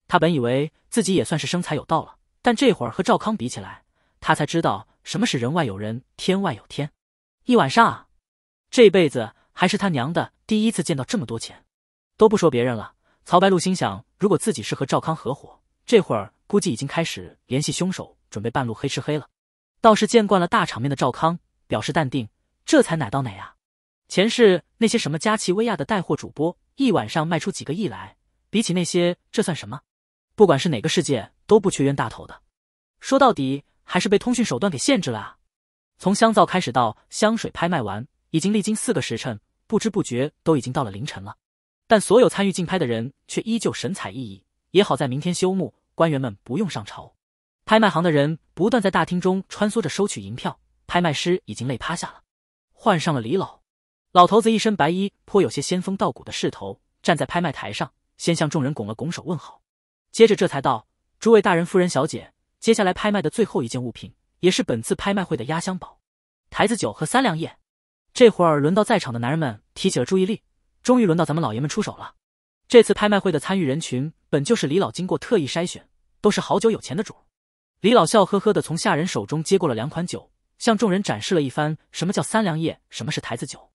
他本以为自己也算是生财有道了，但这会儿和赵康比起来。他才知道什么是人外有人，天外有天。一晚上啊，这辈子还是他娘的第一次见到这么多钱。都不说别人了，曹白露心想，如果自己是和赵康合伙，这会儿估计已经开始联系凶手，准备半路黑吃黑了。倒是见惯了大场面的赵康表示淡定，这才哪到哪啊？前世那些什么佳琪、薇娅的带货主播，一晚上卖出几个亿来，比起那些这算什么？不管是哪个世界都不缺冤大头的。说到底。还是被通讯手段给限制了啊！从香皂开始到香水拍卖完，已经历经四个时辰，不知不觉都已经到了凌晨了。但所有参与竞拍的人却依旧神采奕奕。也好在明天休沐，官员们不用上朝。拍卖行的人不断在大厅中穿梭着收取银票，拍卖师已经累趴下了，换上了李老。老头子一身白衣，颇有些仙风道骨的势头，站在拍卖台上，先向众人拱了拱手问好，接着这才道：“诸位大人、夫人、小姐。”接下来拍卖的最后一件物品，也是本次拍卖会的压箱宝，台子酒和三粮液。这会儿轮到在场的男人们提起了注意力，终于轮到咱们老爷们出手了。这次拍卖会的参与人群，本就是李老经过特意筛选，都是好酒有钱的主。李老笑呵呵的从下人手中接过了两款酒，向众人展示了一番，什么叫三粮液，什么是台子酒。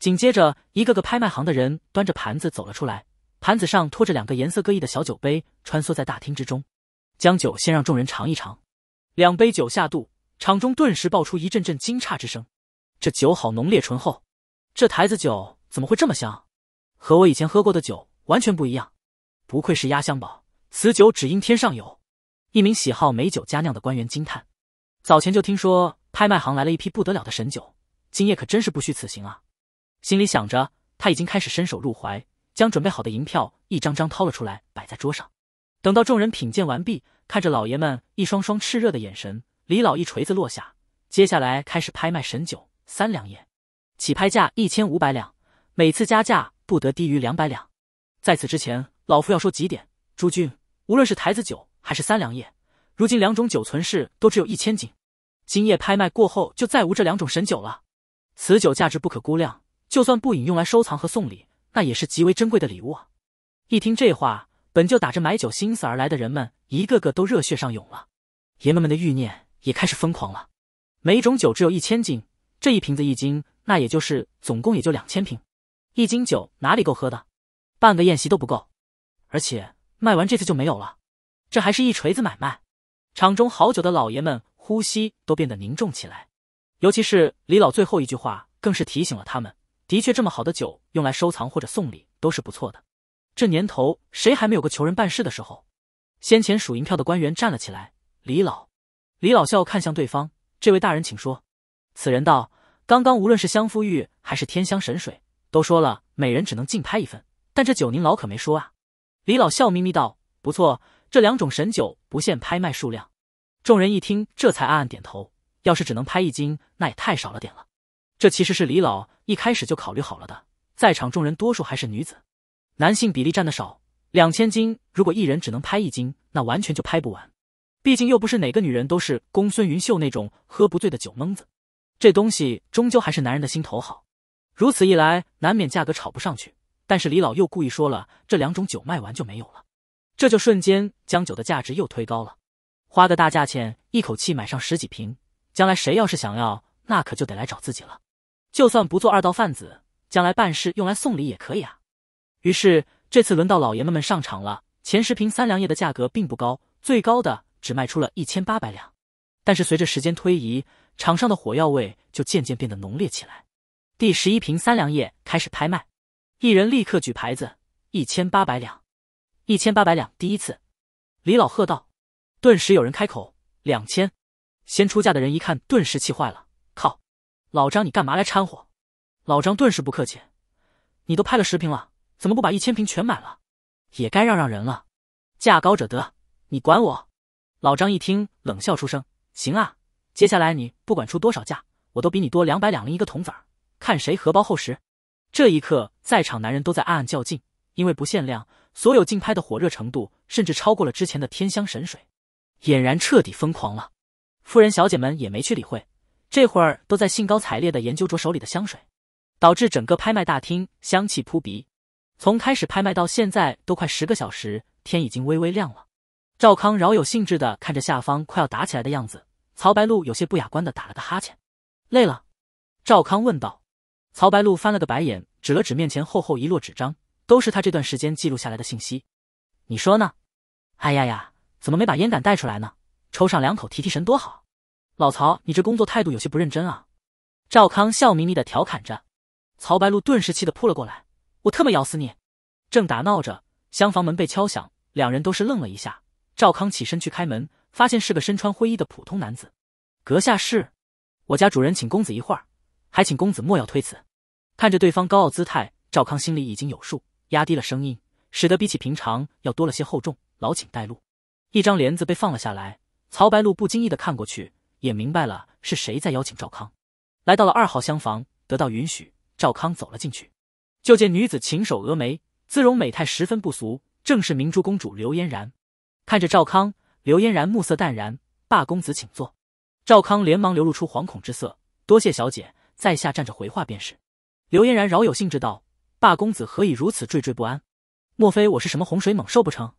紧接着，一个个拍卖行的人端着盘子走了出来，盘子上托着两个颜色各异的小酒杯，穿梭在大厅之中。将酒先让众人尝一尝，两杯酒下肚，场中顿时爆出一阵阵惊诧之声。这酒好浓烈醇厚，这台子酒怎么会这么香？和我以前喝过的酒完全不一样。不愧是压箱宝，此酒只应天上有。一名喜好美酒佳酿的官员惊叹。早前就听说拍卖行来了一批不得了的神酒，今夜可真是不虚此行啊！心里想着，他已经开始伸手入怀，将准备好的银票一张张掏了出来，摆在桌上。等到众人品鉴完毕，看着老爷们一双双炽热的眼神，李老一锤子落下。接下来开始拍卖神酒三两液，起拍价一千五百两，每次加价不得低于两百两。在此之前，老夫要说几点：诸君，无论是台子酒还是三两液，如今两种酒存世都只有一千斤。今夜拍卖过后，就再无这两种神酒了。此酒价值不可估量，就算不饮，用来收藏和送礼，那也是极为珍贵的礼物啊！一听这话。本就打着买酒心思而来的人们，一个个都热血上涌了，爷们们的欲念也开始疯狂了。每种酒只有一千斤，这一瓶子一斤，那也就是总共也就两千瓶，一斤酒哪里够喝的？半个宴席都不够，而且卖完这次就没有了。这还是一锤子买卖。场中好酒的老爷们呼吸都变得凝重起来，尤其是李老最后一句话，更是提醒了他们：的确，这么好的酒，用来收藏或者送礼都是不错的。这年头，谁还没有个求人办事的时候？先前数银票的官员站了起来。李老，李老笑看向对方：“这位大人，请说。”此人道：“刚刚无论是香馥玉还是天香神水，都说了每人只能竞拍一份，但这酒您老可没说啊。”李老笑眯眯道：“不错，这两种神酒不限拍卖数量。”众人一听，这才暗暗点头。要是只能拍一斤，那也太少了点了。这其实是李老一开始就考虑好了的。在场众人多数还是女子。男性比例占的少，两千斤，如果一人只能拍一斤，那完全就拍不完。毕竟又不是哪个女人都是公孙云秀那种喝不醉的酒蒙子，这东西终究还是男人的心头好。如此一来，难免价格炒不上去。但是李老又故意说了，这两种酒卖完就没有了，这就瞬间将酒的价值又推高了。花个大价钱，一口气买上十几瓶，将来谁要是想要，那可就得来找自己了。就算不做二道贩子，将来办事用来送礼也可以啊。于是这次轮到老爷们们上场了。前十瓶三粮液的价格并不高，最高的只卖出了一千八百两。但是随着时间推移，场上的火药味就渐渐变得浓烈起来。第十一瓶三粮液开始拍卖，一人立刻举牌子：一千八百两，一千八百两。第一次，李老喝道，顿时有人开口：两千。先出价的人一看，顿时气坏了：靠，老张你干嘛来掺和？老张顿时不客气：你都拍了十瓶了。怎么不把一千瓶全买了？也该让让人了，价高者得。你管我！老张一听冷笑出声：“行啊，接下来你不管出多少价，我都比你多两百两零一个铜子儿，看谁荷包厚实。”这一刻，在场男人都在暗暗较劲，因为不限量，所有竞拍的火热程度甚至超过了之前的天香神水，俨然彻底疯狂了。夫人、小姐们也没去理会，这会儿都在兴高采烈的研究着手里的香水，导致整个拍卖大厅香气扑鼻。从开始拍卖到现在都快十个小时，天已经微微亮了。赵康饶有兴致的看着下方快要打起来的样子。曹白露有些不雅观的打了个哈欠，累了。赵康问道。曹白露翻了个白眼，指了指面前厚厚一摞纸张，都是他这段时间记录下来的信息。你说呢？哎呀呀，怎么没把烟杆带出来呢？抽上两口提提神多好。老曹，你这工作态度有些不认真啊。赵康笑眯眯的调侃着。曹白露顿时气的扑了过来。我特么咬死你！正打闹着，厢房门被敲响，两人都是愣了一下。赵康起身去开门，发现是个身穿灰衣的普通男子。阁下是我家主人，请公子一会儿，还请公子莫要推辞。看着对方高傲姿态，赵康心里已经有数，压低了声音，使得比起平常要多了些厚重。老请带路。一张帘子被放了下来，曹白露不经意的看过去，也明白了是谁在邀请赵康。来到了二号厢房，得到允许，赵康走了进去。就见女子轻手峨眉，姿容美态十分不俗，正是明珠公主刘嫣然。看着赵康，刘嫣然暮色淡然：“霸公子，请坐。”赵康连忙流露出惶恐之色：“多谢小姐，在下站着回话便是。”刘嫣然饶有兴致道：“霸公子何以如此惴惴不安？莫非我是什么洪水猛兽不成？”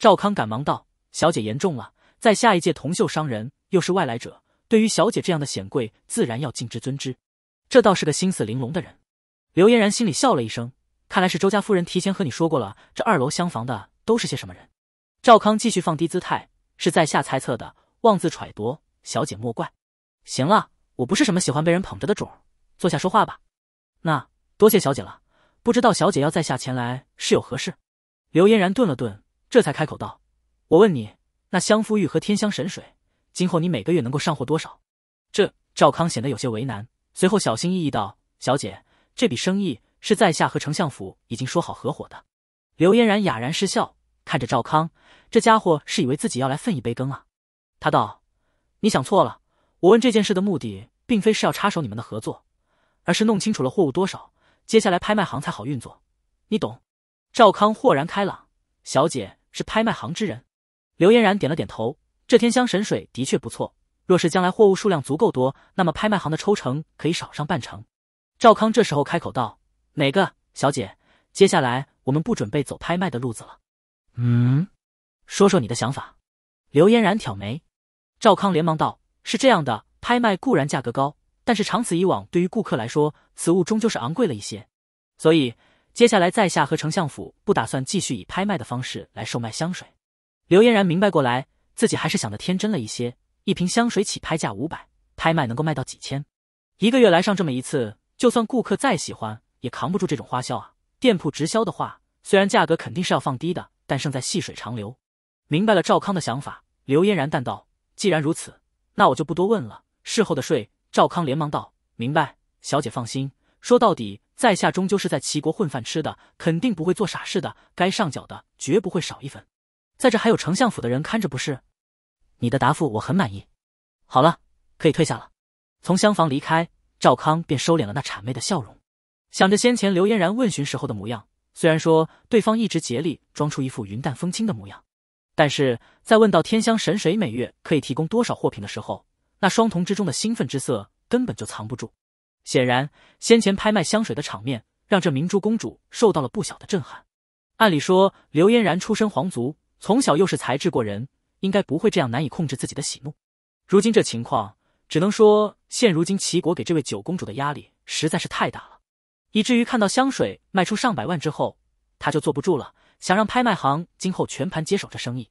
赵康赶忙道：“小姐言重了，在下一介铜锈商人，又是外来者，对于小姐这样的显贵，自然要敬之尊之。这倒是个心思玲珑的人。”刘嫣然心里笑了一声，看来是周家夫人提前和你说过了，这二楼厢房的都是些什么人。赵康继续放低姿态，是在下猜测的，妄自揣度，小姐莫怪。行了，我不是什么喜欢被人捧着的主儿，坐下说话吧。那多谢小姐了，不知道小姐要在下前来是有何事？刘嫣然顿了顿，这才开口道：“我问你，那香馥玉和天香神水，今后你每个月能够上货多少？”这赵康显得有些为难，随后小心翼翼道：“小姐。”这笔生意是在下和丞相府已经说好合伙的。刘嫣然哑然失笑，看着赵康，这家伙是以为自己要来分一杯羹啊？他道：“你想错了，我问这件事的目的，并非是要插手你们的合作，而是弄清楚了货物多少，接下来拍卖行才好运作。你懂？”赵康豁然开朗：“小姐是拍卖行之人。”刘嫣然点了点头：“这天香神水的确不错，若是将来货物数量足够多，那么拍卖行的抽成可以少上半成。”赵康这时候开口道：“哪个小姐？接下来我们不准备走拍卖的路子了。”“嗯，说说你的想法。”刘嫣然挑眉。赵康连忙道：“是这样的，拍卖固然价格高，但是长此以往，对于顾客来说，此物终究是昂贵了一些。所以接下来，在下和丞相府不打算继续以拍卖的方式来售卖香水。”刘嫣然明白过来，自己还是想的天真了一些。一瓶香水起拍价五百，拍卖能够卖到几千，一个月来上这么一次。就算顾客再喜欢，也扛不住这种花销啊！店铺直销的话，虽然价格肯定是要放低的，但胜在细水长流。明白了赵康的想法，刘嫣然淡道：“既然如此，那我就不多问了。”事后的税，赵康连忙道：“明白，小姐放心。说到底，在下终究是在齐国混饭吃的，肯定不会做傻事的。该上缴的绝不会少一分。在这还有丞相府的人看着，不是？你的答复我很满意。好了，可以退下了。从厢房离开。”赵康便收敛了那谄媚的笑容，想着先前刘嫣然问询时候的模样。虽然说对方一直竭力装出一副云淡风轻的模样，但是在问到天香神水每月可以提供多少货品的时候，那双瞳之中的兴奋之色根本就藏不住。显然，先前拍卖香水的场面让这明珠公主受到了不小的震撼。按理说，刘嫣然出身皇族，从小又是才智过人，应该不会这样难以控制自己的喜怒。如今这情况，只能说。现如今齐国给这位九公主的压力实在是太大了，以至于看到香水卖出上百万之后，他就坐不住了，想让拍卖行今后全盘接手这生意。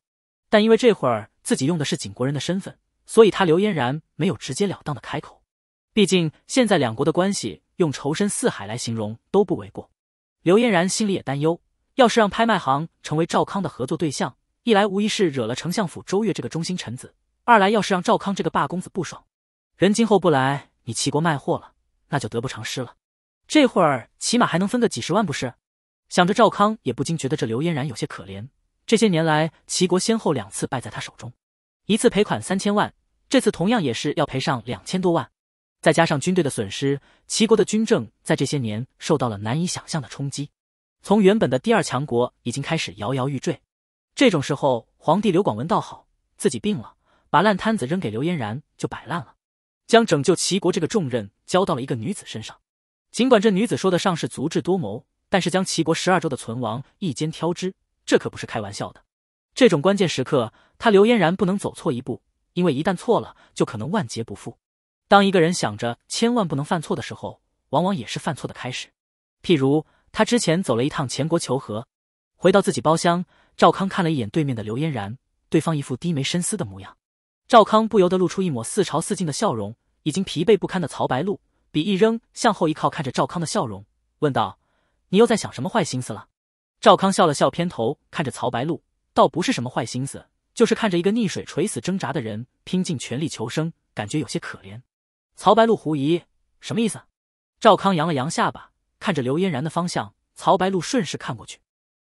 但因为这会儿自己用的是景国人的身份，所以他刘嫣然没有直截了当的开口。毕竟现在两国的关系用“仇深似海”来形容都不为过。刘嫣然心里也担忧，要是让拍卖行成为赵康的合作对象，一来无疑是惹了丞相府周越这个忠心臣子；二来要是让赵康这个霸公子不爽。人今后不来你齐国卖货了，那就得不偿失了。这会儿起码还能分个几十万，不是？想着赵康也不禁觉得这刘嫣然有些可怜。这些年来，齐国先后两次败在他手中，一次赔款三千万，这次同样也是要赔上两千多万，再加上军队的损失，齐国的军政在这些年受到了难以想象的冲击。从原本的第二强国，已经开始摇摇欲坠。这种时候，皇帝刘广文倒好，自己病了，把烂摊子扔给刘嫣然就摆烂了。将拯救齐国这个重任交到了一个女子身上，尽管这女子说得上是足智多谋，但是将齐国十二州的存亡一肩挑之，这可不是开玩笑的。这种关键时刻，他刘嫣然不能走错一步，因为一旦错了，就可能万劫不复。当一个人想着千万不能犯错的时候，往往也是犯错的开始。譬如他之前走了一趟前国求和，回到自己包厢，赵康看了一眼对面的刘嫣然，对方一副低眉深思的模样，赵康不由得露出一抹似嘲似敬的笑容。已经疲惫不堪的曹白露，笔一扔，向后一靠，看着赵康的笑容，问道：“你又在想什么坏心思了？”赵康笑了笑，偏头看着曹白露，倒不是什么坏心思，就是看着一个溺水垂死挣扎的人，拼尽全力求生，感觉有些可怜。曹白露狐疑：“什么意思？”赵康扬了扬下巴，看着刘嫣然的方向。曹白露顺势看过去，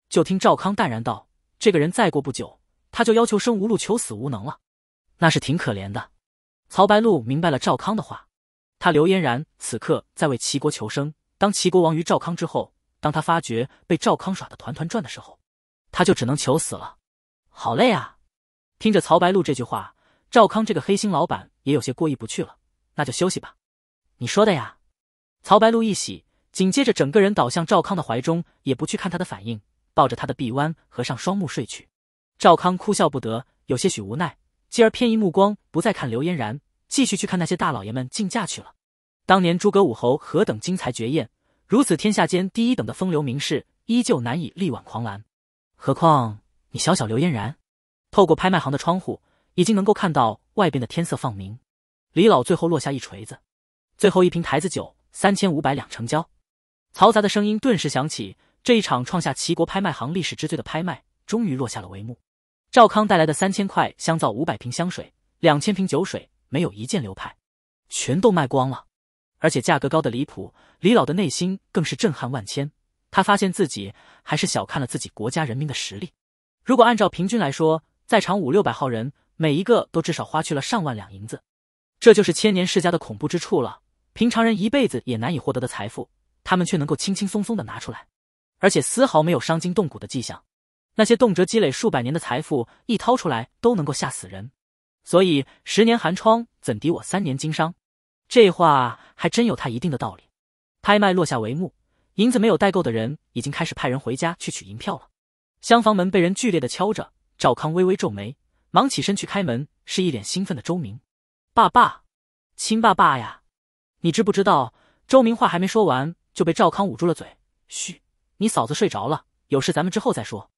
就听赵康淡然道：“这个人再过不久，他就要求生无路，求死无能了，那是挺可怜的。”曹白露明白了赵康的话，他刘嫣然此刻在为齐国求生。当齐国王于赵康之后，当他发觉被赵康耍的团团转的时候，他就只能求死了。好累啊！听着曹白露这句话，赵康这个黑心老板也有些过意不去了。那就休息吧，你说的呀。曹白露一喜，紧接着整个人倒向赵康的怀中，也不去看他的反应，抱着他的臂弯，合上双目睡去。赵康哭笑不得，有些许无奈。继而偏移目光，不再看刘嫣然，继续去看那些大老爷们竞价去了。当年诸葛武侯何等精彩绝艳，如此天下间第一等的风流名士，依旧难以力挽狂澜。何况你小小刘嫣然？透过拍卖行的窗户，已经能够看到外边的天色放明。李老最后落下一锤子，最后一瓶台子酒三千五百两成交。嘈杂的声音顿时响起，这一场创下齐国拍卖行历史之最的拍卖，终于落下了帷幕。赵康带来的三千块香皂、五百瓶香水、两千瓶酒水，没有一件流派，全都卖光了，而且价格高的离谱。李老的内心更是震撼万千，他发现自己还是小看了自己国家人民的实力。如果按照平均来说，在场五六百号人，每一个都至少花去了上万两银子，这就是千年世家的恐怖之处了。平常人一辈子也难以获得的财富，他们却能够轻轻松松的拿出来，而且丝毫没有伤筋动骨的迹象。那些动辄积累数百年的财富，一掏出来都能够吓死人。所以十年寒窗怎敌我三年经商？这话还真有他一定的道理。拍卖落下帷幕，银子没有带够的人已经开始派人回家去取银票了。厢房门被人剧烈的敲着，赵康微微皱眉，忙起身去开门，是一脸兴奋的周明。爸爸，亲爸爸呀！你知不知道？周明话还没说完，就被赵康捂住了嘴。嘘，你嫂子睡着了，有事咱们之后再说。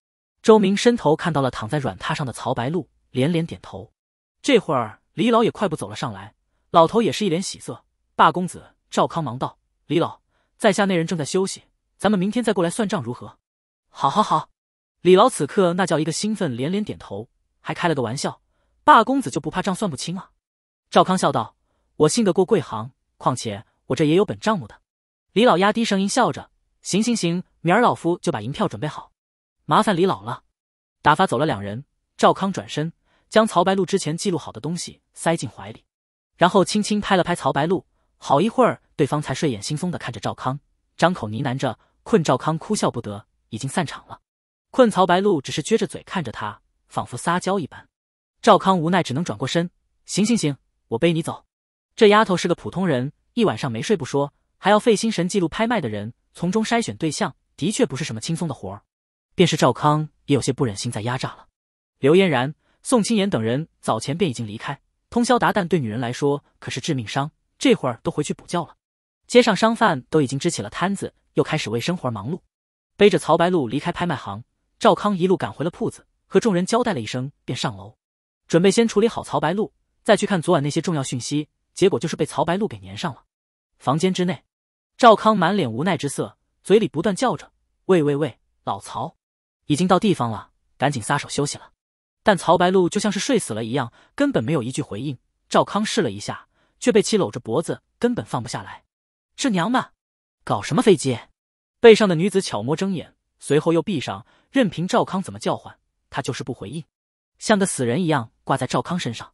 周明伸头看到了躺在软榻上的曹白露，连连点头。这会儿李老也快步走了上来，老头也是一脸喜色。霸公子赵康忙道：“李老，在下那人正在休息，咱们明天再过来算账如何？”“好，好，好！”李老此刻那叫一个兴奋，连连点头，还开了个玩笑：“霸公子就不怕账算不清啊？”赵康笑道：“我信得过贵行，况且我这也有本账目。”的李老压低声音笑着：“行，行，行，明儿老夫就把银票准备好。”麻烦李老了，打发走了两人。赵康转身将曹白露之前记录好的东西塞进怀里，然后轻轻拍了拍曹白露。好一会儿，对方才睡眼惺忪的看着赵康，张口呢喃着困。赵康哭笑不得。已经散场了，困曹白露只是撅着嘴看着他，仿佛撒娇一般。赵康无奈，只能转过身。行行行，我背你走。这丫头是个普通人，一晚上没睡不说，还要费心神记录拍卖的人，从中筛选对象，的确不是什么轻松的活儿。便是赵康也有些不忍心再压榨了。刘嫣然、宋清妍等人早前便已经离开，通宵达旦对女人来说可是致命伤，这会儿都回去补觉了。街上商贩都已经支起了摊子，又开始为生活忙碌。背着曹白露离开拍卖行，赵康一路赶回了铺子，和众人交代了一声，便上楼，准备先处理好曹白露，再去看昨晚那些重要讯息。结果就是被曹白露给粘上了。房间之内，赵康满脸无奈之色，嘴里不断叫着：“喂喂喂，老曹！”已经到地方了，赶紧撒手休息了。但曹白露就像是睡死了一样，根本没有一句回应。赵康试了一下，却被其搂着脖子，根本放不下来。这娘们，搞什么飞机？背上的女子巧摸睁眼，随后又闭上，任凭赵康怎么叫唤，她就是不回应，像个死人一样挂在赵康身上。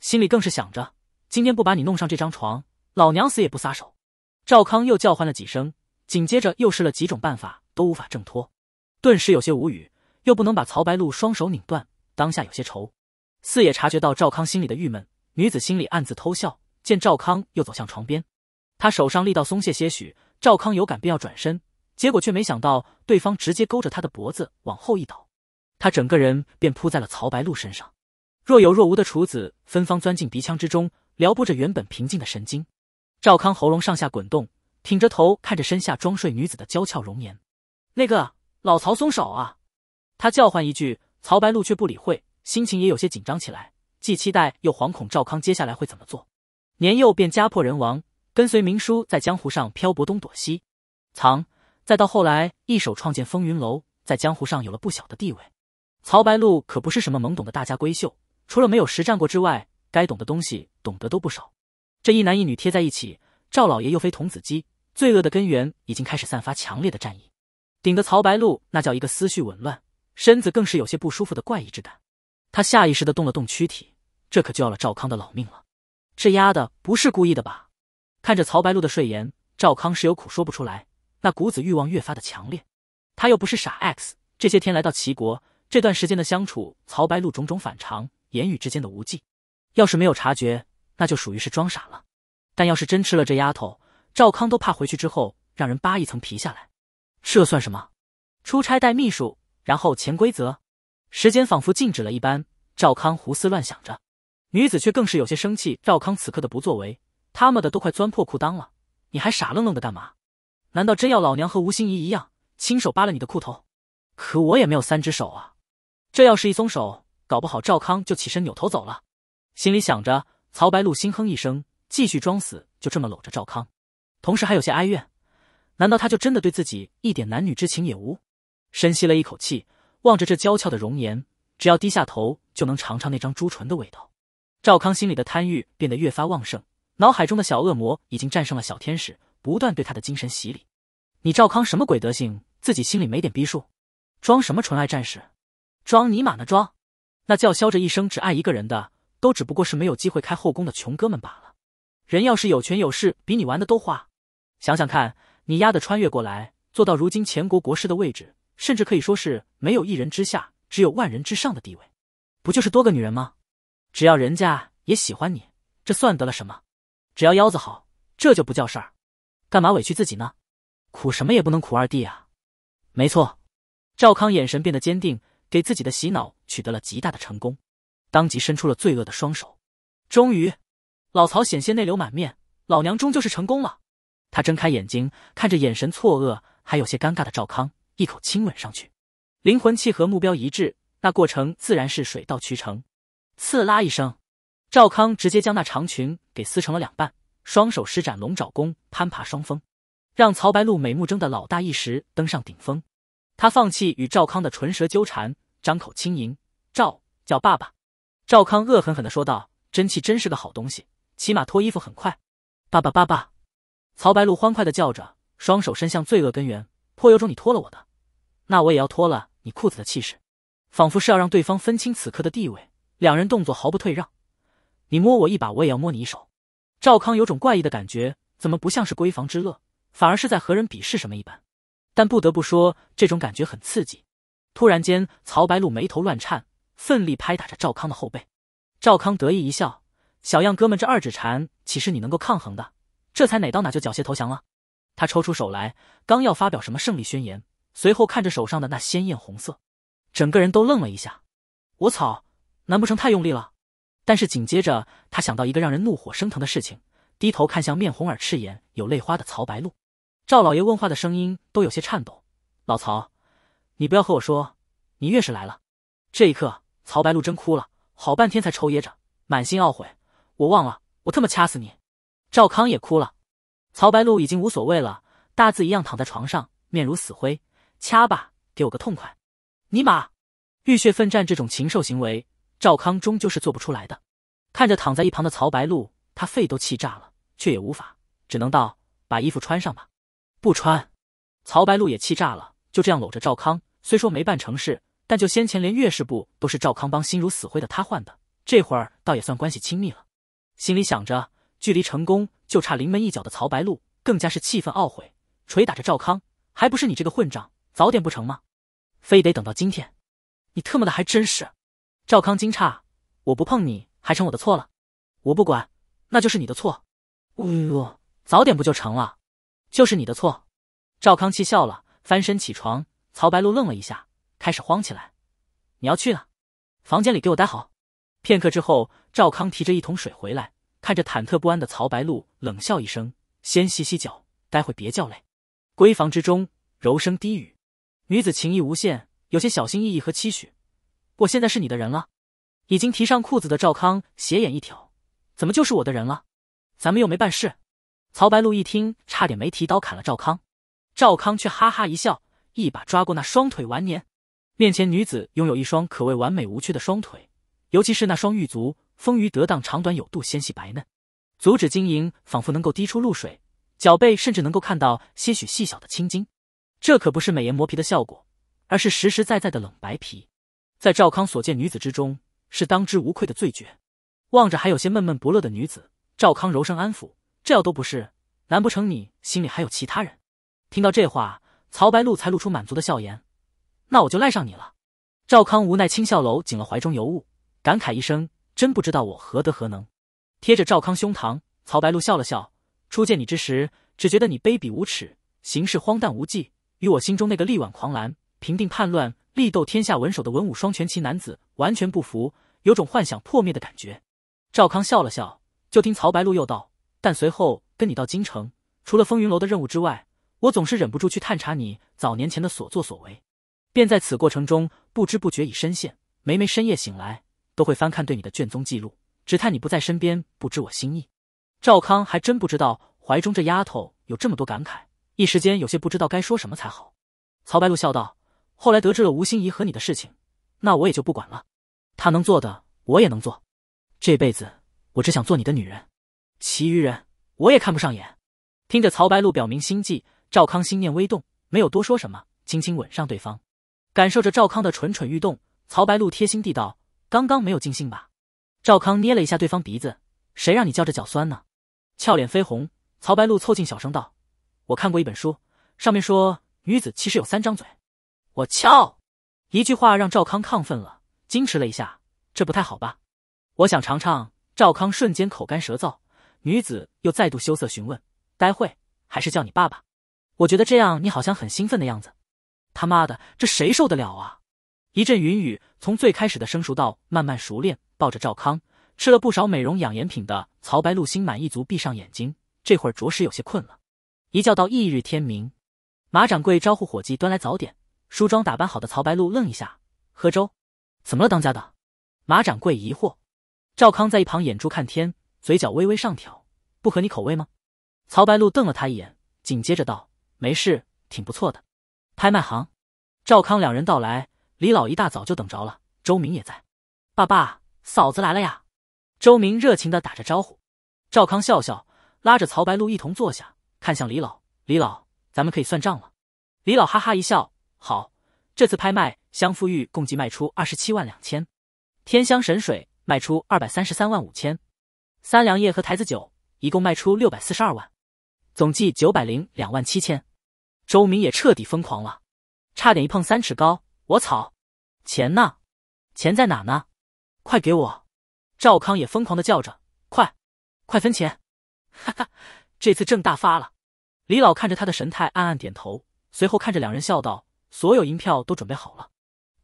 心里更是想着，今天不把你弄上这张床，老娘死也不撒手。赵康又叫唤了几声，紧接着又试了几种办法，都无法挣脱。顿时有些无语，又不能把曹白露双手拧断，当下有些愁。四野察觉到赵康心里的郁闷，女子心里暗自偷笑。见赵康又走向床边，他手上力道松懈些许，赵康有感便要转身，结果却没想到对方直接勾着他的脖子往后一倒，他整个人便扑在了曹白露身上。若有若无的楚子芬芳钻进鼻腔之中，撩拨着原本平静的神经。赵康喉咙上下滚动，挺着头看着身下装睡女子的娇俏容颜。那个。老曹，松手啊！他叫唤一句，曹白露却不理会，心情也有些紧张起来，既期待又惶恐。赵康接下来会怎么做？年幼便家破人亡，跟随明叔在江湖上漂泊东躲西藏，再到后来一手创建风云楼，在江湖上有了不小的地位。曹白露可不是什么懵懂的大家闺秀，除了没有实战过之外，该懂的东西懂得都不少。这一男一女贴在一起，赵老爷又非童子鸡，罪恶的根源已经开始散发强烈的战意。顶的曹白露那叫一个思绪紊乱，身子更是有些不舒服的怪异之感。他下意识的动了动躯体，这可就要了赵康的老命了。这丫的不是故意的吧？看着曹白露的睡颜，赵康是有苦说不出来，那骨子欲望越发的强烈。他又不是傻 X，这些天来到齐国这段时间的相处，曹白露种种反常言语之间的无忌，要是没有察觉，那就属于是装傻了。但要是真吃了这丫头，赵康都怕回去之后让人扒一层皮下来。这算什么？出差带秘书，然后潜规则？时间仿佛静止了一般，赵康胡思乱想着，女子却更是有些生气。赵康此刻的不作为，他妈的都快钻破裤裆了，你还傻愣愣的干嘛？难道真要老娘和吴心怡一样，亲手扒了你的裤头？可我也没有三只手啊！这要是一松手，搞不好赵康就起身扭头走了。心里想着，曹白露心哼一声，继续装死，就这么搂着赵康，同时还有些哀怨。难道他就真的对自己一点男女之情也无？深吸了一口气，望着这娇俏的容颜，只要低下头就能尝尝那张朱唇的味道。赵康心里的贪欲变得越发旺盛，脑海中的小恶魔已经战胜了小天使，不断对他的精神洗礼。你赵康什么鬼德行？自己心里没点逼数，装什么纯爱战士？装尼玛呢？装？那叫嚣着一生只爱一个人的，都只不过是没有机会开后宫的穷哥们罢了。人要是有权有势，比你玩的都花。想想看。你丫的穿越过来，坐到如今前国国师的位置，甚至可以说是没有一人之下，只有万人之上的地位，不就是多个女人吗？只要人家也喜欢你，这算得了什么？只要腰子好，这就不叫事儿，干嘛委屈自己呢？苦什么也不能苦二弟啊！没错，赵康眼神变得坚定，给自己的洗脑取得了极大的成功，当即伸出了罪恶的双手。终于，老曹险些泪流满面，老娘终究是成功了。他睁开眼睛，看着眼神错愕还有些尴尬的赵康，一口亲吻上去。灵魂契合目标一致，那过程自然是水到渠成。刺啦一声，赵康直接将那长裙给撕成了两半，双手施展龙爪功攀爬双峰，让曹白露美目睁的老大一时登上顶峰。他放弃与赵康的唇舌纠缠，张口轻吟：“赵叫爸爸。”赵康恶狠狠的说道：“真气真是个好东西，起码脱衣服很快。”爸爸爸爸。曹白露欢快的叫着，双手伸向罪恶根源，颇有种你脱了我的，那我也要脱了你裤子的气势，仿佛是要让对方分清此刻的地位。两人动作毫不退让，你摸我一把，我也要摸你一手。赵康有种怪异的感觉，怎么不像是闺房之乐，反而是在和人比试什么一般？但不得不说，这种感觉很刺激。突然间，曹白露眉头乱颤，奋力拍打着赵康的后背。赵康得意一笑：“小样，哥们这二指禅岂是你能够抗衡的？”这才哪到哪就缴械投降了，他抽出手来，刚要发表什么胜利宣言，随后看着手上的那鲜艳红色，整个人都愣了一下。我操，难不成太用力了？但是紧接着他想到一个让人怒火升腾的事情，低头看向面红耳赤、眼有泪花的曹白露，赵老爷问话的声音都有些颤抖。老曹，你不要和我说，你越是来了。这一刻，曹白露真哭了，好半天才抽噎着，满心懊悔。我忘了，我特么掐死你！赵康也哭了，曹白露已经无所谓了，大字一样躺在床上，面如死灰。掐吧，给我个痛快！尼玛，浴血奋战这种禽兽行为，赵康终究是做不出来的。看着躺在一旁的曹白露，他肺都气炸了，却也无法，只能道：“把衣服穿上吧。”不穿。曹白露也气炸了，就这样搂着赵康。虽说没办成事，但就先前连月事部都是赵康帮心如死灰的他换的，这会儿倒也算关系亲密了。心里想着。距离成功就差临门一脚的曹白露更加是气愤懊悔，捶打着赵康，还不是你这个混账，早点不成吗？非得等到今天，你特么的还真是！赵康惊诧，我不碰你还成我的错了？我不管，那就是你的错。呜，早点不就成了？就是你的错！赵康气笑了，翻身起床。曹白露愣了一下，开始慌起来。你要去了，房间里给我待好。片刻之后，赵康提着一桶水回来。看着忐忑不安的曹白露，冷笑一声：“先洗洗脚，待会别叫累。”闺房之中，柔声低语，女子情意无限，有些小心翼翼和期许。我现在是你的人了。已经提上裤子的赵康斜眼一挑：“怎么就是我的人了？咱们又没办事。”曹白露一听，差点没提刀砍了赵康。赵康却哈哈一笑，一把抓过那双腿完年。面前女子拥有一双可谓完美无缺的双腿，尤其是那双玉足。丰腴得当，长短有度，纤细白嫩，足趾晶莹，仿佛能够滴出露水，脚背甚至能够看到些许细小的青筋。这可不是美颜磨皮的效果，而是实实在在的冷白皮。在赵康所见女子之中，是当之无愧的最绝。望着还有些闷闷不乐的女子，赵康柔声安抚：“这要都不是，难不成你心里还有其他人？”听到这话，曹白露才露出满足的笑颜。那我就赖上你了。赵康无奈轻笑，搂紧了怀中尤物，感慨一声。真不知道我何德何能，贴着赵康胸膛，曹白露笑了笑。初见你之时，只觉得你卑鄙无耻，行事荒诞无忌，与我心中那个力挽狂澜、平定叛乱、力斗天下文首的文武双全奇男子完全不符，有种幻想破灭的感觉。赵康笑了笑，就听曹白露又道：“但随后跟你到京城，除了风云楼的任务之外，我总是忍不住去探查你早年前的所作所为，便在此过程中不知不觉已深陷。每每深夜醒来。”都会翻看对你的卷宗记录，只叹你不在身边，不知我心意。赵康还真不知道怀中这丫头有这么多感慨，一时间有些不知道该说什么才好。曹白露笑道：“后来得知了吴心怡和你的事情，那我也就不管了。她能做的我也能做，这辈子我只想做你的女人，其余人我也看不上眼。”听着曹白露表明心迹，赵康心念微动，没有多说什么，轻轻吻上对方，感受着赵康的蠢蠢欲动，曹白露贴心地道。刚刚没有尽兴吧？赵康捏了一下对方鼻子，谁让你叫着脚酸呢？俏脸绯红，曹白露凑近小声道：“我看过一本书，上面说女子其实有三张嘴。”我敲，一句话让赵康亢奋了，矜持了一下，这不太好吧？我想尝尝。赵康瞬间口干舌燥，女子又再度羞涩询问：“待会还是叫你爸爸？我觉得这样你好像很兴奋的样子。”他妈的，这谁受得了啊！一阵云雨，从最开始的生熟到慢慢熟练，抱着赵康吃了不少美容养颜品的曹白露心满意足，闭上眼睛，这会儿着实有些困了。一觉到翌日天明，马掌柜招呼伙计端来早点，梳妆打扮好的曹白露愣一下，喝粥？怎么了，当家的？马掌柜疑惑。赵康在一旁眼珠看天，嘴角微微上挑，不合你口味吗？曹白露瞪了他一眼，紧接着道：“没事，挺不错的。”拍卖行，赵康两人到来。李老一大早就等着了，周明也在。爸爸，嫂子来了呀！周明热情的打着招呼。赵康笑笑，拉着曹白露一同坐下，看向李老：“李老，咱们可以算账了。”李老哈哈一笑：“好，这次拍卖香馥玉共计卖出二十七万两千，天香神水卖出二百三十三万五千，三粮液和台子酒一共卖出六百四十二万，总计九百零两万七千。”周明也彻底疯狂了，差点一碰三尺高，我操！钱呢？钱在哪呢？快给我！赵康也疯狂的叫着：“快，快分钱！”哈哈，这次挣大发了。李老看着他的神态，暗暗点头，随后看着两人笑道：“所有银票都准备好了，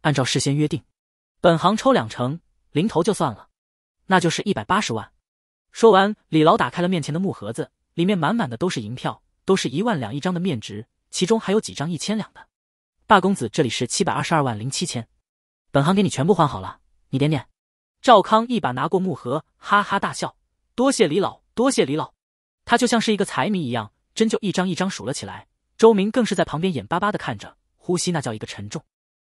按照事先约定，本行抽两成，零头就算了，那就是一百八十万。”说完，李老打开了面前的木盒子，里面满满的都是银票，都是一万两一张的面值，其中还有几张一千两的。霸公子，这里是七百二十二万零七千。本行给你全部换好了，你点点。赵康一把拿过木盒，哈哈大笑：“多谢李老，多谢李老！”他就像是一个财迷一样，真就一张一张数了起来。周明更是在旁边眼巴巴的看着，呼吸那叫一个沉重。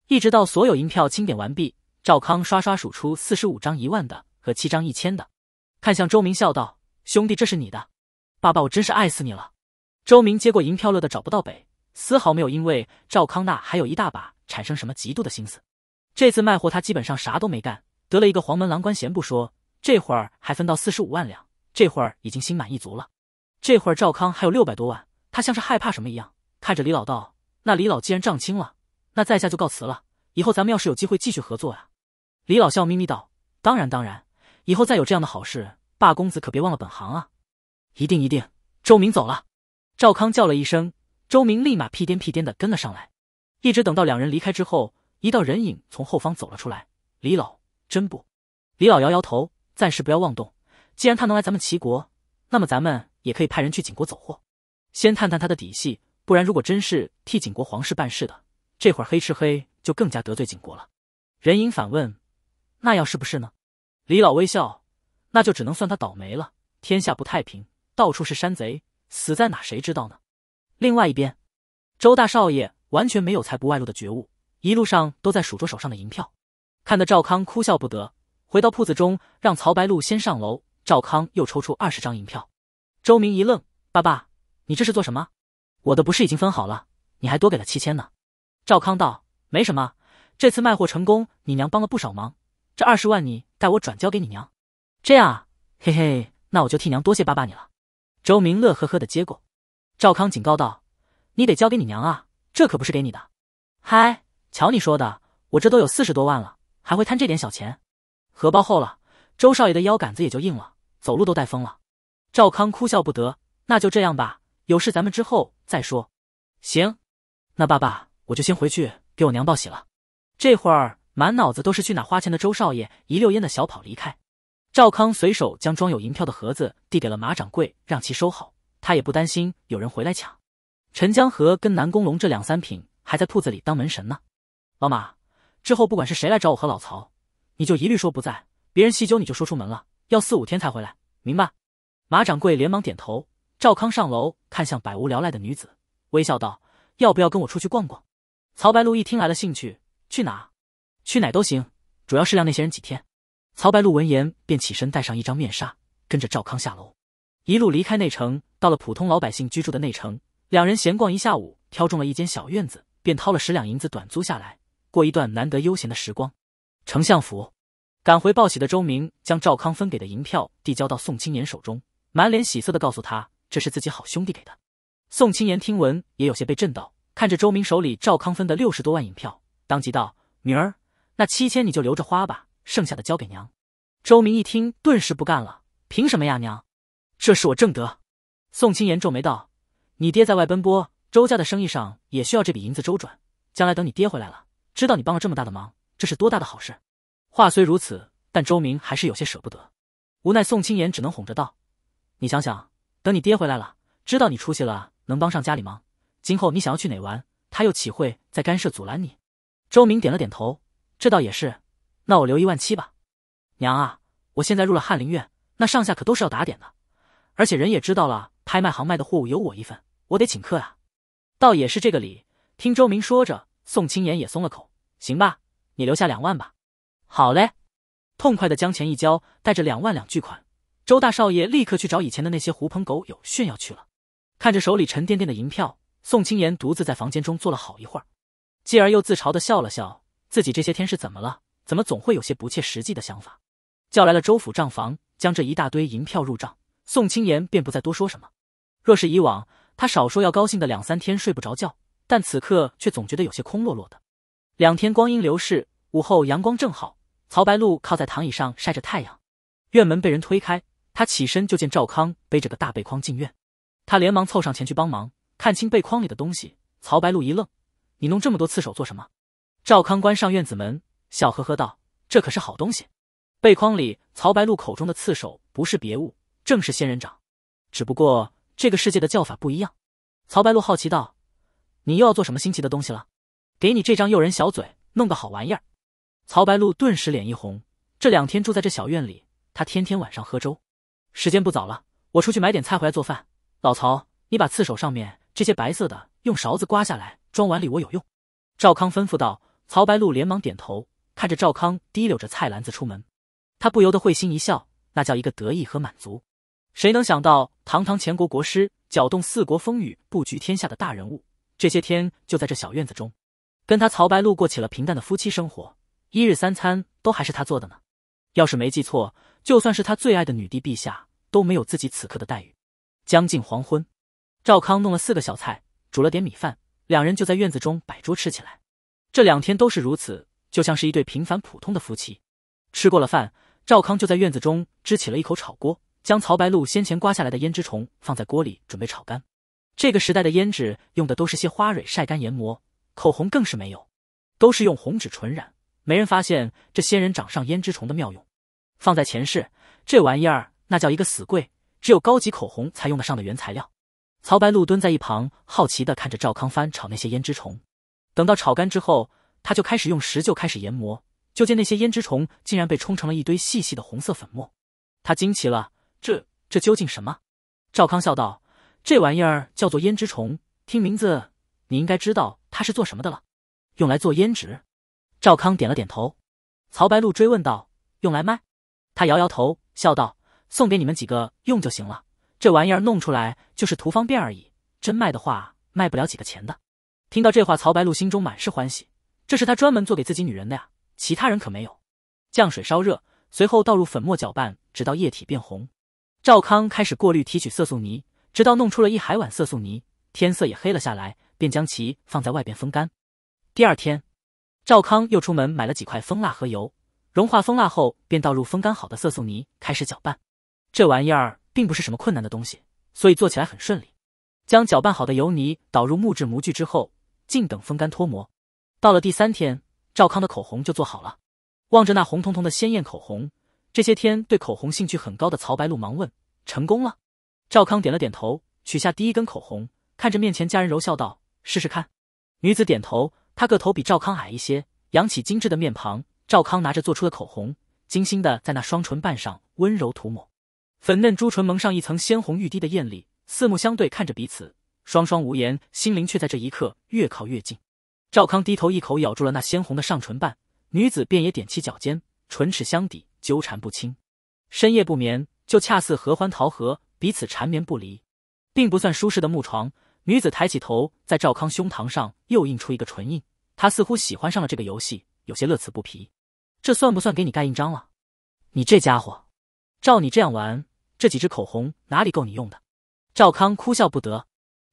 一直到所有银票清点完毕，赵康刷刷数出四十五张一万的和七张一千的，看向周明笑道：“兄弟，这是你的，爸爸我真是爱死你了。”周明接过银票，乐的找不到北，丝毫没有因为赵康那还有一大把产生什么嫉妒的心思。这次卖货，他基本上啥都没干，得了一个黄门郎官衔不说，这会儿还分到四十五万两，这会儿已经心满意足了。这会儿赵康还有六百多万，他像是害怕什么一样，看着李老道。那李老既然账清了，那在下就告辞了。以后咱们要是有机会继续合作呀？李老笑眯眯道：“当然当然，以后再有这样的好事，霸公子可别忘了本行啊！”一定一定。周明走了，赵康叫了一声，周明立马屁颠屁颠的跟了上来，一直等到两人离开之后。一道人影从后方走了出来。李老，真不？李老摇摇头，暂时不要妄动。既然他能来咱们齐国，那么咱们也可以派人去景国走货，先探探他的底细。不然，如果真是替景国皇室办事的，这会儿黑吃黑就更加得罪景国了。人影反问：“那要是不是呢？”李老微笑：“那就只能算他倒霉了。天下不太平，到处是山贼，死在哪谁知道呢？”另外一边，周大少爷完全没有财不外露的觉悟。一路上都在数着手上的银票，看得赵康哭笑不得。回到铺子中，让曹白露先上楼。赵康又抽出二十张银票。周明一愣：“爸爸，你这是做什么？我的不是已经分好了？你还多给了七千呢？”赵康道：“没什么，这次卖货成功，你娘帮了不少忙。这二十万你代我转交给你娘。”“这样啊，嘿嘿，那我就替娘多谢爸爸你了。”周明乐呵呵的接过。赵康警告道：“你得交给你娘啊，这可不是给你的。”“嗨。”瞧你说的，我这都有四十多万了，还会贪这点小钱？荷包厚了，周少爷的腰杆子也就硬了，走路都带风了。赵康哭笑不得，那就这样吧，有事咱们之后再说。行，那爸爸我就先回去给我娘报喜了。这会儿满脑子都是去哪花钱的周少爷，一溜烟的小跑离开。赵康随手将装有银票的盒子递给了马掌柜，让其收好，他也不担心有人回来抢。陈江河跟南宫龙这两三品还在铺子里当门神呢。老马，之后不管是谁来找我和老曹，你就一律说不在。别人细究你就说出门了，要四五天才回来。明白？马掌柜连忙点头。赵康上楼，看向百无聊赖的女子，微笑道：“要不要跟我出去逛逛？”曹白露一听来了兴趣，去哪？去哪都行，主要是让那些人几天。曹白露闻言便起身，戴上一张面纱，跟着赵康下楼，一路离开内城，到了普通老百姓居住的内城。两人闲逛一下午，挑中了一间小院子，便掏了十两银子短租下来。过一段难得悠闲的时光，丞相府赶回报喜的周明将赵康分给的银票递交到宋青岩手中，满脸喜色的告诉他：“这是自己好兄弟给的。”宋青岩听闻也有些被震到，看着周明手里赵康分的六十多万银票，当即道：“明儿那七千你就留着花吧，剩下的交给娘。”周明一听，顿时不干了：“凭什么呀，娘？这是我正德。”宋青岩皱眉道：“你爹在外奔波，周家的生意上也需要这笔银子周转，将来等你爹回来了。”知道你帮了这么大的忙，这是多大的好事！话虽如此，但周明还是有些舍不得。无奈宋青言只能哄着道：“你想想，等你爹回来了，知道你出息了，能帮上家里忙。今后你想要去哪玩，他又岂会在干涉阻拦你？”周明点了点头：“这倒也是。那我留一万七吧。”娘啊，我现在入了翰林院，那上下可都是要打点的，而且人也知道了，拍卖行卖的货物有我一份，我得请客啊。倒也是这个理。听周明说着，宋青言也松了口。行吧，你留下两万吧。好嘞，痛快的将钱一交，带着两万两巨款，周大少爷立刻去找以前的那些狐朋狗友炫耀去了。看着手里沉甸甸的银票，宋青岩独自在房间中坐了好一会儿，继而又自嘲的笑了笑：自己这些天是怎么了？怎么总会有些不切实际的想法？叫来了周府账房，将这一大堆银票入账。宋青岩便不再多说什么。若是以往，他少说要高兴的两三天睡不着觉，但此刻却总觉得有些空落落的。两天光阴流逝，午后阳光正好，曹白露靠在躺椅上晒着太阳。院门被人推开，他起身就见赵康背着个大背筐进院，他连忙凑上前去帮忙。看清背筐里的东西，曹白露一愣：“你弄这么多刺手做什么？”赵康关上院子门，笑呵呵道：“这可是好东西。”背筐里，曹白露口中的刺手不是别物，正是仙人掌，只不过这个世界的叫法不一样。曹白露好奇道：“你又要做什么新奇的东西了？”给你这张诱人小嘴弄个好玩意儿，曹白露顿时脸一红。这两天住在这小院里，他天天晚上喝粥。时间不早了，我出去买点菜回来做饭。老曹，你把刺手上面这些白色的用勺子刮下来，装碗里，我有用。赵康吩咐道。曹白露连忙点头，看着赵康提溜着菜篮子出门，他不由得会心一笑，那叫一个得意和满足。谁能想到，堂堂前国国师，搅动四国风雨、布局天下的大人物，这些天就在这小院子中。跟他曹白露过起了平淡的夫妻生活，一日三餐都还是他做的呢。要是没记错，就算是他最爱的女帝陛下都没有自己此刻的待遇。将近黄昏，赵康弄了四个小菜，煮了点米饭，两人就在院子中摆桌吃起来。这两天都是如此，就像是一对平凡普通的夫妻。吃过了饭，赵康就在院子中支起了一口炒锅，将曹白露先前刮下来的胭脂虫放在锅里准备炒干。这个时代的胭脂用的都是些花蕊晒干研磨。口红更是没有，都是用红纸纯染，没人发现这仙人掌上胭脂虫的妙用。放在前世，这玩意儿那叫一个死贵，只有高级口红才用得上的原材料。曹白露蹲在一旁，好奇地看着赵康翻炒那些胭脂虫。等到炒干之后，他就开始用石臼开始研磨，就见那些胭脂虫竟然被冲成了一堆细细的红色粉末。他惊奇了，这这究竟什么？赵康笑道：“这玩意儿叫做胭脂虫，听名字。”你应该知道他是做什么的了，用来做胭脂。赵康点了点头。曹白露追问道：“用来卖？”他摇摇头，笑道：“送给你们几个用就行了。这玩意儿弄出来就是图方便而已，真卖的话卖不了几个钱的。”听到这话，曹白露心中满是欢喜，这是他专门做给自己女人的呀，其他人可没有。降水烧热，随后倒入粉末搅拌，直到液体变红。赵康开始过滤提取色素泥，直到弄出了一海碗色素泥。天色也黑了下来。便将其放在外边风干。第二天，赵康又出门买了几块蜂蜡和油，融化蜂蜡后便倒入风干好的色素泥，开始搅拌。这玩意儿并不是什么困难的东西，所以做起来很顺利。将搅拌好的油泥倒入木质模具之后，静等风干脱模。到了第三天，赵康的口红就做好了。望着那红彤彤的鲜艳口红，这些天对口红兴趣很高的曹白露忙问：“成功了？”赵康点了点头，取下第一根口红，看着面前佳人柔笑道。试试看，女子点头。她个头比赵康矮一些，扬起精致的面庞。赵康拿着做出的口红，精心的在那双唇瓣上温柔涂抹，粉嫩朱唇蒙上一层鲜红欲滴的艳丽。四目相对，看着彼此，双双无言，心灵却在这一刻越靠越近。赵康低头一口咬住了那鲜红的上唇瓣，女子便也踮起脚尖，唇齿相抵，纠缠不清。深夜不眠，就恰似合欢桃核，彼此缠绵不离。并不算舒适的木床。女子抬起头，在赵康胸膛上又印出一个唇印，她似乎喜欢上了这个游戏，有些乐此不疲。这算不算给你盖印章了？你这家伙，照你这样玩，这几支口红哪里够你用的？赵康哭笑不得，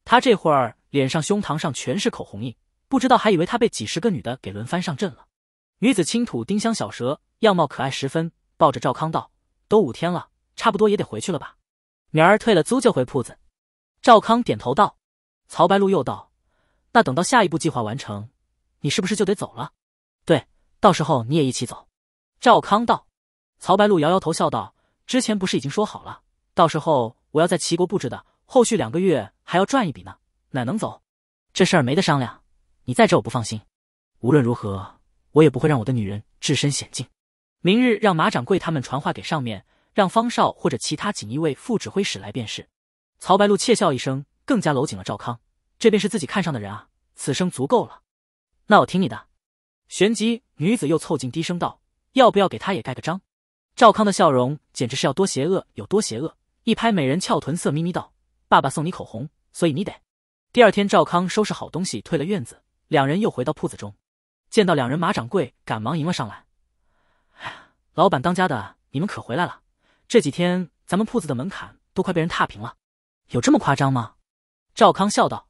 他这会儿脸上、胸膛上全是口红印，不知道还以为他被几十个女的给轮番上阵了。女子轻吐丁香小舌，样貌可爱十分，抱着赵康道：“都五天了，差不多也得回去了吧？明儿退了租就回铺子。”赵康点头道。曹白露又道：“那等到下一步计划完成，你是不是就得走了？”“对，到时候你也一起走。”赵康道。曹白露摇摇头，笑道：“之前不是已经说好了？到时候我要在齐国布置的，后续两个月还要赚一笔呢，哪能走？这事儿没得商量。你在这我不放心，无论如何，我也不会让我的女人置身险境。明日让马掌柜他们传话给上面，让方少或者其他锦衣卫副指挥使来便是。”曹白露窃笑一声。更加搂紧了赵康，这便是自己看上的人啊，此生足够了。那我听你的。旋即，女子又凑近低声道：“要不要给他也盖个章？”赵康的笑容简直是要多邪恶有多邪恶，一拍美人翘臀，色眯眯道：“爸爸送你口红，所以你得。”第二天，赵康收拾好东西退了院子，两人又回到铺子中。见到两人，马掌柜赶忙迎了上来：“哎呀，老板当家的，你们可回来了！这几天咱们铺子的门槛都快被人踏平了，有这么夸张吗？”赵康笑道，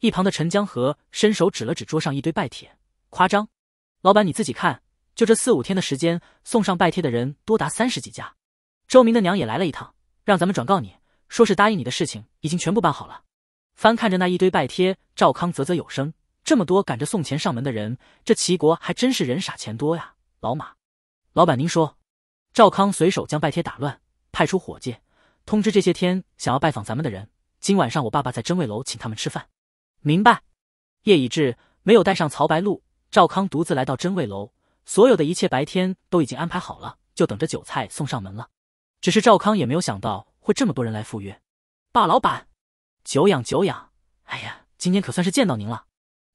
一旁的陈江河伸手指了指桌上一堆拜帖，夸张：“老板你自己看，就这四五天的时间，送上拜帖的人多达三十几家。周明的娘也来了一趟，让咱们转告你，说是答应你的事情已经全部办好了。”翻看着那一堆拜帖，赵康啧啧有声：“这么多赶着送钱上门的人，这齐国还真是人傻钱多呀。”老马，老板您说。赵康随手将拜帖打乱，派出伙计通知这些天想要拜访咱们的人。今晚上我爸爸在真味楼请他们吃饭，明白。夜已至，没有带上曹白露，赵康独自来到真味楼。所有的一切白天都已经安排好了，就等着酒菜送上门了。只是赵康也没有想到会这么多人来赴约。霸老板，久仰久仰，哎呀，今天可算是见到您了。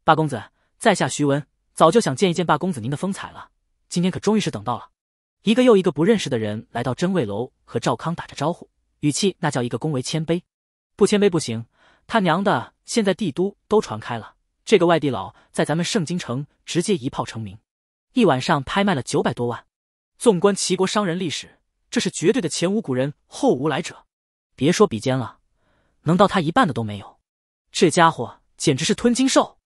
霸公子，在下徐文，早就想见一见霸公子您的风采了，今天可终于是等到了。一个又一个不认识的人来到真味楼，和赵康打着招呼，语气那叫一个恭维谦卑。不谦卑不行，他娘的！现在帝都都传开了，这个外地佬在咱们圣京城直接一炮成名，一晚上拍卖了九百多万。纵观齐国商人历史，这是绝对的前无古人后无来者，别说比肩了，能到他一半的都没有。这家伙简直是吞金兽！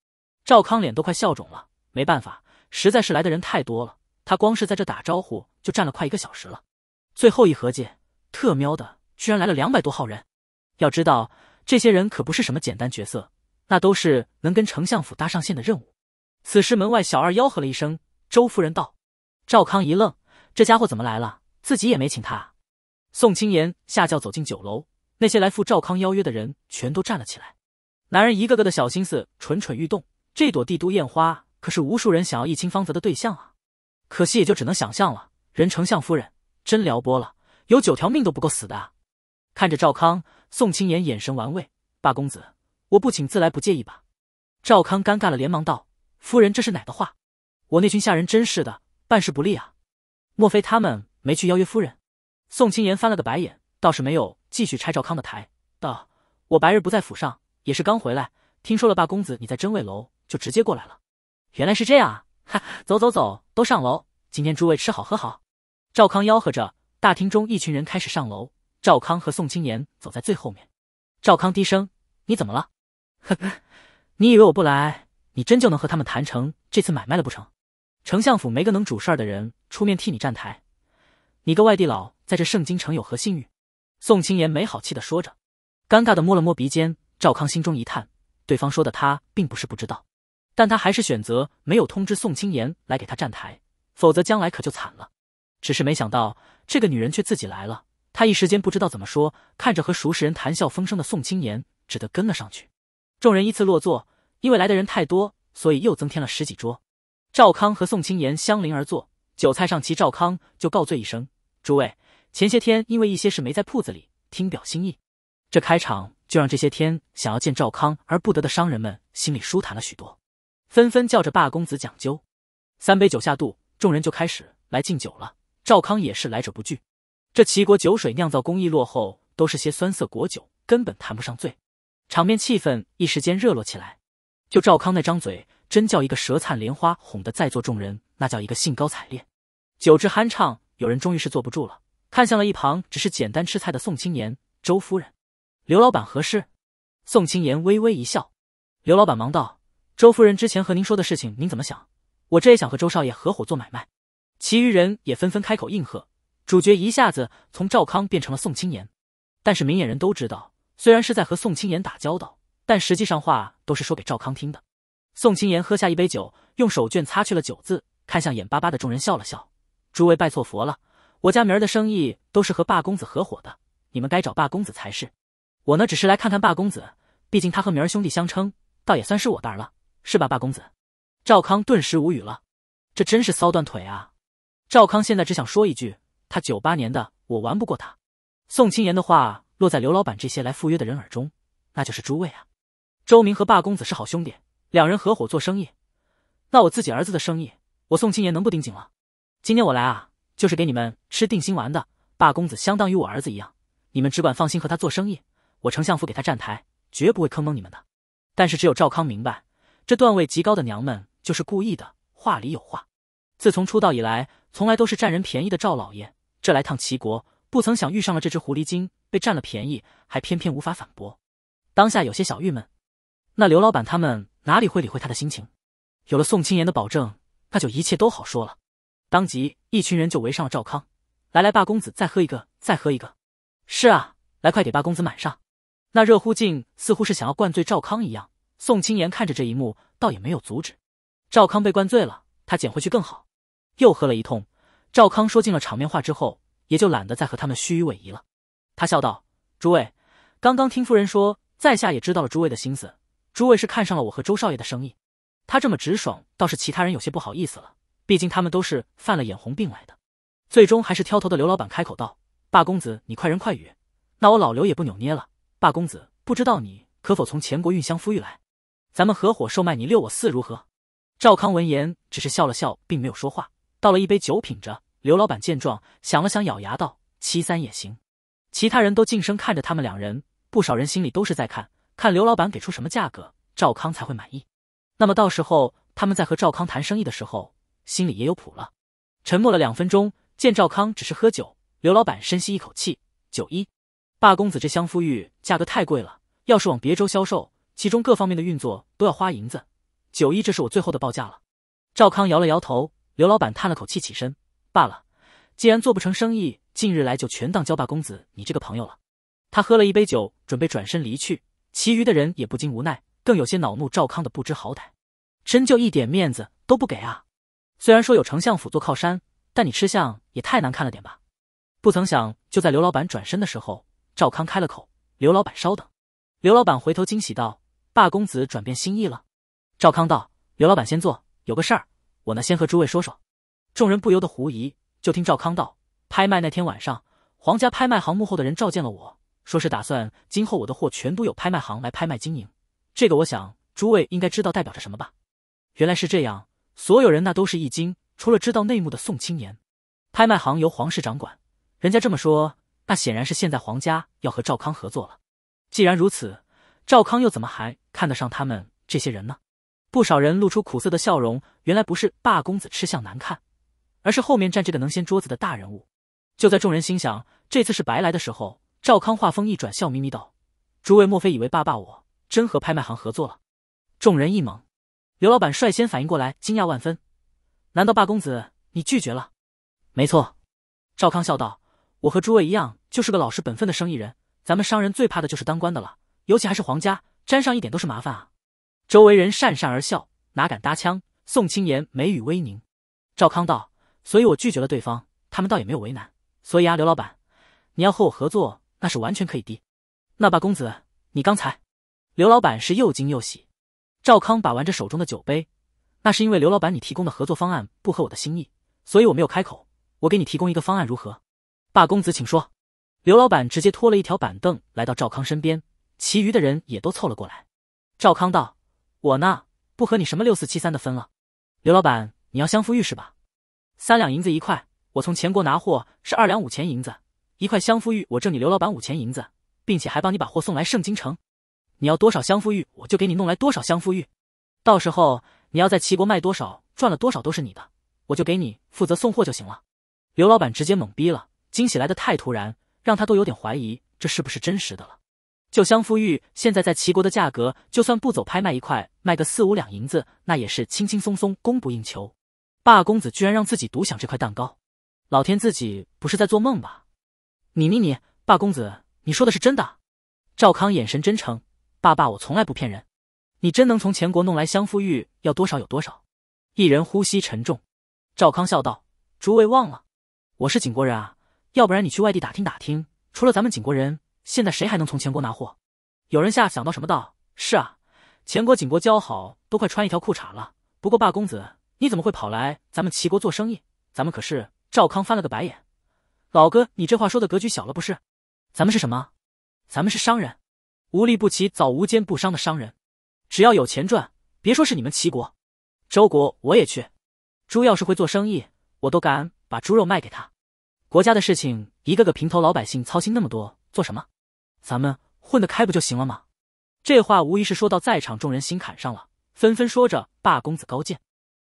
赵康脸都快笑肿了，没办法，实在是来的人太多了，他光是在这打招呼就站了快一个小时了。最后一合计，特喵的，居然来了两百多号人。要知道，这些人可不是什么简单角色，那都是能跟丞相府搭上线的任务。此时门外小二吆喝了一声：“周夫人到。”赵康一愣，这家伙怎么来了？自己也没请他。宋青言下轿走进酒楼，那些来赴赵康邀约的人全都站了起来。男人一个个的小心思蠢蠢欲动，这朵帝都艳花可是无数人想要一亲芳泽的对象啊！可惜也就只能想象了。人丞相夫人真撩拨了，有九条命都不够死的。看着赵康。宋青言眼神玩味，八公子，我不请自来，不介意吧？赵康尴尬了，连忙道：“夫人，这是哪的话？我那群下人真是的，办事不利啊！莫非他们没去邀约夫人？”宋青言翻了个白眼，倒是没有继续拆赵康的台，道：“我白日不在府上，也是刚回来，听说了八公子你在真味楼，就直接过来了。原来是这样啊！走走走，都上楼，今天诸位吃好喝好。”赵康吆喝着，大厅中一群人开始上楼。赵康和宋青言走在最后面。赵康低声：“你怎么了？”“ 呵呵，你以为我不来，你真就能和他们谈成这次买卖了不成？丞相府没个能主事儿的人出面替你站台，你个外地佬在这盛京城有何信誉？”宋青言没好气的说着，尴尬的摸了摸鼻尖。赵康心中一叹，对方说的他并不是不知道，但他还是选择没有通知宋青言来给他站台，否则将来可就惨了。只是没想到，这个女人却自己来了。他一时间不知道怎么说，看着和熟识人谈笑风生的宋青言，只得跟了上去。众人依次落座，因为来的人太多，所以又增添了十几桌。赵康和宋青言相邻而坐，酒菜上齐，赵康就告醉一声：“诸位，前些天因为一些事没在铺子里听表心意。”这开场就让这些天想要见赵康而不得的商人们心里舒坦了许多，纷纷叫着“霸公子讲究”。三杯酒下肚，众人就开始来敬酒了。赵康也是来者不拒。这齐国酒水酿造工艺落后，都是些酸涩果酒，根本谈不上醉。场面气氛一时间热络起来，就赵康那张嘴，真叫一个舌灿莲花，哄得在座众人那叫一个兴高采烈，酒至酣畅。有人终于是坐不住了，看向了一旁只是简单吃菜的宋青言、周夫人、刘老板何事？宋青言微微一笑，刘老板忙道：“周夫人之前和您说的事情，您怎么想？我这也想和周少爷合伙做买卖。”其余人也纷纷开口应和。主角一下子从赵康变成了宋青言，但是明眼人都知道，虽然是在和宋青言打交道，但实际上话都是说给赵康听的。宋青言喝下一杯酒，用手绢擦去了酒渍，看向眼巴巴的众人笑了笑：“诸位拜错佛了，我家明儿的生意都是和霸公子合伙的，你们该找霸公子才是。我呢，只是来看看霸公子，毕竟他和明儿兄弟相称，倒也算是我儿了，是吧，霸公子？”赵康顿时无语了，这真是骚断腿啊！赵康现在只想说一句。他九八年的，我玩不过他。宋青言的话落在刘老板这些来赴约的人耳中，那就是诸位啊。周明和霸公子是好兄弟，两人合伙做生意，那我自己儿子的生意，我宋清言能不盯紧了？今天我来啊，就是给你们吃定心丸的。霸公子相当于我儿子一样，你们只管放心和他做生意，我丞相府给他站台，绝不会坑蒙你们的。但是只有赵康明白，这段位极高的娘们就是故意的，话里有话。自从出道以来，从来都是占人便宜的赵老爷。这来趟齐国，不曾想遇上了这只狐狸精，被占了便宜，还偏偏无法反驳，当下有些小郁闷。那刘老板他们哪里会理会他的心情？有了宋青言的保证，那就一切都好说了。当即一群人就围上了赵康，来来，八公子再喝一个，再喝一个。是啊，来，快给八公子满上。那热乎劲似乎是想要灌醉赵康一样。宋青言看着这一幕，倒也没有阻止。赵康被灌醉了，他捡回去更好。又喝了一通。赵康说尽了场面话之后，也就懒得再和他们虚与委蛇了。他笑道：“诸位，刚刚听夫人说，在下也知道了诸位的心思。诸位是看上了我和周少爷的生意。”他这么直爽，倒是其他人有些不好意思了。毕竟他们都是犯了眼红病来的。最终还是挑头的刘老板开口道：“霸公子，你快人快语，那我老刘也不扭捏了。霸公子，不知道你可否从前国运香夫玉来？咱们合伙售卖你六我四如何？”赵康闻言只是笑了笑，并没有说话。倒了一杯酒，品着。刘老板见状，想了想，咬牙道：“七三也行。”其他人都静声看着他们两人，不少人心里都是在看，看刘老板给出什么价格，赵康才会满意。那么到时候，他们在和赵康谈生意的时候，心里也有谱了。沉默了两分钟，见赵康只是喝酒，刘老板深吸一口气：“九一，霸公子这香夫玉价格太贵了，要是往别州销售，其中各方面的运作都要花银子。九一，这是我最后的报价了。”赵康摇了摇头。刘老板叹了口气，起身。罢了，既然做不成生意，近日来就全当交罢公子你这个朋友了。他喝了一杯酒，准备转身离去。其余的人也不禁无奈，更有些恼怒赵康的不知好歹，真就一点面子都不给啊！虽然说有丞相府做靠山，但你吃相也太难看了点吧？不曾想，就在刘老板转身的时候，赵康开了口：“刘老板稍等。”刘老板回头惊喜道：“罢公子转变心意了？”赵康道：“刘老板先坐，有个事儿。”我呢，先和诸位说说。众人不由得狐疑，就听赵康道：“拍卖那天晚上，皇家拍卖行幕后的人召见了我，说是打算今后我的货全都有拍卖行来拍卖经营。这个，我想诸位应该知道代表着什么吧？原来是这样，所有人那都是一惊。除了知道内幕的宋青年。拍卖行由皇室掌管，人家这么说，那显然是现在皇家要和赵康合作了。既然如此，赵康又怎么还看得上他们这些人呢？”不少人露出苦涩的笑容。原来不是霸公子吃相难看，而是后面站这个能掀桌子的大人物。就在众人心想这次是白来的时候，赵康话锋一转，笑眯眯道：“诸位莫非以为霸霸我真和拍卖行合作了？”众人一懵。刘老板率先反应过来，惊讶万分：“难道霸公子你拒绝了？”“没错。”赵康笑道，“我和诸位一样，就是个老实本分的生意人。咱们商人最怕的就是当官的了，尤其还是皇家，沾上一点都是麻烦啊。”周围人讪讪而笑，哪敢搭腔？宋青言眉宇微凝。赵康道：“所以我拒绝了对方，他们倒也没有为难。所以啊，刘老板，你要和我合作，那是完全可以的。那爸公子，你刚才……”刘老板是又惊又喜。赵康把玩着手中的酒杯，那是因为刘老板你提供的合作方案不合我的心意，所以我没有开口。我给你提供一个方案如何？霸公子，请说。刘老板直接拖了一条板凳来到赵康身边，其余的人也都凑了过来。赵康道。我呢，不和你什么六四七三的分了。刘老板，你要香肤玉是吧？三两银子一块。我从前国拿货是二两五钱银子一块香肤玉，我挣你刘老板五钱银子，并且还帮你把货送来盛京城。你要多少香肤玉，我就给你弄来多少香肤玉。到时候你要在齐国卖多少，赚了多少都是你的，我就给你负责送货就行了。刘老板直接懵逼了，惊喜来的太突然，让他都有点怀疑这是不是真实的了。就香夫玉现在在齐国的价格，就算不走拍卖，一块卖个四五两银子，那也是轻轻松松，供不应求。霸公子居然让自己独享这块蛋糕，老天，自己不是在做梦吧？你你你，霸公子，你说的是真的？赵康眼神真诚，爸爸，我从来不骗人。你真能从前国弄来香夫玉，要多少有多少。一人呼吸沉重。赵康笑道：“诸位忘了，我是景国人啊，要不然你去外地打听打听，除了咱们景国人。”现在谁还能从秦国拿货？有人下想到什么道？是啊，钱国、景国交好，都快穿一条裤衩了。不过，霸公子，你怎么会跑来咱们齐国做生意？咱们可是赵康翻了个白眼，老哥，你这话说的格局小了不是？咱们是什么？咱们是商人，无利不起早无奸不商的商人。只要有钱赚，别说是你们齐国、周国，我也去。猪要是会做生意，我都敢把猪肉卖给他。国家的事情，一个个平头老百姓操心那么多，做什么？咱们混得开不就行了吗？这话无疑是说到在场众人心坎上了，纷纷说着“霸公子高见”。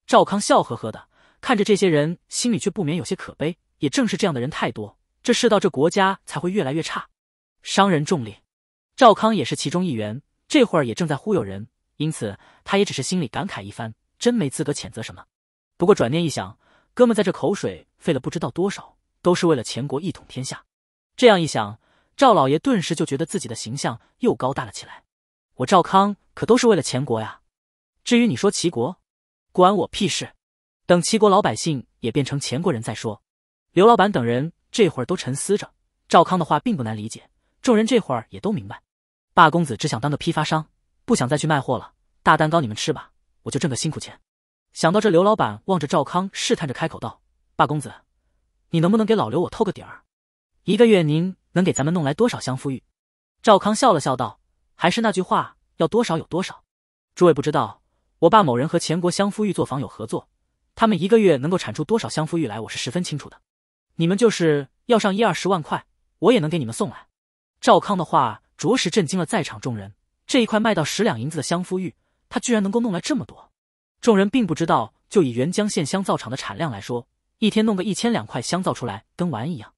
赵康笑呵呵的看着这些人，心里却不免有些可悲。也正是这样的人太多，这世道这国家才会越来越差。商人重利，赵康也是其中一员，这会儿也正在忽悠人，因此他也只是心里感慨一番，真没资格谴责什么。不过转念一想，哥们在这口水费了不知道多少，都是为了钱国一统天下。这样一想。赵老爷顿时就觉得自己的形象又高大了起来。我赵康可都是为了钱国呀，至于你说齐国，关我屁事！等齐国老百姓也变成钱国人再说。刘老板等人这会儿都沉思着，赵康的话并不难理解，众人这会儿也都明白。霸公子只想当个批发商，不想再去卖货了。大蛋糕你们吃吧，我就挣个辛苦钱。想到这，刘老板望着赵康试探着开口道：“霸公子，你能不能给老刘我透个底儿？一个月您……”能给咱们弄来多少香肤玉？赵康笑了笑道：“还是那句话，要多少有多少。诸位不知道，我爸某人和前国香肤玉作坊有合作，他们一个月能够产出多少香肤玉来，我是十分清楚的。你们就是要上一二十万块，我也能给你们送来。”赵康的话着实震惊了在场众人。这一块卖到十两银子的香肤玉，他居然能够弄来这么多。众人并不知道，就以元江县香皂厂的产量来说，一天弄个一千两块香皂出来，跟玩一样。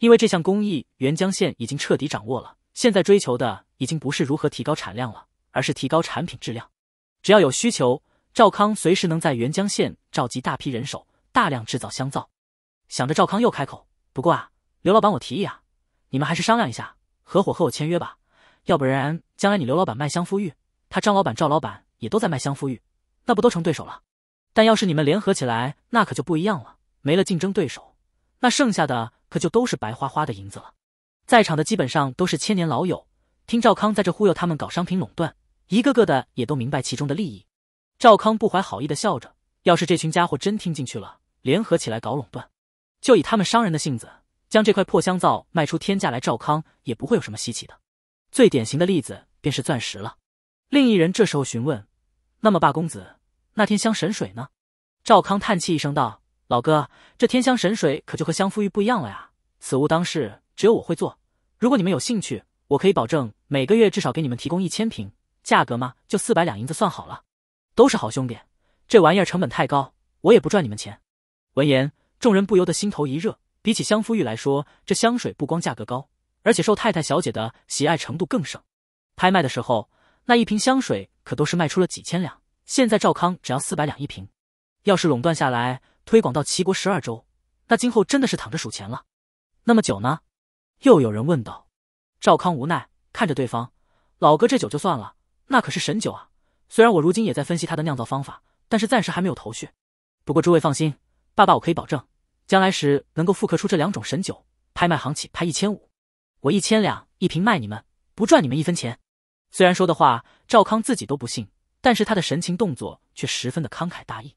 因为这项工艺，沅江县已经彻底掌握了。现在追求的已经不是如何提高产量了，而是提高产品质量。只要有需求，赵康随时能在沅江县召集大批人手，大量制造香皂。想着赵康又开口：“不过啊，刘老板，我提议啊，你们还是商量一下，合伙和我签约吧。要不然将来你刘老板卖香馥玉，他张老板、赵老板也都在卖香馥玉，那不都成对手了？但要是你们联合起来，那可就不一样了。没了竞争对手，那剩下的……”可就都是白花花的银子了，在场的基本上都是千年老友，听赵康在这忽悠他们搞商品垄断，一个个的也都明白其中的利益。赵康不怀好意的笑着，要是这群家伙真听进去了，联合起来搞垄断，就以他们商人的性子，将这块破香皂卖出天价来，赵康也不会有什么稀奇的。最典型的例子便是钻石了。另一人这时候询问：“那么，霸公子，那天香神水呢？”赵康叹气一声道。老哥，这天香神水可就和香肤玉不一样了呀。此物当世只有我会做，如果你们有兴趣，我可以保证每个月至少给你们提供一千瓶，价格嘛，就四百两银子算好了。都是好兄弟，这玩意儿成本太高，我也不赚你们钱。闻言，众人不由得心头一热。比起香肤玉来说，这香水不光价格高，而且受太太小姐的喜爱程度更盛。拍卖的时候，那一瓶香水可都是卖出了几千两。现在赵康只要四百两一瓶，要是垄断下来。推广到齐国十二州，那今后真的是躺着数钱了。那么酒呢？又有人问道。赵康无奈看着对方，老哥这酒就算了，那可是神酒啊！虽然我如今也在分析他的酿造方法，但是暂时还没有头绪。不过诸位放心，爸爸我可以保证，将来时能够复刻出这两种神酒。拍卖行起拍一千五，我一千两一瓶卖你们，不赚你们一分钱。虽然说的话赵康自己都不信，但是他的神情动作却十分的慷慨大义。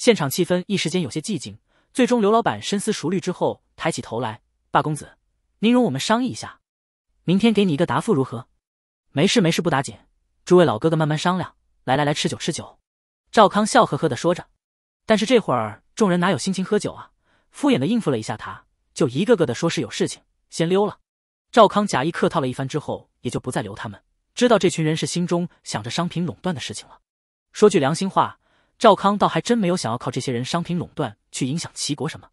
现场气氛一时间有些寂静，最终刘老板深思熟虑之后抬起头来：“霸公子，您容我们商议一下，明天给你一个答复如何？”“没事没事，不打紧，诸位老哥哥慢慢商量。”“来来来，吃酒吃酒。”赵康笑呵呵的说着，但是这会儿众人哪有心情喝酒啊？敷衍的应付了一下，他就一个个的说是有事情，先溜了。赵康假意客套了一番之后，也就不再留他们，知道这群人是心中想着商品垄断的事情了。说句良心话。赵康倒还真没有想要靠这些人商品垄断去影响齐国什么，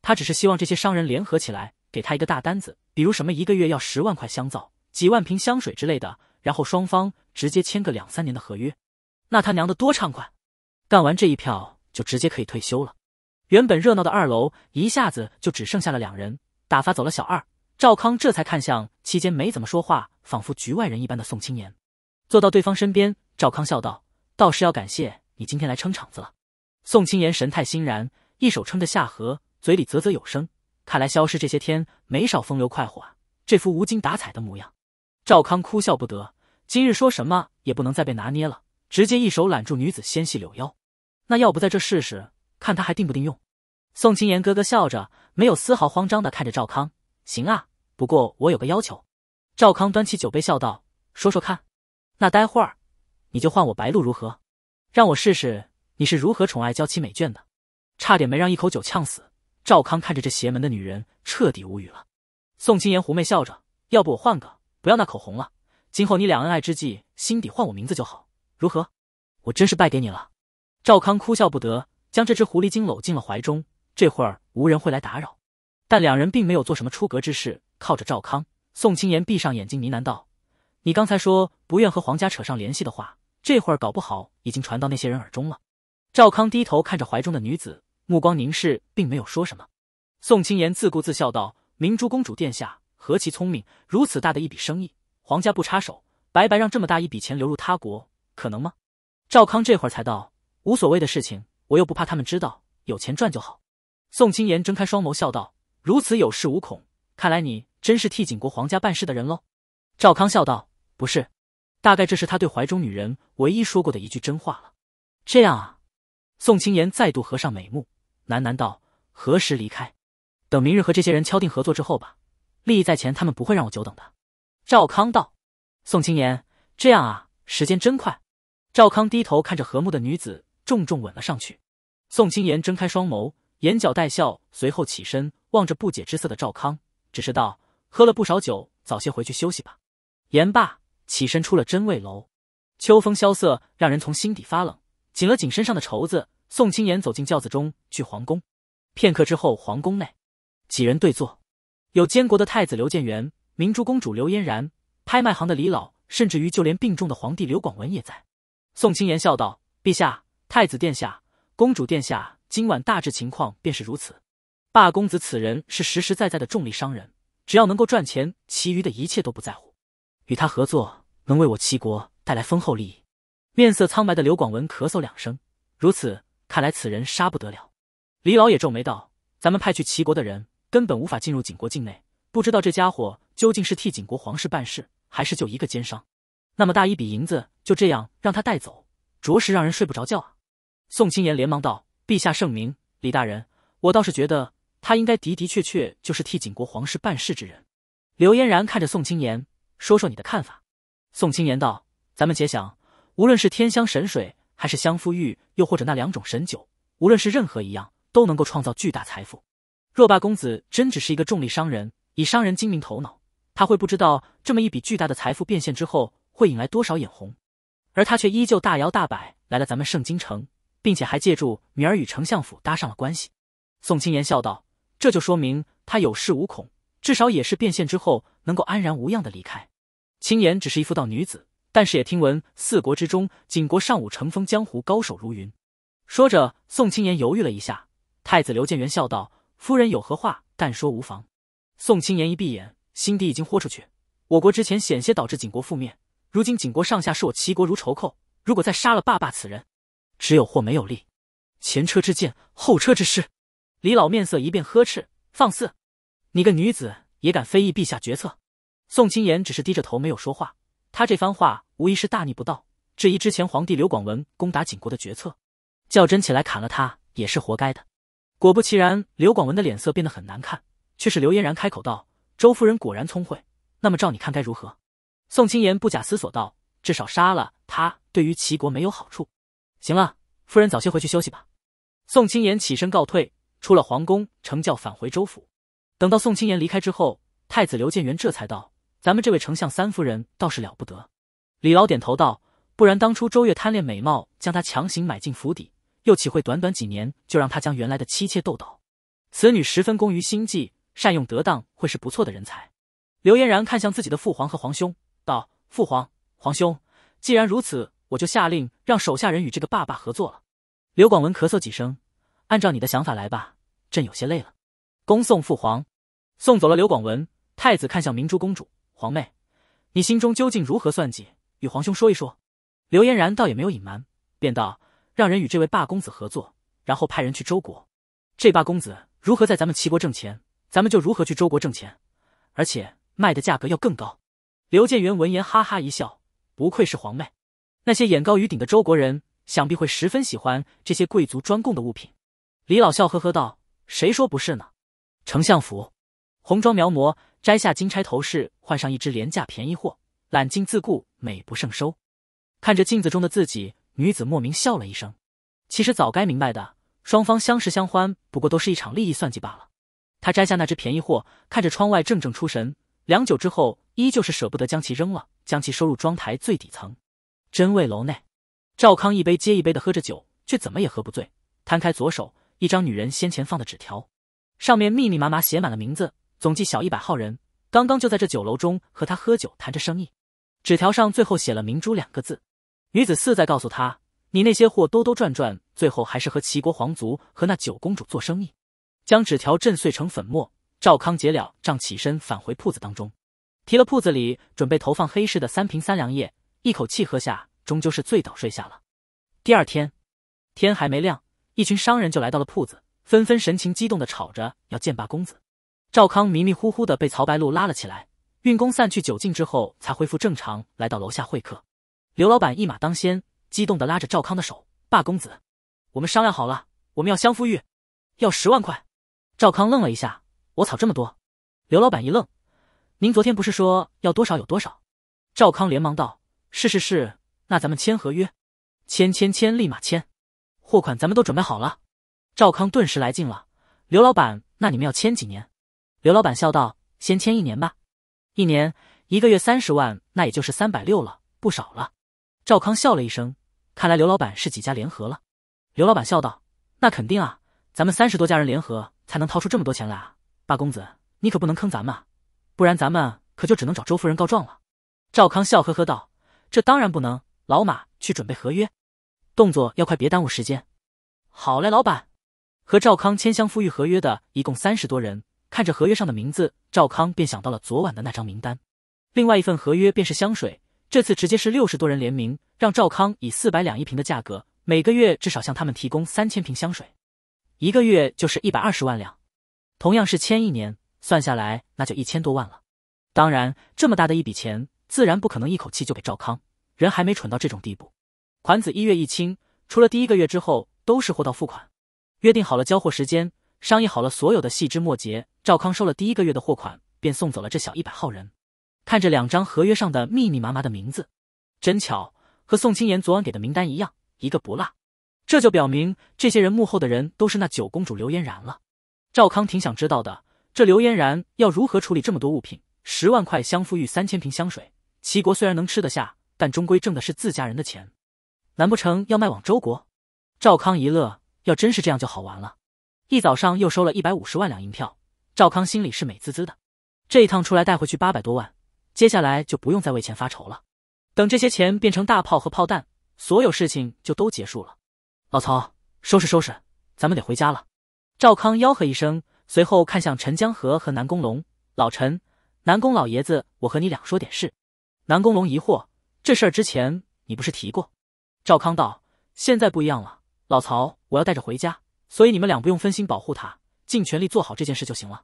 他只是希望这些商人联合起来给他一个大单子，比如什么一个月要十万块香皂、几万瓶香水之类的，然后双方直接签个两三年的合约，那他娘的多畅快！干完这一票就直接可以退休了。原本热闹的二楼一下子就只剩下了两人，打发走了小二，赵康这才看向期间没怎么说话、仿佛局外人一般的宋青年，坐到对方身边，赵康笑道：“倒是要感谢。”你今天来撑场子了，宋青言神态欣然，一手撑着下颌，嘴里啧啧有声。看来消失这些天没少风流快活啊，这副无精打采的模样，赵康哭笑不得。今日说什么也不能再被拿捏了，直接一手揽住女子纤细柳腰。那要不在这试试，看他还定不定用？宋青言咯咯笑着，没有丝毫慌张的看着赵康。行啊，不过我有个要求。赵康端起酒杯笑道：“说说看，那待会儿你就唤我白露如何？”让我试试你是如何宠爱娇妻美眷的，差点没让一口酒呛死。赵康看着这邪门的女人，彻底无语了。宋青言狐媚笑着，要不我换个，不要那口红了。今后你俩恩爱之际，心底换我名字就好，如何？我真是败给你了。赵康哭笑不得，将这只狐狸精搂进了怀中。这会儿无人会来打扰，但两人并没有做什么出格之事。靠着赵康，宋青言闭上眼睛呢喃道：“你刚才说不愿和皇家扯上联系的话。”这会儿搞不好已经传到那些人耳中了。赵康低头看着怀中的女子，目光凝视，并没有说什么。宋青言自顾自笑道：“明珠公主殿下何其聪明，如此大的一笔生意，皇家不插手，白白让这么大一笔钱流入他国，可能吗？”赵康这会儿才道：“无所谓的事情，我又不怕他们知道，有钱赚就好。”宋青言睁开双眸笑道：“如此有恃无恐，看来你真是替景国皇家办事的人喽。”赵康笑道：“不是。”大概这是他对怀中女人唯一说过的一句真话了。这样啊，宋青言再度合上美目，喃喃道：“何时离开？等明日和这些人敲定合作之后吧。利益在前，他们不会让我久等的。”赵康道：“宋青言，这样啊，时间真快。”赵康低头看着和睦的女子，重重吻了上去。宋青言睁开双眸，眼角带笑，随后起身，望着不解之色的赵康，只是道：“喝了不少酒，早些回去休息吧。”言罢。起身出了真味楼，秋风萧瑟，让人从心底发冷。紧了紧身上的绸子，宋青言走进轿子中去皇宫。片刻之后，皇宫内几人对坐，有监国的太子刘建元、明珠公主刘嫣然、拍卖行的李老，甚至于就连病重的皇帝刘广文也在。宋青言笑道：“陛下，太子殿下，公主殿下，今晚大致情况便是如此。霸公子此人是实实在在的重利商人，只要能够赚钱，其余的一切都不在乎。与他合作。”能为我齐国带来丰厚利益，面色苍白的刘广文咳嗽两声。如此看来，此人杀不得了。李老也皱眉道：“咱们派去齐国的人根本无法进入景国境内，不知道这家伙究竟是替景国皇室办事，还是就一个奸商。那么大一笔银子就这样让他带走，着实让人睡不着觉啊。”宋青言连忙道：“陛下圣明，李大人，我倒是觉得他应该的的确确就是替景国皇室办事之人。”刘嫣然看着宋青言，说说你的看法。宋青言道：“咱们且想，无论是天香神水，还是香夫玉，又或者那两种神酒，无论是任何一样，都能够创造巨大财富。若霸公子真只是一个重力商人，以商人精明头脑，他会不知道这么一笔巨大的财富变现之后会引来多少眼红，而他却依旧大摇大摆来了咱们圣京城，并且还借助女儿与丞相府搭上了关系。”宋青言笑道：“这就说明他有恃无恐，至少也是变现之后能够安然无恙的离开。”青岩只是一副道女子，但是也听闻四国之中，景国尚武成风，江湖高手如云。说着，宋青岩犹豫了一下，太子刘建元笑道：“夫人有何话，但说无妨。”宋青岩一闭眼，心底已经豁出去。我国之前险些导致景国覆灭，如今景国上下视我齐国如仇寇，如果再杀了爸爸此人，只有祸没有利，前车之鉴，后车之师。李老面色一变，呵斥：“放肆！你个女子也敢非议陛下决策？”宋青言只是低着头没有说话，他这番话无疑是大逆不道，质疑之前皇帝刘广文攻打景国的决策，较真起来砍了他也是活该的。果不其然，刘广文的脸色变得很难看，却是刘嫣然开口道：“周夫人果然聪慧，那么照你看该如何？”宋青言不假思索道：“至少杀了他，对于齐国没有好处。”行了，夫人早些回去休息吧。宋青言起身告退，出了皇宫，乘轿返回周府。等到宋青言离开之后，太子刘建元这才道。咱们这位丞相三夫人倒是了不得，李老点头道：“不然当初周月贪恋美貌，将她强行买进府邸，又岂会短短几年就让她将原来的妻妾斗倒？此女十分工于心计，善用得当，会是不错的人才。”刘嫣然看向自己的父皇和皇兄，道：“父皇、皇兄，既然如此，我就下令让手下人与这个爸爸合作了。”刘广文咳嗽几声，按照你的想法来吧，朕有些累了。恭送父皇。送走了刘广文，太子看向明珠公主。皇妹，你心中究竟如何算计？与皇兄说一说。刘嫣然倒也没有隐瞒，便道：“让人与这位霸公子合作，然后派人去周国。这霸公子如何在咱们齐国挣钱，咱们就如何去周国挣钱，而且卖的价格要更高。”刘建元闻言哈哈一笑：“不愧是皇妹，那些眼高于顶的周国人，想必会十分喜欢这些贵族专供的物品。”李老笑呵呵道：“谁说不是呢？”丞相府，红妆描摹。摘下金钗头饰，换上一只廉价便宜货，揽镜自顾，美不胜收。看着镜子中的自己，女子莫名笑了一声。其实早该明白的，双方相识相欢，不过都是一场利益算计罢了。她摘下那只便宜货，看着窗外怔怔出神，良久之后，依旧是舍不得将其扔了，将其收入妆台最底层。真味楼内，赵康一杯接一杯的喝着酒，却怎么也喝不醉。摊开左手，一张女人先前放的纸条，上面密密麻麻写满了名字。总计小一百号人，刚刚就在这酒楼中和他喝酒谈着生意。纸条上最后写了“明珠”两个字，女子似在告诉他：“你那些货兜兜转转，最后还是和齐国皇族和那九公主做生意。”将纸条震碎成粉末，赵康结了账，起身返回铺子当中，提了铺子里准备投放黑市的三瓶三粮液，一口气喝下，终究是醉倒睡下了。第二天，天还没亮，一群商人就来到了铺子，纷纷神情激动的吵着要见罢公子。赵康迷迷糊糊的被曹白露拉了起来，运功散去酒劲之后才恢复正常，来到楼下会客。刘老板一马当先，激动的拉着赵康的手：“霸公子，我们商量好了，我们要相夫玉，要十万块。”赵康愣了一下：“我操这么多！”刘老板一愣：“您昨天不是说要多少有多少？”赵康连忙道：“是是是，那咱们签合约，签签签，立马签。货款咱们都准备好了。”赵康顿时来劲了：“刘老板，那你们要签几年？”刘老板笑道：“先签一年吧，一年一个月三十万，那也就是三百六了，不少了。”赵康笑了一声，看来刘老板是几家联合了。刘老板笑道：“那肯定啊，咱们三十多家人联合才能掏出这么多钱来啊！八公子，你可不能坑咱们，不然咱们可就只能找周夫人告状了。”赵康笑呵呵道：“这当然不能，老马去准备合约，动作要快，别耽误时间。”好嘞，老板。和赵康签香夫玉合约的一共三十多人。看着合约上的名字，赵康便想到了昨晚的那张名单。另外一份合约便是香水，这次直接是六十多人联名，让赵康以四百两一瓶的价格，每个月至少向他们提供三千瓶香水，一个月就是一百二十万两。同样是签一年，算下来那就一千多万了。当然，这么大的一笔钱，自然不可能一口气就给赵康，人还没蠢到这种地步。款子一月一清，除了第一个月之后都是货到付款，约定好了交货时间。商议好了所有的细枝末节，赵康收了第一个月的货款，便送走了这小一百号人。看着两张合约上的密密麻麻的名字，真巧，和宋青妍昨晚给的名单一样，一个不落。这就表明这些人幕后的人都是那九公主刘嫣然了。赵康挺想知道的，这刘嫣然要如何处理这么多物品？十万块香富玉，三千瓶香水。齐国虽然能吃得下，但终归挣的是自家人的钱，难不成要卖往周国？赵康一乐，要真是这样就好玩了。一早上又收了一百五十万两银票，赵康心里是美滋滋的。这一趟出来带回去八百多万，接下来就不用再为钱发愁了。等这些钱变成大炮和炮弹，所有事情就都结束了。老曹，收拾收拾，咱们得回家了。赵康吆喝一声，随后看向陈江河和南宫龙。老陈，南宫老爷子，我和你俩说点事。南宫龙疑惑：这事儿之前你不是提过？赵康道：现在不一样了，老曹，我要带着回家。所以你们俩不用分心保护他，尽全力做好这件事就行了。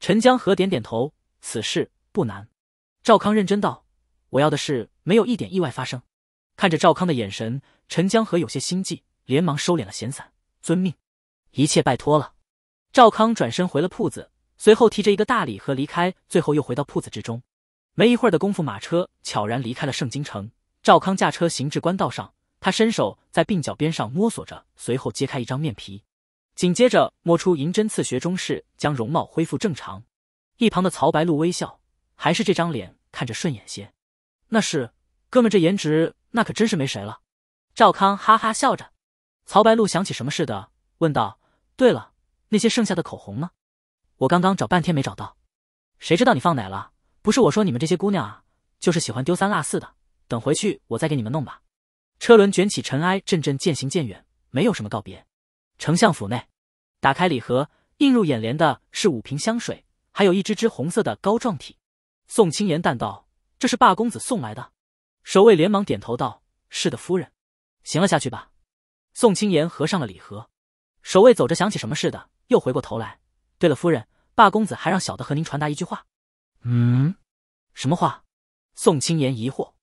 陈江河点点头，此事不难。赵康认真道：“我要的是没有一点意外发生。”看着赵康的眼神，陈江河有些心悸，连忙收敛了闲散，遵命，一切拜托了。赵康转身回了铺子，随后提着一个大礼盒离开，最后又回到铺子之中。没一会儿的功夫，马车悄然离开了圣京城。赵康驾车行至官道上，他伸手在鬓角边上摸索着，随后揭开一张面皮。紧接着摸出银针刺穴中式，将容貌恢复正常。一旁的曹白露微笑，还是这张脸看着顺眼些。那是，哥们这颜值那可真是没谁了。赵康哈哈笑着。曹白露想起什么似的问道：“对了，那些剩下的口红呢？我刚刚找半天没找到，谁知道你放哪了？不是我说你们这些姑娘啊，就是喜欢丢三落四的。等回去我再给你们弄吧。”车轮卷起尘埃，阵阵渐行渐远，没有什么告别。丞相府内，打开礼盒，映入眼帘的是五瓶香水，还有一支支红色的膏状体。宋清言淡道：“这是霸公子送来的。”守卫连忙点头道：“是的，夫人。”行了，下去吧。宋清言合上了礼盒。守卫走着，想起什么似的，又回过头来：“对了，夫人，霸公子还让小的和您传达一句话。”“嗯，什么话？”宋清言疑惑。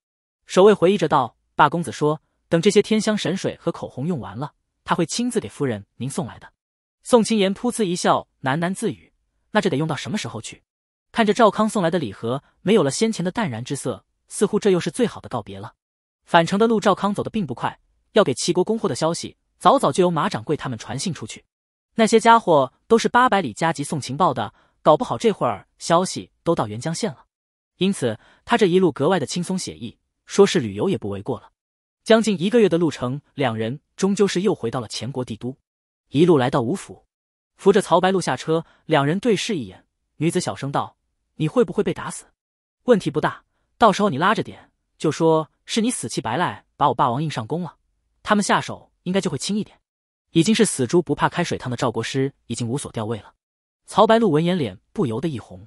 守卫回忆着道：“霸公子说，等这些天香神水和口红用完了。”他会亲自给夫人您送来的。宋青言噗呲一笑，喃喃自语：“那这得用到什么时候去？”看着赵康送来的礼盒，没有了先前的淡然之色，似乎这又是最好的告别了。返程的路，赵康走得并不快，要给齐国供货的消息，早早就由马掌柜他们传信出去。那些家伙都是八百里加急送情报的，搞不好这会儿消息都到元江县了。因此，他这一路格外的轻松写意，说是旅游也不为过了。将近一个月的路程，两人终究是又回到了前国帝都。一路来到吴府，扶着曹白露下车，两人对视一眼，女子小声道：“你会不会被打死？问题不大，到时候你拉着点，就说是你死乞白赖把我霸王硬上弓了，他们下手应该就会轻一点。”已经是死猪不怕开水烫的赵国师已经无所吊位了。曹白露闻言，脸不由得一红。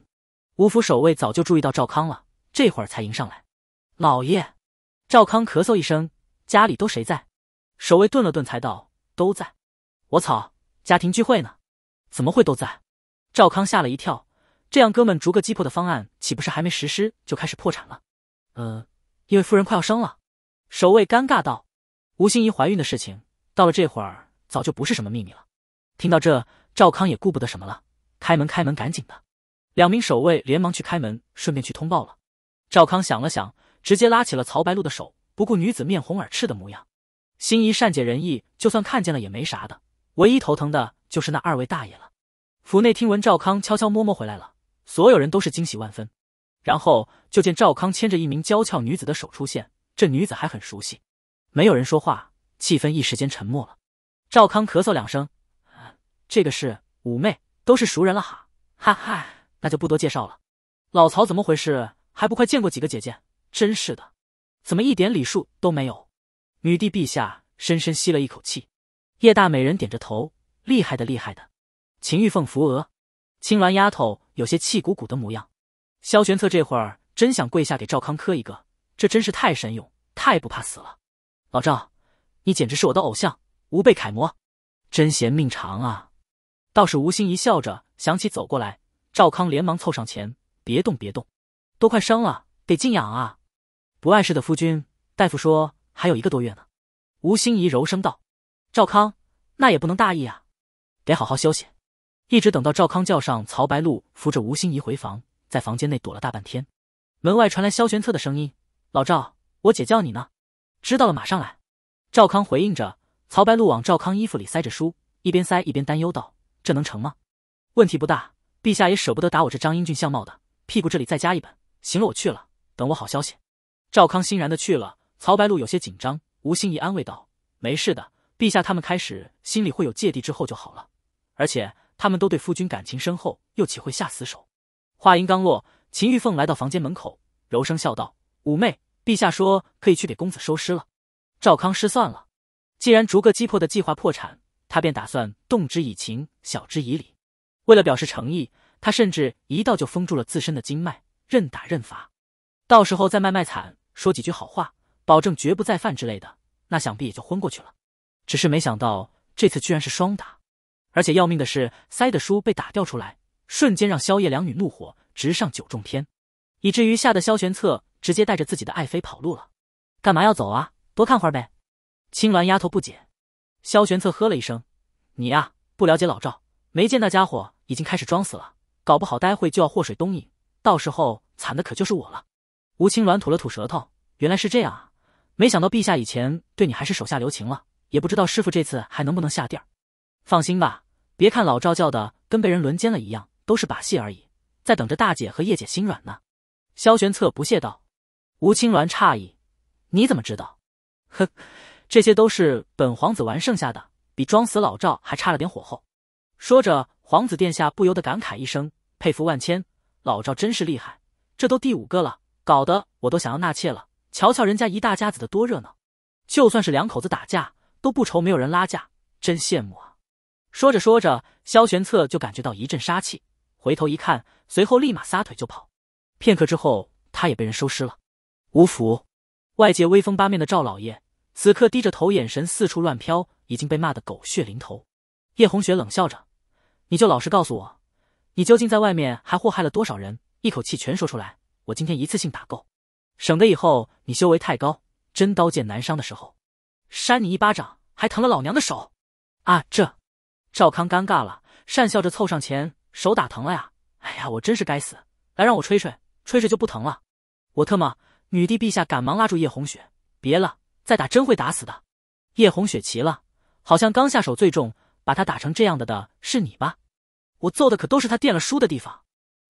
吴府守卫早就注意到赵康了，这会儿才迎上来：“老爷。”赵康咳嗽一声。家里都谁在？守卫顿了顿，才道：“都在。”我操，家庭聚会呢？怎么会都在？赵康吓了一跳，这样哥们逐个击破的方案，岂不是还没实施就开始破产了？呃，因为夫人快要生了，守卫尴尬道：“吴心怡怀孕的事情，到了这会儿，早就不是什么秘密了。”听到这，赵康也顾不得什么了，开门，开门，赶紧的！两名守卫连忙去开门，顺便去通报了。赵康想了想，直接拉起了曹白露的手。不顾女子面红耳赤的模样，心仪善解人意，就算看见了也没啥的。唯一头疼的就是那二位大爷了。府内听闻赵康悄悄摸摸回来了，所有人都是惊喜万分。然后就见赵康牵着一名娇俏女子的手出现，这女子还很熟悉。没有人说话，气氛一时间沉默了。赵康咳嗽两声，这个是五妹，都是熟人了哈，哈哈，那就不多介绍了。老曹怎么回事？还不快见过几个姐姐？真是的。怎么一点礼数都没有？女帝陛下深深吸了一口气。叶大美人点着头，厉害的厉害的。秦玉凤扶额，青鸾丫头有些气鼓鼓的模样。萧玄策这会儿真想跪下给赵康磕一个，这真是太神勇，太不怕死了。老赵，你简直是我的偶像，吾辈楷模，真嫌命长啊！道士吴心一笑着想起走过来，赵康连忙凑上前，别动别动，都快生了，得静养啊。不碍事的，夫君。大夫说还有一个多月呢。吴心怡柔声道：“赵康，那也不能大意啊，得好好休息。”一直等到赵康叫上曹白露，扶着吴心怡回房，在房间内躲了大半天。门外传来萧玄策的声音：“老赵，我姐叫你呢，知道了，马上来。”赵康回应着。曹白露往赵康衣服里塞着书，一边塞一边担忧道：“这能成吗？”“问题不大，陛下也舍不得打我这张英俊相貌的屁股，这里再加一本。”“行了，我去了，等我好消息。”赵康欣然的去了，曹白露有些紧张，吴心怡安慰道：“没事的，陛下他们开始心里会有芥蒂之后就好了，而且他们都对夫君感情深厚，又岂会下死手？”话音刚落，秦玉凤来到房间门口，柔声笑道：“五妹，陛下说可以去给公子收尸了。”赵康失算了，既然逐个击破的计划破产，他便打算动之以情，晓之以理。为了表示诚意，他甚至一道就封住了自身的经脉，任打任罚，到时候再卖卖惨。说几句好话，保证绝不再犯之类的，那想必也就昏过去了。只是没想到这次居然是双打，而且要命的是塞的书被打掉出来，瞬间让萧夜两女怒火直上九重天，以至于吓得萧玄策直接带着自己的爱妃跑路了。干嘛要走啊？多看会儿呗。青鸾丫头不解，萧玄策呵了一声：“你呀，不了解老赵，没见那家伙已经开始装死了？搞不好待会就要祸水东引，到时候惨的可就是我了。”吴青鸾吐了吐舌头，原来是这样啊！没想到陛下以前对你还是手下留情了，也不知道师傅这次还能不能下地儿。放心吧，别看老赵叫的跟被人轮奸了一样，都是把戏而已，在等着大姐和叶姐心软呢。萧玄策不屑道。吴青鸾诧异，你怎么知道？哼，这些都是本皇子玩剩下的，比装死老赵还差了点火候。说着，皇子殿下不由得感慨一声，佩服万千。老赵真是厉害，这都第五个了。搞得我都想要纳妾了。瞧瞧人家一大家子的多热闹，就算是两口子打架都不愁没有人拉架，真羡慕啊！说着说着，萧玄策就感觉到一阵杀气，回头一看，随后立马撒腿就跑。片刻之后，他也被人收尸了。吴福，外界威风八面的赵老爷，此刻低着头，眼神四处乱飘，已经被骂得狗血淋头。叶红雪冷笑着：“你就老实告诉我，你究竟在外面还祸害了多少人？一口气全说出来。”我今天一次性打够，省得以后你修为太高，真刀剑难伤的时候，扇你一巴掌还疼了老娘的手。啊，这赵康尴尬了，讪笑着凑上前，手打疼了呀。哎呀，我真是该死，来让我吹吹，吹吹就不疼了。我特么！女帝陛下赶忙拉住叶红雪，别了，再打真会打死的。叶红雪急了，好像刚下手最重，把他打成这样的的是你吧？我揍的可都是他垫了书的地方，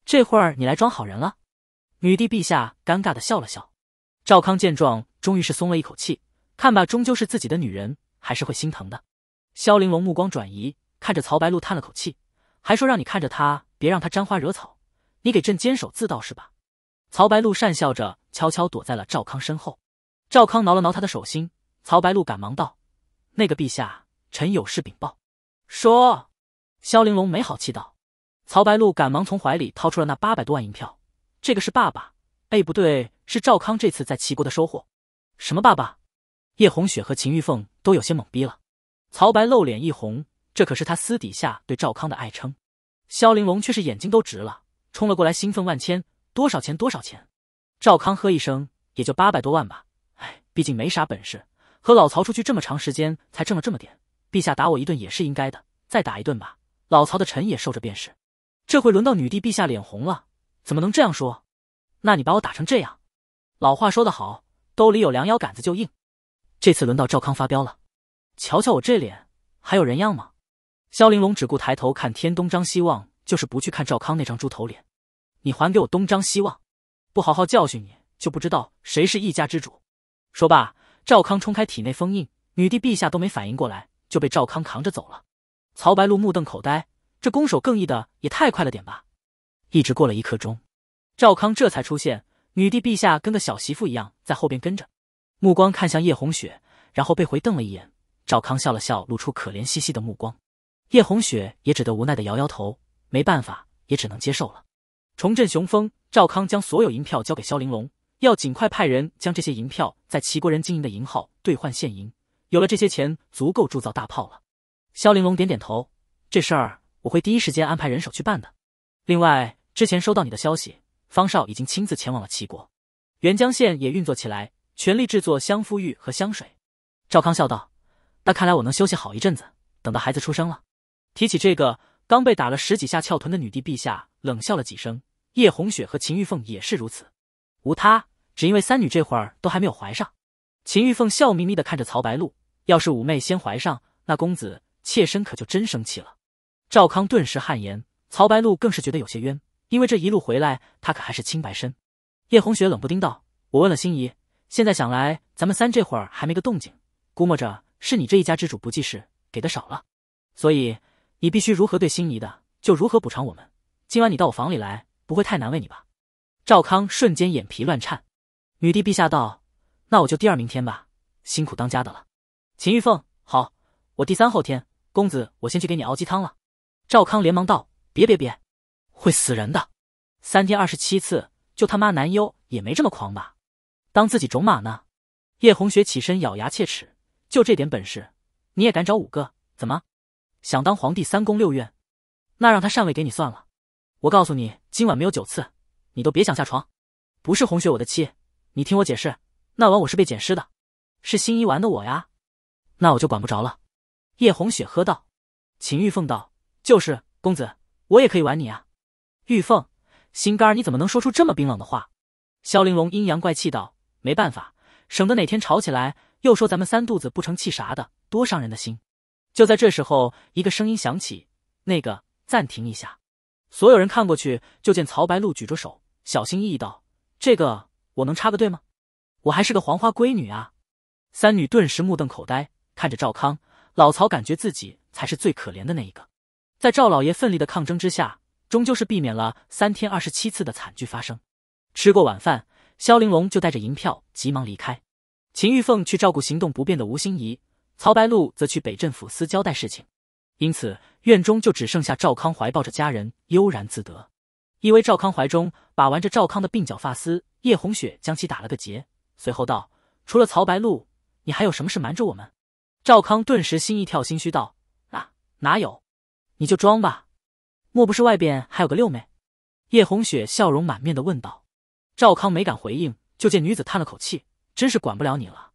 这会儿你来装好人了？女帝陛下尴尬的笑了笑，赵康见状终于是松了一口气。看吧，终究是自己的女人，还是会心疼的。萧玲珑目光转移，看着曹白露叹了口气，还说让你看着她，别让她沾花惹草，你给朕坚守自盗是吧？曹白露讪笑着，悄悄躲在了赵康身后。赵康挠了挠他的手心，曹白露赶忙道：“那个陛下，臣有事禀报。”说，萧玲珑没好气道：“曹白露，赶忙从怀里掏出了那八百多万银票。”这个是爸爸，哎不对，是赵康这次在齐国的收获。什么爸爸？叶红雪和秦玉凤都有些懵逼了。曹白露脸一红，这可是他私底下对赵康的爱称。萧玲珑却是眼睛都直了，冲了过来，兴奋万千。多少钱？多少钱？赵康呵一声，也就八百多万吧。哎，毕竟没啥本事，和老曹出去这么长时间才挣了这么点。陛下打我一顿也是应该的，再打一顿吧。老曹的臣也受着便是。这回轮到女帝陛下脸红了。怎么能这样说？那你把我打成这样！老话说得好，兜里有粮，腰杆子就硬。这次轮到赵康发飙了，瞧瞧我这脸，还有人样吗？萧玲珑只顾抬头看天，东张西望，就是不去看赵康那张猪头脸。你还给我东张西望，不好好教训你，就不知道谁是一家之主。说罢，赵康冲开体内封印，女帝陛下都没反应过来，就被赵康扛着走了。曹白露目瞪口呆，这攻守更易的也太快了点吧。一直过了一刻钟，赵康这才出现。女帝陛下跟个小媳妇一样在后边跟着，目光看向叶红雪，然后被回瞪了一眼。赵康笑了笑，露出可怜兮兮的目光。叶红雪也只得无奈的摇摇头，没办法，也只能接受了。重振雄风，赵康将所有银票交给萧玲珑，要尽快派人将这些银票在齐国人经营的银号兑换现银。有了这些钱，足够铸造大炮了。萧玲珑点点头：“这事儿我会第一时间安排人手去办的。”另外。之前收到你的消息，方少已经亲自前往了齐国，元江县也运作起来，全力制作香肤玉和香水。赵康笑道：“那看来我能休息好一阵子，等到孩子出生了。”提起这个，刚被打了十几下翘臀的女帝陛下冷笑了几声。叶红雪和秦玉凤也是如此，无他，只因为三女这会儿都还没有怀上。秦玉凤笑眯眯地看着曹白露，要是五妹先怀上，那公子妾身可就真生气了。赵康顿时汗颜，曹白露更是觉得有些冤。因为这一路回来，他可还是清白身。叶红雪冷不丁道：“我问了心怡，现在想来，咱们三这会儿还没个动静，估摸着是你这一家之主不济事，给的少了，所以你必须如何对心怡的，就如何补偿我们。今晚你到我房里来，不会太难为你吧？”赵康瞬间眼皮乱颤。女帝陛下道：“那我就第二明天吧，辛苦当家的了。”秦玉凤：“好，我第三后天。公子，我先去给你熬鸡汤了。”赵康连忙道：“别别别。”会死人的，三天二十七次，就他妈男优也没这么狂吧？当自己种马呢？叶红雪起身咬牙切齿，就这点本事，你也敢找五个？怎么想当皇帝三宫六院？那让他禅位给你算了。我告诉你，今晚没有九次，你都别想下床。不是红雪我的妻，你听我解释，那晚我是被捡尸的，是新一玩的我呀，那我就管不着了。叶红雪喝道。秦玉凤道：“就是公子，我也可以玩你啊。”玉凤，心肝儿，你怎么能说出这么冰冷的话？萧玲珑阴阳怪气道：“没办法，省得哪天吵起来，又说咱们三肚子不成气啥的，多伤人的心。”就在这时候，一个声音响起：“那个，暂停一下。”所有人看过去，就见曹白露举着手，小心翼翼道：“这个我能插个队吗？我还是个黄花闺女啊！”三女顿时目瞪口呆，看着赵康老曹，感觉自己才是最可怜的那一个。在赵老爷奋力的抗争之下。终究是避免了三天二十七次的惨剧发生。吃过晚饭，萧玲珑就带着银票急忙离开。秦玉凤去照顾行动不便的吴心怡，曹白露则去北镇抚司交代事情。因此，院中就只剩下赵康怀抱着家人悠然自得。依偎赵康怀中，把玩着赵康的鬓角发丝，叶红雪将其打了个结，随后道：“除了曹白露，你还有什么事瞒着我们？”赵康顿时心一跳，心虚道：“啊，哪有？你就装吧。”莫不是外边还有个六妹？叶红雪笑容满面的问道。赵康没敢回应，就见女子叹了口气：“真是管不了你了。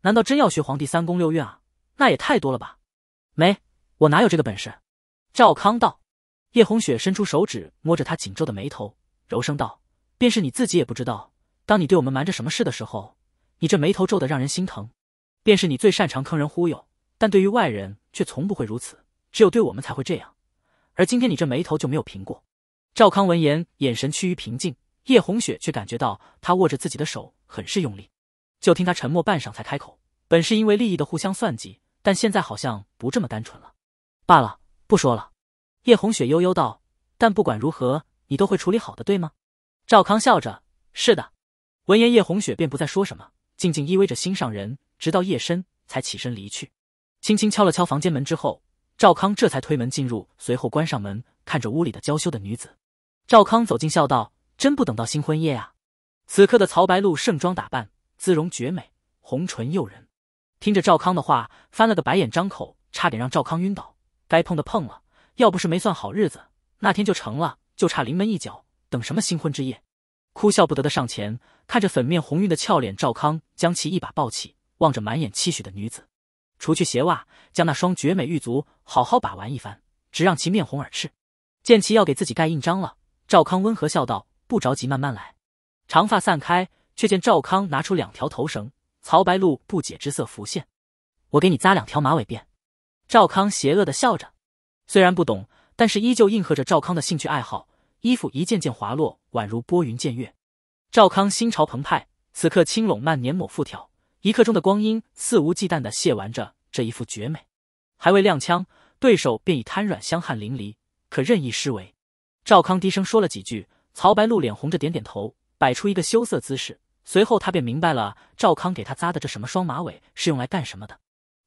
难道真要学皇帝三宫六院啊？那也太多了吧。”“没，我哪有这个本事？”赵康道。叶红雪伸出手指摸着他紧皱的眉头，柔声道：“便是你自己也不知道，当你对我们瞒着什么事的时候，你这眉头皱的让人心疼。便是你最擅长坑人忽悠，但对于外人却从不会如此，只有对我们才会这样。”而今天你这眉头就没有平过。赵康闻言，眼神趋于平静。叶红雪却感觉到他握着自己的手很是用力。就听他沉默半晌才开口：“本是因为利益的互相算计，但现在好像不这么单纯了。”罢了，不说了。叶红雪悠悠道：“但不管如何，你都会处理好的，对吗？”赵康笑着：“是的。”闻言，叶红雪便不再说什么，静静依偎着心上人，直到夜深才起身离去。轻轻敲了敲房间门之后。赵康这才推门进入，随后关上门，看着屋里的娇羞的女子。赵康走近笑道：“真不等到新婚夜啊！”此刻的曹白露盛装打扮，姿容绝美，红唇诱人。听着赵康的话，翻了个白眼，张口差点让赵康晕倒。该碰的碰了，要不是没算好日子，那天就成了，就差临门一脚。等什么新婚之夜？哭笑不得的上前，看着粉面红晕的俏脸，赵康将其一把抱起，望着满眼期许的女子。除去鞋袜，将那双绝美玉足好好把玩一番，只让其面红耳赤。见其要给自己盖印章了，赵康温和笑道：“不着急，慢慢来。”长发散开，却见赵康拿出两条头绳。曹白露不解之色浮现：“我给你扎两条马尾辫。”赵康邪恶的笑着，虽然不懂，但是依旧应和着赵康的兴趣爱好。衣服一件件滑落，宛如拨云见月。赵康心潮澎湃，此刻青拢慢捻抹复挑。一刻钟的光阴，肆无忌惮地卸玩着这一副绝美。还未亮枪，对手便已瘫软，香汗淋漓，可任意施为。赵康低声说了几句，曹白露脸红着点点头，摆出一个羞涩姿势。随后他便明白了赵康给他扎的这什么双马尾是用来干什么的。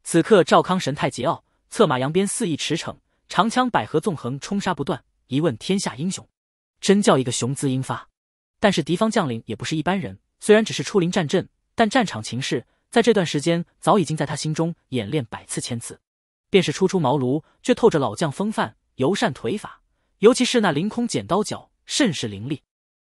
此刻赵康神态桀骜，策马扬鞭，肆意驰骋，长枪百合纵横，冲杀不断，一问天下英雄，真叫一个雄姿英发。但是敌方将领也不是一般人，虽然只是出林战阵。但战场情势，在这段时间早已经在他心中演练百次千次，便是初出茅庐，却透着老将风范。尤善腿法，尤其是那凌空剪刀脚，甚是凌厉。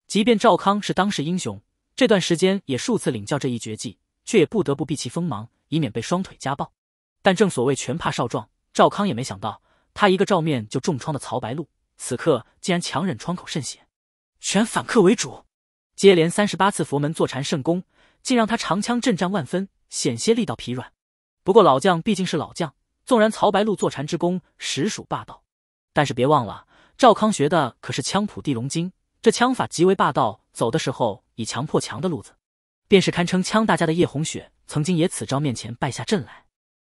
即便赵康是当世英雄，这段时间也数次领教这一绝技，却也不得不避其锋芒，以免被双腿夹爆。但正所谓拳怕少壮，赵康也没想到，他一个照面就重创的曹白露，此刻竟然强忍疮口渗血，全反客为主，接连三十八次佛门坐禅圣功。竟让他长枪震战万分，险些力道疲软。不过老将毕竟是老将，纵然曹白露坐禅之功实属霸道，但是别忘了赵康学的可是枪谱地龙经，这枪法极为霸道，走的时候以强破强的路子，便是堪称枪大家的叶红雪曾经也此招面前败下阵来。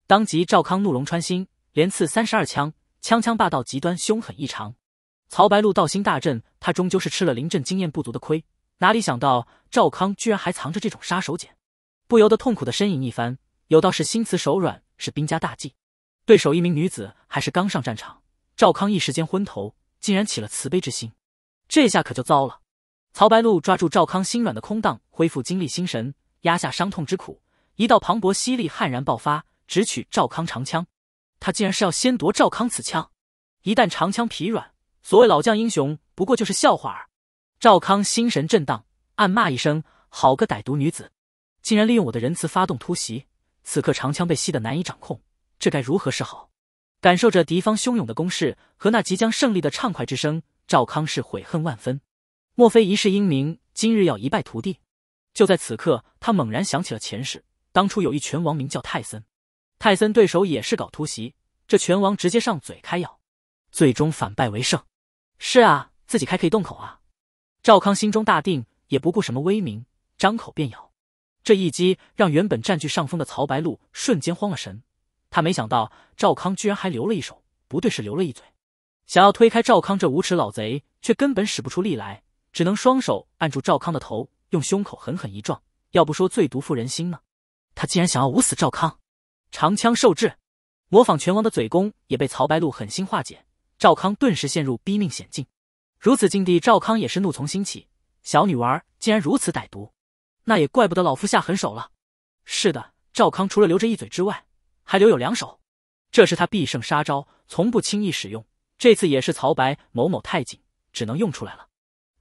当即赵康怒龙穿心，连刺三十二枪，枪枪霸道极端凶狠异常。曹白露道心大震，他终究是吃了临阵经验不足的亏。哪里想到赵康居然还藏着这种杀手锏，不由得痛苦的呻吟一番。有道是心慈手软是兵家大忌，对手一名女子还是刚上战场，赵康一时间昏头，竟然起了慈悲之心，这下可就糟了。曹白露抓住赵康心软的空档，恢复精力心神，压下伤痛之苦，一道磅礴犀利悍然爆发，直取赵康长枪。他竟然是要先夺赵康此枪，一旦长枪疲软，所谓老将英雄不过就是笑话儿。赵康心神震荡，暗骂一声：“好个歹毒女子，竟然利用我的仁慈发动突袭！”此刻长枪被吸得难以掌控，这该如何是好？感受着敌方汹涌的攻势和那即将胜利的畅快之声，赵康是悔恨万分。莫非一世英名，今日要一败涂地？就在此刻，他猛然想起了前世，当初有一拳王名叫泰森，泰森对手也是搞突袭，这拳王直接上嘴开咬，最终反败为胜。是啊，自己开可以动口啊。赵康心中大定，也不顾什么威名，张口便咬。这一击让原本占据上风的曹白露瞬间慌了神。他没想到赵康居然还留了一手，不对，是留了一嘴。想要推开赵康这无耻老贼，却根本使不出力来，只能双手按住赵康的头，用胸口狠狠一撞。要不说最毒妇人心呢？他竟然想要捂死赵康！长枪受制，模仿拳王的嘴功也被曹白露狠心化解。赵康顿时陷入逼命险境。如此境地，赵康也是怒从心起。小女娃竟然如此歹毒，那也怪不得老夫下狠手了。是的，赵康除了留着一嘴之外，还留有两手，这是他必胜杀招，从不轻易使用。这次也是曹白某某太紧，只能用出来了。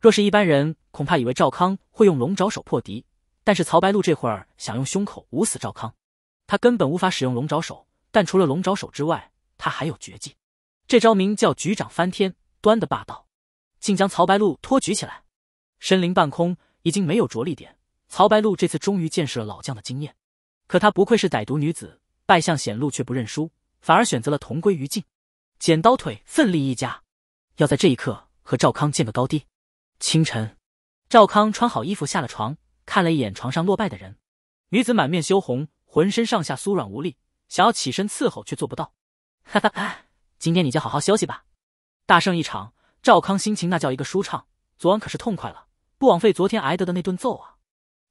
若是一般人，恐怕以为赵康会用龙爪手破敌，但是曹白露这会儿想用胸口捂死赵康，他根本无法使用龙爪手。但除了龙爪手之外，他还有绝技，这招名叫“局长翻天端”的霸道。竟将曹白露托举起来，身临半空，已经没有着力点。曹白露这次终于见识了老将的经验，可她不愧是歹毒女子，败相显露却不认输，反而选择了同归于尽。剪刀腿奋力一夹，要在这一刻和赵康见个高低。清晨，赵康穿好衣服下了床，看了一眼床上落败的人，女子满面羞红，浑身上下酥软无力，想要起身伺候却做不到。哈哈哈，今天你就好好休息吧，大胜一场。赵康心情那叫一个舒畅，昨晚可是痛快了，不枉费昨天挨得的那顿揍啊！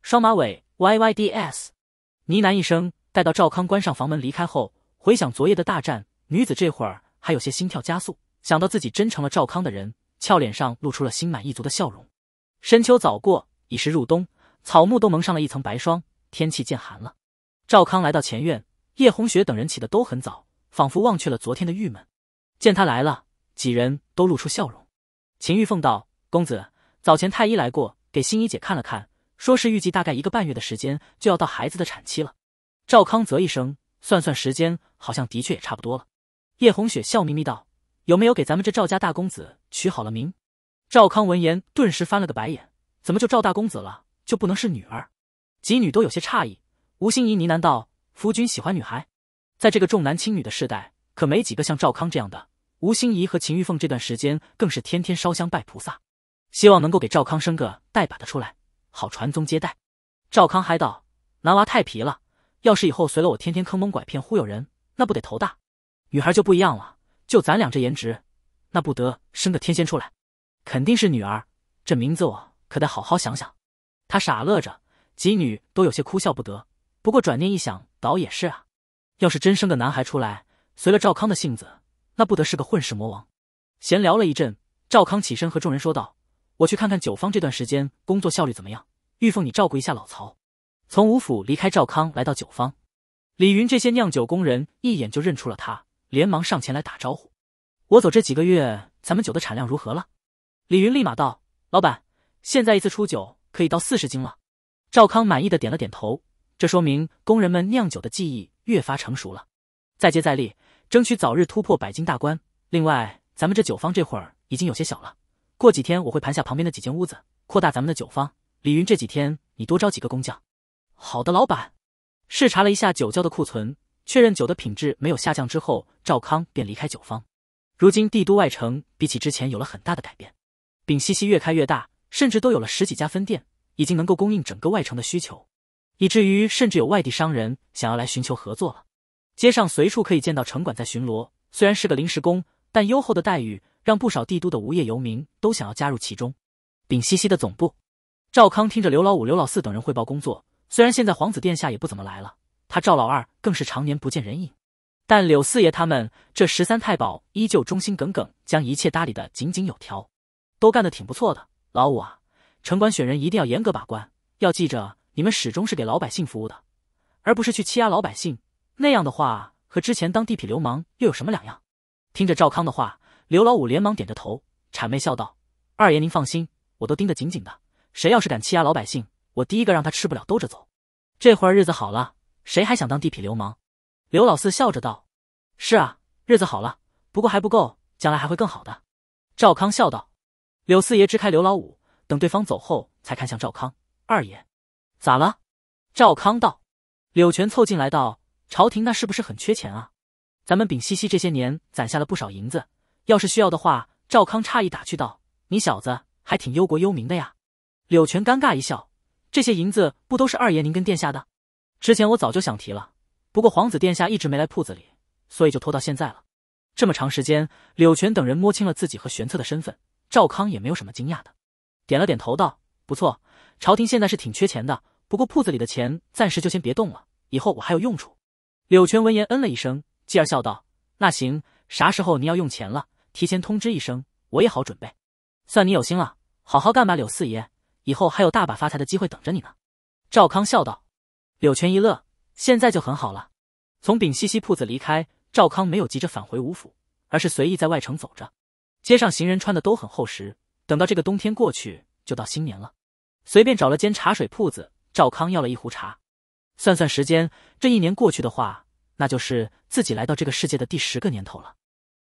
双马尾 yyds，呢喃一声。待到赵康关上房门离开后，回想昨夜的大战，女子这会儿还有些心跳加速，想到自己真成了赵康的人，俏脸上露出了心满意足的笑容。深秋早过，已是入冬，草木都蒙上了一层白霜，天气渐寒了。赵康来到前院，叶红雪等人起的都很早，仿佛忘却了昨天的郁闷。见他来了。几人都露出笑容。秦玉凤道：“公子，早前太医来过，给心怡姐看了看，说是预计大概一个半月的时间就要到孩子的产期了。”赵康啧一声，算算时间，好像的确也差不多了。叶红雪笑眯眯道：“有没有给咱们这赵家大公子取好了名？”赵康闻言，顿时翻了个白眼：“怎么就赵大公子了？就不能是女儿？”几女都有些诧异。吴心怡呢喃道：“夫君喜欢女孩，在这个重男轻女的时代，可没几个像赵康这样的。”吴心怡和秦玉凤这段时间更是天天烧香拜菩萨，希望能够给赵康生个带把的出来，好传宗接代。赵康还道男娃太皮了，要是以后随了我，天天坑蒙拐骗忽悠人，那不得头大？女孩就不一样了，就咱俩这颜值，那不得生个天仙出来？肯定是女儿，这名字我可得好好想想。他傻乐着，几女都有些哭笑不得。不过转念一想，倒也是啊，要是真生个男孩出来，随了赵康的性子。那不得是个混世魔王！闲聊了一阵，赵康起身和众人说道：“我去看看酒坊这段时间工作效率怎么样。玉凤，你照顾一下老曹。”从吴府离开，赵康来到酒坊，李云这些酿酒工人一眼就认出了他，连忙上前来打招呼：“我走这几个月，咱们酒的产量如何了？”李云立马道：“老板，现在一次出酒可以到四十斤了。”赵康满意的点了点头，这说明工人们酿酒的技艺越发成熟了。再接再厉！争取早日突破百金大关。另外，咱们这酒坊这会儿已经有些小了，过几天我会盘下旁边的几间屋子，扩大咱们的酒坊。李云，这几天你多招几个工匠。好的，老板。视察了一下酒窖的库存，确认酒的品质没有下降之后，赵康便离开酒坊。如今帝都外城比起之前有了很大的改变，丙西西越开越大，甚至都有了十几家分店，已经能够供应整个外城的需求，以至于甚至有外地商人想要来寻求合作了。街上随处可以见到城管在巡逻，虽然是个临时工，但优厚的待遇让不少帝都的无业游民都想要加入其中。丙西西的总部，赵康听着刘老五、刘老四等人汇报工作。虽然现在皇子殿下也不怎么来了，他赵老二更是常年不见人影，但柳四爷他们这十三太保依旧忠心耿耿，将一切打理得井井有条，都干得挺不错的。老五啊，城管选人一定要严格把关，要记着你们始终是给老百姓服务的，而不是去欺压老百姓。那样的话，和之前当地痞流氓又有什么两样？听着赵康的话，刘老五连忙点着头，谄媚笑道：“二爷您放心，我都盯得紧紧的，谁要是敢欺压老百姓，我第一个让他吃不了兜着走。”这会儿日子好了，谁还想当地痞流氓？”刘老四笑着道：“是啊，日子好了，不过还不够，将来还会更好的。”赵康笑道。柳四爷支开刘老五，等对方走后，才看向赵康：“二爷，咋了？”赵康道。柳泉凑近来道。朝廷那是不是很缺钱啊？咱们丙西西这些年攒下了不少银子，要是需要的话，赵康诧异打趣道：“你小子还挺忧国忧民的呀。”柳泉尴尬一笑：“这些银子不都是二爷您跟殿下的？之前我早就想提了，不过皇子殿下一直没来铺子里，所以就拖到现在了。这么长时间，柳泉等人摸清了自己和玄策的身份，赵康也没有什么惊讶的，点了点头道：“不错，朝廷现在是挺缺钱的，不过铺子里的钱暂时就先别动了，以后我还有用处。”柳泉闻言，嗯了一声，继而笑道：“那行，啥时候你要用钱了，提前通知一声，我也好准备。算你有心了，好好干吧，柳四爷，以后还有大把发财的机会等着你呢。”赵康笑道。柳泉一乐，现在就很好了。从丙西西铺子离开，赵康没有急着返回吴府，而是随意在外城走着。街上行人穿的都很厚实，等到这个冬天过去，就到新年了。随便找了间茶水铺子，赵康要了一壶茶。算算时间，这一年过去的话，那就是自己来到这个世界的第十个年头了。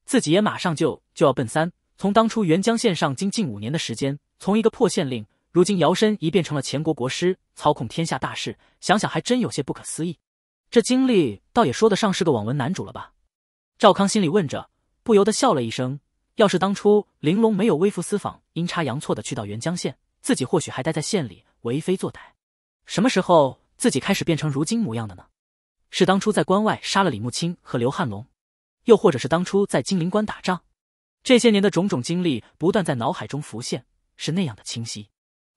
自己也马上就就要奔三。从当初沅江县上，经近五年的时间，从一个破县令，如今摇身一变成了前国国师，操控天下大事，想想还真有些不可思议。这经历倒也说得上是个网文男主了吧？赵康心里问着，不由得笑了一声。要是当初玲珑没有微服私访，阴差阳错的去到沅江县，自己或许还待在县里为非作歹。什么时候？自己开始变成如今模样的呢？是当初在关外杀了李慕清和刘汉龙，又或者是当初在金陵关打仗？这些年的种种经历不断在脑海中浮现，是那样的清晰。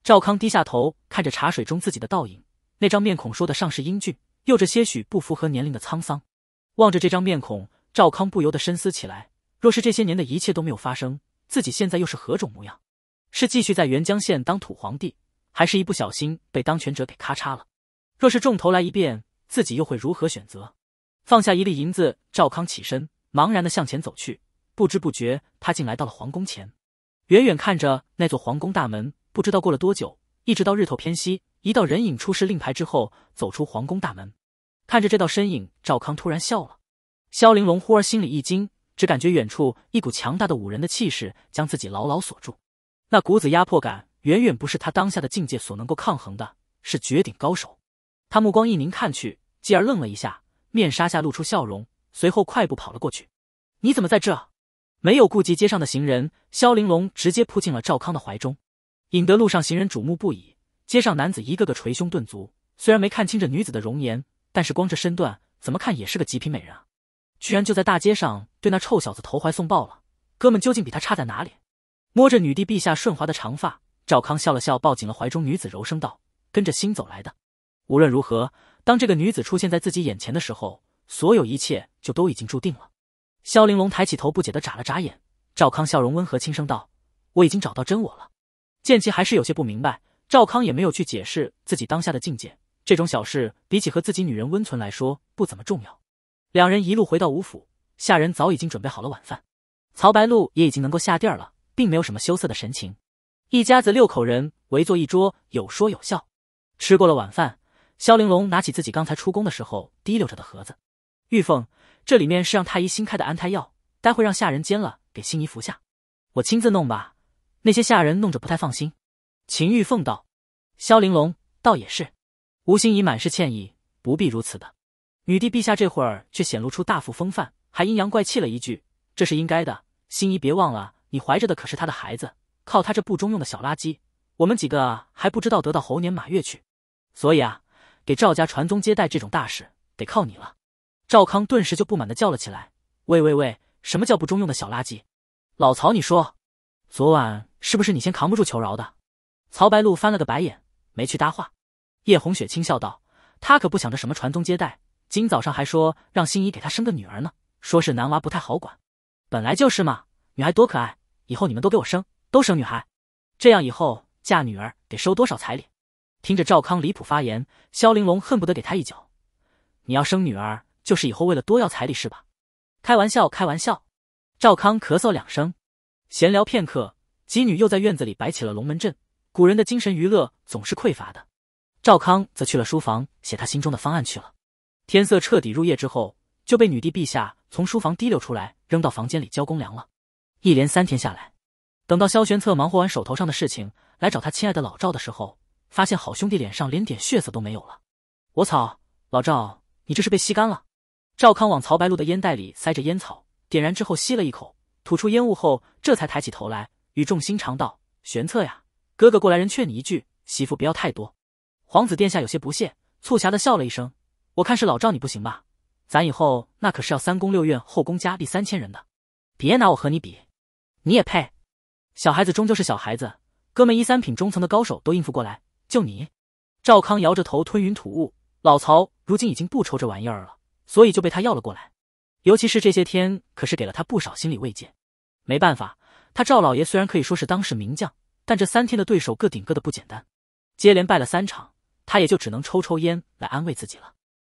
赵康低下头看着茶水中自己的倒影，那张面孔说的上是英俊，有着些许不符合年龄的沧桑。望着这张面孔，赵康不由得深思起来：若是这些年的一切都没有发生，自己现在又是何种模样？是继续在沅江县当土皇帝，还是一不小心被当权者给咔嚓了？若是重头来一遍，自己又会如何选择？放下一粒银子，赵康起身，茫然的向前走去。不知不觉，他竟来到了皇宫前。远远看着那座皇宫大门，不知道过了多久，一直到日头偏西，一道人影出示令牌之后，走出皇宫大门。看着这道身影，赵康突然笑了。萧玲珑忽而心里一惊，只感觉远处一股强大的五人的气势将自己牢牢锁住，那股子压迫感远远不是他当下的境界所能够抗衡的，是绝顶高手。他目光一凝，看去，继而愣了一下，面纱下露出笑容，随后快步跑了过去。你怎么在这？没有顾及街上的行人，萧玲珑直接扑进了赵康的怀中，引得路上行人瞩目不已。街上男子一个个捶胸顿足，虽然没看清这女子的容颜，但是光这身段，怎么看也是个极品美人啊！居然就在大街上对那臭小子投怀送抱了，哥们究竟比他差在哪里？摸着女帝陛下顺滑的长发，赵康笑了笑，抱紧了怀中女子，柔声道：“跟着心走来的。”无论如何，当这个女子出现在自己眼前的时候，所有一切就都已经注定了。萧玲珑抬起头，不解的眨了眨眼。赵康笑容温和，轻声道：“我已经找到真我了。”见其还是有些不明白，赵康也没有去解释自己当下的境界。这种小事比起和自己女人温存来说，不怎么重要。两人一路回到吴府，下人早已经准备好了晚饭，曹白露也已经能够下地儿了，并没有什么羞涩的神情。一家子六口人围坐一桌，有说有笑。吃过了晚饭。萧玲珑拿起自己刚才出宫的时候滴溜着的盒子，玉凤，这里面是让太医新开的安胎药，待会让下人煎了给心怡服下，我亲自弄吧，那些下人弄着不太放心。秦玉凤道：“萧玲珑，倒也是。”吴心怡满是歉意：“不必如此的。”女帝陛下这会儿却显露出大幅风范，还阴阳怪气了一句：“这是应该的，心怡别忘了，你怀着的可是他的孩子，靠他这不中用的小垃圾，我们几个还不知道得到猴年马月去，所以啊。”给赵家传宗接代这种大事得靠你了，赵康顿时就不满的叫了起来：“喂喂喂，什么叫不中用的小垃圾？老曹，你说，昨晚是不是你先扛不住求饶的？”曹白露翻了个白眼，没去搭话。叶红雪轻笑道：“他可不想着什么传宗接代，今早上还说让心怡给他生个女儿呢，说是男娃不太好管。本来就是嘛，女孩多可爱，以后你们都给我生，都生女孩，这样以后嫁女儿得收多少彩礼？”听着赵康离谱发言，萧玲珑恨不得给他一脚。你要生女儿，就是以后为了多要彩礼是吧？开玩笑，开玩笑。赵康咳嗽两声，闲聊片刻，几女又在院子里摆起了龙门阵。古人的精神娱乐总是匮乏的。赵康则去了书房写他心中的方案去了。天色彻底入夜之后，就被女帝陛下从书房提溜出来，扔到房间里交公粮了。一连三天下来，等到萧玄策忙活完手头上的事情，来找他亲爱的老赵的时候。发现好兄弟脸上连点血色都没有了，我操，老赵，你这是被吸干了？赵康往曹白露的烟袋里塞着烟草，点燃之后吸了一口，吐出烟雾后，这才抬起头来，语重心长道：“玄策呀，哥哥过来人劝你一句，媳妇不要太多。”皇子殿下有些不屑，促狭的笑了一声：“我看是老赵你不行吧？咱以后那可是要三宫六院后宫佳丽三千人的，别拿我和你比，你也配？小孩子终究是小孩子，哥们一三品中层的高手都应付过来。”就你，赵康摇着头吞云吐雾。老曹如今已经不抽这玩意儿了，所以就被他要了过来。尤其是这些天，可是给了他不少心理慰藉。没办法，他赵老爷虽然可以说是当世名将，但这三天的对手个顶个的不简单，接连败了三场，他也就只能抽抽烟来安慰自己了。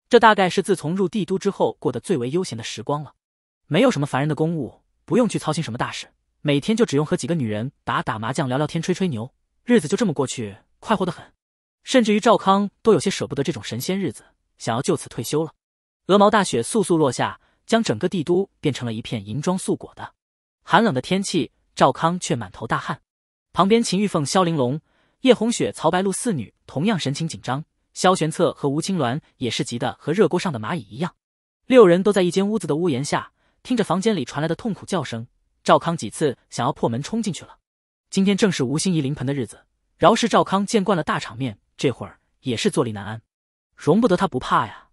这大概是自从入帝都之后过得最为悠闲的时光了。没有什么烦人的公务，不用去操心什么大事，每天就只用和几个女人打打麻将、聊聊天、吹吹牛，日子就这么过去。快活得很，甚至于赵康都有些舍不得这种神仙日子，想要就此退休了。鹅毛大雪簌簌落下，将整个帝都变成了一片银装素裹的寒冷的天气。赵康却满头大汗，旁边秦玉凤、萧玲珑、叶红雪、曹白露四女同样神情紧张。萧玄策和吴青鸾也是急得和热锅上的蚂蚁一样。六人都在一间屋子的屋檐下，听着房间里传来的痛苦叫声。赵康几次想要破门冲进去了。今天正是吴心怡临盆的日子。饶是赵康见惯了大场面，这会儿也是坐立难安，容不得他不怕呀。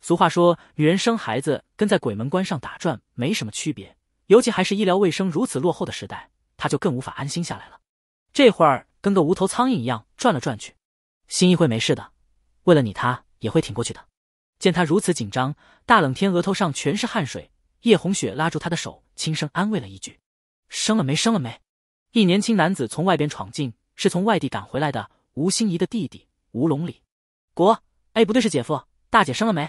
俗话说，女人生孩子跟在鬼门关上打转没什么区别，尤其还是医疗卫生如此落后的时代，他就更无法安心下来了。这会儿跟个无头苍蝇一样转了转去，心一会没事的，为了你，他也会挺过去的。见他如此紧张，大冷天额头上全是汗水，叶红雪拉住他的手，轻声安慰了一句：“生了没？生了没？”一年轻男子从外边闯进。是从外地赶回来的吴心怡的弟弟吴龙礼。国，哎，不对，是姐夫。大姐生了没？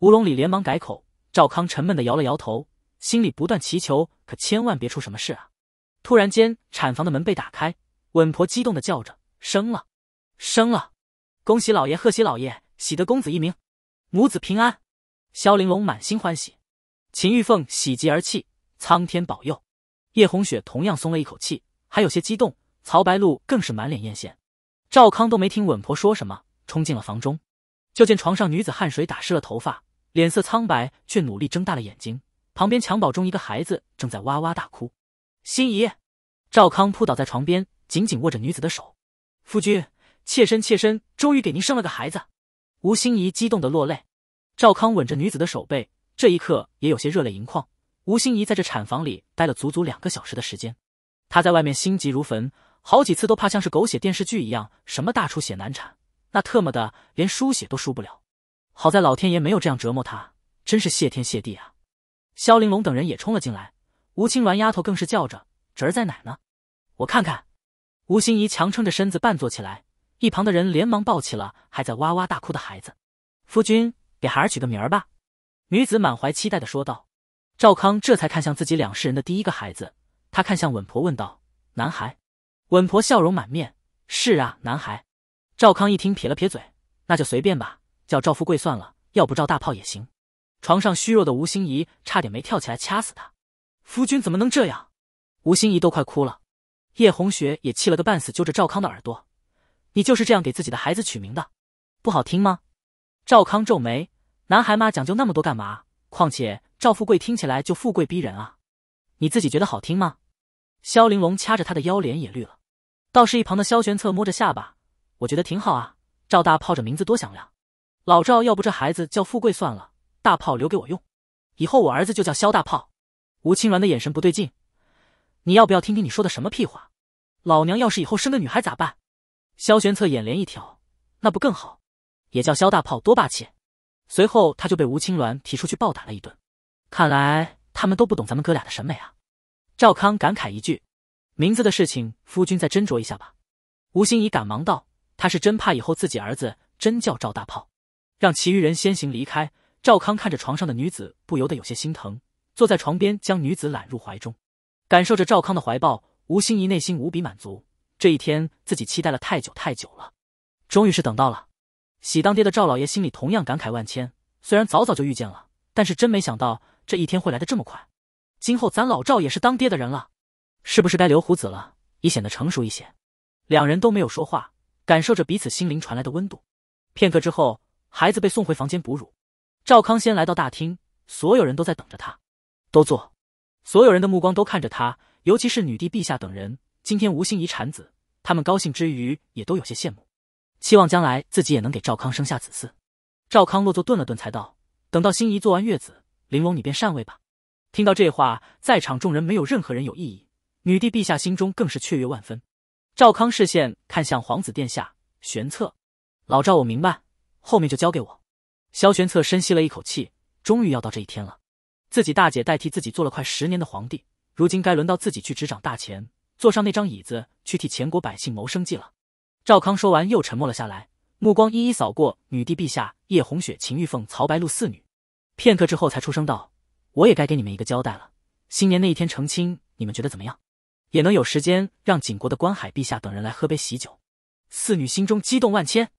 吴龙礼连忙改口。赵康沉闷的摇了摇头，心里不断祈求：可千万别出什么事啊！突然间，产房的门被打开，稳婆激动的叫着：“生了，生了！恭喜老爷，贺喜老爷，喜得公子一名，母子平安。”萧玲珑满心欢喜，秦玉凤喜极而泣，苍天保佑。叶红雪同样松了一口气，还有些激动。曹白露更是满脸艳羡，赵康都没听稳婆说什么，冲进了房中，就见床上女子汗水打湿了头发，脸色苍白，却努力睁大了眼睛。旁边襁褓中一个孩子正在哇哇大哭。心怡，赵康扑倒在床边，紧紧握着女子的手。夫君，妾身，妾身终于给您生了个孩子。吴心怡激动的落泪。赵康吻着女子的手背，这一刻也有些热泪盈眶。吴心怡在这产房里待了足足两个小时的时间，她在外面心急如焚。好几次都怕像是狗血电视剧一样，什么大出血难产，那特么的连输血都输不了。好在老天爷没有这样折磨他，真是谢天谢地啊！萧玲珑等人也冲了进来，吴青鸾丫头更是叫着：“侄儿在哪呢？我看看。”吴心怡强撑着身子半坐起来，一旁的人连忙抱起了还在哇哇大哭的孩子。夫君，给孩儿取个名儿吧。”女子满怀期待的说道。赵康这才看向自己两世人的第一个孩子，他看向稳婆问道：“男孩？”稳婆笑容满面：“是啊，男孩。”赵康一听，撇了撇嘴：“那就随便吧，叫赵富贵算了，要不赵大炮也行。”床上虚弱的吴心怡差点没跳起来掐死他：“夫君怎么能这样？”吴心怡都快哭了。叶红雪也气了个半死，揪着赵康的耳朵：“你就是这样给自己的孩子取名的，不好听吗？”赵康皱眉：“男孩嘛，讲究那么多干嘛？况且赵富贵听起来就富贵逼人啊，你自己觉得好听吗？”肖玲珑掐着他的腰，脸也绿了。倒是一旁的萧玄策摸着下巴，我觉得挺好啊。赵大炮这名字多响亮，老赵要不这孩子叫富贵算了，大炮留给我用，以后我儿子就叫萧大炮。吴青鸾的眼神不对劲，你要不要听听你说的什么屁话？老娘要是以后生个女孩咋办？萧玄策眼帘一挑，那不更好，也叫萧大炮，多霸气。随后他就被吴青鸾提出去暴打了一顿。看来他们都不懂咱们哥俩的审美啊。赵康感慨一句。名字的事情，夫君再斟酌一下吧。”吴心怡赶忙道：“他是真怕以后自己儿子真叫赵大炮。”让其余人先行离开。赵康看着床上的女子，不由得有些心疼，坐在床边将女子揽入怀中，感受着赵康的怀抱，吴心怡内心无比满足。这一天自己期待了太久太久了，终于是等到了。喜当爹的赵老爷心里同样感慨万千。虽然早早就遇见了，但是真没想到这一天会来的这么快。今后咱老赵也是当爹的人了。是不是该留胡子了，以显得成熟一些？两人都没有说话，感受着彼此心灵传来的温度。片刻之后，孩子被送回房间哺乳。赵康先来到大厅，所有人都在等着他。都坐。所有人的目光都看着他，尤其是女帝陛下等人。今天吴心怡产子，他们高兴之余也都有些羡慕，期望将来自己也能给赵康生下子嗣。赵康落座，顿了顿，才道：“等到心怡坐完月子，玲珑你便禅位吧。”听到这话，在场众人没有任何人有异议。女帝陛下心中更是雀跃万分，赵康视线看向皇子殿下玄策，老赵我明白，后面就交给我。萧玄策深吸了一口气，终于要到这一天了，自己大姐代替自己做了快十年的皇帝，如今该轮到自己去执掌大权，坐上那张椅子去替前国百姓谋生计了。赵康说完又沉默了下来，目光一一扫过女帝陛下、叶红雪、秦玉凤、曹白露四女，片刻之后才出声道：“我也该给你们一个交代了，新年那一天成亲，你们觉得怎么样？”也能有时间让景国的观海陛下等人来喝杯喜酒，四女心中激动万千，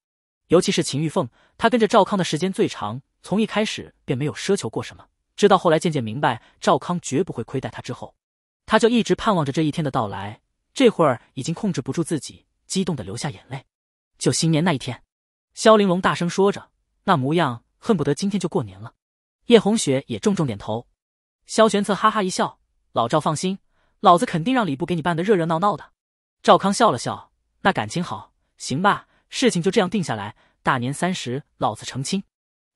尤其是秦玉凤，她跟着赵康的时间最长，从一开始便没有奢求过什么，直到后来渐渐明白赵康绝不会亏待她之后，她就一直盼望着这一天的到来。这会儿已经控制不住自己，激动的流下眼泪。就新年那一天，萧玲珑大声说着，那模样恨不得今天就过年了。叶红雪也重重点头，萧玄策哈哈一笑，老赵放心。老子肯定让礼部给你办的热热闹闹的。赵康笑了笑，那感情好，行吧，事情就这样定下来。大年三十，老子成亲。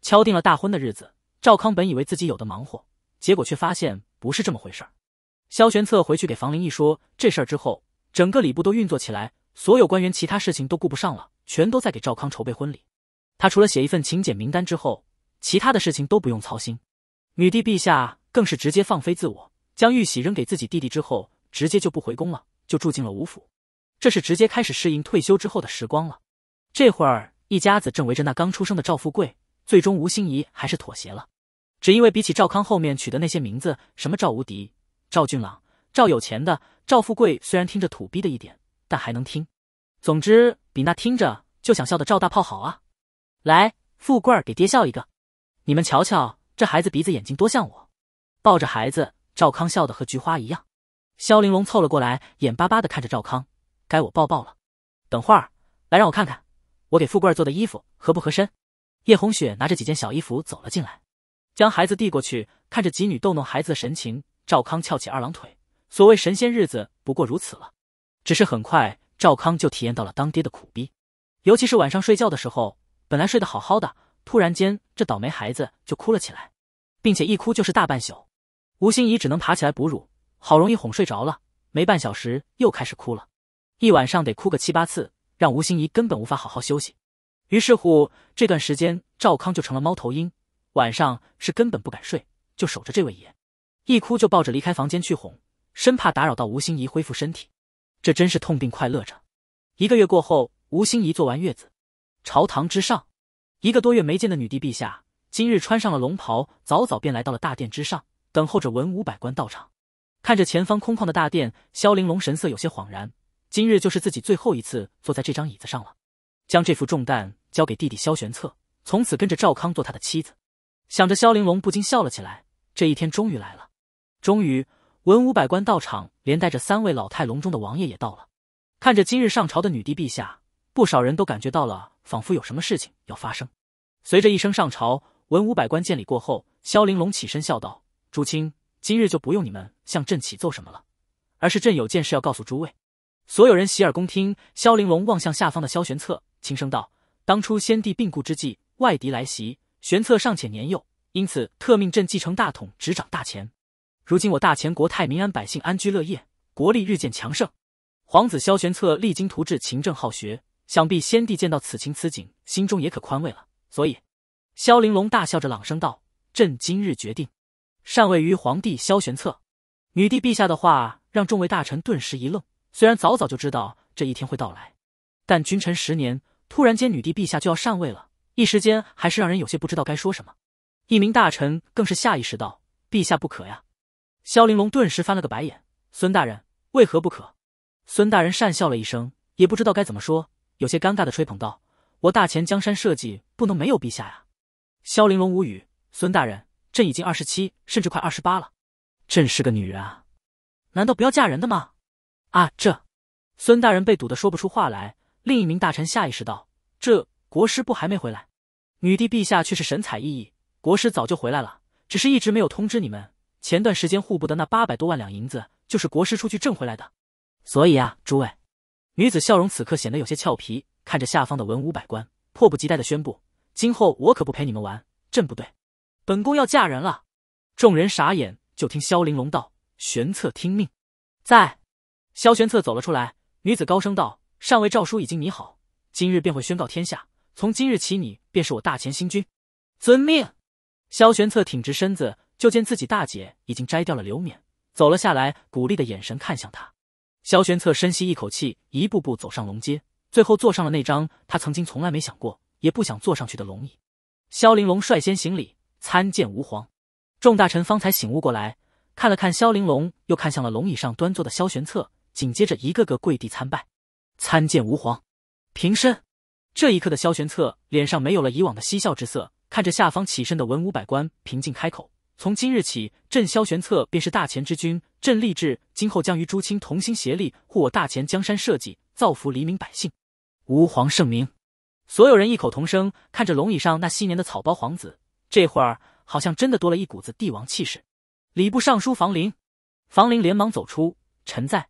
敲定了大婚的日子，赵康本以为自己有的忙活，结果却发现不是这么回事儿。萧玄策回去给房林一说这事儿之后，整个礼部都运作起来，所有官员其他事情都顾不上了，全都在给赵康筹备婚礼。他除了写一份请柬名单之后，其他的事情都不用操心。女帝陛下更是直接放飞自我。将玉玺扔给自己弟弟之后，直接就不回宫了，就住进了吴府。这是直接开始适应退休之后的时光了。这会儿一家子正围着那刚出生的赵富贵，最终吴心怡还是妥协了，只因为比起赵康后面取的那些名字，什么赵无敌、赵俊朗、赵有钱的、赵富贵，虽然听着土逼的一点，但还能听。总之比那听着就想笑的赵大炮好啊！来，富贵儿给爹笑一个，你们瞧瞧这孩子鼻子眼睛多像我，抱着孩子。赵康笑得和菊花一样，肖玲珑凑了过来，眼巴巴的看着赵康。该我抱抱了，等会儿来让我看看，我给富贵做的衣服合不合身。叶红雪拿着几件小衣服走了进来，将孩子递过去，看着几女逗弄孩子的神情，赵康翘起二郎腿。所谓神仙日子不过如此了。只是很快，赵康就体验到了当爹的苦逼，尤其是晚上睡觉的时候，本来睡得好好的，突然间这倒霉孩子就哭了起来，并且一哭就是大半宿。吴心怡只能爬起来哺乳，好容易哄睡着了，没半小时又开始哭了，一晚上得哭个七八次，让吴心怡根本无法好好休息。于是乎，这段时间赵康就成了猫头鹰，晚上是根本不敢睡，就守着这位爷，一哭就抱着离开房间去哄，生怕打扰到吴心怡恢复身体。这真是痛并快乐着。一个月过后，吴心怡坐完月子，朝堂之上，一个多月没见的女帝陛下，今日穿上了龙袍，早早便来到了大殿之上。等候着文武百官到场，看着前方空旷的大殿，萧玲珑神色有些恍然。今日就是自己最后一次坐在这张椅子上了，将这副重担交给弟弟萧玄策，从此跟着赵康做他的妻子。想着，萧玲珑不禁笑了起来。这一天终于来了。终于，文武百官到场，连带着三位老态龙钟的王爷也到了。看着今日上朝的女帝陛下，不少人都感觉到了，仿佛有什么事情要发生。随着一声“上朝”，文武百官见礼过后，萧玲珑起身笑道。朱卿，今日就不用你们向朕启奏什么了，而是朕有件事要告诉诸位。所有人洗耳恭听。萧玲珑望向下方的萧玄策，轻声道：“当初先帝病故之际，外敌来袭，玄策尚且年幼，因此特命朕继承大统，执掌大秦。如今我大秦国泰民安，百姓安居乐业，国力日渐强盛。皇子萧玄策励精图治，勤政好学，想必先帝见到此情此景，心中也可宽慰了。”所以，萧玲珑大笑着朗声道：“朕今日决定。”禅位于皇帝萧玄策，女帝陛下的话让众位大臣顿时一愣。虽然早早就知道这一天会到来，但君臣十年，突然间女帝陛下就要禅位了，一时间还是让人有些不知道该说什么。一名大臣更是下意识道：“陛下不可呀！”萧玲珑顿时翻了个白眼：“孙大人为何不可？”孙大人讪笑了一声，也不知道该怎么说，有些尴尬的吹捧道：“我大前江山社稷不能没有陛下呀！”萧玲珑无语：“孙大人。”朕已经二十七，甚至快二十八了。朕是个女人啊，难道不要嫁人的吗？啊，这孙大人被堵得说不出话来。另一名大臣下意识道：“这国师不还没回来？”女帝陛下却是神采奕奕。国师早就回来了，只是一直没有通知你们。前段时间户部的那八百多万两银子，就是国师出去挣回来的。所以啊，诸位，女子笑容此刻显得有些俏皮，看着下方的文武百官，迫不及待的宣布：“今后我可不陪你们玩，朕不对。”本宫要嫁人了，众人傻眼。就听萧玲珑道：“玄策听命，在。”萧玄策走了出来，女子高声道：“上位诏书已经拟好，今日便会宣告天下。从今日起，你便是我大乾新君。”遵命。萧玄策挺直身子，就见自己大姐已经摘掉了流冕，走了下来，鼓励的眼神看向他。萧玄策深吸一口气，一步步走上龙阶，最后坐上了那张他曾经从来没想过也不想坐上去的龙椅。萧玲珑率先行礼。参见吾皇！众大臣方才醒悟过来，看了看萧玲珑，又看向了龙椅上端坐的萧玄策，紧接着一个个跪地参拜，参见吾皇！平身！这一刻的萧玄策脸上没有了以往的嬉笑之色，看着下方起身的文武百官，平静开口：“从今日起，朕萧玄策便是大秦之君。朕立志，今后将与诸卿同心协力，护我大秦江山社稷，造福黎民百姓。”吾皇圣明！所有人异口同声，看着龙椅上那昔年的草包皇子。这会儿好像真的多了一股子帝王气势。礼部尚书房陵，房陵连忙走出：“臣在。”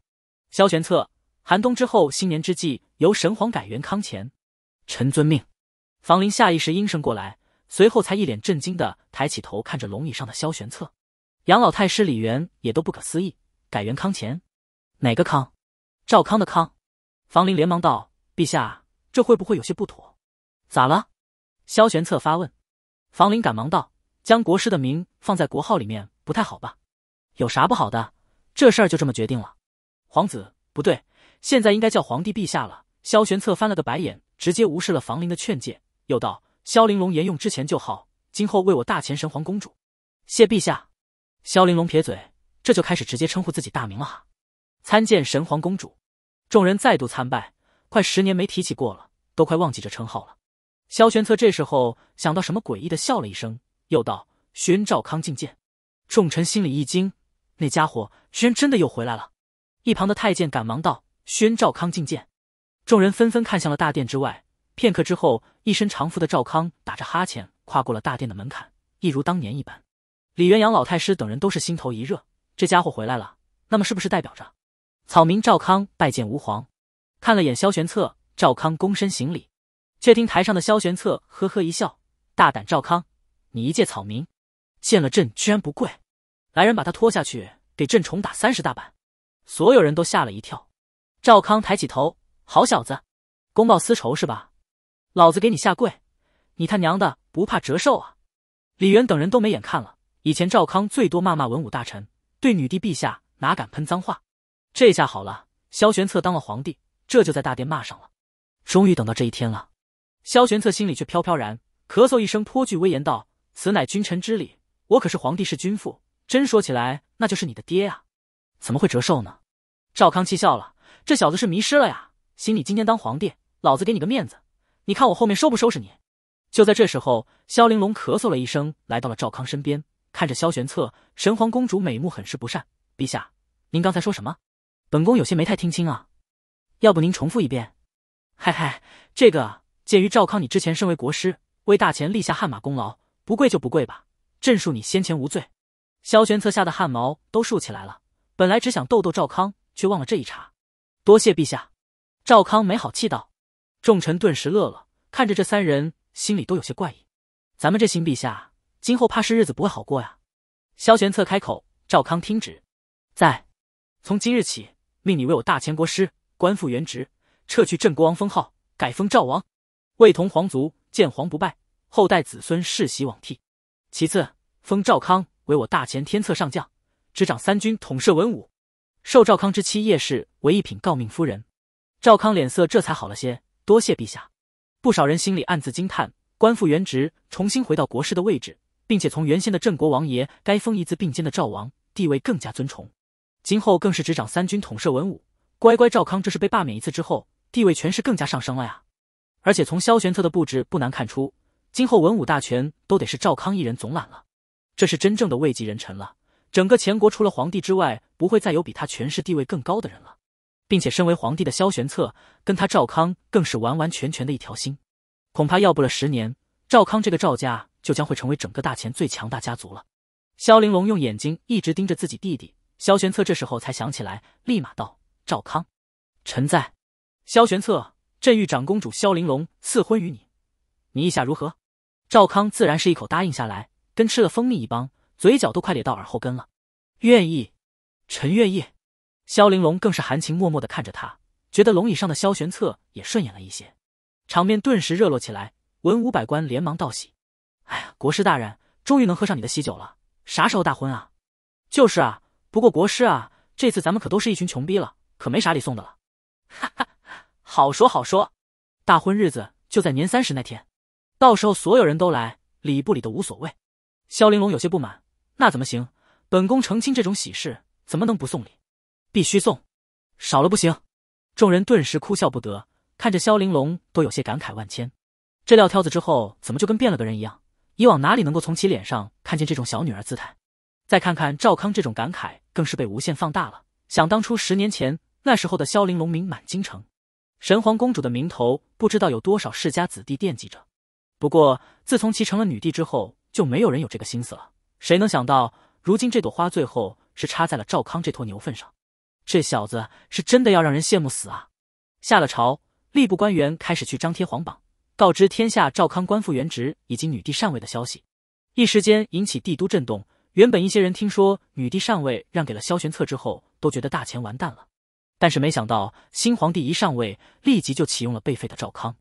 萧玄策，寒冬之后新年之际，由神皇改元康乾，臣遵命。房陵下意识应声过来，随后才一脸震惊的抬起头看着龙椅上的萧玄策。杨老太师李元也都不可思议：“改元康乾，哪个康？赵康的康？”房陵连忙道：“陛下，这会不会有些不妥？咋了？”萧玄策发问。房陵赶忙道：“将国师的名放在国号里面不太好吧？有啥不好的？这事儿就这么决定了。”皇子不对，现在应该叫皇帝陛下了。萧玄策翻了个白眼，直接无视了房陵的劝诫，又道：“萧玲珑沿用之前旧号，今后为我大前神皇公主。”谢陛下。萧玲珑撇嘴，这就开始直接称呼自己大名了哈。参见神皇公主。众人再度参拜，快十年没提起过了，都快忘记这称号了。萧玄策这时候想到什么诡异的，笑了一声，又道：“宣赵康觐见。”众臣心里一惊，那家伙居然真的又回来了。一旁的太监赶忙道：“宣赵康觐见。”众人纷纷看向了大殿之外。片刻之后，一身长服的赵康打着哈欠，跨过了大殿的门槛，一如当年一般。李元阳、老太师等人都是心头一热，这家伙回来了，那么是不是代表着……草民赵康拜见吾皇。看了眼萧玄策，赵康躬身行礼。却听台上的萧玄策呵呵一笑：“大胆赵康，你一介草民，见了朕居然不跪！来人，把他拖下去，给朕重打三十大板！”所有人都吓了一跳。赵康抬起头：“好小子，公报私仇是吧？老子给你下跪，你他娘的不怕折寿啊！”李渊等人都没眼看了。以前赵康最多骂骂文武大臣，对女帝陛下哪敢喷脏话？这下好了，萧玄策当了皇帝，这就在大殿骂上了。终于等到这一天了。萧玄策心里却飘飘然，咳嗽一声，颇具威严道：“此乃君臣之礼，我可是皇帝，是君父。真说起来，那就是你的爹呀，怎么会折寿呢？”赵康气笑了：“这小子是迷失了呀！行，你今天当皇帝，老子给你个面子，你看我后面收不收拾你？”就在这时候，萧玲珑咳嗽了一声，来到了赵康身边，看着萧玄策，神皇公主美目很是不善：“陛下，您刚才说什么？本宫有些没太听清啊，要不您重复一遍？”“嘿嘿，这个……”鉴于赵康，你之前身为国师，为大秦立下汗马功劳，不跪就不跪吧，朕恕你先前无罪。萧玄策吓得汗毛都竖起来了，本来只想逗逗赵康，却忘了这一茬。多谢陛下。赵康没好气道。众臣顿时乐了，看着这三人，心里都有些怪异。咱们这新陛下，今后怕是日子不会好过呀。萧玄策开口。赵康听旨，在从今日起，命你为我大秦国师，官复原职，撤去镇国王封号，改封赵王。魏同皇族，建皇不败，后代子孙世袭罔替。其次，封赵康为我大秦天策上将，执掌三军，统摄文武。授赵康之妻叶氏为一品诰命夫人。赵康脸色这才好了些，多谢陛下。不少人心里暗自惊叹，官复原职，重新回到国师的位置，并且从原先的镇国王爷，该封一字并肩的赵王，地位更加尊崇。今后更是执掌三军，统摄文武。乖乖，赵康这是被罢免一次之后，地位权势更加上升了呀。而且从萧玄策的布置不难看出，今后文武大权都得是赵康一人总揽了，这是真正的位极人臣了。整个前国除了皇帝之外，不会再有比他权势地位更高的人了。并且身为皇帝的萧玄策跟他赵康更是完完全全的一条心。恐怕要不了十年，赵康这个赵家就将会成为整个大前最强大家族了。萧玲珑用眼睛一直盯着自己弟弟萧玄策，这时候才想起来，立马道：“赵康，臣在。”萧玄策。镇玉长公主萧玲珑赐婚于你，你意下如何？赵康自然是一口答应下来，跟吃了蜂蜜一般，嘴角都快咧到耳后根了。愿意，臣愿意。萧玲珑更是含情脉脉的看着他，觉得龙椅上的萧玄策也顺眼了一些。场面顿时热络起来，文武百官连忙道喜。哎呀，国师大人终于能喝上你的喜酒了。啥时候大婚啊？就是啊，不过国师啊，这次咱们可都是一群穷逼了，可没啥礼送的了。哈哈。好说好说，大婚日子就在年三十那天，到时候所有人都来，礼不礼的无所谓。萧玲珑有些不满，那怎么行？本宫成亲这种喜事怎么能不送礼？必须送，少了不行。众人顿时哭笑不得，看着萧玲珑都有些感慨万千。这撂挑子之后，怎么就跟变了个人一样？以往哪里能够从其脸上看见这种小女儿姿态？再看看赵康，这种感慨更是被无限放大了。想当初十年前，那时候的萧玲珑名满京城。神皇公主的名头，不知道有多少世家子弟惦记着。不过自从其成了女帝之后，就没有人有这个心思了。谁能想到，如今这朵花最后是插在了赵康这坨牛粪上？这小子是真的要让人羡慕死啊！下了朝，吏部官员开始去张贴皇榜，告知天下赵康官复原职以及女帝禅位的消息。一时间引起帝都震动。原本一些人听说女帝禅位让给了萧玄策之后，都觉得大钱完蛋了。但是没想到，新皇帝一上位，立即就启用了被废的赵康，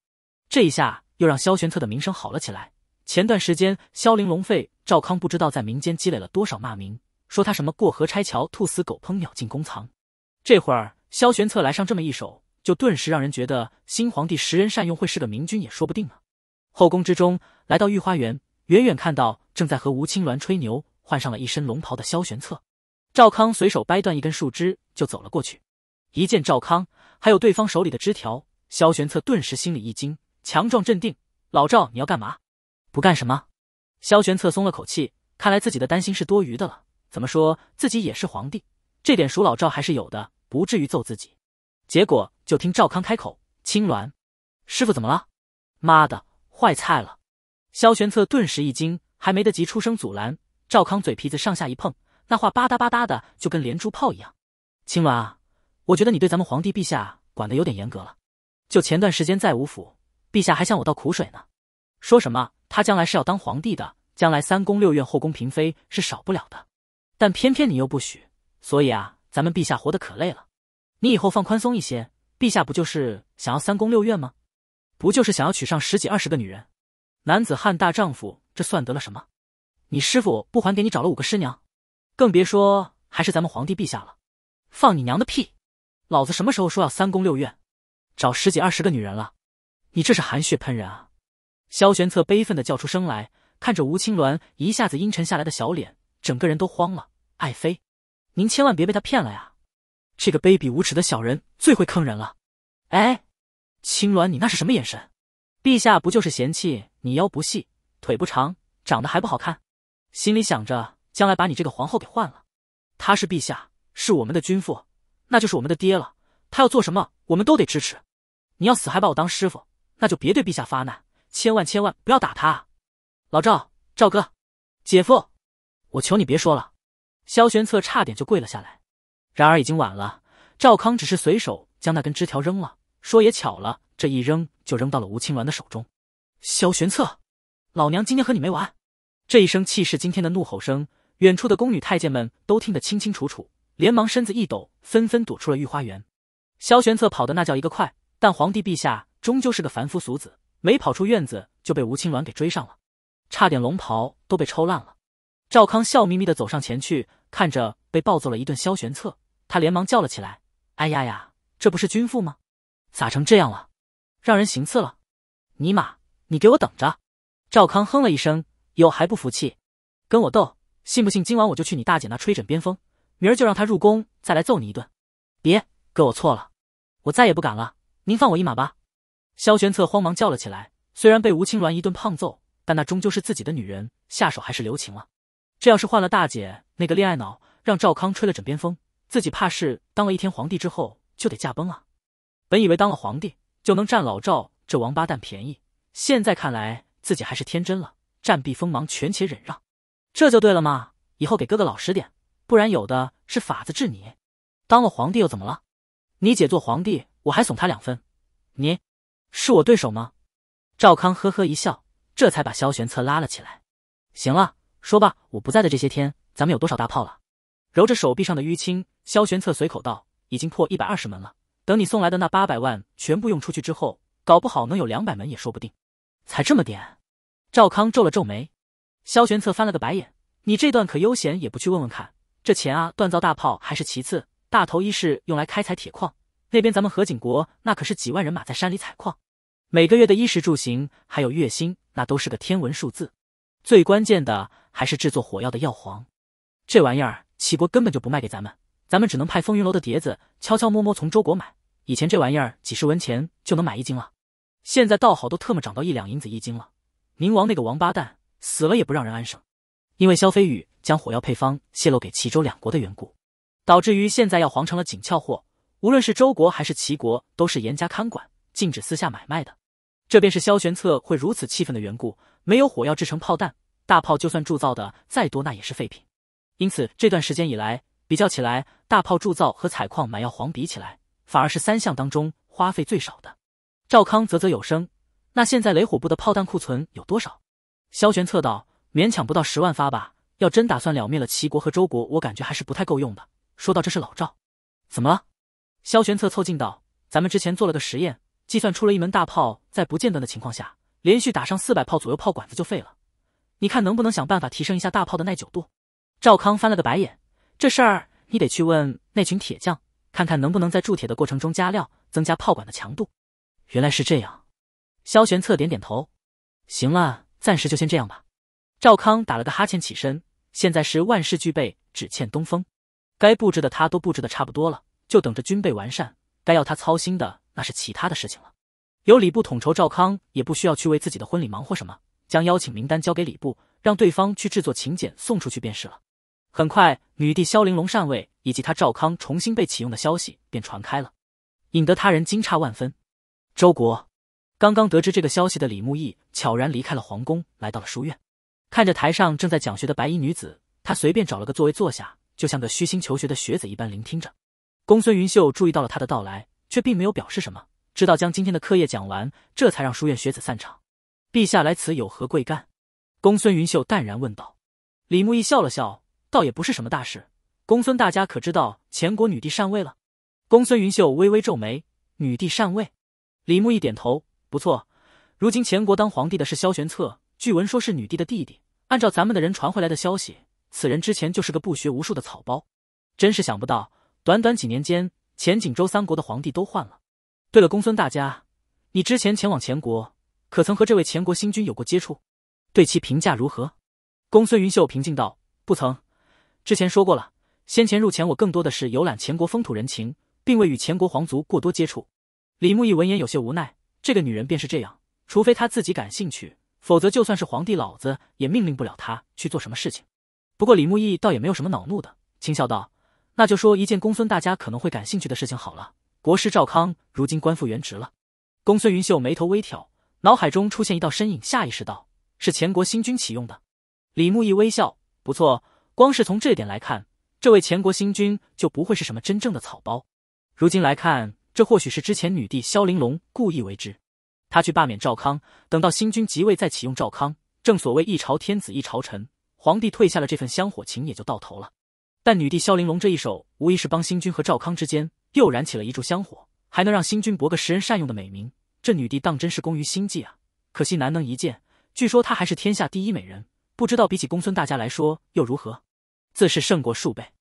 这一下又让萧玄策的名声好了起来。前段时间萧玲珑废赵康，不知道在民间积累了多少骂名，说他什么过河拆桥、兔死狗烹、鸟尽弓藏。这会儿萧玄策来上这么一手，就顿时让人觉得新皇帝识人善用，会是个明君也说不定呢。后宫之中，来到御花园，远远看到正在和吴青鸾吹牛、换上了一身龙袍的萧玄策，赵康随手掰断一根树枝，就走了过去。一见赵康，还有对方手里的枝条，萧玄策顿时心里一惊，强壮镇定：“老赵，你要干嘛？”“不干什么。”萧玄策松了口气，看来自己的担心是多余的了。怎么说，自己也是皇帝，这点属老赵还是有的，不至于揍自己。结果就听赵康开口：“青鸾，师傅怎么了？”“妈的，坏菜了！”萧玄策顿时一惊，还没得及出声阻拦，赵康嘴皮子上下一碰，那话吧嗒吧嗒的就跟连珠炮一样：“青鸾啊！”我觉得你对咱们皇帝陛下管得有点严格了。就前段时间在吴府，陛下还向我倒苦水呢，说什么他将来是要当皇帝的，将来三宫六院后宫嫔妃是少不了的。但偏偏你又不许，所以啊，咱们陛下活得可累了。你以后放宽松一些，陛下不就是想要三宫六院吗？不就是想要娶上十几二十个女人？男子汉大丈夫，这算得了什么？你师傅不还给你找了五个师娘，更别说还是咱们皇帝陛下了，放你娘的屁！老子什么时候说要三宫六院，找十几二十个女人了？你这是含血喷人啊！萧玄策悲愤的叫出声来，看着吴青鸾一下子阴沉下来的小脸，整个人都慌了。爱妃，您千万别被他骗了呀！这个卑鄙无耻的小人最会坑人了。哎，青鸾，你那是什么眼神？陛下不就是嫌弃你腰不细、腿不长、长得还不好看，心里想着将来把你这个皇后给换了？他是陛下，是我们的君父。那就是我们的爹了，他要做什么，我们都得支持。你要死还把我当师傅，那就别对陛下发难，千万千万不要打他。老赵，赵哥，姐夫，我求你别说了。萧玄策差点就跪了下来，然而已经晚了。赵康只是随手将那根枝条扔了，说也巧了，这一扔就扔到了吴青鸾的手中。萧玄策，老娘今天和你没完！这一声气势惊天的怒吼声，远处的宫女太监们都听得清清楚楚。连忙身子一抖，纷纷躲出了御花园。萧玄策跑的那叫一个快，但皇帝陛下终究是个凡夫俗子，没跑出院子就被吴青鸾给追上了，差点龙袍都被抽烂了。赵康笑眯眯的走上前去，看着被暴揍了一顿萧玄策，他连忙叫了起来：“哎呀呀，这不是君父吗？咋成这样了？让人行刺了？尼玛，你给我等着！”赵康哼了一声：“哟，还不服气？跟我斗？信不信今晚我就去你大姐那吹枕边风？”明儿就让他入宫，再来揍你一顿。别，哥，我错了，我再也不敢了。您放我一马吧。萧玄策慌忙叫了起来。虽然被吴青鸾一顿胖揍，但那终究是自己的女人，下手还是留情了。这要是换了大姐那个恋爱脑，让赵康吹了枕边风，自己怕是当了一天皇帝之后就得驾崩啊。本以为当了皇帝就能占老赵这王八蛋便宜，现在看来自己还是天真了。暂避锋芒，权且忍让，这就对了嘛。以后给哥哥老实点。不然有的是法子治你，当了皇帝又怎么了？你姐做皇帝，我还怂他两分，你是我对手吗？赵康呵呵一笑，这才把萧玄策拉了起来。行了，说吧，我不在的这些天，咱们有多少大炮了？揉着手臂上的淤青，萧玄策随口道：“已经破一百二十门了。等你送来的那八百万全部用出去之后，搞不好能有两百门也说不定。”才这么点？赵康皱了皱眉，萧玄策翻了个白眼：“你这段可悠闲，也不去问问看。”这钱啊，锻造大炮还是其次，大头一是用来开采铁矿。那边咱们何景国那可是几万人马在山里采矿，每个月的衣食住行还有月薪，那都是个天文数字。最关键的还是制作火药的药黄，这玩意儿齐国根本就不卖给咱们，咱们只能派风云楼的碟子悄悄摸摸从周国买。以前这玩意儿几十文钱就能买一斤了，现在倒好，都特么涨到一两银子一斤了。宁王那个王八蛋死了也不让人安生，因为萧飞宇。将火药配方泄露给齐州两国的缘故，导致于现在药黄成了紧俏货。无论是周国还是齐国，都是严加看管，禁止私下买卖的。这便是萧玄策会如此气愤的缘故。没有火药制成炮弹，大炮就算铸造的再多，那也是废品。因此这段时间以来，比较起来，大炮铸造和采矿买药黄比起来，反而是三项当中花费最少的。赵康啧啧有声。那现在雷火部的炮弹库存有多少？萧玄策道：“勉强不到十万发吧。”要真打算了灭了齐国和周国，我感觉还是不太够用的。说到这是老赵，怎么了？萧玄策凑近道：“咱们之前做了个实验，计算出了一门大炮在不间断的情况下，连续打上四百炮左右，炮管子就废了。你看能不能想办法提升一下大炮的耐久度？”赵康翻了个白眼：“这事儿你得去问那群铁匠，看看能不能在铸铁的过程中加料，增加炮管的强度。”原来是这样，萧玄策点点头：“行了，暂时就先这样吧。”赵康打了个哈欠，起身。现在是万事俱备，只欠东风。该布置的他都布置的差不多了，就等着军备完善。该要他操心的那是其他的事情了。由礼部统筹，赵康也不需要去为自己的婚礼忙活什么，将邀请名单交给礼部，让对方去制作请柬送出去便是了。很快，女帝萧玲珑禅位以及他赵康重新被启用的消息便传开了，引得他人惊诧万分。周国，刚刚得知这个消息的李牧义悄然离开了皇宫，来到了书院。看着台上正在讲学的白衣女子，他随便找了个座位坐下，就像个虚心求学的学子一般聆听着。公孙云秀注意到了他的到来，却并没有表示什么，直到将今天的课业讲完，这才让书院学子散场。陛下来此有何贵干？公孙云秀淡然问道。李牧义笑了笑，倒也不是什么大事。公孙大家可知道前国女帝禅位了？公孙云秀微微皱眉：“女帝禅位？”李牧一点头：“不错，如今前国当皇帝的是萧玄策，据闻说是女帝的弟弟。”按照咱们的人传回来的消息，此人之前就是个不学无术的草包，真是想不到，短短几年间，前景州三国的皇帝都换了。对了，公孙大家，你之前前往前国，可曾和这位前国新君有过接触？对其评价如何？公孙云秀平静道：“不曾，之前说过了，先前入前，我更多的是游览前国风土人情，并未与前国皇族过多接触。”李牧一闻言有些无奈，这个女人便是这样，除非她自己感兴趣。否则，就算是皇帝老子，也命令不了他去做什么事情。不过，李牧义倒也没有什么恼怒的，轻笑道：“那就说一件公孙大家可能会感兴趣的事情好了。国师赵康如今官复原职了。”公孙云秀眉头微挑，脑海中出现一道身影，下意识道：“是前国新君启用的。”李牧义微笑：“不错，光是从这点来看，这位前国新君就不会是什么真正的草包。如今来看，这或许是之前女帝萧玲珑故意为之。”他去罢免赵康，等到新君即位再启用赵康。正所谓一朝天子一朝臣，皇帝退下了，这份香火情也就到头了。但女帝萧玲珑这一手，无疑是帮新君和赵康之间又燃起了一柱香火，还能让新君博个识人善用的美名。这女帝当真是工于心计啊！可惜难能一见。据说她还是天下第一美人，不知道比起公孙大家来说又如何？自是胜过数倍。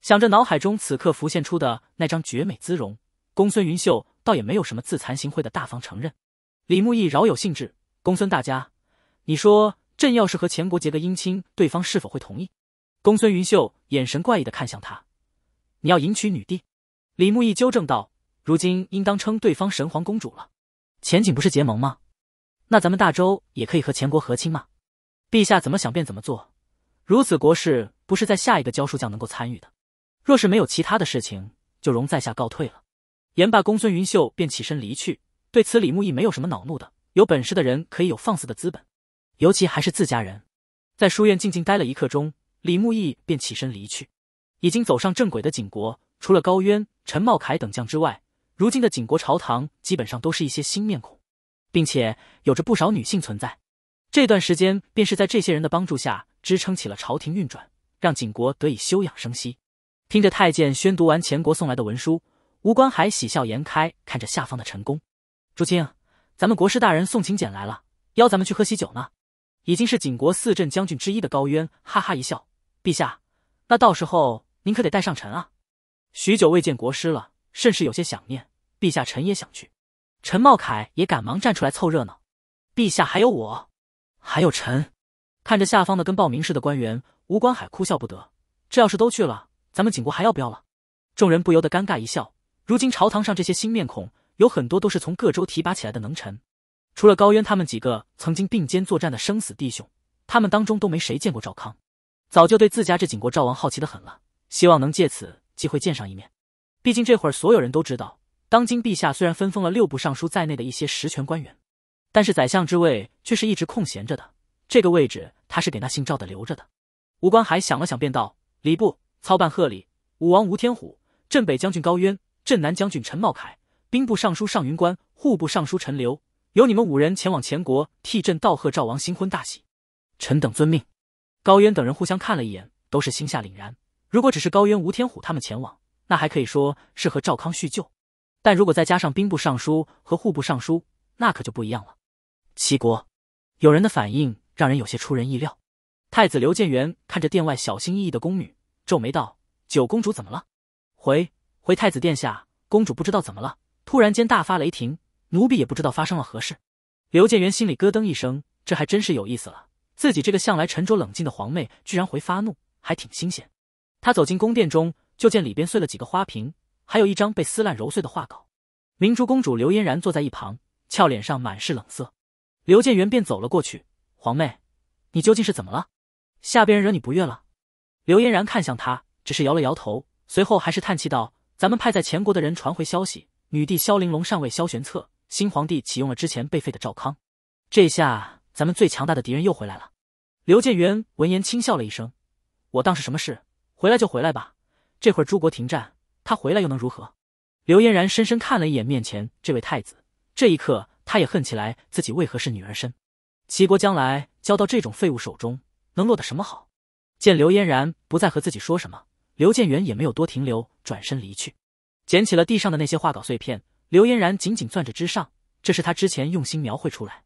想着脑海中此刻浮现出的那张绝美姿容，公孙云秀倒也没有什么自惭形秽的大方承认。李牧易饶有兴致，公孙大家，你说朕要是和钱国结个姻亲，对方是否会同意？公孙云秀眼神怪异的看向他，你要迎娶女帝？李牧易纠正道，如今应当称对方神皇公主了。前景不是结盟吗？那咱们大周也可以和钱国和亲吗？陛下怎么想便怎么做，如此国事不是在下一个教书匠能够参与的。若是没有其他的事情，就容在下告退了。言罢，公孙云秀便起身离去。对此，李牧亦没有什么恼怒的。有本事的人可以有放肆的资本，尤其还是自家人。在书院静静待了一刻钟，李牧亦便起身离去。已经走上正轨的景国，除了高渊、陈茂凯等将之外，如今的景国朝堂基本上都是一些新面孔，并且有着不少女性存在。这段时间便是在这些人的帮助下，支撑起了朝廷运转，让景国得以休养生息。听着太监宣读完前国送来的文书，吴观海喜笑颜开，看着下方的陈宫。朱清，咱们国师大人送请柬来了，邀咱们去喝喜酒呢。已经是景国四镇将军之一的高渊哈哈一笑：“陛下，那到时候您可得带上臣啊！”许久未见国师了，甚是有些想念。陛下，臣也想去。陈茂凯也赶忙站出来凑热闹：“陛下，还有我，还有臣。”看着下方的跟报名似的官员，吴观海哭笑不得：“这要是都去了，咱们景国还要不要了？”众人不由得尴尬一笑。如今朝堂上这些新面孔。有很多都是从各州提拔起来的能臣，除了高渊他们几个曾经并肩作战的生死弟兄，他们当中都没谁见过赵康，早就对自家这景国赵王好奇的很了，希望能借此机会见上一面。毕竟这会儿所有人都知道，当今陛下虽然分封了六部尚书在内的一些实权官员，但是宰相之位却是一直空闲着的。这个位置他是给那姓赵的留着的。吴观海想了想，便道：“礼部操办贺礼，武王吴天虎，镇北将军高渊，镇南将军陈茂凯。”兵部尚书尚云官，户部尚书陈留，由你们五人前往前国替朕道贺赵王新婚大喜。臣等遵命。高渊等人互相看了一眼，都是心下凛然。如果只是高渊、吴天虎他们前往，那还可以说是和赵康叙旧；但如果再加上兵部尚书和户部尚书，那可就不一样了。齐国有人的反应让人有些出人意料。太子刘建元看着殿外小心翼翼的宫女，皱眉道：“九公主怎么了？”“回回太子殿下，公主不知道怎么了。”突然间大发雷霆，奴婢也不知道发生了何事。刘建元心里咯噔一声，这还真是有意思了。自己这个向来沉着冷静的皇妹，居然会发怒，还挺新鲜。他走进宫殿中，就见里边碎了几个花瓶，还有一张被撕烂揉碎的画稿。明珠公主刘嫣然坐在一旁，俏脸上满是冷色。刘建元便走了过去：“皇妹，你究竟是怎么了？下边人惹你不悦了？”刘嫣然看向他，只是摇了摇头，随后还是叹气道：“咱们派在前国的人传回消息。”女帝萧玲珑上位萧玄策，新皇帝启用了之前被废的赵康，这下咱们最强大的敌人又回来了。刘建元闻言轻笑了一声：“我当是什么事，回来就回来吧。这会儿诸国停战，他回来又能如何？”刘嫣然深深看了一眼面前这位太子，这一刻他也恨起来自己为何是女儿身。齐国将来交到这种废物手中，能落得什么好？见刘嫣然不再和自己说什么，刘建元也没有多停留，转身离去。捡起了地上的那些画稿碎片，刘嫣然紧紧攥着之上，这是他之前用心描绘出来，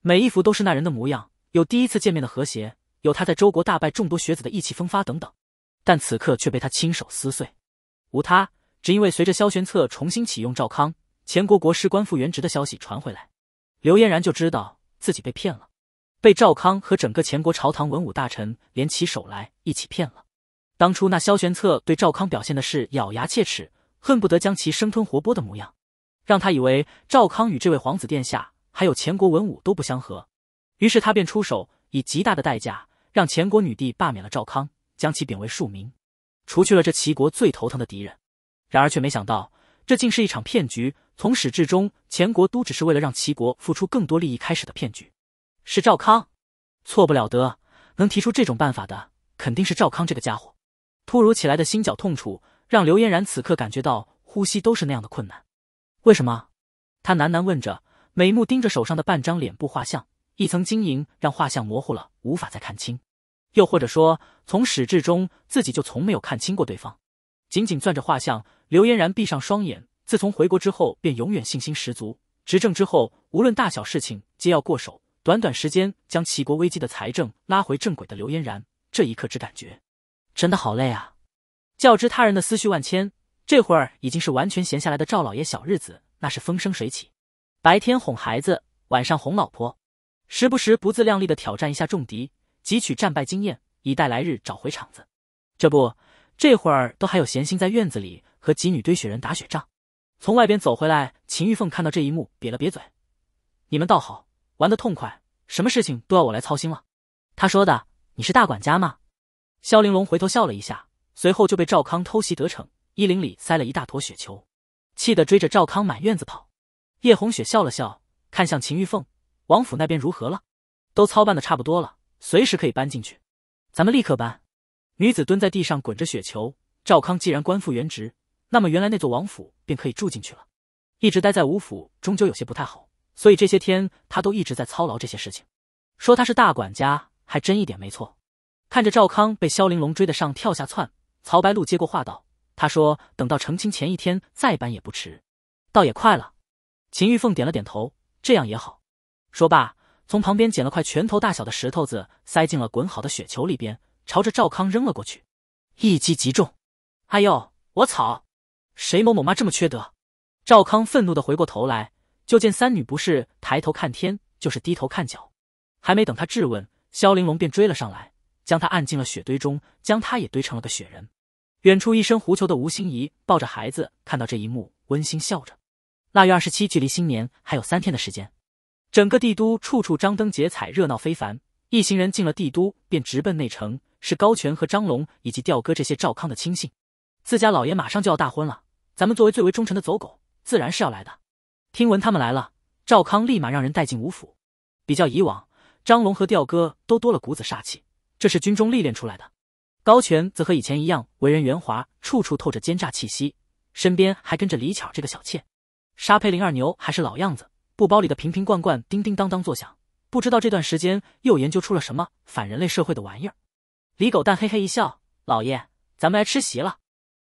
每一幅都是那人的模样，有第一次见面的和谐，有他在周国大败众多学子的意气风发等等，但此刻却被他亲手撕碎，无他，只因为随着萧玄策重新启用赵康，前国国师官复原职的消息传回来，刘嫣然就知道自己被骗了，被赵康和整个前国朝堂文武大臣联起手来一起骗了，当初那萧玄策对赵康表现的是咬牙切齿。恨不得将其生吞活剥的模样，让他以为赵康与这位皇子殿下还有前国文武都不相合，于是他便出手，以极大的代价让前国女帝罢免了赵康，将其贬为庶民，除去了这齐国最头疼的敌人。然而却没想到，这竟是一场骗局，从始至终，前国都只是为了让齐国付出更多利益开始的骗局。是赵康，错不了得，能提出这种办法的，肯定是赵康这个家伙。突如其来的心绞痛楚。让刘嫣然此刻感觉到呼吸都是那样的困难。为什么？他喃喃问着，美目盯着手上的半张脸部画像，一层晶莹让画像模糊了，无法再看清。又或者说，从始至终，自己就从没有看清过对方。紧紧攥着画像，刘嫣然闭上双眼。自从回国之后，便永远信心十足。执政之后，无论大小事情皆要过手。短短时间将齐国危机的财政拉回正轨的刘嫣然，这一刻只感觉真的好累啊。较之他人的思绪万千，这会儿已经是完全闲下来的赵老爷小日子那是风生水起，白天哄孩子，晚上哄老婆，时不时不自量力的挑战一下重敌，汲取战败经验，以待来日找回场子。这不，这会儿都还有闲心在院子里和几女堆雪人、打雪仗。从外边走回来，秦玉凤看到这一幕，瘪了瘪嘴：“你们倒好玩得痛快，什么事情都要我来操心了。”他说的：“你是大管家吗？”萧玲珑回头笑了一下。随后就被赵康偷袭得逞，衣领里塞了一大坨雪球，气得追着赵康满院子跑。叶红雪笑了笑，看向秦玉凤：“王府那边如何了？都操办的差不多了，随时可以搬进去。咱们立刻搬。”女子蹲在地上滚着雪球。赵康既然官复原职，那么原来那座王府便可以住进去了。一直待在吴府终究有些不太好，所以这些天他都一直在操劳这些事情。说他是大管家，还真一点没错。看着赵康被萧玲珑追得上跳下窜。曹白露接过话道：“他说等到成亲前一天再搬也不迟，倒也快了。”秦玉凤点了点头，这样也好。说罢，从旁边捡了块拳头大小的石头子，塞进了滚好的雪球里边，朝着赵康扔了过去，一击即中。哎呦，我操！谁某某妈这么缺德？赵康愤怒的回过头来，就见三女不是抬头看天，就是低头看脚。还没等他质问，萧玲珑便追了上来。将他按进了雪堆中，将他也堆成了个雪人。远处一身狐裘的吴心怡抱着孩子，看到这一幕，温馨笑着。腊月二十七，距离新年还有三天的时间，整个帝都处处张灯结彩，热闹非凡。一行人进了帝都，便直奔内城。是高权和张龙以及吊哥这些赵康的亲信，自家老爷马上就要大婚了，咱们作为最为忠诚的走狗，自然是要来的。听闻他们来了，赵康立马让人带进吴府。比较以往，张龙和吊哥都多了股子煞气。这是军中历练出来的，高权则和以前一样，为人圆滑，处处透着奸诈气息，身边还跟着李巧这个小妾。沙佩林二牛还是老样子，布包里的瓶瓶罐罐叮叮当当作响，不知道这段时间又研究出了什么反人类社会的玩意儿。李狗蛋嘿嘿一笑：“老爷，咱们来吃席了。”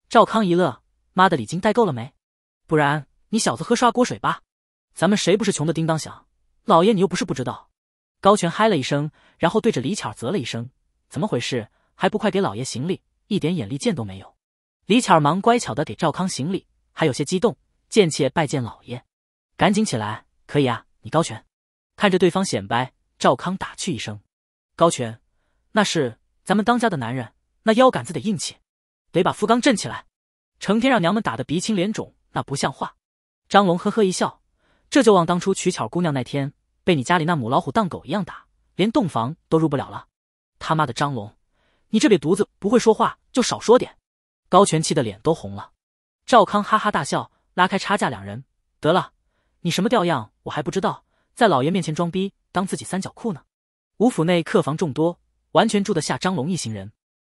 赵康一乐：“妈的，礼金带够了没？不然你小子喝刷锅水吧。咱们谁不是穷的叮当响？老爷，你又不是不知道。”高权嗨了一声，然后对着李巧啧了一声。怎么回事？还不快给老爷行礼！一点眼力见都没有。李巧儿忙乖巧的给赵康行礼，还有些激动：“贱妾拜见老爷！”赶紧起来，可以啊，你高权。看着对方显摆，赵康打趣一声：“高权，那是咱们当家的男人，那腰杆子得硬气，得把夫冈震起来。成天让娘们打得鼻青脸肿，那不像话。”张龙呵呵一笑：“这就忘当初娶巧姑娘那天，被你家里那母老虎当狗一样打，连洞房都入不了了。”他妈的张龙，你这瘪犊子不会说话就少说点。高全气的脸都红了。赵康哈哈大笑，拉开差价，两人得了。你什么调样，我还不知道，在老爷面前装逼，当自己三角裤呢？吴府内客房众多，完全住得下张龙一行人。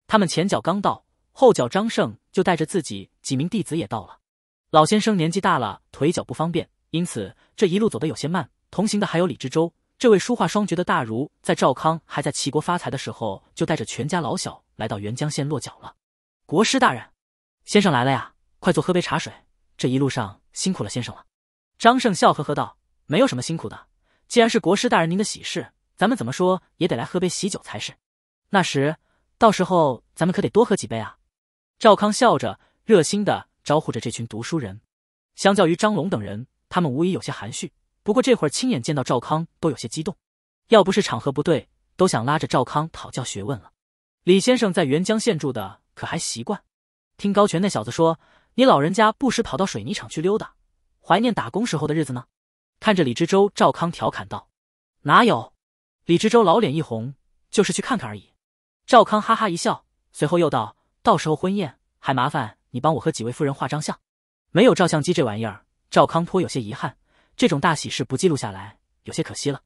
他们前脚刚到，后脚张胜就带着自己几名弟子也到了。老先生年纪大了，腿脚不方便，因此这一路走得有些慢。同行的还有李知州。这位书画双绝的大儒，在赵康还在齐国发财的时候，就带着全家老小来到沅江县落脚了。国师大人，先生来了呀，快坐，喝杯茶水。这一路上辛苦了先生了。张胜笑呵呵道：“没有什么辛苦的，既然是国师大人您的喜事，咱们怎么说也得来喝杯喜酒才是。那时，到时候咱们可得多喝几杯啊。”赵康笑着，热心的招呼着这群读书人。相较于张龙等人，他们无疑有些含蓄。不过这会儿亲眼见到赵康都有些激动，要不是场合不对，都想拉着赵康讨教学问了。李先生在沅江县住的可还习惯？听高全那小子说，你老人家不时跑到水泥厂去溜达，怀念打工时候的日子呢。看着李知州，赵康调侃道：“哪有？”李知州老脸一红，就是去看看而已。赵康哈哈一笑，随后又道：“到时候婚宴还麻烦你帮我和几位夫人画张像。”没有照相机这玩意儿，赵康颇有些遗憾。这种大喜事不记录下来有些可惜了，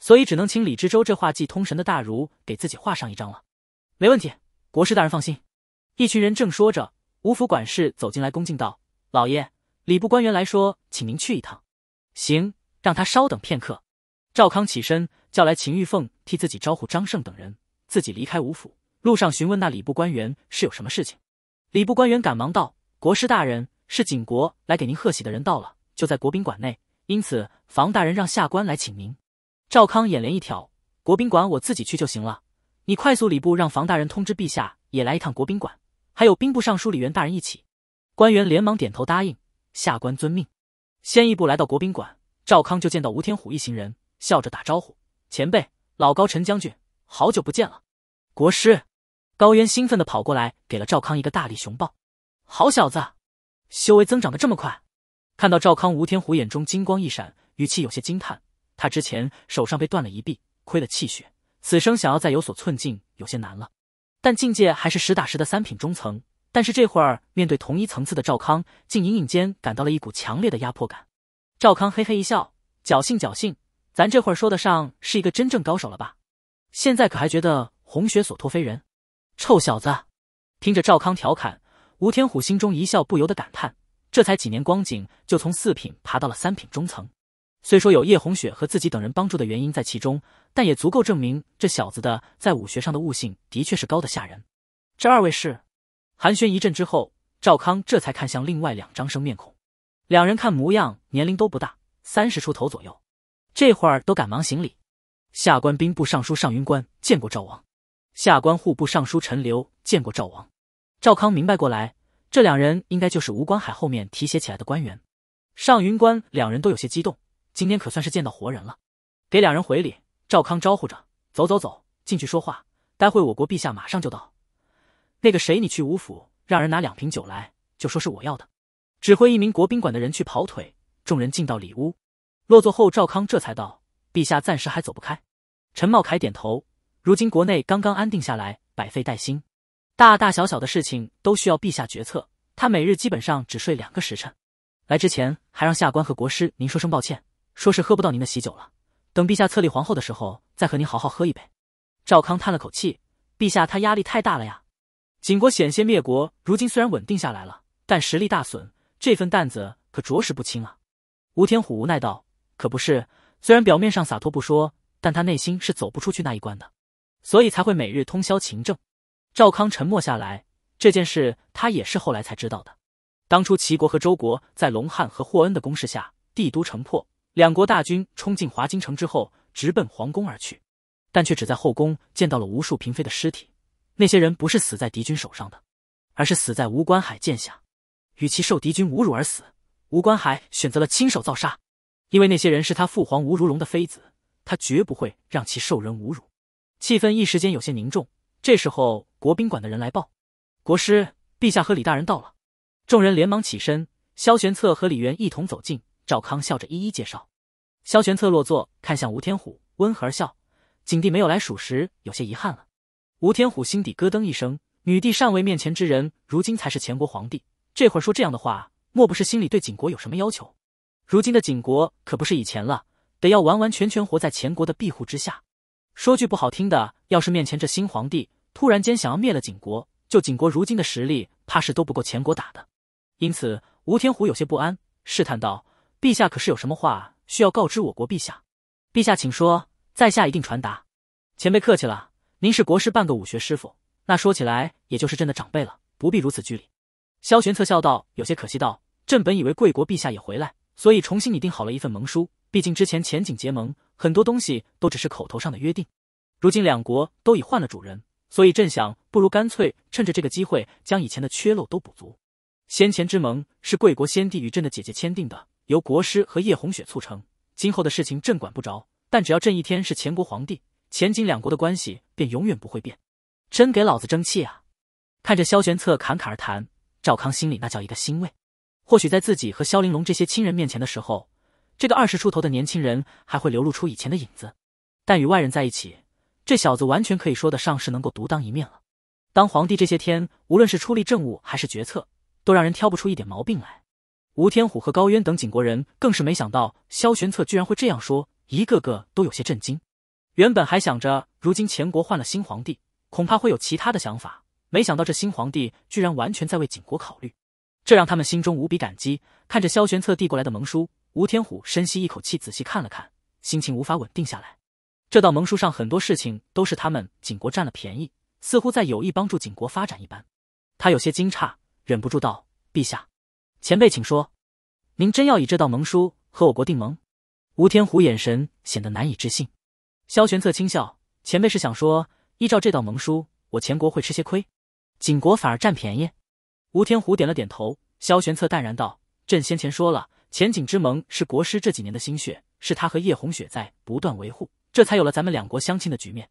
所以只能请李知州这画技通神的大儒给自己画上一张了。没问题，国师大人放心。一群人正说着，吴府管事走进来，恭敬道：“老爷，礼部官员来说，请您去一趟。”行，让他稍等片刻。赵康起身，叫来秦玉凤替自己招呼张胜等人，自己离开吴府。路上询问那礼部官员是有什么事情。礼部官员赶忙道：“国师大人，是景国来给您贺喜的人到了，就在国宾馆内。”因此，房大人让下官来请您。赵康眼帘一挑，国宾馆我自己去就行了。你快速礼部让房大人通知陛下也来一趟国宾馆，还有兵部尚书李元大人一起。官员连忙点头答应，下官遵命。先一步来到国宾馆，赵康就见到吴天虎一行人，笑着打招呼：“前辈，老高陈将军，好久不见了。”国师高渊兴奋地跑过来，给了赵康一个大力熊抱：“好小子，修为增长的这么快！”看到赵康，吴天虎眼中金光一闪，语气有些惊叹。他之前手上被断了一臂，亏了气血，此生想要再有所寸进，有些难了。但境界还是实打实的三品中层。但是这会儿面对同一层次的赵康，竟隐隐间感到了一股强烈的压迫感。赵康嘿嘿一笑：“侥幸，侥幸，咱这会儿说得上是一个真正高手了吧？现在可还觉得红雪所托非人？”臭小子！听着赵康调侃，吴天虎心中一笑，不由得感叹。这才几年光景，就从四品爬到了三品中层。虽说有叶红雪和自己等人帮助的原因在其中，但也足够证明这小子的在武学上的悟性的确是高的吓人。这二位是？寒暄一阵之后，赵康这才看向另外两张生面孔。两人看模样，年龄都不大，三十出头左右。这会儿都赶忙行礼：“下官兵部尚书尚云官，见过赵王。”“下官户部尚书陈留，见过赵王。”赵康明白过来。这两人应该就是吴观海后面提携起来的官员。上云关两人都有些激动，今天可算是见到活人了。给两人回礼，赵康招呼着，走走走，进去说话。待会我国陛下马上就到。那个谁，你去吴府让人拿两瓶酒来，就说是我要的。指挥一名国宾馆的人去跑腿。众人进到里屋，落座后，赵康这才道：陛下暂时还走不开。陈茂凯点头，如今国内刚刚安定下来，百废待兴。大大小小的事情都需要陛下决策，他每日基本上只睡两个时辰。来之前还让下官和国师您说声抱歉，说是喝不到您的喜酒了。等陛下册立皇后的时候，再和您好好喝一杯。赵康叹了口气：“陛下，他压力太大了呀。景国险些灭国，如今虽然稳定下来了，但实力大损，这份担子可着实不轻啊。”吴天虎无奈道：“可不是，虽然表面上洒脱不说，但他内心是走不出去那一关的，所以才会每日通宵勤政。”赵康沉默下来，这件事他也是后来才知道的。当初齐国和周国在龙汉和霍恩的攻势下，帝都城破，两国大军冲进华京城之后，直奔皇宫而去，但却只在后宫见到了无数嫔妃的尸体。那些人不是死在敌军手上的，而是死在吴关海剑下。与其受敌军侮辱而死，吴关海选择了亲手造杀。因为那些人是他父皇吴如龙的妃子，他绝不会让其受人侮辱。气氛一时间有些凝重。这时候，国宾馆的人来报，国师陛下和李大人到了。众人连忙起身，萧玄策和李渊一同走进。赵康笑着一一介绍。萧玄策落座，看向吴天虎，温和而笑。景帝没有来属实有些遗憾了。吴天虎心底咯噔一声，女帝尚位面前之人，如今才是前国皇帝。这会儿说这样的话，莫不是心里对景国有什么要求？如今的景国可不是以前了，得要完完全全活在前国的庇护之下。说句不好听的，要是面前这新皇帝。突然间想要灭了景国，就景国如今的实力，怕是都不够前国打的。因此，吴天虎有些不安，试探道：“陛下可是有什么话需要告知我国陛下？陛下请说，在下一定传达。”前辈客气了，您是国师，半个武学师傅，那说起来也就是朕的长辈了，不必如此拘礼。”萧玄策笑道，有些可惜道：“朕本以为贵国陛下也回来，所以重新拟定好了一份盟书。毕竟之前前景结盟，很多东西都只是口头上的约定，如今两国都已换了主人。”所以，朕想，不如干脆趁着这个机会，将以前的缺漏都补足。先前之盟是贵国先帝与朕的姐姐签订的，由国师和叶红雪促成。今后的事情朕管不着，但只要朕一天是前国皇帝，前景两国的关系便永远不会变。真给老子争气啊！看着萧玄策侃侃而谈，赵康心里那叫一个欣慰。或许在自己和萧玲珑这些亲人面前的时候，这个二十出头的年轻人还会流露出以前的影子，但与外人在一起……这小子完全可以说得上是能够独当一面了。当皇帝这些天，无论是出力政务还是决策，都让人挑不出一点毛病来。吴天虎和高渊等景国人更是没想到萧玄策居然会这样说，一个个都有些震惊。原本还想着如今前国换了新皇帝，恐怕会有其他的想法，没想到这新皇帝居然完全在为景国考虑，这让他们心中无比感激。看着萧玄策递过来的盟书，吴天虎深吸一口气，仔细看了看，心情无法稳定下来。这道盟书上很多事情都是他们景国占了便宜，似乎在有意帮助景国发展一般。他有些惊诧，忍不住道：“陛下，前辈，请说，您真要以这道盟书和我国订盟？”吴天虎眼神显得难以置信。萧玄策轻笑：“前辈是想说，依照这道盟书，我前国会吃些亏，景国反而占便宜？”吴天虎点了点头。萧玄策淡然道：“朕先前说了，前景之盟是国师这几年的心血，是他和叶红雪在不断维护。”这才有了咱们两国相亲的局面，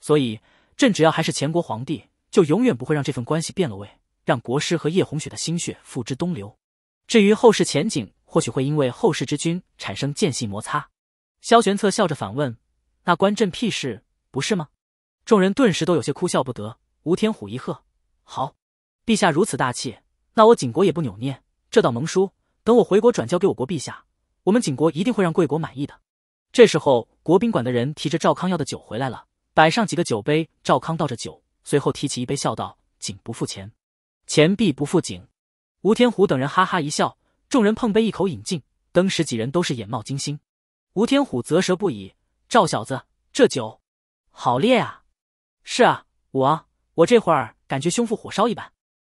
所以朕只要还是前国皇帝，就永远不会让这份关系变了味，让国师和叶红雪的心血付之东流。至于后世前景，或许会因为后世之君产生间隙摩擦。萧玄策笑着反问：“那关朕屁事，不是吗？”众人顿时都有些哭笑不得。吴天虎一喝：“好，陛下如此大气，那我景国也不扭捏。这道盟书，等我回国转交给我国陛下，我们景国一定会让贵国满意的。”这时候，国宾馆的人提着赵康要的酒回来了，摆上几个酒杯。赵康倒着酒，随后提起一杯，笑道：“井不付钱，钱必不付井。”吴天虎等人哈哈一笑，众人碰杯，一口饮尽。登时几人都是眼冒金星，吴天虎啧舌不已：“赵小子，这酒好烈啊！”“是啊，我我这会儿感觉胸腹火烧一般，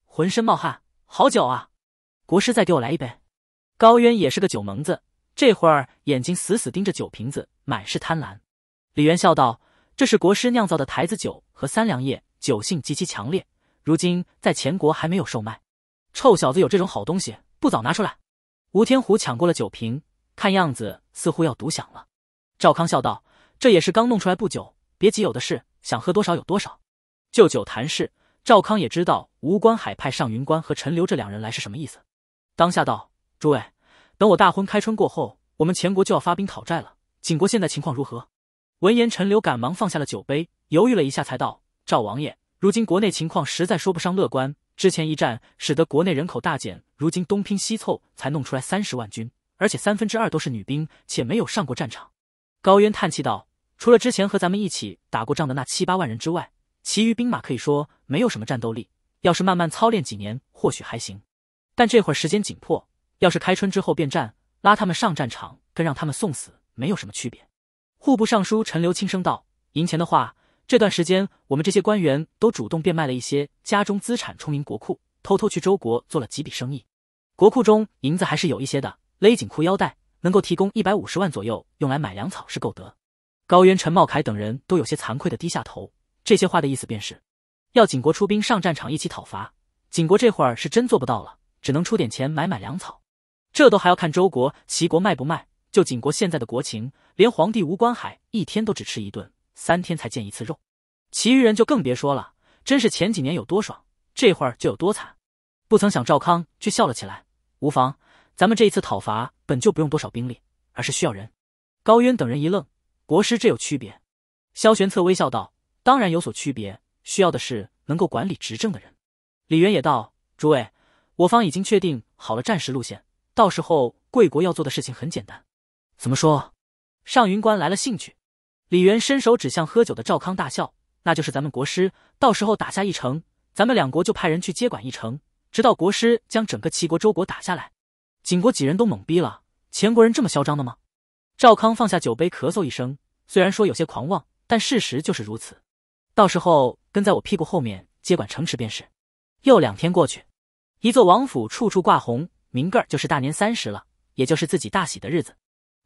浑身冒汗，好酒啊！”“国师再给我来一杯。”高渊也是个酒蒙子。这会儿眼睛死死盯着酒瓶子，满是贪婪。李元笑道：“这是国师酿造的台子酒和三粮液，酒性极其强烈，如今在前国还没有售卖。臭小子有这种好东西，不早拿出来！”吴天虎抢过了酒瓶，看样子似乎要独享了。赵康笑道：“这也是刚弄出来不久，别急，有的是，想喝多少有多少。”就酒谈事，赵康也知道吴关海派上云关和陈留这两人来是什么意思，当下道：“诸位。”等我大婚开春过后，我们前国就要发兵讨债了。景国现在情况如何？闻言，陈留赶忙放下了酒杯，犹豫了一下，才道：“赵王爷，如今国内情况实在说不上乐观。之前一战，使得国内人口大减，如今东拼西凑才弄出来三十万军，而且三分之二都是女兵，且没有上过战场。”高渊叹气道：“除了之前和咱们一起打过仗的那七八万人之外，其余兵马可以说没有什么战斗力。要是慢慢操练几年，或许还行，但这会儿时间紧迫。”要是开春之后变战，拉他们上战场，跟让他们送死没有什么区别。户部尚书陈留轻声道：“银钱的话，这段时间我们这些官员都主动变卖了一些家中资产充盈国库，偷偷去周国做了几笔生意，国库中银子还是有一些的。勒紧裤腰带，能够提供一百五十万左右，用来买粮草是够得。”高渊、陈茂凯等人都有些惭愧地低下头。这些话的意思便是，要景国出兵上战场一起讨伐，景国这会儿是真做不到了，只能出点钱买买粮草。这都还要看周国、齐国卖不卖。就景国现在的国情，连皇帝吴观海一天都只吃一顿，三天才见一次肉，其余人就更别说了。真是前几年有多爽，这会儿就有多惨。不曾想，赵康却笑了起来：“无妨，咱们这一次讨伐本就不用多少兵力，而是需要人。”高渊等人一愣：“国师，这有区别？”萧玄策微笑道：“当然有所区别，需要的是能够管理、执政的人。”李渊也道：“诸位，我方已经确定好了战时路线。”到时候贵国要做的事情很简单，怎么说？上云官来了兴趣。李渊伸手指向喝酒的赵康，大笑：“那就是咱们国师。到时候打下一城，咱们两国就派人去接管一城，直到国师将整个齐国、周国打下来。”景国几人都懵逼了，钱国人这么嚣张的吗？赵康放下酒杯，咳嗽一声。虽然说有些狂妄，但事实就是如此。到时候跟在我屁股后面接管城池便是。又两天过去，一座王府处处挂红。明个儿就是大年三十了，也就是自己大喜的日子。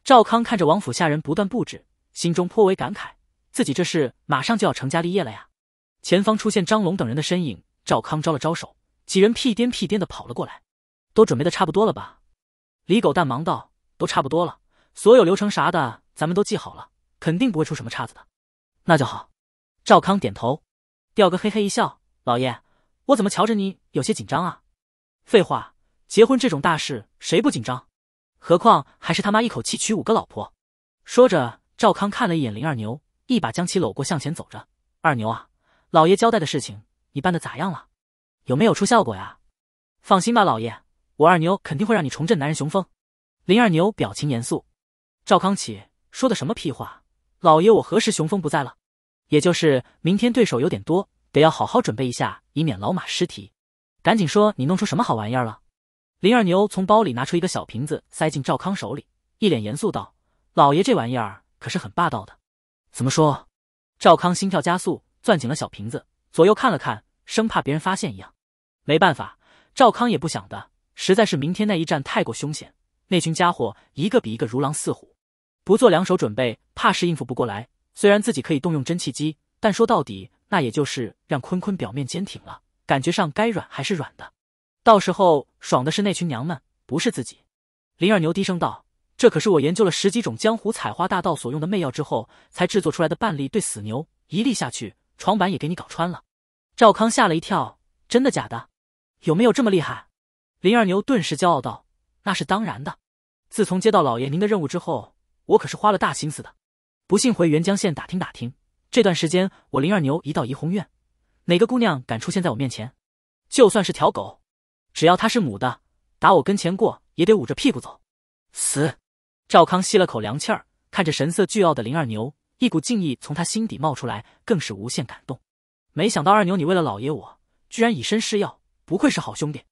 赵康看着王府下人不断布置，心中颇为感慨，自己这是马上就要成家立业了呀。前方出现张龙等人的身影，赵康招了招手，几人屁颠屁颠的跑了过来。都准备的差不多了吧？李狗蛋忙道：“都差不多了，所有流程啥的，咱们都记好了，肯定不会出什么岔子的。”那就好。赵康点头。吊哥嘿嘿一笑：“老爷，我怎么瞧着你有些紧张啊？”废话。结婚这种大事，谁不紧张？何况还是他妈一口气娶五个老婆。说着，赵康看了一眼林二牛，一把将其搂过，向前走着。二牛啊，老爷交代的事情你办的咋样了？有没有出效果呀？放心吧，老爷，我二牛肯定会让你重振男人雄风。林二牛表情严肃。赵康启说的什么屁话？老爷，我何时雄风不在了？也就是明天对手有点多，得要好好准备一下，以免老马失蹄。赶紧说，你弄出什么好玩意儿了？林二牛从包里拿出一个小瓶子，塞进赵康手里，一脸严肃道：“老爷，这玩意儿可是很霸道的。”“怎么说？”赵康心跳加速，攥紧了小瓶子，左右看了看，生怕别人发现一样。没办法，赵康也不想的，实在是明天那一战太过凶险，那群家伙一个比一个如狼似虎，不做两手准备，怕是应付不过来。虽然自己可以动用蒸汽机，但说到底，那也就是让坤坤表面坚挺了，感觉上该软还是软的。到时候爽的是那群娘们，不是自己。林二牛低声道：“这可是我研究了十几种江湖采花大盗所用的媚药之后，才制作出来的半粒对死牛，一粒下去，床板也给你搞穿了。”赵康吓了一跳：“真的假的？有没有这么厉害？”林二牛顿时骄傲道：“那是当然的。自从接到老爷您的任务之后，我可是花了大心思的。不信回原江县打听打听。这段时间我林二牛一到怡红院，哪个姑娘敢出现在我面前？就算是条狗！”只要他是母的，打我跟前过也得捂着屁股走。死！赵康吸了口凉气儿，看着神色倨傲的林二牛，一股敬意从他心底冒出来，更是无限感动。没想到二牛，你为了老爷我，居然以身试药，不愧是好兄弟。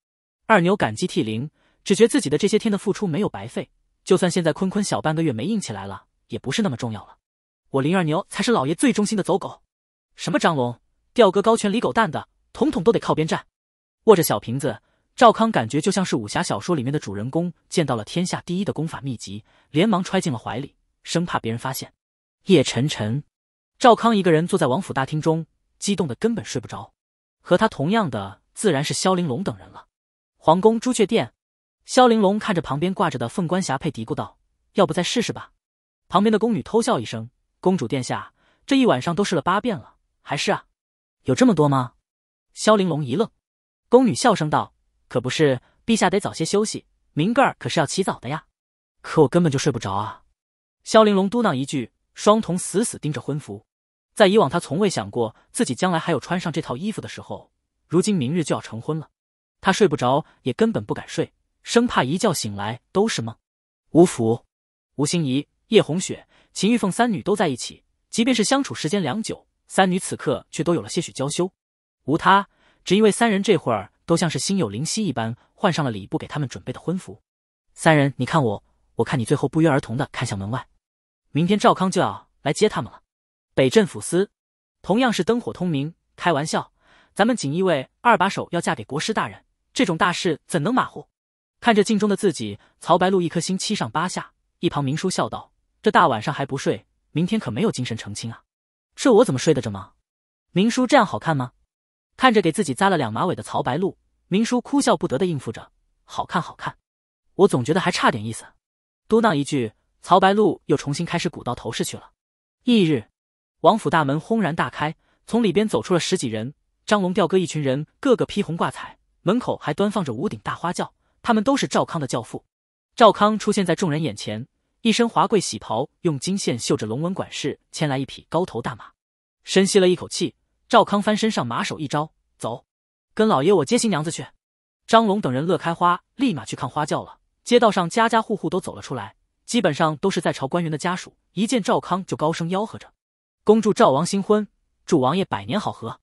二牛感激涕零，只觉自己的这些天的付出没有白费。就算现在坤坤小半个月没硬起来了，也不是那么重要了。我林二牛才是老爷最忠心的走狗。什么张龙、吊哥、高全、李狗蛋的，统统都得靠边站。握着小瓶子。赵康感觉就像是武侠小说里面的主人公见到了天下第一的功法秘籍，连忙揣进了怀里，生怕别人发现。叶沉沉，赵康一个人坐在王府大厅中，激动的根本睡不着。和他同样的自然是萧玲珑等人了。皇宫朱雀殿，萧玲珑看着旁边挂着的凤冠霞帔，嘀咕道：“要不再试试吧？”旁边的宫女偷笑一声：“公主殿下，这一晚上都试了八遍了，还是啊？有这么多吗？”萧玲珑一愣，宫女笑声道。可不是，陛下得早些休息。明个儿可是要起早的呀。可我根本就睡不着啊！萧玲珑嘟囔一句，双瞳死死盯着婚服。在以往，他从未想过自己将来还有穿上这套衣服的时候。如今明日就要成婚了，他睡不着，也根本不敢睡，生怕一觉醒来都是梦。吴福、吴心怡、叶红雪、秦玉凤三女都在一起，即便是相处时间良久，三女此刻却都有了些许娇羞。无他，只因为三人这会儿。都像是心有灵犀一般，换上了礼部给他们准备的婚服。三人，你看我，我看你，最后不约而同的看向门外。明天赵康就要来接他们了。北镇抚司同样是灯火通明。开玩笑，咱们锦衣卫二把手要嫁给国师大人，这种大事怎能马虎？看着镜中的自己，曹白露一颗心七上八下。一旁明叔笑道：“这大晚上还不睡，明天可没有精神成亲啊。”“这我怎么睡得着吗？”明叔这样好看吗？看着给自己扎了两马尾的曹白露，明叔哭笑不得的应付着：“好看，好看。”我总觉得还差点意思，嘟囔一句。曹白露又重新开始鼓捣头饰去了。翌日，王府大门轰然大开，从里边走出了十几人，张龙、吊哥一群人，个个披红挂彩。门口还端放着五顶大花轿。他们都是赵康的教父。赵康出现在众人眼前，一身华贵喜袍，用金线绣着龙纹。管事牵来一匹高头大马，深吸了一口气。赵康翻身上马，首一招，走，跟老爷我接新娘子去。张龙等人乐开花，立马去看花轿了。街道上家家户户都走了出来，基本上都是在朝官员的家属。一见赵康，就高声吆喝着：“恭祝赵王新婚，祝王爷百年好合。”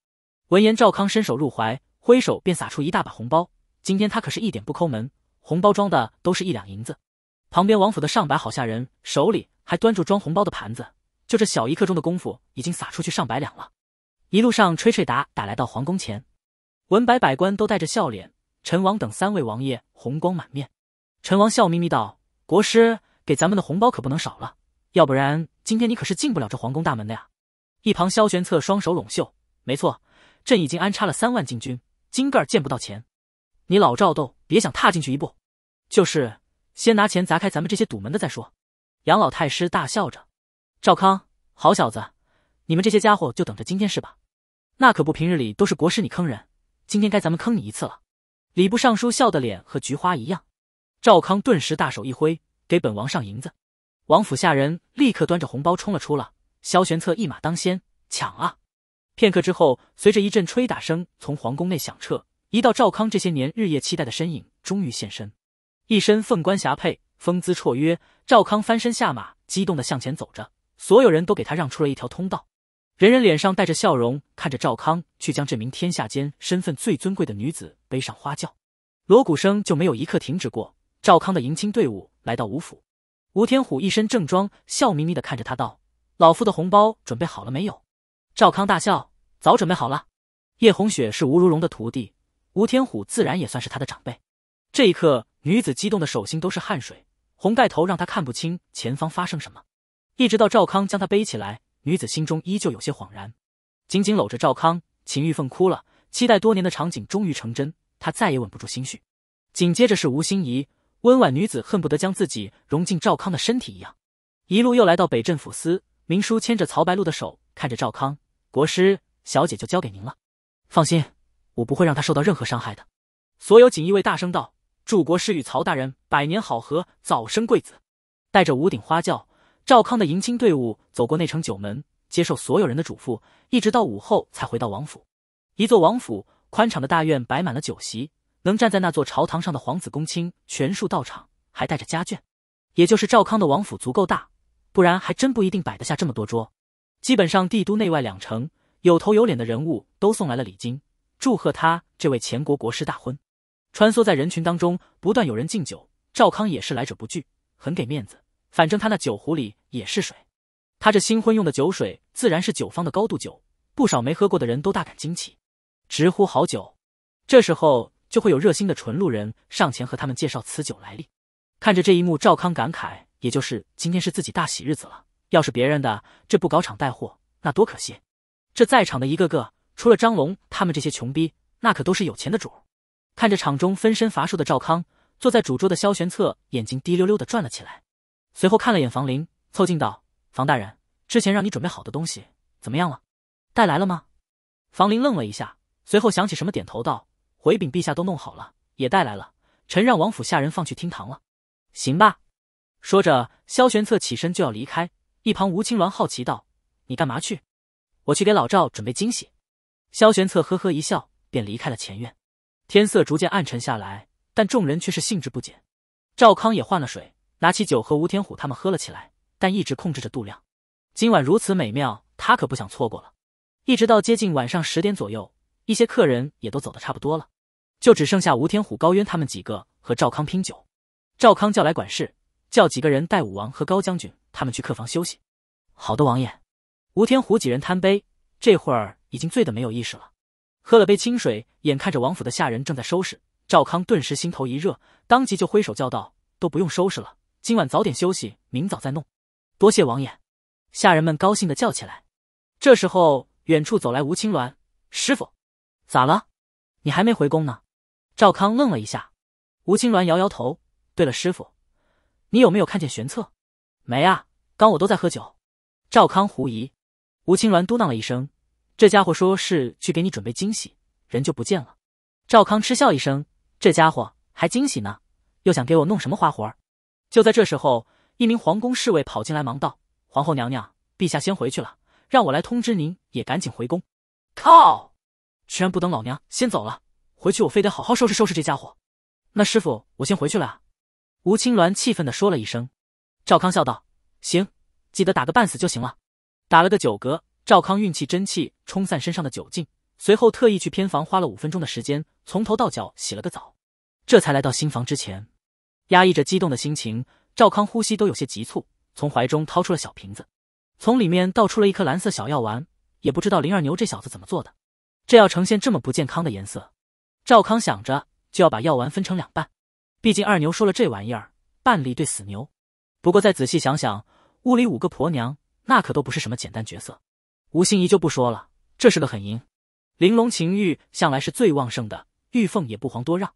闻言，赵康伸手入怀，挥手便撒出一大把红包。今天他可是一点不抠门，红包装的都是一两银子。旁边王府的上百好下人手里还端着装红包的盘子，就这小一刻钟的功夫，已经撒出去上百两了。一路上吹吹打打来到皇宫前，文白百官都带着笑脸，陈王等三位王爷红光满面。陈王笑眯眯道：“国师给咱们的红包可不能少了，要不然今天你可是进不了这皇宫大门的呀。”一旁萧玄策双手拢袖：“没错，朕已经安插了三万禁军，金盖儿见不到钱，你老赵斗别想踏进去一步。就是先拿钱砸开咱们这些堵门的再说。”杨老太师大笑着：“赵康，好小子，你们这些家伙就等着今天是吧？”那可不，平日里都是国师你坑人，今天该咱们坑你一次了。礼部尚书笑的脸和菊花一样，赵康顿时大手一挥，给本王上银子。王府下人立刻端着红包冲了出了。萧玄策一马当先抢啊！片刻之后，随着一阵吹打声从皇宫内响彻，一道赵康这些年日夜期待的身影终于现身，一身凤冠霞帔，风姿绰约。赵康翻身下马，激动地向前走着，所有人都给他让出了一条通道。人人脸上带着笑容，看着赵康去将这名天下间身份最尊贵的女子背上花轿，锣鼓声就没有一刻停止过。赵康的迎亲队伍来到吴府，吴天虎一身正装，笑眯眯的看着他道：“老夫的红包准备好了没有？”赵康大笑：“早准备好了。”叶红雪是吴如荣的徒弟，吴天虎自然也算是他的长辈。这一刻，女子激动的手心都是汗水，红盖头让她看不清前方发生什么，一直到赵康将她背起来。女子心中依旧有些恍然，紧紧搂着赵康。秦玉凤哭了，期待多年的场景终于成真，她再也稳不住心绪。紧接着是吴心怡，温婉女子恨不得将自己融进赵康的身体一样。一路又来到北镇抚司，明叔牵着曹白露的手，看着赵康，国师小姐就交给您了。放心，我不会让她受到任何伤害的。所有锦衣卫大声道：“祝国师与曹大人百年好合，早生贵子。”带着五顶花轿。赵康的迎亲队伍走过内城九门，接受所有人的嘱咐，一直到午后才回到王府。一座王府宽敞的大院摆满了酒席，能站在那座朝堂上的皇子、公卿全数到场，还带着家眷。也就是赵康的王府足够大，不然还真不一定摆得下这么多桌。基本上帝都内外两城有头有脸的人物都送来了礼金，祝贺他这位前国国师大婚。穿梭在人群当中，不断有人敬酒，赵康也是来者不拒，很给面子。反正他那酒壶里也是水，他这新婚用的酒水自然是酒方的高度酒，不少没喝过的人都大感惊奇，直呼好酒。这时候就会有热心的纯路人上前和他们介绍此酒来历。看着这一幕，赵康感慨：也就是今天是自己大喜日子了，要是别人的，这不搞场带货，那多可惜。这在场的一个个，除了张龙他们这些穷逼，那可都是有钱的主。看着场中分身乏术的赵康，坐在主桌的萧玄策眼睛滴溜溜的转了起来。随后看了眼房陵，凑近道：“房大人，之前让你准备好的东西怎么样了？带来了吗？”房陵愣了一下，随后想起什么，点头道：“回禀陛下，都弄好了，也带来了。臣让王府下人放去厅堂了。”行吧。说着，萧玄策起身就要离开。一旁吴青鸾好奇道：“你干嘛去？”“我去给老赵准备惊喜。”萧玄策呵呵一笑，便离开了前院。天色逐渐暗沉下来，但众人却是兴致不减。赵康也换了水。拿起酒和吴天虎他们喝了起来，但一直控制着度量。今晚如此美妙，他可不想错过了。一直到接近晚上十点左右，一些客人也都走得差不多了，就只剩下吴天虎、高渊他们几个和赵康拼酒。赵康叫来管事，叫几个人带武王和高将军他们去客房休息。好的，王爷。吴天虎几人贪杯，这会儿已经醉得没有意识了。喝了杯清水，眼看着王府的下人正在收拾，赵康顿时心头一热，当即就挥手叫道：“都不用收拾了。”今晚早点休息，明早再弄。多谢王爷，下人们高兴的叫起来。这时候，远处走来吴青鸾，师傅，咋了？你还没回宫呢？赵康愣了一下，吴青鸾摇摇头。对了，师傅，你有没有看见玄策？没啊，刚我都在喝酒。赵康狐疑，吴青鸾嘟囔了一声：“这家伙说是去给你准备惊喜，人就不见了。”赵康嗤笑一声：“这家伙还惊喜呢，又想给我弄什么花活儿？”就在这时候，一名皇宫侍卫跑进来，忙道：“皇后娘娘，陛下先回去了，让我来通知您，也赶紧回宫。”靠！居然不等老娘先走了，回去我非得好好收拾收拾这家伙。那师傅，我先回去了啊。”吴青鸾气愤地说了一声。赵康笑道：“行，记得打个半死就行了。”打了个酒嗝，赵康运气真气冲散身上的酒劲，随后特意去偏房花了五分钟的时间，从头到脚洗了个澡，这才来到新房之前。压抑着激动的心情，赵康呼吸都有些急促，从怀中掏出了小瓶子，从里面倒出了一颗蓝色小药丸。也不知道林二牛这小子怎么做的，这药呈现这么不健康的颜色。赵康想着就要把药丸分成两半，毕竟二牛说了这玩意儿半粒对死牛。不过再仔细想想，屋里五个婆娘那可都不是什么简单角色。吴心怡就不说了，这是个狠银，玲珑情欲向来是最旺盛的，玉凤也不遑多让。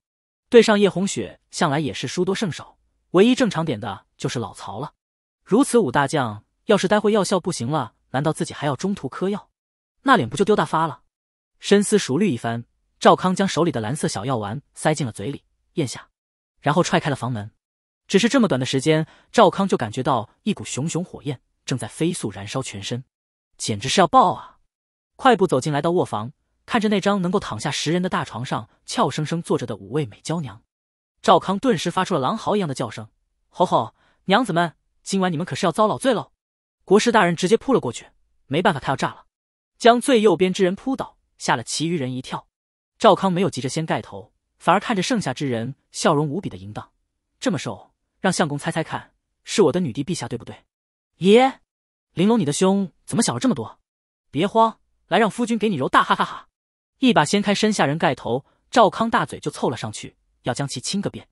对上叶红雪，向来也是输多胜少，唯一正常点的就是老曹了。如此五大将，要是待会药效不行了，难道自己还要中途嗑药？那脸不就丢大发了？深思熟虑一番，赵康将手里的蓝色小药丸塞进了嘴里，咽下，然后踹开了房门。只是这么短的时间，赵康就感觉到一股熊熊火焰正在飞速燃烧全身，简直是要爆啊！快步走进来到卧房。看着那张能够躺下十人的大床上俏生生坐着的五位美娇娘，赵康顿时发出了狼嚎一样的叫声：“吼吼，娘子们，今晚你们可是要遭老罪喽！”国师大人直接扑了过去，没办法，他要炸了，将最右边之人扑倒，吓了其余人一跳。赵康没有急着掀盖头，反而看着剩下之人，笑容无比的淫荡：“这么瘦，让相公猜猜看，是我的女帝陛下对不对？”“爷，玲珑，你的胸怎么小了这么多？别慌，来让夫君给你揉大！”哈哈哈。一把掀开身下人盖头，赵康大嘴就凑了上去，要将其亲个遍。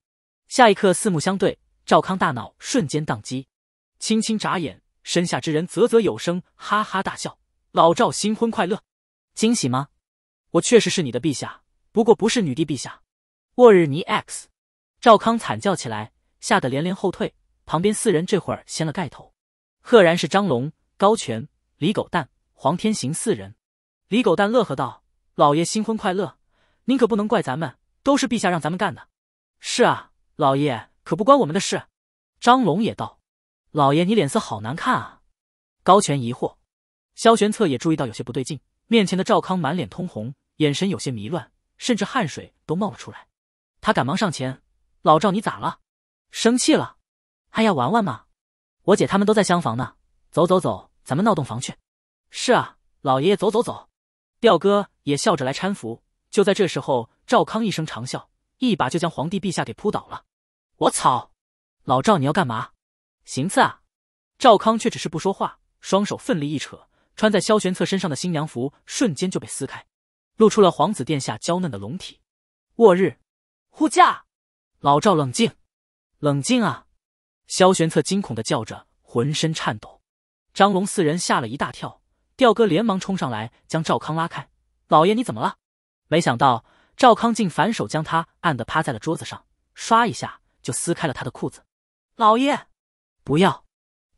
下一刻，四目相对，赵康大脑瞬间宕机，轻轻眨眼，身下之人啧啧有声，哈哈大笑：“老赵，新婚快乐，惊喜吗？”“我确实是你的陛下，不过不是女帝陛下。”沃日尼 X，赵康惨叫起来，吓得连连后退。旁边四人这会儿掀了盖头，赫然是张龙、高全、李狗蛋、黄天行四人。李狗蛋乐呵道。老爷新婚快乐，您可不能怪咱们，都是陛下让咱们干的。是啊，老爷可不关我们的事。张龙也道：“老爷，你脸色好难看啊。”高权疑惑，萧玄策也注意到有些不对劲。面前的赵康满脸通红，眼神有些迷乱，甚至汗水都冒了出来。他赶忙上前：“老赵，你咋了？生气了？哎呀，玩玩嘛，我姐他们都在厢房呢。走走走，咱们闹洞房去。”是啊，老爷爷，走走走。吊哥也笑着来搀扶。就在这时候，赵康一声长啸，一把就将皇帝陛下给扑倒了。我操！老赵，你要干嘛？行刺啊！赵康却只是不说话，双手奋力一扯，穿在萧玄策身上的新娘服瞬间就被撕开，露出了皇子殿下娇嫩的龙体。卧日！护驾！老赵，冷静！冷静啊！萧玄策惊恐的叫着，浑身颤抖。张龙四人吓了一大跳。吊哥连忙冲上来，将赵康拉开。老爷，你怎么了？没想到赵康竟反手将他按得趴在了桌子上，唰一下就撕开了他的裤子。老爷，不要！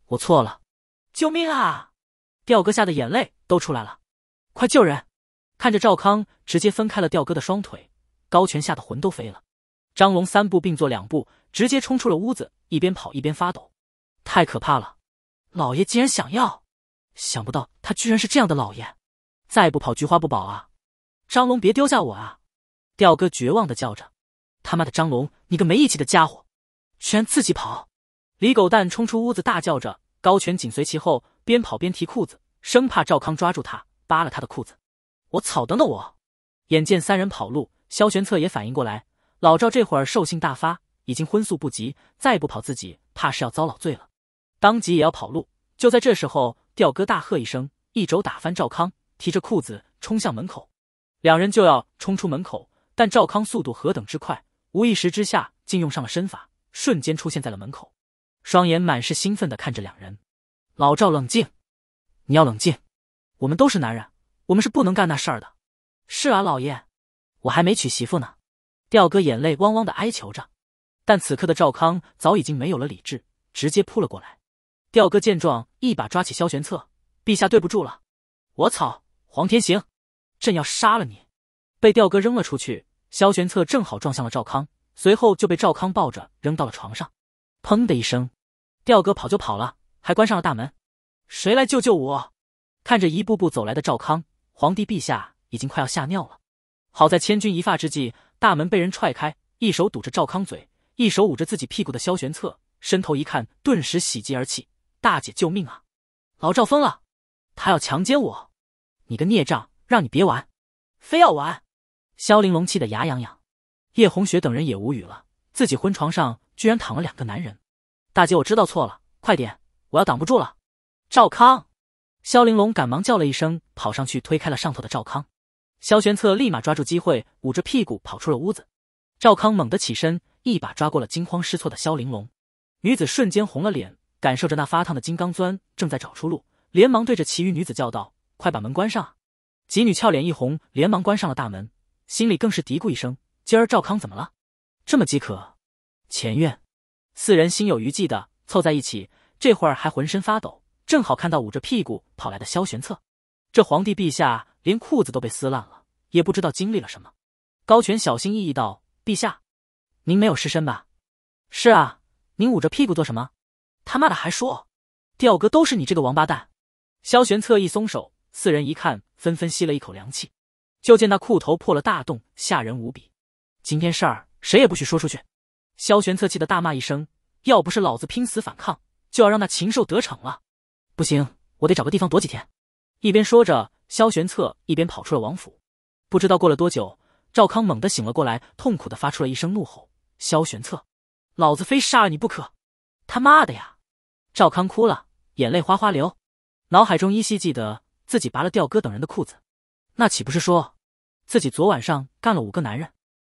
我错了！救命啊！吊哥吓得眼泪都出来了，快救人！看着赵康直接分开了吊哥的双腿，高权吓得魂都飞了。张龙三步并作两步，直接冲出了屋子，一边跑一边发抖。太可怕了！老爷竟然想要！想不到他居然是这样的老爷，再不跑菊花不保啊！张龙，别丢下我啊！吊哥绝望的叫着：“他妈的，张龙，你个没义气的家伙，居然自己跑！”李狗蛋冲出屋子大叫着，高权紧随其后，边跑边提裤子，生怕赵康抓住他扒了他的裤子。我操！等等我！眼见三人跑路，萧玄策也反应过来，老赵这会儿兽性大发，已经荤素不及，再不跑自己怕是要遭老罪了，当即也要跑路。就在这时候。吊哥大喝一声，一肘打翻赵康，提着裤子冲向门口。两人就要冲出门口，但赵康速度何等之快，无意识之下竟用上了身法，瞬间出现在了门口，双眼满是兴奋的看着两人。老赵，冷静，你要冷静，我们都是男人，我们是不能干那事儿的。是啊，老爷，我还没娶媳妇呢。吊哥眼泪汪汪的哀求着，但此刻的赵康早已经没有了理智，直接扑了过来。吊哥见状，一把抓起萧玄策：“陛下，对不住了！”我操，黄天行，朕要杀了你！被吊哥扔了出去，萧玄策正好撞向了赵康，随后就被赵康抱着扔到了床上。砰的一声，吊哥跑就跑了，还关上了大门。谁来救救我？看着一步步走来的赵康，皇帝陛下已经快要吓尿了。好在千钧一发之际，大门被人踹开，一手堵着赵康嘴，一手捂着自己屁股的萧玄策，伸头一看，顿时喜极而泣。大姐救命啊！老赵疯了，他要强奸我！你个孽障，让你别玩，非要玩！萧玲珑气得牙痒痒，叶红雪等人也无语了，自己婚床上居然躺了两个男人。大姐，我知道错了，快点，我要挡不住了！赵康，萧玲珑赶忙叫了一声，跑上去推开了上头的赵康。萧玄策立马抓住机会，捂着屁股跑出了屋子。赵康猛地起身，一把抓过了惊慌失措的萧玲珑，女子瞬间红了脸。感受着那发烫的金刚钻，正在找出路，连忙对着其余女子叫道：“快把门关上！”几女俏脸一红，连忙关上了大门，心里更是嘀咕一声：“今儿赵康怎么了？这么饥渴？”前院四人心有余悸的凑在一起，这会儿还浑身发抖。正好看到捂着屁股跑来的萧玄策，这皇帝陛下连裤子都被撕烂了，也不知道经历了什么。高权小心翼翼道：“陛下，您没有失身吧？”“是啊，您捂着屁股做什么？”他妈的，还说，吊哥都是你这个王八蛋！萧玄策一松手，四人一看，纷纷吸了一口凉气。就见那裤头破了大洞，吓人无比。今天事儿谁也不许说出去！萧玄策气得大骂一声：“要不是老子拼死反抗，就要让那禽兽得逞了！”不行，我得找个地方躲几天。一边说着，萧玄策一边跑出了王府。不知道过了多久，赵康猛地醒了过来，痛苦的发出了一声怒吼：“萧玄策，老子非杀了你不可！他妈的呀！”赵康哭了，眼泪哗哗流，脑海中依稀记得自己拔了吊哥等人的裤子，那岂不是说，自己昨晚上干了五个男人？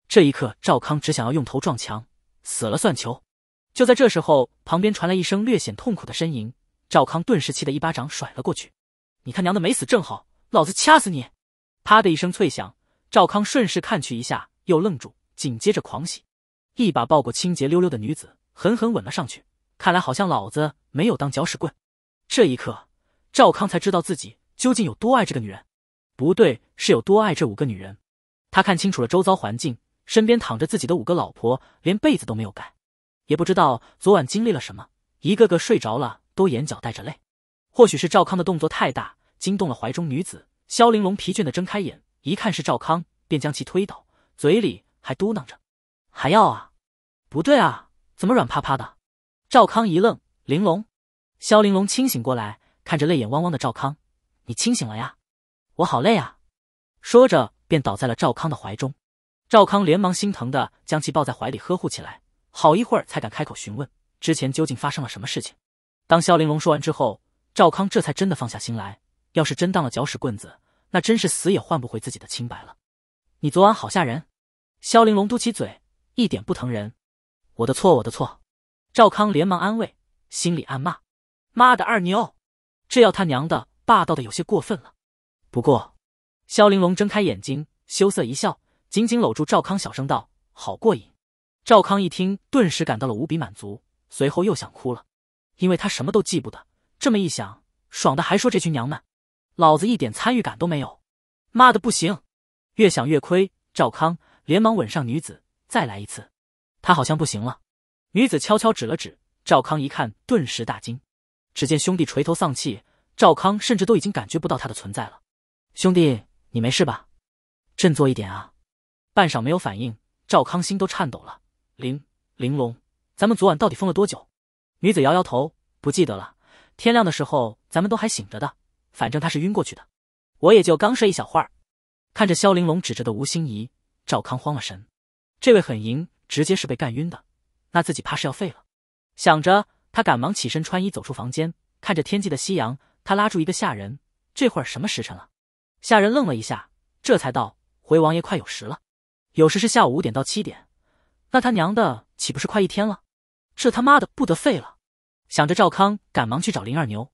这一刻，赵康只想要用头撞墙，死了算球。就在这时候，旁边传来一声略显痛苦的呻吟，赵康顿时气得一巴掌甩了过去：“你他娘的没死正好，老子掐死你！”啪的一声脆响，赵康顺势看去一下，又愣住，紧接着狂喜，一把抱过清洁溜溜的女子，狠狠吻了上去。看来好像老子没有当搅屎棍。这一刻，赵康才知道自己究竟有多爱这个女人，不对，是有多爱这五个女人。他看清楚了周遭环境，身边躺着自己的五个老婆，连被子都没有盖，也不知道昨晚经历了什么，一个个睡着了，都眼角带着泪。或许是赵康的动作太大，惊动了怀中女子。萧玲珑疲倦的睁开眼，一看是赵康，便将其推倒，嘴里还嘟囔着：“还要啊？不对啊，怎么软趴趴的？”赵康一愣，玲珑，肖玲珑清醒过来，看着泪眼汪汪的赵康，你清醒了呀？我好累啊！说着便倒在了赵康的怀中，赵康连忙心疼的将其抱在怀里呵护起来，好一会儿才敢开口询问之前究竟发生了什么事情。当肖玲珑说完之后，赵康这才真的放下心来，要是真当了搅屎棍子，那真是死也换不回自己的清白了。你昨晚好吓人，肖玲珑嘟起嘴，一点不疼人。我的错，我的错。赵康连忙安慰，心里暗骂：“妈的二牛，这要他娘的霸道的有些过分了。”不过，肖玲珑睁开眼睛，羞涩一笑，紧紧搂住赵康，小声道：“好过瘾。”赵康一听，顿时感到了无比满足，随后又想哭了，因为他什么都记不得。这么一想，爽的还说这群娘们，老子一点参与感都没有，妈的不行！越想越亏，赵康连忙吻上女子，再来一次。他好像不行了。女子悄悄指了指赵康，一看顿时大惊。只见兄弟垂头丧气，赵康甚至都已经感觉不到他的存在了。兄弟，你没事吧？振作一点啊！半晌没有反应，赵康心都颤抖了。玲玲珑，咱们昨晚到底疯了多久？女子摇摇头，不记得了。天亮的时候，咱们都还醒着的。反正他是晕过去的，我也就刚睡一小会儿。看着萧玲珑指着的吴心怡，赵康慌了神。这位很淫，直接是被干晕的。那自己怕是要废了，想着他赶忙起身穿衣，走出房间，看着天际的夕阳，他拉住一个下人：“这会儿什么时辰了？”下人愣了一下，这才道：“回王爷，快有时了。有时是下午五点到七点，那他娘的岂不是快一天了？这他妈的不得废了！”想着赵康赶忙去找林二牛。